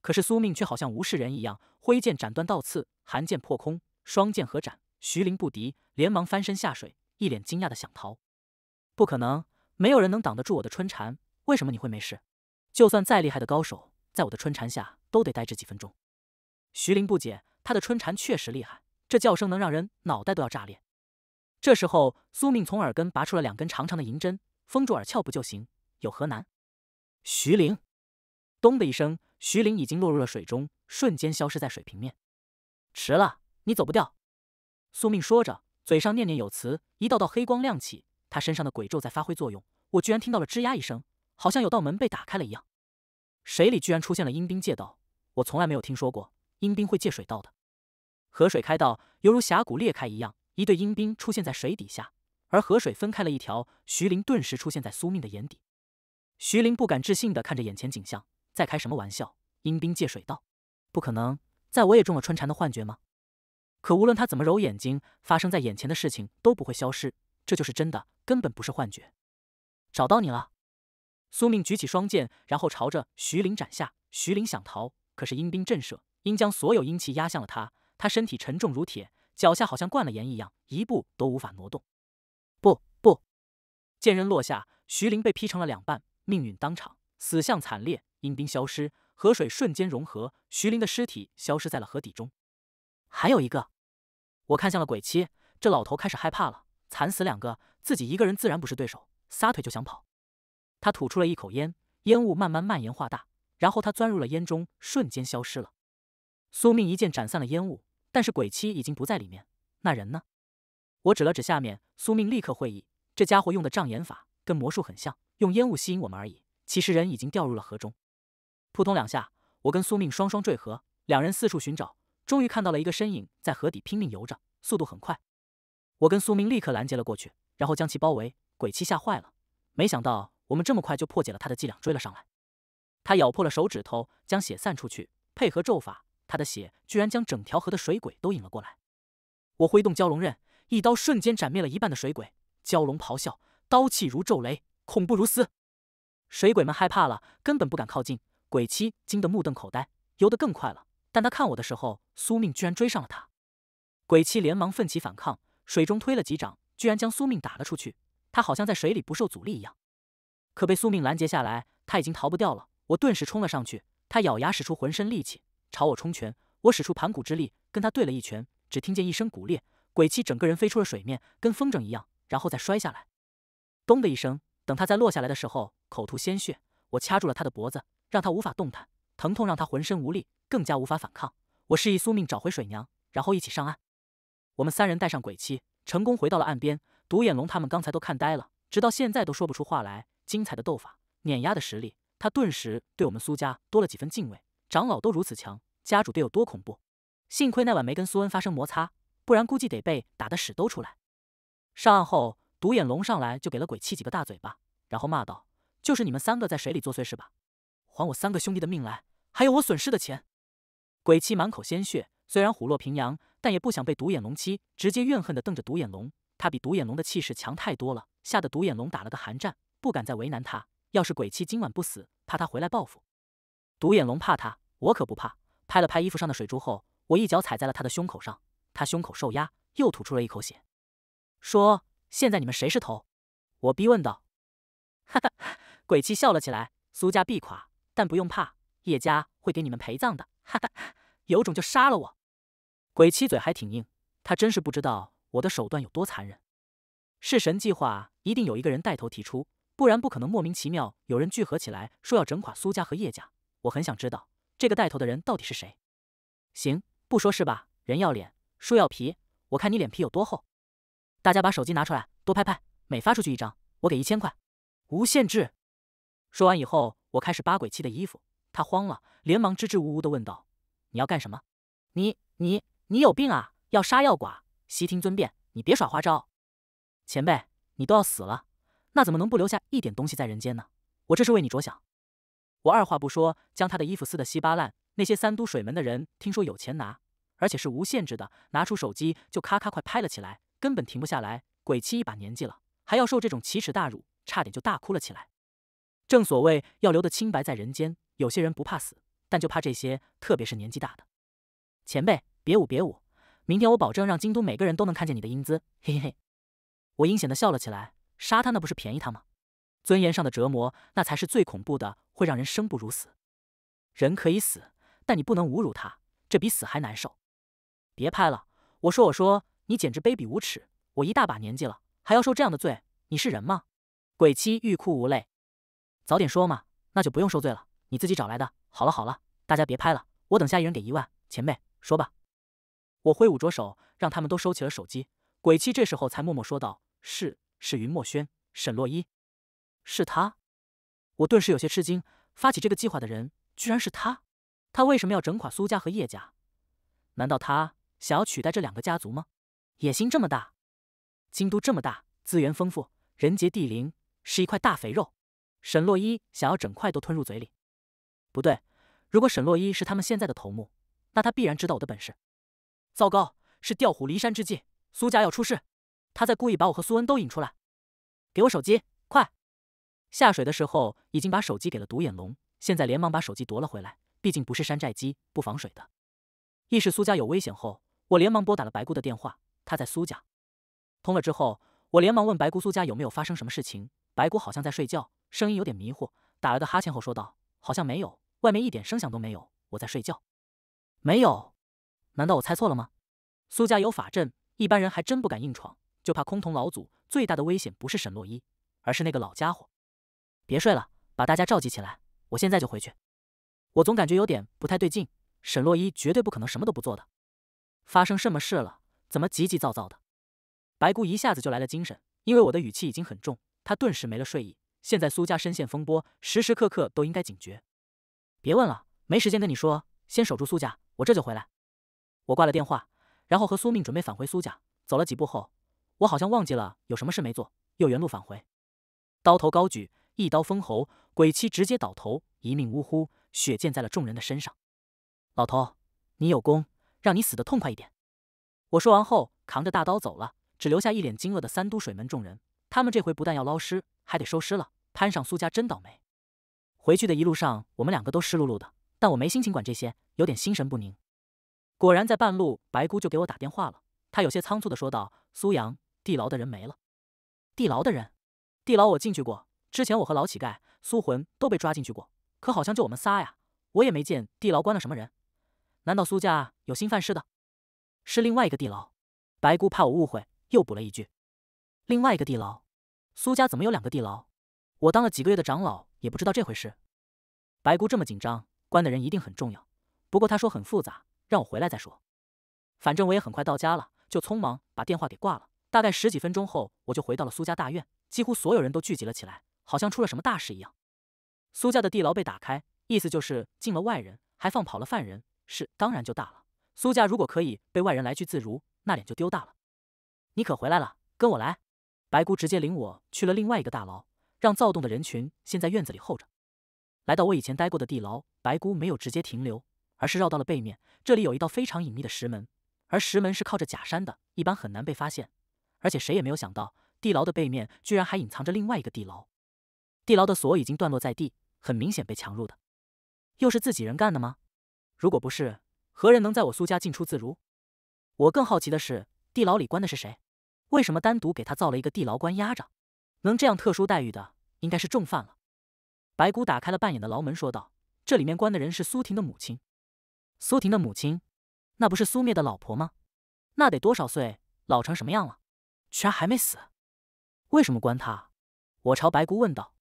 可是苏命却好像无视人一样，挥剑斩断倒刺，寒剑破空，双剑合斩，徐凌不敌，连忙翻身下水，一脸惊讶的想逃。不可能，没有人能挡得住我的春蝉。为什么你会没事？就算再厉害的高手，在我的春蝉下都得呆滞几分钟。徐凌不解，他的春蝉确实厉害，这叫声能让人脑袋都要炸裂。这时候，苏命从耳根拔出了两根长长的银针，封住耳窍不就行？有何难？徐凌，咚的一声，徐凌已经落入了水中，瞬间消失在水平面。迟了，你走不掉。苏命说着，嘴上念念有词，一道道黑光亮起，他身上的鬼咒在发挥作用。我居然听到了吱呀一声，好像有道门被打开了一样。水里居然出现了阴兵借道，我从来没有听说过。阴兵会借水道的，河水开道，犹如峡谷裂开一样。一对阴兵出现在水底下，而河水分开了一条。徐林顿时出现在苏命的眼底。徐林不敢置信地看着眼前景象，在开什么玩笑？阴兵借水道，不可能，在我也中了春蝉的幻觉吗？可无论他怎么揉眼睛，发生在眼前的事情都不会消失，这就是真的，根本不是幻觉。找到你了，苏命举起双剑，然后朝着徐林斩下。徐林想逃，可是阴兵震慑。阴将所有阴气压向了他，他身体沉重如铁，脚下好像灌了盐一样，一步都无法挪动。不不，剑刃落下，徐凌被劈成了两半，命运当场死相惨烈。阴兵消失，河水瞬间融合，徐凌的尸体消失在了河底中。还有一个，我看向了鬼妻，这老头开始害怕了，惨死两个，自己一个人自然不是对手，撒腿就想跑。他吐出了一口烟，烟雾慢慢蔓延化大，然后他钻入了烟中，瞬间消失了。苏命一剑斩散了烟雾，但是鬼妻已经不在里面。那人呢？我指了指下面，苏命立刻会意，这家伙用的障眼法跟魔术很像，用烟雾吸引我们而已。其实人已经掉入了河中。扑通两下，我跟苏命双双坠河。两人四处寻找，终于看到了一个身影在河底拼命游着，速度很快。我跟苏命立刻拦截了过去，然后将其包围。鬼妻吓坏了，没想到我们这么快就破解了他的伎俩，追了上来。他咬破了手指头，将血散出去，配合咒法。他的血居然将整条河的水鬼都引了过来。我挥动蛟龙刃，一刀瞬间斩灭了一半的水鬼。蛟龙咆哮，刀气如骤雷，恐怖如斯。水鬼们害怕了，根本不敢靠近。鬼七惊得目瞪口呆，游得更快了。但他看我的时候，苏命居然追上了他。鬼七连忙奋起反抗，水中推了几掌，居然将苏命打了出去。他好像在水里不受阻力一样，可被苏命拦截下来，他已经逃不掉了。我顿时冲了上去，他咬牙使出浑身力气。朝我冲拳，我使出盘古之力，跟他对了一拳，只听见一声骨裂，鬼七整个人飞出了水面，跟风筝一样，然后再摔下来，咚的一声。等他再落下来的时候，口吐鲜血，我掐住了他的脖子，让他无法动弹，疼痛让他浑身无力，更加无法反抗。我示意苏命找回水娘，然后一起上岸。我们三人带上鬼七，成功回到了岸边。独眼龙他们刚才都看呆了，直到现在都说不出话来。精彩的斗法，碾压的实力，他顿时对我们苏家多了几分敬畏。长老都如此强，家主得有多恐怖？幸亏那晚没跟苏恩发生摩擦，不然估计得被打的屎都出来。上岸后，独眼龙上来就给了鬼七几个大嘴巴，然后骂道：“就是你们三个在水里作祟是吧？还我三个兄弟的命来，还有我损失的钱！”鬼七满口鲜血，虽然虎落平阳，但也不想被独眼龙欺，直接怨恨的瞪着独眼龙。他比独眼龙的气势强太多了，吓得独眼龙打了个寒战，不敢再为难他。要是鬼七今晚不死，怕他回来报复。独眼龙怕他，我可不怕。拍了拍衣服上的水珠后，我一脚踩在了他的胸口上。他胸口受压，又吐出了一口血，说：“现在你们谁是头？”我逼问道。哈哈，鬼七笑了起来。苏家必垮，但不用怕，叶家会给你们陪葬的。哈哈，有种就杀了我！鬼七嘴还挺硬，他真是不知道我的手段有多残忍。弑神计划一定有一个人带头提出，不然不可能莫名其妙有人聚合起来说要整垮苏家和叶家。我很想知道这个带头的人到底是谁。行，不说是吧？人要脸，树要皮，我看你脸皮有多厚。大家把手机拿出来，多拍拍，每发出去一张，我给一千块，无限制。说完以后，我开始扒鬼气的衣服，他慌了，连忙支支吾吾的问道：“你要干什么？你、你、你有病啊！要杀要剐，悉听尊便，你别耍花招。前辈，你都要死了，那怎么能不留下一点东西在人间呢？我这是为你着想。”我二话不说，将他的衣服撕得稀巴烂。那些三都水门的人听说有钱拿，而且是无限制的，拿出手机就咔咔快拍了起来，根本停不下来。鬼妻一把年纪了，还要受这种奇耻大辱，差点就大哭了起来。正所谓要留得清白在人间，有些人不怕死，但就怕这些，特别是年纪大的前辈。别舞别舞，明天我保证让京都每个人都能看见你的英姿。嘿嘿嘿，我阴险的笑了起来，杀他那不是便宜他吗？尊严上的折磨，那才是最恐怖的，会让人生不如死。人可以死，但你不能侮辱他，这比死还难受。别拍了，我说，我说，你简直卑鄙无耻！我一大把年纪了，还要受这样的罪，你是人吗？鬼妻欲哭无泪。早点说嘛，那就不用受罪了。你自己找来的。好了好了，大家别拍了，我等下一人给一万。前辈，说吧。我挥舞着手，让他们都收起了手机。鬼妻这时候才默默说道：“是是，云墨轩，沈洛伊。”是他，我顿时有些吃惊。发起这个计划的人居然是他，他为什么要整垮苏家和叶家？难道他想要取代这两个家族吗？野心这么大，京都这么大，资源丰富，人杰地灵，是一块大肥肉。沈洛伊想要整块都吞入嘴里。不对，如果沈洛伊是他们现在的头目，那他必然知道我的本事。糟糕，是调虎离山之计，苏家要出事，他在故意把我和苏恩都引出来。给我手机，快！下水的时候已经把手机给了独眼龙，现在连忙把手机夺了回来。毕竟不是山寨机，不防水的。意识苏家有危险后，我连忙拨打了白姑的电话。她在苏家。通了之后，我连忙问白姑苏家有没有发生什么事情。白姑好像在睡觉，声音有点迷糊，打了个哈欠后说道：“好像没有，外面一点声响都没有。我在睡觉。”“没有？难道我猜错了吗？”苏家有法阵，一般人还真不敢硬闯，就怕空同老祖。最大的危险不是沈洛伊，而是那个老家伙。别睡了，把大家召集起来，我现在就回去。我总感觉有点不太对劲，沈洛伊绝对不可能什么都不做的。发生什么事了？怎么急急躁躁的？白姑一下子就来了精神，因为我的语气已经很重，她顿时没了睡意。现在苏家深陷风波，时时刻刻都应该警觉。别问了，没时间跟你说，先守住苏家，我这就回来。我挂了电话，然后和苏命准备返回苏家。走了几步后，我好像忘记了有什么事没做，又原路返回，刀头高举。一刀封喉，鬼七直接倒头，一命呜呼，血溅在了众人的身上。老头，你有功，让你死得痛快一点。我说完后，扛着大刀走了，只留下一脸惊愕的三都水门众人。他们这回不但要捞尸，还得收尸了。攀上苏家真倒霉。回去的一路上，我们两个都湿漉漉的，但我没心情管这些，有点心神不宁。果然，在半路，白姑就给我打电话了。她有些仓促地说道：“苏阳，地牢的人没了。”地牢的人？地牢我进去过。之前我和老乞丐苏魂都被抓进去过，可好像就我们仨呀，我也没见地牢关了什么人。难道苏家有新犯事的？是另外一个地牢。白姑怕我误会，又补了一句：“另外一个地牢，苏家怎么有两个地牢？我当了几个月的长老，也不知道这回事。”白姑这么紧张，关的人一定很重要。不过她说很复杂，让我回来再说。反正我也很快到家了，就匆忙把电话给挂了。大概十几分钟后，我就回到了苏家大院，几乎所有人都聚集了起来。好像出了什么大事一样，苏家的地牢被打开，意思就是进了外人，还放跑了犯人，事当然就大了。苏家如果可以被外人来去自如，那脸就丢大了。你可回来了，跟我来。白姑直接领我去了另外一个大牢，让躁动的人群先在院子里候着。来到我以前待过的地牢，白姑没有直接停留，而是绕到了背面。这里有一道非常隐秘的石门，而石门是靠着假山的，一般很难被发现。而且谁也没有想到，地牢的背面居然还隐藏着另外一个地牢。地牢的锁已经断落在地，很明显被强入的。又是自己人干的吗？如果不是，何人能在我苏家进出自如？我更好奇的是，地牢里关的是谁？为什么单独给他造了一个地牢关押着？能这样特殊待遇的，应该是重犯了。白骨打开了扮演的牢门，说道：“这里面关的人是苏婷的母亲。”苏婷的母亲？那不是苏灭的老婆吗？那得多少岁？老成什么样了？居然还没死？为什么关他？我朝白骨问道。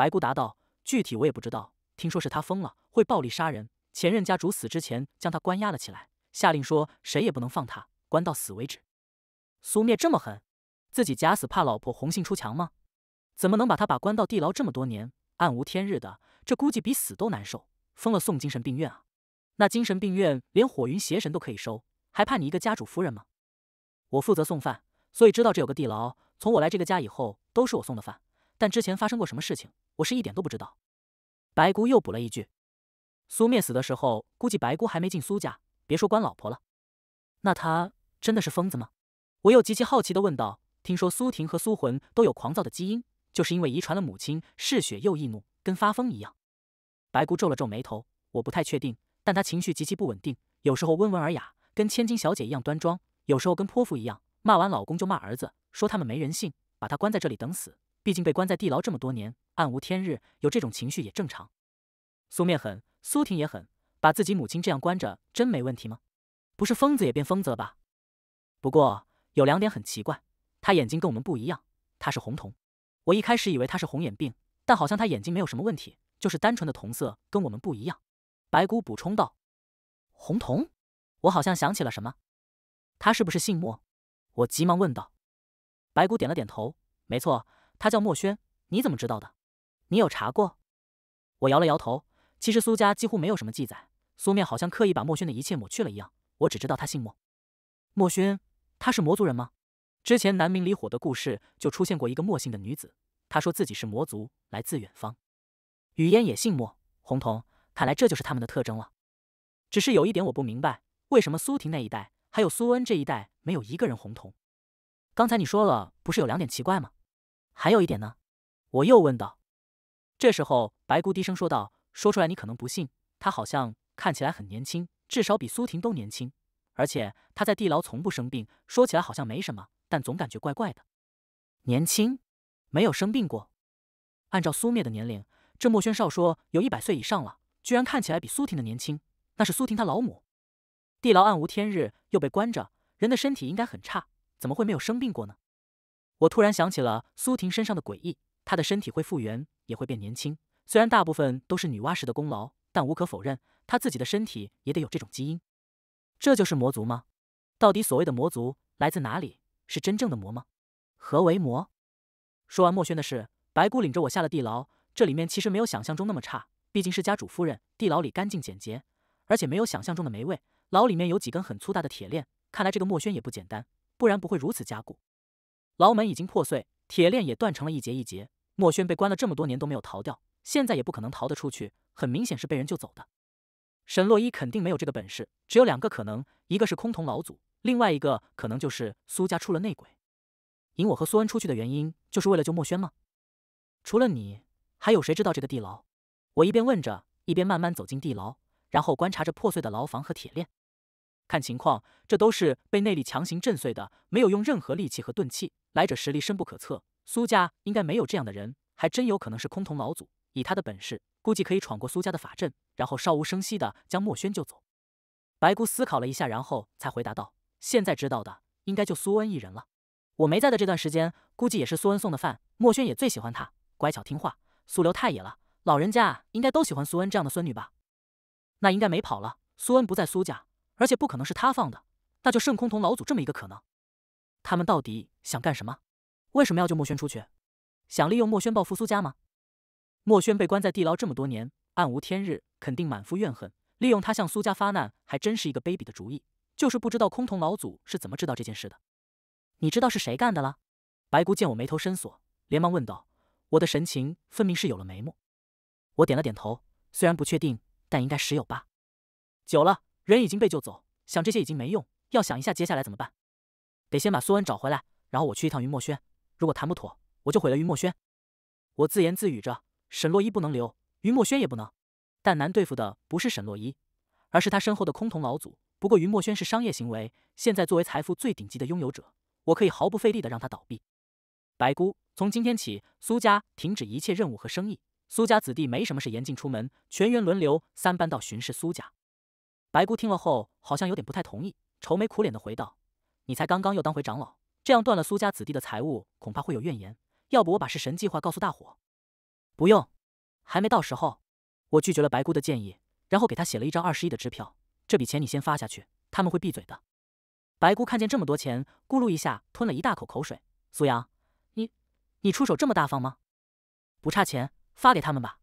白姑答道：“具体我也不知道。听说是他疯了，会暴力杀人。前任家主死之前将他关押了起来，下令说谁也不能放他，关到死为止。”苏灭这么狠，自己假死怕老婆红杏出墙吗？怎么能把他把关到地牢这么多年，暗无天日的？这估计比死都难受。疯了送精神病院啊！那精神病院连火云邪神都可以收，还怕你一个家主夫人吗？我负责送饭，所以知道这有个地牢。从我来这个家以后，都是我送的饭。但之前发生过什么事情？我是一点都不知道，白姑又补了一句：“苏灭死的时候，估计白姑还没进苏家，别说关老婆了。那她真的是疯子吗？”我又极其好奇的问道：“听说苏婷和苏魂都有狂躁的基因，就是因为遗传了母亲嗜血又易怒，跟发疯一样。”白姑皱了皱眉头，我不太确定，但她情绪极其不稳定，有时候温文尔雅，跟千金小姐一样端庄，有时候跟泼妇一样，骂完老公就骂儿子，说他们没人性，把她关在这里等死。毕竟被关在地牢这么多年，暗无天日，有这种情绪也正常。苏灭狠，苏婷也狠，把自己母亲这样关着，真没问题吗？不是疯子也变疯子了吧？不过有两点很奇怪，他眼睛跟我们不一样，他是红瞳。我一开始以为他是红眼病，但好像他眼睛没有什么问题，就是单纯的瞳色跟我们不一样。白骨补充道：“红瞳，我好像想起了什么，他是不是姓莫？”我急忙问道。白骨点了点头：“没错。”他叫墨轩，你怎么知道的？你有查过？我摇了摇头。其实苏家几乎没有什么记载，苏面好像刻意把墨轩的一切抹去了一样。我只知道他姓墨。墨轩，他是魔族人吗？之前南明离火的故事就出现过一个墨姓的女子，她说自己是魔族，来自远方。雨嫣也姓莫，红瞳，看来这就是他们的特征了。只是有一点我不明白，为什么苏婷那一代还有苏温这一代没有一个人红瞳？刚才你说了，不是有两点奇怪吗？还有一点呢，我又问道。这时候，白姑低声说道：“说出来你可能不信，他好像看起来很年轻，至少比苏婷都年轻。而且他在地牢从不生病，说起来好像没什么，但总感觉怪怪的。年轻，没有生病过。按照苏灭的年龄，这墨轩少说有一百岁以上了，居然看起来比苏婷的年轻，那是苏婷他老母。地牢暗无天日，又被关着，人的身体应该很差，怎么会没有生病过呢？”我突然想起了苏婷身上的诡异，她的身体会复原，也会变年轻。虽然大部分都是女娲石的功劳，但无可否认，她自己的身体也得有这种基因。这就是魔族吗？到底所谓的魔族来自哪里？是真正的魔吗？何为魔？说完墨轩的事，白骨领着我下了地牢。这里面其实没有想象中那么差，毕竟是家主夫人。地牢里干净简洁，而且没有想象中的霉味。牢里面有几根很粗大的铁链，看来这个墨轩也不简单，不然不会如此加固。牢门已经破碎，铁链也断成了一节一节。墨轩被关了这么多年都没有逃掉，现在也不可能逃得出去。很明显是被人救走的。沈洛伊肯定没有这个本事，只有两个可能，一个是空峒老祖，另外一个可能就是苏家出了内鬼。引我和苏恩出去的原因，就是为了救墨轩吗？除了你，还有谁知道这个地牢？我一边问着，一边慢慢走进地牢，然后观察着破碎的牢房和铁链。看情况，这都是被内力强行震碎的，没有用任何力气和钝器。来者实力深不可测，苏家应该没有这样的人，还真有可能是崆峒老祖。以他的本事，估计可以闯过苏家的法阵，然后悄无声息的将墨轩救走。白姑思考了一下，然后才回答道：“现在知道的，应该就苏恩一人了。我没在的这段时间，估计也是苏恩送的饭。墨轩也最喜欢他，乖巧听话。苏留太爷了，老人家应该都喜欢苏恩这样的孙女吧？那应该没跑了，苏恩不在苏家。”而且不可能是他放的，那就圣空峒老祖这么一个可能。他们到底想干什么？为什么要救墨轩出去？想利用墨轩报复苏家吗？墨轩被关在地牢这么多年，暗无天日，肯定满腹怨恨。利用他向苏家发难，还真是一个卑鄙的主意。就是不知道空峒老祖是怎么知道这件事的。你知道是谁干的了？白姑见我眉头深锁，连忙问道。我的神情分明是有了眉目。我点了点头，虽然不确定，但应该十有八九了。人已经被救走，想这些已经没用，要想一下接下来怎么办。得先把苏恩找回来，然后我去一趟云墨轩。如果谈不妥，我就毁了云墨轩。我自言自语着。沈洛伊不能留，云墨轩也不能。但难对付的不是沈洛伊，而是他身后的空瞳老祖。不过云墨轩是商业行为，现在作为财富最顶级的拥有者，我可以毫不费力的让他倒闭。白姑，从今天起，苏家停止一切任务和生意。苏家子弟没什么事，严禁出门，全员轮流三班到巡视苏家。白姑听了后，好像有点不太同意，愁眉苦脸的回道：“你才刚刚又当回长老，这样断了苏家子弟的财物，恐怕会有怨言。要不我把弑神计划告诉大伙？”“不用，还没到时候。”我拒绝了白姑的建议，然后给他写了一张二十亿的支票。这笔钱你先发下去，他们会闭嘴的。白姑看见这么多钱，咕噜一下吞了一大口口水。苏阳，你，你出手这么大方吗？不差钱，发给他们吧。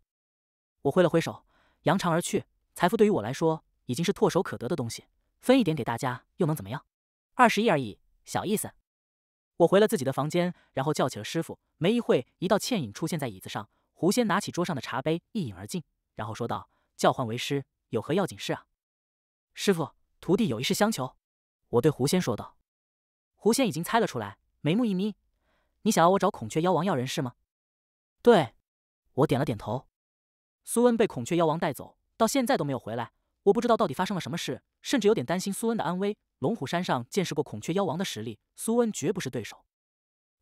我挥了挥手，扬长而去。财富对于我来说。已经是唾手可得的东西，分一点给大家又能怎么样？二十亿而已，小意思。我回了自己的房间，然后叫起了师傅。没一会，一道倩影出现在椅子上。狐仙拿起桌上的茶杯，一饮而尽，然后说道：“叫唤为师，有何要紧事啊？”师傅，徒弟有一事相求。”我对狐仙说道。狐仙已经猜了出来，眉目一眯：“你想要我找孔雀妖王要人是吗？”对，我点了点头。苏恩被孔雀妖王带走，到现在都没有回来。我不知道到底发生了什么事，甚至有点担心苏恩的安危。龙虎山上见识过孔雀妖王的实力，苏恩绝不是对手。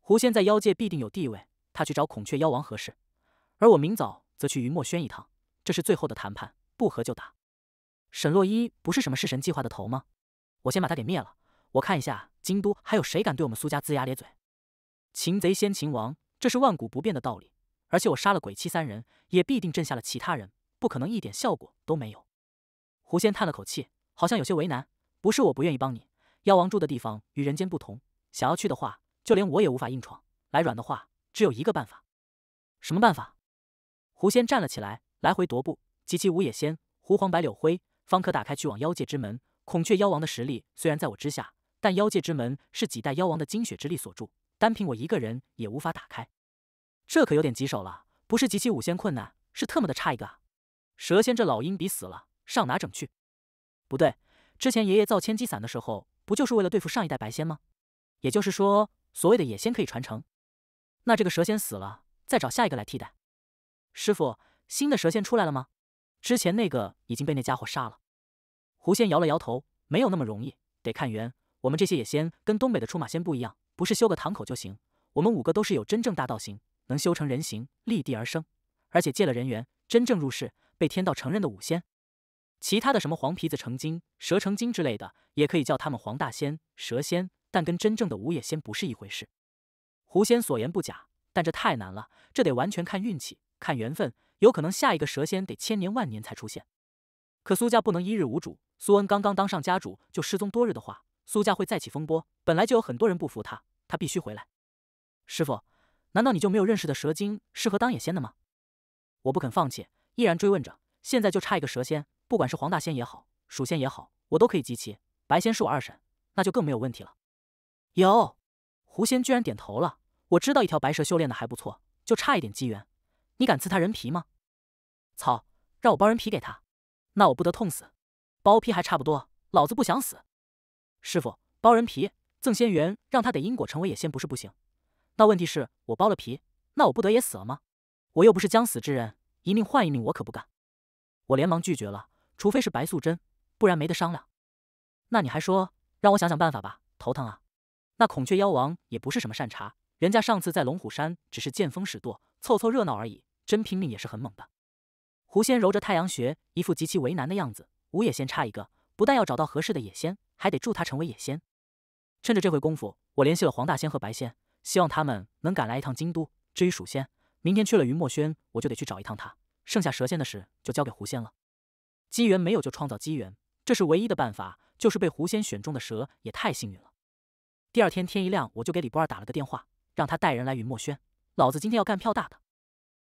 狐仙在妖界必定有地位，他去找孔雀妖王何事？而我明早则去云墨轩一趟，这是最后的谈判，不和就打。沈洛一不是什么弑神计划的头吗？我先把他给灭了，我看一下京都还有谁敢对我们苏家龇牙咧嘴。擒贼先擒王，这是万古不变的道理。而且我杀了鬼妻三人，也必定震下了其他人，不可能一点效果都没有。狐仙叹了口气，好像有些为难。不是我不愿意帮你，妖王住的地方与人间不同，想要去的话，就连我也无法硬闯。来软的话，只有一个办法。什么办法？狐仙站了起来，来回踱步，集齐五野仙、狐黄、白柳灰，方可打开去往妖界之门。孔雀妖王的实力虽然在我之下，但妖界之门是几代妖王的精血之力所铸，单凭我一个人也无法打开。这可有点棘手了。不是集齐五仙困难，是特么的差一个。啊！蛇仙这老鹰比死了。上哪整去？不对，之前爷爷造千机伞的时候，不就是为了对付上一代白仙吗？也就是说，所谓的野仙可以传承。那这个蛇仙死了，再找下一个来替代。师傅，新的蛇仙出来了吗？之前那个已经被那家伙杀了。狐仙摇了摇头，没有那么容易，得看缘。我们这些野仙跟东北的出马仙不一样，不是修个堂口就行。我们五个都是有真正大道行，能修成人形，立地而生，而且借了人缘，真正入世，被天道承认的五仙。其他的什么黄皮子成精、蛇成精之类的，也可以叫他们黄大仙、蛇仙，但跟真正的五野仙不是一回事。狐仙所言不假，但这太难了，这得完全看运气、看缘分，有可能下一个蛇仙得千年万年才出现。可苏家不能一日无主，苏恩刚刚当上家主就失踪多日的话，苏家会再起风波。本来就有很多人不服他，他必须回来。师傅，难道你就没有认识的蛇精适合当野仙的吗？我不肯放弃，依然追问着。现在就差一个蛇仙。不管是黄大仙也好，鼠仙也好，我都可以集齐。白仙是我二婶，那就更没有问题了。有，狐仙居然点头了。我知道一条白蛇修炼的还不错，就差一点机缘。你敢刺他人皮吗？操！让我剥人皮给他，那我不得痛死？剥皮还差不多，老子不想死。师傅，剥人皮，赠仙缘，让他得因果成为野仙不是不行。那问题是我剥了皮，那我不得也死了吗？我又不是将死之人，一命换一命我可不干。我连忙拒绝了。除非是白素贞，不然没得商量。那你还说让我想想办法吧，头疼啊！那孔雀妖王也不是什么善茬，人家上次在龙虎山只是见风使舵，凑凑热闹而已，真拼命也是很猛的。狐仙揉着太阳穴，一副极其为难的样子。五野仙差一个，不但要找到合适的野仙，还得助他成为野仙。趁着这会功夫，我联系了黄大仙和白仙，希望他们能赶来一趟京都。至于鼠仙，明天去了云墨轩，我就得去找一趟他。剩下蛇仙的事就交给狐仙了。机缘没有就创造机缘，这是唯一的办法。就是被狐仙选中的蛇也太幸运了。第二天天一亮，我就给李不二打了个电话，让他带人来云墨轩。老子今天要干票大的！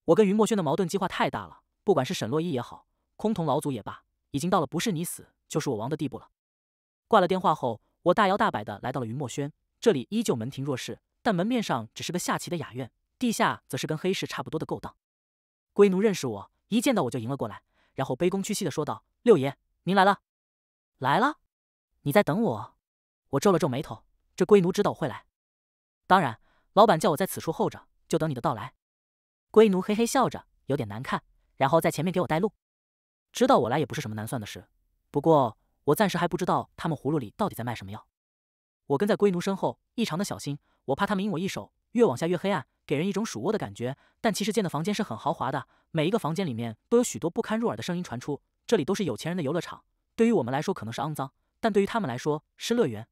我跟云墨轩的矛盾激化太大了，不管是沈洛伊也好，崆峒老祖也罢，已经到了不是你死就是我亡的地步了。挂了电话后，我大摇大摆的来到了云墨轩。这里依旧门庭若市，但门面上只是个下棋的雅院，地下则是跟黑市差不多的勾当。龟奴认识我，一见到我就迎了过来。然后卑躬屈膝的说道：“六爷，您来了，来了，你在等我。”我皱了皱眉头，这龟奴知道我会来。当然，老板叫我在此处候着，就等你的到来。龟奴嘿嘿笑着，有点难看，然后在前面给我带路。知道我来也不是什么难算的事，不过我暂时还不知道他们葫芦里到底在卖什么药。我跟在龟奴身后，异常的小心，我怕他们因我一手。越往下越黑暗。给人一种鼠窝的感觉，但其实建的房间是很豪华的。每一个房间里面都有许多不堪入耳的声音传出，这里都是有钱人的游乐场。对于我们来说可能是肮脏，但对于他们来说是乐园。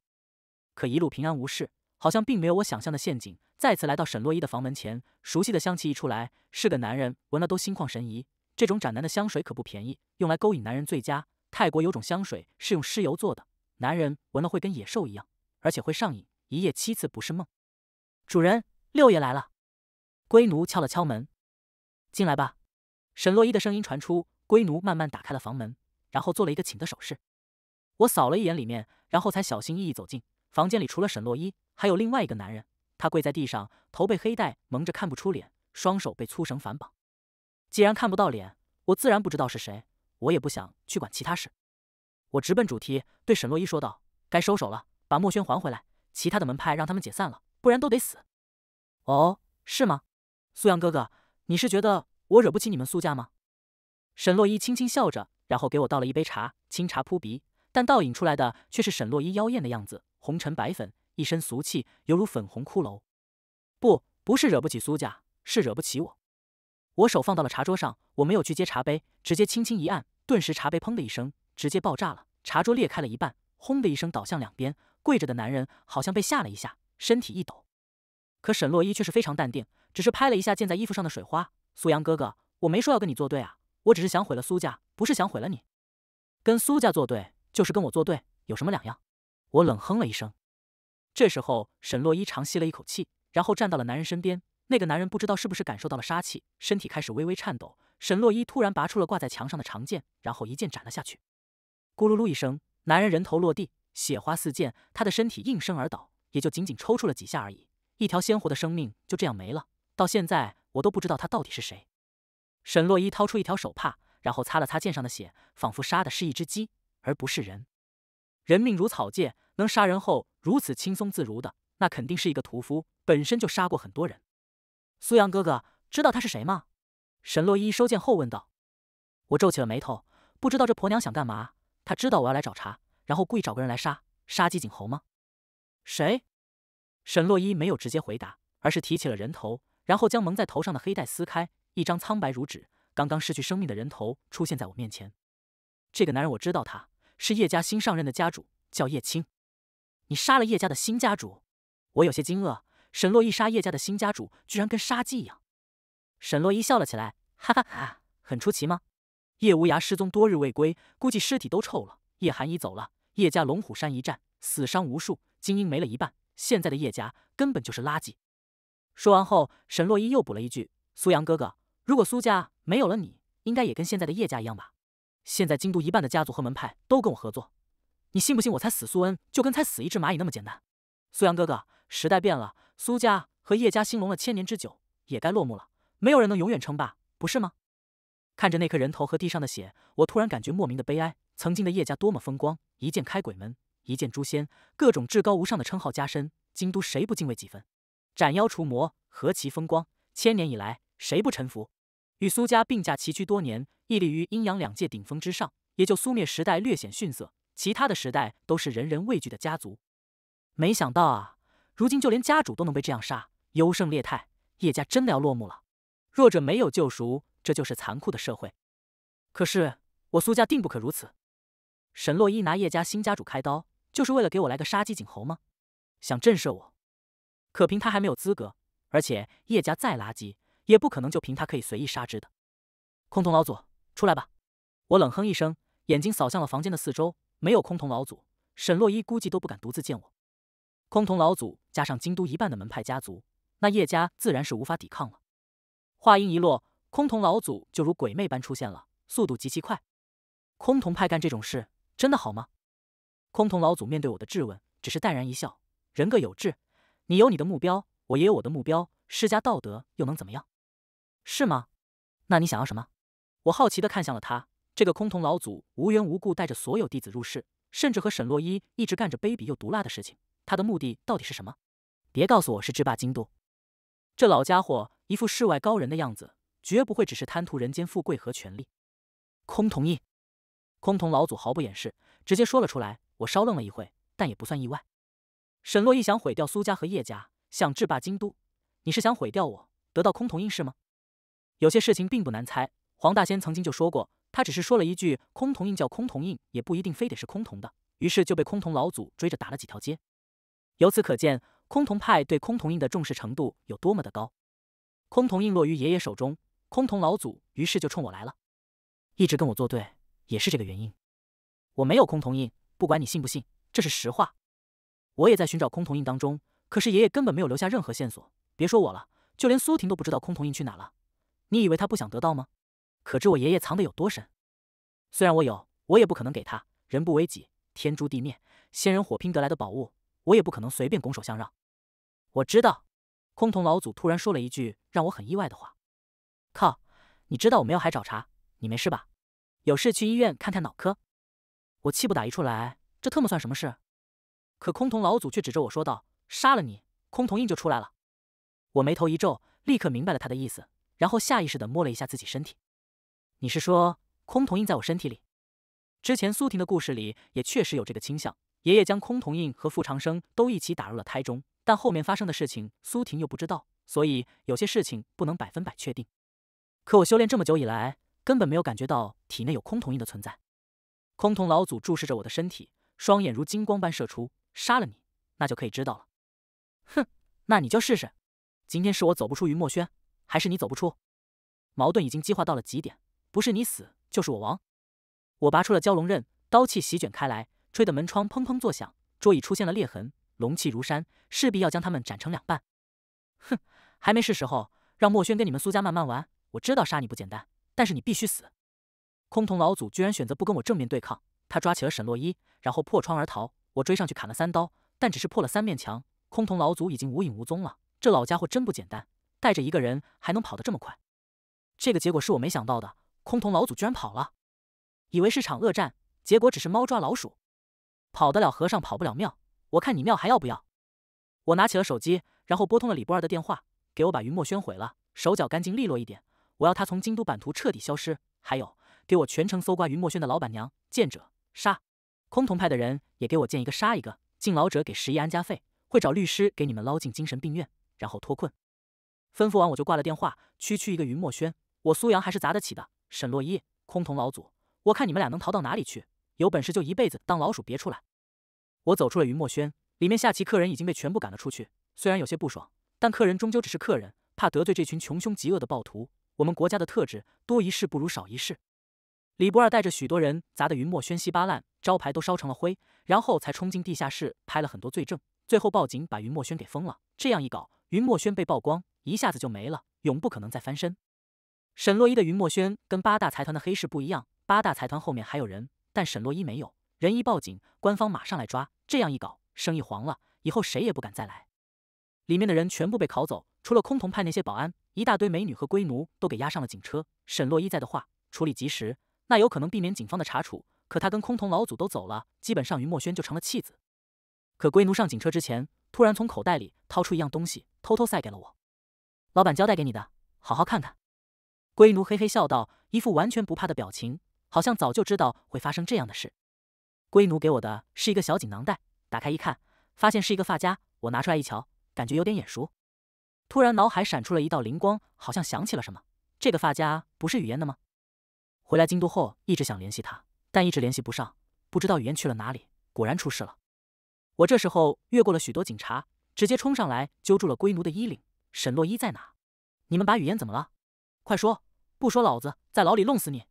可一路平安无事，好像并没有我想象的陷阱。再次来到沈洛伊的房门前，熟悉的香气一出来，是个男人闻了都心旷神怡。这种斩男的香水可不便宜，用来勾引男人最佳。泰国有种香水是用尸油做的，男人闻了会跟野兽一样，而且会上瘾，一夜七次不是梦。主人，六爷来了。龟奴敲了敲门，进来吧。沈洛伊的声音传出。龟奴慢慢打开了房门，然后做了一个请的手势。我扫了一眼里面，然后才小心翼翼走进房间里。除了沈洛伊，还有另外一个男人，他跪在地上，头被黑带蒙着，看不出脸，双手被粗绳反绑。既然看不到脸，我自然不知道是谁。我也不想去管其他事，我直奔主题，对沈洛伊说道：“该收手了，把墨轩还回来。其他的门派让他们解散了，不然都得死。”哦，是吗？苏阳哥哥，你是觉得我惹不起你们苏家吗？沈洛伊轻轻笑着，然后给我倒了一杯茶，清茶扑鼻，但倒影出来的却是沈洛伊妖艳的样子，红尘白粉，一身俗气，犹如粉红骷髅。不，不是惹不起苏家，是惹不起我。我手放到了茶桌上，我没有去接茶杯，直接轻轻一按，顿时茶杯砰的一声直接爆炸了，茶桌裂开了一半，轰的一声倒向两边。跪着的男人好像被吓了一下，身体一抖。可沈洛伊却是非常淡定。只是拍了一下溅在衣服上的水花。苏阳哥哥，我没说要跟你作对啊，我只是想毁了苏家，不是想毁了你。跟苏家作对就是跟我作对，有什么两样？我冷哼了一声。这时候，沈洛伊长吸了一口气，然后站到了男人身边。那个男人不知道是不是感受到了杀气，身体开始微微颤抖。沈洛伊突然拔出了挂在墙上的长剑，然后一剑斩了下去。咕噜噜一声，男人人头落地，血花四溅，他的身体应声而倒，也就仅仅抽搐了几下而已。一条鲜活的生命就这样没了。到现在我都不知道他到底是谁。沈洛伊掏出一条手帕，然后擦了擦剑上的血，仿佛杀的是一只鸡而不是人。人命如草芥，能杀人后如此轻松自如的，那肯定是一个屠夫，本身就杀过很多人。苏阳哥哥，知道他是谁吗？沈洛伊收剑后问道。我皱起了眉头，不知道这婆娘想干嘛。她知道我要来找茬，然后故意找个人来杀，杀鸡儆猴吗？谁？沈洛伊没有直接回答，而是提起了人头。然后将蒙在头上的黑带撕开，一张苍白如纸、刚刚失去生命的人头出现在我面前。这个男人我知道，他是叶家新上任的家主，叫叶青。你杀了叶家的新家主？我有些惊愕。沈洛一杀叶家的新家主，居然跟杀鸡一样。沈洛一笑了起来，哈哈哈，很出奇吗？叶无涯失踪多日未归，估计尸体都臭了。叶寒一走了，叶家龙虎山一战，死伤无数，精英没了一半，现在的叶家根本就是垃圾。说完后，沈洛伊又补了一句：“苏阳哥哥，如果苏家没有了你，应该也跟现在的叶家一样吧？现在京都一半的家族和门派都跟我合作，你信不信我才死苏恩就跟才死一只蚂蚁那么简单？苏阳哥哥，时代变了，苏家和叶家兴隆了千年之久，也该落幕了。没有人能永远称霸，不是吗？”看着那颗人头和地上的血，我突然感觉莫名的悲哀。曾经的叶家多么风光，一剑开鬼门，一剑诛仙，各种至高无上的称号加身，京都谁不敬畏几分？斩妖除魔，何其风光！千年以来，谁不臣服？与苏家并驾齐驱多年，屹立于阴阳两界顶峰之上，也就苏灭时代略显逊色，其他的时代都是人人畏惧的家族。没想到啊，如今就连家主都能被这样杀，优胜劣汰，叶家真的要落幕了。弱者没有救赎，这就是残酷的社会。可是我苏家定不可如此！沈洛伊拿叶家新家主开刀，就是为了给我来个杀鸡儆猴吗？想震慑我？可凭他还没有资格，而且叶家再垃圾，也不可能就凭他可以随意杀之的。空瞳老祖，出来吧！我冷哼一声，眼睛扫向了房间的四周，没有空瞳老祖，沈洛伊估计都不敢独自见我。空瞳老祖加上京都一半的门派家族，那叶家自然是无法抵抗了。话音一落，空瞳老祖就如鬼魅般出现了，速度极其快。空瞳派干这种事，真的好吗？空瞳老祖面对我的质问，只是淡然一笑：“人各有志。”你有你的目标，我也有我的目标。世家道德又能怎么样？是吗？那你想要什么？我好奇地看向了他。这个空同老祖无缘无故带着所有弟子入世，甚至和沈洛伊一直干着卑鄙又毒辣的事情，他的目的到底是什么？别告诉我是制霸京都！这老家伙一副世外高人的样子，绝不会只是贪图人间富贵和权力。空同意。空同老祖毫不掩饰，直接说了出来。我稍愣了一会，但也不算意外。沈洛一想毁掉苏家和叶家，想制霸京都，你是想毁掉我，得到空同印是吗？有些事情并不难猜，黄大仙曾经就说过，他只是说了一句空同印叫空同印，也不一定非得是空同的，于是就被空同老祖追着打了几条街。由此可见，空峒派对空峒印的重视程度有多么的高。空峒印落于爷爷手中，空峒老祖于是就冲我来了，一直跟我作对，也是这个原因。我没有空峒印，不管你信不信，这是实话。我也在寻找空铜印当中，可是爷爷根本没有留下任何线索。别说我了，就连苏婷都不知道空铜印去哪了。你以为他不想得到吗？可知我爷爷藏得有多深。虽然我有，我也不可能给他。人不为己，天诛地灭。仙人火拼得来的宝物，我也不可能随便拱手相让。我知道，空铜老祖突然说了一句让我很意外的话。靠！你知道我没有还找茬？你没事吧？有事去医院看看脑科。我气不打一处来，这特么算什么事？可空瞳老祖却指着我说道：“杀了你，空瞳印就出来了。”我眉头一皱，立刻明白了他的意思，然后下意识的摸了一下自己身体。“你是说空瞳印在我身体里？”之前苏婷的故事里也确实有这个倾向。爷爷将空瞳印和傅长生都一起打入了胎中，但后面发生的事情苏婷又不知道，所以有些事情不能百分百确定。可我修炼这么久以来，根本没有感觉到体内有空瞳印的存在。空瞳老祖注视着我的身体，双眼如金光般射出。杀了你，那就可以知道了。哼，那你就试试。今天是我走不出云墨轩，还是你走不出？矛盾已经激化到了极点，不是你死，就是我亡。我拔出了蛟龙刃，刀气席卷开来，吹得门窗砰砰作响，桌椅出现了裂痕，龙气如山，势必要将他们斩成两半。哼，还没是时候，让墨轩跟你们苏家慢慢玩。我知道杀你不简单，但是你必须死。崆峒老祖居然选择不跟我正面对抗，他抓起了沈洛伊，然后破窗而逃。我追上去砍了三刀，但只是破了三面墙。空峒老祖已经无影无踪了。这老家伙真不简单，带着一个人还能跑得这么快。这个结果是我没想到的，空峒老祖居然跑了。以为是场恶战，结果只是猫抓老鼠。跑得了和尚跑不了庙，我看你庙还要不要？我拿起了手机，然后拨通了李波二的电话，给我把云墨轩毁了，手脚干净利落一点，我要他从京都版图彻底消失。还有，给我全程搜刮云墨轩的老板娘，见者杀。崆峒派的人也给我见一个杀一个，敬老者给十亿安家费，会找律师给你们捞进精神病院，然后脱困。吩咐完我就挂了电话。区区一个云墨轩，我苏阳还是砸得起的。沈洛伊，崆峒老祖，我看你们俩能逃到哪里去？有本事就一辈子当老鼠，别出来！我走出了云墨轩，里面下棋客人已经被全部赶了出去。虽然有些不爽，但客人终究只是客人，怕得罪这群穷凶极恶的暴徒。我们国家的特质，多一事不如少一事。李博二带着许多人砸得云墨轩稀巴烂，招牌都烧成了灰，然后才冲进地下室拍了很多罪证，最后报警把云墨轩给封了。这样一搞，云墨轩被曝光，一下子就没了，永不可能再翻身。沈洛一的云墨轩跟八大财团的黑市不一样，八大财团后面还有人，但沈洛一没有。人一报警，官方马上来抓。这样一搞，生意黄了，以后谁也不敢再来。里面的人全部被拷走，除了崆峒派那些保安，一大堆美女和龟奴都给押上了警车。沈洛一在的话，处理及时。那有可能避免警方的查处，可他跟空峒老祖都走了，基本上于墨轩就成了弃子。可龟奴上警车之前，突然从口袋里掏出一样东西，偷偷塞给了我。老板交代给你的，好好看看。龟奴嘿嘿笑道，一副完全不怕的表情，好像早就知道会发生这样的事。龟奴给我的是一个小锦囊袋，打开一看，发现是一个发夹。我拿出来一瞧，感觉有点眼熟。突然脑海闪出了一道灵光，好像想起了什么。这个发夹不是雨烟的吗？回来京都后，一直想联系他，但一直联系不上，不知道雨烟去了哪里。果然出事了。我这时候越过了许多警察，直接冲上来揪住了龟奴的衣领。沈洛伊在哪？你们把雨烟怎么了？快说，不说老子在牢里弄死你！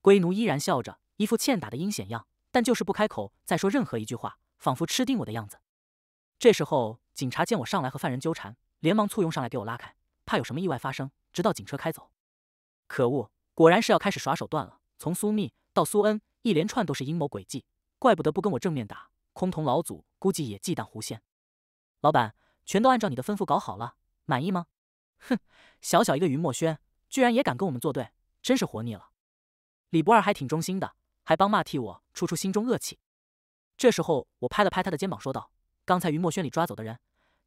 龟奴依然笑着，一副欠打的阴险样，但就是不开口，再说任何一句话，仿佛吃定我的样子。这时候，警察见我上来和犯人纠缠，连忙簇拥上来给我拉开，怕有什么意外发生。直到警车开走，可恶！果然是要开始耍手段了。从苏密到苏恩，一连串都是阴谋诡计，怪不得不跟我正面打。崆峒老祖估计也忌惮狐仙老板，全都按照你的吩咐搞好了，满意吗？哼，小小一个云墨轩，居然也敢跟我们作对，真是活腻了。李不二还挺忠心的，还帮骂替我出出心中恶气。这时候，我拍了拍他的肩膀，说道：“刚才云墨轩里抓走的人，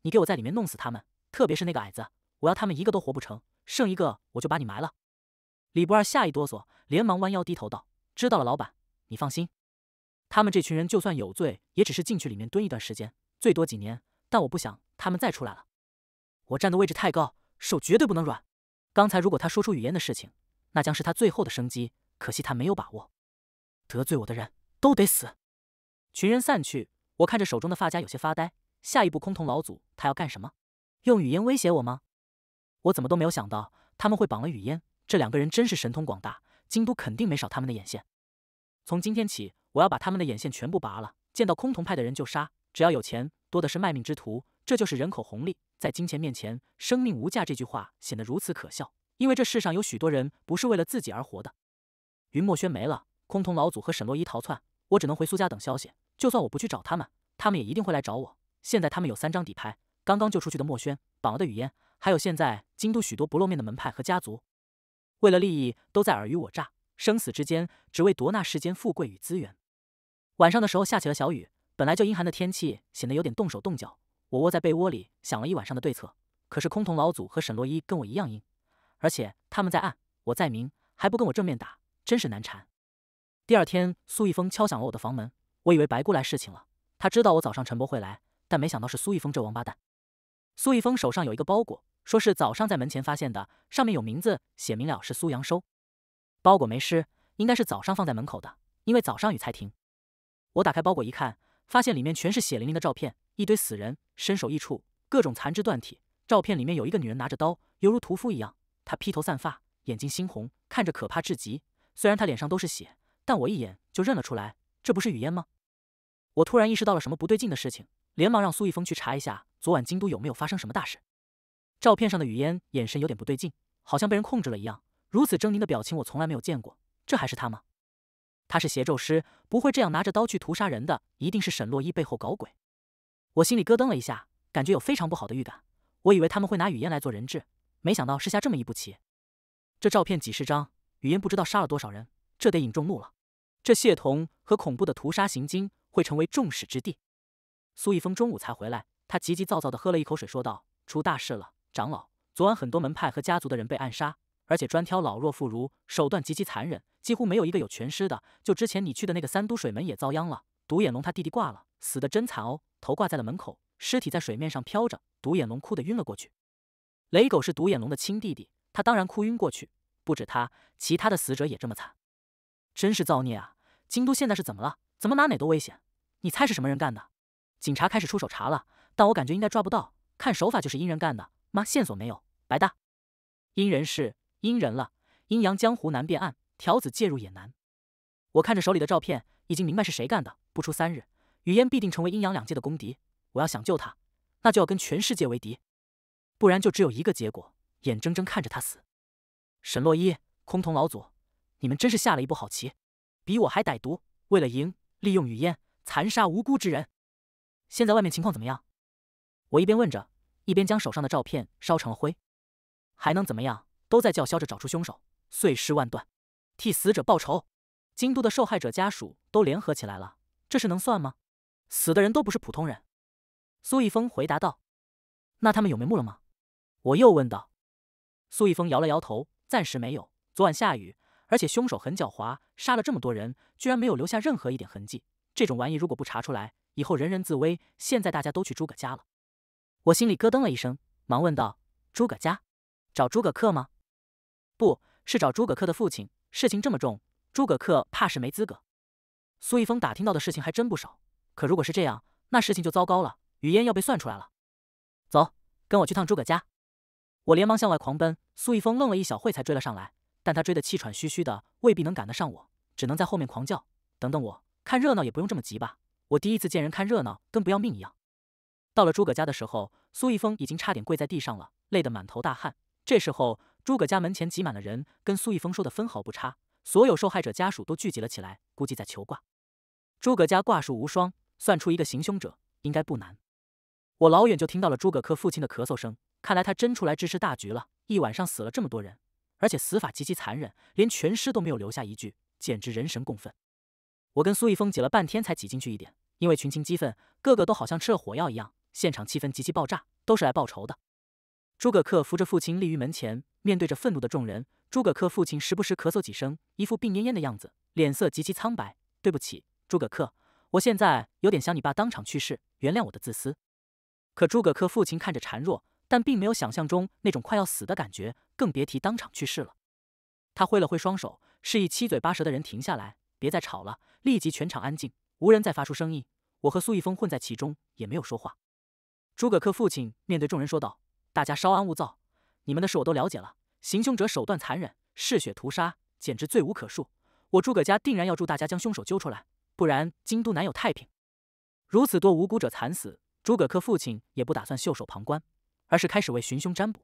你给我在里面弄死他们，特别是那个矮子，我要他们一个都活不成，剩一个我就把你埋了。”李不二下一哆嗦，连忙弯腰低头道：“知道了，老板，你放心。他们这群人就算有罪，也只是进去里面蹲一段时间，最多几年。但我不想他们再出来了。我站的位置太高，手绝对不能软。刚才如果他说出雨言的事情，那将是他最后的生机。可惜他没有把握。得罪我的人都得死。”群人散去，我看着手中的发夹，有些发呆。下一步，空瞳老祖他要干什么？用雨言威胁我吗？我怎么都没有想到他们会绑了雨嫣。这两个人真是神通广大，京都肯定没少他们的眼线。从今天起，我要把他们的眼线全部拔了，见到崆峒派的人就杀。只要有钱，多的是卖命之徒，这就是人口红利。在金钱面前，生命无价这句话显得如此可笑，因为这世上有许多人不是为了自己而活的。云墨轩没了，崆峒老祖和沈洛伊逃窜，我只能回苏家等消息。就算我不去找他们，他们也一定会来找我。现在他们有三张底牌：刚刚救出去的墨轩，绑了的雨烟，还有现在京都许多不露面的门派和家族。为了利益，都在尔虞我诈，生死之间，只为夺那世间富贵与资源。晚上的时候下起了小雨，本来就阴寒的天气显得有点动手动脚。我窝在被窝里想了一晚上的对策，可是崆峒老祖和沈洛伊跟我一样阴，而且他们在暗，我在明，还不跟我正面打，真是难缠。第二天，苏逸风敲响了我的房门，我以为白姑来事情了，他知道我早上陈伯会来，但没想到是苏逸风这王八蛋。苏逸风手上有一个包裹。说是早上在门前发现的，上面有名字写明了是苏阳收，包裹没湿，应该是早上放在门口的，因为早上雨才停。我打开包裹一看，发现里面全是血淋淋的照片，一堆死人，身首异处，各种残肢断体。照片里面有一个女人拿着刀，犹如屠夫一样，她披头散发，眼睛猩红，看着可怕至极。虽然她脸上都是血，但我一眼就认了出来，这不是雨烟吗？我突然意识到了什么不对劲的事情，连忙让苏一峰去查一下昨晚京都有没有发生什么大事。照片上的雨烟眼神有点不对劲，好像被人控制了一样。如此狰狞的表情我从来没有见过，这还是他吗？他是邪咒师，不会这样拿着刀去屠杀人的，一定是沈洛伊背后搞鬼。我心里咯噔了一下，感觉有非常不好的预感。我以为他们会拿雨烟来做人质，没想到是下这么一步棋。这照片几十张，雨烟不知道杀了多少人，这得引众怒了。这血童和恐怖的屠杀行径会成为众矢之的。苏一峰中午才回来，他急急躁躁地喝了一口水，说道：“出大事了。”长老，昨晚很多门派和家族的人被暗杀，而且专挑老弱妇孺，手段极其残忍，几乎没有一个有全尸的。就之前你去的那个三都水门也遭殃了，独眼龙他弟弟挂了，死的真惨哦，头挂在了门口，尸体在水面上飘着，独眼龙哭得晕了过去。雷狗是独眼龙的亲弟弟，他当然哭晕过去。不止他，其他的死者也这么惨，真是造孽啊！京都现在是怎么了？怎么哪哪都危险？你猜是什么人干的？警察开始出手查了，但我感觉应该抓不到，看手法就是阴人干的。妈，线索没有白搭。阴人是阴人了，阴阳江湖难辨案，条子介入也难。我看着手里的照片，已经明白是谁干的。不出三日，雨烟必定成为阴阳两界的公敌。我要想救他，那就要跟全世界为敌，不然就只有一个结果：眼睁睁看着他死。沈洛伊、崆峒老祖，你们真是下了一步好棋，比我还歹毒。为了赢，利用雨烟，残杀无辜之人。现在外面情况怎么样？我一边问着。一边将手上的照片烧成了灰，还能怎么样？都在叫嚣着找出凶手，碎尸万段，替死者报仇。京都的受害者家属都联合起来了，这事能算吗？死的人都不是普通人。苏一峰回答道：“那他们有眉目了吗？”我又问道。苏一峰摇了摇头：“暂时没有。昨晚下雨，而且凶手很狡猾，杀了这么多人，居然没有留下任何一点痕迹。这种玩意如果不查出来，以后人人自危。现在大家都去诸葛家了。”我心里咯噔了一声，忙问道：“诸葛家，找诸葛克吗？不是找诸葛克的父亲。事情这么重，诸葛克怕是没资格。”苏一峰打听到的事情还真不少，可如果是这样，那事情就糟糕了，雨嫣要被算出来了。走，跟我去趟诸葛家。我连忙向外狂奔，苏一峰愣了一小会才追了上来，但他追得气喘吁吁的，未必能赶得上我，只能在后面狂叫：“等等我！看热闹也不用这么急吧？我第一次见人看热闹，跟不要命一样。”到了诸葛家的时候，苏一峰已经差点跪在地上了，累得满头大汗。这时候，诸葛家门前挤满了人，跟苏一峰说的分毫不差。所有受害者家属都聚集了起来，估计在求卦。诸葛家卦术无双，算出一个行凶者应该不难。我老远就听到了诸葛恪父亲的咳嗽声，看来他真出来支持大局了。一晚上死了这么多人，而且死法极其残忍，连全尸都没有留下一句，简直人神共愤。我跟苏一峰挤了半天才挤进去一点，因为群情激愤，个个都好像吃了火药一样。现场气氛极其爆炸，都是来报仇的。诸葛恪扶着父亲立于门前，面对着愤怒的众人。诸葛恪父亲时不时咳嗽几声，一副病恹恹的样子，脸色极其苍白。对不起，诸葛恪，我现在有点想你爸当场去世，原谅我的自私。可诸葛恪父亲看着孱弱，但并没有想象中那种快要死的感觉，更别提当场去世了。他挥了挥双手，示意七嘴八舌的人停下来，别再吵了。立即全场安静，无人再发出声音。我和苏逸峰混在其中，也没有说话。诸葛恪父亲面对众人说道：“大家稍安勿躁，你们的事我都了解了。行凶者手段残忍，嗜血屠杀，简直罪无可恕。我诸葛家定然要助大家将凶手揪出来，不然京都难有太平。”如此多无辜者惨死，诸葛恪父亲也不打算袖手旁观，而是开始为寻凶占卜。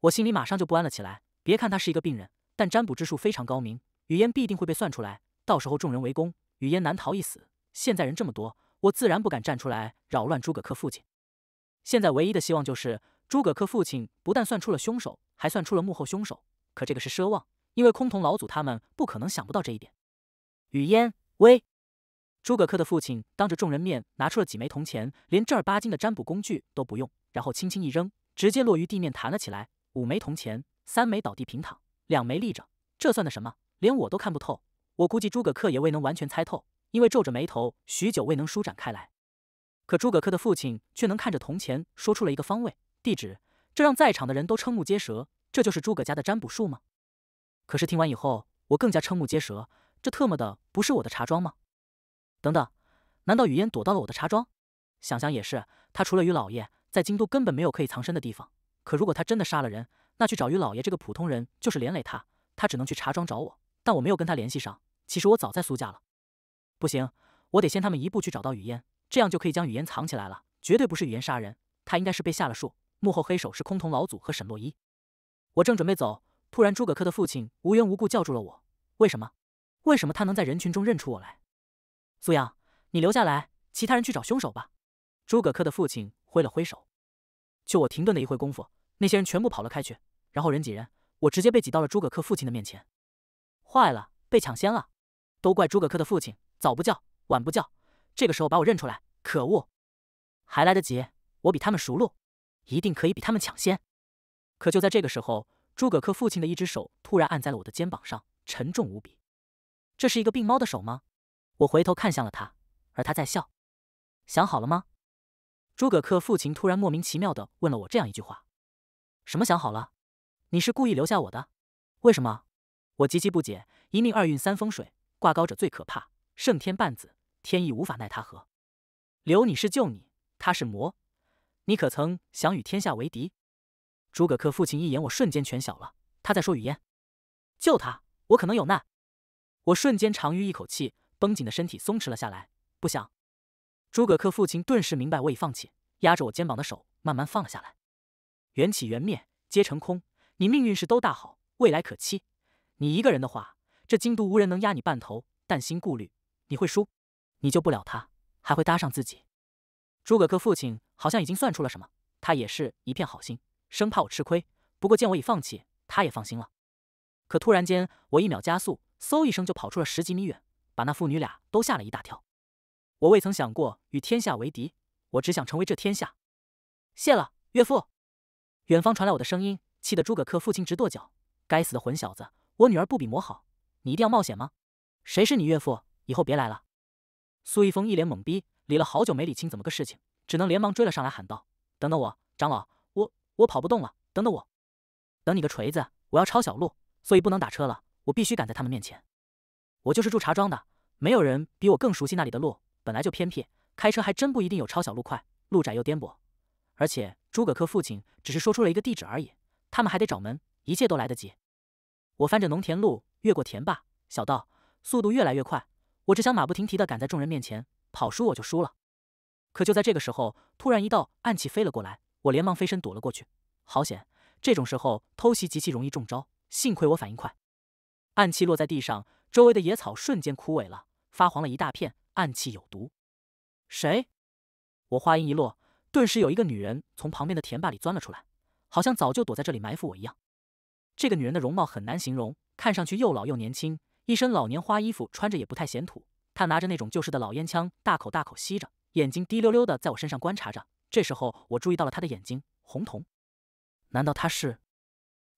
我心里马上就不安了起来。别看他是一个病人，但占卜之术非常高明，语嫣必定会被算出来。到时候众人围攻，语嫣难逃一死。现在人这么多，我自然不敢站出来扰乱诸葛恪父亲。现在唯一的希望就是诸葛恪父亲不但算出了凶手，还算出了幕后凶手。可这个是奢望，因为空峒老祖他们不可能想不到这一点。雨烟，喂！诸葛恪的父亲当着众人面拿出了几枚铜钱，连正儿八经的占卜工具都不用，然后轻轻一扔，直接落于地面，弹了起来。五枚铜钱，三枚倒地平躺，两枚立着。这算的什么？连我都看不透，我估计诸葛恪也未能完全猜透，因为皱着眉头许久未能舒展开来。可诸葛恪的父亲却能看着铜钱说出了一个方位地址，这让在场的人都瞠目结舌。这就是诸葛家的占卜术吗？可是听完以后，我更加瞠目结舌。这特么的不是我的茶庄吗？等等，难道雨烟躲到了我的茶庄？想想也是，他除了于老爷，在京都根本没有可以藏身的地方。可如果他真的杀了人，那去找于老爷这个普通人就是连累他，他只能去茶庄找我。但我没有跟他联系上。其实我早在苏家了。不行，我得先他们一步去找到雨烟。这样就可以将语言藏起来了，绝对不是语言杀人，他应该是被下了术，幕后黑手是空峒老祖和沈洛伊。我正准备走，突然诸葛恪的父亲无缘无故叫住了我，为什么？为什么他能在人群中认出我来？苏阳，你留下来，其他人去找凶手吧。诸葛恪的父亲挥了挥手，就我停顿的一会功夫，那些人全部跑了开去，然后人挤人，我直接被挤到了诸葛恪父亲的面前。坏了，被抢先了，都怪诸葛恪的父亲，早不叫，晚不叫。这个时候把我认出来，可恶！还来得及，我比他们熟路，一定可以比他们抢先。可就在这个时候，诸葛恪父亲的一只手突然按在了我的肩膀上，沉重无比。这是一个病猫的手吗？我回头看向了他，而他在笑。想好了吗？诸葛恪父亲突然莫名其妙的问了我这样一句话：“什么想好了？你是故意留下我的？为什么？”我极其不解。一命二运三风水，挂高者最可怕，胜天半子。天意无法奈他何，留你是救你，他是魔，你可曾想与天下为敌？诸葛恪父亲一眼，我瞬间全小了。他在说雨烟，救他，我可能有难。我瞬间长吁一口气，绷紧的身体松弛了下来。不想，诸葛恪父亲顿时明白我已放弃，压着我肩膀的手慢慢放了下来。缘起缘灭皆成空，你命运是都大好，未来可期。你一个人的话，这京都无人能压你半头，但心顾虑你会输。你救不了他，还会搭上自己。诸葛恪父亲好像已经算出了什么，他也是一片好心，生怕我吃亏。不过见我已放弃，他也放心了。可突然间，我一秒加速，嗖一声就跑出了十几米远，把那父女俩都吓了一大跳。我未曾想过与天下为敌，我只想成为这天下。谢了，岳父。远方传来我的声音，气得诸葛恪父亲直跺脚：“该死的混小子，我女儿不比魔好，你一定要冒险吗？谁是你岳父？以后别来了。”苏一峰一脸懵逼，理了好久没理清怎么个事情，只能连忙追了上来，喊道：“等等我，长老，我我跑不动了，等等我！”“等你个锤子！我要抄小路，所以不能打车了，我必须赶在他们面前。我就是住茶庄的，没有人比我更熟悉那里的路。本来就偏僻，开车还真不一定有抄小路快，路窄又颠簸。而且诸葛恪父亲只是说出了一个地址而已，他们还得找门，一切都来得及。我翻着农田路，越过田坝、小道，速度越来越快。”我只想马不停蹄地赶在众人面前，跑输我就输了。可就在这个时候，突然一道暗器飞了过来，我连忙飞身躲了过去，好险！这种时候偷袭极其容易中招，幸亏我反应快。暗器落在地上，周围的野草瞬间枯萎了，发黄了一大片。暗器有毒。谁？我话音一落，顿时有一个女人从旁边的田坝里钻了出来，好像早就躲在这里埋伏我一样。这个女人的容貌很难形容，看上去又老又年轻。一身老年花衣服穿着也不太显土，他拿着那种旧式的老烟枪，大口大口吸着，眼睛滴溜溜的在我身上观察着。这时候我注意到了他的眼睛，红瞳，难道他是？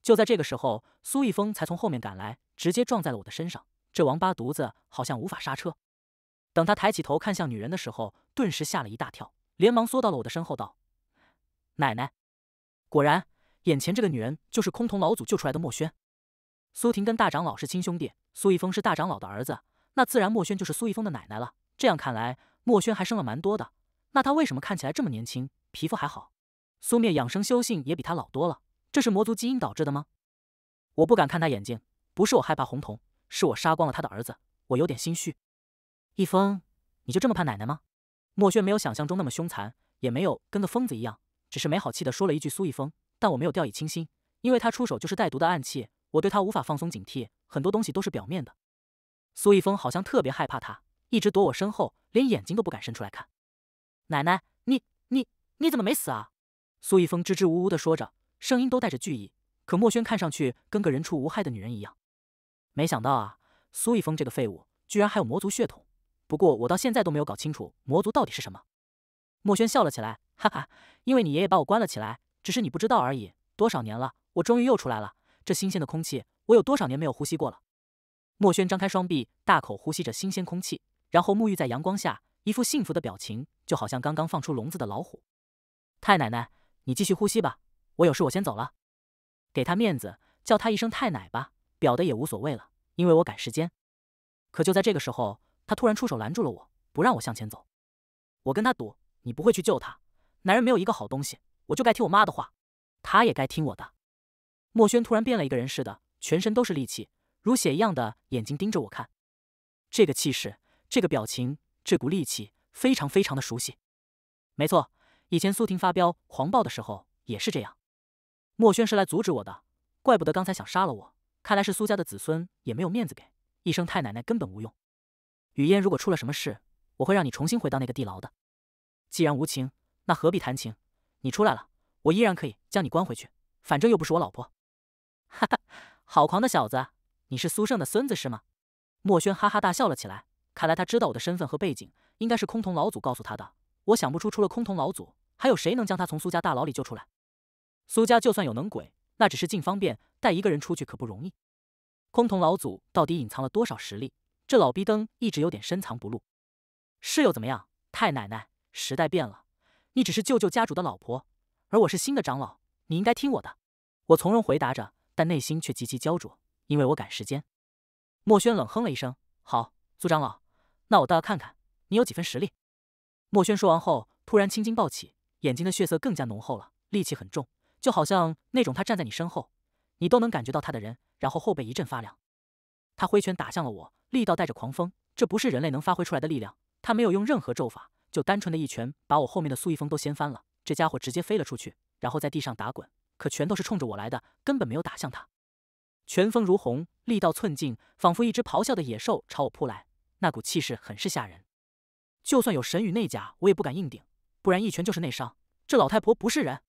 就在这个时候，苏一峰才从后面赶来，直接撞在了我的身上。这王八犊子好像无法刹车。等他抬起头看向女人的时候，顿时吓了一大跳，连忙缩到了我的身后，道：“奶奶。”果然，眼前这个女人就是空瞳老祖救出来的墨轩。苏婷跟大长老是亲兄弟，苏一峰是大长老的儿子，那自然墨轩就是苏一峰的奶奶了。这样看来，墨轩还生了蛮多的。那他为什么看起来这么年轻，皮肤还好？苏灭养生修性也比他老多了，这是魔族基因导致的吗？我不敢看他眼睛，不是我害怕红瞳，是我杀光了他的儿子，我有点心虚。一峰，你就这么怕奶奶吗？墨轩没有想象中那么凶残，也没有跟个疯子一样，只是没好气的说了一句苏一峰。但我没有掉以轻心，因为他出手就是带毒的暗器。我对他无法放松警惕，很多东西都是表面的。苏一峰好像特别害怕他，一直躲我身后，连眼睛都不敢伸出来看。奶奶，你你你怎么没死啊？苏一峰支支吾吾的说着，声音都带着惧意。可墨轩看上去跟个人畜无害的女人一样。没想到啊，苏一峰这个废物居然还有魔族血统。不过我到现在都没有搞清楚魔族到底是什么。墨轩笑了起来，哈哈，因为你爷爷把我关了起来，只是你不知道而已。多少年了，我终于又出来了。这新鲜的空气，我有多少年没有呼吸过了？墨轩张开双臂，大口呼吸着新鲜空气，然后沐浴在阳光下，一副幸福的表情，就好像刚刚放出笼子的老虎。太奶奶，你继续呼吸吧，我有事，我先走了。给他面子，叫他一声太奶吧，表的也无所谓了，因为我赶时间。可就在这个时候，他突然出手拦住了我，不让我向前走。我跟他赌，你不会去救他。男人没有一个好东西，我就该听我妈的话，他也该听我的。墨轩突然变了一个人似的，全身都是力气，如血一样的眼睛盯着我看。这个气势，这个表情，这股力气，非常非常的熟悉。没错，以前苏婷发飙狂暴的时候也是这样。墨轩是来阻止我的，怪不得刚才想杀了我。看来是苏家的子孙也没有面子给。一声太奶奶根本无用。雨嫣，如果出了什么事，我会让你重新回到那个地牢的。既然无情，那何必谈情？你出来了，我依然可以将你关回去。反正又不是我老婆。哈哈，好狂的小子！你是苏胜的孙子是吗？墨轩哈哈大笑了起来。看来他知道我的身份和背景，应该是空峒老祖告诉他的。我想不出除了空峒老祖，还有谁能将他从苏家大牢里救出来。苏家就算有能鬼，那只是进方便带一个人出去可不容易。空峒老祖到底隐藏了多少实力？这老逼灯一直有点深藏不露。是又怎么样？太奶奶，时代变了，你只是舅舅家主的老婆，而我是新的长老，你应该听我的。我从容回答着。但内心却极其焦灼，因为我赶时间。墨轩冷哼了一声：“好，苏长老，那我倒要看看你有几分实力。”墨轩说完后，突然青筋暴起，眼睛的血色更加浓厚了，力气很重，就好像那种他站在你身后，你都能感觉到他的人。然后后背一阵发凉，他挥拳打向了我，力道带着狂风，这不是人类能发挥出来的力量。他没有用任何咒法，就单纯的一拳把我后面的苏一峰都掀翻了，这家伙直接飞了出去，然后在地上打滚。可全都是冲着我来的，根本没有打向他。拳风如虹，力道寸劲，仿佛一只咆哮的野兽朝我扑来，那股气势很是吓人。就算有神与内甲，我也不敢硬顶，不然一拳就是内伤。这老太婆不是人！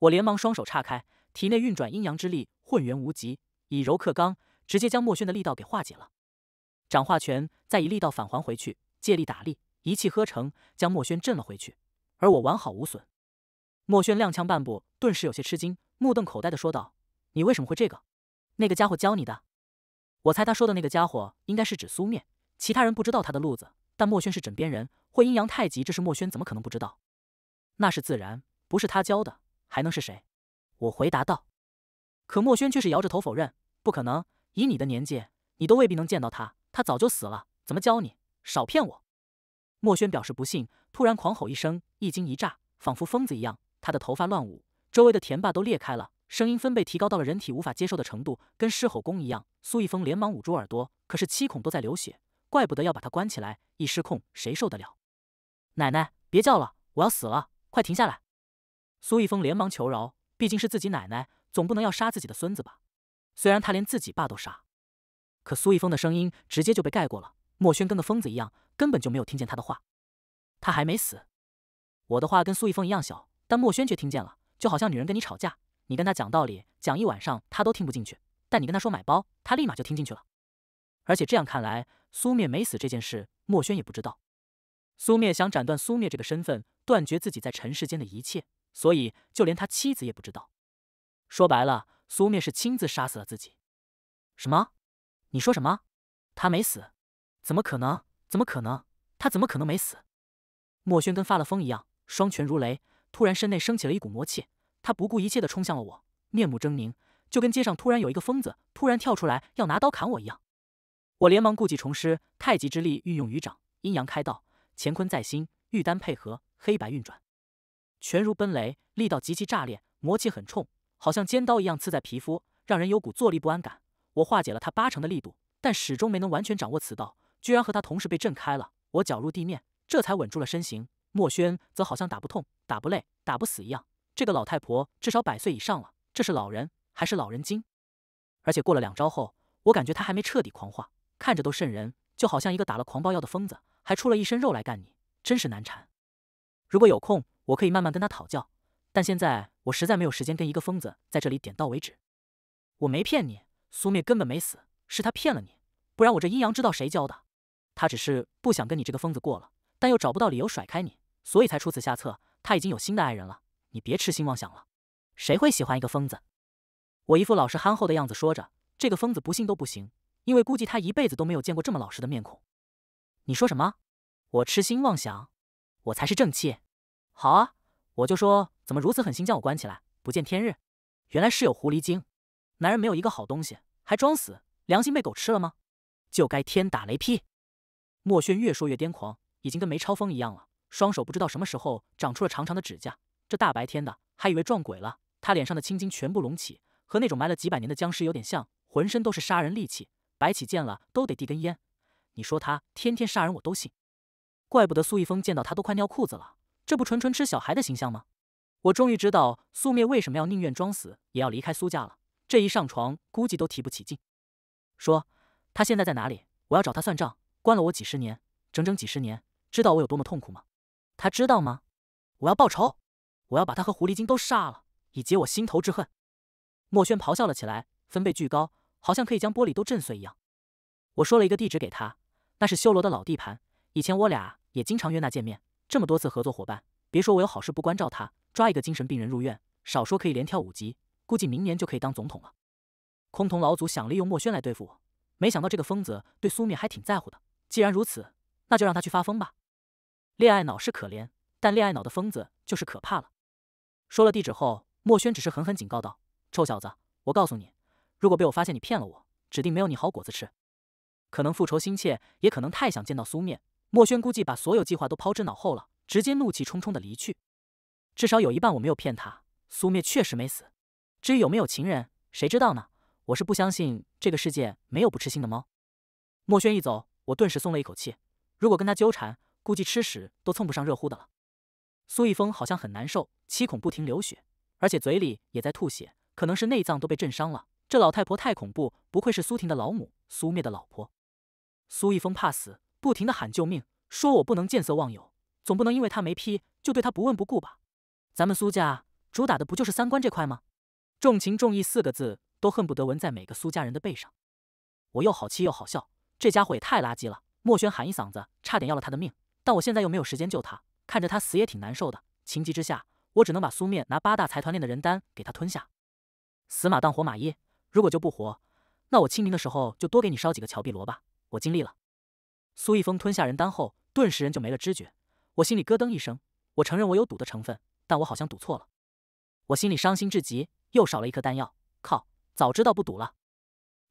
我连忙双手岔开，体内运转阴阳之力，混元无极，以柔克刚，直接将墨轩的力道给化解了。掌化拳，再以力道返还回去，借力打力，一气呵成，将墨轩震了回去，而我完好无损。墨轩踉跄半步，顿时有些吃惊，目瞪口呆的说道：“你为什么会这个？那个家伙教你的？我猜他说的那个家伙应该是指苏面。其他人不知道他的路子，但墨轩是枕边人，会阴阳太极，这是墨轩怎么可能不知道？那是自然，不是他教的，还能是谁？”我回答道。可墨轩却是摇着头否认：“不可能！以你的年纪，你都未必能见到他，他早就死了，怎么教你？少骗我！”墨轩表示不信，突然狂吼一声，一惊一乍，仿佛疯子一样。他的头发乱舞，周围的田坝都裂开了，声音分贝提高到了人体无法接受的程度，跟狮吼功一样。苏一峰连忙捂住耳朵，可是七孔都在流血，怪不得要把他关起来，一失控谁受得了？奶奶，别叫了，我要死了，快停下来！苏一峰连忙求饶，毕竟是自己奶奶，总不能要杀自己的孙子吧？虽然他连自己爸都杀，可苏一峰的声音直接就被盖过了。墨轩跟个疯子一样，根本就没有听见他的话。他还没死，我的话跟苏一峰一样小。但墨轩却听见了，就好像女人跟你吵架，你跟她讲道理讲一晚上她都听不进去，但你跟她说买包，她立马就听进去了。而且这样看来，苏灭没死这件事，墨轩也不知道。苏灭想斩断苏灭这个身份，断绝自己在尘世间的一切，所以就连他妻子也不知道。说白了，苏灭是亲自杀死了自己。什么？你说什么？他没死？怎么可能？怎么可能？他怎么可能没死？墨轩跟发了疯一样，双拳如雷。突然，身内升起了一股魔气，他不顾一切地冲向了我，面目狰狞，就跟街上突然有一个疯子突然跳出来要拿刀砍我一样。我连忙故技重施，太极之力运用于掌，阴阳开道，乾坤在心，玉丹配合，黑白运转，拳如奔雷，力道极其炸裂，魔气很冲，好像尖刀一样刺在皮肤，让人有股坐立不安感。我化解了他八成的力度，但始终没能完全掌握此道，居然和他同时被震开了。我脚入地面，这才稳住了身形。墨轩则好像打不痛、打不累、打不死一样。这个老太婆至少百岁以上了，这是老人还是老人精？而且过了两招后，我感觉她还没彻底狂化，看着都瘆人，就好像一个打了狂暴药的疯子，还出了一身肉来干你，真是难缠。如果有空，我可以慢慢跟她讨教，但现在我实在没有时间跟一个疯子在这里点到为止。我没骗你，苏灭根本没死，是他骗了你，不然我这阴阳之道谁教的？他只是不想跟你这个疯子过了，但又找不到理由甩开你。所以才出此下策。他已经有新的爱人了，你别痴心妄想了。谁会喜欢一个疯子？我一副老实憨厚的样子，说着：“这个疯子不信都不行，因为估计他一辈子都没有见过这么老实的面孔。”你说什么？我痴心妄想？我才是正气！好啊，我就说怎么如此狠心将我关起来，不见天日。原来是有狐狸精。男人没有一个好东西，还装死，良心被狗吃了吗？就该天打雷劈！墨轩越说越癫狂，已经跟梅超风一样了。双手不知道什么时候长出了长长的指甲，这大白天的，还以为撞鬼了。他脸上的青筋全部隆起，和那种埋了几百年的僵尸有点像，浑身都是杀人利器。白起见了都得递根烟。你说他天天杀人，我都信。怪不得苏一峰见到他都快尿裤子了，这不纯纯吃小孩的形象吗？我终于知道苏灭为什么要宁愿装死也要离开苏家了。这一上床，估计都提不起劲。说他现在在哪里？我要找他算账，关了我几十年，整整几十年，知道我有多么痛苦吗？他知道吗？我要报仇，我要把他和狐狸精都杀了，以解我心头之恨。墨轩咆哮了起来，分贝巨高，好像可以将玻璃都震碎一样。我说了一个地址给他，那是修罗的老地盘，以前我俩也经常约那见面。这么多次合作伙伴，别说我有好事不关照他，抓一个精神病人入院，少说可以连跳五级，估计明年就可以当总统了。空峒老祖想利用墨轩来对付我，没想到这个疯子对苏灭还挺在乎的。既然如此，那就让他去发疯吧。恋爱脑是可怜，但恋爱脑的疯子就是可怕了。说了地址后，墨轩只是狠狠警告道：“臭小子，我告诉你，如果被我发现你骗了我，指定没有你好果子吃。”可能复仇心切，也可能太想见到苏灭。墨轩估计把所有计划都抛之脑后了，直接怒气冲冲的离去。至少有一半我没有骗他，苏灭确实没死。至于有没有情人，谁知道呢？我是不相信这个世界没有不吃腥的猫。墨轩一走，我顿时松了一口气。如果跟他纠缠……估计吃屎都蹭不上热乎的了。苏一峰好像很难受，七孔不停流血，而且嘴里也在吐血，可能是内脏都被震伤了。这老太婆太恐怖，不愧是苏婷的老母，苏灭的老婆。苏一峰怕死，不停的喊救命，说我不能见色忘友，总不能因为他没批就对他不问不顾吧？咱们苏家主打的不就是三观这块吗？重情重义四个字都恨不得纹在每个苏家人的背上。我又好气又好笑，这家伙也太垃圾了。墨轩喊一嗓子，差点要了他的命。但我现在又没有时间救他，看着他死也挺难受的。情急之下，我只能把苏面拿八大财团练的人丹给他吞下，死马当活马医。如果救不活，那我清明的时候就多给你烧几个乔碧萝吧。我尽力了。苏一峰吞下人丹后，顿时人就没了知觉。我心里咯噔一声，我承认我有赌的成分，但我好像赌错了。我心里伤心至极，又少了一颗丹药。靠，早知道不赌了。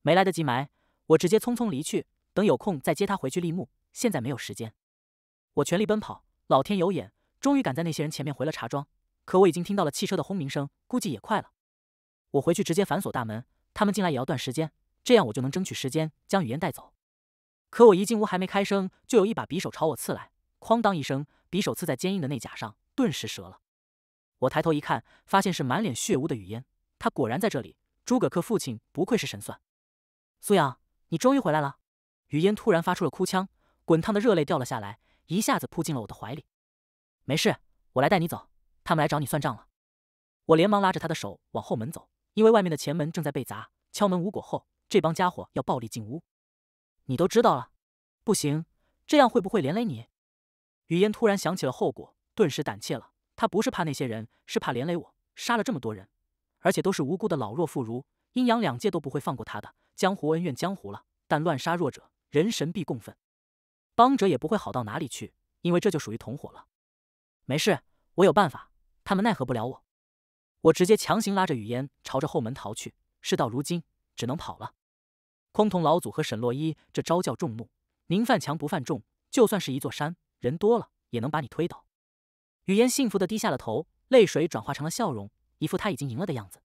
没来得及埋，我直接匆匆离去。等有空再接他回去立墓，现在没有时间。我全力奔跑，老天有眼，终于赶在那些人前面回了茶庄。可我已经听到了汽车的轰鸣声，估计也快了。我回去直接反锁大门，他们进来也要段时间，这样我就能争取时间将雨烟带走。可我一进屋还没开声，就有一把匕首朝我刺来，哐当一声，匕首刺在坚硬的内甲上，顿时折了。我抬头一看，发现是满脸血污的雨烟，他果然在这里。诸葛恪父亲不愧是神算。苏阳，你终于回来了。雨烟突然发出了哭腔，滚烫的热泪掉了下来。一下子扑进了我的怀里。没事，我来带你走。他们来找你算账了。我连忙拉着他的手往后门走，因为外面的前门正在被砸，敲门无果后，这帮家伙要暴力进屋。你都知道了？不行，这样会不会连累你？雨烟突然想起了后果，顿时胆怯了。他不是怕那些人，是怕连累我。杀了这么多人，而且都是无辜的老弱妇孺，阴阳两界都不会放过他的。江湖恩怨江湖了，但乱杀弱者，人神必共愤。帮者也不会好到哪里去，因为这就属于同伙了。没事，我有办法，他们奈何不了我。我直接强行拉着雨烟朝着后门逃去。事到如今，只能跑了。崆峒老祖和沈洛伊这招叫众怒，宁犯强不犯众。就算是一座山，人多了也能把你推倒。雨烟幸福的低下了头，泪水转化成了笑容，一副他已经赢了的样子。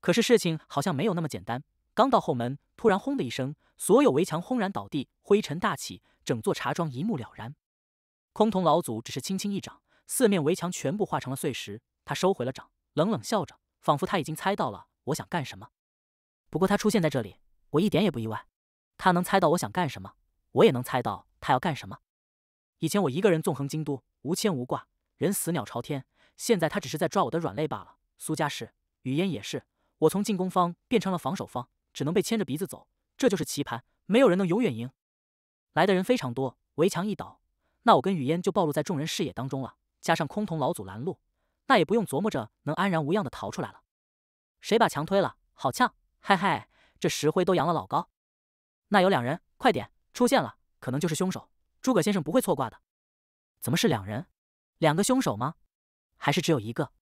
可是事情好像没有那么简单。刚到后门，突然轰的一声，所有围墙轰然倒地，灰尘大起。整座茶庄一目了然，空峒老祖只是轻轻一掌，四面围墙全部化成了碎石。他收回了掌，冷冷笑着，仿佛他已经猜到了我想干什么。不过他出现在这里，我一点也不意外。他能猜到我想干什么，我也能猜到他要干什么。以前我一个人纵横京都，无牵无挂，人死鸟朝天。现在他只是在抓我的软肋罢了。苏家是，雨烟也是。我从进攻方变成了防守方，只能被牵着鼻子走。这就是棋盘，没有人能永远赢。来的人非常多，围墙一倒，那我跟雨烟就暴露在众人视野当中了。加上空峒老祖拦路，那也不用琢磨着能安然无恙的逃出来了。谁把墙推了？好呛！嗨嗨，这石灰都扬了老高。那有两人，快点出现了，可能就是凶手。诸葛先生不会错挂的。怎么是两人？两个凶手吗？还是只有一个？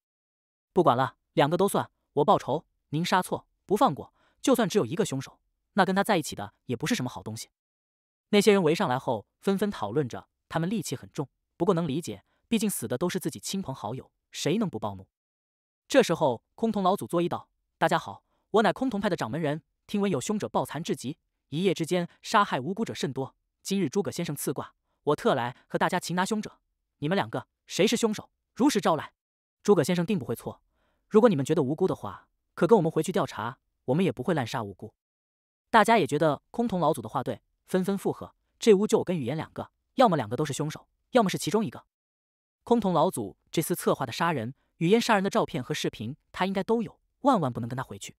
不管了，两个都算。我报仇，您杀错不放过。就算只有一个凶手，那跟他在一起的也不是什么好东西。那些人围上来后，纷纷讨论着。他们力气很重，不过能理解，毕竟死的都是自己亲朋好友，谁能不暴怒？这时候，空峒老祖作揖道：“大家好，我乃空峒派的掌门人。听闻有凶者暴残至极，一夜之间杀害无辜者甚多。今日诸葛先生赐卦，我特来和大家擒拿凶者。你们两个谁是凶手，如实招来。诸葛先生定不会错。如果你们觉得无辜的话，可跟我们回去调查，我们也不会滥杀无辜。大家也觉得空峒老祖的话对。”纷纷附和，这屋就我跟雨烟两个，要么两个都是凶手，要么是其中一个。空峒老祖这次策划的杀人，雨烟杀人的照片和视频他应该都有，万万不能跟他回去。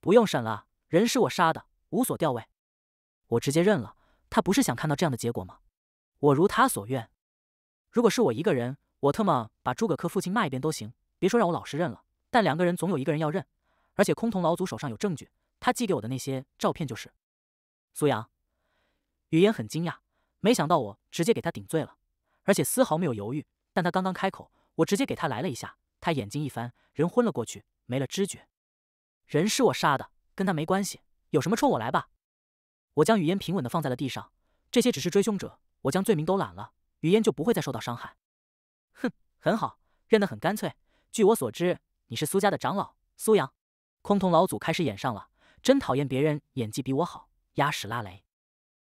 不用审了，人是我杀的，无所吊位，我直接认了。他不是想看到这样的结果吗？我如他所愿。如果是我一个人，我特么把诸葛恪父亲骂一遍都行，别说让我老实认了。但两个人总有一个人要认，而且空峒老祖手上有证据，他寄给我的那些照片就是。苏阳。语嫣很惊讶，没想到我直接给他顶罪了，而且丝毫没有犹豫。但他刚刚开口，我直接给他来了一下，他眼睛一翻，人昏了过去，没了知觉。人是我杀的，跟他没关系，有什么冲我来吧。我将语嫣平稳的放在了地上，这些只是追凶者，我将罪名都揽了，语嫣就不会再受到伤害。哼，很好，认得很干脆。据我所知，你是苏家的长老苏阳，空同老祖开始演上了，真讨厌别人演技比我好，压屎拉雷。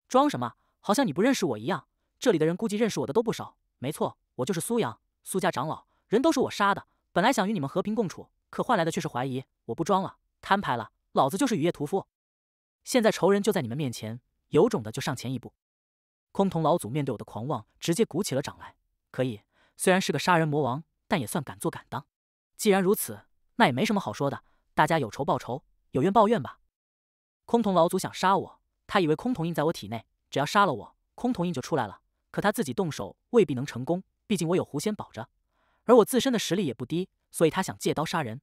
装什么？好像你不认识我一样。这里的人估计认识我的都不少。没错，我就是苏阳，苏家长老。人都是我杀的。本来想与你们和平共处，可换来的却是怀疑。我不装了，摊牌了，老子就是雨夜屠夫。现在仇人就在你们面前，有种的就上前一步。崆峒老祖面对我的狂妄，直接鼓起了掌来。可以，虽然是个杀人魔王，但也算敢做敢当。既然如此，那也没什么好说的，大家有仇报仇，有怨报怨吧。崆峒老祖想杀我。他以为空瞳印在我体内，只要杀了我，空瞳印就出来了。可他自己动手未必能成功，毕竟我有狐仙保着，而我自身的实力也不低，所以他想借刀杀人。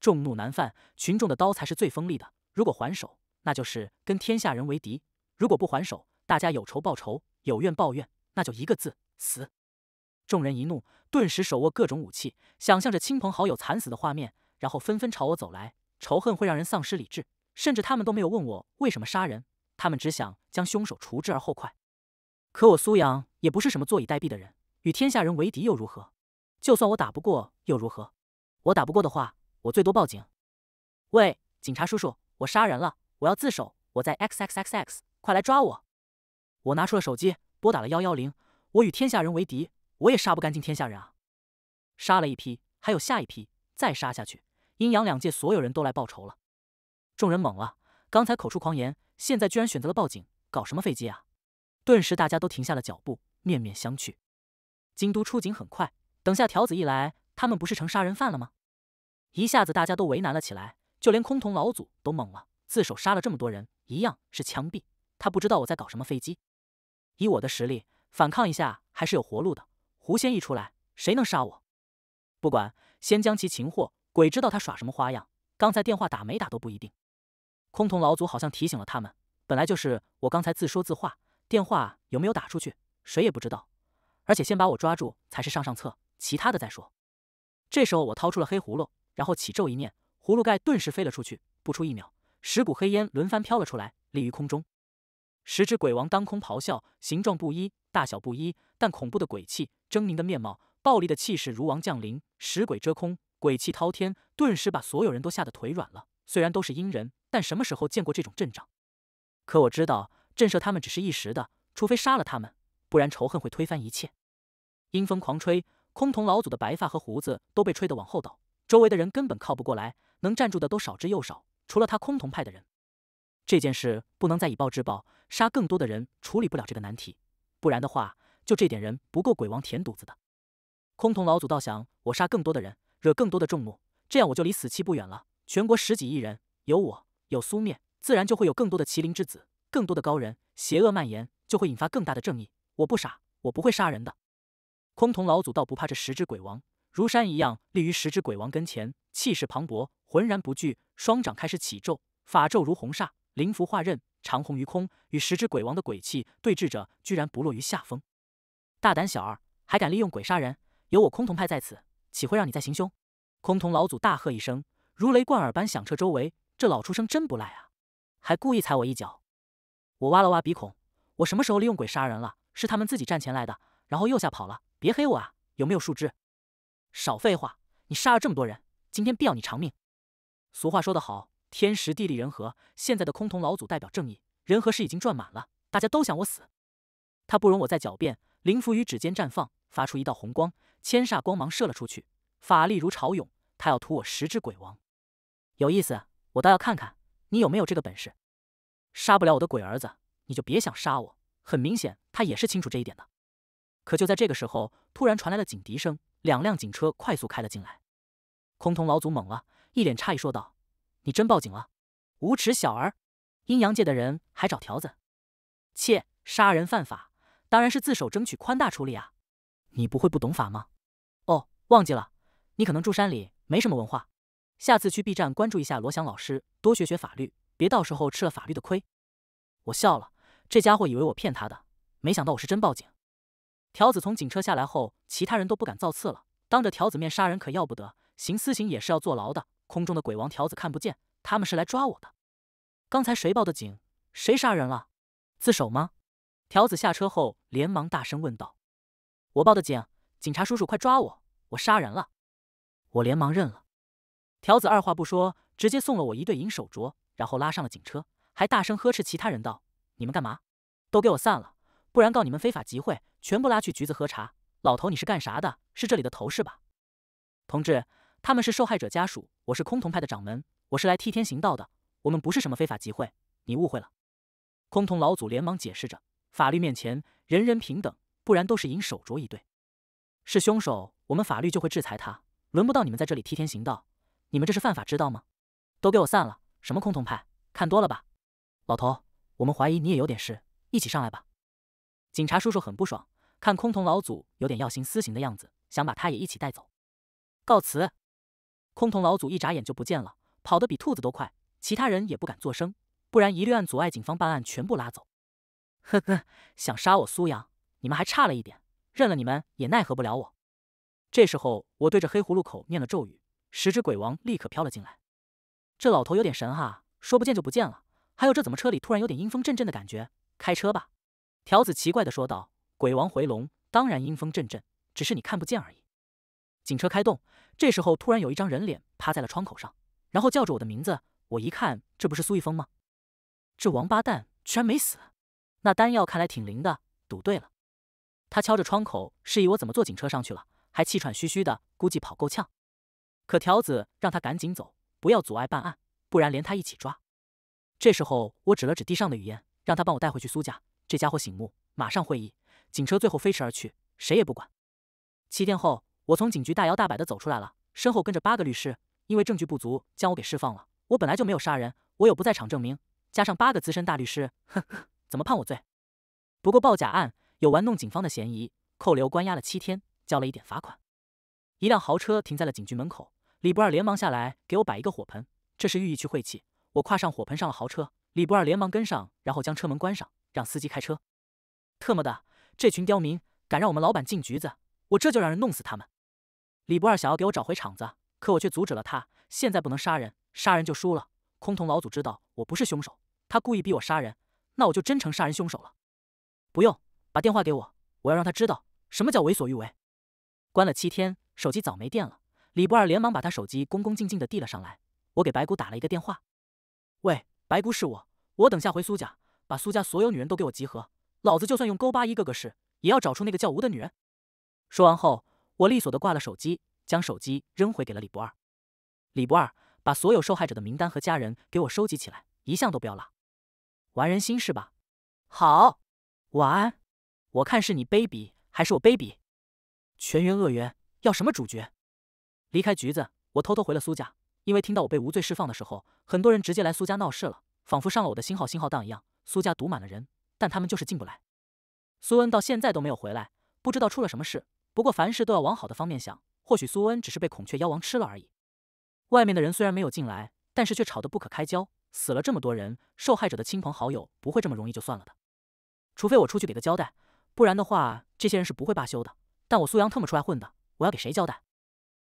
众怒难犯，群众的刀才是最锋利的。如果还手，那就是跟天下人为敌；如果不还手，大家有仇报仇，有怨报怨，那就一个字——死。众人一怒，顿时手握各种武器，想象着亲朋好友惨死的画面，然后纷纷朝我走来。仇恨会让人丧失理智，甚至他们都没有问我为什么杀人。他们只想将凶手除之而后快，可我苏阳也不是什么坐以待毙的人，与天下人为敌又如何？就算我打不过又如何？我打不过的话，我最多报警。喂，警察叔叔，我杀人了，我要自首，我在 X X X X，快来抓我！我拿出了手机，拨打了幺幺零。我与天下人为敌，我也杀不干净天下人啊！杀了一批，还有下一批，再杀下去，阴阳两界所有人都来报仇了。众人懵了，刚才口出狂言。现在居然选择了报警，搞什么飞机啊！顿时大家都停下了脚步，面面相觑。京都出警很快，等下条子一来，他们不是成杀人犯了吗？一下子大家都为难了起来，就连空峒老祖都懵了。自首杀了这么多人，一样是枪毙。他不知道我在搞什么飞机。以我的实力，反抗一下还是有活路的。狐仙一出来，谁能杀我？不管，先将其擒获。鬼知道他耍什么花样。刚才电话打没打都不一定。空峒老祖好像提醒了他们，本来就是我刚才自说自话，电话有没有打出去，谁也不知道。而且先把我抓住才是上上策，其他的再说。这时候我掏出了黑葫芦，然后起咒一念，葫芦盖顿时飞了出去。不出一秒，十股黑烟轮番飘了出来，立于空中。十只鬼王当空咆哮，形状不一，大小不一，但恐怖的鬼气、狰狞的面貌、暴力的气势如王降临，十鬼遮空，鬼气滔天，顿时把所有人都吓得腿软了。虽然都是阴人。但什么时候见过这种阵仗？可我知道，震慑他们只是一时的，除非杀了他们，不然仇恨会推翻一切。阴风狂吹，空峒老祖的白发和胡子都被吹得往后倒，周围的人根本靠不过来，能站住的都少之又少，除了他空峒派的人。这件事不能再以暴制暴，杀更多的人处理不了这个难题，不然的话，就这点人不够鬼王填肚子的。空峒老祖倒想我杀更多的人，惹更多的众怒，这样我就离死期不远了。全国十几亿人，有我。有苏灭，自然就会有更多的麒麟之子，更多的高人。邪恶蔓延，就会引发更大的正义。我不傻，我不会杀人的。空峒老祖倒不怕这十只鬼王，如山一样立于十只鬼王跟前，气势磅礴，浑然不惧。双掌开始起咒，法咒如洪煞，灵符化刃，长虹于空，与十只鬼王的鬼气对峙着，居然不落于下风。大胆小儿，还敢利用鬼杀人？有我崆峒派在此，岂会让你再行凶？空峒老祖大喝一声，如雷贯耳般响彻周围。这老畜生真不赖啊，还故意踩我一脚。我挖了挖鼻孔，我什么时候利用鬼杀人了？是他们自己站前来的，然后又吓跑了。别黑我啊！有没有树枝？少废话！你杀了这么多人，今天必要你偿命。俗话说得好，天时地利人和。现在的空峒老祖代表正义，人和是已经赚满了，大家都想我死。他不容我再狡辩，灵符于指尖绽放，发出一道红光，千煞光芒射了出去，法力如潮涌。他要屠我十只鬼王，有意思。我倒要看看你有没有这个本事，杀不了我的鬼儿子，你就别想杀我。很明显，他也是清楚这一点的。可就在这个时候，突然传来了警笛声，两辆警车快速开了进来。空瞳老祖懵了，一脸诧异说道：“你真报警了？无耻小儿，阴阳界的人还找条子？切，杀人犯法，当然是自首争取宽大处理啊！你不会不懂法吗？哦，忘记了，你可能住山里，没什么文化。”下次去 B 站关注一下罗翔老师，多学学法律，别到时候吃了法律的亏。我笑了，这家伙以为我骗他的，没想到我是真报警。条子从警车下来后，其他人都不敢造次了。当着条子面杀人可要不得，行私刑也是要坐牢的。空中的鬼王条子看不见，他们是来抓我的。刚才谁报的警？谁杀人了？自首吗？条子下车后连忙大声问道：“我报的警，警察叔叔快抓我，我杀人了。”我连忙认了。条子二话不说，直接送了我一对银手镯，然后拉上了警车，还大声呵斥其他人道：“你们干嘛？都给我散了，不然告你们非法集会，全部拉去局子喝茶。”老头，你是干啥的？是这里的头是吧？同志，他们是受害者家属，我是崆峒派的掌门，我是来替天行道的。我们不是什么非法集会，你误会了。崆峒老祖连忙解释着：“法律面前人人平等，不然都是银手镯一对。是凶手，我们法律就会制裁他，轮不到你们在这里替天行道。”你们这是犯法，知道吗？都给我散了！什么空同派，看多了吧？老头，我们怀疑你也有点事，一起上来吧。警察叔叔很不爽，看空同老祖有点要行私刑的样子，想把他也一起带走。告辞！空同老祖一眨眼就不见了，跑得比兔子都快。其他人也不敢作声，不然一律按阻碍警方办案全部拉走。呵呵，想杀我苏阳，你们还差了一点，认了你们也奈何不了我。这时候，我对着黑葫芦口念了咒语。十只鬼王立刻飘了进来。这老头有点神哈，说不见就不见了。还有这怎么车里突然有点阴风阵阵的感觉？开车吧。条子奇怪的说道：“鬼王回龙，当然阴风阵阵，只是你看不见而已。”警车开动，这时候突然有一张人脸趴在了窗口上，然后叫着我的名字。我一看，这不是苏一峰吗？这王八蛋居然没死！那丹药看来挺灵的，赌对了。他敲着窗口示意我怎么坐警车上去了，还气喘吁吁的，估计跑够呛。可条子让他赶紧走，不要阻碍办案，不然连他一起抓。这时候我指了指地上的雨烟，让他帮我带回去苏家。这家伙醒目，马上会意。警车最后飞驰而去，谁也不管。七天后，我从警局大摇大摆的走出来了，身后跟着八个律师。因为证据不足，将我给释放了。我本来就没有杀人，我有不在场证明，加上八个资深大律师，呵呵，怎么判我罪？不过报假案有玩弄警方的嫌疑，扣留关押了七天，交了一点罚款。一辆豪车停在了警局门口。李不二连忙下来给我摆一个火盆，这是寓意去晦气。我跨上火盆上了豪车，李不二连忙跟上，然后将车门关上，让司机开车。特么的，这群刁民敢让我们老板进局子，我这就让人弄死他们！李不二想要给我找回场子，可我却阻止了他。现在不能杀人，杀人就输了。空峒老祖知道我不是凶手，他故意逼我杀人，那我就真成杀人凶手了。不用，把电话给我，我要让他知道什么叫为所欲为。关了七天，手机早没电了。李不二连忙把他手机恭恭敬敬地递了上来。我给白姑打了一个电话。喂，白姑是我，我等下回苏家，把苏家所有女人都给我集合，老子就算用勾八一个个试，也要找出那个叫吴的女人。说完后，我利索地挂了手机，将手机扔回给了李不二。李不二，把所有受害者的名单和家人给我收集起来，一项都不要落。玩人心是吧？好，晚安。我看是你卑鄙，还是我卑鄙？全员恶缘，要什么主角？离开局子，我偷偷回了苏家。因为听到我被无罪释放的时候，很多人直接来苏家闹事了，仿佛上了我的新号新号当一样。苏家堵满了人，但他们就是进不来。苏恩到现在都没有回来，不知道出了什么事。不过凡事都要往好的方面想，或许苏恩只是被孔雀妖王吃了而已。外面的人虽然没有进来，但是却吵得不可开交。死了这么多人，受害者的亲朋好友不会这么容易就算了的。除非我出去给个交代，不然的话，这些人是不会罢休的。但我苏阳特么出来混的，我要给谁交代？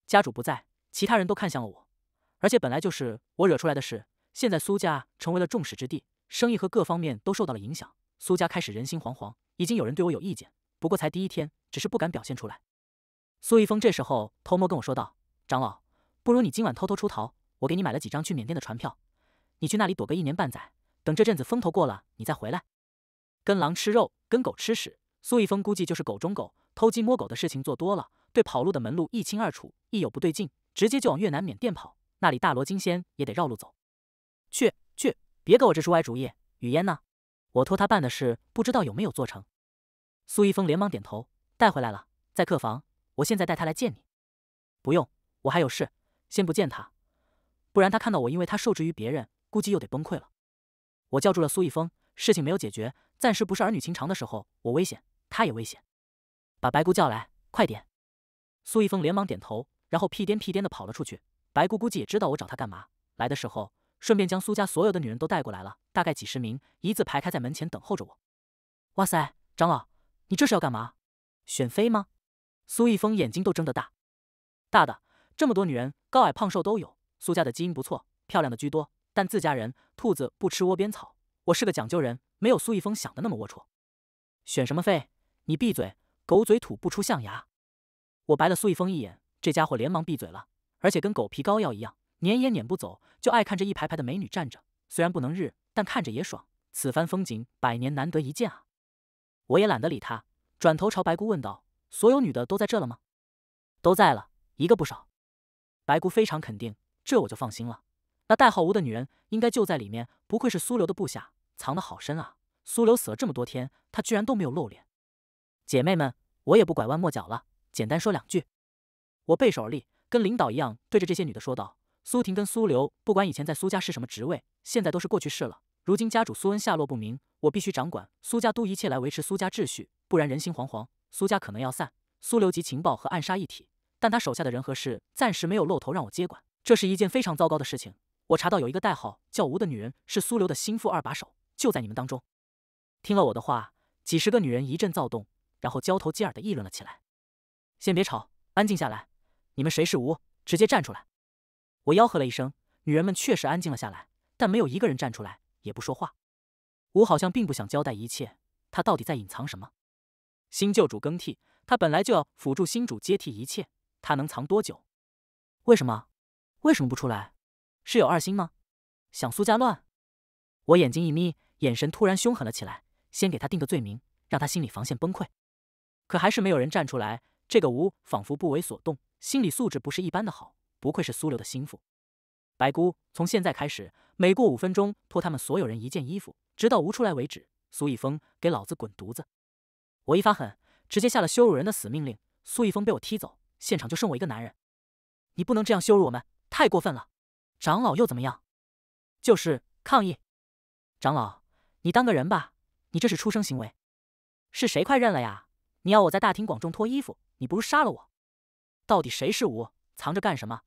家主不在，其他人都看向了我。而且本来就是我惹出来的事，现在苏家成为了众矢之的，生意和各方面都受到了影响。苏家开始人心惶惶，已经有人对我有意见。不过才第一天，只是不敢表现出来。苏一峰这时候偷摸跟我说道：“长老，不如你今晚偷偷出逃，我给你买了几张去缅甸的船票，你去那里躲个一年半载，等这阵子风头过了，你再回来。”跟狼吃肉，跟狗吃屎。苏一峰估计就是狗中狗，偷鸡摸狗的事情做多了。对跑路的门路一清二楚，一有不对劲，直接就往越南、缅甸跑。那里大罗金仙也得绕路走。去去，别给我这出歪主意。雨烟呢？我托他办的事，不知道有没有做成。苏一峰连忙点头，带回来了，在客房。我现在带他来见你。不用，我还有事，先不见他。不然他看到我，因为他受制于别人，估计又得崩溃了。我叫住了苏一峰，事情没有解决，暂时不是儿女情长的时候。我危险，他也危险。把白姑叫来，快点。苏一峰连忙点头，然后屁颠屁颠的跑了出去。白姑估计也知道我找他干嘛，来的时候顺便将苏家所有的女人都带过来了，大概几十名，一字排开在门前等候着我。哇塞，长老，你这是要干嘛？选妃吗？苏一峰眼睛都睁得大大的，这么多女人，高矮胖瘦都有。苏家的基因不错，漂亮的居多。但自家人，兔子不吃窝边草。我是个讲究人，没有苏一峰想的那么龌龊。选什么妃？你闭嘴，狗嘴吐不出象牙。我白了苏逸风一眼，这家伙连忙闭嘴了，而且跟狗皮膏药一样，撵也撵不走，就爱看这一排排的美女站着。虽然不能日，但看着也爽。此番风景百年难得一见啊！我也懒得理他，转头朝白姑问道：“所有女的都在这了吗？”“都在了，一个不少。”白姑非常肯定，这我就放心了。那代号吴的女人应该就在里面，不愧是苏流的部下，藏得好深啊！苏流死了这么多天，她居然都没有露脸。姐妹们，我也不拐弯抹角了。简单说两句，我背手而立，跟领导一样，对着这些女的说道：“苏婷跟苏流，不管以前在苏家是什么职位，现在都是过去式了。如今家主苏恩下落不明，我必须掌管苏家都一切，来维持苏家秩序，不然人心惶惶，苏家可能要散。苏流集情报和暗杀一体，但他手下的人和事暂时没有露头，让我接管，这是一件非常糟糕的事情。我查到有一个代号叫吴的女人是苏流的心腹二把手，就在你们当中。”听了我的话，几十个女人一阵躁动，然后交头接耳的议论了起来。先别吵，安静下来。你们谁是吴？直接站出来！我吆喝了一声，女人们确实安静了下来，但没有一个人站出来，也不说话。吴好像并不想交代一切，他到底在隐藏什么？新旧主更替，他本来就要辅助新主接替一切，他能藏多久？为什么？为什么不出来？是有二心吗？想苏家乱？我眼睛一眯，眼神突然凶狠了起来，先给他定个罪名，让他心理防线崩溃。可还是没有人站出来。这个吴仿佛不为所动，心理素质不是一般的好，不愧是苏流的心腹。白姑，从现在开始，每过五分钟脱他们所有人一件衣服，直到吴出来为止。苏一峰，给老子滚犊子！我一发狠，直接下了羞辱人的死命令。苏一峰被我踢走，现场就剩我一个男人。你不能这样羞辱我们，太过分了！长老又怎么样？就是抗议！长老，你当个人吧，你这是出生行为。是谁快认了呀？你要我在大庭广众脱衣服？你不如杀了我！到底谁是吴？藏着干什么？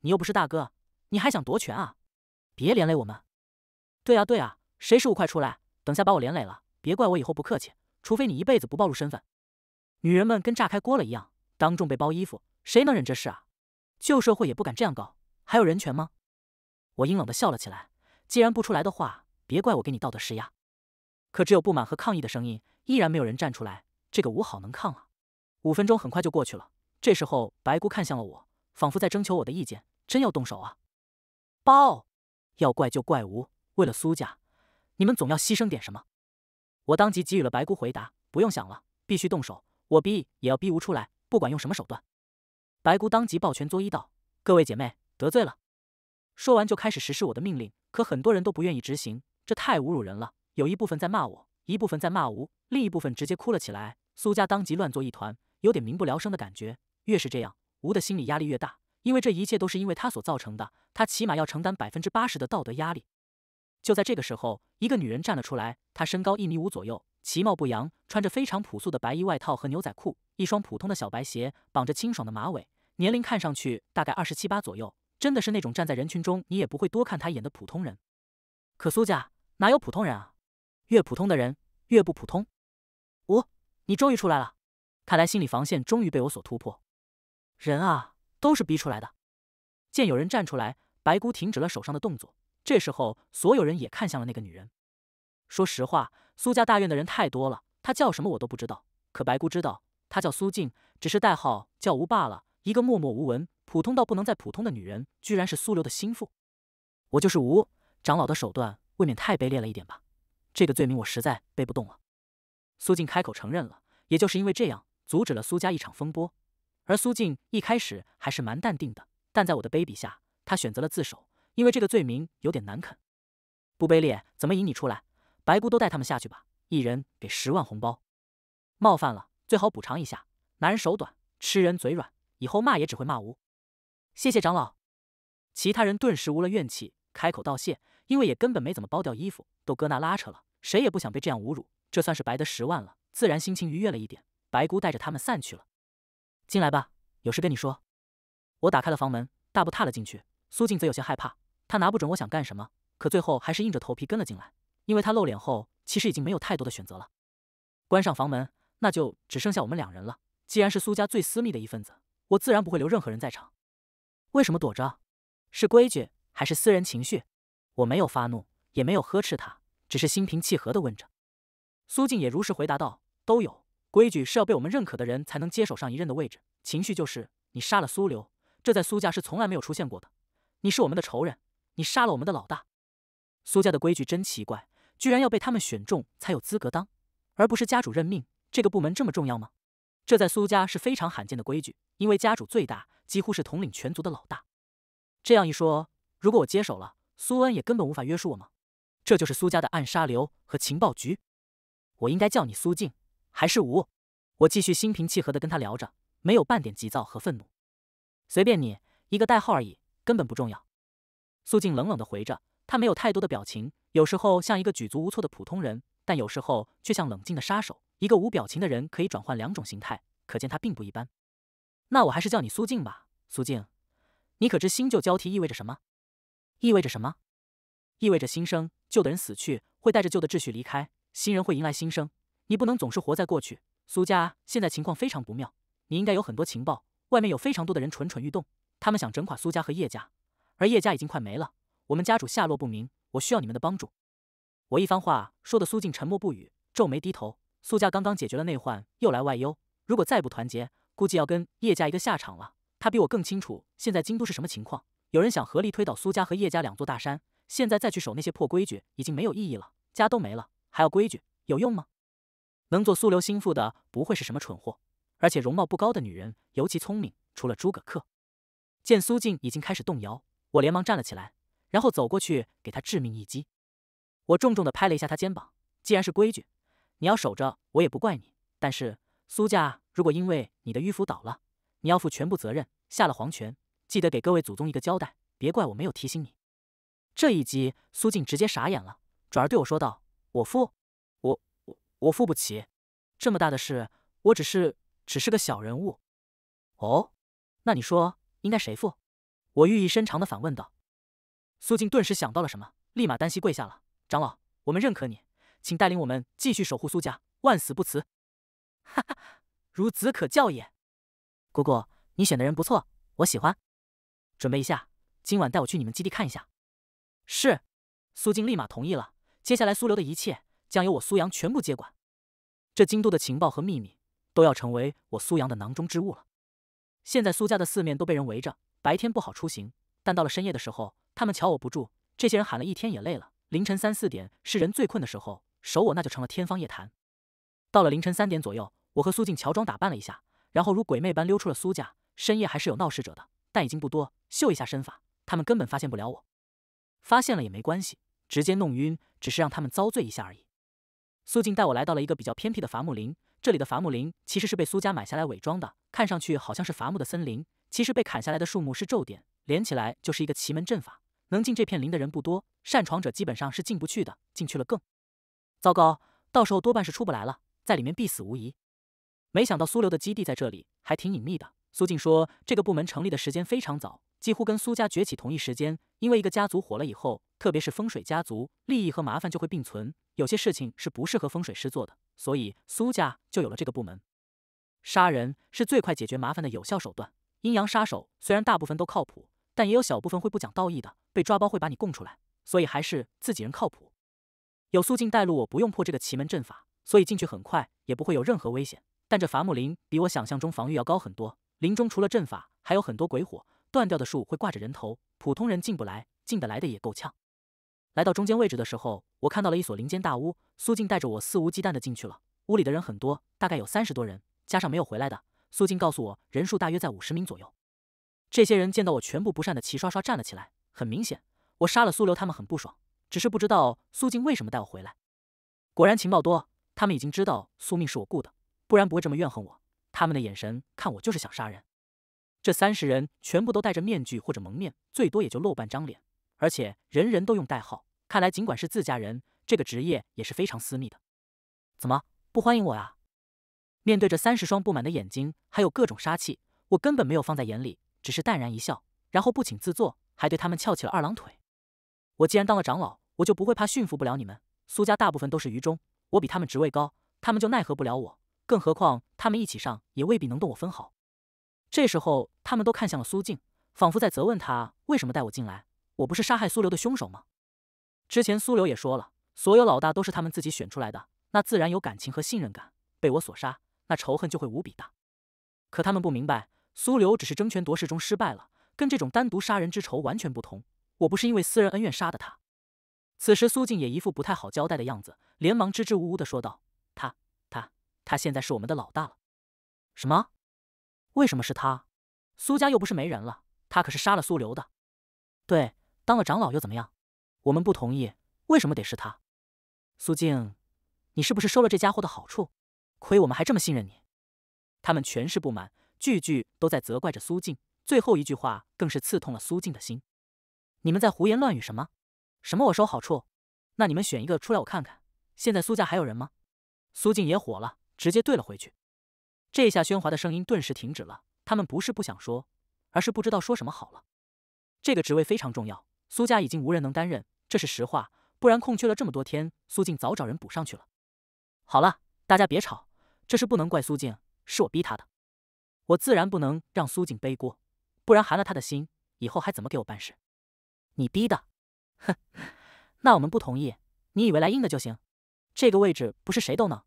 你又不是大哥，你还想夺权啊？别连累我们！对啊，对啊，谁是吴？快出来！等下把我连累了，别怪我以后不客气。除非你一辈子不暴露身份。女人们跟炸开锅了一样，当众被剥衣服，谁能忍这事啊？旧社会也不敢这样搞，还有人权吗？我阴冷的笑了起来，既然不出来的话，别怪我给你道德施压。可只有不满和抗议的声音，依然没有人站出来。这个吴好能抗啊！五分钟很快就过去了，这时候白姑看向了我，仿佛在征求我的意见。真要动手啊？报！要怪就怪吴。为了苏家，你们总要牺牲点什么。我当即给予了白姑回答：不用想了，必须动手。我逼也要逼吴出来，不管用什么手段。白姑当即抱拳作揖道：“各位姐妹，得罪了。”说完就开始实施我的命令。可很多人都不愿意执行，这太侮辱人了。有一部分在骂我，一部分在骂吴，另一部分直接哭了起来。苏家当即乱作一团。有点民不聊生的感觉。越是这样，吴的心理压力越大，因为这一切都是因为他所造成的。他起码要承担百分之八十的道德压力。就在这个时候，一个女人站了出来。她身高一米五左右，其貌不扬，穿着非常朴素的白衣外套和牛仔裤，一双普通的小白鞋，绑着清爽的马尾，年龄看上去大概二十七八左右，真的是那种站在人群中你也不会多看他一眼的普通人。可苏家哪有普通人啊？越普通的人越不普通。吴，你终于出来了。看来心理防线终于被我所突破。人啊，都是逼出来的。见有人站出来，白姑停止了手上的动作。这时候，所有人也看向了那个女人。说实话，苏家大院的人太多了，她叫什么我都不知道。可白姑知道，她叫苏静，只是代号叫吴罢了。一个默默无闻、普通到不能再普通的女人，居然是苏流的心腹。我就是吴长老的手段，未免太卑劣了一点吧？这个罪名我实在背不动了。苏静开口承认了，也就是因为这样。阻止了苏家一场风波，而苏静一开始还是蛮淡定的，但在我的卑鄙下，他选择了自首，因为这个罪名有点难啃。不卑劣怎么引你出来？白姑都带他们下去吧，一人给十万红包。冒犯了，最好补偿一下。拿人手短，吃人嘴软，以后骂也只会骂无。谢谢长老。其他人顿时无了怨气，开口道谢，因为也根本没怎么剥掉衣服，都搁那拉扯了，谁也不想被这样侮辱，这算是白得十万了，自然心情愉悦了一点。白姑带着他们散去了。进来吧，有事跟你说。我打开了房门，大步踏了进去。苏静则有些害怕，她拿不准我想干什么，可最后还是硬着头皮跟了进来。因为她露脸后，其实已经没有太多的选择了。关上房门，那就只剩下我们两人了。既然是苏家最私密的一份子，我自然不会留任何人在场。为什么躲着？是规矩还是私人情绪？我没有发怒，也没有呵斥他，只是心平气和的问着。苏静也如实回答道：“都有。”规矩是要被我们认可的人才能接手上一任的位置。情绪就是你杀了苏流，这在苏家是从来没有出现过的。你是我们的仇人，你杀了我们的老大。苏家的规矩真奇怪，居然要被他们选中才有资格当，而不是家主任命。这个部门这么重要吗？这在苏家是非常罕见的规矩，因为家主最大，几乎是统领全族的老大。这样一说，如果我接手了，苏恩也根本无法约束我吗？这就是苏家的暗杀流和情报局。我应该叫你苏静。还是无，我继续心平气和的跟他聊着，没有半点急躁和愤怒。随便你，一个代号而已，根本不重要。苏静冷冷的回着，他没有太多的表情，有时候像一个举足无措的普通人，但有时候却像冷静的杀手。一个无表情的人可以转换两种形态，可见他并不一般。那我还是叫你苏静吧。苏静，你可知新旧交替意味着什么？意味着什么？意味着新生，旧的人死去，会带着旧的秩序离开，新人会迎来新生。你不能总是活在过去。苏家现在情况非常不妙，你应该有很多情报。外面有非常多的人蠢蠢欲动，他们想整垮苏家和叶家，而叶家已经快没了。我们家主下落不明，我需要你们的帮助。我一番话说的苏静沉默不语，皱眉低头。苏家刚刚解决了内患，又来外忧，如果再不团结，估计要跟叶家一个下场了。他比我更清楚现在京都是什么情况，有人想合力推倒苏家和叶家两座大山，现在再去守那些破规矩已经没有意义了。家都没了，还要规矩有用吗？能做苏流心腹的不会是什么蠢货，而且容貌不高的女人尤其聪明。除了诸葛恪，见苏静已经开始动摇，我连忙站了起来，然后走过去给她致命一击。我重重的拍了一下她肩膀，既然是规矩，你要守着，我也不怪你。但是苏家如果因为你的迂腐倒了，你要负全部责任，下了黄泉，记得给各位祖宗一个交代，别怪我没有提醒你。这一击，苏静直接傻眼了，转而对我说道：“我负。”我付不起，这么大的事，我只是只是个小人物。哦，那你说应该谁付？我寓意深长的反问道。苏静顿时想到了什么，立马单膝跪下了：“长老，我们认可你，请带领我们继续守护苏家，万死不辞。”哈哈，孺子可教也。姑姑，你选的人不错，我喜欢。准备一下，今晚带我去你们基地看一下。是。苏静立马同意了。接下来苏流的一切将由我苏阳全部接管。这京都的情报和秘密，都要成为我苏阳的囊中之物了。现在苏家的四面都被人围着，白天不好出行，但到了深夜的时候，他们瞧我不住，这些人喊了一天也累了。凌晨三四点是人最困的时候，守我那就成了天方夜谭。到了凌晨三点左右，我和苏静乔装打扮了一下，然后如鬼魅般溜出了苏家。深夜还是有闹事者的，但已经不多。秀一下身法，他们根本发现不了我。发现了也没关系，直接弄晕，只是让他们遭罪一下而已。苏静带我来到了一个比较偏僻的伐木林，这里的伐木林其实是被苏家买下来伪装的，看上去好像是伐木的森林，其实被砍下来的树木是咒点，连起来就是一个奇门阵法，能进这片林的人不多，擅闯者基本上是进不去的，进去了更糟糕，到时候多半是出不来了，在里面必死无疑。没想到苏流的基地在这里还挺隐秘的，苏静说这个部门成立的时间非常早，几乎跟苏家崛起同一时间，因为一个家族火了以后。特别是风水家族，利益和麻烦就会并存。有些事情是不适合风水师做的，所以苏家就有了这个部门。杀人是最快解决麻烦的有效手段。阴阳杀手虽然大部分都靠谱，但也有小部分会不讲道义的，被抓包会把你供出来。所以还是自己人靠谱。有苏静带路，我不用破这个奇门阵法，所以进去很快，也不会有任何危险。但这伐木林比我想象中防御要高很多。林中除了阵法，还有很多鬼火，断掉的树会挂着人头，普通人进不来，进得来的也够呛。来到中间位置的时候，我看到了一所林间大屋。苏静带着我肆无忌惮的进去了。屋里的人很多，大概有三十多人，加上没有回来的。苏静告诉我，人数大约在五十名左右。这些人见到我全部不善的齐刷刷站了起来。很明显，我杀了苏流，他们很不爽。只是不知道苏静为什么带我回来。果然情报多，他们已经知道苏命是我雇的，不然不会这么怨恨我。他们的眼神看我就是想杀人。这三十人全部都戴着面具或者蒙面，最多也就露半张脸。而且人人都用代号，看来尽管是自家人，这个职业也是非常私密的。怎么不欢迎我呀？面对着三十双不满的眼睛，还有各种杀气，我根本没有放在眼里，只是淡然一笑，然后不请自坐，还对他们翘起了二郎腿。我既然当了长老，我就不会怕驯服不了你们。苏家大部分都是愚忠，我比他们职位高，他们就奈何不了我。更何况他们一起上，也未必能动我分毫。这时候，他们都看向了苏静，仿佛在责问他为什么带我进来。我不是杀害苏流的凶手吗？之前苏流也说了，所有老大都是他们自己选出来的，那自然有感情和信任感。被我所杀，那仇恨就会无比大。可他们不明白，苏流只是争权夺势中失败了，跟这种单独杀人之仇完全不同。我不是因为私人恩怨杀的他。此时苏静也一副不太好交代的样子，连忙支支吾吾的说道：“他、他、他现在是我们的老大了。”什么？为什么是他？苏家又不是没人了，他可是杀了苏流的。对。当了长老又怎么样？我们不同意，为什么得是他？苏静，你是不是收了这家伙的好处？亏我们还这么信任你！他们全是不满，句句都在责怪着苏静，最后一句话更是刺痛了苏静的心。你们在胡言乱语什么？什么我收好处？那你们选一个出来，我看看。现在苏家还有人吗？苏静也火了，直接怼了回去。这下喧哗的声音顿时停止了。他们不是不想说，而是不知道说什么好了。这个职位非常重要。苏家已经无人能担任，这是实话，不然空缺了这么多天，苏静早找人补上去了。好了，大家别吵，这事不能怪苏静，是我逼他的，我自然不能让苏静背锅，不然寒了他的心，以后还怎么给我办事？你逼的，哼！那我们不同意，你以为来硬的就行？这个位置不是谁都能。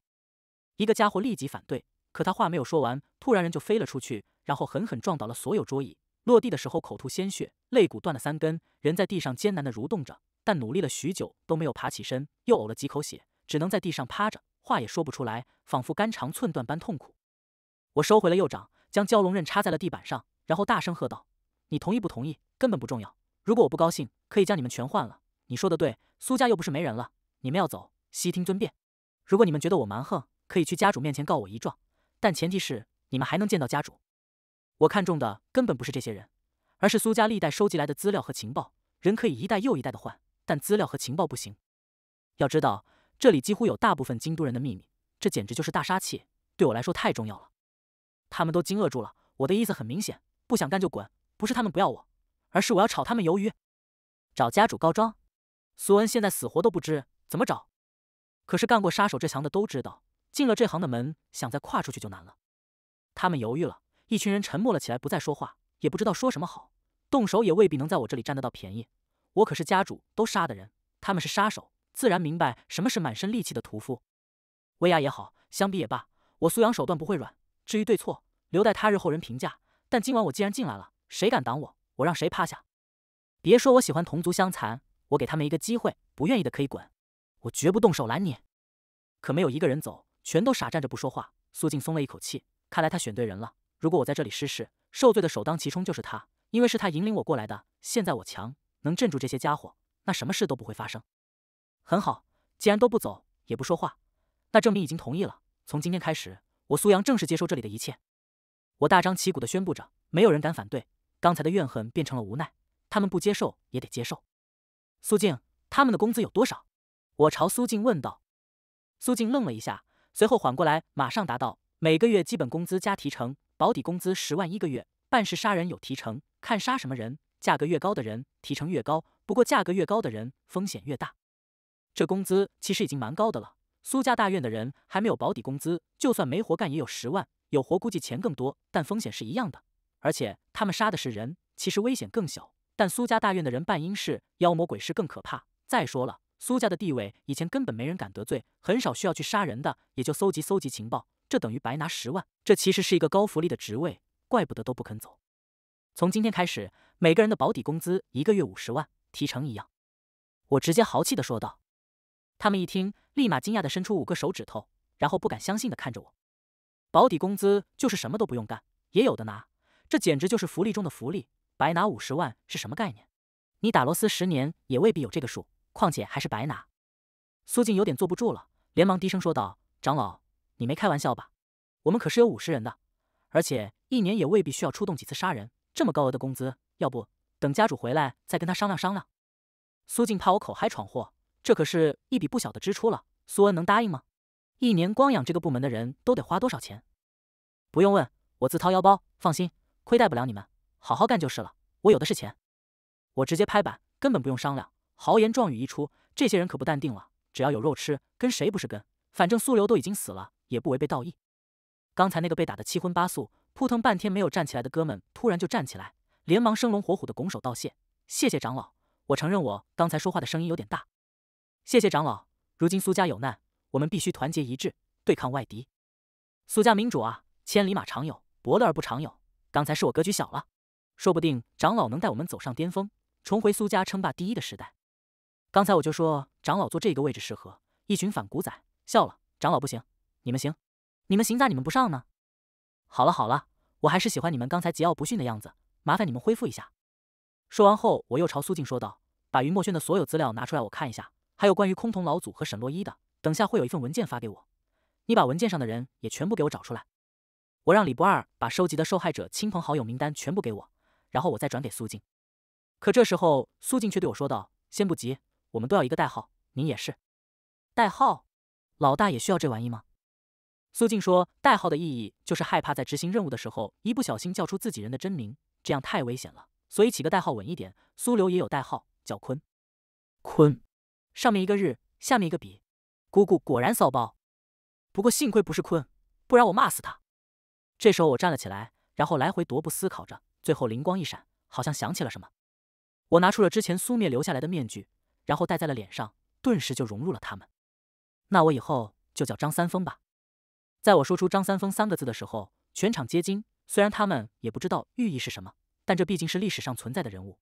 一个家伙立即反对，可他话没有说完，突然人就飞了出去，然后狠狠撞倒了所有桌椅。落地的时候口吐鲜血，肋骨断了三根，人在地上艰难地蠕动着，但努力了许久都没有爬起身，又呕了几口血，只能在地上趴着，话也说不出来，仿佛肝肠寸断般痛苦。我收回了右掌，将蛟龙刃插在了地板上，然后大声喝道：“你同意不同意根本不重要，如果我不高兴，可以将你们全换了。你说的对，苏家又不是没人了，你们要走，悉听尊便。如果你们觉得我蛮横，可以去家主面前告我一状，但前提是你们还能见到家主。”我看中的根本不是这些人，而是苏家历代收集来的资料和情报。人可以一代又一代的换，但资料和情报不行。要知道，这里几乎有大部分京都人的秘密，这简直就是大杀器，对我来说太重要了。他们都惊愕住了。我的意思很明显，不想干就滚。不是他们不要我，而是我要炒他们鱿鱼，找家主告状。苏恩现在死活都不知怎么找，可是干过杀手这行的都知道，进了这行的门，想再跨出去就难了。他们犹豫了。一群人沉默了起来，不再说话，也不知道说什么好。动手也未必能在我这里占得到便宜，我可是家主都杀的人，他们是杀手，自然明白什么是满身戾气的屠夫。威压也好，相比也罢，我苏阳手段不会软。至于对错，留待他日后人评价。但今晚我既然进来了，谁敢挡我，我让谁趴下。别说我喜欢同族相残，我给他们一个机会，不愿意的可以滚，我绝不动手拦你。可没有一个人走，全都傻站着不说话。苏静松了一口气，看来他选对人了。如果我在这里失事受罪的，首当其冲就是他，因为是他引领我过来的。现在我强，能镇住这些家伙，那什么事都不会发生。很好，既然都不走，也不说话，那证明已经同意了。从今天开始，我苏阳正式接受这里的一切。我大张旗鼓地宣布着，没有人敢反对。刚才的怨恨变成了无奈，他们不接受也得接受。苏静，他们的工资有多少？我朝苏静问道。苏静愣了一下，随后缓过来，马上答道：每个月基本工资加提成。保底工资十万一个月，办事杀人有提成，看杀什么人，价格越高的人提成越高，不过价格越高的人风险越大。这工资其实已经蛮高的了。苏家大院的人还没有保底工资，就算没活干也有十万，有活估计钱更多，但风险是一样的。而且他们杀的是人，其实危险更小。但苏家大院的人办阴事、妖魔鬼事更可怕。再说了，苏家的地位以前根本没人敢得罪，很少需要去杀人的，也就搜集搜集情报。这等于白拿十万，这其实是一个高福利的职位，怪不得都不肯走。从今天开始，每个人的保底工资一个月五十万，提成一样。我直接豪气的说道。他们一听，立马惊讶的伸出五个手指头，然后不敢相信的看着我。保底工资就是什么都不用干也有的拿，这简直就是福利中的福利，白拿五十万是什么概念？你打螺丝十年也未必有这个数，况且还是白拿。苏静有点坐不住了，连忙低声说道：“长老。”你没开玩笑吧？我们可是有五十人的，而且一年也未必需要出动几次杀人。这么高额的工资，要不等家主回来再跟他商量商量？苏静怕我口嗨闯祸，这可是一笔不小的支出了。苏恩能答应吗？一年光养这个部门的人都得花多少钱？不用问，我自掏腰包，放心，亏待不了你们，好好干就是了。我有的是钱，我直接拍板，根本不用商量。豪言壮语一出，这些人可不淡定了。只要有肉吃，跟谁不是跟？反正苏流都已经死了。也不违背道义。刚才那个被打得七荤八素、扑腾半天没有站起来的哥们，突然就站起来，连忙生龙活虎的拱手道谢：“谢谢长老，我承认我刚才说话的声音有点大。谢谢长老。如今苏家有难，我们必须团结一致，对抗外敌。苏家民主啊，千里马常有，伯乐而不常有。刚才是我格局小了，说不定长老能带我们走上巅峰，重回苏家称霸第一的时代。刚才我就说，长老坐这个位置适合一群反骨仔。笑了，长老不行。”你们行，你们行咋你们不上呢？好了好了，我还是喜欢你们刚才桀骜不驯的样子。麻烦你们恢复一下。说完后，我又朝苏静说道：“把于墨轩的所有资料拿出来，我看一下。还有关于空峒老祖和沈洛伊的，等下会有一份文件发给我。你把文件上的人也全部给我找出来。我让李不二把收集的受害者亲朋好友名单全部给我，然后我再转给苏静。”可这时候，苏静却对我说道：“先不急，我们都要一个代号。您也是，代号，老大也需要这玩意吗？”苏静说：“代号的意义就是害怕在执行任务的时候一不小心叫出自己人的真名，这样太危险了，所以起个代号稳一点。”苏流也有代号，叫坤。坤，上面一个日，下面一个比。姑姑果然骚包，不过幸亏不是坤，不然我骂死他。这时候我站了起来，然后来回踱步思考着，最后灵光一闪，好像想起了什么。我拿出了之前苏灭留下来的面具，然后戴在了脸上，顿时就融入了他们。那我以后就叫张三丰吧。在我说出“张三丰”三个字的时候，全场皆惊。虽然他们也不知道寓意是什么，但这毕竟是历史上存在的人物。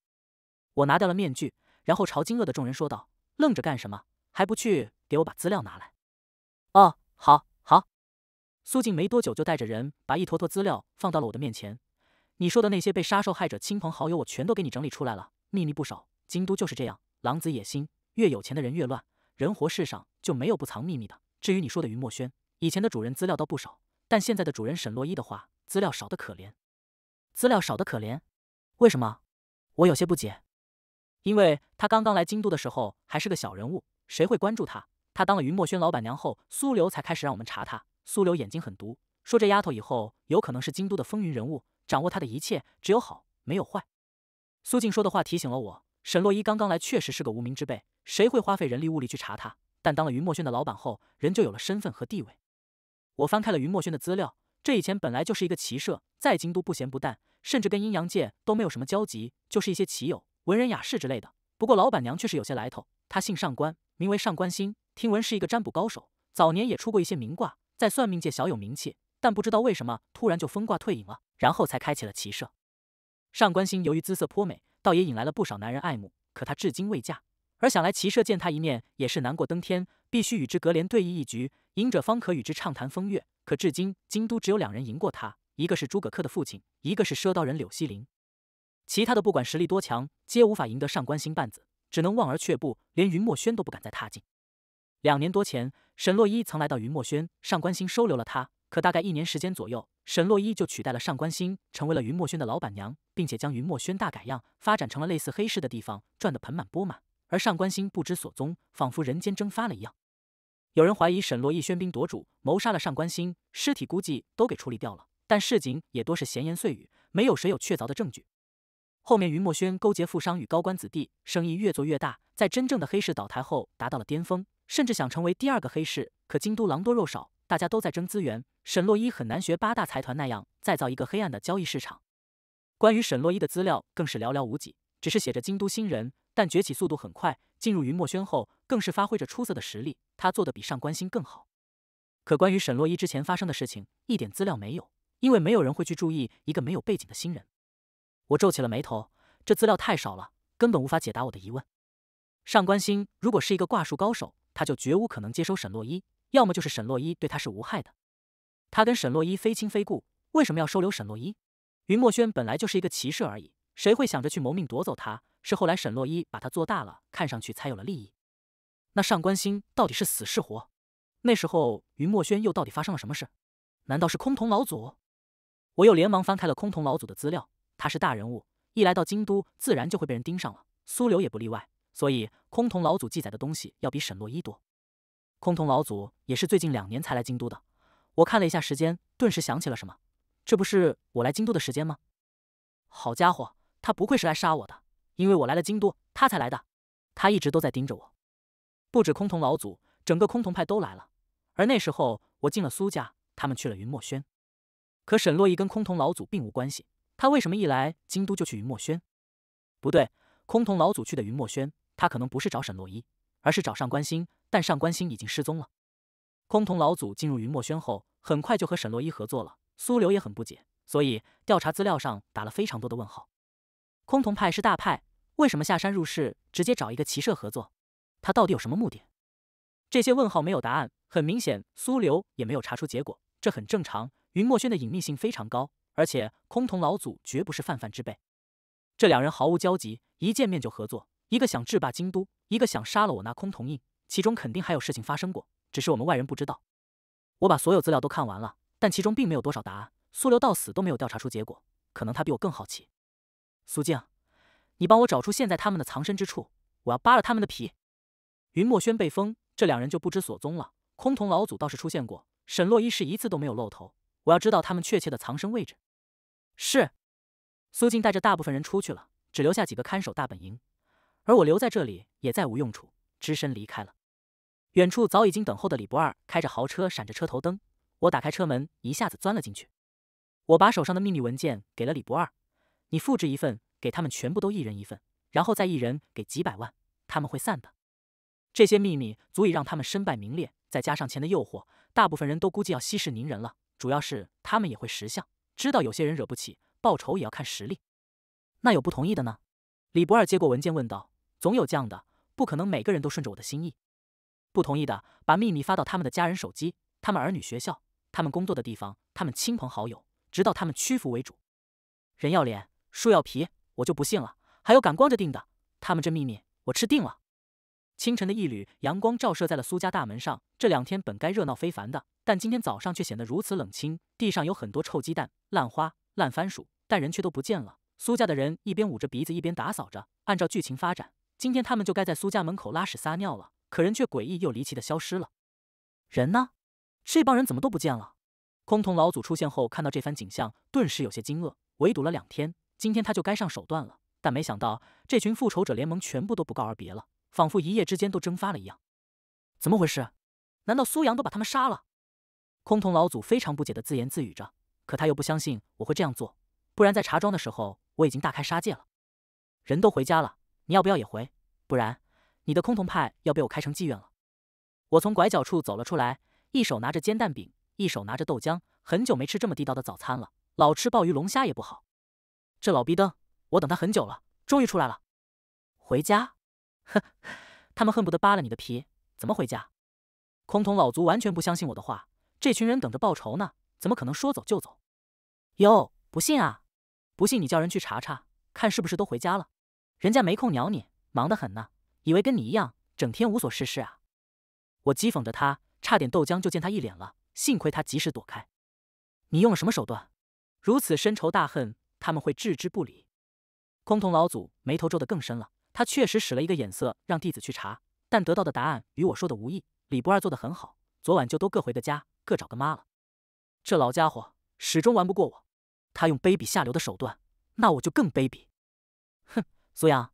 我拿掉了面具，然后朝惊愕的众人说道：“愣着干什么？还不去给我把资料拿来？”“哦，好，好。”苏静没多久就带着人把一坨坨资料放到了我的面前。你说的那些被杀受害者亲朋好友，我全都给你整理出来了，秘密不少。京都就是这样，狼子野心，越有钱的人越乱。人活世上就没有不藏秘密的。至于你说的云墨轩……以前的主人资料倒不少，但现在的主人沈洛伊的话资料少得可怜。资料少得可怜？为什么？我有些不解。因为他刚刚来京都的时候还是个小人物，谁会关注他？他当了云墨轩老板娘后，苏流才开始让我们查他。苏流眼睛很毒，说这丫头以后有可能是京都的风云人物，掌握她的一切只有好没有坏。苏静说的话提醒了我，沈洛伊刚刚来确实是个无名之辈，谁会花费人力物力去查他？但当了云墨轩的老板后，人就有了身份和地位。我翻开了云墨轩的资料，这以前本来就是一个骑射，在京都不咸不淡，甚至跟阴阳界都没有什么交集，就是一些骑友、文人雅士之类的。不过老板娘却是有些来头，她姓上官，名为上官星，听闻是一个占卜高手，早年也出过一些名卦，在算命界小有名气，但不知道为什么突然就封卦退隐了，然后才开启了骑射。上官星由于姿色颇美，倒也引来了不少男人爱慕，可她至今未嫁，而想来骑射见她一面也是难过登天。必须与之隔帘对弈一局，赢者方可与之畅谈风月。可至今，京都只有两人赢过他，一个是诸葛恪的父亲，一个是赊刀人柳希林。其他的不管实力多强，皆无法赢得上官星半子，只能望而却步，连云墨轩都不敢再踏进。两年多前，沈洛伊曾来到云墨轩，上官星收留了他。可大概一年时间左右，沈洛伊就取代了上官星，成为了云墨轩的老板娘，并且将云墨轩大改样，发展成了类似黑市的地方，赚得盆满钵满。而上官星不知所踪，仿佛人间蒸发了一样。有人怀疑沈洛一喧宾夺主，谋杀了上官星，尸体估计都给处理掉了。但市井也多是闲言碎语，没有谁有确凿的证据。后面云墨轩勾结富商与高官子弟，生意越做越大，在真正的黑市倒台后达到了巅峰，甚至想成为第二个黑市。可京都狼多肉少，大家都在争资源，沈洛一很难学八大财团那样再造一个黑暗的交易市场。关于沈洛一的资料更是寥寥无几，只是写着京都新人，但崛起速度很快。进入云墨轩后，更是发挥着出色的实力，他做的比上官星更好。可关于沈洛一之前发生的事情，一点资料没有，因为没有人会去注意一个没有背景的新人。我皱起了眉头，这资料太少了，根本无法解答我的疑问。上官星如果是一个挂术高手，他就绝无可能接收沈洛一，要么就是沈洛一对他是无害的。他跟沈洛一非亲非故，为什么要收留沈洛一？云墨轩本来就是一个骑士而已，谁会想着去谋命夺走他？是后来沈洛一把他做大了，看上去才有了利益。那上官星到底是死是活？那时候云墨轩又到底发生了什么事？难道是空瞳老祖？我又连忙翻开了空瞳老祖的资料。他是大人物，一来到京都自然就会被人盯上了，苏流也不例外。所以空瞳老祖记载的东西要比沈洛一多。空瞳老祖也是最近两年才来京都的。我看了一下时间，顿时想起了什么。这不是我来京都的时间吗？好家伙，他不愧是来杀我的。因为我来了京都，他才来的。他一直都在盯着我。不止空峒老祖，整个空峒派都来了。而那时候我进了苏家，他们去了云墨轩。可沈洛伊跟空峒老祖并无关系，他为什么一来京都就去云墨轩？不对，空峒老祖去的云墨轩，他可能不是找沈洛伊，而是找上官星。但上官星已经失踪了。空峒老祖进入云墨轩后，很快就和沈洛伊合作了。苏流也很不解，所以调查资料上打了非常多的问号。空峒派是大派，为什么下山入世，直接找一个骑射合作？他到底有什么目的？这些问号没有答案。很明显，苏流也没有查出结果，这很正常。云墨轩的隐秘性非常高，而且空峒老祖绝不是泛泛之辈。这两人毫无交集，一见面就合作。一个想制霸京都，一个想杀了我那空峒印，其中肯定还有事情发生过，只是我们外人不知道。我把所有资料都看完了，但其中并没有多少答案。苏流到死都没有调查出结果，可能他比我更好奇。苏静，你帮我找出现在他们的藏身之处，我要扒了他们的皮。云墨轩被封，这两人就不知所踪了。空峒老祖倒是出现过，沈洛一是一次都没有露头。我要知道他们确切的藏身位置。是。苏静带着大部分人出去了，只留下几个看守大本营。而我留在这里也再无用处，只身离开了。远处早已经等候的李不二开着豪车，闪着车头灯。我打开车门，一下子钻了进去。我把手上的秘密文件给了李不二。你复制一份给他们，全部都一人一份，然后再一人给几百万，他们会散的。这些秘密足以让他们身败名裂，再加上钱的诱惑，大部分人都估计要息事宁人了。主要是他们也会识相，知道有些人惹不起，报仇也要看实力。那有不同意的呢？李博二接过文件问道：“总有降的，不可能每个人都顺着我的心意。”不同意的，把秘密发到他们的家人手机、他们儿女学校、他们工作的地方、他们亲朋好友，直到他们屈服为主。人要脸。树要皮，我就不信了。还有敢光着腚的，他们这秘密我吃定了。清晨的一缕阳光照射在了苏家大门上。这两天本该热闹非凡的，但今天早上却显得如此冷清。地上有很多臭鸡蛋、烂花、烂番薯，但人却都不见了。苏家的人一边捂着鼻子，一边打扫着。按照剧情发展，今天他们就该在苏家门口拉屎撒尿了，可人却诡异又离奇的消失了。人呢？这帮人怎么都不见了？崆峒老祖出现后，看到这番景象，顿时有些惊愕。围堵了两天。今天他就该上手段了，但没想到这群复仇者联盟全部都不告而别了，仿佛一夜之间都蒸发了一样。怎么回事？难道苏阳都把他们杀了？崆峒老祖非常不解的自言自语着，可他又不相信我会这样做，不然在茶庄的时候我已经大开杀戒了。人都回家了，你要不要也回？不然你的崆峒派要被我开成妓院了。我从拐角处走了出来，一手拿着煎蛋饼，一手拿着豆浆。很久没吃这么地道的早餐了，老吃鲍鱼龙虾也不好。这老逼灯，我等他很久了，终于出来了。回家？哼，他们恨不得扒了你的皮，怎么回家？空桶老族完全不相信我的话，这群人等着报仇呢，怎么可能说走就走？哟，不信啊？不信你叫人去查查，看是不是都回家了？人家没空鸟你，忙得很呢，以为跟你一样整天无所事事啊？我讥讽着他，差点豆浆就溅他一脸了，幸亏他及时躲开。你用了什么手段？如此深仇大恨。他们会置之不理。崆峒老祖眉头皱得更深了，他确实使了一个眼色让弟子去查，但得到的答案与我说的无异。李不二做的很好，昨晚就都各回各家，各找个妈了。这老家伙始终玩不过我，他用卑鄙下流的手段，那我就更卑鄙。哼，苏阳，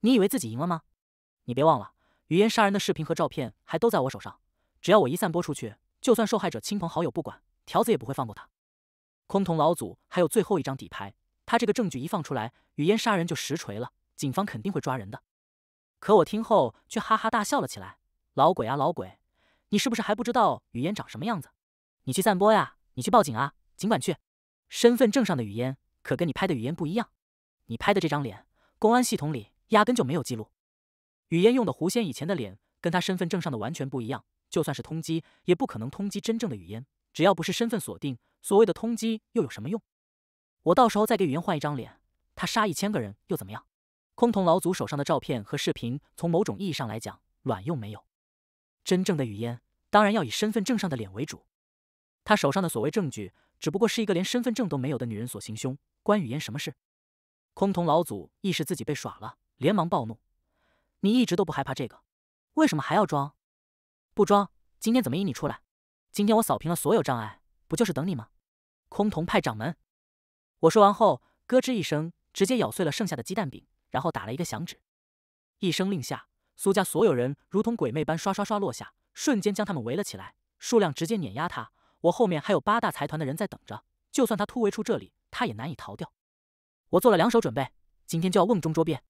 你以为自己赢了吗？你别忘了，于烟杀人的视频和照片还都在我手上，只要我一散播出去，就算受害者亲朋好友不管，条子也不会放过他。崆峒老祖还有最后一张底牌。他这个证据一放出来，雨烟杀人就实锤了，警方肯定会抓人的。可我听后却哈哈大笑了起来：“老鬼啊，老鬼，你是不是还不知道雨烟长什么样子？你去散播呀，你去报警啊，尽管去。身份证上的雨烟可跟你拍的雨烟不一样，你拍的这张脸，公安系统里压根就没有记录。雨烟用的狐仙以前的脸，跟他身份证上的完全不一样。就算是通缉，也不可能通缉真正的雨烟。只要不是身份锁定，所谓的通缉又有什么用？”我到时候再给雨烟换一张脸，他杀一千个人又怎么样？空瞳老祖手上的照片和视频，从某种意义上来讲，卵用没有。真正的雨烟，当然要以身份证上的脸为主。他手上的所谓证据，只不过是一个连身份证都没有的女人所行凶，关雨烟什么事？空瞳老祖意识自己被耍了，连忙暴怒：“你一直都不害怕这个，为什么还要装？不装，今天怎么引你出来？今天我扫平了所有障碍，不就是等你吗？”空瞳派掌门。我说完后，咯吱一声，直接咬碎了剩下的鸡蛋饼，然后打了一个响指，一声令下，苏家所有人如同鬼魅般刷刷刷落下，瞬间将他们围了起来，数量直接碾压他。我后面还有八大财团的人在等着，就算他突围出这里，他也难以逃掉。我做了两手准备，今天就要瓮中捉鳖，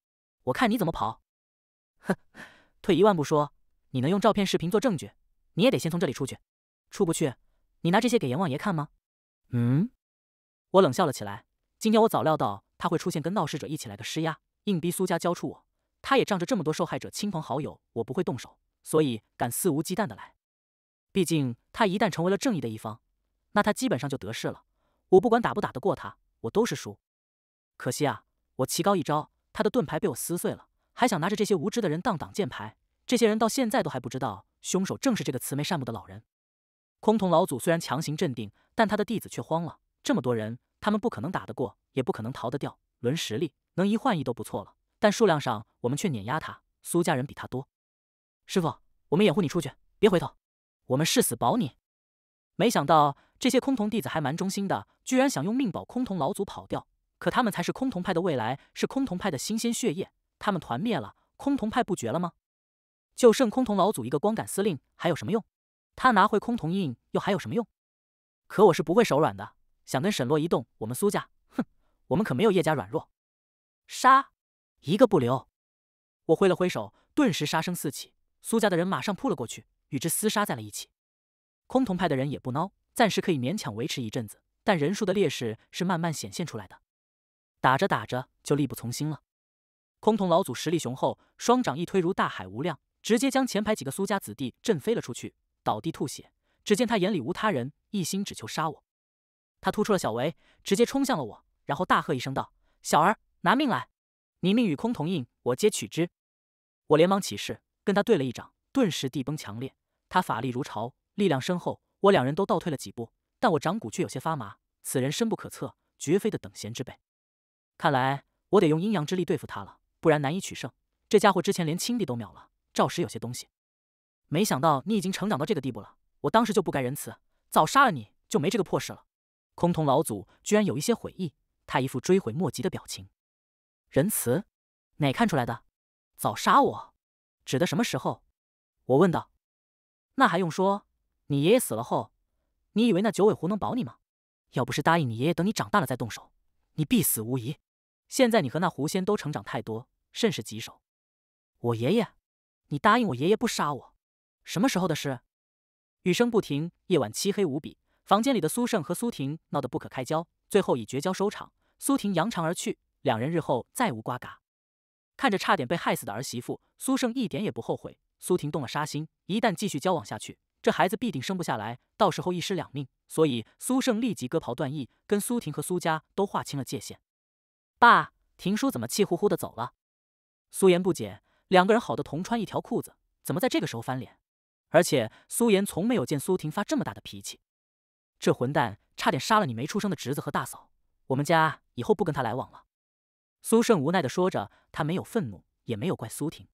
我看你怎么跑！哼，退一万步说，你能用照片、视频做证据，你也得先从这里出去，出不去，你拿这些给阎王爷看吗？嗯。我冷笑了起来。今天我早料到他会出现，跟闹事者一起来个施压，硬逼苏家交出我。他也仗着这么多受害者亲朋好友，我不会动手，所以敢肆无忌惮的来。毕竟他一旦成为了正义的一方，那他基本上就得势了。我不管打不打得过他，我都是输。可惜啊，我棋高一招，他的盾牌被我撕碎了，还想拿着这些无知的人当挡箭牌。这些人到现在都还不知道凶手正是这个慈眉善目的老人。崆峒老祖虽然强行镇定，但他的弟子却慌了。这么多人，他们不可能打得过，也不可能逃得掉。论实力，能一换一都不错了，但数量上我们却碾压他。苏家人比他多。师傅，我们掩护你出去，别回头，我们誓死保你。没想到这些空峒弟子还蛮忠心的，居然想用命保空峒老祖跑掉。可他们才是空峒派的未来，是空峒派的新鲜血液。他们团灭了，空峒派不绝了吗？就剩空峒老祖一个光杆司令，还有什么用？他拿回空峒印又还有什么用？可我是不会手软的。想跟沈洛一动，我们苏家，哼，我们可没有叶家软弱，杀，一个不留！我挥了挥手，顿时杀声四起，苏家的人马上扑了过去，与之厮杀在了一起。崆峒派的人也不孬，暂时可以勉强维持一阵子，但人数的劣势是慢慢显现出来的，打着打着就力不从心了。崆峒老祖实力雄厚，双掌一推如大海无量，直接将前排几个苏家子弟震飞了出去，倒地吐血。只见他眼里无他人，一心只求杀我。他突出了小维，直接冲向了我，然后大喝一声道：“小儿，拿命来！你命与空同印，我皆取之。”我连忙起势，跟他对了一掌，顿时地崩强烈。他法力如潮，力量深厚，我两人都倒退了几步，但我掌骨却有些发麻。此人深不可测，绝非的等闲之辈。看来我得用阴阳之力对付他了，不然难以取胜。这家伙之前连青帝都秒了，着实有些东西。没想到你已经成长到这个地步了，我当时就不该仁慈，早杀了你就没这个破事了。通通老祖居然有一些悔意，他一副追悔莫及的表情。仁慈？哪看出来的？早杀我，指的什么时候？我问道。那还用说？你爷爷死了后，你以为那九尾狐能保你吗？要不是答应你爷爷等你长大了再动手，你必死无疑。现在你和那狐仙都成长太多，甚是棘手。我爷爷？你答应我爷爷不杀我？什么时候的事？雨声不停，夜晚漆黑无比。房间里的苏胜和苏婷闹得不可开交，最后以绝交收场。苏婷扬长而去，两人日后再无瓜葛。看着差点被害死的儿媳妇，苏胜一点也不后悔。苏婷动了杀心，一旦继续交往下去，这孩子必定生不下来，到时候一尸两命。所以苏胜立即割袍断义，跟苏婷和苏家都划清了界限。爸，婷叔怎么气呼呼的走了？苏妍不解，两个人好的同穿一条裤子，怎么在这个时候翻脸？而且苏妍从没有见苏婷发这么大的脾气。这混蛋差点杀了你没出生的侄子和大嫂，我们家以后不跟他来往了。”苏胜无奈的说着，他没有愤怒，也没有怪苏婷。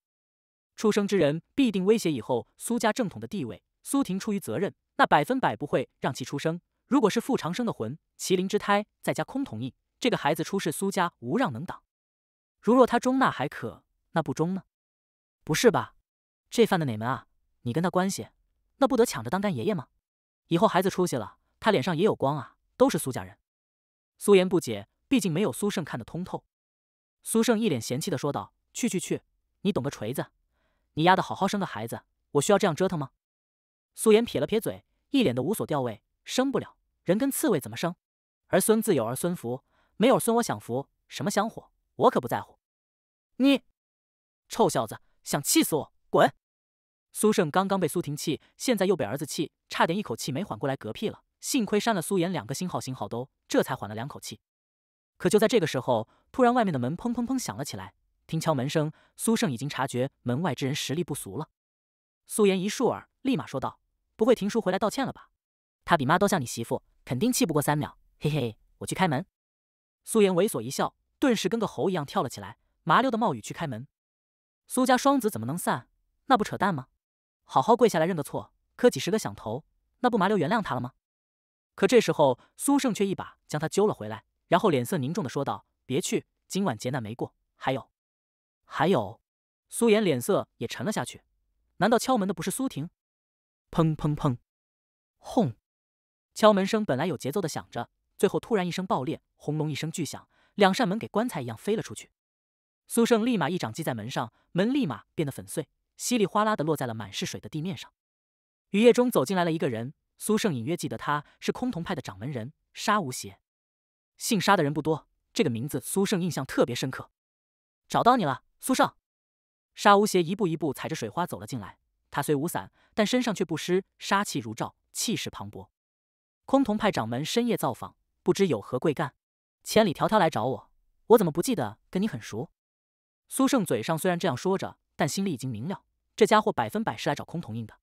出生之人必定威胁以后苏家正统的地位，苏婷出于责任，那百分百不会让其出生。如果是傅长生的魂，麒麟之胎，再加空同印，这个孩子出世，苏家无让能挡。如若他中，那还可；那不中呢？不是吧？这犯的哪门啊？你跟他关系，那不得抢着当干爷爷吗？以后孩子出息了。他脸上也有光啊，都是苏家人。苏颜不解，毕竟没有苏胜看得通透。苏胜一脸嫌弃的说道：“去去去，你懂个锤子！你丫的好好生个孩子，我需要这样折腾吗？”苏颜撇了撇嘴，一脸的无所吊味：“生不了人，跟刺猬怎么生？儿孙自有儿孙福，没有孙我享福，什么香火我可不在乎。”你臭小子，想气死我，滚！苏胜刚刚被苏婷气，现在又被儿子气，差点一口气没缓过来，嗝屁了。幸亏扇了苏颜两个星号星号兜，这才缓了两口气。可就在这个时候，突然外面的门砰砰砰响了起来。听敲门声，苏胜已经察觉门外之人实力不俗了。苏颜一竖耳，立马说道：“不会，停叔回来道歉了吧？他比妈都像你媳妇，肯定气不过三秒。嘿嘿，我去开门。”苏颜猥琐一笑，顿时跟个猴一样跳了起来，麻溜的冒雨去开门。苏家双子怎么能散？那不扯淡吗？好好跪下来认个错，磕几十个响头，那不麻溜原谅他了吗？可这时候，苏胜却一把将他揪了回来，然后脸色凝重的说道：“别去，今晚劫难没过，还有，还有。”苏妍脸色也沉了下去。难道敲门的不是苏婷？砰砰砰，轰！敲门声本来有节奏的响着，最后突然一声爆裂，轰隆一声巨响，两扇门给棺材一样飞了出去。苏胜立马一掌击在门上，门立马变得粉碎，稀里哗啦的落在了满是水的地面上。雨夜中走进来了一个人。苏胜隐约记得他是崆峒派的掌门人，沙无邪。姓沙的人不多，这个名字苏胜印象特别深刻。找到你了，苏胜。沙无邪一步一步踩着水花走了进来。他虽无伞，但身上却不湿，杀气如罩，气势磅礴。崆峒派掌门深夜造访，不知有何贵干？千里迢迢来找我，我怎么不记得跟你很熟？苏胜嘴上虽然这样说着，但心里已经明了，这家伙百分百是来找空峒印的。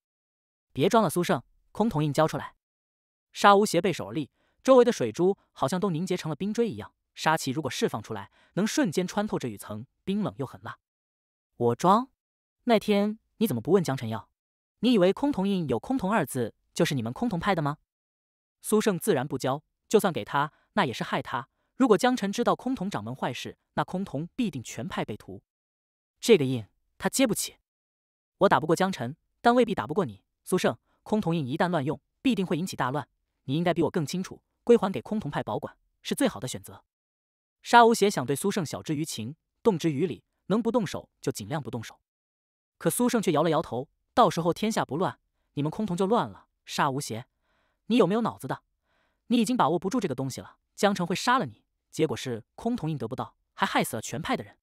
别装了，苏胜。空铜印交出来！沙无邪背手而立，周围的水珠好像都凝结成了冰锥一样。杀气如果释放出来，能瞬间穿透这雨层，冰冷又狠辣。我装？那天你怎么不问江晨要？你以为空铜印有“空铜”二字，就是你们空铜派的吗？苏胜自然不交，就算给他，那也是害他。如果江晨知道空铜掌门坏事，那空铜必定全派被屠。这个印他接不起，我打不过江晨，但未必打不过你，苏胜。空铜印一旦乱用，必定会引起大乱。你应该比我更清楚，归还给空铜派保管是最好的选择。沙无邪想对苏胜晓之于情，动之于理，能不动手就尽量不动手。可苏胜却摇了摇头：“到时候天下不乱，你们空铜就乱了。”沙无邪，你有没有脑子的？你已经把握不住这个东西了，江城会杀了你。结果是空铜印得不到，还害死了全派的人。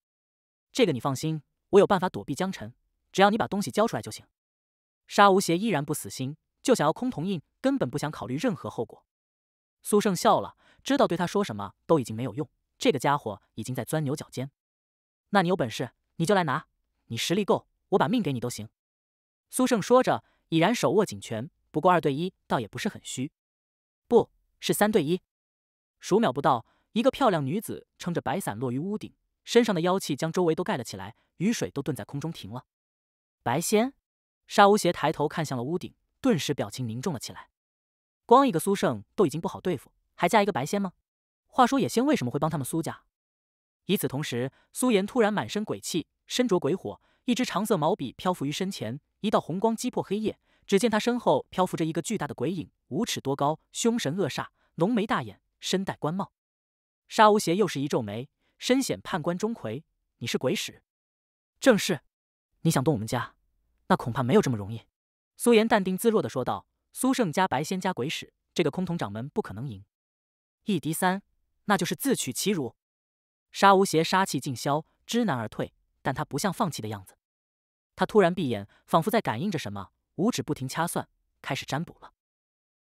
这个你放心，我有办法躲避江城，只要你把东西交出来就行。沙无邪依然不死心，就想要空铜印，根本不想考虑任何后果。苏胜笑了，知道对他说什么都已经没有用，这个家伙已经在钻牛角尖。那你有本事你就来拿，你实力够，我把命给你都行。苏胜说着，已然手握紧拳，不过二对一倒也不是很虚，不是三对一。数秒不到，一个漂亮女子撑着白伞落于屋顶，身上的妖气将周围都盖了起来，雨水都顿在空中停了。白仙。沙无邪抬头看向了屋顶，顿时表情凝重了起来。光一个苏胜都已经不好对付，还加一个白仙吗？话说野仙为什么会帮他们苏家？与此同时，苏岩突然满身鬼气，身着鬼火，一支长色毛笔漂浮于身前，一道红光击破黑夜。只见他身后漂浮着一个巨大的鬼影，五尺多高，凶神恶煞，浓眉大眼，身戴官帽。沙无邪又是一皱眉，深显判官钟馗，你是鬼使？正是。你想动我们家？那恐怕没有这么容易。”苏颜淡定自若的说道：“苏胜加白仙加鬼使，这个空峒掌门不可能赢。一敌三，那就是自取其辱。”沙无邪杀气尽消，知难而退，但他不像放弃的样子。他突然闭眼，仿佛在感应着什么，五指不停掐算，开始占卜了。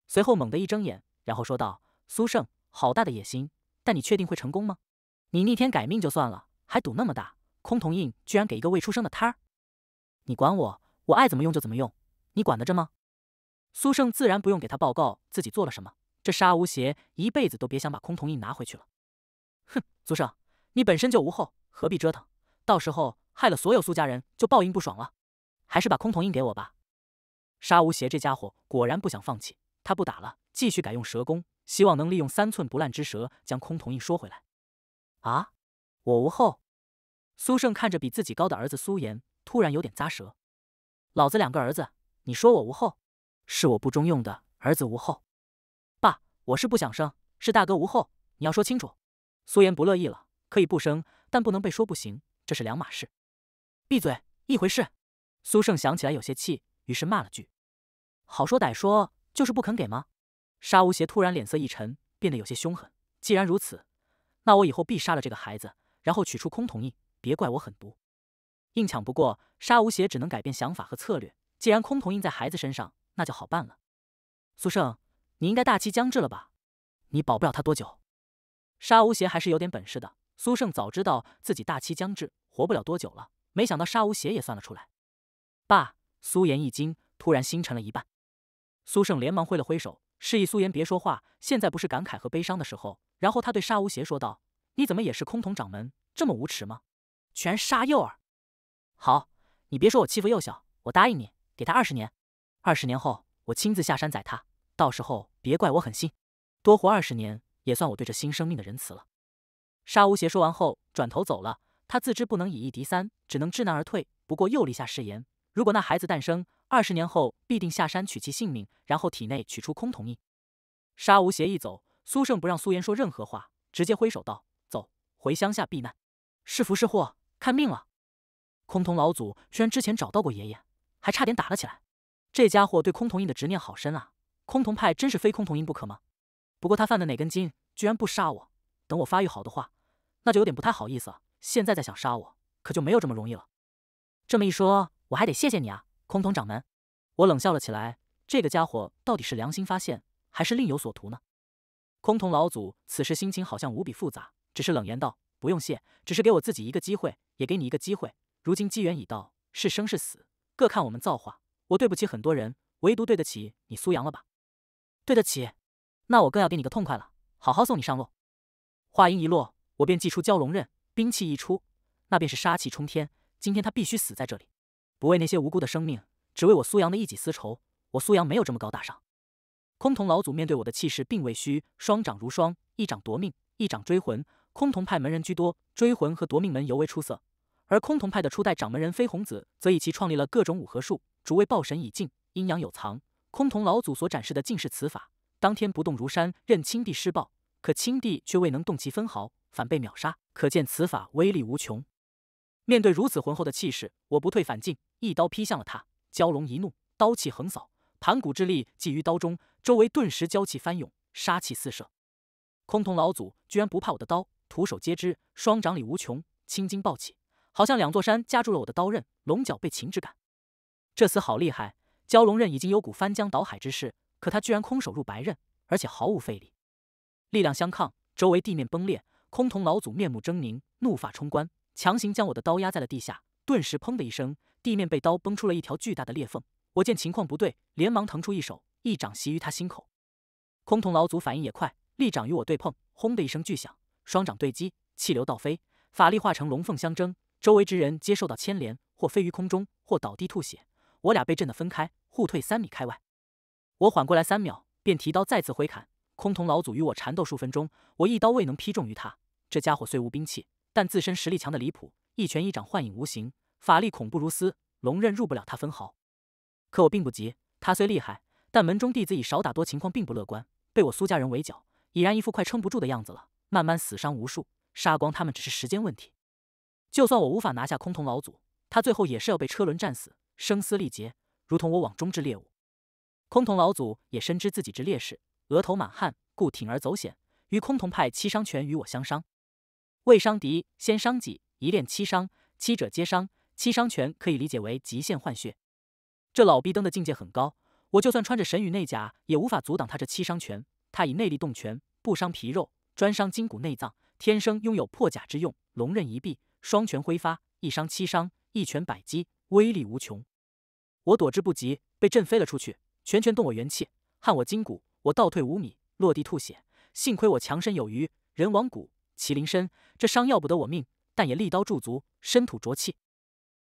随后猛地一睁眼，然后说道：“苏胜，好大的野心！但你确定会成功吗？你逆天改命就算了，还赌那么大，空峒印居然给一个未出生的胎儿？你管我！”我爱怎么用就怎么用，你管得着吗？苏胜自然不用给他报告自己做了什么，这杀无邪一辈子都别想把空铜印拿回去了。哼，苏胜，你本身就无后，何必折腾？到时候害了所有苏家人，就报应不爽了。还是把空铜印给我吧。杀无邪这家伙果然不想放弃，他不打了，继续改用蛇功，希望能利用三寸不烂之舌将空铜印说回来。啊？我无后？苏胜看着比自己高的儿子苏岩，突然有点咂舌。老子两个儿子，你说我无后，是我不中用的儿子无后。爸，我是不想生，是大哥无后，你要说清楚。苏岩不乐意了，可以不生，但不能被说不行，这是两码事。闭嘴，一回事。苏胜想起来有些气，于是骂了句：“好说歹说，就是不肯给吗？”沙无邪突然脸色一沉，变得有些凶狠。既然如此，那我以后必杀了这个孩子，然后取出空铜印，别怪我狠毒。硬抢不过，沙无邪只能改变想法和策略。既然空瞳印在孩子身上，那就好办了。苏胜，你应该大期将至了吧？你保不了他多久？沙无邪还是有点本事的。苏胜早知道自己大期将至，活不了多久了，没想到沙无邪也算了出来。爸，苏言一惊，突然心沉了一半。苏胜连忙挥了挥手，示意苏言别说话。现在不是感慨和悲伤的时候。然后他对沙无邪说道：“你怎么也是空瞳掌门？这么无耻吗？全杀幼儿！”好，你别说我欺负幼小，我答应你，给他二十年。二十年后，我亲自下山宰他。到时候别怪我狠心，多活二十年也算我对这新生命的仁慈了。沙无邪说完后，转头走了。他自知不能以一敌三，只能知难而退。不过又立下誓言：如果那孩子诞生，二十年后必定下山取其性命，然后体内取出空铜印。沙无邪一走，苏胜不让苏颜说任何话，直接挥手道：“走，回乡下避难。是福是祸，看命了。”空峒老祖居然之前找到过爷爷，还差点打了起来。这家伙对空峒印的执念好深啊！空峒派真是非空峒印不可吗？不过他犯的哪根筋，居然不杀我？等我发育好的话，那就有点不太好意思。了。现在再想杀我，可就没有这么容易了。这么一说，我还得谢谢你啊，空峒掌门。我冷笑了起来。这个家伙到底是良心发现，还是另有所图呢？空峒老祖此时心情好像无比复杂，只是冷言道：“不用谢，只是给我自己一个机会，也给你一个机会。”如今机缘已到，是生是死，各看我们造化。我对不起很多人，唯独对得起你苏阳了吧？对得起，那我更要给你个痛快了，好好送你上路。话音一落，我便祭出蛟龙刃，兵器一出，那便是杀气冲天。今天他必须死在这里，不为那些无辜的生命，只为我苏阳的一己私仇。我苏阳没有这么高大上。崆峒老祖面对我的气势并未虚，双掌如霜，一掌夺命，一掌追魂。崆峒派门人居多，追魂和夺命门尤为出色。而崆峒派的初代掌门人飞鸿子，则以其创立了各种五合术，主谓抱神以尽，阴阳有藏。崆峒老祖所展示的尽是此法，当天不动如山，任青帝施暴，可青帝却未能动其分毫，反被秒杀。可见此法威力无穷。面对如此浑厚的气势，我不退反进，一刀劈向了他。蛟龙一怒，刀气横扫，盘古之力寄于刀中，周围顿时蛟气翻涌，杀气四射。崆峒老祖居然不怕我的刀，徒手接之，双掌里无穷青筋暴起。好像两座山夹住了我的刀刃，龙角被擒之感。这厮好厉害！蛟龙刃已经有股翻江倒海之势，可他居然空手入白刃，而且毫无费力。力量相抗，周围地面崩裂。空峒老祖面目狰狞，怒发冲冠，强行将我的刀压在了地下。顿时，砰的一声，地面被刀崩出了一条巨大的裂缝。我见情况不对，连忙腾出一手，一掌袭于他心口。空峒老祖反应也快，力掌与我对碰，轰的一声巨响，双掌对击，气流倒飞，法力化成龙凤相争。周围之人皆受到牵连，或飞于空中，或倒地吐血。我俩被震得分开，互退三米开外。我缓过来三秒，便提刀再次挥砍。崆峒老祖与我缠斗数分钟，我一刀未能劈中于他。这家伙虽无兵器，但自身实力强的离谱，一拳一掌幻影无形，法力恐怖如斯，龙刃入不了他分毫。可我并不急，他虽厉害，但门中弟子以少打多，情况并不乐观。被我苏家人围剿，已然一副快撑不住的样子了，慢慢死伤无数，杀光他们只是时间问题。就算我无法拿下空峒老祖，他最后也是要被车轮战死，声嘶力竭，如同我网中之猎物。空峒老祖也深知自己之劣势，额头满汗，故铤而走险，于空峒派七伤拳与我相伤。未伤敌，先伤己，一练七伤，七者皆伤。七伤拳可以理解为极限换血。这老壁灯的境界很高，我就算穿着神羽内甲，也无法阻挡他这七伤拳。他以内力动拳，不伤皮肉，专伤筋骨内脏，天生拥有破甲之用，龙刃一臂。双拳挥发，一伤七伤，一拳百击，威力无穷。我躲之不及，被震飞了出去。拳拳动我元气，撼我筋骨。我倒退五米，落地吐血。幸亏我强身有余，人亡骨，麒麟身，这伤要不得我命，但也力刀驻足，身吐浊气。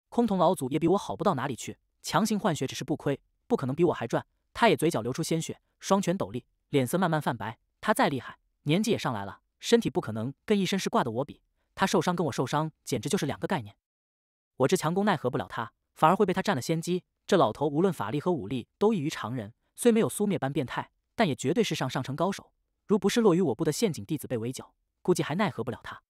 崆峒老祖也比我好不到哪里去，强行换血只是不亏，不可能比我还赚。他也嘴角流出鲜血，双拳斗力，脸色慢慢泛白。他再厉害，年纪也上来了，身体不可能跟一身是挂的我比。他受伤跟我受伤简直就是两个概念，我这强攻奈何不了他，反而会被他占了先机。这老头无论法力和武力都异于常人，虽没有苏灭般变态，但也绝对是上上乘高手。如不是落于我部的陷阱弟子被围剿，估计还奈何不了他。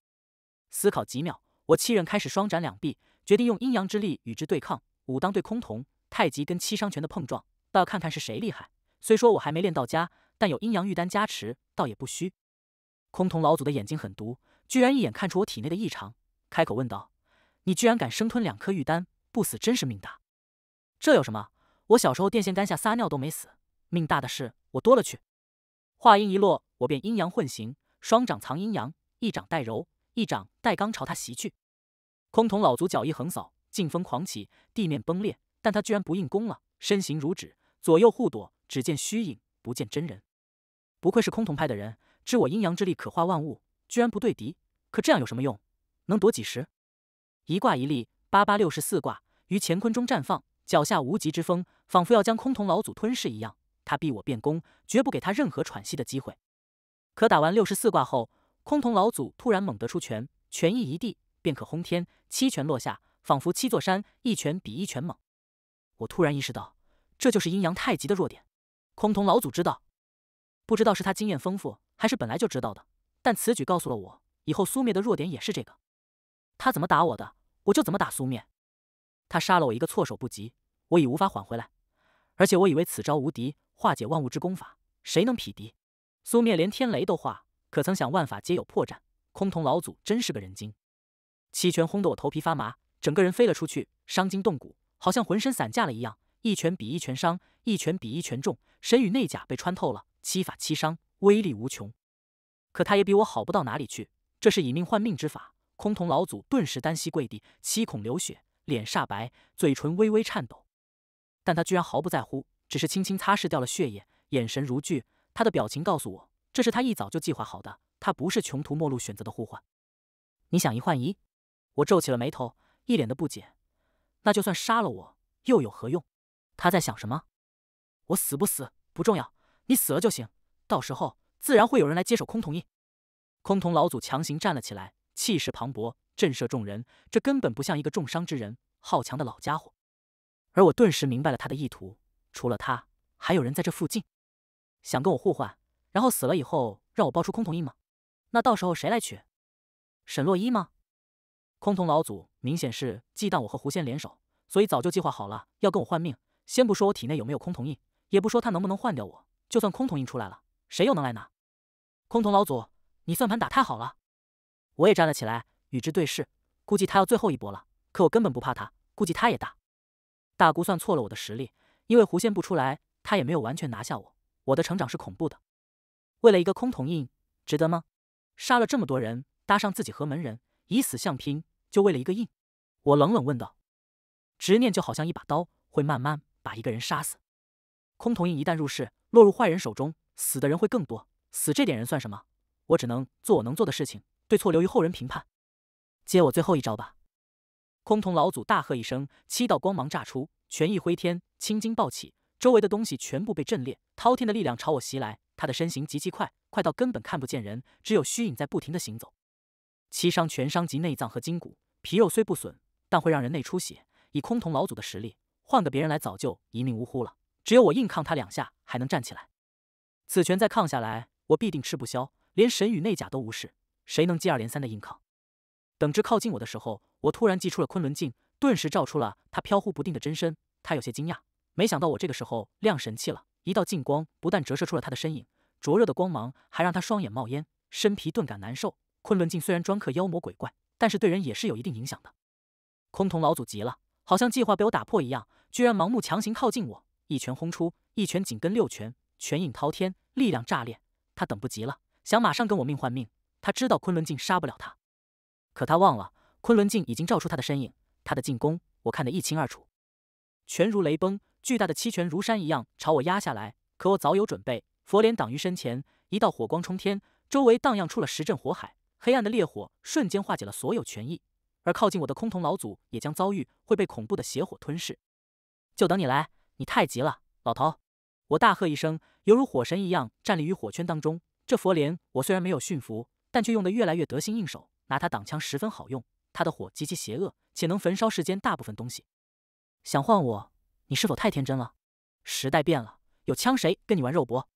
思考几秒，我七人开始双斩两臂，决定用阴阳之力与之对抗。武当对空瞳，太极跟七伤拳的碰撞，倒要看看是谁厉害。虽说我还没练到家，但有阴阳玉丹加持，倒也不虚。空瞳老祖的眼睛很毒。居然一眼看出我体内的异常，开口问道：“你居然敢生吞两颗玉丹，不死真是命大。”“这有什么？我小时候电线杆下撒尿都没死，命大的事我多了去。”话音一落，我便阴阳混形，双掌藏阴阳，一掌带柔，一掌带刚，朝他袭去。崆峒老祖脚一横扫，劲风狂起，地面崩裂。但他居然不硬攻了，身形如纸，左右互躲，只见虚影，不见真人。不愧是崆峒派的人，知我阴阳之力可化万物。居然不对敌，可这样有什么用？能躲几十？一卦一立，八八六十四卦于乾坤中绽放，脚下无极之风仿佛要将空峒老祖吞噬一样。他避我变攻，绝不给他任何喘息的机会。可打完六十四卦后，空峒老祖突然猛得出拳，拳意一地便可轰天。七拳落下，仿佛七座山，一拳比一拳猛。我突然意识到，这就是阴阳太极的弱点。空峒老祖知道，不知道是他经验丰富，还是本来就知道的。但此举告诉了我，以后苏灭的弱点也是这个。他怎么打我的，我就怎么打苏灭。他杀了我一个措手不及，我已无法缓回来。而且我以为此招无敌，化解万物之功法，谁能匹敌？苏灭连天雷都化，可曾想万法皆有破绽？空峒老祖真是个人精。七拳轰得我头皮发麻，整个人飞了出去，伤筋动骨，好像浑身散架了一样。一拳比一拳伤，一拳比一拳重。神与内甲被穿透了，七法七伤，威力无穷。可他也比我好不到哪里去，这是以命换命之法。空峒老祖顿时单膝跪地，七孔流血，脸煞白，嘴唇微微颤抖。但他居然毫不在乎，只是轻轻擦拭掉了血液，眼神如炬。他的表情告诉我，这是他一早就计划好的。他不是穷途末路选择的呼唤。你想一换一？我皱起了眉头，一脸的不解。那就算杀了我，又有何用？他在想什么？我死不死不重要，你死了就行。到时候。自然会有人来接手空铜印。空铜老祖强行站了起来，气势磅礴，震慑众人。这根本不像一个重伤之人，好强的老家伙。而我顿时明白了他的意图：除了他，还有人在这附近，想跟我互换，然后死了以后让我爆出空铜印吗？那到时候谁来取？沈洛伊吗？空铜老祖明显是忌惮我和狐仙联手，所以早就计划好了要跟我换命。先不说我体内有没有空铜印，也不说他能不能换掉我，就算空铜印出来了，谁又能来拿？空瞳老祖，你算盘打太好了！我也站了起来，与之对视。估计他要最后一搏了，可我根本不怕他。估计他也大大姑算错了我的实力，因为弧线不出来，他也没有完全拿下我。我的成长是恐怖的。为了一个空瞳印，值得吗？杀了这么多人，搭上自己和门人，以死相拼，就为了一个印？我冷冷问道。执念就好像一把刀，会慢慢把一个人杀死。空瞳印一旦入世，落入坏人手中，死的人会更多。死这点人算什么？我只能做我能做的事情，对错留于后人评判。接我最后一招吧！空峒老祖大喝一声，七道光芒炸出，拳意挥天，青筋暴起，周围的东西全部被震裂。滔天的力量朝我袭来，他的身形极其快，快到根本看不见人，只有虚影在不停的行走。七伤拳伤及内脏和筋骨，皮肉虽不损，但会让人内出血。以空峒老祖的实力，换个别人来，早就一命呜呼了。只有我硬抗他两下，还能站起来。此拳再抗下来。我必定吃不消，连神与内甲都无视，谁能接二连三的硬抗？等之靠近我的时候，我突然祭出了昆仑镜，顿时照出了他飘忽不定的真身。他有些惊讶，没想到我这个时候亮神器了。一道镜光不但折射出了他的身影，灼热的光芒还让他双眼冒烟，身皮顿感难受。昆仑镜虽然专克妖魔鬼怪，但是对人也是有一定影响的。崆峒老祖急了，好像计划被我打破一样，居然盲目强行靠近我，一拳轰出，一拳紧跟六拳，拳影滔天，力量炸裂。他等不及了，想马上跟我命换命。他知道昆仑镜杀不了他，可他忘了，昆仑镜已经照出他的身影，他的进攻我看得一清二楚，拳如雷崩，巨大的七拳如山一样朝我压下来。可我早有准备，佛莲挡于身前，一道火光冲天，周围荡漾出了十阵火海，黑暗的烈火瞬间化解了所有权益，而靠近我的空峒老祖也将遭遇会被恐怖的邪火吞噬。就等你来，你太急了，老头。我大喝一声，犹如火神一样站立于火圈当中。这佛莲我虽然没有驯服，但却用得越来越得心应手，拿它挡枪十分好用。它的火极其邪恶，且能焚烧世间大部分东西。想换我，你是否太天真了？时代变了，有枪谁跟你玩肉搏？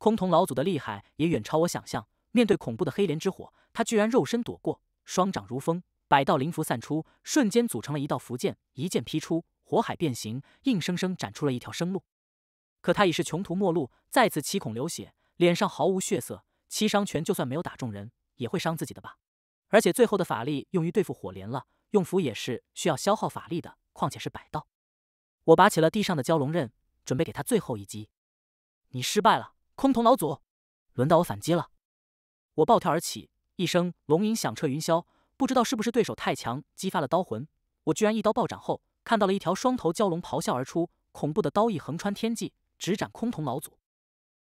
崆峒老祖的厉害也远超我想象。面对恐怖的黑莲之火，他居然肉身躲过，双掌如风，百道灵符散出，瞬间组成了一道符剑，一剑劈出，火海变形，硬生生斩出了一条生路。可他已是穷途末路，再次七孔流血，脸上毫无血色。七伤拳就算没有打中人，也会伤自己的吧？而且最后的法力用于对付火莲了，用符也是需要消耗法力的，况且是百道。我拔起了地上的蛟龙刃，准备给他最后一击。你失败了，崆峒老祖，轮到我反击了。我暴跳而起，一声龙吟响彻云霄。不知道是不是对手太强，激发了刀魂，我居然一刀暴斩后，看到了一条双头蛟龙咆哮而出，恐怖的刀意横穿天际。直斩空峒老祖，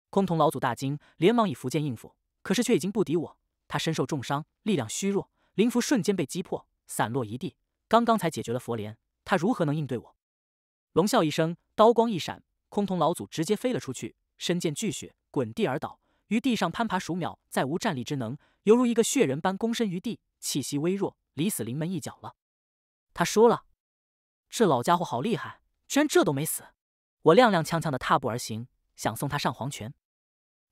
空峒老祖大惊，连忙以符剑应付，可是却已经不敌我。他身受重伤，力量虚弱，灵符瞬间被击破，散落一地。刚刚才解决了佛莲，他如何能应对我？龙啸一声，刀光一闪，空峒老祖直接飞了出去，身见巨血滚地而倒，于地上攀爬数秒，再无战立之能，犹如一个血人般躬身于地，气息微弱，离死临门一脚了。他输了，这老家伙好厉害，居然这都没死。我踉踉跄跄地踏步而行，想送他上黄泉，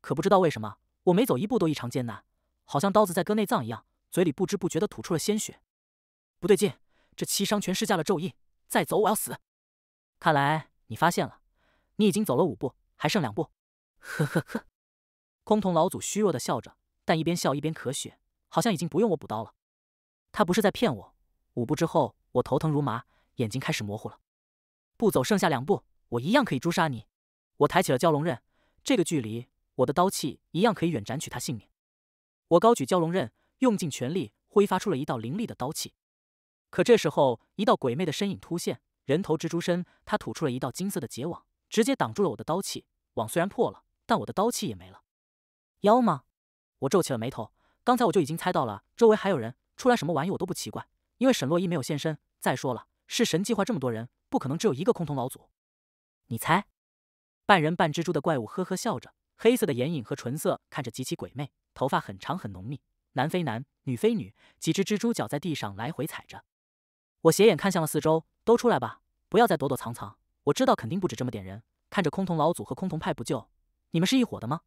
可不知道为什么，我每走一步都异常艰难，好像刀子在割内脏一样，嘴里不知不觉地吐出了鲜血。不对劲，这七伤拳施加了咒印，再走我要死。看来你发现了，你已经走了五步，还剩两步。呵呵呵，空瞳老祖虚弱地笑着，但一边笑一边咳血，好像已经不用我补刀了。他不是在骗我。五步之后，我头疼如麻，眼睛开始模糊了。不走，剩下两步。我一样可以诛杀你。我抬起了蛟龙刃，这个距离，我的刀气一样可以远斩取他性命。我高举蛟龙刃，用尽全力挥发出了一道凌厉的刀气。可这时候，一道鬼魅的身影突现，人头蜘蛛身，他吐出了一道金色的结网，直接挡住了我的刀气。网虽然破了，但我的刀气也没了。妖吗？我皱起了眉头。刚才我就已经猜到了，周围还有人出来什么玩意，我都不奇怪，因为沈洛伊没有现身。再说了，弑神计划这么多人，不可能只有一个空瞳老祖。你猜，半人半蜘蛛的怪物呵呵笑着，黑色的眼影和唇色看着极其鬼魅，头发很长很浓密，男非男，女非女。几只蜘蛛脚在地上来回踩着。我斜眼看向了四周，都出来吧，不要再躲躲藏藏。我知道肯定不止这么点人。看着崆峒老祖和崆峒派不救，你们是一伙的吗？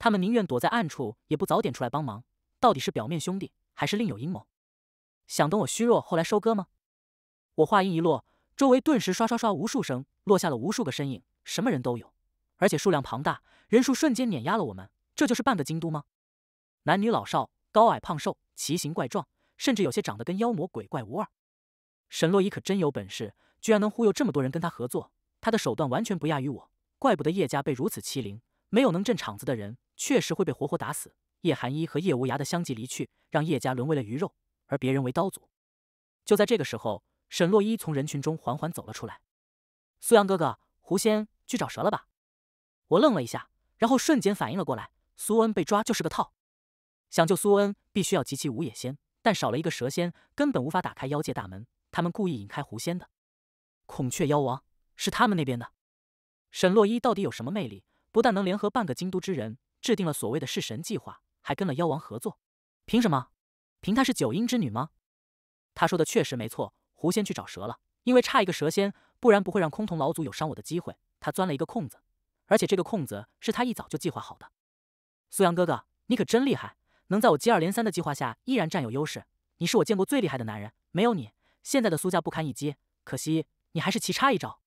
他们宁愿躲在暗处，也不早点出来帮忙。到底是表面兄弟，还是另有阴谋？想等我虚弱后来收割吗？我话音一落，周围顿时刷刷刷无数声。落下了无数个身影，什么人都有，而且数量庞大，人数瞬间碾压了我们。这就是半个京都吗？男女老少，高矮胖瘦，奇形怪状，甚至有些长得跟妖魔鬼怪无二。沈洛伊可真有本事，居然能忽悠这么多人跟他合作。他的手段完全不亚于我，怪不得叶家被如此欺凌，没有能镇场子的人，确实会被活活打死。叶寒一和叶无涯的相继离去，让叶家沦为了鱼肉，而别人为刀俎。就在这个时候，沈洛伊从人群中缓缓走了出来。苏阳哥哥，狐仙去找蛇了吧？我愣了一下，然后瞬间反应了过来。苏恩被抓就是个套，想救苏恩必须要集齐五野仙，但少了一个蛇仙，根本无法打开妖界大门。他们故意引开狐仙的。孔雀妖王是他们那边的。沈洛伊到底有什么魅力？不但能联合半个京都之人，制定了所谓的弑神计划，还跟了妖王合作。凭什么？凭她是九阴之女吗？他说的确实没错，狐仙去找蛇了，因为差一个蛇仙。不然不会让空峒老祖有伤我的机会。他钻了一个空子，而且这个空子是他一早就计划好的。苏阳哥哥，你可真厉害，能在我接二连三的计划下依然占有优势。你是我见过最厉害的男人，没有你，现在的苏家不堪一击。可惜你还是棋差一招。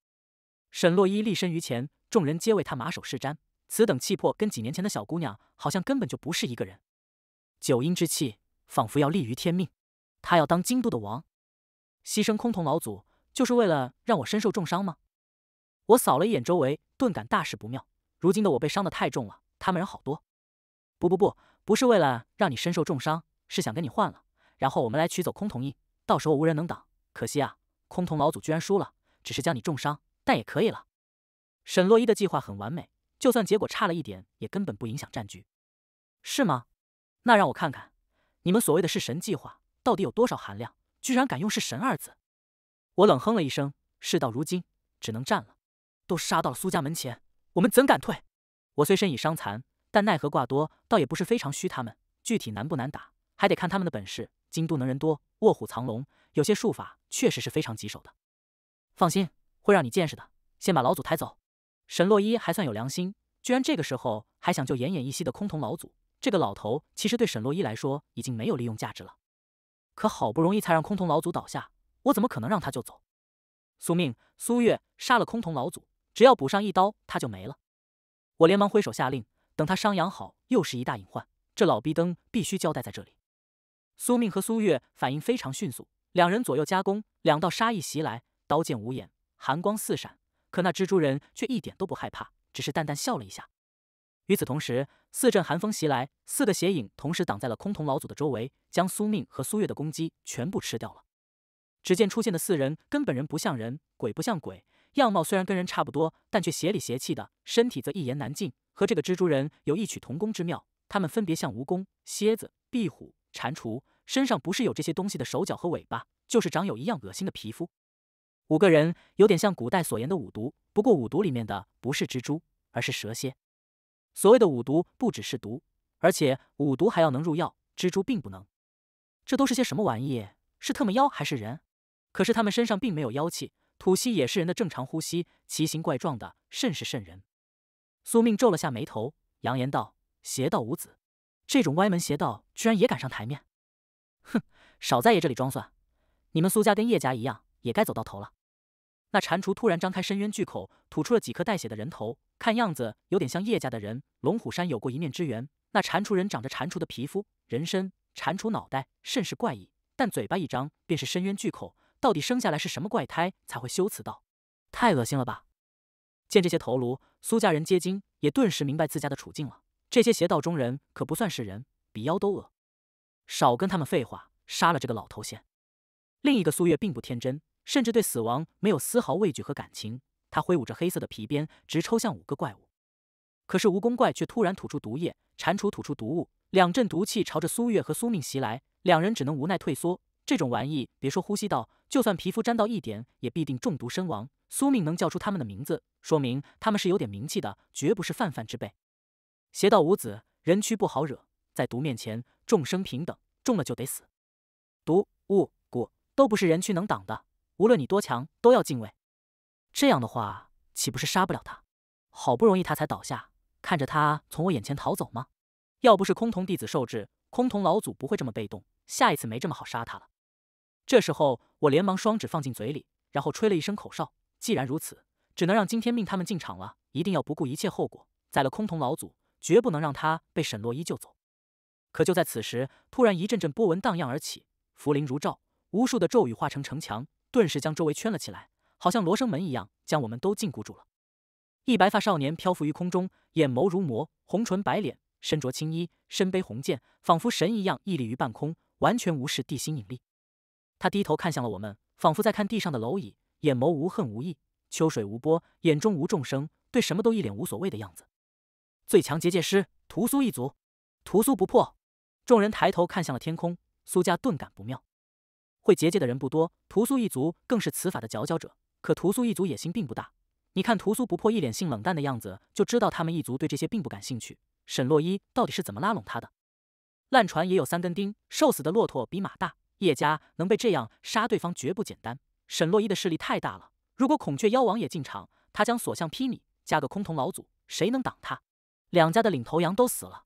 沈洛伊立身于前，众人皆为他马首是瞻。此等气魄，跟几年前的小姑娘好像根本就不是一个人。九阴之气，仿佛要立于天命。他要当京都的王，牺牲空峒老祖。就是为了让我身受重伤吗？我扫了一眼周围，顿感大事不妙。如今的我被伤得太重了，他们人好多。不不不，不是为了让你身受重伤，是想跟你换了，然后我们来取走空同印，到时候无人能挡。可惜啊，空同老祖居然输了，只是将你重伤，但也可以了。沈洛伊的计划很完美，就算结果差了一点，也根本不影响战局，是吗？那让我看看，你们所谓的“是神”计划到底有多少含量？居然敢用“是神”二字！我冷哼了一声，事到如今，只能战了。都杀到了苏家门前，我们怎敢退？我虽身已伤残，但奈何挂多，倒也不是非常虚。他们具体难不难打，还得看他们的本事。京都能人多，卧虎藏龙，有些术法确实是非常棘手的。放心，会让你见识的。先把老祖抬走。沈洛一还算有良心，居然这个时候还想救奄奄一息的空峒老祖。这个老头其实对沈洛一来说已经没有利用价值了。可好不容易才让空峒老祖倒下。我怎么可能让他就走？苏命、苏月杀了空峒老祖，只要补上一刀，他就没了。我连忙挥手下令，等他伤养好，又是一大隐患。这老逼灯必须交代在这里。苏命和苏月反应非常迅速，两人左右夹攻，两道杀意袭来，刀剑无眼，寒光四闪。可那蜘蛛人却一点都不害怕，只是淡淡笑了一下。与此同时，四阵寒风袭来，四个邪影同时挡在了空峒老祖的周围，将苏命和苏月的攻击全部吃掉了。只见出现的四人根本人不像人，鬼不像鬼，样貌虽然跟人差不多，但却邪里邪气的，身体则一言难尽，和这个蜘蛛人有异曲同工之妙。他们分别像蜈蚣、蝎子、壁虎、蟾蜍，身上不是有这些东西的手脚和尾巴，就是长有一样恶心的皮肤。五个人有点像古代所言的五毒，不过五毒里面的不是蜘蛛，而是蛇蝎。所谓的五毒不只是毒，而且五毒还要能入药，蜘蛛并不能。这都是些什么玩意？是特么妖还是人？可是他们身上并没有妖气，吐息也是人的正常呼吸，奇形怪状的，甚是渗人。苏命皱了下眉头，扬言道：“邪道无子，这种歪门邪道居然也敢上台面！”哼，少在爷这里装蒜！你们苏家跟叶家一样，也该走到头了。那蟾蜍突然张开深渊巨口，吐出了几颗带血的人头，看样子有点像叶家的人。龙虎山有过一面之缘。那蟾蜍人长着蟾蜍的皮肤，人身蟾蜍脑袋，甚是怪异，但嘴巴一张便是深渊巨口。到底生下来是什么怪胎才会羞耻道？太恶心了吧！见这些头颅，苏家人皆惊，也顿时明白自家的处境了。这些邪道中人可不算是人，比妖都恶。少跟他们废话，杀了这个老头先。另一个苏月并不天真，甚至对死亡没有丝毫畏惧和感情。他挥舞着黑色的皮鞭，直抽向五个怪物。可是蜈蚣怪却突然吐出毒液，蟾蜍吐出毒物，两阵毒气朝着苏月和苏命袭来，两人只能无奈退缩。这种玩意别说呼吸道，就算皮肤沾到一点，也必定中毒身亡。苏命能叫出他们的名字，说明他们是有点名气的，绝不是泛泛之辈。邪道无子，人躯不好惹，在毒面前众生平等，中了就得死。毒、物、蛊都不是人躯能挡的，无论你多强，都要敬畏。这样的话，岂不是杀不了他？好不容易他才倒下，看着他从我眼前逃走吗？要不是崆峒弟子受制，崆峒老祖不会这么被动。下一次没这么好杀他了。这时候，我连忙双指放进嘴里，然后吹了一声口哨。既然如此，只能让今天命他们进场了。一定要不顾一切后果，宰了崆峒老祖，绝不能让他被沈洛伊救走。可就在此时，突然一阵阵波纹荡漾而起，符灵如罩，无数的咒语化成城墙，顿时将周围圈了起来，好像罗生门一样，将我们都禁锢住了。一白发少年漂浮于空中，眼眸如魔，红唇白脸，身着青衣，身背红剑，仿佛神一样屹立于半空，完全无视地心引力。他低头看向了我们，仿佛在看地上的蝼蚁，眼眸无恨无义，秋水无波，眼中无众生，对什么都一脸无所谓的样子。最强结界师，屠苏一族，屠苏不破。众人抬头看向了天空，苏家顿感不妙。会结界的人不多，屠苏一族更是此法的佼佼者。可屠苏一族野心并不大，你看屠苏不破一脸性冷淡的样子，就知道他们一族对这些并不感兴趣。沈洛伊到底是怎么拉拢他的？烂船也有三根钉，瘦死的骆驼比马大。叶家能被这样杀，对方绝不简单。沈洛伊的势力太大了，如果孔雀妖王也进场，他将所向披靡。加个空峒老祖，谁能挡他？两家的领头羊都死了。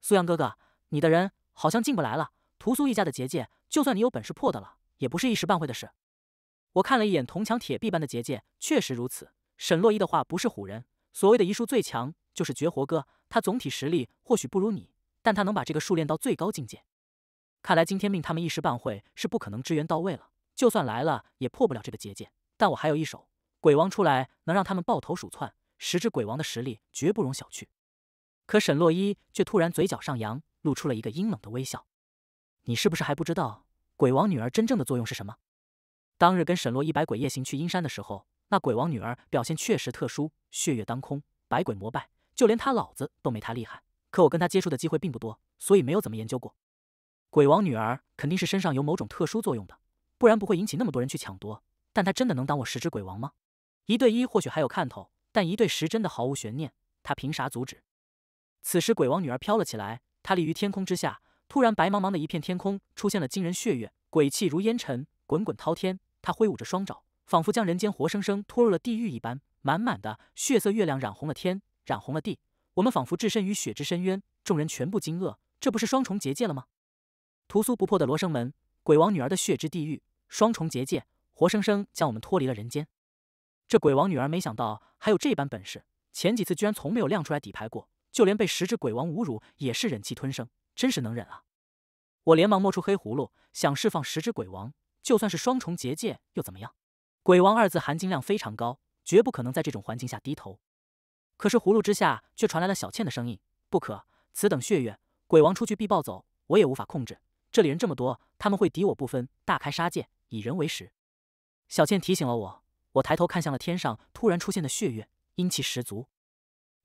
苏阳哥哥，你的人好像进不来了。屠苏一家的结界，就算你有本事破的了，也不是一时半会的事。我看了一眼铜墙铁壁般的结界，确实如此。沈洛伊的话不是唬人，所谓的医术最强，就是绝活哥。他总体实力或许不如你，但他能把这个术练到最高境界。看来今天命他们一时半会是不可能支援到位了，就算来了也破不了这个结界。但我还有一手，鬼王出来能让他们抱头鼠窜。十只鬼王的实力绝不容小觑。可沈洛一却突然嘴角上扬，露出了一个阴冷的微笑。你是不是还不知道鬼王女儿真正的作用是什么？当日跟沈洛一百鬼夜行去阴山的时候，那鬼王女儿表现确实特殊，血月当空，百鬼膜拜，就连他老子都没他厉害。可我跟他接触的机会并不多，所以没有怎么研究过。鬼王女儿肯定是身上有某种特殊作用的，不然不会引起那么多人去抢夺。但她真的能挡我十只鬼王吗？一对一或许还有看头，但一对十真的毫无悬念。她凭啥阻止？此时鬼王女儿飘了起来，她立于天空之下。突然，白茫茫的一片天空出现了惊人血月，鬼气如烟尘滚滚滔天。她挥舞着双爪，仿佛将人间活生生拖入了地狱一般。满满的血色月亮染红了天，染红了地。我们仿佛置身于血之深渊。众人全部惊愕，这不是双重结界了吗？屠苏不破的罗生门，鬼王女儿的血之地狱，双重结界，活生生将我们脱离了人间。这鬼王女儿没想到还有这般本事，前几次居然从没有亮出来底牌过，就连被十只鬼王侮辱也是忍气吞声，真是能忍啊！我连忙摸出黑葫芦，想释放十只鬼王，就算是双重结界又怎么样？鬼王二字含金量非常高，绝不可能在这种环境下低头。可是葫芦之下却传来了小倩的声音：“不可，此等血月，鬼王出去必暴走，我也无法控制。”这里人这么多，他们会敌我不分，大开杀戒，以人为食。小倩提醒了我，我抬头看向了天上突然出现的血月，阴气十足。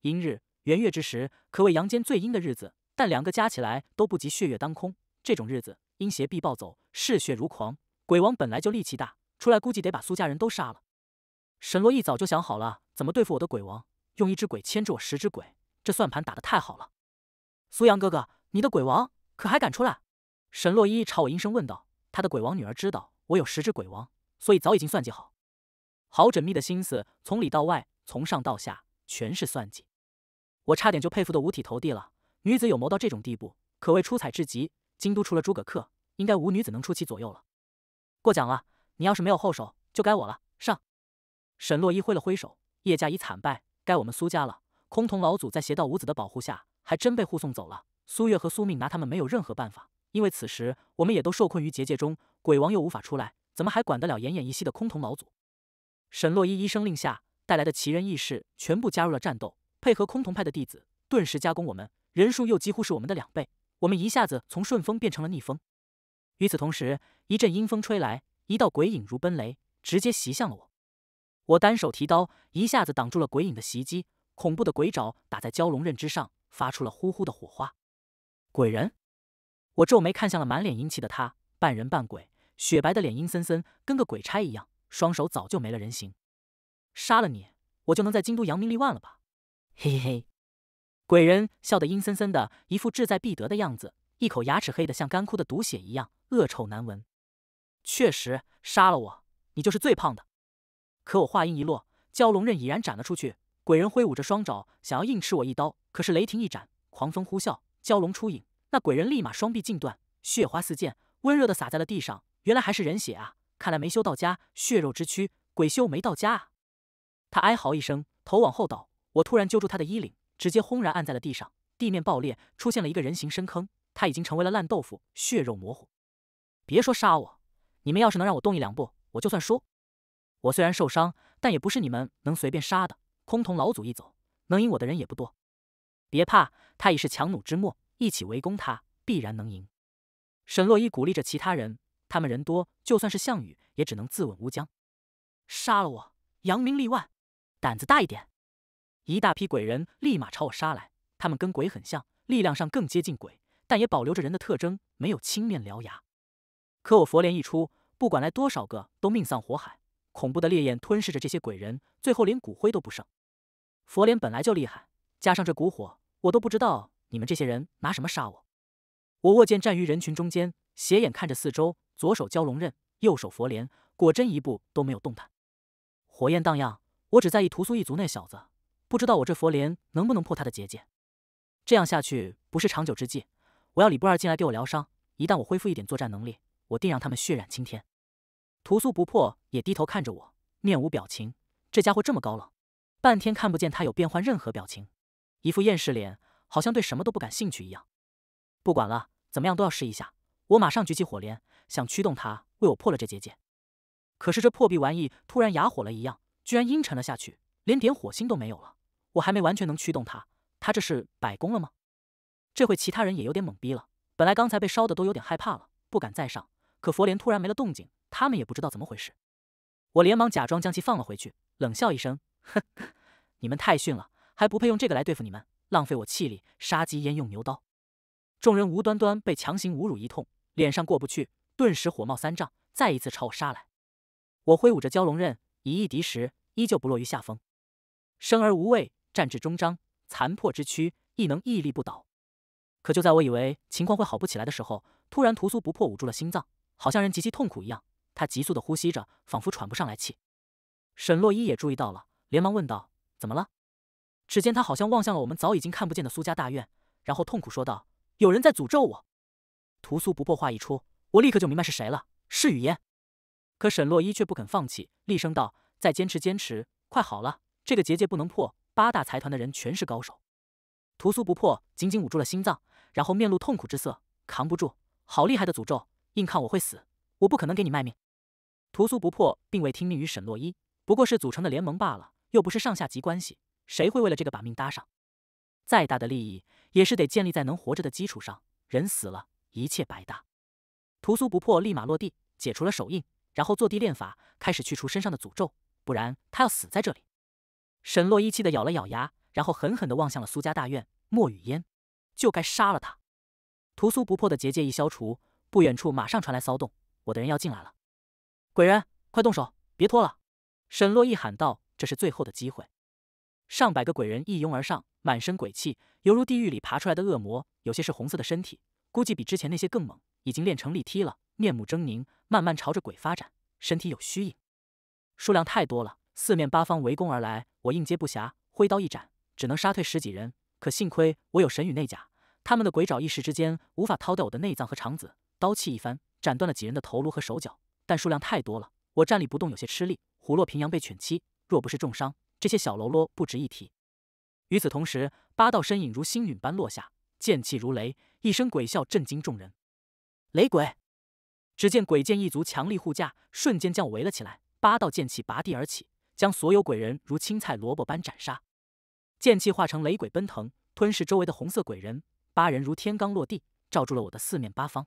阴日、圆月之时，可谓阳间最阴的日子，但两个加起来都不及血月当空。这种日子，阴邪必暴走，嗜血如狂。鬼王本来就力气大，出来估计得把苏家人都杀了。沈洛一早就想好了怎么对付我的鬼王，用一只鬼牵制我十只鬼，这算盘打得太好了。苏阳哥哥，你的鬼王可还敢出来？沈洛一朝我阴声问道：“他的鬼王女儿知道我有十只鬼王，所以早已经算计好，好缜密的心思，从里到外，从上到下，全是算计。我差点就佩服的五体投地了。女子有谋到这种地步，可谓出彩至极。京都除了诸葛恪，应该无女子能出其左右了。过奖了，你要是没有后手，就该我了。上。”沈洛一挥了挥手，叶家已惨败，该我们苏家了。崆峒老祖在邪道五子的保护下，还真被护送走了。苏月和苏命拿他们没有任何办法。因为此时我们也都受困于结界中，鬼王又无法出来，怎么还管得了奄奄一息的空峒老祖？沈洛伊一声令下，带来的奇人异士全部加入了战斗，配合空峒派的弟子，顿时加攻我们，人数又几乎是我们的两倍。我们一下子从顺风变成了逆风。与此同时，一阵阴风吹来，一道鬼影如奔雷，直接袭向了我。我单手提刀，一下子挡住了鬼影的袭击，恐怖的鬼爪打在蛟龙刃之上，发出了呼呼的火花。鬼人。我皱眉看向了满脸阴气的他，半人半鬼，雪白的脸阴森森，跟个鬼差一样，双手早就没了人形。杀了你，我就能在京都扬名立万了吧？嘿嘿嘿，鬼人笑得阴森森的，一副志在必得的样子，一口牙齿黑得像干枯的毒血一样，恶臭难闻。确实，杀了我，你就是最胖的。可我话音一落，蛟龙刃已然斩了出去，鬼人挥舞着双爪想要硬吃我一刀，可是雷霆一斩，狂风呼啸，蛟龙出影。那鬼人立马双臂尽断，血花四溅，温热的洒在了地上。原来还是人血啊！看来没修到家，血肉之躯，鬼修没到家啊！他哀嚎一声，头往后倒。我突然揪住他的衣领，直接轰然按在了地上，地面爆裂，出现了一个人形深坑。他已经成为了烂豆腐，血肉模糊。别说杀我，你们要是能让我动一两步，我就算输。我虽然受伤，但也不是你们能随便杀的。空同老祖一走，能赢我的人也不多。别怕，他已是强弩之末。一起围攻他，必然能赢。沈洛伊鼓励着其他人，他们人多，就算是项羽也只能自刎乌江。杀了我，扬名立万，胆子大一点！一大批鬼人立马朝我杀来，他们跟鬼很像，力量上更接近鬼，但也保留着人的特征，没有青面獠牙。可我佛莲一出，不管来多少个，都命丧火海。恐怖的烈焰吞噬着这些鬼人，最后连骨灰都不剩。佛莲本来就厉害，加上这股火，我都不知道。你们这些人拿什么杀我？我握剑站于人群中间，斜眼看着四周，左手蛟龙刃，右手佛莲，果真一步都没有动弹。火焰荡漾，我只在意屠苏一族那小子，不知道我这佛莲能不能破他的结界。这样下去不是长久之计，我要李不二进来给我疗伤。一旦我恢复一点作战能力，我定让他们血染青天。屠苏不破也低头看着我，面无表情。这家伙这么高冷，半天看不见他有变换任何表情，一副厌世脸。好像对什么都不感兴趣一样。不管了，怎么样都要试一下。我马上举起火莲，想驱动它为我破了这结界。可是这破壁玩意突然哑火了一样，居然阴沉了下去，连点火星都没有了。我还没完全能驱动它，它这是摆功了吗？这会，其他人也有点懵逼了。本来刚才被烧的都有点害怕了，不敢再上。可佛莲突然没了动静，他们也不知道怎么回事。我连忙假装将其放了回去，冷笑一声：“哼，你们太逊了，还不配用这个来对付你们。”浪费我气力，杀鸡焉用牛刀？众人无端端被强行侮辱一通，脸上过不去，顿时火冒三丈，再一次朝我杀来。我挥舞着蛟龙刃，以一敌十，依旧不落于下风。生而无畏，战至终章，残破之躯亦能屹立不倒。可就在我以为情况会好不起来的时候，突然屠苏不破捂住了心脏，好像人极其痛苦一样。他急速的呼吸着，仿佛喘不上来气。沈洛伊也注意到了，连忙问道：“怎么了？”只见他好像望向了我们早已经看不见的苏家大院，然后痛苦说道：“有人在诅咒我。”屠苏不破话一出，我立刻就明白是谁了，是雨烟。可沈洛伊却不肯放弃，厉声道：“再坚持，坚持，快好了！这个结界不能破。八大财团的人全是高手。”屠苏不破紧紧捂住了心脏，然后面露痛苦之色：“扛不住，好厉害的诅咒！硬抗我会死，我不可能给你卖命。”屠苏不破并未听命于沈洛伊，不过是组成的联盟罢了，又不是上下级关系。谁会为了这个把命搭上？再大的利益也是得建立在能活着的基础上。人死了，一切白搭。屠苏不破立马落地，解除了手印，然后坐地练法，开始去除身上的诅咒。不然他要死在这里。沈洛一气的咬了咬牙，然后狠狠的望向了苏家大院。莫雨烟，就该杀了他！屠苏不破的结界一消除，不远处马上传来骚动，我的人要进来了。鬼人，快动手，别拖了！沈洛一喊道：“这是最后的机会。”上百个鬼人一拥而上，满身鬼气，犹如地狱里爬出来的恶魔。有些是红色的身体，估计比之前那些更猛，已经练成力踢了，面目狰狞，慢慢朝着鬼发展，身体有虚影。数量太多了，四面八方围攻而来，我应接不暇，挥刀一斩，只能杀退十几人。可幸亏我有神与内甲，他们的鬼爪一时之间无法掏掉我的内脏和肠子。刀气一翻，斩断了几人的头颅和手脚，但数量太多了，我站立不动有些吃力，虎落平阳被犬欺。若不是重伤。这些小喽啰不值一提。与此同时，八道身影如星陨般落下，剑气如雷，一声鬼笑震惊众人。雷鬼！只见鬼剑一族强力护驾，瞬间将我围了起来。八道剑气拔地而起，将所有鬼人如青菜萝卜般斩杀。剑气化成雷鬼奔腾，吞噬周围的红色鬼人。八人如天罡落地，罩住了我的四面八方。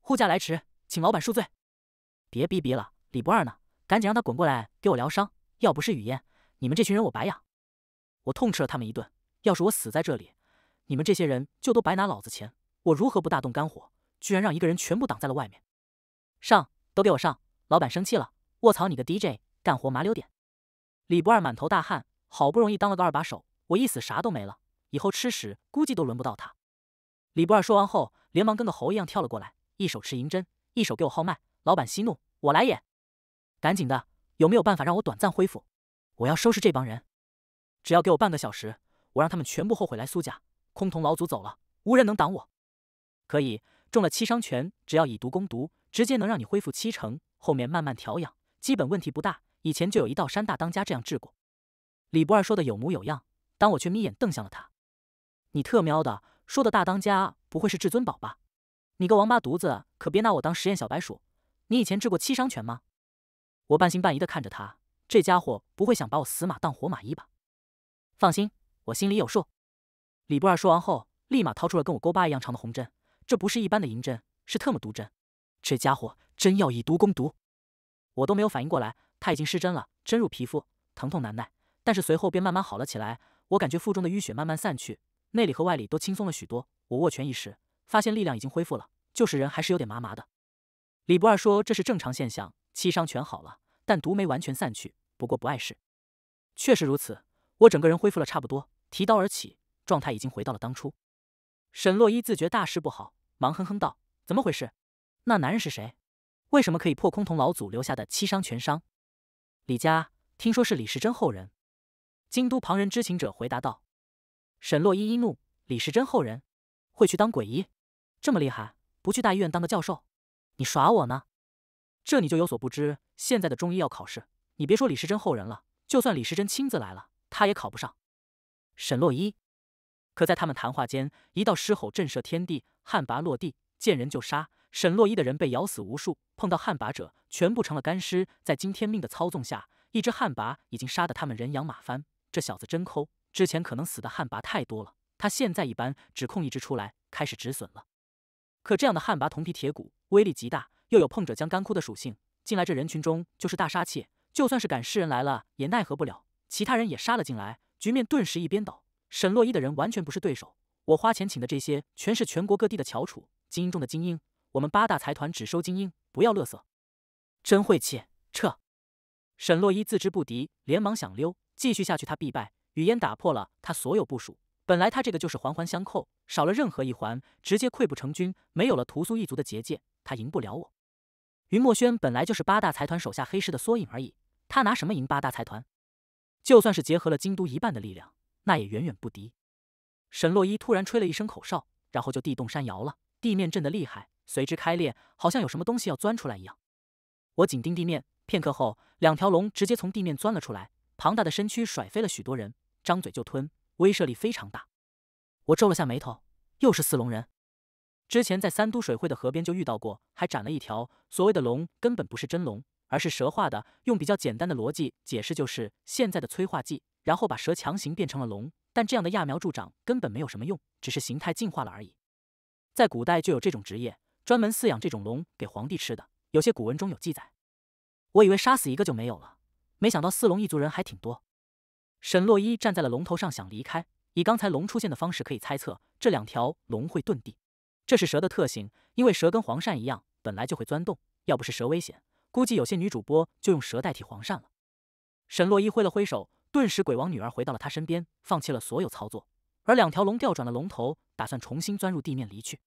护驾来迟，请老板恕罪。别逼逼了，李不二呢？赶紧让他滚过来给我疗伤。要不是雨燕。你们这群人我白养，我痛斥了他们一顿。要是我死在这里，你们这些人就都白拿老子钱。我如何不大动肝火？居然让一个人全部挡在了外面。上，都给我上！老板生气了，卧槽！你个 DJ，干活麻溜点！李不二满头大汗，好不容易当了个二把手，我一死啥都没了，以后吃屎估计都轮不到他。李不二说完后，连忙跟个猴一样跳了过来，一手持银针，一手给我号脉。老板息怒，我来也！赶紧的，有没有办法让我短暂恢复？我要收拾这帮人，只要给我半个小时，我让他们全部后悔来苏家。空峒老祖走了，无人能挡我。可以，中了七伤拳，只要以毒攻毒，直接能让你恢复七成，后面慢慢调养，基本问题不大。以前就有一道山大当家这样治过。李博二说的有模有样，当我却眯眼瞪向了他。你特喵的说的大当家不会是至尊宝吧？你个王八犊子，可别拿我当实验小白鼠。你以前治过七伤拳吗？我半信半疑的看着他。这家伙不会想把我死马当活马医吧？放心，我心里有数。李不二说完后，立马掏出了跟我勾巴一样长的红针，这不是一般的银针，是特么毒针。这家伙真要以毒攻毒，我都没有反应过来，他已经失针了，针入皮肤，疼痛难耐，但是随后便慢慢好了起来。我感觉腹中的淤血慢慢散去，内里和外里都轻松了许多。我握拳一试，发现力量已经恢复了，就是人还是有点麻麻的。李不二说这是正常现象，七伤全好了，但毒没完全散去。不过不碍事，确实如此。我整个人恢复了差不多，提刀而起，状态已经回到了当初。沈洛依自觉大事不好，忙哼哼道：“怎么回事？那男人是谁？为什么可以破空峒老祖留下的七伤全伤？”李家听说是李时珍后人。京都旁人知情者回答道：“沈洛依一怒，李时珍后人会去当鬼医，这么厉害，不去大医院当个教授？你耍我呢？这你就有所不知，现在的中医要考试。”你别说李时珍后人了，就算李时珍亲自来了，他也考不上。沈洛一，可在他们谈话间，一道狮吼震慑天地，旱魃落地，见人就杀。沈洛一的人被咬死无数，碰到旱魃者全部成了干尸。在惊天命的操纵下，一只旱魃已经杀得他们人仰马翻。这小子真抠，之前可能死的旱魃太多了，他现在一般只控一只出来，开始止损了。可这样的旱魃铜皮铁骨，威力极大，又有碰者将干枯的属性，进来这人群中就是大杀器。就算是赶尸人来了，也奈何不了。其他人也杀了进来，局面顿时一边倒。沈洛伊的人完全不是对手。我花钱请的这些，全是全国各地的翘楚，精英中的精英。我们八大财团只收精英，不要勒色。真晦气！撤。沈洛伊自知不敌，连忙想溜。继续下去，他必败。雨烟打破了他所有部署。本来他这个就是环环相扣，少了任何一环，直接溃不成军。没有了屠苏一族的结界，他赢不了我。云墨轩本来就是八大财团手下黑市的缩影而已。他拿什么赢八大财团？就算是结合了京都一半的力量，那也远远不敌。沈洛伊突然吹了一声口哨，然后就地动山摇了，地面震得厉害，随之开裂，好像有什么东西要钻出来一样。我紧盯地面，片刻后，两条龙直接从地面钻了出来，庞大的身躯甩飞了许多人，张嘴就吞，威慑力非常大。我皱了下眉头，又是四龙人。之前在三都水会的河边就遇到过，还斩了一条。所谓的龙根本不是真龙。而是蛇化的，用比较简单的逻辑解释就是现在的催化剂，然后把蛇强行变成了龙。但这样的揠苗助长根本没有什么用，只是形态进化了而已。在古代就有这种职业，专门饲养这种龙给皇帝吃的，有些古文中有记载。我以为杀死一个就没有了，没想到四龙一族人还挺多。沈洛伊站在了龙头上想离开，以刚才龙出现的方式可以猜测，这两条龙会遁地，这是蛇的特性，因为蛇跟黄鳝一样，本来就会钻洞，要不是蛇危险。估计有些女主播就用蛇代替黄鳝了。沈洛依挥了挥手，顿时鬼王女儿回到了他身边，放弃了所有操作。而两条龙调转了龙头，打算重新钻入地面离去。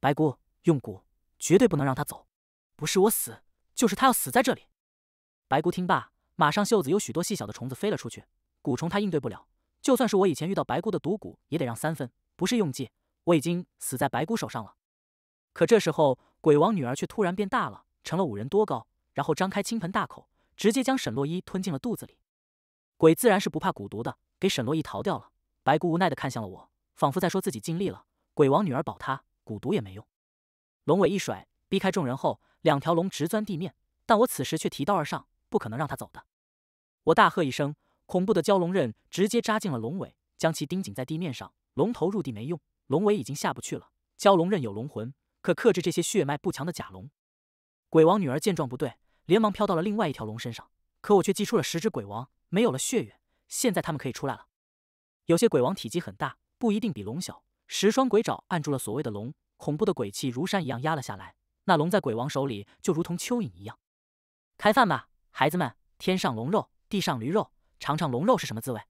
白姑用蛊，绝对不能让他走！不是我死，就是他要死在这里。白姑听罢，马上袖子有许多细小的虫子飞了出去。蛊虫他应对不了，就算是我以前遇到白姑的毒蛊，也得让三分。不是用计，我已经死在白姑手上了。可这时候，鬼王女儿却突然变大了，成了五人多高。然后张开倾盆大口，直接将沈洛伊吞进了肚子里。鬼自然是不怕蛊毒的，给沈洛伊逃掉了。白姑无奈地看向了我，仿佛在说自己尽力了。鬼王女儿保他，蛊毒也没用。龙尾一甩，逼开众人后，两条龙直钻地面。但我此时却提刀而上，不可能让他走的。我大喝一声，恐怖的蛟龙刃直接扎进了龙尾，将其钉紧在地面上。龙头入地没用，龙尾已经下不去了。蛟龙刃有龙魂，可克制这些血脉不强的假龙。鬼王女儿见状不对。连忙飘到了另外一条龙身上，可我却祭出了十只鬼王，没有了血月，现在他们可以出来了。有些鬼王体积很大，不一定比龙小。十双鬼爪按住了所谓的龙，恐怖的鬼气如山一样压了下来。那龙在鬼王手里就如同蚯蚓一样。开饭吧，孩子们，天上龙肉，地上驴肉，尝尝龙肉是什么滋味。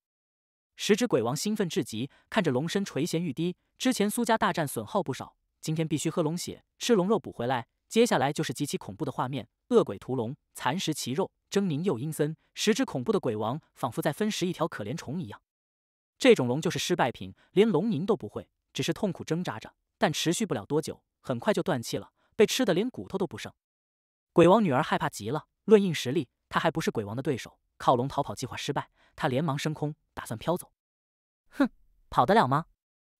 十只鬼王兴奋至极，看着龙身垂涎欲滴。之前苏家大战损耗不少，今天必须喝龙血，吃龙肉补回来。接下来就是极其恐怖的画面，恶鬼屠龙，蚕食其肉，狰狞又阴森。十只恐怖的鬼王仿佛在分食一条可怜虫一样。这种龙就是失败品，连龙吟都不会，只是痛苦挣扎着，但持续不了多久，很快就断气了，被吃的连骨头都不剩。鬼王女儿害怕极了，论硬实力，她还不是鬼王的对手。靠龙逃跑计划失败，她连忙升空，打算飘走。哼，跑得了吗？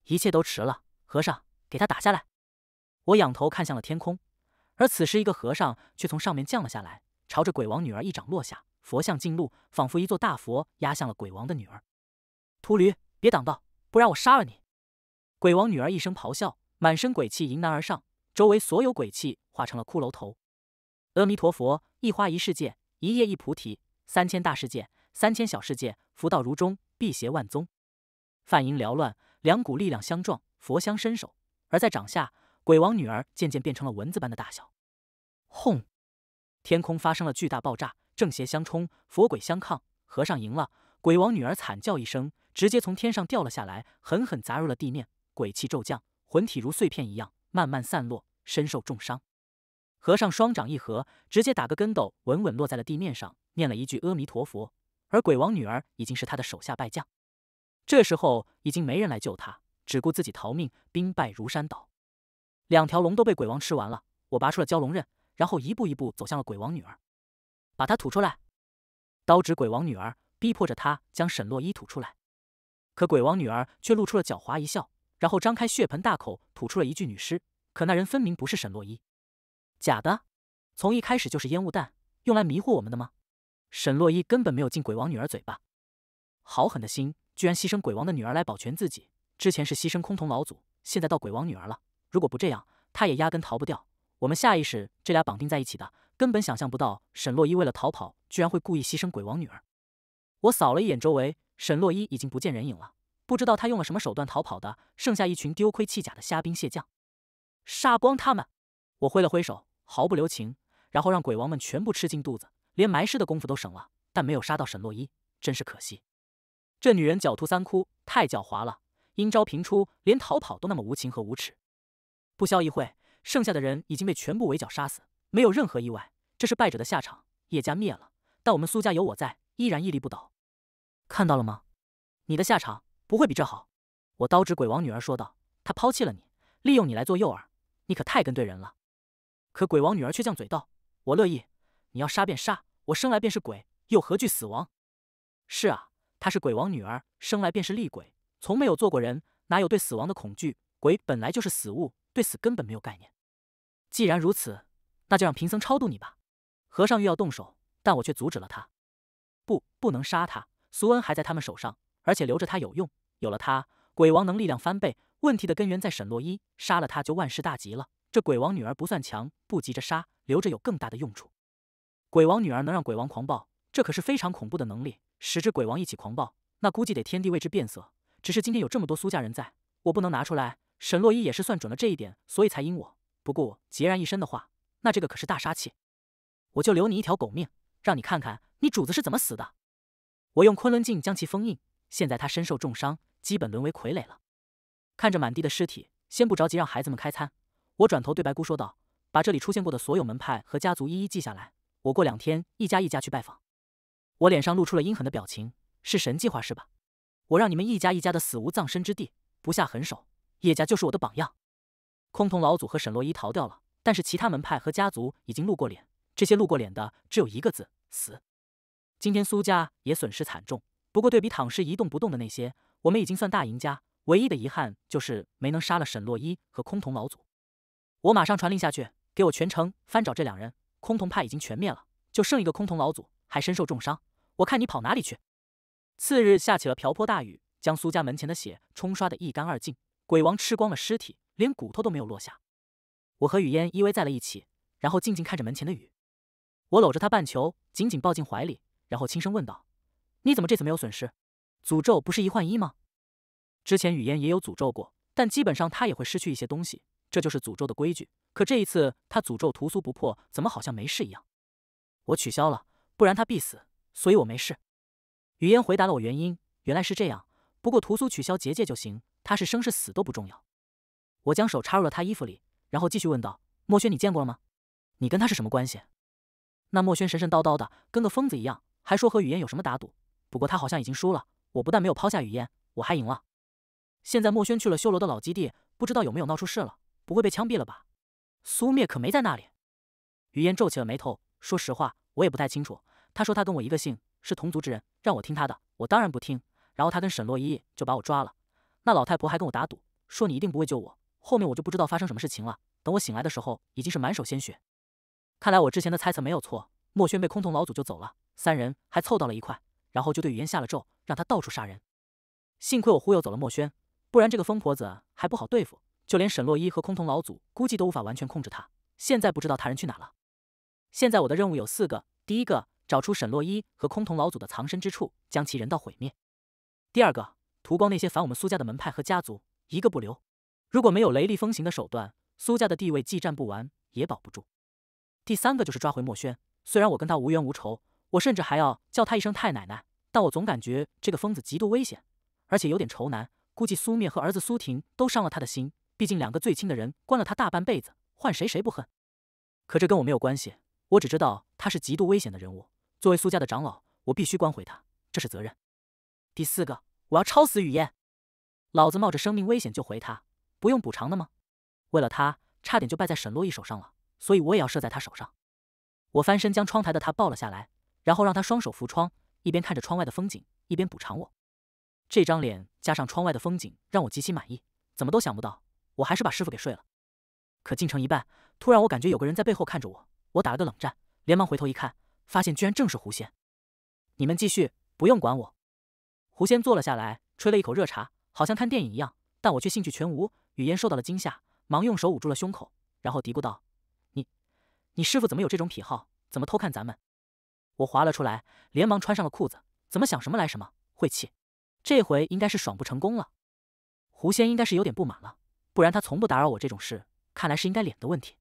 一切都迟了。和尚，给他打下来！我仰头看向了天空。而此时，一个和尚却从上面降了下来，朝着鬼王女儿一掌落下。佛像进路，仿佛一座大佛压向了鬼王的女儿。秃驴，别挡道，不然我杀了你！鬼王女儿一声咆哮，满身鬼气迎难而上，周围所有鬼气化成了骷髅头。阿弥陀佛，一花一世界，一叶一菩提，三千大世界，三千小世界，佛道如中，辟邪万宗。梵音缭乱，两股力量相撞，佛香伸手，而在掌下。鬼王女儿渐渐变成了蚊子般的大小，轰！天空发生了巨大爆炸，正邪相冲，佛鬼相抗，和尚赢了。鬼王女儿惨叫一声，直接从天上掉了下来，狠狠砸入了地面，鬼气骤降，魂体如碎片一样慢慢散落，身受重伤。和尚双掌一合，直接打个跟斗，稳稳落在了地面上，念了一句阿弥陀佛。而鬼王女儿已经是他的手下败将，这时候已经没人来救他，只顾自己逃命，兵败如山倒。两条龙都被鬼王吃完了，我拔出了蛟龙刃，然后一步一步走向了鬼王女儿，把她吐出来。刀指鬼王女儿，逼迫着她将沈洛伊吐出来。可鬼王女儿却露出了狡猾一笑，然后张开血盆大口，吐出了一具女尸。可那人分明不是沈洛伊，假的，从一开始就是烟雾弹，用来迷惑我们的吗？沈洛伊根本没有进鬼王女儿嘴巴。好狠的心，居然牺牲鬼王的女儿来保全自己。之前是牺牲空峒老祖，现在到鬼王女儿了。如果不这样，他也压根逃不掉。我们下意识这俩绑定在一起的，根本想象不到沈洛伊为了逃跑，居然会故意牺牲鬼王女儿。我扫了一眼周围，沈洛伊已经不见人影了，不知道他用了什么手段逃跑的。剩下一群丢盔弃甲的虾兵蟹将，杀光他们！我挥了挥手，毫不留情，然后让鬼王们全部吃进肚子，连埋尸的功夫都省了。但没有杀到沈洛伊，真是可惜。这女人狡兔三窟，太狡猾了，阴招频出，连逃跑都那么无情和无耻。不消一会，剩下的人已经被全部围剿杀死，没有任何意外，这是败者的下场。叶家灭了，但我们苏家有我在，依然屹立不倒。看到了吗？你的下场不会比这好。我刀指鬼王女儿说道：“他抛弃了你，利用你来做诱饵，你可太跟对人了。”可鬼王女儿却犟嘴道：“我乐意，你要杀便杀，我生来便是鬼，又何惧死亡？”是啊，她是鬼王女儿，生来便是厉鬼，从没有做过人，哪有对死亡的恐惧？鬼本来就是死物。对死根本没有概念，既然如此，那就让贫僧超度你吧。和尚欲要动手，但我却阻止了他。不，不能杀他。苏恩还在他们手上，而且留着他有用。有了他，鬼王能力量翻倍。问题的根源在沈洛伊，杀了他就万事大吉了。这鬼王女儿不算强，不急着杀，留着有更大的用处。鬼王女儿能让鬼王狂暴，这可是非常恐怖的能力。十只鬼王一起狂暴，那估计得天地为之变色。只是今天有这么多苏家人在，我不能拿出来。沈洛伊也是算准了这一点，所以才阴我。不过孑然一身的话，那这个可是大杀器。我就留你一条狗命，让你看看你主子是怎么死的。我用昆仑镜将其封印。现在他身受重伤，基本沦为傀儡了。看着满地的尸体，先不着急让孩子们开餐。我转头对白姑说道：“把这里出现过的所有门派和家族一一记下来，我过两天一家一家去拜访。”我脸上露出了阴狠的表情：“是神计划是吧？我让你们一家一家的死无葬身之地，不下狠手。”叶家就是我的榜样。空峒老祖和沈洛伊逃掉了，但是其他门派和家族已经露过脸。这些露过脸的只有一个字：死。今天苏家也损失惨重，不过对比躺尸一动不动的那些，我们已经算大赢家。唯一的遗憾就是没能杀了沈洛伊和空峒老祖。我马上传令下去，给我全城翻找这两人。空峒派已经全灭了，就剩一个空峒老祖，还身受重伤。我看你跑哪里去？次日下起了瓢泼大雨，将苏家门前的血冲刷得一干二净。鬼王吃光了尸体，连骨头都没有落下。我和雨烟依偎在了一起，然后静静看着门前的雨。我搂着他半球，紧紧抱进怀里，然后轻声问道：“你怎么这次没有损失？诅咒不是一换一吗？之前雨烟也有诅咒过，但基本上他也会失去一些东西，这就是诅咒的规矩。可这一次他诅咒屠苏不破，怎么好像没事一样？我取消了，不然他必死，所以我没事。”雨烟回答了我原因，原来是这样。不过屠苏取消结界就行。他是生是死都不重要，我将手插入了他衣服里，然后继续问道：“墨轩，你见过了吗？你跟他是什么关系？”那墨轩神神叨叨的，跟个疯子一样，还说和雨烟有什么打赌。不过他好像已经输了。我不但没有抛下雨烟，我还赢了。现在墨轩去了修罗的老基地，不知道有没有闹出事了？不会被枪毙了吧？苏灭可没在那里。雨烟皱起了眉头。说实话，我也不太清楚。他说他跟我一个姓，是同族之人，让我听他的。我当然不听。然后他跟沈洛一就把我抓了。那老太婆还跟我打赌，说你一定不会救我。后面我就不知道发生什么事情了。等我醒来的时候，已经是满手鲜血。看来我之前的猜测没有错，墨轩被空峒老祖救走了。三人还凑到了一块，然后就对雨烟下了咒，让他到处杀人。幸亏我忽悠走了墨轩，不然这个疯婆子还不好对付。就连沈洛一和空峒老祖估计都无法完全控制她。现在不知道他人去哪了。现在我的任务有四个：第一个，找出沈洛一和空峒老祖的藏身之处，将其人道毁灭；第二个。屠光那些反我们苏家的门派和家族，一个不留。如果没有雷厉风行的手段，苏家的地位既站不完也保不住。第三个就是抓回墨轩。虽然我跟他无冤无仇，我甚至还要叫他一声太奶奶，但我总感觉这个疯子极度危险，而且有点愁男。估计苏灭和儿子苏婷都伤了他的心，毕竟两个最亲的人关了他大半辈子，换谁谁不恨？可这跟我没有关系，我只知道他是极度危险的人物。作为苏家的长老，我必须关回他，这是责任。第四个。我要抄死雨燕，老子冒着生命危险就回他，不用补偿的吗？为了他，差点就败在沈洛意手上了，所以我也要射在他手上。我翻身将窗台的他抱了下来，然后让他双手扶窗，一边看着窗外的风景，一边补偿我。这张脸加上窗外的风景让我极其满意，怎么都想不到，我还是把师傅给睡了。可进城一半，突然我感觉有个人在背后看着我，我打了个冷战，连忙回头一看，发现居然正是狐仙。你们继续，不用管我。狐仙坐了下来，吹了一口热茶，好像看电影一样，但我却兴趣全无。雨烟受到了惊吓，忙用手捂住了胸口，然后嘀咕道：“你，你师傅怎么有这种癖好？怎么偷看咱们？”我滑了出来，连忙穿上了裤子。怎么想什么来什么，晦气！这回应该是爽不成功了。狐仙应该是有点不满了，不然他从不打扰我这种事。看来是应该脸的问题。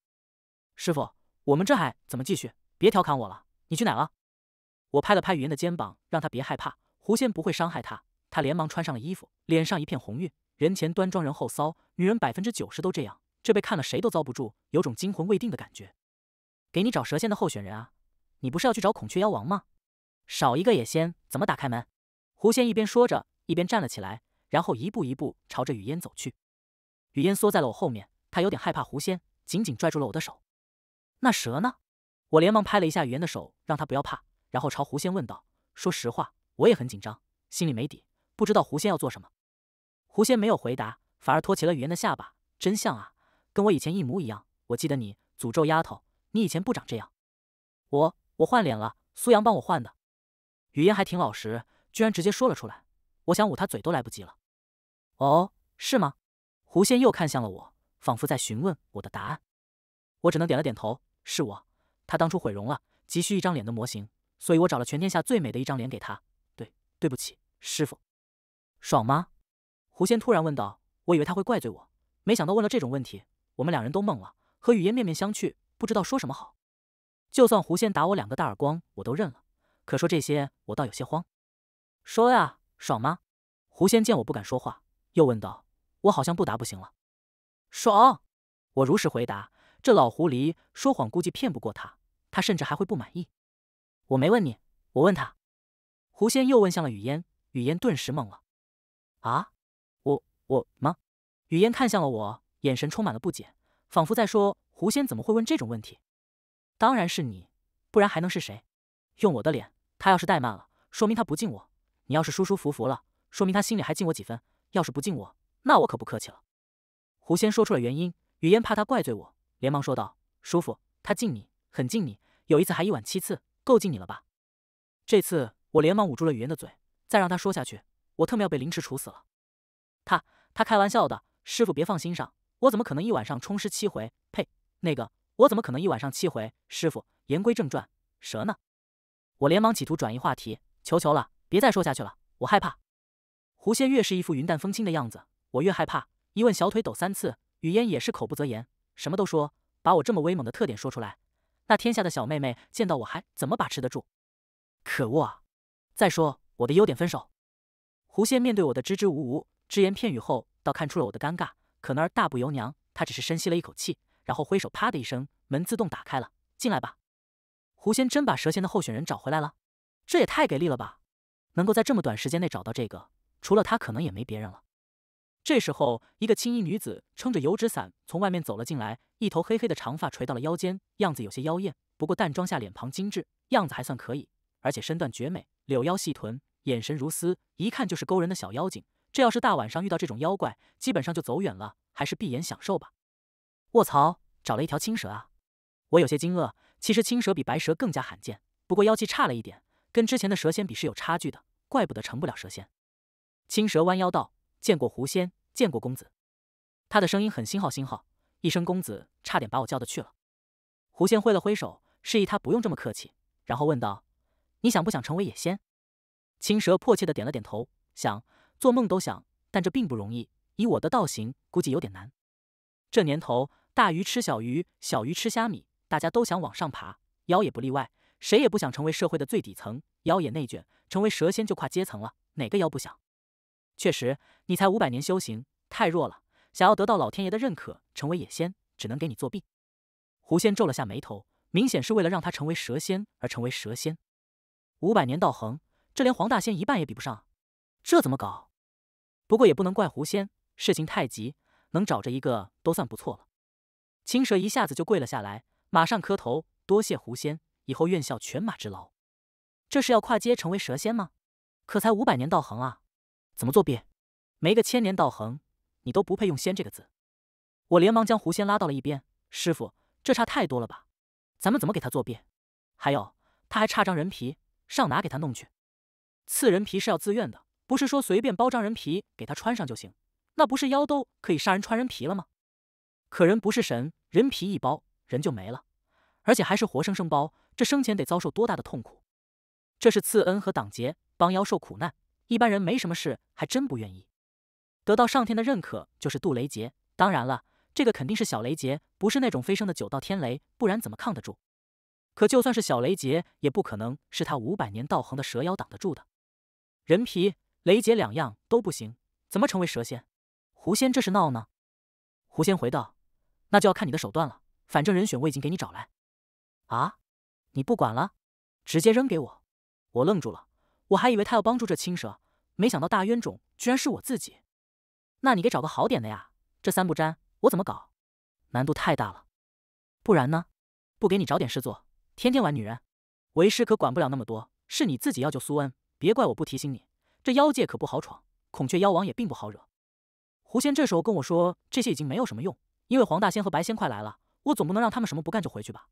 师傅，我们这还怎么继续？别调侃我了。你去哪了？我拍了拍雨烟的肩膀，让他别害怕。狐仙不会伤害他，他连忙穿上了衣服，脸上一片红晕，人前端庄，人后骚，女人百分之九十都这样，这被看了谁都遭不住，有种惊魂未定的感觉。给你找蛇仙的候选人啊，你不是要去找孔雀妖王吗？少一个野仙怎么打开门？狐仙一边说着，一边站了起来，然后一步一步朝着雨烟走去。雨烟缩在了我后面，他有点害怕狐仙，紧紧拽住了我的手。那蛇呢？我连忙拍了一下雨烟的手，让他不要怕，然后朝狐仙问道：“说实话。”我也很紧张，心里没底，不知道狐仙要做什么。狐仙没有回答，反而托起了雨烟的下巴。真像啊，跟我以前一模一样。我记得你诅咒丫头，你以前不长这样。我我换脸了，苏阳帮我换的。雨烟还挺老实，居然直接说了出来。我想捂他嘴都来不及了。哦，是吗？狐仙又看向了我，仿佛在询问我的答案。我只能点了点头。是我，他当初毁容了，急需一张脸的模型，所以我找了全天下最美的一张脸给他。对不起，师傅，爽吗？狐仙突然问道。我以为他会怪罪我，没想到问了这种问题，我们两人都懵了，和雨烟面面相觑，不知道说什么好。就算狐仙打我两个大耳光，我都认了。可说这些，我倒有些慌。说呀，爽吗？狐仙见我不敢说话，又问道。我好像不答不行了。爽，我如实回答。这老狐狸说谎，估计骗不过他，他甚至还会不满意。我没问你，我问他。狐仙又问向了雨烟，雨烟顿时懵了。啊，我我吗？雨烟看向了我，眼神充满了不解，仿佛在说狐仙怎么会问这种问题？当然是你，不然还能是谁？用我的脸，他要是怠慢了，说明他不敬我；你要是舒舒服服了，说明他心里还敬我几分；要是不敬我，那我可不客气了。狐仙说出了原因，雨烟怕他怪罪我，连忙说道：“叔父，他敬你，很敬你。有一次还一晚七次，够敬你了吧？这次。”我连忙捂住了雨烟的嘴，再让她说下去，我特么要被凌迟处死了。他他开玩笑的，师傅别放心上，我怎么可能一晚上冲尸七回？呸，那个我怎么可能一晚上七回？师傅言归正传，蛇呢？我连忙企图转移话题，求求了，别再说下去了，我害怕。狐仙越是一副云淡风轻的样子，我越害怕。一问小腿抖三次，雨烟也是口不择言，什么都说，把我这么威猛的特点说出来，那天下的小妹妹见到我还怎么把持得住？可恶啊！再说我的优点，分手。狐仙面对我的支支吾吾、只言片语后，倒看出了我的尴尬。可那儿大不由娘，他只是深吸了一口气，然后挥手，啪的一声，门自动打开了。进来吧。狐仙真把蛇仙的候选人找回来了，这也太给力了吧！能够在这么短时间内找到这个，除了他，可能也没别人了。这时候，一个青衣女子撑着油纸伞从外面走了进来，一头黑黑的长发垂到了腰间，样子有些妖艳，不过淡妆下脸庞精致，样子还算可以，而且身段绝美。柳腰细臀，眼神如丝，一看就是勾人的小妖精。这要是大晚上遇到这种妖怪，基本上就走远了。还是闭眼享受吧。卧槽，找了一条青蛇啊！我有些惊愕。其实青蛇比白蛇更加罕见，不过妖气差了一点，跟之前的蛇仙比是有差距的。怪不得成不了蛇仙。青蛇弯腰道：“见过狐仙，见过公子。”他的声音很星号星号，一声公子差点把我叫得去了。狐仙挥了挥手，示意他不用这么客气，然后问道。你想不想成为野仙？青蛇迫切的点了点头，想，做梦都想，但这并不容易，以我的道行，估计有点难。这年头，大鱼吃小鱼，小鱼吃虾米，大家都想往上爬，妖也不例外，谁也不想成为社会的最底层，妖也内卷，成为蛇仙就跨阶层了，哪个妖不想？确实，你才五百年修行，太弱了，想要得到老天爷的认可，成为野仙，只能给你作弊。狐仙皱了下眉头，明显是为了让他成为蛇仙而成为蛇仙。五百年道恒，这连黄大仙一半也比不上，这怎么搞？不过也不能怪狐仙，事情太急，能找着一个都算不错了。青蛇一下子就跪了下来，马上磕头，多谢狐仙，以后愿效犬马之劳。这是要跨阶成为蛇仙吗？可才五百年道恒啊，怎么作弊？没个千年道恒，你都不配用仙这个字。我连忙将狐仙拉到了一边，师傅，这差太多了吧？咱们怎么给他作弊？还有，他还差张人皮。上哪给他弄去？刺人皮是要自愿的，不是说随便包张人皮给他穿上就行。那不是妖都可以杀人穿人皮了吗？可人不是神，人皮一包人就没了，而且还是活生生包，这生前得遭受多大的痛苦？这是赐恩和挡劫，帮妖受苦难，一般人没什么事还真不愿意。得到上天的认可就是渡雷劫，当然了，这个肯定是小雷劫，不是那种飞升的九道天雷，不然怎么抗得住？可就算是小雷劫，也不可能是他五百年道行的蛇妖挡得住的。人皮雷劫两样都不行，怎么成为蛇仙？狐仙这是闹呢？狐仙回道：“那就要看你的手段了。反正人选我已经给你找来。”啊？你不管了？直接扔给我？我愣住了。我还以为他要帮助这青蛇，没想到大冤种居然是我自己。那你给找个好点的呀！这三不沾，我怎么搞？难度太大了。不然呢？不给你找点事做？天天玩女人，为师可管不了那么多。是你自己要救苏恩，别怪我不提醒你。这妖界可不好闯，孔雀妖王也并不好惹。狐仙这时候跟我说，这些已经没有什么用，因为黄大仙和白仙快来了。我总不能让他们什么不干就回去吧？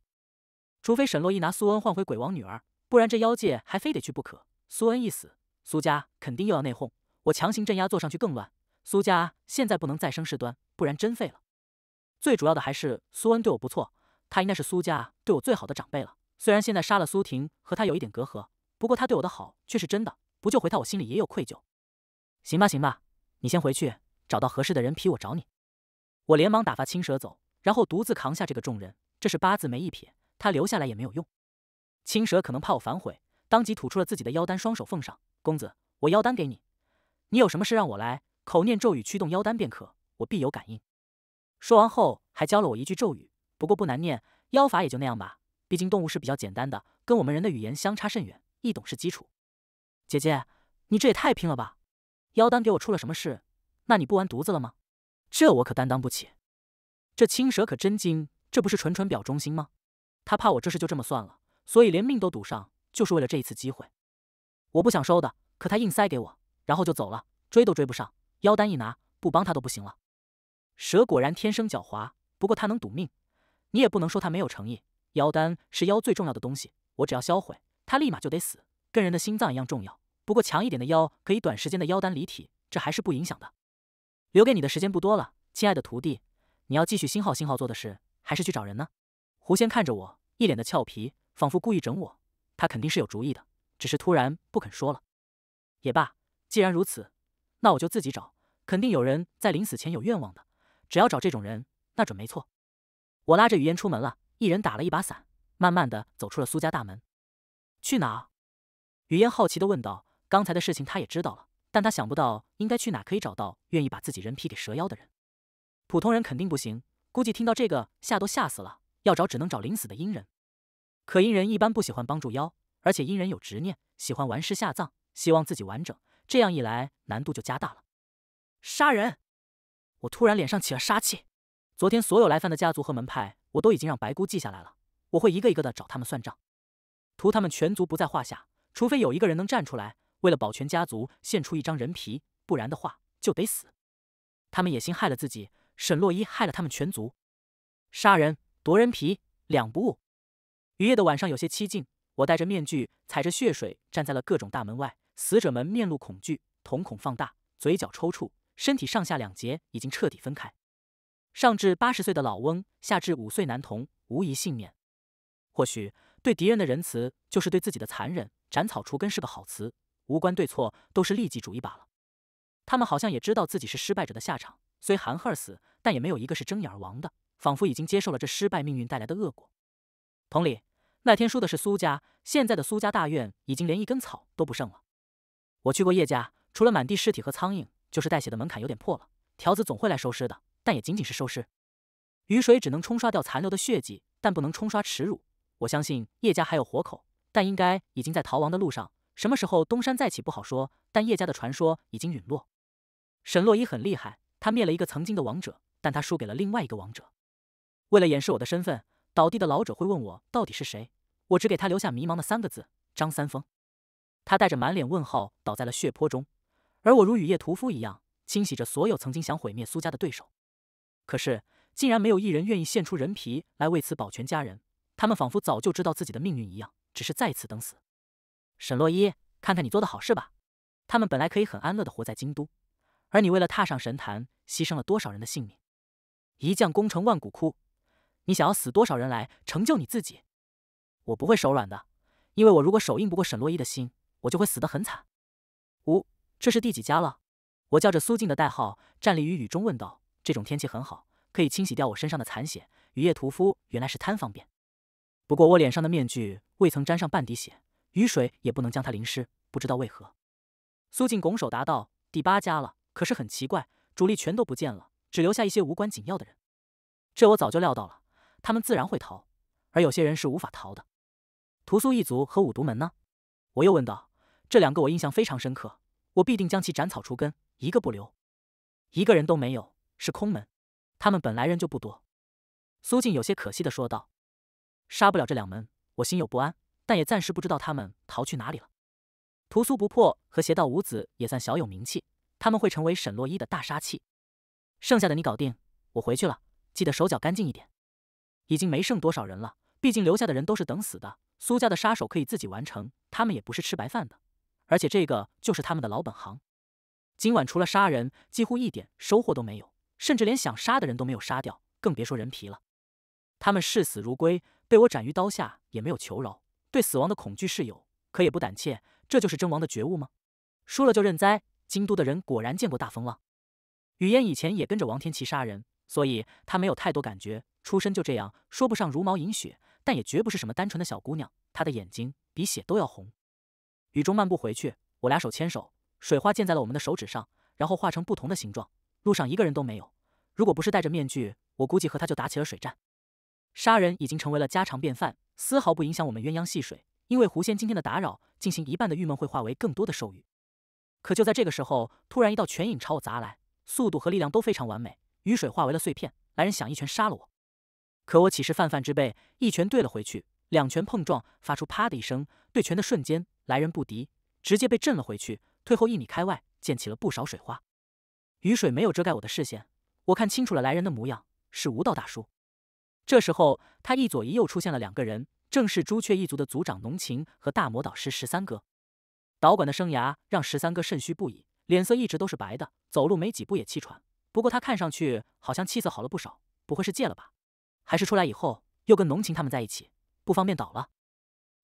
除非沈洛一拿苏恩换回鬼王女儿，不然这妖界还非得去不可。苏恩一死，苏家肯定又要内讧，我强行镇压，坐上去更乱。苏家现在不能再生事端，不然真废了。最主要的还是苏恩对我不错，他应该是苏家对我最好的长辈了。虽然现在杀了苏婷和她有一点隔阂，不过她对我的好却是真的。不救回她，我心里也有愧疚。行吧，行吧，你先回去，找到合适的人皮，我找你。我连忙打发青蛇走，然后独自扛下这个重任。这是八字没一撇，他留下来也没有用。青蛇可能怕我反悔，当即吐出了自己的妖丹，双手奉上：“公子，我妖丹给你，你有什么事让我来，口念咒语驱动妖丹便可，我必有感应。”说完后还教了我一句咒语，不过不难念，妖法也就那样吧。毕竟动物是比较简单的，跟我们人的语言相差甚远，易懂是基础。姐姐，你这也太拼了吧！妖丹给我出了什么事？那你不完犊子了吗？这我可担当不起。这青蛇可真精，这不是纯纯表忠心吗？他怕我这事就这么算了，所以连命都赌上，就是为了这一次机会。我不想收的，可他硬塞给我，然后就走了，追都追不上。妖丹一拿，不帮他都不行了。蛇果然天生狡猾，不过他能赌命，你也不能说他没有诚意。妖丹是妖最重要的东西，我只要销毁，它，立马就得死，跟人的心脏一样重要。不过强一点的妖可以短时间的妖丹离体，这还是不影响的。留给你的时间不多了，亲爱的徒弟，你要继续星号星号做的事，还是去找人呢？狐仙看着我，一脸的俏皮，仿佛故意整我。他肯定是有主意的，只是突然不肯说了。也罢，既然如此，那我就自己找。肯定有人在临死前有愿望的，只要找这种人，那准没错。我拉着雨烟出门了。一人打了一把伞，慢慢的走出了苏家大门。去哪？雨烟好奇的问道。刚才的事情他也知道了，但他想不到应该去哪可以找到愿意把自己人皮给蛇妖的人。普通人肯定不行，估计听到这个吓都吓死了。要找只能找临死的阴人。可阴人一般不喜欢帮助妖，而且阴人有执念，喜欢完尸下葬，希望自己完整，这样一来难度就加大了。杀人！我突然脸上起了杀气。昨天所有来犯的家族和门派。我都已经让白姑记下来了，我会一个一个的找他们算账，图他们全族不在话下。除非有一个人能站出来，为了保全家族献出一张人皮，不然的话就得死。他们野心害了自己，沈洛伊害了他们全族，杀人夺人皮两不误。雨夜的晚上有些凄静，我戴着面具，踩着血水站在了各种大门外，死者们面露恐惧，瞳孔放大，嘴角抽搐，身体上下两节已经彻底分开。上至八十岁的老翁，下至五岁男童，无一幸免。或许对敌人的仁慈就是对自己的残忍。斩草除根是个好词，无关对错，都是利己主义罢了。他们好像也知道自己是失败者的下场，虽含恨而死，但也没有一个是睁眼而亡的，仿佛已经接受了这失败命运带来的恶果。同理，那天说的是苏家，现在的苏家大院已经连一根草都不剩了。我去过叶家，除了满地尸体和苍蝇，就是带血的门槛有点破了。条子总会来收尸的。但也仅仅是收尸，雨水只能冲刷掉残留的血迹，但不能冲刷耻辱。我相信叶家还有活口，但应该已经在逃亡的路上。什么时候东山再起不好说，但叶家的传说已经陨落。沈洛伊很厉害，他灭了一个曾经的王者，但他输给了另外一个王者。为了掩饰我的身份，倒地的老者会问我到底是谁，我只给他留下迷茫的三个字：张三丰。他带着满脸问号倒在了血泊中，而我如雨夜屠夫一样清洗着所有曾经想毁灭苏家的对手。可是，竟然没有一人愿意献出人皮来为此保全家人。他们仿佛早就知道自己的命运一样，只是在此等死。沈洛伊，看看你做的好事吧。他们本来可以很安乐的活在京都，而你为了踏上神坛，牺牲了多少人的性命？一将功成万骨枯，你想要死多少人来成就你自己？我不会手软的，因为我如果手硬不过沈洛伊的心，我就会死得很惨。五，这是第几家了？我叫着苏静的代号，站立于雨中问道。这种天气很好，可以清洗掉我身上的残血。雨夜屠夫原来是贪方便，不过我脸上的面具未曾沾上半滴血，雨水也不能将它淋湿。不知道为何，苏静拱手答道：“第八家了，可是很奇怪，主力全都不见了，只留下一些无关紧要的人。这我早就料到了，他们自然会逃，而有些人是无法逃的。屠苏一族和五毒门呢？”我又问道：“这两个我印象非常深刻，我必定将其斩草除根，一个不留，一个人都没有。”是空门，他们本来人就不多。苏静有些可惜的说道：“杀不了这两门，我心有不安，但也暂时不知道他们逃去哪里了。”屠苏不破和邪道五子也算小有名气，他们会成为沈洛伊的大杀器。剩下的你搞定，我回去了，记得手脚干净一点。已经没剩多少人了，毕竟留下的人都是等死的。苏家的杀手可以自己完成，他们也不是吃白饭的，而且这个就是他们的老本行。今晚除了杀人，几乎一点收获都没有。甚至连想杀的人都没有杀掉，更别说人皮了。他们视死如归，被我斩于刀下也没有求饶。对死亡的恐惧是有，可也不胆怯。这就是真王的觉悟吗？输了就认栽。京都的人果然见过大风浪。雨烟以前也跟着王天琪杀人，所以她没有太多感觉。出身就这样，说不上茹毛饮血，但也绝不是什么单纯的小姑娘。她的眼睛比血都要红。雨中漫步回去，我俩手牵手，水花溅在了我们的手指上，然后化成不同的形状。路上一个人都没有，如果不是戴着面具，我估计和他就打起了水战。杀人已经成为了家常便饭，丝毫不影响我们鸳鸯戏水。因为狐仙今天的打扰，进行一半的郁闷会化为更多的兽欲。可就在这个时候，突然一道拳影朝我砸来，速度和力量都非常完美，雨水化为了碎片。来人想一拳杀了我，可我岂是泛泛之辈？一拳对了回去，两拳碰撞，发出啪的一声。对拳的瞬间，来人不敌，直接被震了回去，退后一米开外，溅起了不少水花。雨水没有遮盖我的视线，我看清楚了来人的模样，是无道大叔。这时候，他一左一右出现了两个人，正是朱雀一族的族长浓情和大魔导师十三哥。导管的生涯让十三哥肾虚不已，脸色一直都是白的，走路没几步也气喘。不过他看上去好像气色好了不少，不会是戒了吧？还是出来以后又跟浓情他们在一起，不方便倒了？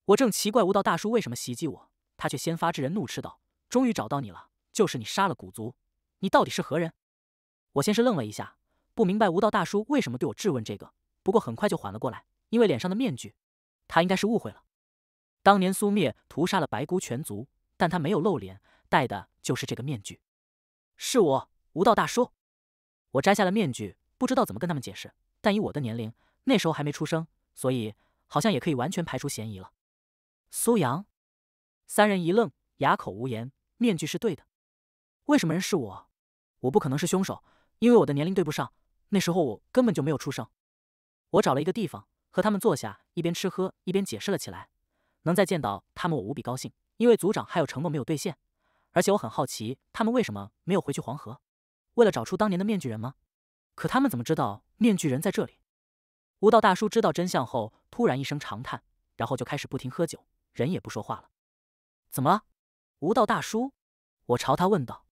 我正奇怪无道大叔为什么袭击我，他却先发制人怒斥道：“终于找到你了，就是你杀了古族！”你到底是何人？我先是愣了一下，不明白吴道大叔为什么对我质问这个。不过很快就缓了过来，因为脸上的面具，他应该是误会了。当年苏灭屠杀了白孤全族，但他没有露脸，戴的就是这个面具。是我，吴道大叔。我摘下了面具，不知道怎么跟他们解释。但以我的年龄，那时候还没出生，所以好像也可以完全排除嫌疑了。苏阳，三人一愣，哑口无言。面具是对的，为什么人是我？我不可能是凶手，因为我的年龄对不上，那时候我根本就没有出生。我找了一个地方，和他们坐下，一边吃喝一边解释了起来。能再见到他们，我无比高兴，因为组长还有承诺没有兑现，而且我很好奇他们为什么没有回去黄河，为了找出当年的面具人吗？可他们怎么知道面具人在这里？无道大叔知道真相后，突然一声长叹，然后就开始不停喝酒，人也不说话了。怎么了，无道大叔？我朝他问道。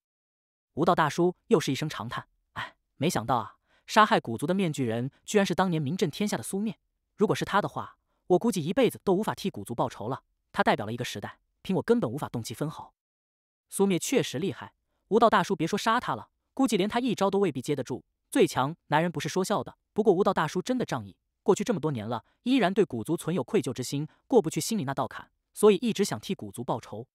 无道大叔又是一声长叹：“哎，没想到啊，杀害古族的面具人居然是当年名震天下的苏灭。如果是他的话，我估计一辈子都无法替古族报仇了。他代表了一个时代，凭我根本无法动其分毫。”苏灭确实厉害，无道大叔别说杀他了，估计连他一招都未必接得住。最强男人不是说笑的。不过无道大叔真的仗义，过去这么多年了，依然对古族存有愧疚之心，过不去心里那道坎，所以一直想替古族报仇。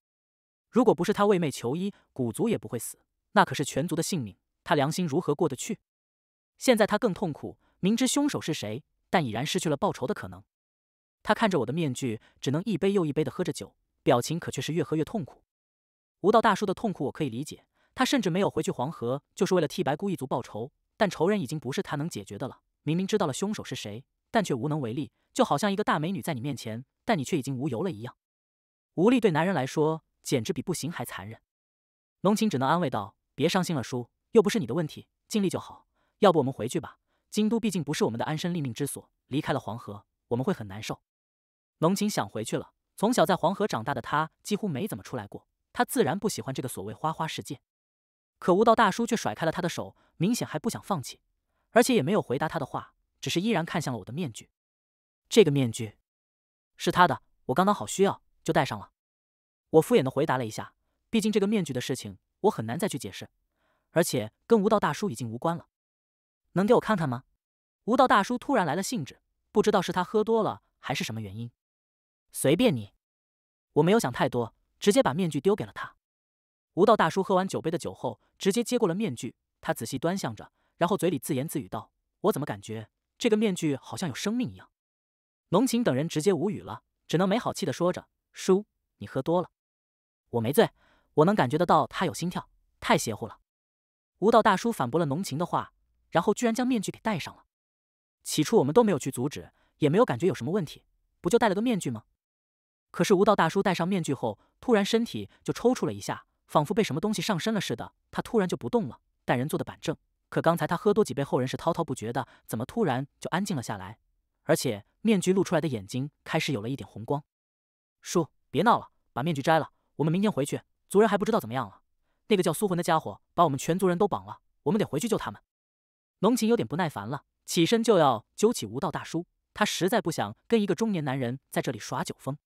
如果不是他为妹求医，古族也不会死。那可是全族的性命，他良心如何过得去？现在他更痛苦，明知凶手是谁，但已然失去了报仇的可能。他看着我的面具，只能一杯又一杯的喝着酒，表情可却是越喝越痛苦。无道大叔的痛苦我可以理解，他甚至没有回去黄河，就是为了替白姑一族报仇。但仇人已经不是他能解决的了。明明知道了凶手是谁，但却无能为力，就好像一个大美女在你面前，但你却已经无油了一样。无力对男人来说，简直比不行还残忍。浓情只能安慰道。别伤心了，叔，又不是你的问题，尽力就好。要不我们回去吧？京都毕竟不是我们的安身立命之所，离开了黄河，我们会很难受。龙情想回去了，从小在黄河长大的他，几乎没怎么出来过，他自然不喜欢这个所谓花花世界。可吴道大叔却甩开了他的手，明显还不想放弃，而且也没有回答他的话，只是依然看向了我的面具。这个面具是他的，我刚刚好需要，就戴上了。我敷衍的回答了一下，毕竟这个面具的事情。我很难再去解释，而且跟吴道大叔已经无关了。能给我看看吗？吴道大叔突然来了兴致，不知道是他喝多了还是什么原因。随便你，我没有想太多，直接把面具丢给了他。吴道大叔喝完酒杯的酒后，直接接过了面具，他仔细端详着，然后嘴里自言自语道：“我怎么感觉这个面具好像有生命一样？”浓情等人直接无语了，只能没好气的说着：“叔，你喝多了，我没醉。”我能感觉得到他有心跳，太邪乎了！吴道大叔反驳了浓情的话，然后居然将面具给戴上了。起初我们都没有去阻止，也没有感觉有什么问题，不就戴了个面具吗？可是吴道大叔戴上面具后，突然身体就抽搐了一下，仿佛被什么东西上身了似的。他突然就不动了，但人坐得板正。可刚才他喝多几杯后，人是滔滔不绝的，怎么突然就安静了下来？而且面具露出来的眼睛开始有了一点红光。叔，别闹了，把面具摘了，我们明天回去。族人还不知道怎么样了。那个叫苏魂的家伙把我们全族人都绑了，我们得回去救他们。浓情有点不耐烦了，起身就要揪起吴道大叔，他实在不想跟一个中年男人在这里耍酒疯。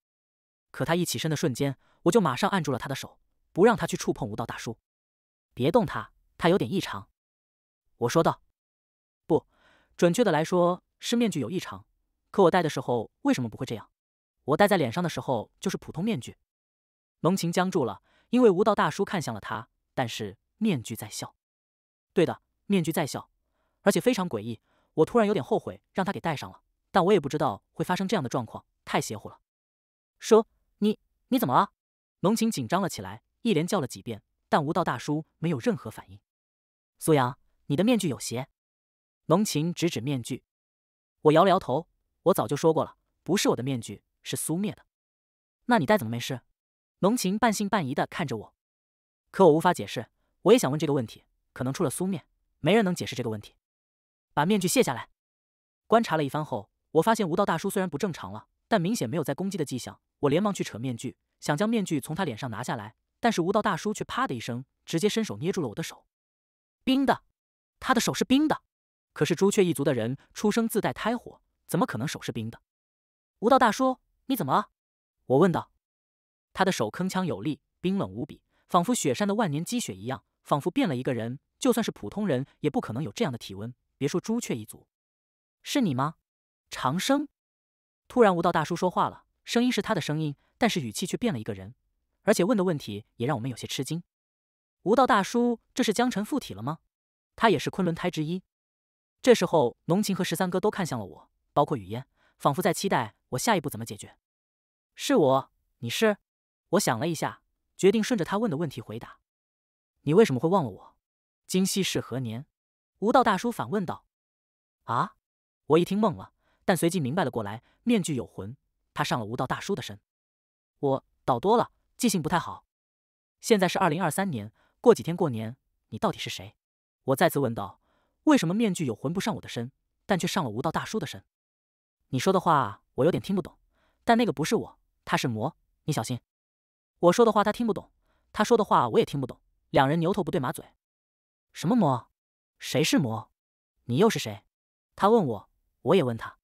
可他一起身的瞬间，我就马上按住了他的手，不让他去触碰吴道大叔。别动他，他有点异常。我说道。不，准确的来说是面具有异常。可我戴的时候为什么不会这样？我戴在脸上的时候就是普通面具。浓情僵住了。因为无道大叔看向了他，但是面具在笑。对的，面具在笑，而且非常诡异。我突然有点后悔让他给戴上了，但我也不知道会发生这样的状况，太邪乎了。说，你你怎么了？浓情紧张了起来，一连叫了几遍，但无道大叔没有任何反应。苏阳，你的面具有邪？浓情指指面具。我摇了摇头，我早就说过了，不是我的面具，是苏灭的。那你戴怎么没事？浓情半信半疑的看着我，可我无法解释。我也想问这个问题，可能除了苏面，没人能解释这个问题。把面具卸下来。观察了一番后，我发现吴道大叔虽然不正常了，但明显没有在攻击的迹象。我连忙去扯面具，想将面具从他脸上拿下来，但是吴道大叔却啪的一声，直接伸手捏住了我的手。冰的，他的手是冰的。可是朱雀一族的人出生自带胎火，怎么可能手是冰的？吴道大叔，你怎么了？我问道。他的手铿锵有力，冰冷无比，仿佛雪山的万年积雪一样，仿佛变了一个人。就算是普通人，也不可能有这样的体温，别说朱雀一族。是你吗？长生？突然，无道大叔说话了，声音是他的声音，但是语气却变了一个人，而且问的问题也让我们有些吃惊。无道大叔，这是江辰附体了吗？他也是昆仑胎之一。这时候，浓情和十三哥都看向了我，包括雨烟，仿佛在期待我下一步怎么解决。是我，你是？我想了一下，决定顺着他问的问题回答：“你为什么会忘了我？今夕是何年？”无道大叔反问道。啊！我一听懵了，但随即明白了过来。面具有魂，他上了无道大叔的身。我倒多了，记性不太好。现在是二零二三年，过几天过年。你到底是谁？我再次问道。为什么面具有魂不上我的身，但却上了无道大叔的身？你说的话我有点听不懂，但那个不是我，他是魔，你小心。我说的话他听不懂，他说的话我也听不懂，两人牛头不对马嘴。什么魔？谁是魔？你又是谁？他问我，我也问他。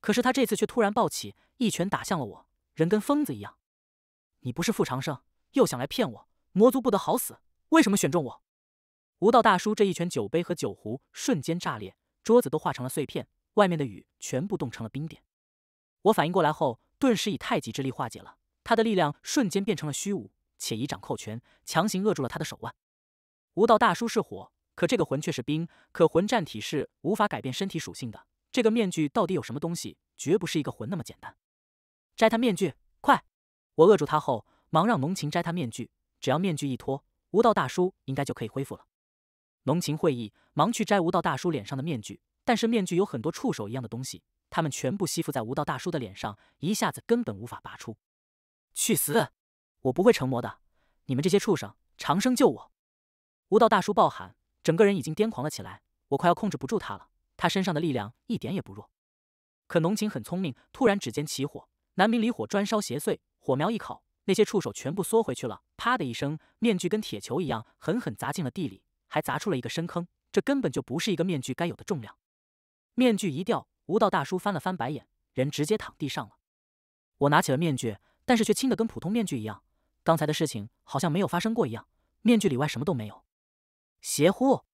可是他这次却突然暴起，一拳打向了我，人跟疯子一样。你不是傅长生，又想来骗我？魔族不得好死！为什么选中我？无道大叔这一拳，酒杯和酒壶瞬间炸裂，桌子都化成了碎片，外面的雨全部冻成了冰点。我反应过来后，顿时以太极之力化解了。他的力量瞬间变成了虚无，且以掌扣拳，强行扼住了他的手腕。无道大叔是火，可这个魂却是冰，可魂战体是无法改变身体属性的。这个面具到底有什么东西？绝不是一个魂那么简单。摘他面具，快！我扼住他后，忙让浓情摘他面具。只要面具一脱，无道大叔应该就可以恢复了。浓情会意，忙去摘无道大叔脸上的面具，但是面具有很多触手一样的东西，他们全部吸附在无道大叔的脸上，一下子根本无法拔出。去死！我不会成魔的，你们这些畜生！长生救我！无道大叔暴喊，整个人已经癫狂了起来。我快要控制不住他了。他身上的力量一点也不弱。可浓情很聪明，突然指尖起火，南明离火专烧邪祟，火苗一烤，那些触手全部缩回去了。啪的一声，面具跟铁球一样狠狠砸进了地里，还砸出了一个深坑。这根本就不是一个面具该有的重量。面具一掉，无道大叔翻了翻白眼，人直接躺地上了。我拿起了面具。但是却轻得跟普通面具一样，刚才的事情好像没有发生过一样，面具里外什么都没有，邪乎！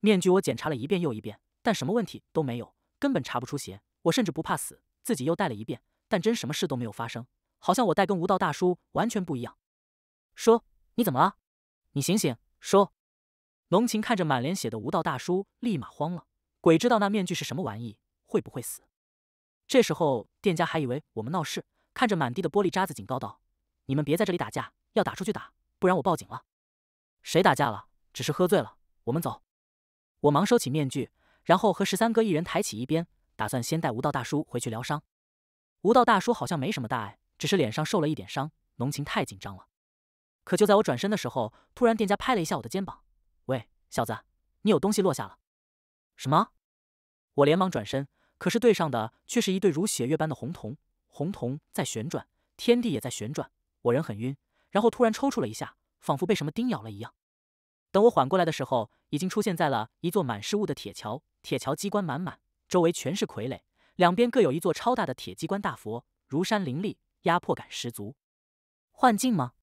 面具我检查了一遍又一遍，但什么问题都没有，根本查不出邪。我甚至不怕死，自己又戴了一遍，但真什么事都没有发生，好像我戴跟无道大叔完全不一样。说你怎么了？你醒醒！说。浓情看着满脸血的无道大叔，立马慌了，鬼知道那面具是什么玩意，会不会死？这时候店家还以为我们闹事。看着满地的玻璃渣子，警告道：“你们别在这里打架，要打出去打，不然我报警了。”“谁打架了？只是喝醉了。”“我们走。”我忙收起面具，然后和十三哥一人抬起一边，打算先带吴道大叔回去疗伤。吴道大叔好像没什么大碍，只是脸上受了一点伤。浓情太紧张了，可就在我转身的时候，突然店家拍了一下我的肩膀：“喂，小子，你有东西落下了。”“什么？”我连忙转身，可是对上的却是一对如血月般的红瞳。红瞳在旋转，天地也在旋转，我人很晕，然后突然抽搐了一下，仿佛被什么叮咬了一样。等我缓过来的时候，已经出现在了一座满是雾的铁桥，铁桥机关满满，周围全是傀儡，两边各有一座超大的铁机关大佛，如山林立，压迫感十足。幻境吗？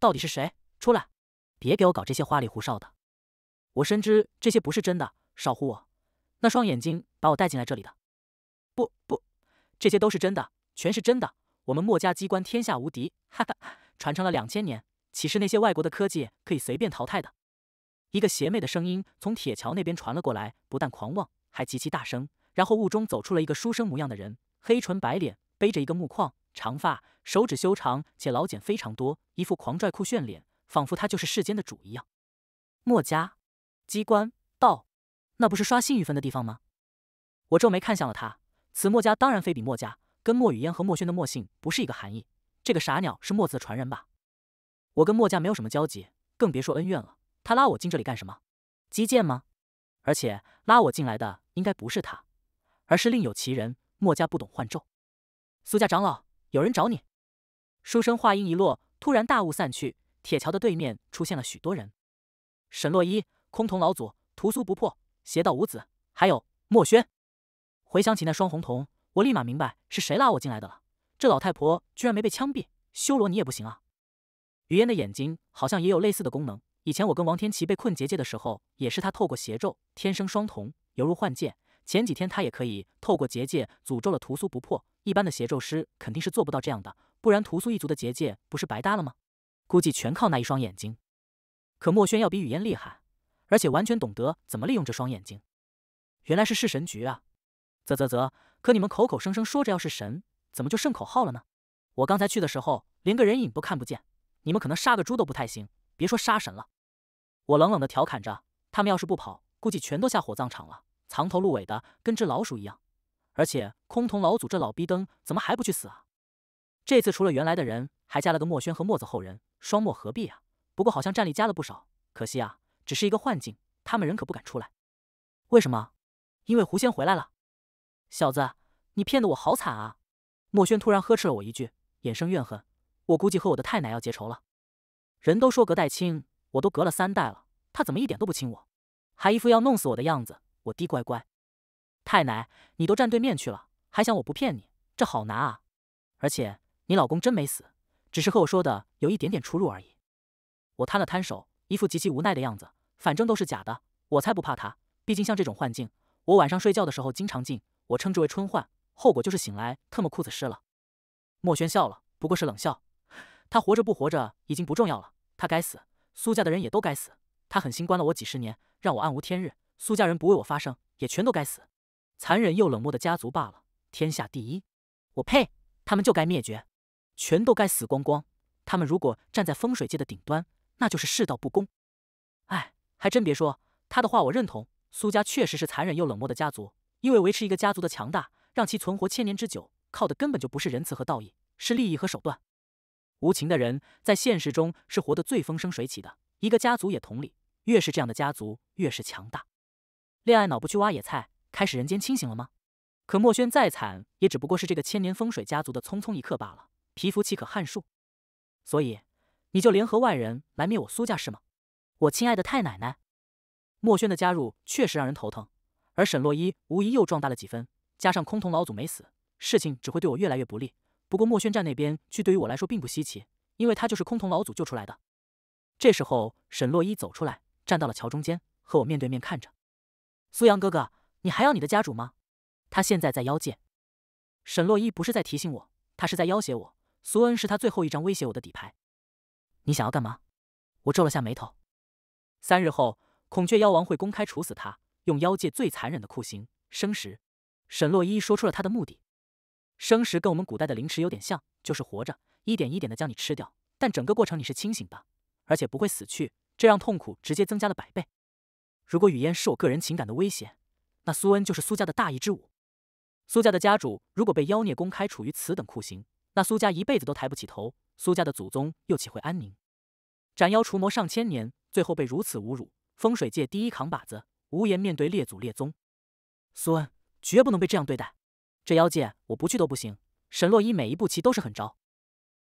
到底是谁出来？别给我搞这些花里胡哨的，我深知这些不是真的，少唬我。那双眼睛把我带进来这里的，不不，这些都是真的。全是真的，我们墨家机关天下无敌，哈哈传承了两千年，岂是那些外国的科技可以随便淘汰的？一个邪魅的声音从铁桥那边传了过来，不但狂妄，还极其大声。然后雾中走出了一个书生模样的人，黑唇白脸，背着一个木框，长发，手指修长且老茧非常多，一副狂拽酷炫脸，仿佛他就是世间的主一样。墨家机关道，那不是刷信誉分的地方吗？我皱眉看向了他，此墨家当然非彼墨家。跟莫雨嫣和莫轩的莫姓不是一个含义。这个傻鸟是墨子的传人吧？我跟墨家没有什么交集，更别说恩怨了。他拉我进这里干什么？基建吗？而且拉我进来的应该不是他，而是另有其人。墨家不懂幻咒。苏家长老，有人找你。书生话音一落，突然大雾散去，铁桥的对面出现了许多人。沈洛一、空峒老祖、屠苏不破、邪道五子，还有莫轩。回想起那双红瞳。我立马明白是谁拉我进来的了，这老太婆居然没被枪毙，修罗你也不行啊！雨烟的眼睛好像也有类似的功能，以前我跟王天琪被困结界的时候，也是他透过邪咒，天生双瞳，犹如幻界。前几天他也可以透过结界诅咒了屠苏不破，一般的邪咒师肯定是做不到这样的，不然屠苏一族的结界不是白搭了吗？估计全靠那一双眼睛。可墨轩要比雨烟厉害，而且完全懂得怎么利用这双眼睛。原来是弑神局啊！啧啧啧。可你们口口声声说着要是神，怎么就剩口号了呢？我刚才去的时候连个人影都看不见，你们可能杀个猪都不太行，别说杀神了。我冷冷的调侃着，他们要是不跑，估计全都下火葬场了，藏头露尾的跟只老鼠一样。而且空峒老祖这老逼灯怎么还不去死啊？这次除了原来的人，还加了个墨轩和墨子后人，双墨何必啊？不过好像战力加了不少，可惜啊，只是一个幻境，他们人可不敢出来。为什么？因为狐仙回来了。小子，你骗得我好惨啊！墨轩突然呵斥了我一句，眼生怨恨。我估计和我的太奶要结仇了。人都说隔代亲，我都隔了三代了，他怎么一点都不亲我，还一副要弄死我的样子？我的乖乖，太奶，你都站对面去了，还想我不骗你？这好难啊！而且你老公真没死，只是和我说的有一点点出入而已。我摊了摊手，一副极其无奈的样子。反正都是假的，我才不怕他。毕竟像这种幻境，我晚上睡觉的时候经常进。我称之为春患，后果就是醒来特么裤子湿了。墨轩笑了，不过是冷笑。他活着不活着已经不重要了，他该死，苏家的人也都该死。他狠心关了我几十年，让我暗无天日。苏家人不为我发声，也全都该死。残忍又冷漠的家族罢了，天下第一。我呸！他们就该灭绝，全都该死光光。他们如果站在风水界的顶端，那就是世道不公。哎，还真别说，他的话我认同。苏家确实是残忍又冷漠的家族。因为维持一个家族的强大，让其存活千年之久，靠的根本就不是仁慈和道义，是利益和手段。无情的人在现实中是活得最风生水起的，一个家族也同理。越是这样的家族，越是强大。恋爱脑不去挖野菜，开始人间清醒了吗？可墨轩再惨，也只不过是这个千年风水家族的匆匆一刻罢了。皮肤岂可撼树？所以你就联合外人来灭我苏家是吗？我亲爱的太奶奶，墨轩的加入确实让人头疼。而沈洛伊无疑又壮大了几分，加上空峒老祖没死，事情只会对我越来越不利。不过莫轩战那边却对于我来说并不稀奇，因为他就是空峒老祖救出来的。这时候，沈洛伊走出来，站到了桥中间，和我面对面看着苏阳哥哥：“你还要你的家主吗？他现在在妖界。”沈洛伊不是在提醒我，他是在要挟我。苏恩是他最后一张威胁我的底牌。你想要干嘛？我皱了下眉头。三日后，孔雀妖王会公开处死他。用妖界最残忍的酷刑生食，沈洛伊说出了他的目的。生食跟我们古代的凌迟有点像，就是活着一点一点的将你吃掉，但整个过程你是清醒的，而且不会死去，这让痛苦直接增加了百倍。如果雨嫣是我个人情感的威胁，那苏恩就是苏家的大义之舞。苏家的家主如果被妖孽公开处于此等酷刑，那苏家一辈子都抬不起头，苏家的祖宗又岂会安宁？斩妖除魔上千年，最后被如此侮辱，风水界第一扛把子。无颜面对列祖列宗，孙绝不能被这样对待。这妖界我不去都不行。沈洛伊每一步棋都是狠招。